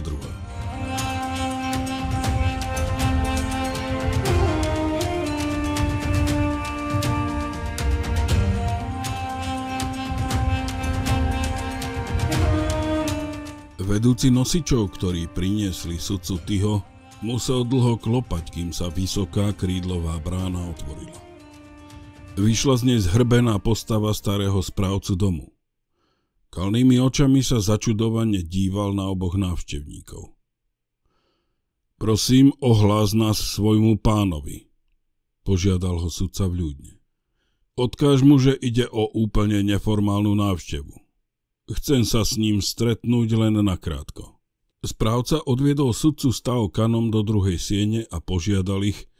Vedúci nosičov, ktorí priniesli sudcu Tyho, musel dlho klopať, kým sa vysoká krídlová brána otvorila. Vyšla z nej zhrbená postava starého správcu domu. Kalnými očami sa začudovane díval na oboch návštevníkov. Prosím, ohlás nás svojmu pánovi, požiadal ho sudca v ľudne. Odkáž mu, že ide o úplne neformálnu návštevu. Chcem sa s ním stretnúť len nakrátko. Správca odviedol sudcu stav kanom do druhej siene a požiadal ich,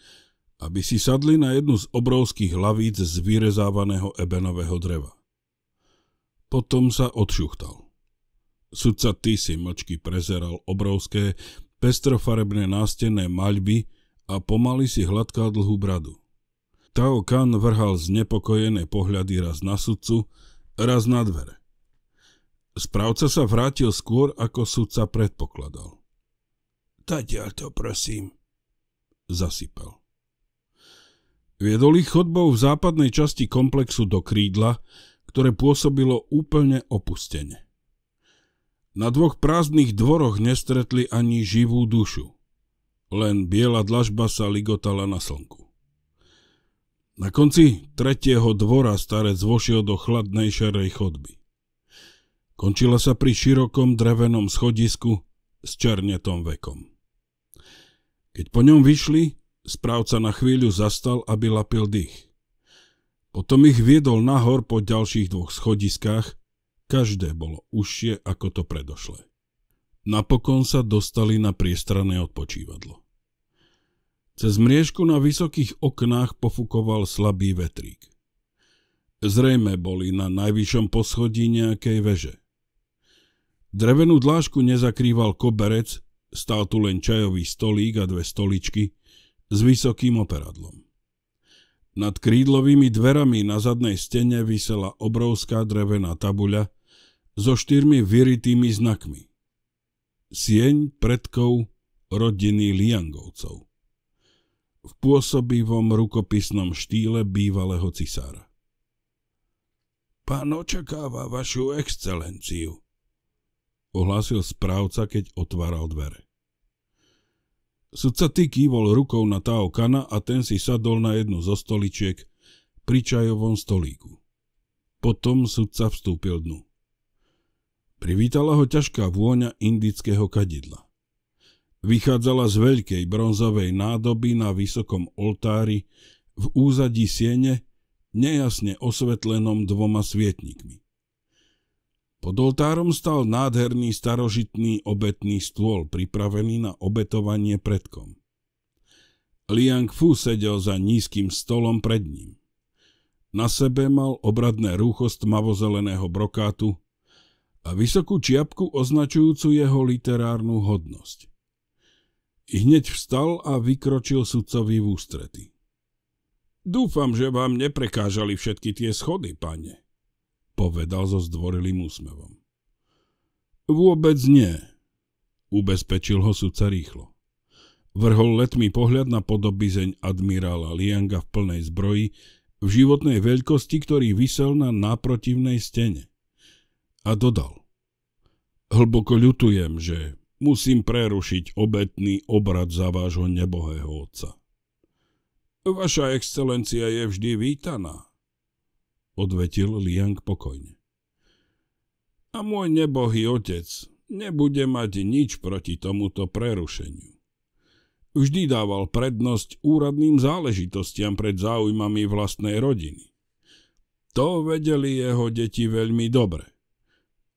aby si sadli na jednu z obrovských lavíc z vyrezávaného ebenového dreva. Potom sa odšuchtal. Sudca Tisy mlčky prezeral obrovské, pestrofarebné nástenné maľby a pomaly si hladkal dlhú bradu. Tao Kan vrhal znepokojené pohľady raz na sudcu, raz na dvere. Správca sa vrátil skôr, ako sudca predpokladal. Tadiaľ to prosím, zasypal. Viedol ich chodbou v západnej časti komplexu do krídla, ktoré pôsobilo úplne opustene. Na dvoch prázdnych dvoroch nestretli ani živú dušu. Len biela dlažba sa ligotala na slnku. Na konci tretieho dvora starec vošiel do chladnej šerej chodby. Končila sa pri širokom drevenom schodisku s černetom vekom. Keď po ňom vyšli, správca na chvíľu zastal, aby lapil dých. Potom ich viedol nahor po ďalších dvoch schodiskách, každé bolo užšie ako to predošlé. Napokon sa dostali na priestranné odpočívadlo. Cez mriežku na vysokých oknách pofukoval slabý vetrík. Zrejme boli na najvyššom poschodí nejakej veže. Drevenú dlážku nezakrýval koberec, stál tu len čajový stolík a dve stoličky s vysokým operadlom. Nad krídlovými dverami na zadnej stene vysela obrovská drevená tabuľa so štyrmi vyritými znakmi. Sieň predkov rodiny Liangovcov v pôsobivom rukopisnom štýle bývalého cisára. Pán očakáva vašu excelenciu, ohlásil správca, keď otváral dvere. Sudca Ty kývol rukou na Tao Kana a ten si sadol na jednu zo stoličiek pri čajovom stolíku. Potom sudca vstúpil dnu. Privítala ho ťažká vôňa indického kadidla. Vychádzala z veľkej bronzovej nádoby na vysokom oltári v úzadí siene, nejasne osvetlenom dvoma svietnikmi. Pod oltárom stal nádherný starožitný obetný stôl, pripravený na obetovanie predkom. Liang Fu sedel za nízkym stolom pred ním. Na sebe mal obradné rúcho z tmavozeleného brokátu a vysokú čiapku označujúcu jeho literárnu hodnosť. I hneď vstal a vykročil sudcovi v ústrety. Dúfam, že vám neprekážali všetky tie schody, pane, povedal so zdvorilým úsmevom. Vôbec nie, ubezpečil ho sudca rýchlo. Vrhol letmý pohľad na podobizeň admirála Lianga v plnej zbroji, v životnej veľkosti, ktorý vysel na náprotivnej stene. A dodal. Hlboko ľutujem, že musím prerušiť obetný obrad za vášho nebohého otca. Vaša excelencia je vždy vítaná, odvetil Liang pokojne. A môj nebohý otec nebude mať nič proti tomuto prerušeniu. Vždy dával prednosť úradným záležitostiam pred záujmami vlastnej rodiny. To vedeli jeho deti veľmi dobre.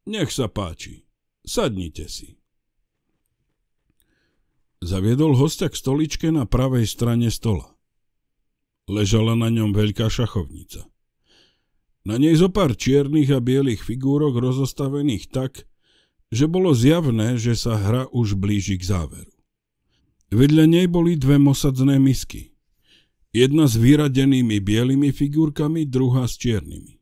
Nech sa páči, sadnite si. Zaviedol hostia k stoličke na pravej strane stola. Ležala na ňom veľká šachovnica – na nej zo pár čiernych a bielých figúrok rozostavených tak, že bolo zjavné, že sa hra už blíži k záveru. Vedľa nej boli dve mosadzné misky. Jedna s vyradenými bielými figurkami, druhá s čiernymi.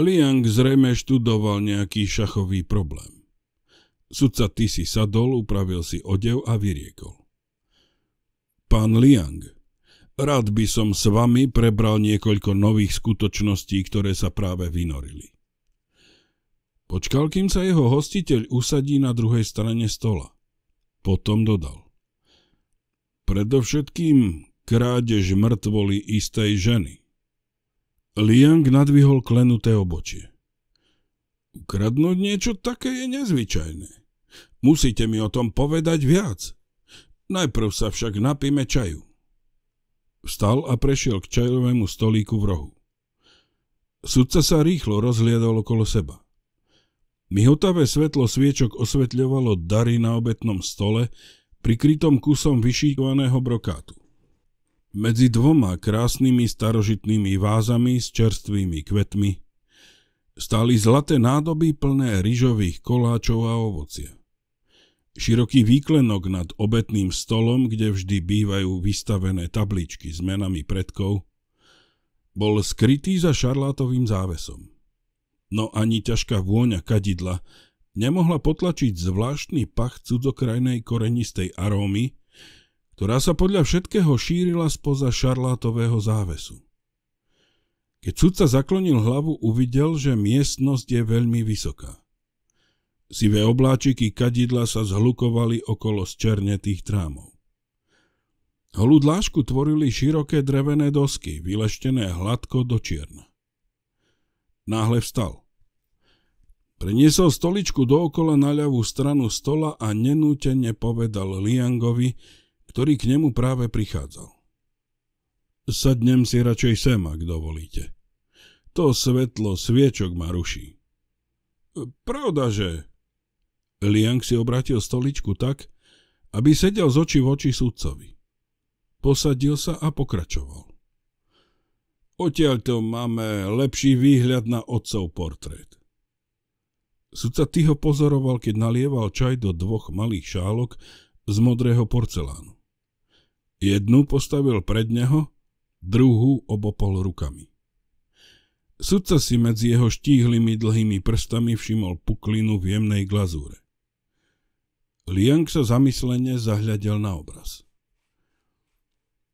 Liang zrejme študoval nejaký šachový problém. Sudca Tisi sadol, upravil si odev a vyriekol. Pán Liang, Rád by som s vami prebral niekoľko nových skutočností, ktoré sa práve vynorili. Počkal, kým sa jeho hostiteľ usadí na druhej strane stola. Potom dodal. Predovšetkým krádež mŕtvoli istej ženy. Liang nadvihol klenuté obočie. Ukradnúť niečo také je nezvyčajné. Musíte mi o tom povedať viac. Najprv sa však napíme čaju. Vstal a prešiel k čajovému stolíku v rohu. Sudca sa rýchlo rozhliadal okolo seba. Mihotavé svetlo sviečok osvetľovalo dary na obetnom stole, prikrytom kusom vyšíkovaného brokátu. Medzi dvoma krásnymi starožitnými vázami s čerstvými kvetmi stáli zlaté nádoby plné ryžových koláčov a ovocia. Široký výklenok nad obetným stolom, kde vždy bývajú vystavené tabličky s menami predkov, bol skrytý za šarlátovým závesom. No ani ťažká vôňa kadidla nemohla potlačiť zvláštny pach cudzokrajnej korenistej arómy, ktorá sa podľa všetkého šírila spoza šarlátového závesu. Keď sudca zaklonil hlavu, uvidel, že miestnosť je veľmi vysoká. Sivé obláčiky kadidla sa zhlukovali okolo zčernetých trámov. Holú dlášku tvorili široké drevené dosky, vyleštené hladko do čierna. Náhle vstal. Preniesol stoličku dookola na ľavú stranu stola a nenútene povedal Liangovi, ktorý k nemu práve prichádzal. Sadnem si radšej sem, ak dovolíte. To svetlo sviečok ma ruší. Pravda, že? Liang si obratil stoličku tak, aby sedel z oči v oči sudcovi. Posadil sa a pokračoval. to máme lepší výhľad na otcov portrét. Sudca Tyho pozoroval, keď nalieval čaj do dvoch malých šálok z modrého porcelánu. Jednu postavil pred neho, druhú obopol rukami. Sudca si medzi jeho štíhlymi dlhými prstami všimol puklinu v jemnej glazúre. Liang sa zamyslene zahľadel na obraz.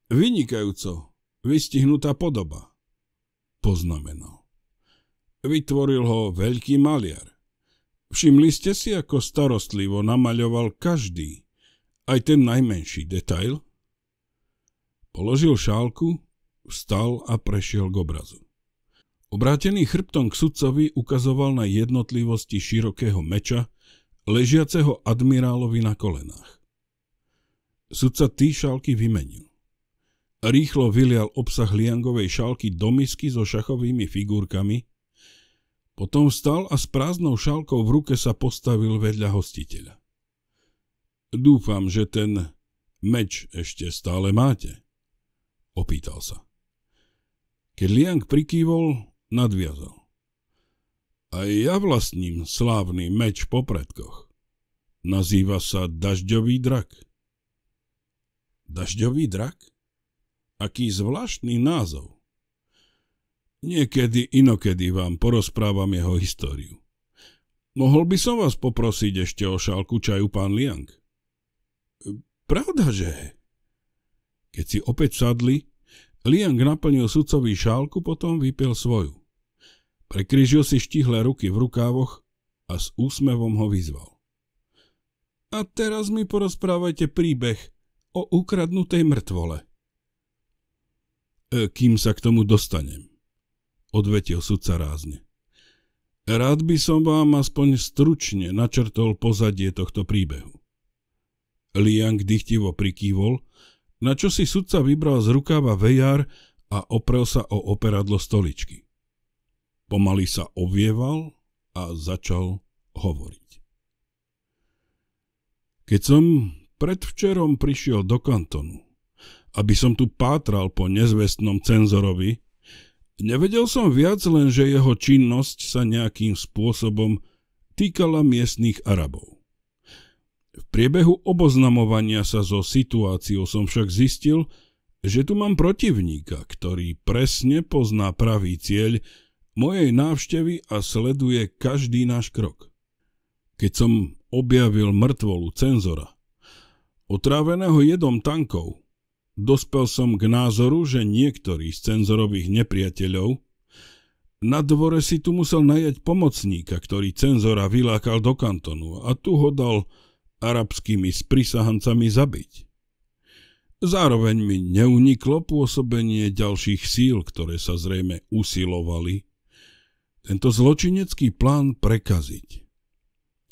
Vynikajúco, vystihnutá podoba, poznamenal. Vytvoril ho veľký maliar. Všimli ste si, ako starostlivo namaľoval každý, aj ten najmenší detail? Položil šálku, vstal a prešiel k obrazu. Obrátený chrbtom k sudcovi ukazoval na jednotlivosti širokého meča, ležiaceho admirálovi na kolenách. Sudca tý šálky vymenil. Rýchlo vylial obsah liangovej šálky do misky so šachovými figurkami, potom vstal a s prázdnou šálkou v ruke sa postavil vedľa hostiteľa. Dúfam, že ten meč ešte stále máte, opýtal sa. Keď Liang prikývol, nadviazal. Aj ja vlastním slávny meč po predkoch. Nazýva sa dažďový drak. Dažďový drak? Aký zvláštny názov. Niekedy inokedy vám porozprávam jeho históriu. Mohol by som vás poprosiť ešte o šálku čaju, pán Liang? Pravda, že? Keď si opäť sadli, Liang naplnil sudcový šálku, potom vypil svoju. Prekryžil si štihle ruky v rukávoch a s úsmevom ho vyzval. A teraz mi porozprávajte príbeh o ukradnutej mŕtvole. E, kým sa k tomu dostanem, odvetil sudca rázne. Rád by som vám aspoň stručne načrtol pozadie tohto príbehu. Liang dychtivo prikývol, na čo si sudca vybral z rukáva vejar a oprel sa o operadlo stoličky. Pomaly sa ovieval a začal hovoriť. Keď som predvčerom prišiel do kantonu, aby som tu pátral po nezvestnom cenzorovi, nevedel som viac len, že jeho činnosť sa nejakým spôsobom týkala miestných Arabov. V priebehu oboznamovania sa so situáciou som však zistil, že tu mám protivníka, ktorý presne pozná pravý cieľ, mojej návštevy a sleduje každý náš krok. Keď som objavil mŕtvolu cenzora, otráveného jedom tankov, dospel som k názoru, že niektorý z cenzorových nepriateľov na dvore si tu musel najať pomocníka, ktorý cenzora vylákal do kantonu a tu ho dal arabskými sprisahancami zabiť. Zároveň mi neuniklo pôsobenie ďalších síl, ktoré sa zrejme usilovali tento zločinecký plán prekaziť.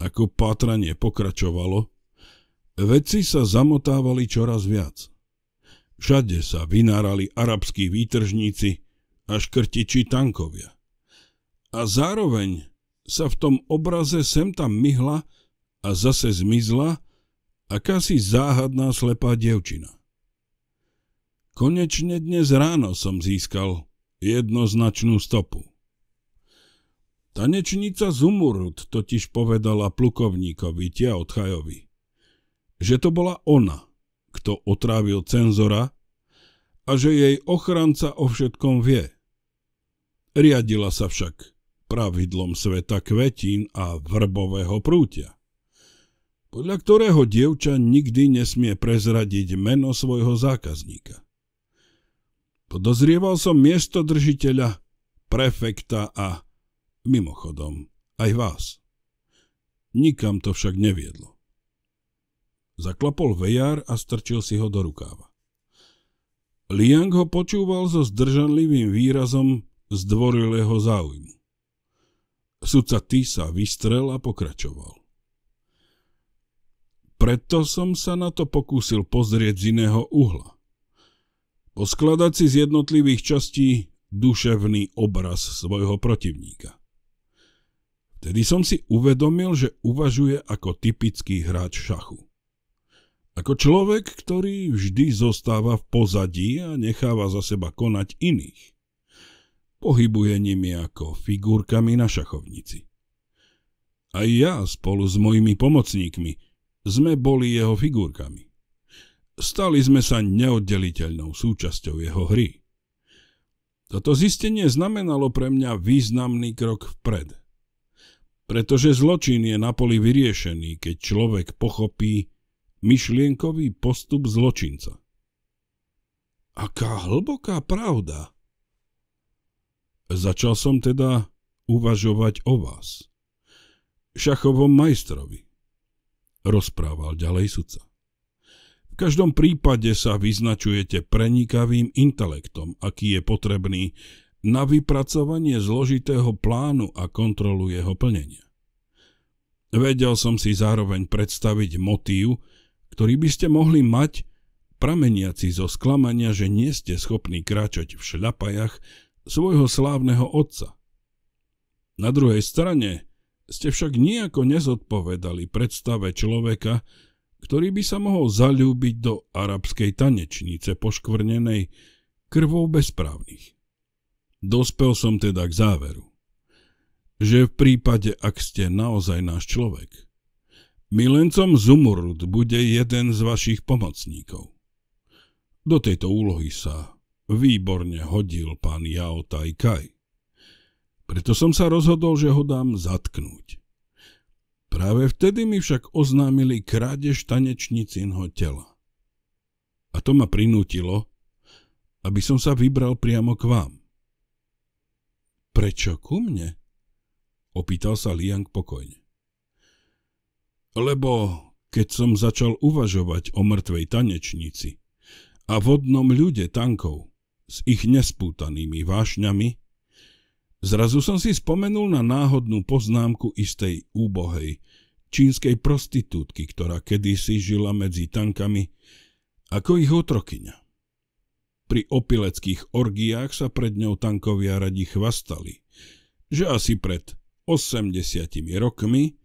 Ako pátranie pokračovalo, veci sa zamotávali čoraz viac. Všade sa vynárali arabskí výtržníci a škrtiči tankovia. A zároveň sa v tom obraze sem tam myhla a zase zmizla akási záhadná slepá devčina. Konečne dnes ráno som získal jednoznačnú stopu. Tanečnica Zumurut totiž povedala plukovníkovi Odchajovi, že to bola ona, kto otrávil cenzora a že jej ochranca o všetkom vie. Riadila sa však pravidlom sveta kvetín a vrbového prútia, podľa ktorého dievča nikdy nesmie prezradiť meno svojho zákazníka. Podozrieval som miesto držiteľa prefekta a Mimochodom, aj vás. Nikam to však neviedlo. Zaklapol vejar a strčil si ho do rukáva. Liang ho počúval so zdržanlivým výrazom zdvorilého záujmu. Sudca sa vystrel a pokračoval. Preto som sa na to pokúsil pozrieť z iného uhla. Poskladať si z jednotlivých častí duševný obraz svojho protivníka. Tedy som si uvedomil, že uvažuje ako typický hráč šachu. Ako človek, ktorý vždy zostáva v pozadí a necháva za seba konať iných. Pohybuje nimi ako figurkami na šachovnici. Aj ja spolu s mojimi pomocníkmi sme boli jeho figurkami. Stali sme sa neoddeliteľnou súčasťou jeho hry. Toto zistenie znamenalo pre mňa významný krok vpred – pretože zločin je na poli vyriešený, keď človek pochopí myšlienkový postup zločinca. Aká hlboká pravda! Začal som teda uvažovať o vás, šachovom majstrovi, rozprával ďalej sudca. V každom prípade sa vyznačujete prenikavým intelektom, aký je potrebný na vypracovanie zložitého plánu a kontrolu jeho plnenia. Vedel som si zároveň predstaviť motív, ktorý by ste mohli mať, prameniaci zo sklamania, že nie ste schopní kráčať v šľapajach svojho slávneho otca. Na druhej strane ste však nejako nezodpovedali predstave človeka, ktorý by sa mohol zalúbiť do arabskej tanečnice poškvrnenej krvou bezprávnych. Dospel som teda k záveru, že v prípade, ak ste naozaj náš človek, milencom Zumurud bude jeden z vašich pomocníkov. Do tejto úlohy sa výborne hodil pán Jao Tai Kai. Preto som sa rozhodol, že ho dám zatknúť. Práve vtedy mi však oznámili krádež tanečnicinho tela. A to ma prinútilo, aby som sa vybral priamo k vám. Prečo ku mne? Opýtal sa Liang pokojne. Lebo keď som začal uvažovať o mŕtvej tanečnici a vodnom ľude tankov s ich nespútanými vášňami, zrazu som si spomenul na náhodnú poznámku istej úbohej čínskej prostitútky, ktorá kedysi žila medzi tankami ako ich otrokyňa. Pri opileckých orgiách sa pred ňou tankovia radi chvastali, že asi pred 80 rokmi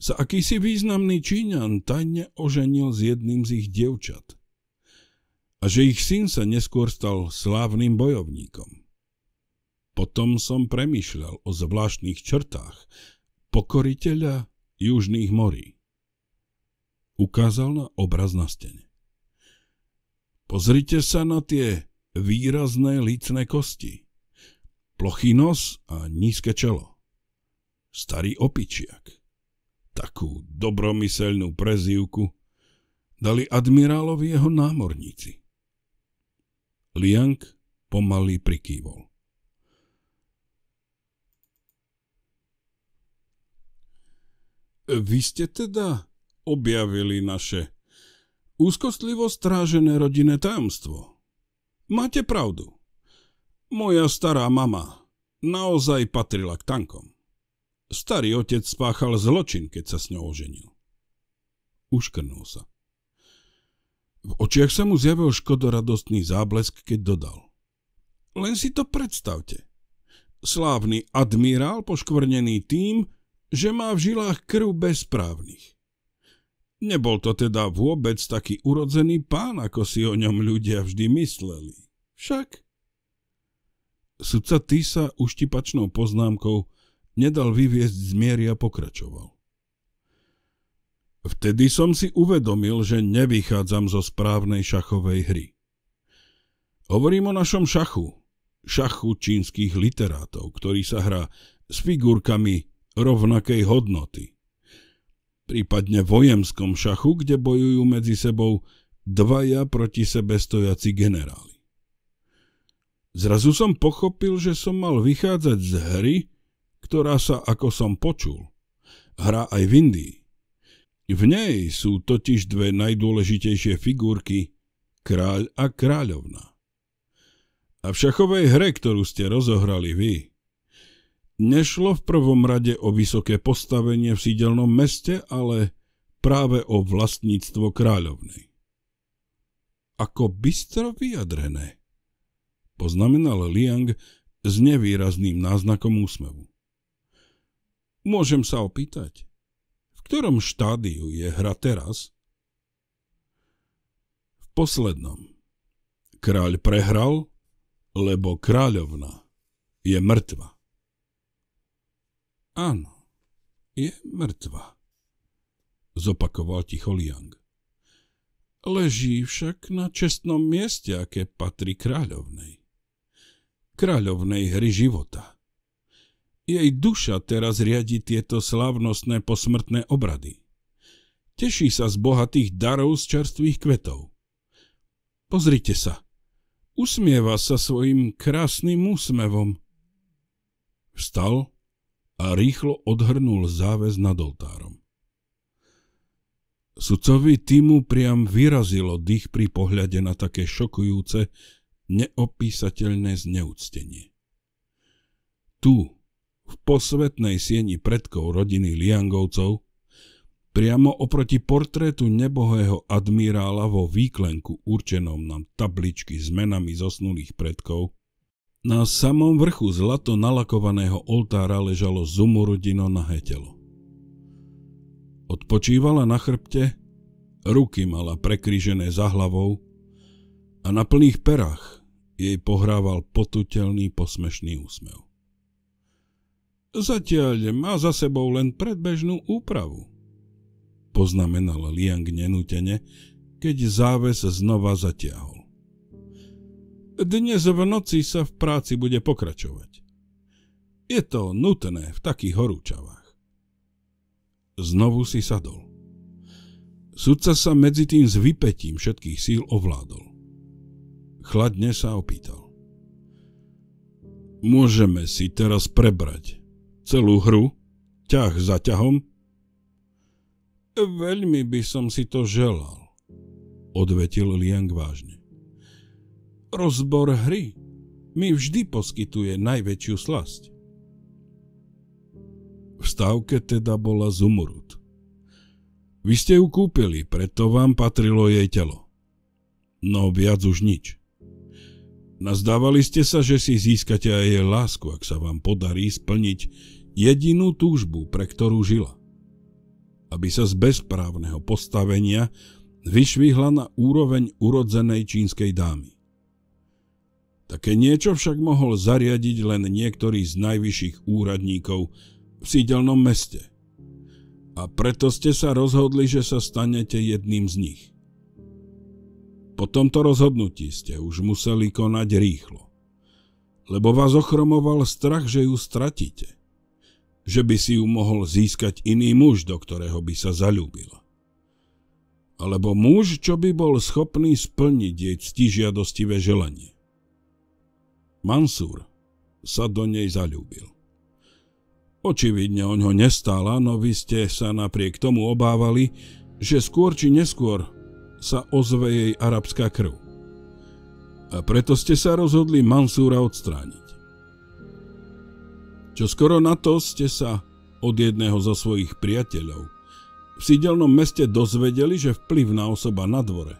sa akýsi významný Číňan tajne oženil s jedným z ich dievčat a že ich syn sa neskôr stal slávnym bojovníkom. Potom som premyšľal o zvláštnych črtách pokoriteľa južných morí. Ukázal na obraz na stene. Pozrite sa na tie výrazné lícne kosti. Plochý nos a nízke čelo. Starý opičiak. Takú dobromyselnú prezývku dali admirálovi jeho námorníci. Liang pomaly prikývol. Vy ste teda objavili naše úzkostlivo strážené rodinné tajomstvo. Máte pravdu. Moja stará mama naozaj patrila k tankom. Starý otec spáchal zločin, keď sa s ňou oženil. Uškrnul sa. V očiach sa mu zjavil škodoradostný záblesk, keď dodal. Len si to predstavte. Slávny admirál poškvrnený tým, že má v žilách krv bezprávnych. Nebol to teda vôbec taký urodzený pán, ako si o ňom ľudia vždy mysleli. Však? Sudca Tisa uštipačnou poznámkou nedal vyviezť z miery a pokračoval. Vtedy som si uvedomil, že nevychádzam zo správnej šachovej hry. Hovorím o našom šachu, šachu čínskych literátov, ktorý sa hrá s figurkami rovnakej hodnoty prípadne vojenskom šachu, kde bojujú medzi sebou dvaja proti sebe stojaci generáli. Zrazu som pochopil, že som mal vychádzať z hry, ktorá sa, ako som počul, hrá aj v Indii. V nej sú totiž dve najdôležitejšie figurky, kráľ a kráľovna. A v šachovej hre, ktorú ste rozohrali vy, Nešlo v prvom rade o vysoké postavenie v sídelnom meste, ale práve o vlastníctvo kráľovnej. Ako bystro vyjadrené, poznamenal Liang s nevýrazným náznakom úsmevu. Môžem sa opýtať, v ktorom štádiu je hra teraz? V poslednom. Kráľ prehral, lebo kráľovna je mŕtva. Áno, je mŕtva, zopakoval ticho Liang. Leží však na čestnom mieste, aké patrí kráľovnej. Kráľovnej hry života. Jej duša teraz riadi tieto slávnostné posmrtné obrady. Teší sa z bohatých darov z čerstvých kvetov. Pozrite sa. Usmieva sa svojim krásnym úsmevom. Vstal a rýchlo odhrnul záväz nad oltárom. Sudcovi týmu priam vyrazilo dých pri pohľade na také šokujúce, neopísateľné zneúctenie. Tu, v posvetnej sieni predkov rodiny Liangovcov, priamo oproti portrétu nebohého admirála vo výklenku určenom na tabličky s menami zosnulých predkov, na samom vrchu zlato nalakovaného oltára ležalo zumurudino na hetelo. Odpočívala na chrbte, ruky mala prekryžené za hlavou a na plných perách jej pohrával potutelný posmešný úsmev. Zatiaľ má za sebou len predbežnú úpravu, poznamenala Liang nenútene, keď záves znova zatiahol. Dnes v noci sa v práci bude pokračovať. Je to nutné v takých horúčavách. Znovu si sadol. Sudca sa medzi tým s vypetím všetkých síl ovládol. Chladne sa opýtal. Môžeme si teraz prebrať celú hru, ťah za ťahom? Veľmi by som si to želal, odvetil Liang vážne. Rozbor hry mi vždy poskytuje najväčšiu slasť. V stávke teda bola Zumurut. Vy ste ju kúpili, preto vám patrilo jej telo. No viac už nič. Nazdávali ste sa, že si získate aj jej lásku, ak sa vám podarí splniť jedinú túžbu, pre ktorú žila. Aby sa z bezprávneho postavenia vyšvihla na úroveň urodzenej čínskej dámy. Také niečo však mohol zariadiť len niektorý z najvyšších úradníkov v sídelnom meste. A preto ste sa rozhodli, že sa stanete jedným z nich. Po tomto rozhodnutí ste už museli konať rýchlo, lebo vás ochromoval strach, že ju stratíte, že by si ju mohol získať iný muž, do ktorého by sa zalúbila. Alebo muž, čo by bol schopný splniť jej ctižiadostivé želanie. Mansur sa do nej zalúbil. Očividne o ňo nestála, no vy ste sa napriek tomu obávali, že skôr či neskôr sa ozve jej arabská krv. A preto ste sa rozhodli Mansúra odstrániť. Čo skoro na to ste sa od jedného zo svojich priateľov v sídelnom meste dozvedeli, že vplyvná osoba na dvore,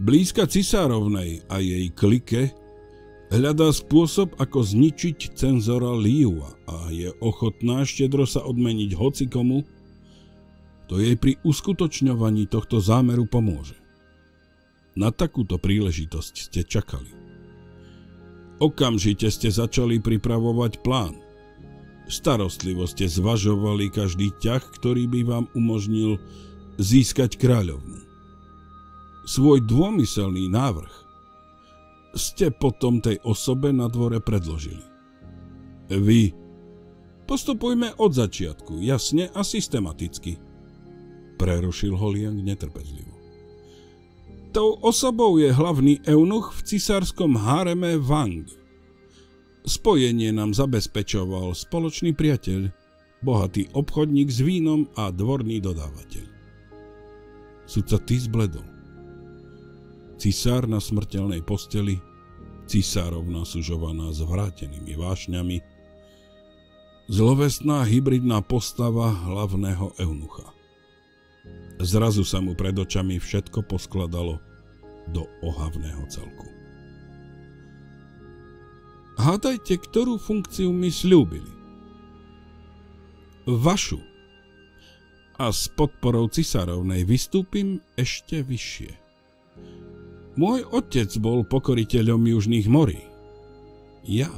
blízka cisárovnej a jej klike, Hľadá spôsob, ako zničiť cenzora Liua a je ochotná štedro sa odmeniť hocikomu, to jej pri uskutočňovaní tohto zámeru pomôže. Na takúto príležitosť ste čakali. Okamžite ste začali pripravovať plán. Starostlivo ste zvažovali každý ťah, ktorý by vám umožnil získať kráľovnú. Svoj dômyselný návrh ste potom tej osobe na dvore predložili? Vy. Postupujme od začiatku, jasne a systematicky. Prerušil ho Liang netrpezlivo. Tou osobou je hlavný eunuch v cisárskom hareme Wang. Spojenie nám zabezpečoval spoločný priateľ, bohatý obchodník s vínom a dvorný dodávateľ. Sudca ty zbledol. Cisár na smrteľnej posteli cisárovna sužovaná s vrátenými vášňami, zlovestná hybridná postava hlavného eunucha. Zrazu sa mu pred očami všetko poskladalo do ohavného celku. Hádajte, ktorú funkciu mi slúbili. Vašu. A s podporou cisárovnej vystúpim ešte vyššie. Môj otec bol pokoriteľom južných morí. Ja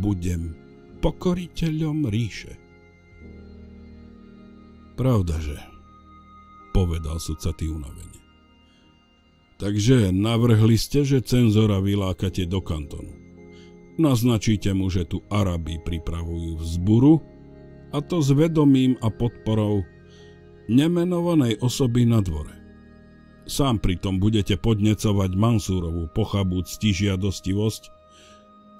budem pokoriteľom ríše. Pravdaže, povedal sudcatý unavene. Takže navrhli ste, že cenzora vylákate do kantonu. Naznačíte mu, že tu Arabi pripravujú vzburu, a to s vedomím a podporou nemenovanej osoby na dvore. Sám pritom budete podnecovať Mansúrovú pochabú ctižiadostivosť,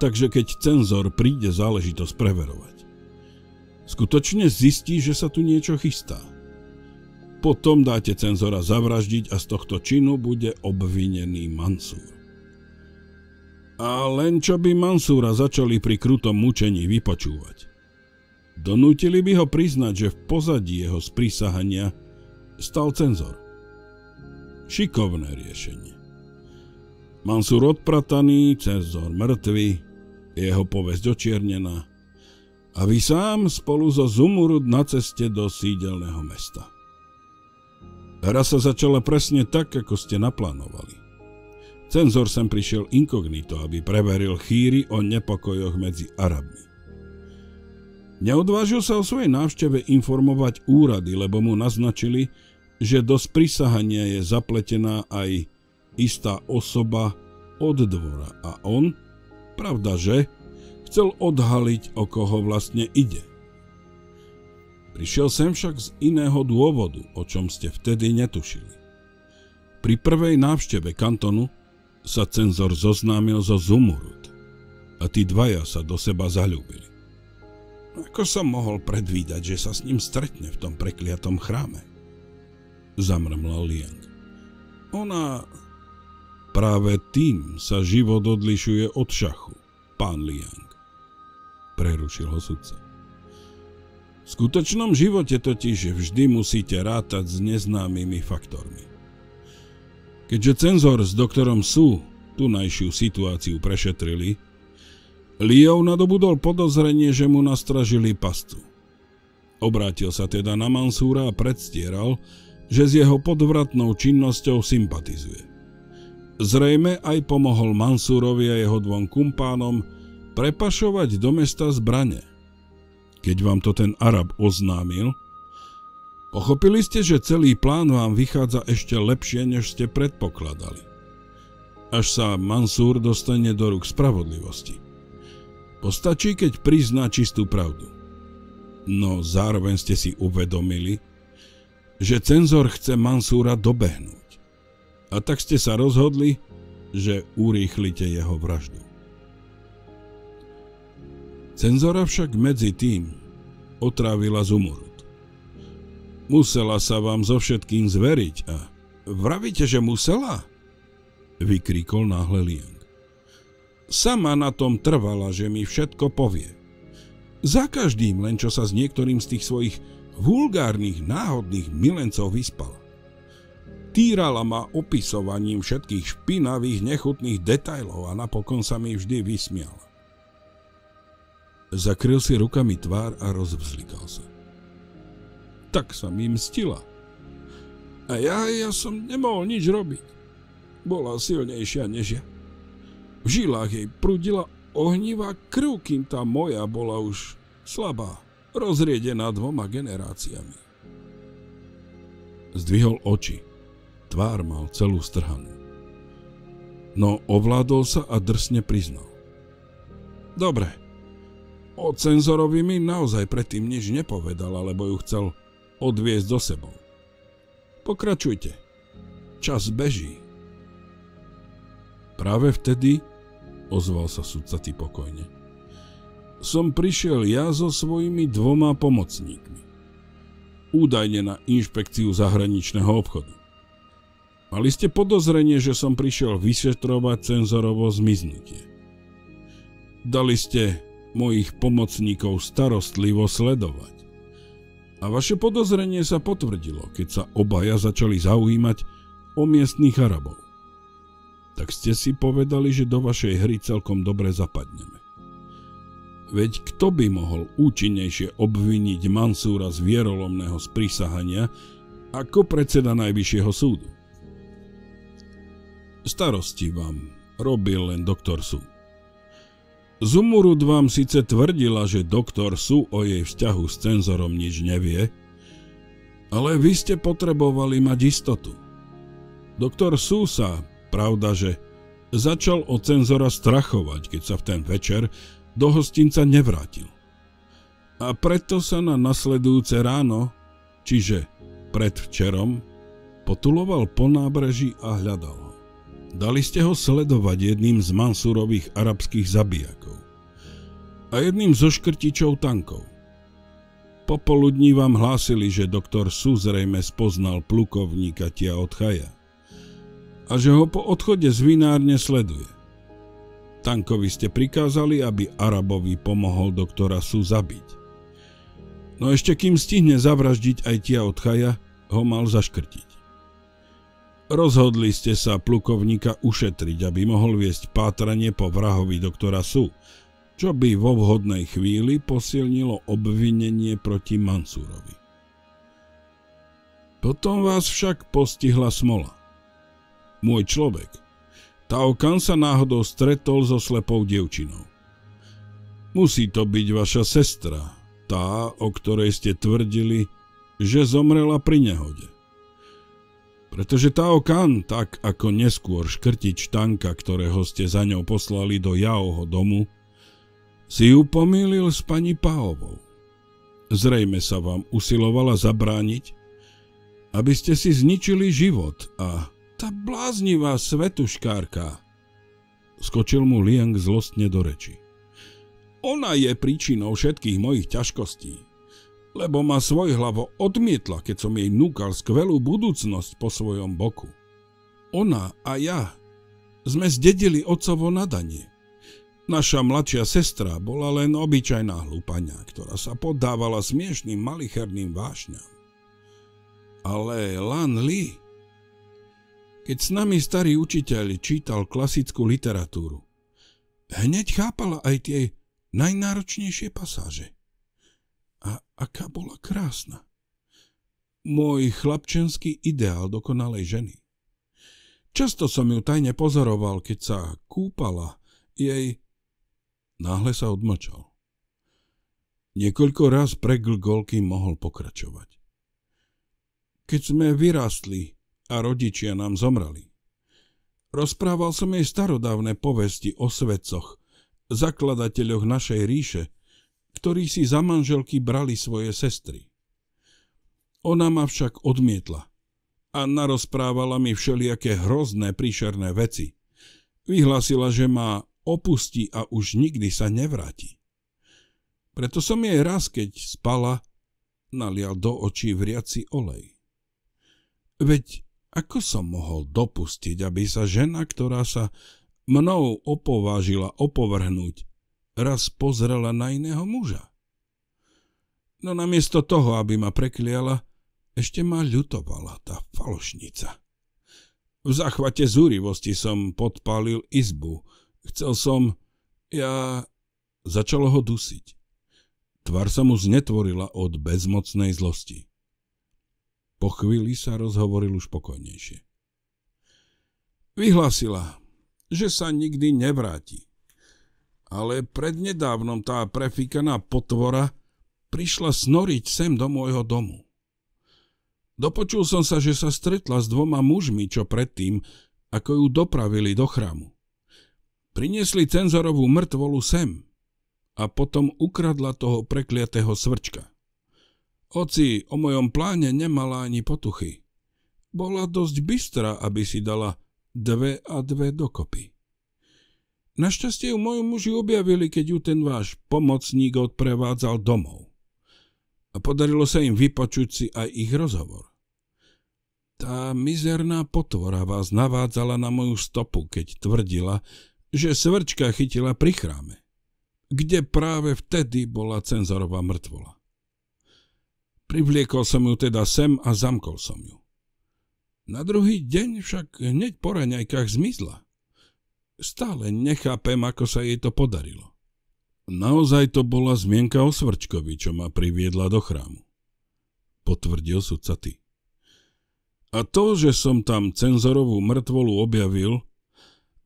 takže keď cenzor príde záležitosť preverovať. Skutočne zistí, že sa tu niečo chystá. Potom dáte cenzora zavraždiť a z tohto činu bude obvinený Mansúr. A len čo by Mansúra začali pri krutom mučení vypočúvať. Donútili by ho priznať, že v pozadí jeho sprísahania stal cenzor. Šikovné riešenie. Mansur odprataný, cez mŕtvy, jeho povesť očiernená a vy sám spolu so Zumurud na ceste do sídelného mesta. Hra sa začala presne tak, ako ste naplánovali. Cenzor sem prišiel inkognito, aby preveril chýry o nepokojoch medzi Arabmi. Neodvážil sa o svojej návšteve informovať úrady, lebo mu naznačili, že že do sprísahania je zapletená aj istá osoba od dvora a on, pravda že, chcel odhaliť, o koho vlastne ide. Prišiel sem však z iného dôvodu, o čom ste vtedy netušili. Pri prvej návšteve kantonu sa cenzor zoznámil so Zumurut a tí dvaja sa do seba zalúbili. Ako som mohol predvídať, že sa s ním stretne v tom prekliatom chráme? zamrmla Liang. Ona... Práve tým sa život odlišuje od šachu, pán Liang. Prerušil ho sudca. V skutočnom živote totiž vždy musíte rátať s neznámymi faktormi. Keďže cenzor s doktorom Su tunajšiu situáciu prešetrili, Liou nadobudol podozrenie, že mu nastražili pastu. Obrátil sa teda na Mansúra a predstieral, že s jeho podvratnou činnosťou sympatizuje. Zrejme aj pomohol Mansúrovi a jeho dvom kumpánom prepašovať do mesta zbrane. Keď vám to ten Arab oznámil, pochopili ste, že celý plán vám vychádza ešte lepšie, než ste predpokladali. Až sa Mansúr dostane do rúk spravodlivosti. Postačí, keď prizná čistú pravdu. No zároveň ste si uvedomili, že cenzor chce Mansúra dobehnúť. A tak ste sa rozhodli, že urýchlite jeho vraždu. Cenzora však medzi tým otrávila Zumurut. Musela sa vám so všetkým zveriť a vravíte, že musela? Vykríkol náhle Liang. Sama na tom trvala, že mi všetko povie. Za každým, len čo sa s niektorým z tých svojich vulgárnych náhodných milencov vyspala. Týrala ma opisovaním všetkých špinavých, nechutných detajlov a napokon sa mi vždy vysmiala. Zakryl si rukami tvár a rozvzlikal sa. Tak sa mi mstila. A ja, ja som nemohol nič robiť. Bola silnejšia než ja. V žilách jej prudila ohnivá krv, kým tá moja bola už slabá rozriedená dvoma generáciami. Zdvihol oči. Tvár mal celú strhanú. No ovládol sa a drsne priznal. Dobre, o cenzorovi mi naozaj predtým nič nepovedal, alebo ju chcel odviesť do sebou. Pokračujte. Čas beží. Práve vtedy ozval sa sudca ty pokojne som prišiel ja so svojimi dvoma pomocníkmi. Údajne na inšpekciu zahraničného obchodu. Mali ste podozrenie, že som prišiel vyšetrovať cenzorovo zmiznutie. Dali ste mojich pomocníkov starostlivo sledovať. A vaše podozrenie sa potvrdilo, keď sa obaja začali zaujímať o miestných Arabov. Tak ste si povedali, že do vašej hry celkom dobre zapadneme. Veď kto by mohol účinnejšie obviniť Mansúra z vierolomného sprísahania ako predseda Najvyššieho súdu? Starosti vám robil len doktor Su. Zumurud vám síce tvrdila, že doktor Su o jej vzťahu s cenzorom nič nevie, ale vy ste potrebovali mať istotu. Doktor Su sa, pravda, že začal od cenzora strachovať, keď sa v ten večer do hostinca nevrátil. A preto sa na nasledujúce ráno, čiže predvčerom, potuloval po nábreží a hľadal ho. Dali ste ho sledovať jedným z Mansurových arabských zabijakov a jedným zo škrtičov tankov. Popoludní vám hlásili, že doktor Su zrejme spoznal plukovníka Tia od Chaja a že ho po odchode z vinárne sleduje. Tankovi ste prikázali, aby Arabovi pomohol doktora Su zabiť. No ešte kým stihne zavraždiť aj tia od Chaja, ho mal zaškrtiť. Rozhodli ste sa plukovníka ušetriť, aby mohol viesť pátranie po vrahovi doktora Su, čo by vo vhodnej chvíli posilnilo obvinenie proti Mansúrovi. Potom vás však postihla smola. Môj človek, Taokan sa náhodou stretol so slepou devčinou. Musí to byť vaša sestra, tá, o ktorej ste tvrdili, že zomrela pri nehode. Pretože Taokan, tak ako neskôr škrtič tanka, ktorého ste za ňou poslali do Jaoho domu, si ju pomýlil s pani Paovou. Zrejme sa vám usilovala zabrániť, aby ste si zničili život a tá bláznivá svetuškárka. Skočil mu Liang zlostne do reči. Ona je príčinou všetkých mojich ťažkostí, lebo ma svoj hlavo odmietla, keď som jej núkal skvelú budúcnosť po svojom boku. Ona a ja sme zdedili otcovo nadanie. Naša mladšia sestra bola len obyčajná hlúpania, ktorá sa poddávala smiešným malicherným vášňam. Ale Lan Li keď s nami starý učiteľ čítal klasickú literatúru, hneď chápala aj tie najnáročnejšie pasáže. A aká bola krásna. Môj chlapčenský ideál dokonalej ženy. Často som ju tajne pozoroval, keď sa kúpala. Jej náhle sa odmlčal. Niekoľko raz preglgol, kým mohol pokračovať. Keď sme vyrástli, a rodičia nám zomreli. Rozprával som jej starodávne povesti o svedcoch, zakladateľoch našej ríše, ktorí si za manželky brali svoje sestry. Ona ma však odmietla a narozprávala mi všelijaké hrozné príšerné veci. Vyhlásila, že ma opustí a už nikdy sa nevráti. Preto som jej raz, keď spala, nalial do očí vriaci olej. Veď ako som mohol dopustiť, aby sa žena, ktorá sa mnou opovážila opovrhnúť, raz pozrela na iného muža? No namiesto toho, aby ma prekliala, ešte ma ľutovala tá falošnica. V záchvate zúrivosti som podpálil izbu. Chcel som... Ja... Začalo ho dusiť. Tvar sa mu znetvorila od bezmocnej zlosti. Po chvíli sa rozhovoril už pokojnejšie. Vyhlasila, že sa nikdy nevráti. Ale prednedávnom tá prefikaná potvora prišla snoriť sem do môjho domu. Dopočul som sa, že sa stretla s dvoma mužmi, čo predtým, ako ju dopravili do chrámu. Priniesli cenzorovú mŕtvolu sem a potom ukradla toho prekliatého svrčka. Oci o mojom pláne nemala ani potuchy. Bola dosť bystrá, aby si dala dve a dve dokopy. Našťastie ju moju muži objavili, keď ju ten váš pomocník odprevádzal domov. A podarilo sa im vypočuť si aj ich rozhovor. Tá mizerná potvora vás navádzala na moju stopu, keď tvrdila, že svrčka chytila pri chráme, kde práve vtedy bola cenzorová mŕtvola. Privliekol som ju teda sem a zamkol som ju. Na druhý deň však hneď po raňajkách zmizla. Stále nechápem, ako sa jej to podarilo. Naozaj to bola zmienka o Svrčkovi, čo ma priviedla do chrámu. Potvrdil sudca ty. A to, že som tam cenzorovú mŕtvolu objavil,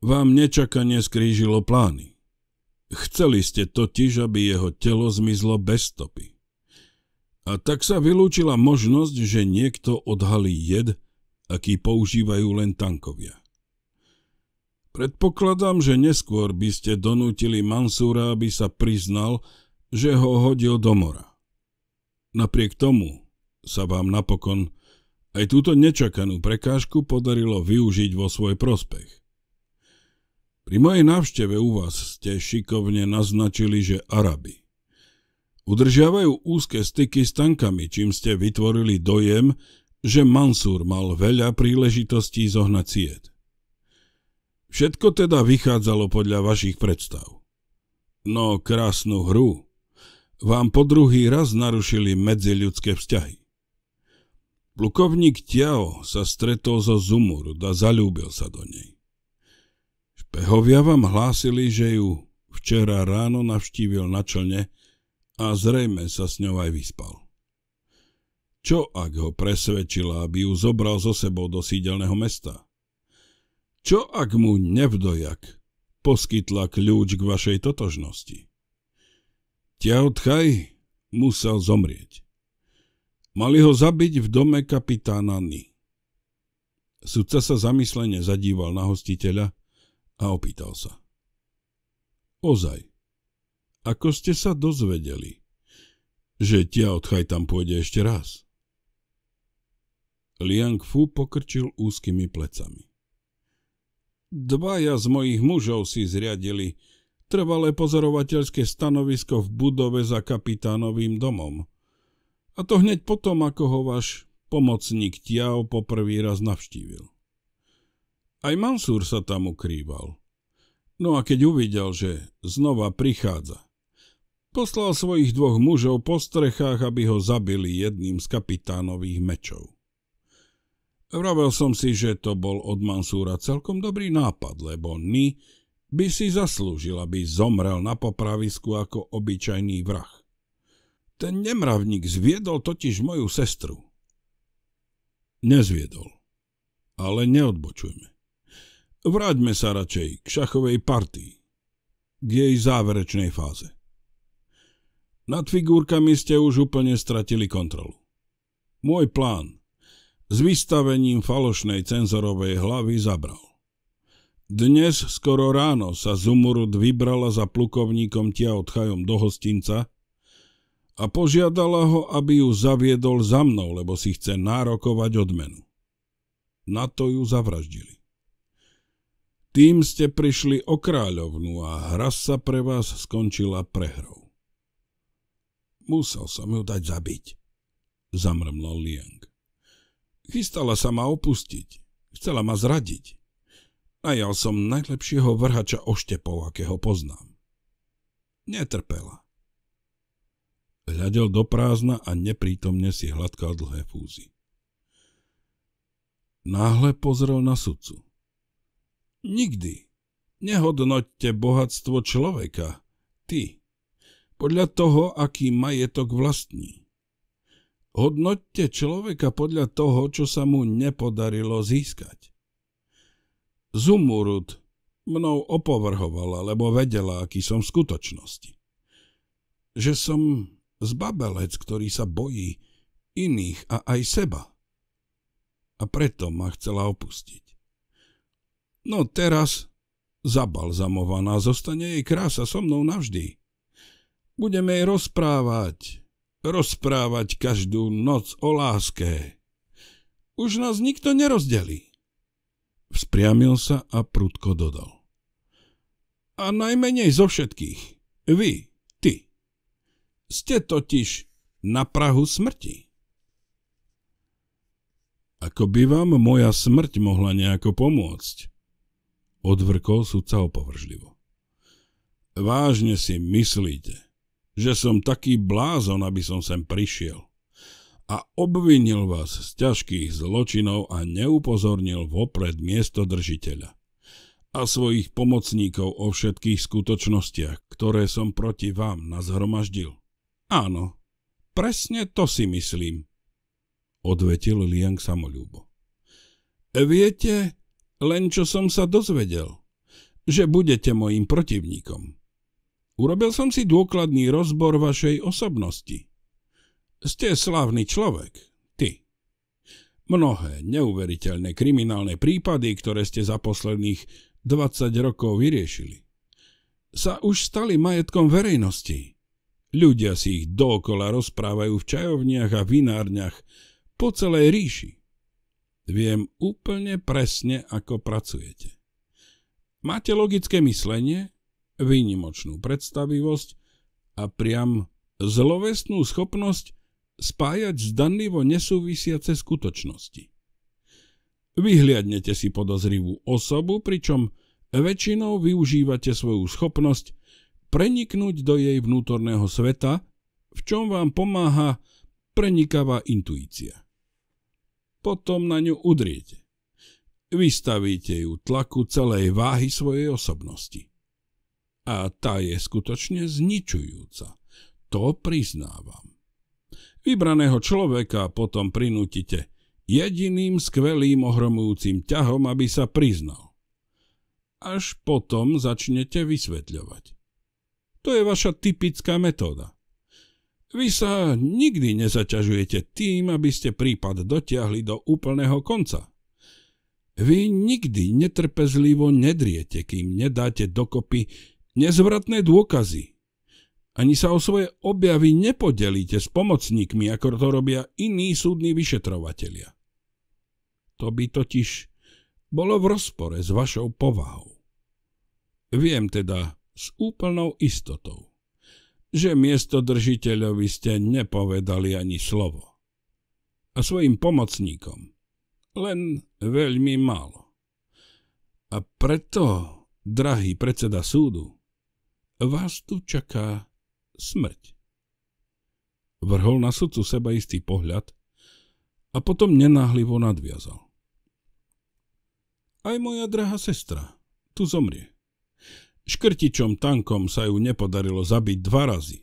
vám nečakanie skrížilo plány. Chceli ste totiž, aby jeho telo zmizlo bez stopy. A tak sa vylúčila možnosť, že niekto odhalí jed, aký používajú len tankovia. Predpokladám, že neskôr by ste donútili Mansúra, aby sa priznal, že ho hodil do mora. Napriek tomu sa vám napokon aj túto nečakanú prekážku podarilo využiť vo svoj prospech. Pri mojej návšteve u vás ste šikovne naznačili, že Araby Udržiavajú úzke styky s tankami, čím ste vytvorili dojem, že Mansur mal veľa príležitostí zohnať sied. Všetko teda vychádzalo podľa vašich predstav. No krásnu hru vám po druhý raz narušili medziľudské vzťahy. Plukovník Tiao sa stretol so Zumur a zalúbil sa do nej. Špehovia vám hlásili, že ju včera ráno navštívil na člne a zrejme sa s ňou aj vyspal. Čo ak ho presvedčila, aby ju zobral zo sebou do sídelného mesta? Čo ak mu nevdojak poskytla kľúč k vašej totožnosti? Ťautchaj musel zomrieť. Mali ho zabiť v dome kapitána Ny. Sudca sa zamyslene zadíval na hostiteľa a opýtal sa. Ozaj, ako ste sa dozvedeli, že tia odchaj tam pôjde ešte raz? Liang Fu pokrčil úzkými plecami. Dvaja z mojich mužov si zriadili trvalé pozorovateľské stanovisko v budove za kapitánovým domom. A to hneď potom, ako ho váš pomocník Tiao poprvý raz navštívil. Aj Mansúr sa tam ukrýval. No a keď uvidel, že znova prichádza, Poslal svojich dvoch mužov po strechách, aby ho zabili jedným z kapitánových mečov. Vravel som si, že to bol od Mansúra celkom dobrý nápad, lebo Ni by si zaslúžil, aby zomrel na popravisku ako obyčajný vrah. Ten nemravník zviedol totiž moju sestru. Nezviedol. Ale neodbočujme. Vráťme sa radšej k šachovej partii, k jej záverečnej fáze. Nad figurkami ste už úplne stratili kontrolu. Môj plán s vystavením falošnej cenzorovej hlavy zabral. Dnes skoro ráno sa Zumurud vybrala za plukovníkom Tiaotchajom do hostinca a požiadala ho, aby ju zaviedol za mnou, lebo si chce nárokovať odmenu. Na to ju zavraždili. Tým ste prišli o kráľovnu a hra sa pre vás skončila prehrou. Musel som ju dať zabiť, zamrmlal Liang. Chystala sa ma opustiť, chcela ma zradiť. Najal som najlepšieho vrhača oštepov, akého poznám. Netrpela. Hľadel do prázdna a neprítomne si hladkal dlhé fúzy. Náhle pozrel na sudcu. Nikdy. Nehodnoťte bohatstvo človeka. Ty, podľa toho, aký majetok vlastní. Hodnoťte človeka podľa toho, čo sa mu nepodarilo získať. Zumurud mnou opovrhovala, lebo vedela, aký som v skutočnosti. Že som zbabelec, ktorý sa bojí iných a aj seba. A preto ma chcela opustiť. No teraz, zabalzamovaná, zostane jej krása so mnou navždy. Budeme jej rozprávať, rozprávať každú noc o láske. Už nás nikto nerozdelí. Vzpriamil sa a prudko dodal. A najmenej zo všetkých. Vy, ty. Ste totiž na prahu smrti. Ako by vám moja smrť mohla nejako pomôcť? Odvrkol sudca opovržlivo. Vážne si myslíte, že som taký blázon, aby som sem prišiel a obvinil vás z ťažkých zločinov a neupozornil vopred miesto držiteľa a svojich pomocníkov o všetkých skutočnostiach, ktoré som proti vám nazhromaždil. Áno, presne to si myslím, odvetil Liang samolúbo. Viete, len čo som sa dozvedel, že budete mojim protivníkom. Urobil som si dôkladný rozbor vašej osobnosti. Ste slávny človek, ty. Mnohé neuveriteľné kriminálne prípady, ktoré ste za posledných 20 rokov vyriešili, sa už stali majetkom verejnosti. Ľudia si ich dokola rozprávajú v čajovniach a vinárniach po celej ríši. Viem úplne presne, ako pracujete. Máte logické myslenie výnimočnú predstavivosť a priam zlovestnú schopnosť spájať zdanlivo nesúvisiace skutočnosti. Vyhliadnete si podozrivú osobu, pričom väčšinou využívate svoju schopnosť preniknúť do jej vnútorného sveta, v čom vám pomáha prenikavá intuícia. Potom na ňu udriete. Vystavíte ju tlaku celej váhy svojej osobnosti a tá je skutočne zničujúca. To priznávam. Vybraného človeka potom prinútite jediným skvelým ohromujúcim ťahom, aby sa priznal. Až potom začnete vysvetľovať. To je vaša typická metóda. Vy sa nikdy nezaťažujete tým, aby ste prípad dotiahli do úplného konca. Vy nikdy netrpezlivo nedriete, kým nedáte dokopy nezvratné dôkazy. Ani sa o svoje objavy nepodelíte s pomocníkmi, ako to robia iní súdni vyšetrovatelia. To by totiž bolo v rozpore s vašou povahou. Viem teda s úplnou istotou, že miesto držiteľovi ste nepovedali ani slovo. A svojim pomocníkom len veľmi málo. A preto, drahý predseda súdu, vás tu čaká smrť. Vrhol na sudcu istý pohľad a potom nenáhlivo nadviazal. Aj moja drahá sestra tu zomrie. Škrtičom tankom sa ju nepodarilo zabiť dva razy.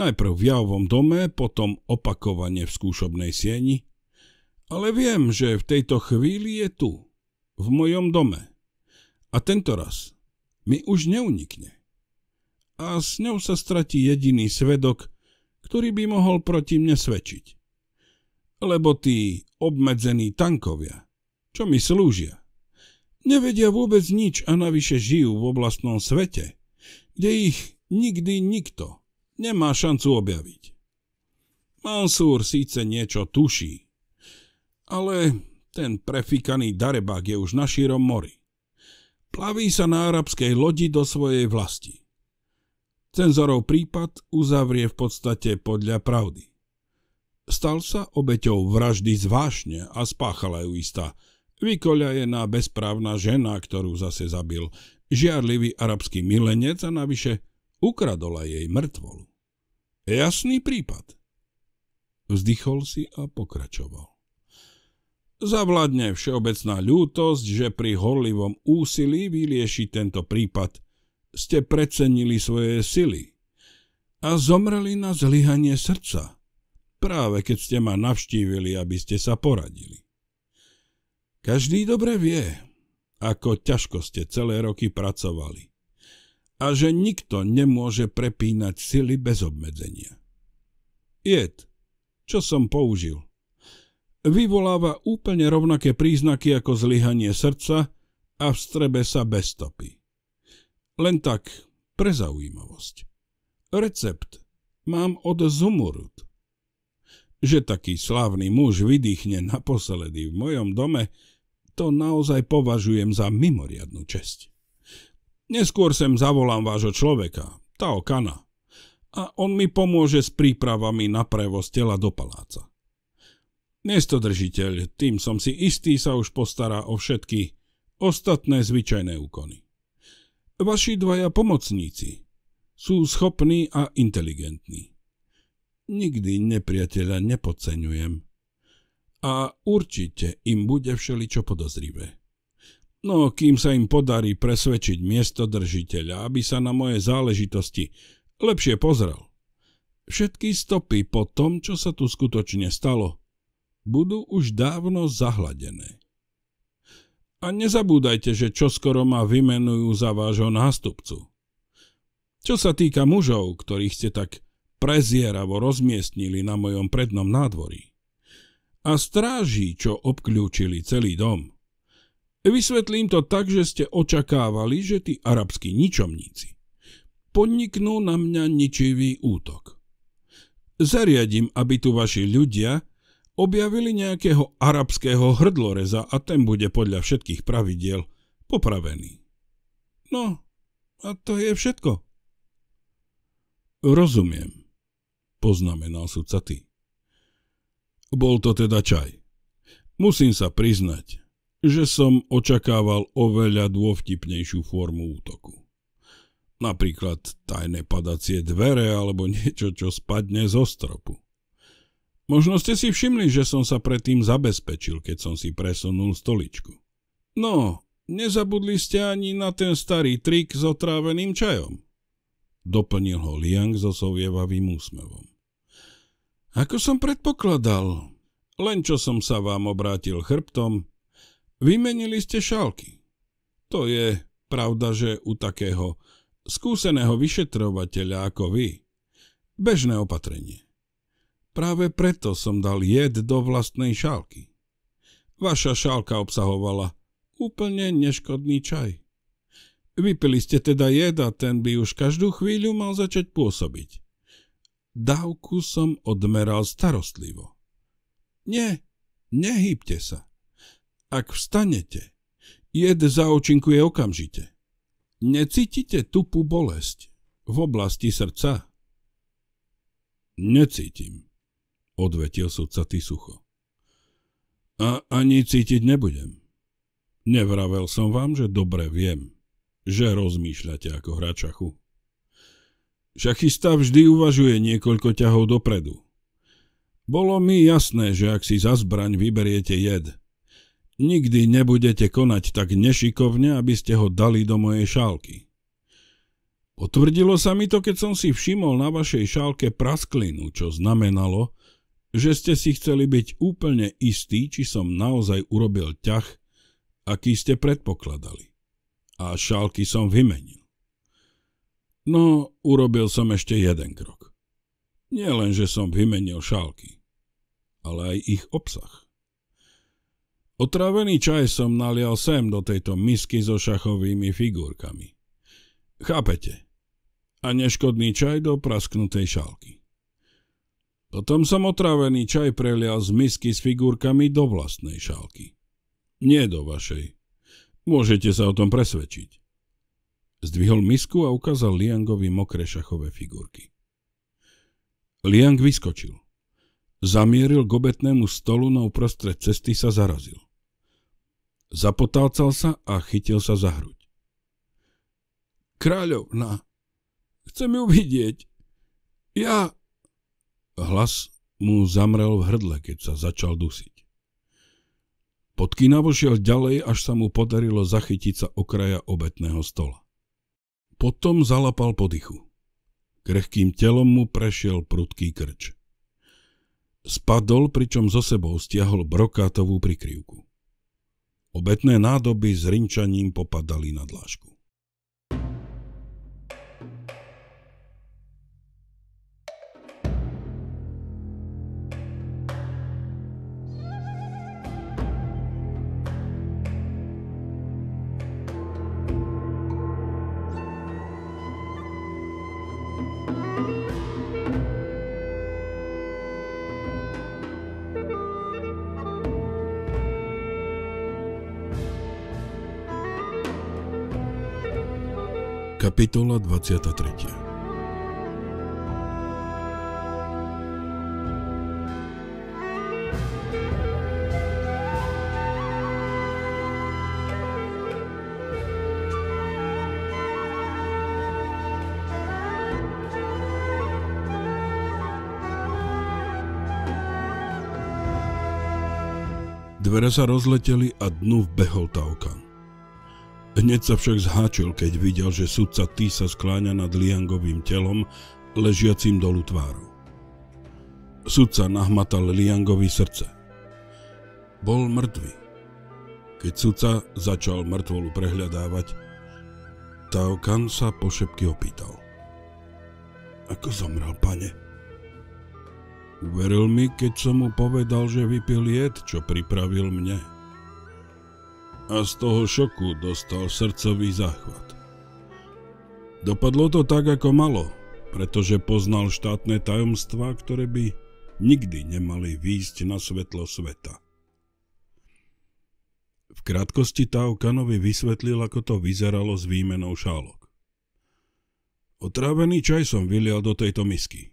Najprv v javovom dome, potom opakovane v skúšobnej sieni. Ale viem, že v tejto chvíli je tu, v mojom dome. A tento raz mi už neunikne a s ňou sa stratí jediný svedok, ktorý by mohol proti mne svedčiť. Lebo tí obmedzení tankovia, čo mi slúžia, nevedia vôbec nič a navyše žijú v oblastnom svete, kde ich nikdy nikto nemá šancu objaviť. Mansúr síce niečo tuší, ale ten prefikaný darebák je už na šírom mori. Plaví sa na arabskej lodi do svojej vlasti. Cenzorov prípad uzavrie v podstate podľa pravdy. Stal sa obeťou vraždy zvášne a spáchala ju istá vykoľajená bezprávna žena, ktorú zase zabil žiarlivý arabský milenec a navyše ukradola jej mŕtvolu. Jasný prípad. Vzdychol si a pokračoval. Zavladne všeobecná ľútosť, že pri horlivom úsilí vylieši tento prípad – ste precenili svoje sily a zomreli na zlyhanie srdca, práve keď ste ma navštívili, aby ste sa poradili. Každý dobre vie, ako ťažko ste celé roky pracovali a že nikto nemôže prepínať sily bez obmedzenia. Jed, čo som použil, vyvoláva úplne rovnaké príznaky ako zlyhanie srdca a v strebe sa bez stopy. Len tak, pre zaujímavosť. Recept mám od Zumurut. Že taký slávny muž vydýchne naposledy v mojom dome, to naozaj považujem za mimoriadnú česť. Neskôr sem zavolám vášho človeka, Tao Kana, a on mi pomôže s prípravami na prevoz tela do paláca. Miestodržiteľ, tým som si istý, sa už postará o všetky ostatné zvyčajné úkony. Vaši dvaja pomocníci sú schopní a inteligentní. Nikdy nepriateľa nepodceňujem. A určite im bude všeličo podozrivé. No, kým sa im podarí presvedčiť miestodržiteľa, aby sa na moje záležitosti lepšie pozrel, všetky stopy po tom, čo sa tu skutočne stalo, budú už dávno zahladené. A nezabúdajte, že čoskoro ma vymenujú za vášho nástupcu. Čo sa týka mužov, ktorých ste tak prezieravo rozmiestnili na mojom prednom nádvorí a stráží, čo obklúčili celý dom, vysvetlím to tak, že ste očakávali, že tí arabskí ničomníci podniknú na mňa ničivý útok. Zariadím, aby tu vaši ľudia Objavili nejakého arabského hrdloreza a ten bude podľa všetkých pravidiel popravený. No, a to je všetko. Rozumiem, poznamenal sudca ty. Bol to teda čaj. Musím sa priznať, že som očakával oveľa dôvtipnejšiu formu útoku. Napríklad tajné padacie dvere alebo niečo, čo spadne zo stropu. Možno ste si všimli, že som sa predtým zabezpečil, keď som si presunul stoličku. No, nezabudli ste ani na ten starý trik s otráveným čajom. Doplnil ho Liang so sovievavým úsmevom. Ako som predpokladal, len čo som sa vám obrátil chrbtom, vymenili ste šálky. To je pravda, že u takého skúseného vyšetrovateľa ako vy, bežné opatrenie. Práve preto som dal jed do vlastnej šálky. Vaša šálka obsahovala úplne neškodný čaj. Vypili ste teda jed a ten by už každú chvíľu mal začať pôsobiť. Dávku som odmeral starostlivo. Nie, nehybte sa. Ak vstanete, jed zaočinkuje okamžite. Necítite tupú bolesť v oblasti srdca? Necítim odvetil sudca Tisucho. A ani cítiť nebudem. Nevravel som vám, že dobre viem, že rozmýšľate ako hračachu. Šachista vždy uvažuje niekoľko ťahov dopredu. Bolo mi jasné, že ak si za zbraň vyberiete jed, nikdy nebudete konať tak nešikovne, aby ste ho dali do mojej šálky. Potvrdilo sa mi to, keď som si všimol na vašej šálke prasklinu, čo znamenalo, že ste si chceli byť úplne istí, či som naozaj urobil ťah, aký ste predpokladali. A šálky som vymenil. No, urobil som ešte jeden krok. Nie len, že som vymenil šálky, ale aj ich obsah. Otrávený čaj som nalial sem do tejto misky so šachovými figurkami. Chápete? A neškodný čaj do prasknutej šálky. Potom som otrávený čaj prelial z misky s figurkami do vlastnej šálky. Nie do vašej. Môžete sa o tom presvedčiť. Zdvihol misku a ukázal Liangovi mokré šachové figurky. Liang vyskočil. Zamieril k obetnému stolu, no uprostred cesty sa zarazil. Zapotácal sa a chytil sa za hruď. Kráľovna, chcem ju vidieť. Ja Hlas mu zamrel v hrdle, keď sa začal dusiť. Podkýna šiel ďalej, až sa mu podarilo zachytiť sa okraja obetného stola. Potom zalapal podychu. Krehkým telom mu prešiel prudký krč. Spadol, pričom zo sebou stiahol brokátovú prikryvku. Obetné nádoby s rinčaním popadali na dlážku. Kapitola 23 Dvere sa rozleteli a dnu vbehol Taukan. Hneď sa však zháčil, keď videl, že sudca Tý sa skláňa nad Liangovým telom, ležiacím dolu tváru. Sudca nahmatal Liangovi srdce. Bol mŕtvy. Keď sudca začal mŕtvolu prehľadávať, Tao Kan sa šepky opýtal. Ako zomrel, pane? Uveril mi, keď som mu povedal, že vypil jed, čo pripravil mne a z toho šoku dostal srdcový záchvat. Dopadlo to tak, ako malo, pretože poznal štátne tajomstvá, ktoré by nikdy nemali výjsť na svetlo sveta. V krátkosti Tao Kanovi vysvetlil, ako to vyzeralo s výmenou šálok. Otrávený čaj som vylial do tejto misky.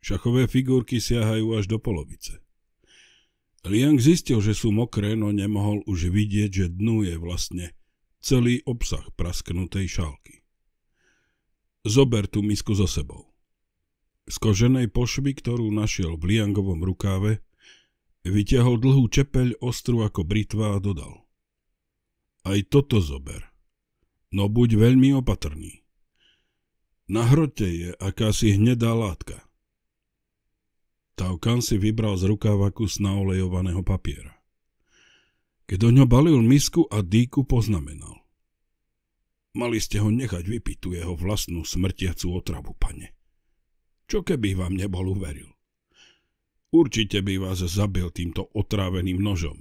Šachové figurky siahajú až do polovice. Liang zistil, že sú mokré, no nemohol už vidieť, že dnu je vlastne celý obsah prasknutej šálky. Zober tú misku so sebou. Z koženej pošvy, ktorú našiel v Liangovom rukáve, vyťahol dlhú čepeľ ostru ako britva a dodal. Aj toto zober. No buď veľmi opatrný. Na hrote je akási hnedá látka. Taukan si vybral z rukáva kus naolejovaného papiera. Keď do ňo balil misku a dýku, poznamenal. Mali ste ho nechať vypiť tú jeho vlastnú smrtiacú otravu, pane. Čo keby vám nebol uveril? Určite by vás zabil týmto otráveným nožom.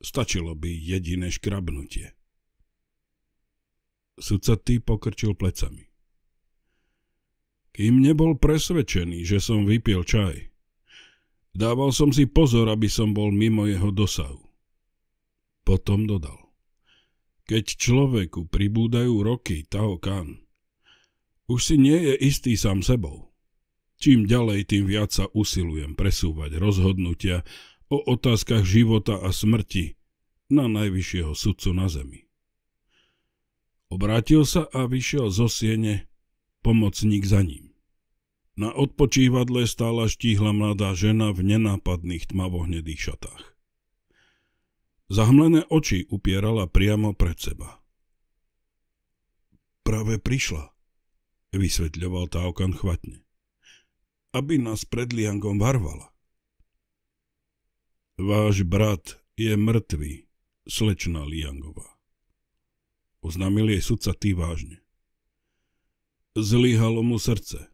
Stačilo by jediné škrabnutie. Sudca tý pokrčil plecami. Kým nebol presvedčený, že som vypil čaj, Dával som si pozor, aby som bol mimo jeho dosahu. Potom dodal. Keď človeku pribúdajú roky, Tao Kan, už si nie je istý sám sebou. Čím ďalej, tým viac sa usilujem presúvať rozhodnutia o otázkach života a smrti na najvyššieho sudcu na zemi. Obrátil sa a vyšiel zo siene pomocník za ním. Na odpočívadle stála štíhla mladá žena v nenápadných tmavohnedých šatách. Zahmlené oči upierala priamo pred seba. Práve prišla, vysvetľoval Táokan chvatne, aby nás pred Liangom varvala. Váš brat je mŕtvý, slečna Liangová. Oznámil jej sudca tý vážne. Zlyhalo mu srdce.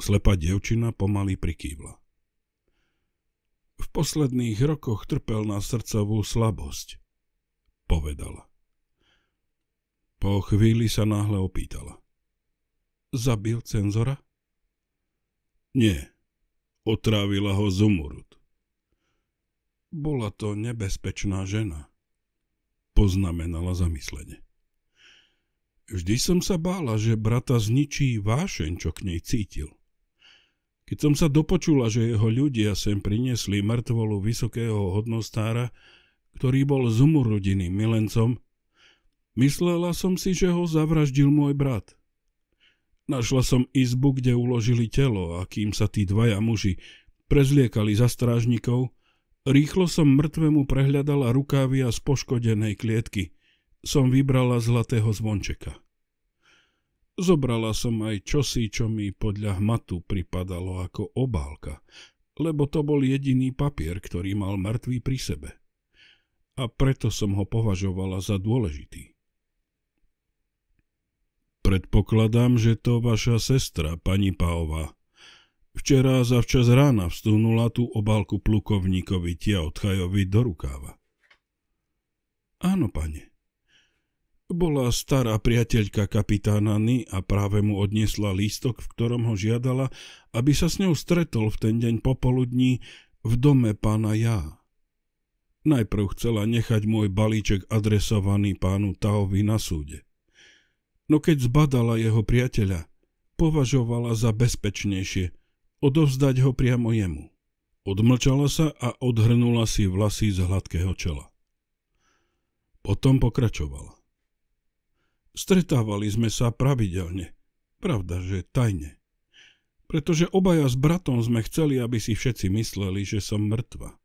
Slepá devčina pomaly prikývla. V posledných rokoch trpel na srdcovú slabosť, povedala. Po chvíli sa náhle opýtala. Zabil cenzora? Nie, otrávila ho Zumurut. Bola to nebezpečná žena, poznamenala zamyslene. Vždy som sa bála, že brata zničí vášeň, čo k nej cítil. Keď som sa dopočula, že jeho ľudia sem priniesli mŕtvolu vysokého hodnostára, ktorý bol z milencom, myslela som si, že ho zavraždil môj brat. Našla som izbu, kde uložili telo a kým sa tí dvaja muži prezliekali za strážnikov, rýchlo som mŕtvemu prehľadala rukávia z poškodenej klietky. Som vybrala zlatého zvončeka. Zobrala som aj čosi, čo mi podľa hmatu pripadalo ako obálka, lebo to bol jediný papier, ktorý mal mŕtvý pri sebe. A preto som ho považovala za dôležitý. Predpokladám, že to vaša sestra, pani Paová. Včera zavčas rána vstúnula tú obálku plukovníkovi Odchajovi do rukáva. Áno, pane. Bola stará priateľka Ny a práve mu odniesla lístok, v ktorom ho žiadala, aby sa s ňou stretol v ten deň popoludní v dome pána Ja. Najprv chcela nechať môj balíček adresovaný pánu Taovi na súde. No keď zbadala jeho priateľa, považovala za bezpečnejšie odovzdať ho priamo jemu. Odmlčala sa a odhrnula si vlasy z hladkého čela. Potom pokračovala. Stretávali sme sa pravidelne, pravda, že tajne. Pretože obaja s bratom sme chceli, aby si všetci mysleli, že som mŕtva.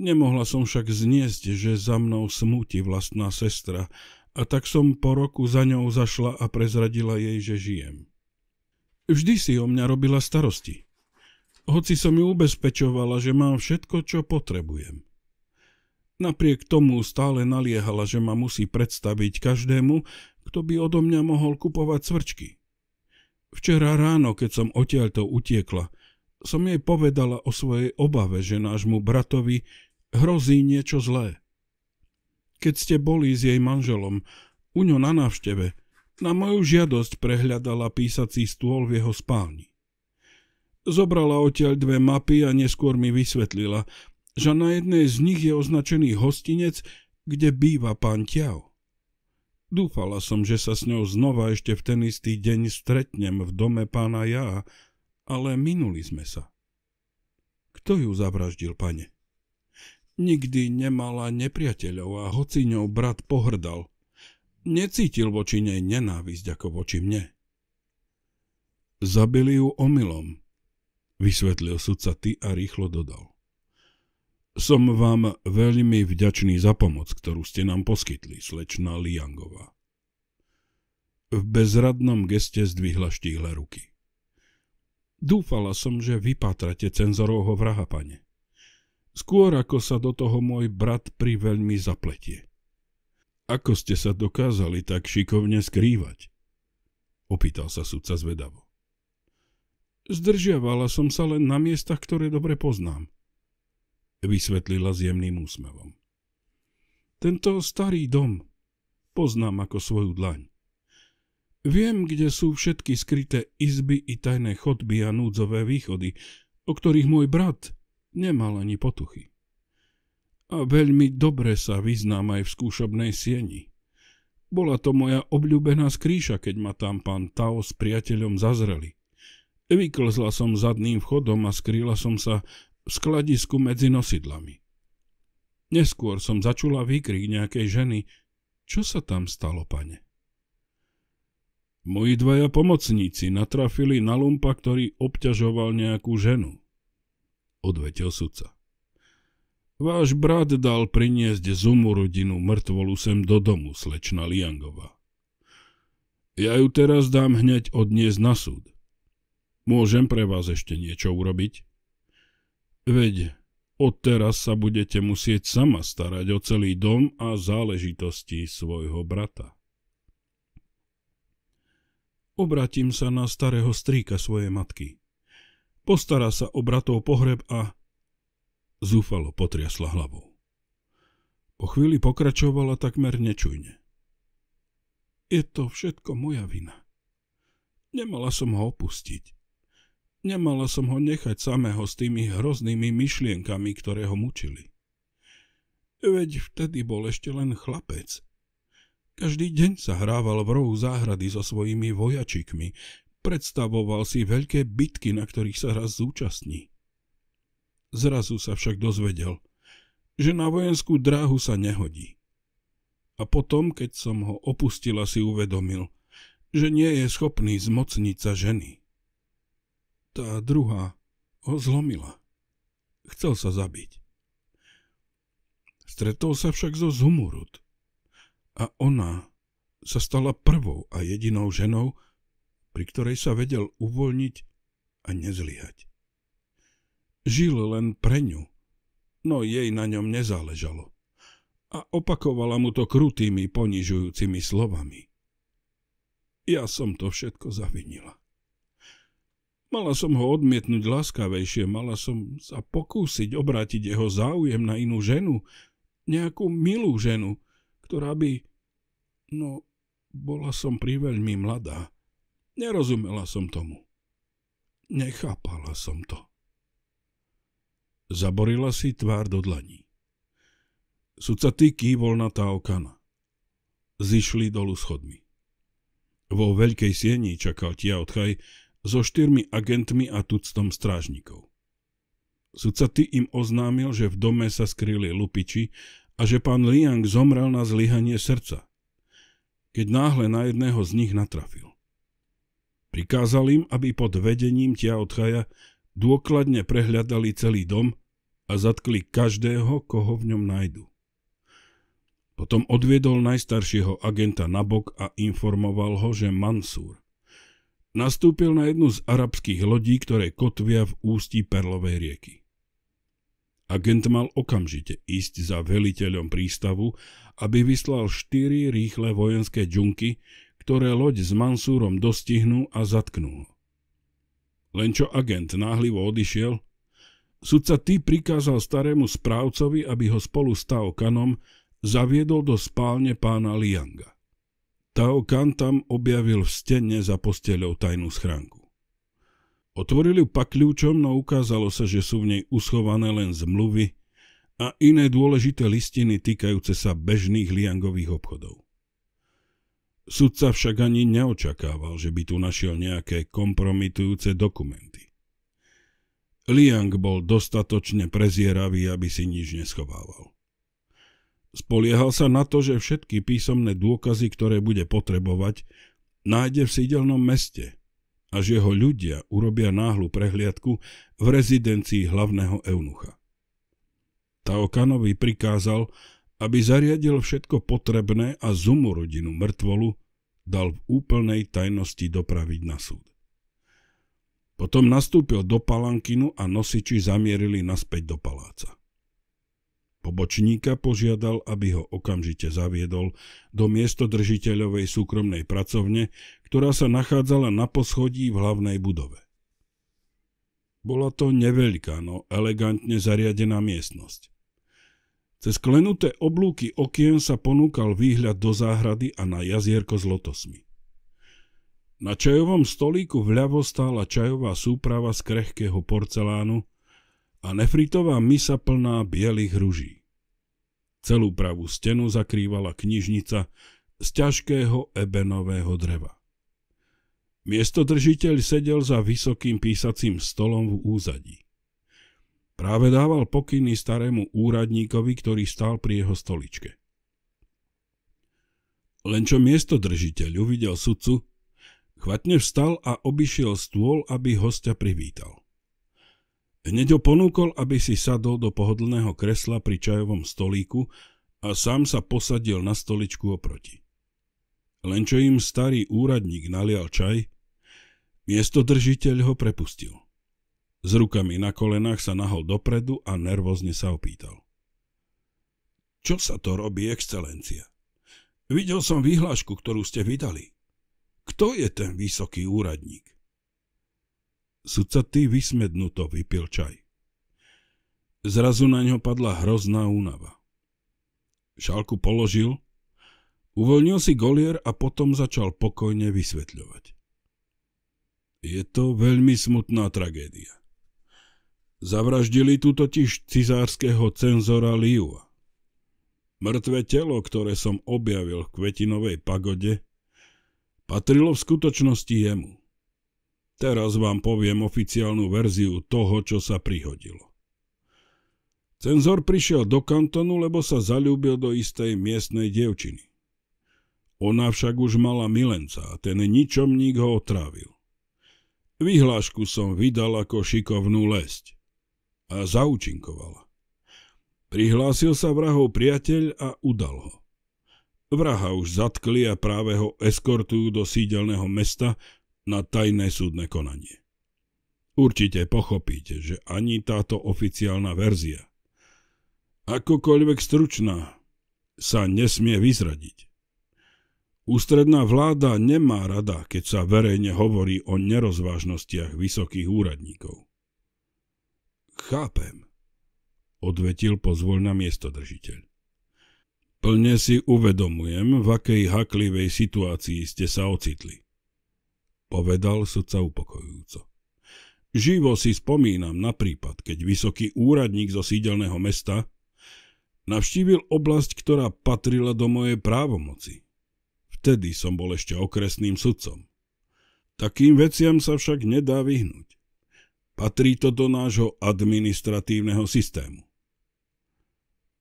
Nemohla som však zniesť, že za mnou smúti vlastná sestra, a tak som po roku za ňou zašla a prezradila jej, že žijem. Vždy si o mňa robila starosti. Hoci som ju ubezpečovala, že mám všetko, čo potrebujem. Napriek tomu stále naliehala, že ma musí predstaviť každému, kto by odo mňa mohol kupovať cvrčky. Včera ráno, keď som odtiaľto utiekla, som jej povedala o svojej obave, že nášmu bratovi hrozí niečo zlé. Keď ste boli s jej manželom, u ňo na návšteve, na moju žiadosť prehľadala písací stôl v jeho spálni. Zobrala odtiaľ dve mapy a neskôr mi vysvetlila, že na jednej z nich je označený hostinec, kde býva pán Tiao. Dúfala som, že sa s ňou znova ešte v ten istý deň stretnem v dome pána ja, ale minuli sme sa. Kto ju zavraždil, pane? Nikdy nemala nepriateľov a hoci ňou brat pohrdal. Necítil voči nej nenávisť ako voči mne. Zabili ju omylom, vysvetlil sudca ty a rýchlo dodal. Som vám veľmi vďačný za pomoc, ktorú ste nám poskytli, slečna Liangová. V bezradnom geste zdvihla štíhle ruky. Dúfala som, že vypátrate cenzorovho vraha, pane. Skôr ako sa do toho môj brat pri veľmi zapletie. Ako ste sa dokázali tak šikovne skrývať? Opýtal sa sudca zvedavo. Zdržiavala som sa len na miestach, ktoré dobre poznám vysvetlila s jemným úsmevom. Tento starý dom poznám ako svoju dlaň. Viem, kde sú všetky skryté izby i tajné chodby a núdzové východy, o ktorých môj brat nemal ani potuchy. A veľmi dobre sa vyznám aj v skúšobnej sieni. Bola to moja obľúbená skrýša, keď ma tam pán Tao s priateľom zazreli. Vyklzla som zadným vchodom a skrýla som sa skladisku medzi nosidlami. Neskôr som začula výkrik nejakej ženy. Čo sa tam stalo, pane? Moji dvaja pomocníci natrafili na lumpa, ktorý obťažoval nejakú ženu. Odvetil sudca. Váš brat dal priniesť zumu rodinu mŕtvolu sem do domu, slečna Liangová. Ja ju teraz dám hneď odniesť na súd. Môžem pre vás ešte niečo urobiť? Veď, odteraz sa budete musieť sama starať o celý dom a záležitosti svojho brata. Obratím sa na starého strýka svojej matky. Postará sa o bratov pohreb a... Zúfalo potriasla hlavou. Po chvíli pokračovala takmer nečujne. Je to všetko moja vina. Nemala som ho opustiť. Nemala som ho nechať samého s tými hroznými myšlienkami, ktoré ho mučili. Veď vtedy bol ešte len chlapec. Každý deň sa hrával v rohu záhrady so svojimi vojačikmi, predstavoval si veľké bitky, na ktorých sa raz zúčastní. Zrazu sa však dozvedel, že na vojenskú dráhu sa nehodí. A potom, keď som ho opustila, si uvedomil, že nie je schopný zmocniť sa ženy. Tá druhá ho zlomila. Chcel sa zabiť. Stretol sa však so Zumurut a ona sa stala prvou a jedinou ženou, pri ktorej sa vedel uvoľniť a nezlyhať. Žil len pre ňu, no jej na ňom nezáležalo a opakovala mu to krutými ponižujúcimi slovami. Ja som to všetko zavinila. Mala som ho odmietnúť láskavejšie, mala som sa pokúsiť obrátiť jeho záujem na inú ženu, nejakú milú ženu, ktorá by... No, bola som priveľmi mladá. Nerozumela som tomu. Nechápala som to. Zaborila si tvár do dlaní. Sudca ty kývol na okana. Zišli dolu schodmi. Vo veľkej sieni čakal Tiaotchaj, so štyrmi agentmi a tuctom strážnikov. Sudca Ty im oznámil, že v dome sa skrýli lupiči a že pán Liang zomrel na zlyhanie srdca, keď náhle na jedného z nich natrafil. Prikázal im, aby pod vedením Tia Odchaja dôkladne prehľadali celý dom a zatkli každého, koho v ňom nájdu. Potom odviedol najstaršieho agenta nabok a informoval ho, že Mansúr, nastúpil na jednu z arabských lodí, ktoré kotvia v ústí Perlovej rieky. Agent mal okamžite ísť za veliteľom prístavu, aby vyslal štyri rýchle vojenské džunky, ktoré loď s Mansúrom dostihnú a zatknú ho. Len čo agent náhlivo odišiel, sudca Ty prikázal starému správcovi, aby ho spolu s Taokanom zaviedol do spálne pána Lianga. Tao Kantam objavil v stene za posteľou tajnú schránku. Otvorili ju pak kľúčom, no ukázalo sa, že sú v nej uschované len zmluvy a iné dôležité listiny týkajúce sa bežných liangových obchodov. Sudca však ani neočakával, že by tu našiel nejaké kompromitujúce dokumenty. Liang bol dostatočne prezieravý, aby si nič neschovával. Spoliehal sa na to, že všetky písomné dôkazy, ktoré bude potrebovať, nájde v sídelnom meste a že ho ľudia urobia náhlu prehliadku v rezidencii hlavného eunucha. Taokanovi prikázal, aby zariadil všetko potrebné a Zumu rodinu mŕtvolu dal v úplnej tajnosti dopraviť na súd. Potom nastúpil do Palankinu a nosiči zamierili naspäť do paláca. Pobočníka požiadal, aby ho okamžite zaviedol do miestodržiteľovej súkromnej pracovne, ktorá sa nachádzala na poschodí v hlavnej budove. Bola to neveľká, no elegantne zariadená miestnosť. Cez klenuté oblúky okien sa ponúkal výhľad do záhrady a na jazierko s lotosmi. Na čajovom stolíku vľavo stála čajová súprava z krehkého porcelánu, a nefritová misa plná bielých ruží. Celú pravú stenu zakrývala knižnica z ťažkého ebenového dreva. Miestodržiteľ sedel za vysokým písacím stolom v úzadí. Práve dával pokyny starému úradníkovi, ktorý stál pri jeho stoličke. Len čo miestodržiteľ uvidel sudcu, chvatne vstal a obišiel stôl, aby hostia privítal. Hneď ho ponúkol, aby si sadol do pohodlného kresla pri čajovom stolíku a sám sa posadil na stoličku oproti. Len čo im starý úradník nalial čaj, miestodržiteľ ho prepustil. S rukami na kolenách sa nahol dopredu a nervózne sa opýtal. Čo sa to robí, excelencia? Videl som výhlášku, ktorú ste vydali. Kto je ten vysoký úradník? Sudca ty vysmednuto vypil čaj. Zrazu na ňo padla hrozná únava. Šálku položil, uvoľnil si golier a potom začal pokojne vysvetľovať. Je to veľmi smutná tragédia. Zavraždili tu totiž cizárskeho cenzora Liua. Mŕtve telo, ktoré som objavil v kvetinovej pagode, patrilo v skutočnosti jemu. Teraz vám poviem oficiálnu verziu toho, čo sa prihodilo. Cenzor prišiel do kantonu, lebo sa zalúbil do istej miestnej devčiny. Ona však už mala milenca a ten nik ho otrávil. Vyhlášku som vydal ako šikovnú lesť. A zaučinkovala. Prihlásil sa vrahov priateľ a udal ho. Vraha už zatkli a práve ho eskortujú do sídelného mesta, na tajné súdne konanie. Určite pochopíte, že ani táto oficiálna verzia, akokoľvek stručná, sa nesmie vyzradiť. Ústredná vláda nemá rada, keď sa verejne hovorí o nerozvážnostiach vysokých úradníkov. Chápem, odvetil pozvoľna miestodržiteľ. Plne si uvedomujem, v akej haklivej situácii ste sa ocitli povedal sudca upokojujúco. Živo si spomínam na prípad, keď vysoký úradník zo sídelného mesta navštívil oblasť, ktorá patrila do mojej právomoci. Vtedy som bol ešte okresným sudcom. Takým veciam sa však nedá vyhnúť. Patrí to do nášho administratívneho systému.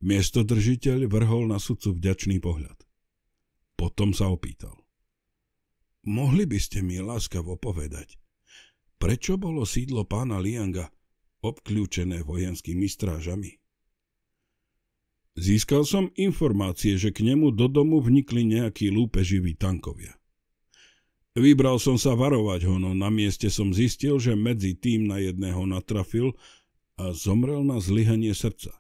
Miestodržiteľ vrhol na sudcu vďačný pohľad. Potom sa opýtal. Mohli by ste mi láskavo povedať, prečo bolo sídlo pána Lianga obklúčené vojenskými strážami? Získal som informácie, že k nemu do domu vnikli nejakí lúpeživí tankovia. Vybral som sa varovať ho, no na mieste som zistil, že medzi tým na jedného natrafil a zomrel na zlyhanie srdca.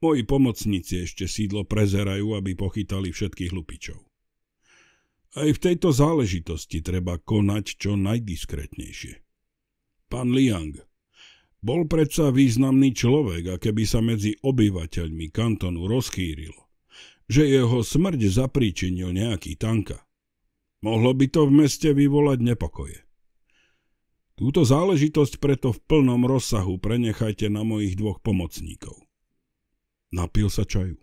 Moji pomocníci ešte sídlo prezerajú, aby pochytali všetkých lupičov. Aj v tejto záležitosti treba konať čo najdiskrétnejšie. Pán Liang bol predsa významný človek a keby sa medzi obyvateľmi kantonu rozchýrilo, že jeho smrť zapríčinil nejaký tanka, mohlo by to v meste vyvolať nepokoje. Túto záležitosť preto v plnom rozsahu prenechajte na mojich dvoch pomocníkov. Napil sa čaju.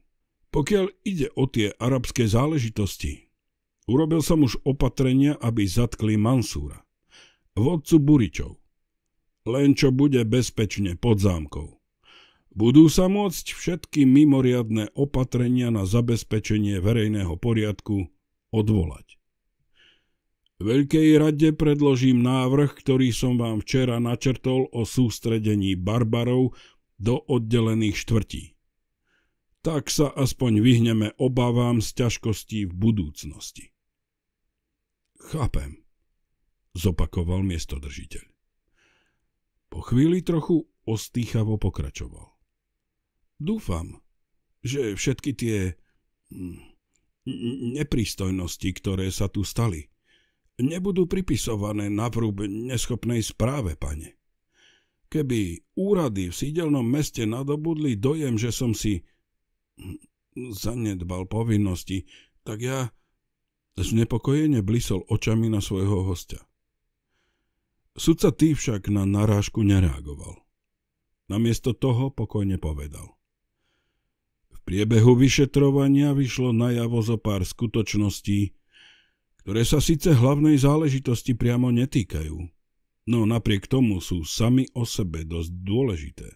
Pokiaľ ide o tie arabské záležitosti, Urobil som už opatrenia, aby zatkli Mansúra, vodcu Buričov. Len čo bude bezpečne pod zámkou. Budú sa môcť všetky mimoriadne opatrenia na zabezpečenie verejného poriadku odvolať. Veľkej rade predložím návrh, ktorý som vám včera načrtol o sústredení barbarov do oddelených štvrtí. Tak sa aspoň vyhneme obávam z ťažkostí v budúcnosti. Chápem, zopakoval miestodržiteľ. Po chvíli trochu ostýchavo pokračoval. Dúfam, že všetky tie hm, neprístojnosti, ktoré sa tu stali, nebudú pripisované na vrúb neschopnej správe, pane. Keby úrady v sídelnom meste nadobudli dojem, že som si hm, zanedbal povinnosti, tak ja Znepokojene blisol očami na svojho hostia. Sudca tý však na narážku nereagoval. Namiesto toho pokojne povedal. V priebehu vyšetrovania vyšlo najavo zo pár skutočností, ktoré sa síce hlavnej záležitosti priamo netýkajú, no napriek tomu sú sami o sebe dosť dôležité.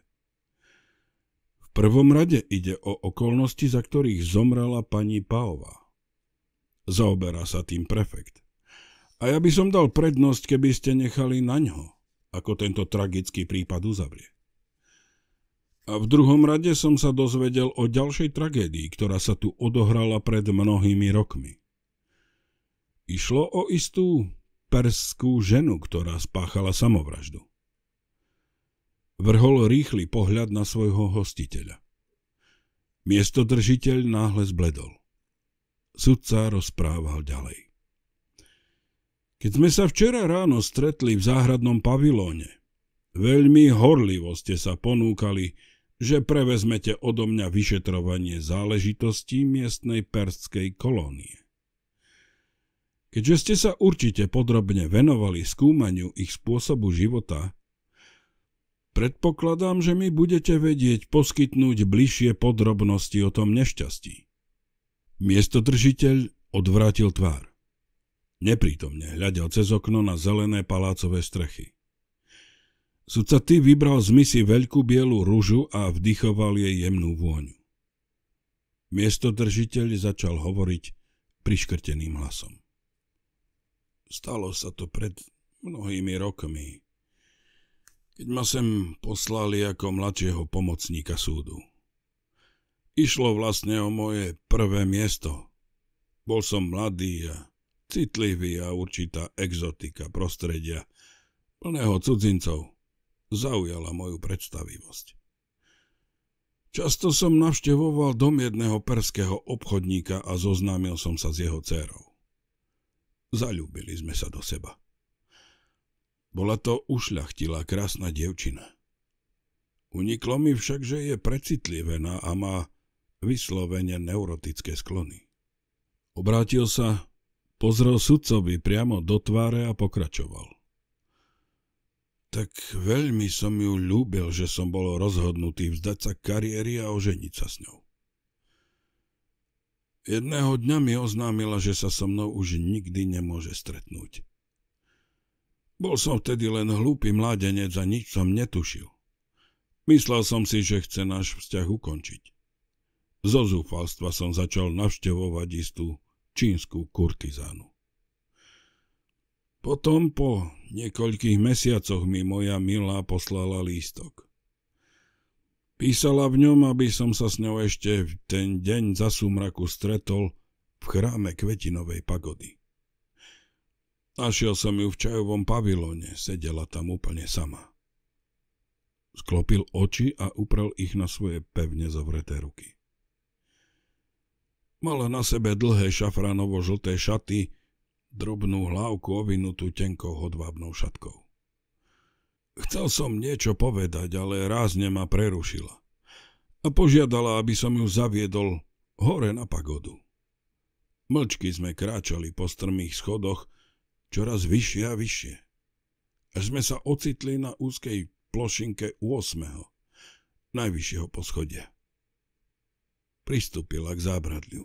V prvom rade ide o okolnosti, za ktorých zomrela pani Paová. Zaoberá sa tým prefekt. A ja by som dal prednosť, keby ste nechali na ňo, ako tento tragický prípad uzavrie. A v druhom rade som sa dozvedel o ďalšej tragédii, ktorá sa tu odohrala pred mnohými rokmi. Išlo o istú perskú ženu, ktorá spáchala samovraždu. Vrhol rýchly pohľad na svojho hostiteľa. Miestodržiteľ náhle zbledol. Sudca rozprával ďalej. Keď sme sa včera ráno stretli v záhradnom pavilóne, veľmi horlivo ste sa ponúkali, že prevezmete odo mňa vyšetrovanie záležitostí miestnej perskej kolónie. Keďže ste sa určite podrobne venovali skúmaniu ich spôsobu života, predpokladám, že mi budete vedieť poskytnúť bližšie podrobnosti o tom nešťastí. Miestodržiteľ odvrátil tvár. Neprítomne hľadel cez okno na zelené palácové strechy. Sudca ty vybral z misy veľkú bielu rúžu a vdychoval jej jemnú vôňu. Miestodržiteľ začal hovoriť priškrteným hlasom. Stalo sa to pred mnohými rokmi, keď ma sem poslali ako mladšieho pomocníka súdu. Išlo vlastne o moje prvé miesto. Bol som mladý a citlivý a určitá exotika prostredia, plného cudzincov, zaujala moju predstavivosť. Často som navštevoval dom jedného perského obchodníka a zoznámil som sa s jeho dcerou. Zalúbili sme sa do seba. Bola to ušľachtilá krásna dievčina. Uniklo mi však, že je precitlivená a má vyslovene neurotické sklony. Obrátil sa, pozrel sudcovi priamo do tváre a pokračoval. Tak veľmi som ju ľúbil, že som bol rozhodnutý vzdať sa kariéry a oženiť sa s ňou. Jedného dňa mi oznámila, že sa so mnou už nikdy nemôže stretnúť. Bol som vtedy len hlúpy mládenec a nič som netušil. Myslel som si, že chce náš vzťah ukončiť. Zo zúfalstva som začal navštevovať istú čínsku kurtizánu. Potom po niekoľkých mesiacoch mi moja milá poslala lístok. Písala v ňom, aby som sa s ňou ešte v ten deň za sumraku stretol v chráme Kvetinovej pagody. Našiel som ju v čajovom pavilóne, sedela tam úplne sama. Sklopil oči a uprel ich na svoje pevne zavreté ruky. Mala na sebe dlhé šafranovo-žlté šaty, drobnú hlavku ovinutú tenkou hodvábnou šatkou. Chcel som niečo povedať, ale rázne ma prerušila a požiadala, aby som ju zaviedol hore na pagodu. Mlčky sme kráčali po strmých schodoch, čoraz vyššie a vyššie. Až sme sa ocitli na úzkej plošinke 8. najvyššieho poschodia pristúpila k zábradliu.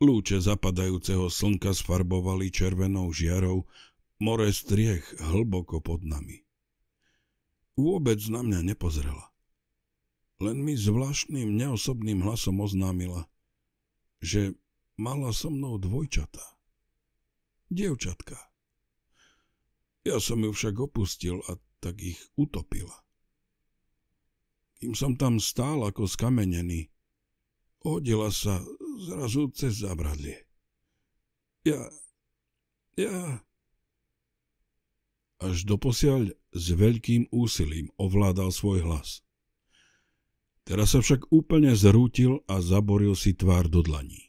Lúče zapadajúceho slnka sfarbovali červenou žiarou more striech hlboko pod nami. Vôbec na mňa nepozrela. Len mi zvláštnym neosobným hlasom oznámila, že mala so mnou dvojčata. Dievčatka. Ja som ju však opustil a tak ich utopila. Kým som tam stál ako skamenený, hodila sa zrazu cez zábradlie. Ja... ja... Až doposiaľ s veľkým úsilím ovládal svoj hlas. Teraz sa však úplne zrútil a zaboril si tvár do dlaní.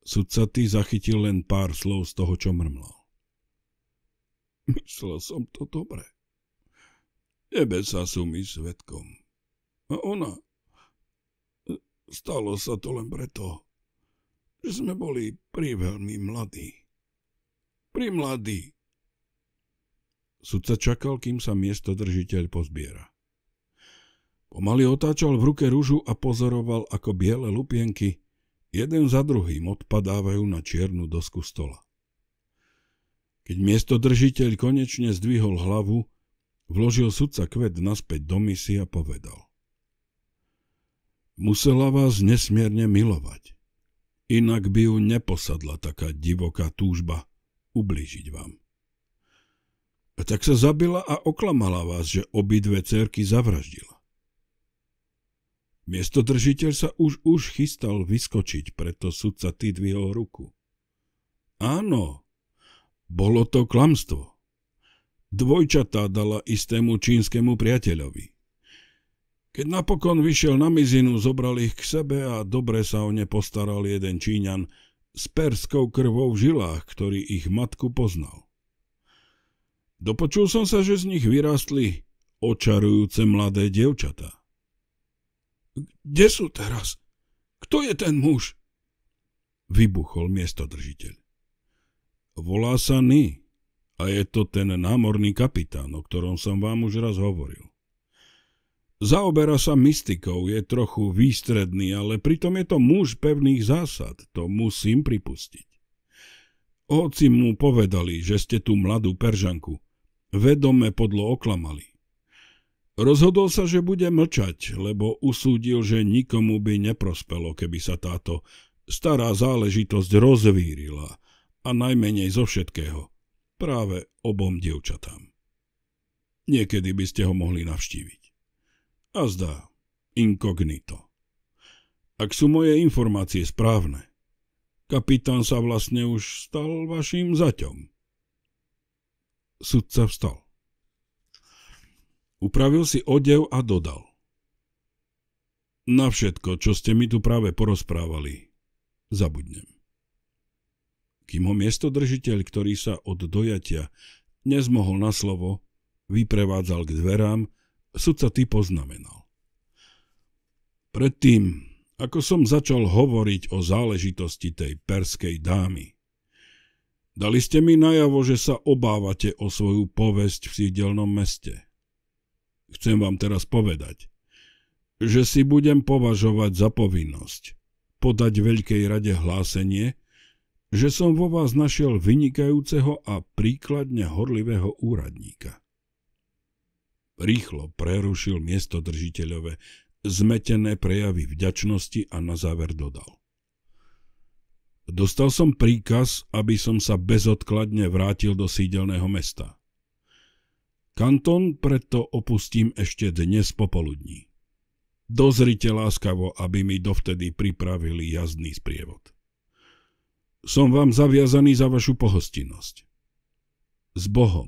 Sudca ty zachytil len pár slov z toho, čo mrmlal. Myslel som to dobre. Nebe sa sú mi svetkom. A ona, Stalo sa to len preto, že sme boli veľmi mladí. Pri mladí. Sudca čakal, kým sa miesto držiteľ pozbiera. Pomaly otáčal v ruke rúžu a pozoroval, ako biele lupienky jeden za druhým odpadávajú na čiernu dosku stola. Keď miesto držiteľ konečne zdvihol hlavu, vložil sudca kvet naspäť do misy a povedal. Musela vás nesmierne milovať. Inak by ju neposadla taká divoká túžba ublížiť vám. A tak sa zabila a oklamala vás, že obidve cerky zavraždila. Miestodržiteľ sa už už chystal vyskočiť, preto sudca ty dvihol ruku. Áno, bolo to klamstvo. Dvojčatá dala istému čínskemu priateľovi. Keď napokon vyšiel na mizinu, zobral ich k sebe a dobre sa o ne postaral jeden Číňan s perskou krvou v žilách, ktorý ich matku poznal. Dopočul som sa, že z nich vyrastli očarujúce mladé dievčatá. Kde sú teraz? Kto je ten muž? Vybuchol miestodržiteľ. Volá sa Ny a je to ten námorný kapitán, o ktorom som vám už raz hovoril. Zaoberá sa mystikou, je trochu výstredný, ale pritom je to muž pevných zásad, to musím pripustiť. Hoci mu povedali, že ste tú mladú peržanku, vedome podlo oklamali. Rozhodol sa, že bude mlčať, lebo usúdil, že nikomu by neprospelo, keby sa táto stará záležitosť rozvírila a najmenej zo všetkého, práve obom dievčatám. Niekedy by ste ho mohli navštíviť. A zdá, inkognito. Ak sú moje informácie správne, kapitán sa vlastne už stal vašim zaťom. Sudca vstal. Upravil si odev a dodal. Na všetko, čo ste mi tu práve porozprávali, zabudnem. Kým ho miestodržiteľ, ktorý sa od dojatia nezmohol na slovo, vyprevádzal k dverám, sudca ty poznamenal. Predtým, ako som začal hovoriť o záležitosti tej perskej dámy, dali ste mi najavo, že sa obávate o svoju povesť v sídelnom meste. Chcem vám teraz povedať, že si budem považovať za povinnosť podať Veľkej rade hlásenie, že som vo vás našiel vynikajúceho a príkladne horlivého úradníka. Rýchlo prerušil miestodržiteľové zmetené prejavy vďačnosti a na záver dodal. Dostal som príkaz, aby som sa bezodkladne vrátil do sídelného mesta. Kanton preto opustím ešte dnes popoludní. Dozrite láskavo, aby mi dovtedy pripravili jazdný sprievod. Som vám zaviazaný za vašu pohostinnosť. S Bohom.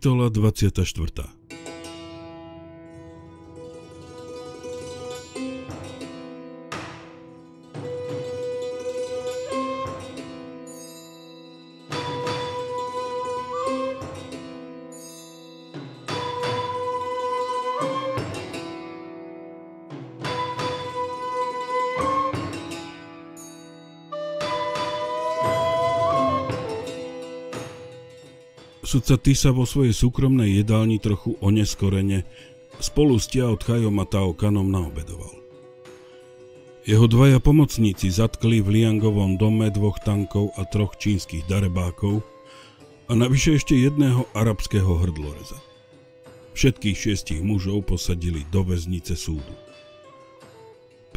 Kapitola 24 Sa ty sa vo svojej súkromnej jedálni trochu oneskorene spolu s Tiao Tchajom a Tao Kanom naobedoval. Jeho dvaja pomocníci zatkli v Liangovom dome dvoch tankov a troch čínskych darebákov a navyše ešte jedného arabského hrdloreza. Všetkých šiestich mužov posadili do väznice súdu.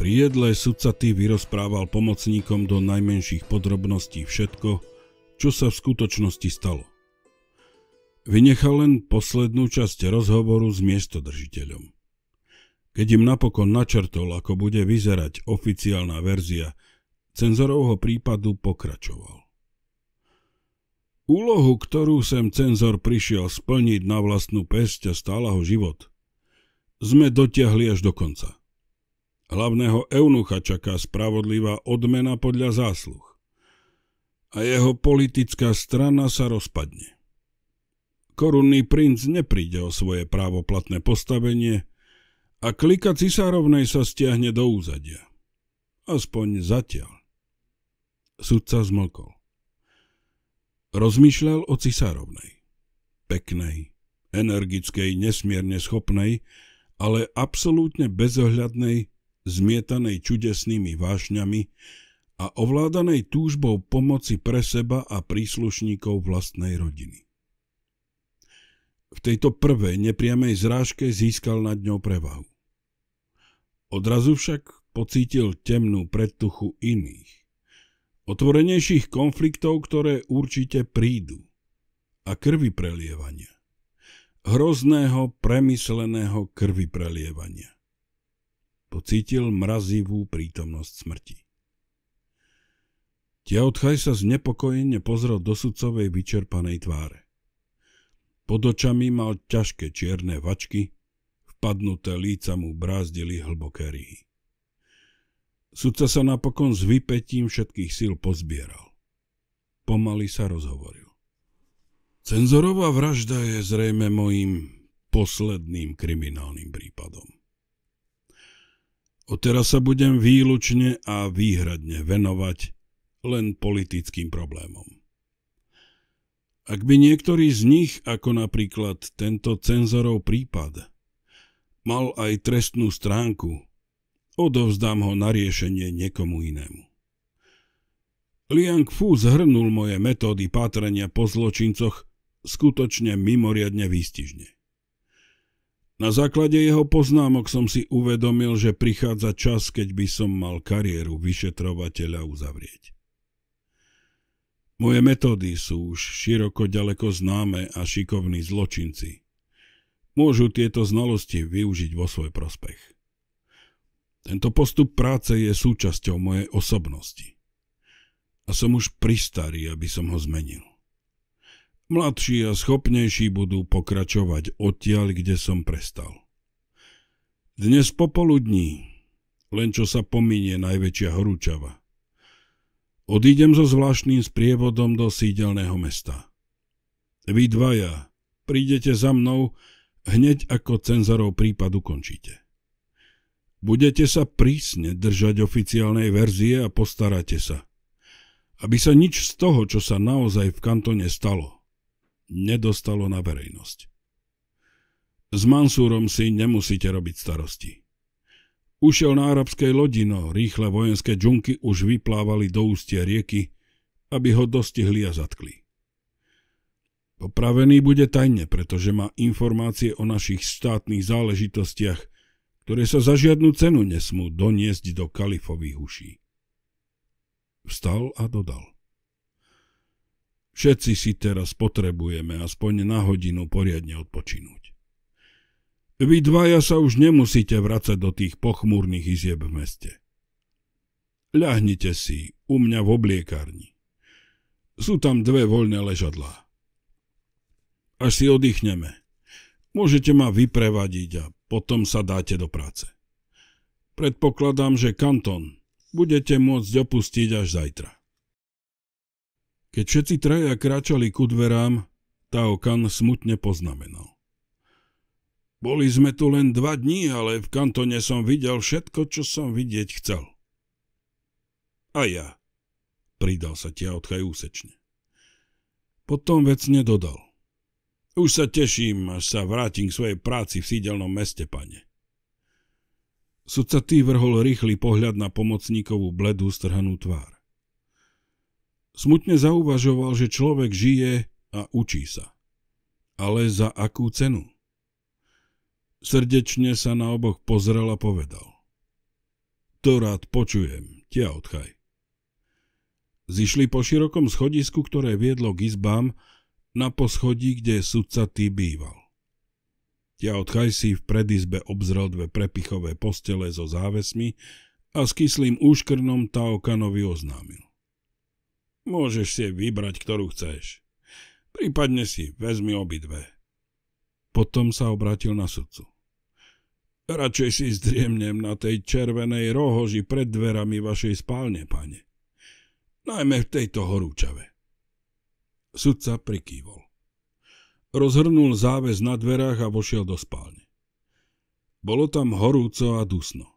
Pri jedle sudca Ty vyrozprával pomocníkom do najmenších podrobností všetko, čo sa v skutočnosti stalo. Vynechal len poslednú časť rozhovoru s miestodržiteľom. Keď im napokon načrtol, ako bude vyzerať oficiálna verzia, cenzorovho prípadu pokračoval. Úlohu, ktorú sem cenzor prišiel splniť na vlastnú pesť a stála ho život, sme dotiahli až do konca. Hlavného eunucha čaká spravodlivá odmena podľa zásluh a jeho politická strana sa rozpadne. Korunný princ nepríde o svoje právoplatné postavenie a klika cisárovnej sa stiahne do úzadia. Aspoň zatiaľ. Sudca zmlkol. Rozmýšľal o cisárovnej. Peknej, energickej, nesmierne schopnej, ale absolútne bezohľadnej, zmietanej čudesnými vášňami a ovládanej túžbou pomoci pre seba a príslušníkov vlastnej rodiny. V tejto prvej nepriamej zrážke získal nad ňou prevahu. Odrazu však pocítil temnú predtuchu iných, otvorenejších konfliktov, ktoré určite prídu, a krvi prelievania. Hrozného, premysleného krvi prelievania. Pocítil mrazivú prítomnosť smrti. odchaj sa znepokojene pozrel do sudcovej vyčerpanej tváre. Pod očami mal ťažké čierne vačky, vpadnuté líca mu brázdili hlboké rýhy. Sudca sa napokon s vypetím všetkých síl pozbieral. Pomaly sa rozhovoril. Cenzorová vražda je zrejme mojím posledným kriminálnym prípadom. Odteraz sa budem výlučne a výhradne venovať len politickým problémom. Ak by niektorý z nich, ako napríklad tento cenzorov prípad, mal aj trestnú stránku, odovzdám ho na riešenie niekomu inému. Liang Fu zhrnul moje metódy pátrania po zločincoch skutočne mimoriadne výstižne. Na základe jeho poznámok som si uvedomil, že prichádza čas, keď by som mal kariéru vyšetrovateľa uzavrieť. Moje metódy sú už široko ďaleko známe a šikovní zločinci. Môžu tieto znalosti využiť vo svoj prospech. Tento postup práce je súčasťou mojej osobnosti. A som už pristarý, aby som ho zmenil. Mladší a schopnejší budú pokračovať odtiaľ, kde som prestal. Dnes popoludní, len čo sa pominie najväčšia horúčava – Odídem so zvláštnym sprievodom do sídelného mesta. Vy dvaja prídete za mnou hneď ako cenzorov prípadu končíte. Budete sa prísne držať oficiálnej verzie a postarate sa, aby sa nič z toho, čo sa naozaj v kantone stalo, nedostalo na verejnosť. S Mansúrom si nemusíte robiť starosti. Ušiel na arabskej lodino, rýchle vojenské džunky už vyplávali do ústia rieky, aby ho dostihli a zatkli. Popravený bude tajne, pretože má informácie o našich štátnych záležitostiach, ktoré sa za žiadnu cenu nesmú doniesť do kalifových uší. Vstal a dodal. Všetci si teraz potrebujeme aspoň na hodinu poriadne odpočinúť. Vy dvaja sa už nemusíte vracať do tých pochmúrnych izieb v meste. Ľahnite si u mňa v obliekarni. Sú tam dve voľné ležadlá. Až si oddychneme. Môžete ma vyprevadiť a potom sa dáte do práce. Predpokladám, že kanton budete môcť opustiť až zajtra. Keď všetci traja kráčali ku dverám, Tao Kan smutne poznamenal. Boli sme tu len dva dní, ale v kantone som videl všetko, čo som vidieť chcel. A ja, pridal sa odchaj úsečne. Potom vec nedodal. Už sa teším, až sa vrátim k svojej práci v sídelnom meste, pane. Sudca tý vrhol rýchly pohľad na pomocníkovú bledú strhanú tvár. Smutne zauvažoval, že človek žije a učí sa. Ale za akú cenu? Srdečne sa na oboch pozrel a povedal. To rád počujem, tia odchaj. Zišli po širokom schodisku, ktoré viedlo k izbám, na poschodí, kde sudca tý býval. Tia odchaj si v predizbe obzrel dve prepichové postele so závesmi a s kyslým úškrnom Taokanovi oznámil. Môžeš si vybrať, ktorú chceš. Prípadne si vezmi obidve. Potom sa obrátil na sudcu. Radšej si zdriemnem na tej červenej rohoži pred dverami vašej spálne, pane. Najmä v tejto horúčave. Sudca prikývol. Rozhrnul záväz na dverách a vošiel do spálne. Bolo tam horúco a dusno.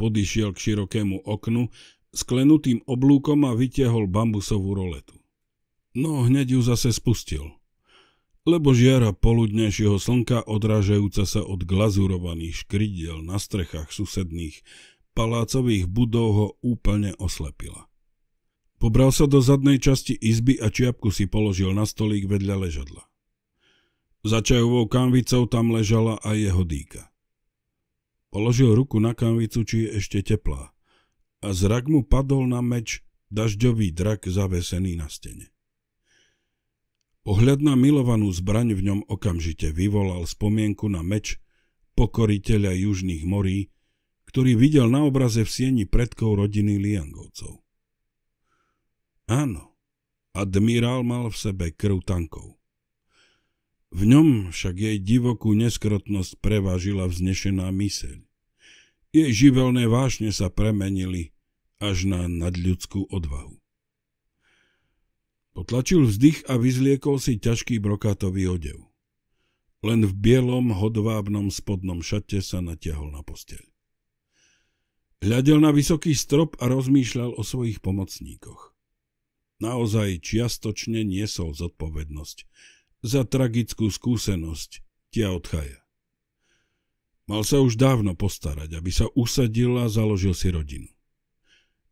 Podišiel k širokému oknu, sklenutým oblúkom a vytiahol bambusovú roletu. No hneď ju zase spustil lebo žiara poludnejšieho slnka odrážajúca sa od glazurovaných škridiel na strechách susedných palácových budov ho úplne oslepila. Pobral sa do zadnej časti izby a čiapku si položil na stolík vedľa ležadla. Za čajovou kanvicou tam ležala aj jeho dýka. Položil ruku na kanvicu, či je ešte teplá, a zrak mu padol na meč dažďový drak zavesený na stene. Pohľad na milovanú zbraň v ňom okamžite vyvolal spomienku na meč pokoriteľa južných morí, ktorý videl na obraze v sieni predkov rodiny Liangovcov. Áno, admirál mal v sebe krv tankov. V ňom však jej divokú neskrotnosť prevážila vznešená myseľ. Jej živelné vášne sa premenili až na nadľudskú odvahu. Potlačil vzdych a vyzliekol si ťažký brokátový odev. Len v bielom, hodvábnom spodnom šate sa natiahol na posteľ. Hľadel na vysoký strop a rozmýšľal o svojich pomocníkoch. Naozaj čiastočne niesol zodpovednosť za tragickú skúsenosť tia odchaja. Mal sa už dávno postarať, aby sa usadil a založil si rodinu.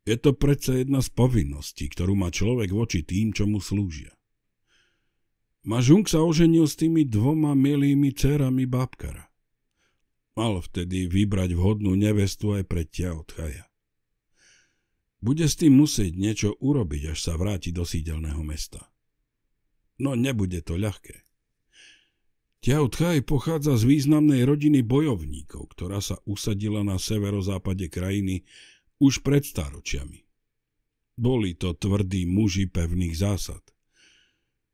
Je to predsa jedna z povinností, ktorú má človek voči tým, čo mu slúžia. Mažung sa oženil s tými dvoma milými dcerami babkara. Mal vtedy vybrať vhodnú nevestu aj pre ťa od Chaja. Bude s tým musieť niečo urobiť, až sa vráti do sídelného mesta. No nebude to ľahké. Tiao Tchaj pochádza z významnej rodiny bojovníkov, ktorá sa usadila na severozápade krajiny už pred staročiami. Boli to tvrdí muži pevných zásad,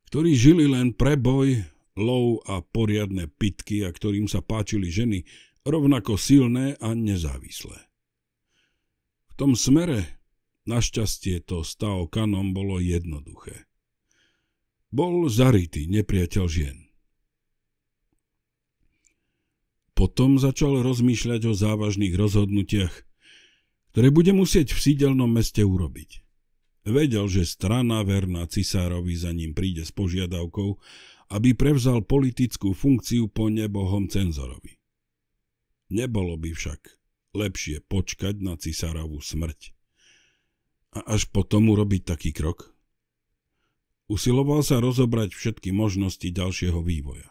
ktorí žili len pre boj, lov a poriadne pitky a ktorým sa páčili ženy rovnako silné a nezávislé. V tom smere našťastie to s Kanom bolo jednoduché. Bol zarytý nepriateľ žien. Potom začal rozmýšľať o závažných rozhodnutiach, ktoré bude musieť v sídelnom meste urobiť. Vedel, že strana verná cisárovi za ním príde s požiadavkou, aby prevzal politickú funkciu po nebohom cenzorovi. Nebolo by však lepšie počkať na cisárovú smrť a až potom urobiť taký krok? Usiloval sa rozobrať všetky možnosti ďalšieho vývoja.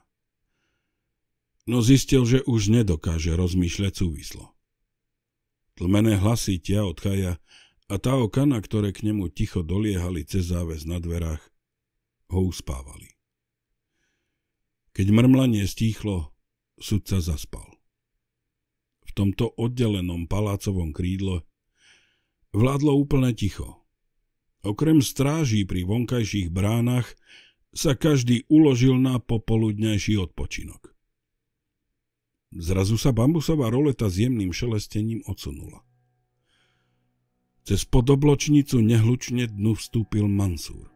No zistil, že už nedokáže rozmýšľať súvislo. Tlmené hlasy tia od Chaja a tá okana, ktoré k nemu ticho doliehali cez záväz na dverách, ho uspávali. Keď mrmlanie stíchlo, sudca zaspal. V tomto oddelenom palácovom krídle vládlo úplne ticho. Okrem stráží pri vonkajších bránach sa každý uložil na popoludnejší odpočinok. Zrazu sa bambusová roleta s jemným šelestením odsunula. Cez podobločnicu nehlučne dnu vstúpil Mansúr.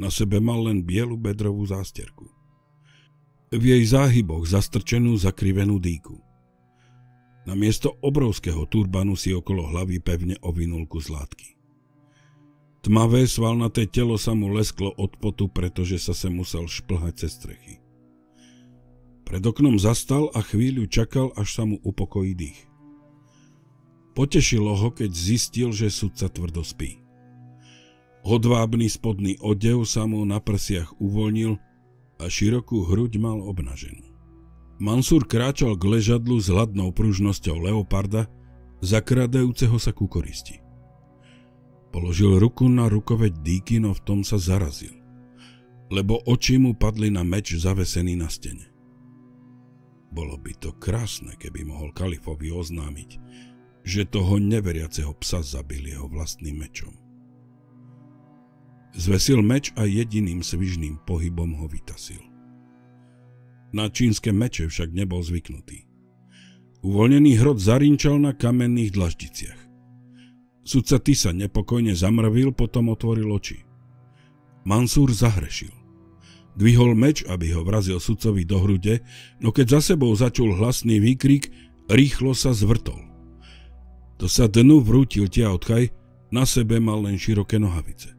Na sebe mal len bielu bedrovú zásterku. V jej záhyboch zastrčenú zakrivenú dýku. Namiesto obrovského turbanu si okolo hlavy pevne ovinul kus látky. Tmavé svalnaté telo sa mu lesklo od potu, pretože sa sem musel šplhať cez strechy. Pred oknom zastal a chvíľu čakal, až sa mu upokojí dých. Potešilo ho, keď zistil, že sudca tvrdo spí. Hodvábny spodný odev sa mu na prsiach uvoľnil a širokú hruď mal obnaženú. Mansur kráčal k ležadlu s hladnou pružnosťou leoparda, zakradajúceho sa ku koristi. Položil ruku na rukoveď dýky, no v tom sa zarazil, lebo oči mu padli na meč zavesený na stene. Bolo by to krásne, keby mohol kalifovi oznámiť, že toho neveriaceho psa zabil jeho vlastným mečom. Zvesil meč a jediným svižným pohybom ho vytasil. Na čínske meče však nebol zvyknutý. Uvoľnený hrod zarinčal na kamenných dlaždiciach. Sudca Tisa nepokojne zamrvil, potom otvoril oči. Mansúr zahrešil. Dvihol meč, aby ho vrazil sudcovi do hrude, no keď za sebou začul hlasný výkrik, rýchlo sa zvrtol. To sa dnu vrútil tiaotkaj, na sebe mal len široké nohavice.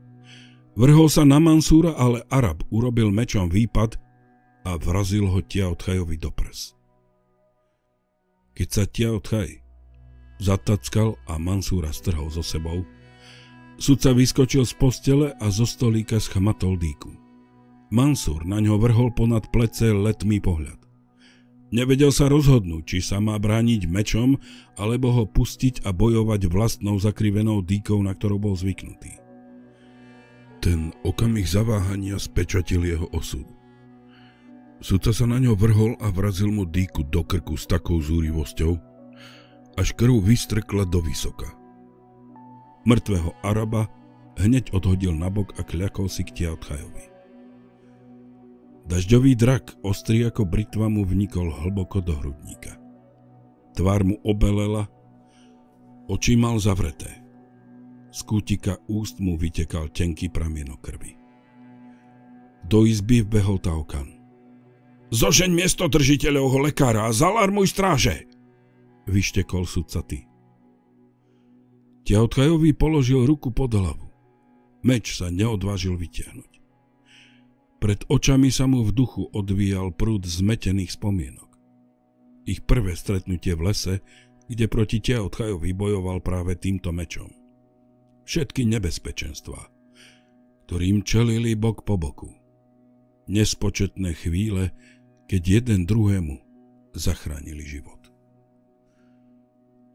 Vrhol sa na Mansúra, ale Arab urobil mečom výpad a vrazil ho tiaotkajovi do prs. Keď sa tiaotkaj zatackal a Mansúra strhol so sebou, sudca vyskočil z postele a zo stolíka schmatol dýku. Mansur na ňo vrhol ponad plece letmý pohľad. Nevedel sa rozhodnúť, či sa má brániť mečom, alebo ho pustiť a bojovať vlastnou zakrivenou dýkou, na ktorú bol zvyknutý. Ten okamih zaváhania spečatil jeho osud. Sudca sa na ňo vrhol a vrazil mu dýku do krku s takou zúrivosťou, až krv vystrkla do vysoka. Mŕtvého Araba hneď odhodil nabok a kľakol si k Tiatchajovi. Dažďový drak, ostrý ako britva, mu vnikol hlboko do hrudníka. Tvár mu obelela, oči mal zavreté. Z kútika úst mu vytekal tenký pramienok krvi. Do izby vbehol Taukan. Zožeň miesto držiteľovho lekára a zalarmuj stráže! Vyštekol sudca ty. Tiahotkajový položil ruku pod hlavu. Meč sa neodvážil vytiahnuť. Pred očami sa mu v duchu odvíjal prúd zmetených spomienok. Ich prvé stretnutie v lese, kde proti Tia Odchajovi vybojoval práve týmto mečom. Všetky nebezpečenstva, ktorým čelili bok po boku. Nespočetné chvíle, keď jeden druhému zachránili život.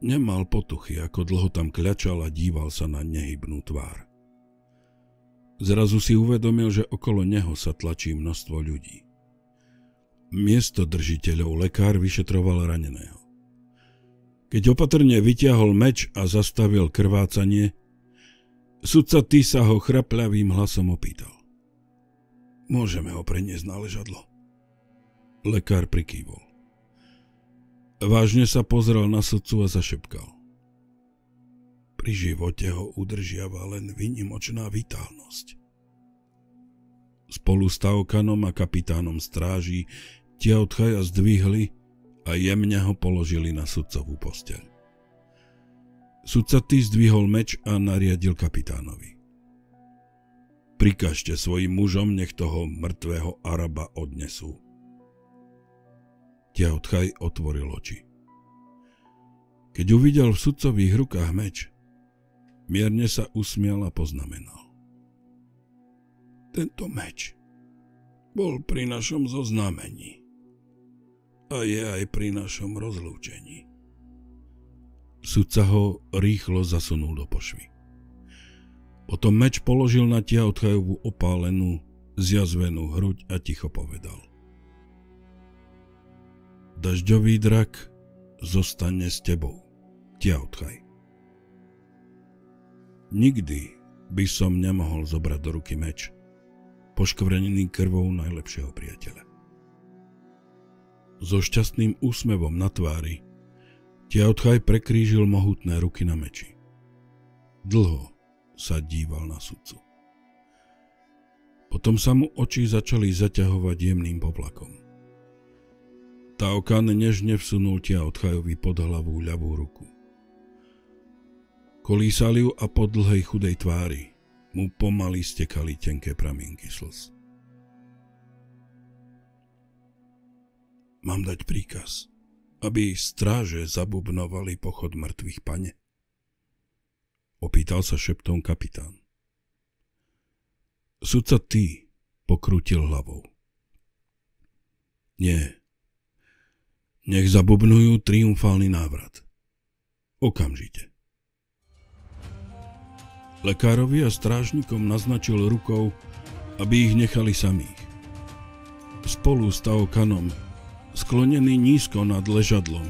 Nemal potuchy, ako dlho tam kľačal a díval sa na nehybnú tvár. Zrazu si uvedomil, že okolo neho sa tlačí množstvo ľudí. Miesto držiteľov lekár vyšetroval raneného. Keď opatrne vyťahol meč a zastavil krvácanie, sudca ty sa ho chrapľavým hlasom opýtal. Môžeme ho preniesť na ležadlo. Lekár prikývol. Vážne sa pozrel na sudcu a zašepkal. Pri živote ho udržiava len vynimočná vitálnosť. Spolu s Taukanom a kapitánom stráží Tiaotchaja zdvihli a jemne ho položili na sudcovú posteľ. Sudca ty zdvihol meč a nariadil kapitánovi. Prikažte svojim mužom, nech toho mŕtvého Araba odnesú. Tiaotchaj otvoril oči. Keď uvidel v sudcových rukách meč, Mierne sa usmial a poznamenal. Tento meč bol pri našom zoznamení a je aj pri našom rozlúčení. Sudca ho rýchlo zasunul do pošvy. Potom meč položil na odchajovú opálenú, zjazvenú hruď a ticho povedal. Dažďový drak zostane s tebou, odchaj. Nikdy by som nemohol zobrať do ruky meč, poškvrnený krvou najlepšieho priateľa. So šťastným úsmevom na tvári Tiaotchaj prekrížil mohutné ruky na meči. Dlho sa díval na sudcu. Potom sa mu oči začali zaťahovať jemným poplakom. Taokan nežne vsunul Tiaotchajovi pod hlavu ľavú ruku – Kolísali ju a po dlhej chudej tvári mu pomaly stekali tenké pramienky slz. Mám dať príkaz, aby stráže zabubnovali pochod mŕtvych pane? Opýtal sa šeptom kapitán. Sudca ty pokrutil hlavou. Nie. Nech zabubnujú triumfálny návrat. Okamžite. Lekárovi a strážnikom naznačil rukou, aby ich nechali samých. Spolu s Taokanom, sklonený nízko nad ležadlom,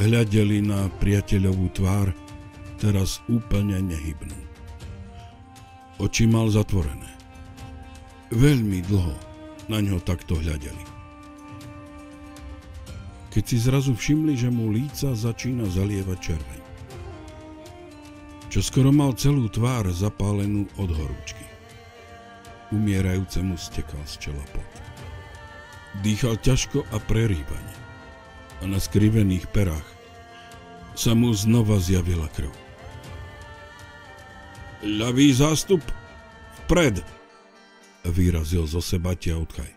hľadeli na priateľovú tvár, teraz úplne nehybnú. Oči mal zatvorené. Veľmi dlho na ňo takto hľadeli. Keď si zrazu všimli, že mu líca začína zalievať červeň čo skoro mal celú tvár zapálenú od horúčky. Umierajúcemu stekal z čela pot. Dýchal ťažko a prerývane a na skrivených perách sa mu znova zjavila krv. Ľavý zástup, vpred, vyrazil zo seba Tiautkaj.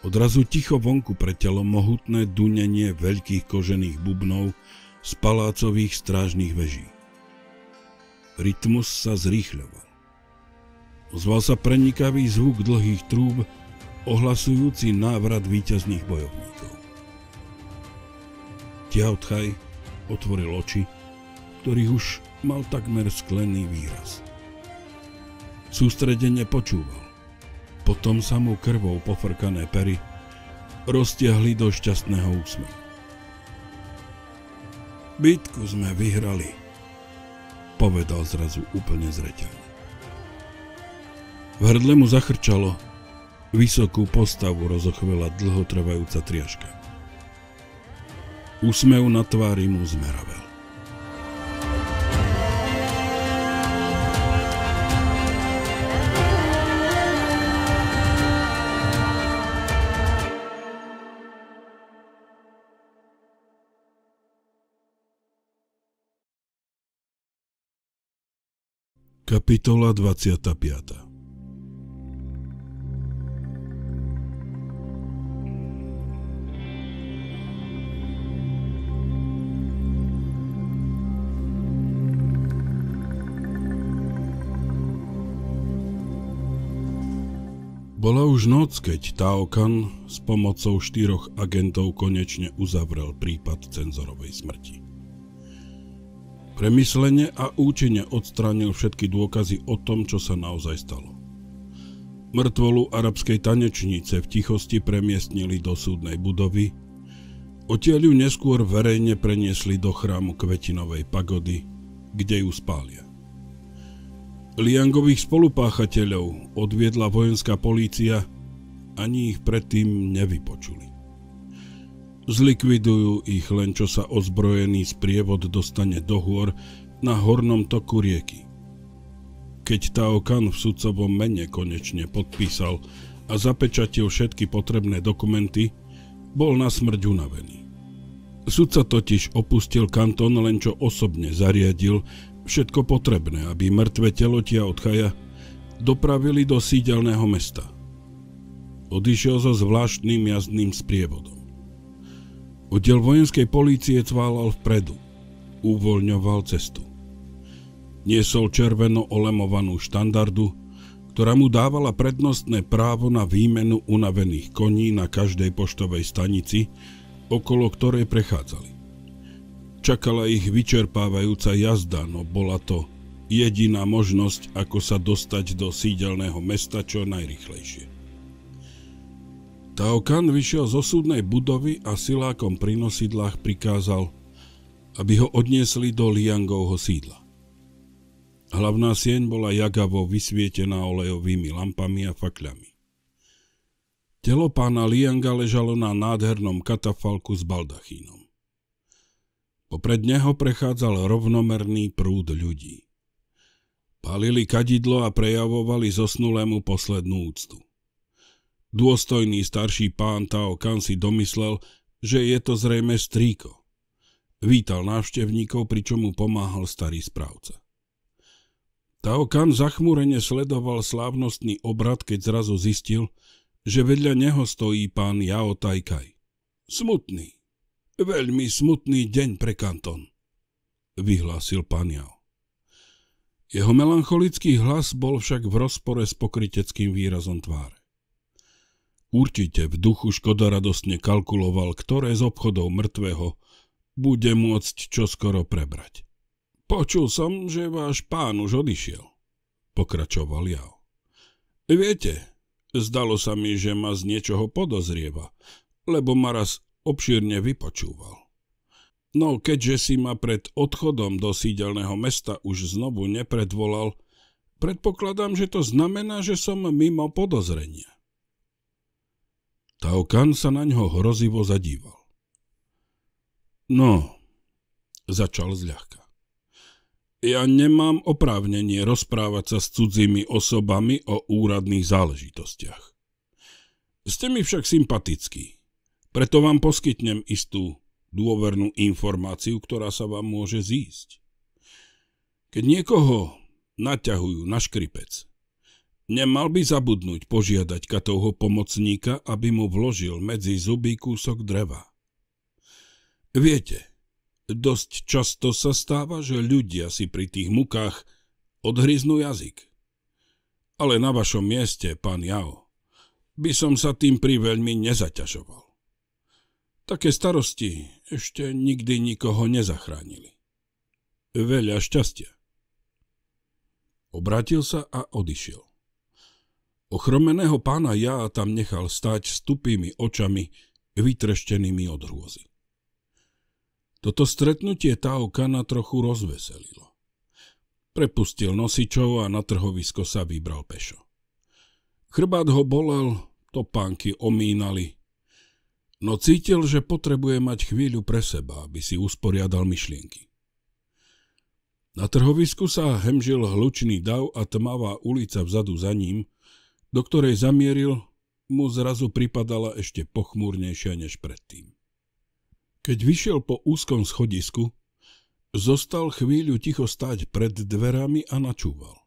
Odrazu ticho vonku pretelo mohutné dunenie veľkých kožených bubnov z palácových strážnych veží. Rytmus sa zrýchľoval. Ozval sa prenikavý zvuk dlhých trúb, ohlasujúci návrat víťazných bojovníkov. Tiao otvoril oči, ktorých už mal takmer sklený výraz. Sústredene počúval. Potom sa mu krvou pofrkané pery roztiahli do šťastného úsmevu. Bitku sme vyhrali, povedal zrazu úplne zreteľne. V hrdle mu zachrčalo, vysokú postavu rozochvela dlhotrvajúca triažka. Úsmev na tvári mu zmeravel. Kapitola 25 Bola už noc, keď Taokan s pomocou štyroch agentov konečne uzavrel prípad cenzorovej smrti. Premyslene a účinne odstránil všetky dôkazy o tom, čo sa naozaj stalo. Mŕtvolu arabskej tanečnice v tichosti premiestnili do súdnej budovy, odtiaľ ju neskôr verejne preniesli do chrámu Kvetinovej pagody, kde ju spália. Liangových spolupáchateľov odviedla vojenská polícia, ani ich predtým nevypočuli. Zlikvidujú ich len čo sa ozbrojený sprievod dostane do hôr na hornom toku rieky. Keď Tao Kan v sudcovom mene konečne podpísal a zapečatil všetky potrebné dokumenty, bol na smrť unavený. Sudca totiž opustil kantón len čo osobne zariadil všetko potrebné, aby mŕtve telotia od Chaja dopravili do sídelného mesta. Odišiel so zvláštnym jazdným sprievodom. Oddiel vojenskej polície cválal vpredu. Uvoľňoval cestu. Niesol červeno olemovanú štandardu, ktorá mu dávala prednostné právo na výmenu unavených koní na každej poštovej stanici, okolo ktorej prechádzali. Čakala ich vyčerpávajúca jazda, no bola to jediná možnosť, ako sa dostať do sídelného mesta čo najrychlejšie. Kahn vyšiel zo súdnej budovy a silákom pri nosidlách prikázal, aby ho odniesli do Liangovho sídla. Hlavná sieň bola jagavo vysvietená olejovými lampami a fakľami. Telo pána Lianga ležalo na nádhernom katafalku s baldachínom. Popred neho prechádzal rovnomerný prúd ľudí. Palili kadidlo a prejavovali zosnulému poslednú úctu. Dôstojný starší pán Tao Kan si domyslel, že je to zrejme strýko. Vítal návštevníkov, pričom mu pomáhal starý správca. Tao Kan zachmúrene sledoval slávnostný obrad, keď zrazu zistil, že vedľa neho stojí pán Jao Tajkaj. Smutný, veľmi smutný deň pre kanton, vyhlásil pán Yao. Jeho melancholický hlas bol však v rozpore s pokryteckým výrazom tváre. Určite v duchu škodoradostne kalkuloval, ktoré z obchodov mŕtvého bude môcť čoskoro prebrať. Počul som, že váš pán už odišiel, pokračoval Jao. Viete, zdalo sa mi, že ma z niečoho podozrieva, lebo ma raz obšírne vypočúval. No keďže si ma pred odchodom do sídelného mesta už znovu nepredvolal, predpokladám, že to znamená, že som mimo podozrenia. Taokan sa na ňo hrozivo zadíval. No, začal zľahka. Ja nemám oprávnenie rozprávať sa s cudzími osobami o úradných záležitostiach. Ste mi však sympatickí, preto vám poskytnem istú dôvernú informáciu, ktorá sa vám môže zísť. Keď niekoho naťahujú na škripec, Nemal by zabudnúť požiadať katovho pomocníka, aby mu vložil medzi zuby kúsok dreva. Viete, dosť často sa stáva, že ľudia si pri tých mukách odhryznú jazyk. Ale na vašom mieste, pán Jao, by som sa tým priveľmi nezaťažoval. Také starosti ešte nikdy nikoho nezachránili. Veľa šťastia. Obratil sa a odišiel. Ochromeného pána ja tam nechal stať s tupými očami, vytreštenými od hrôzy. Toto stretnutie Taokana trochu rozveselilo. Prepustil nosičov a na trhovisko sa vybral pešo. Chrbát ho bolel, topánky omínali, no cítil, že potrebuje mať chvíľu pre seba, aby si usporiadal myšlienky. Na trhovisku sa hemžil hlučný dav a tmavá ulica vzadu za ním – do ktorej zamieril, mu zrazu pripadala ešte pochmúrnejšia než predtým. Keď vyšiel po úzkom schodisku, zostal chvíľu ticho stať pred dverami a načúval.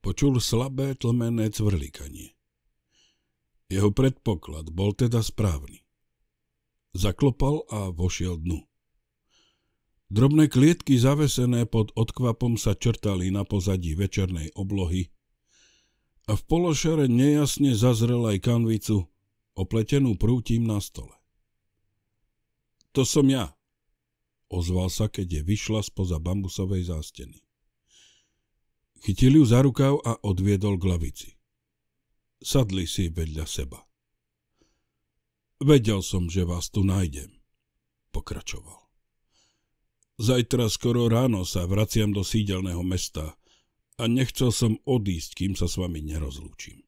Počul slabé tlmené cvrlikanie. Jeho predpoklad bol teda správny. Zaklopal a vošiel dnu. Drobné klietky zavesené pod odkvapom sa črtali na pozadí večernej oblohy a v pološere nejasne zazrel aj kanvicu, opletenú prútim na stole. To som ja, ozval sa, keď je vyšla spoza bambusovej zásteny. Chytil ju za rukav a odviedol k lavici. Sadli si vedľa seba. Vedel som, že vás tu nájdem, pokračoval. Zajtra skoro ráno sa vraciam do sídelného mesta, a nechcel som odísť, kým sa s vami nerozlúčim.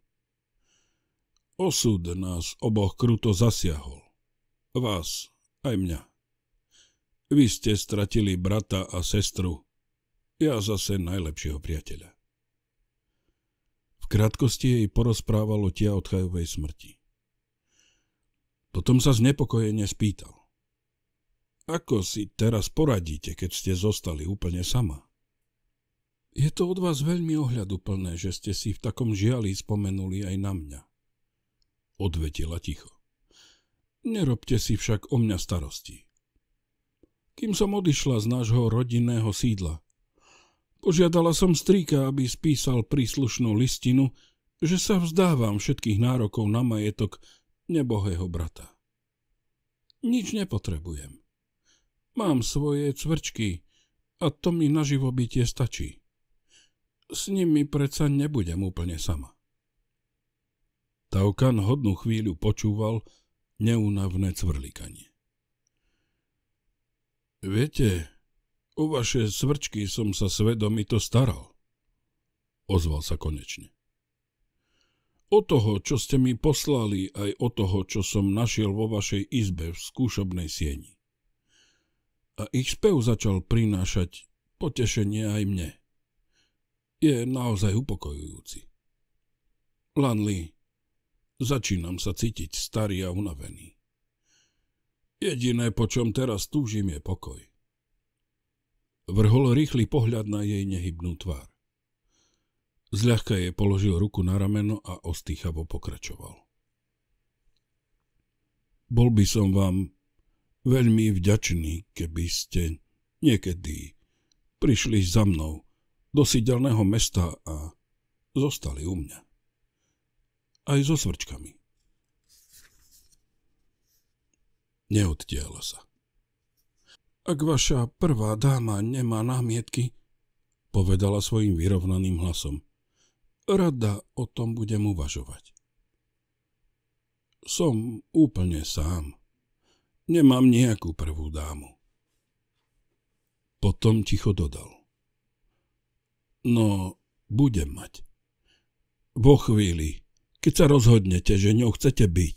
Osud nás oboch kruto zasiahol. Vás, aj mňa. Vy ste stratili brata a sestru, ja zase najlepšieho priateľa. V krátkosti jej porozprával o tia odchajovej smrti. Potom sa znepokojene spýtal. Ako si teraz poradíte, keď ste zostali úplne sama? Je to od vás veľmi ohľaduplné, že ste si v takom žiali spomenuli aj na mňa. Odvetila ticho. Nerobte si však o mňa starosti. Kým som odišla z nášho rodinného sídla, požiadala som strýka, aby spísal príslušnú listinu, že sa vzdávam všetkých nárokov na majetok nebohého brata. Nič nepotrebujem. Mám svoje cvrčky a to mi na živobytie stačí. S nimi predsa nebudem úplne sama. Taukan hodnú chvíľu počúval neúnavné cvrlikanie. Viete, o vaše svrčky som sa svedomito staral, ozval sa konečne. O toho, čo ste mi poslali, aj o toho, čo som našiel vo vašej izbe v skúšobnej sieni. A ich spev začal prinášať potešenie aj mne je naozaj upokojujúci. Lanli, začínam sa cítiť starý a unavený. Jediné, po čom teraz túžim, je pokoj. Vrhol rýchly pohľad na jej nehybnú tvár. Zľahka jej položil ruku na rameno a ostýchavo pokračoval. Bol by som vám veľmi vďačný, keby ste niekedy prišli za mnou do sídelného mesta a zostali u mňa. Aj so svrčkami. Neodtiahla sa. Ak vaša prvá dáma nemá námietky, povedala svojim vyrovnaným hlasom, rada o tom budem uvažovať. Som úplne sám. Nemám nejakú prvú dámu. Potom ticho dodal. No, budem mať. Vo chvíli, keď sa rozhodnete, že ňou chcete byť.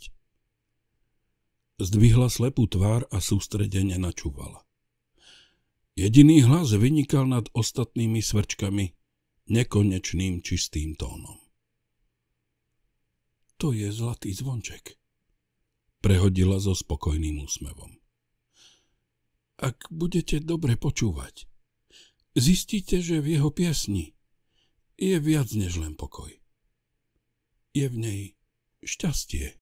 Zdvihla slepú tvár a sústredene načúvala. Jediný hlas vynikal nad ostatnými svrčkami nekonečným čistým tónom. To je zlatý zvonček, prehodila so spokojným úsmevom. Ak budete dobre počúvať, zistíte, že v jeho piesni je viac než len pokoj. Je v nej šťastie.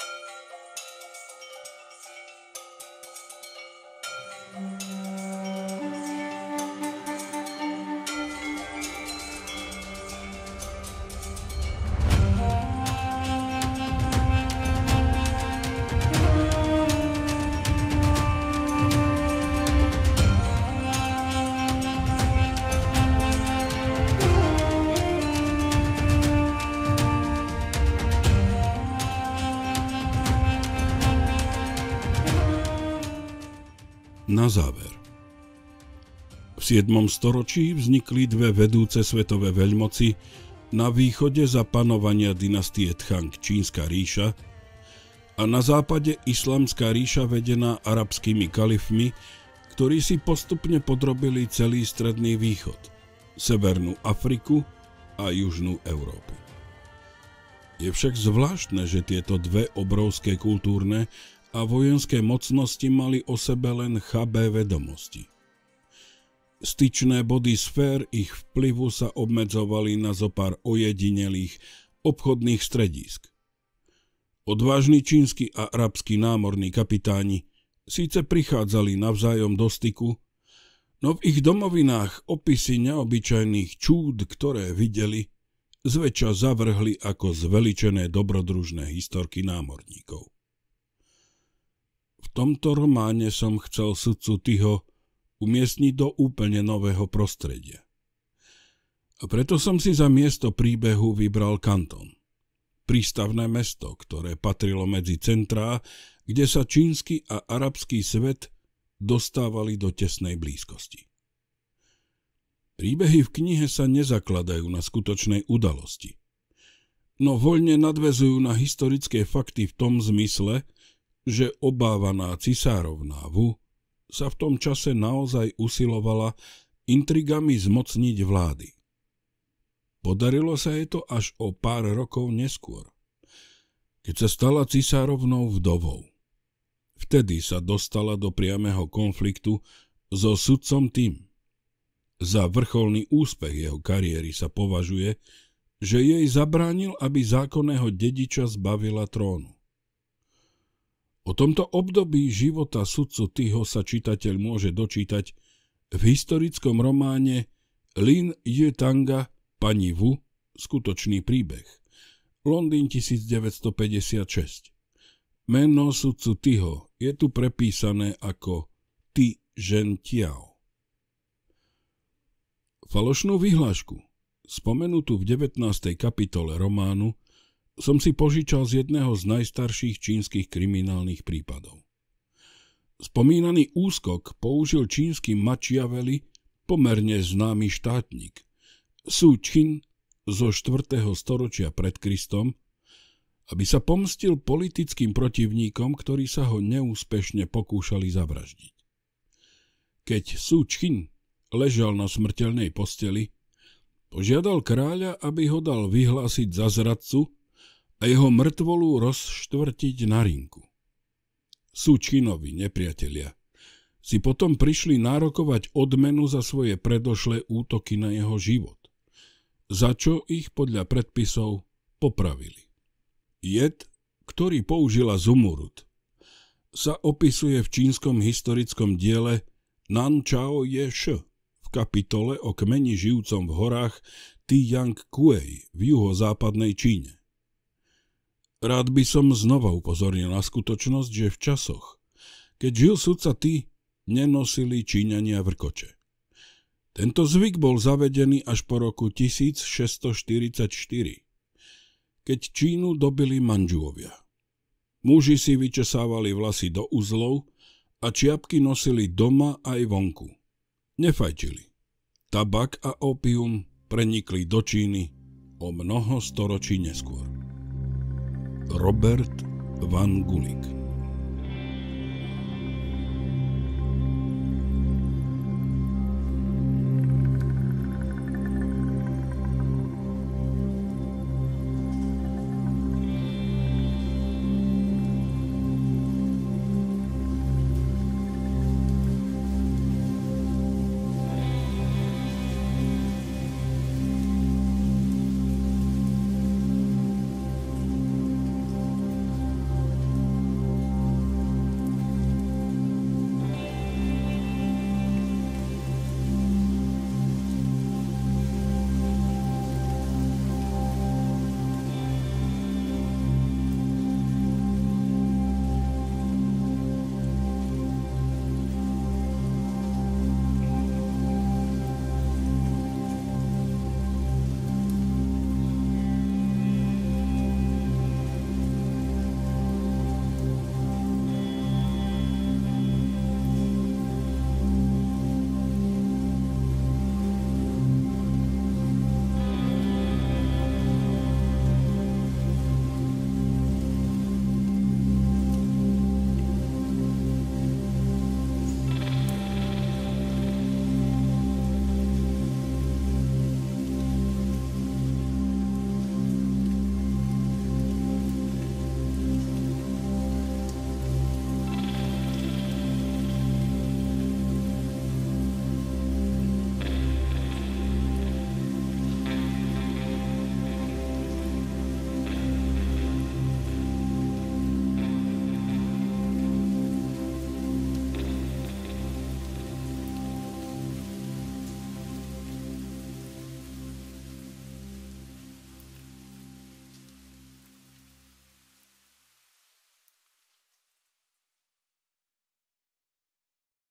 7. storočí vznikli dve vedúce svetové veľmoci, na východe za panovania dynastie Tchang Čínska ríša a na západe Islamská ríša vedená arabskými kalifmi, ktorí si postupne podrobili celý stredný východ, Severnú Afriku a Južnú Európu. Je však zvláštne, že tieto dve obrovské kultúrne a vojenské mocnosti mali o sebe len chabé vedomosti – Styčné body sfér ich vplyvu sa obmedzovali na zopár ojedinelých obchodných stredísk. Odvážni čínsky a arabskí námorní kapitáni síce prichádzali navzájom do styku, no v ich domovinách opisy neobyčajných čúd, ktoré videli, zväčša zavrhli ako zveličené dobrodružné historky námorníkov. V tomto románe som chcel srdcu Tyho umiestniť do úplne nového prostredia. A preto som si za miesto príbehu vybral Kanton, prístavné mesto, ktoré patrilo medzi centrá, kde sa čínsky a arabský svet dostávali do tesnej blízkosti. Príbehy v knihe sa nezakladajú na skutočnej udalosti, no voľne nadvezujú na historické fakty v tom zmysle, že obávaná cisárovná Vu sa v tom čase naozaj usilovala intrigami zmocniť vlády. Podarilo sa jej to až o pár rokov neskôr, keď sa stala cisárovnou vdovou. Vtedy sa dostala do priamého konfliktu so sudcom tým. Za vrcholný úspech jeho kariéry sa považuje, že jej zabránil, aby zákonného dediča zbavila trónu. O tomto období života sudcu Tyho sa čitateľ môže dočítať v historickom románe Lin Yutanga Pani Wu Skutočný príbeh Londýn 1956 Meno sudcu Tyho je tu prepísané ako Ty Žen Tiao. Falošnú vyhlášku, spomenutú v 19. kapitole románu, som si požičal z jedného z najstarších čínskych kriminálnych prípadov. Spomínaný úskok použil čínsky Machiavelli, pomerne známy štátnik, Su Qin zo 4. storočia pred Kristom, aby sa pomstil politickým protivníkom, ktorí sa ho neúspešne pokúšali zavraždiť. Keď Su chin ležal na smrteľnej posteli, požiadal kráľa, aby ho dal vyhlásiť za zradcu a jeho mŕtvolu rozštvrtiť na rinku. činovi nepriatelia, si potom prišli nárokovať odmenu za svoje predošlé útoky na jeho život, za čo ich podľa predpisov popravili. Jed, ktorý použila Zumurut, sa opisuje v čínskom historickom diele Nan Chao Ye Sh v kapitole o kmeni žijúcom v horách Yang Kuei v juhozápadnej Číne. Rád by som znova upozornil na skutočnosť, že v časoch, keď žil sudca ty, nenosili Číňania vrkoče. Tento zvyk bol zavedený až po roku 1644, keď Čínu dobili manžuovia. Muži si vyčesávali vlasy do uzlov a čiapky nosili doma aj vonku. Nefajčili. Tabak a opium prenikli do Číny o mnoho storočí neskôr. Robert Van Gulik.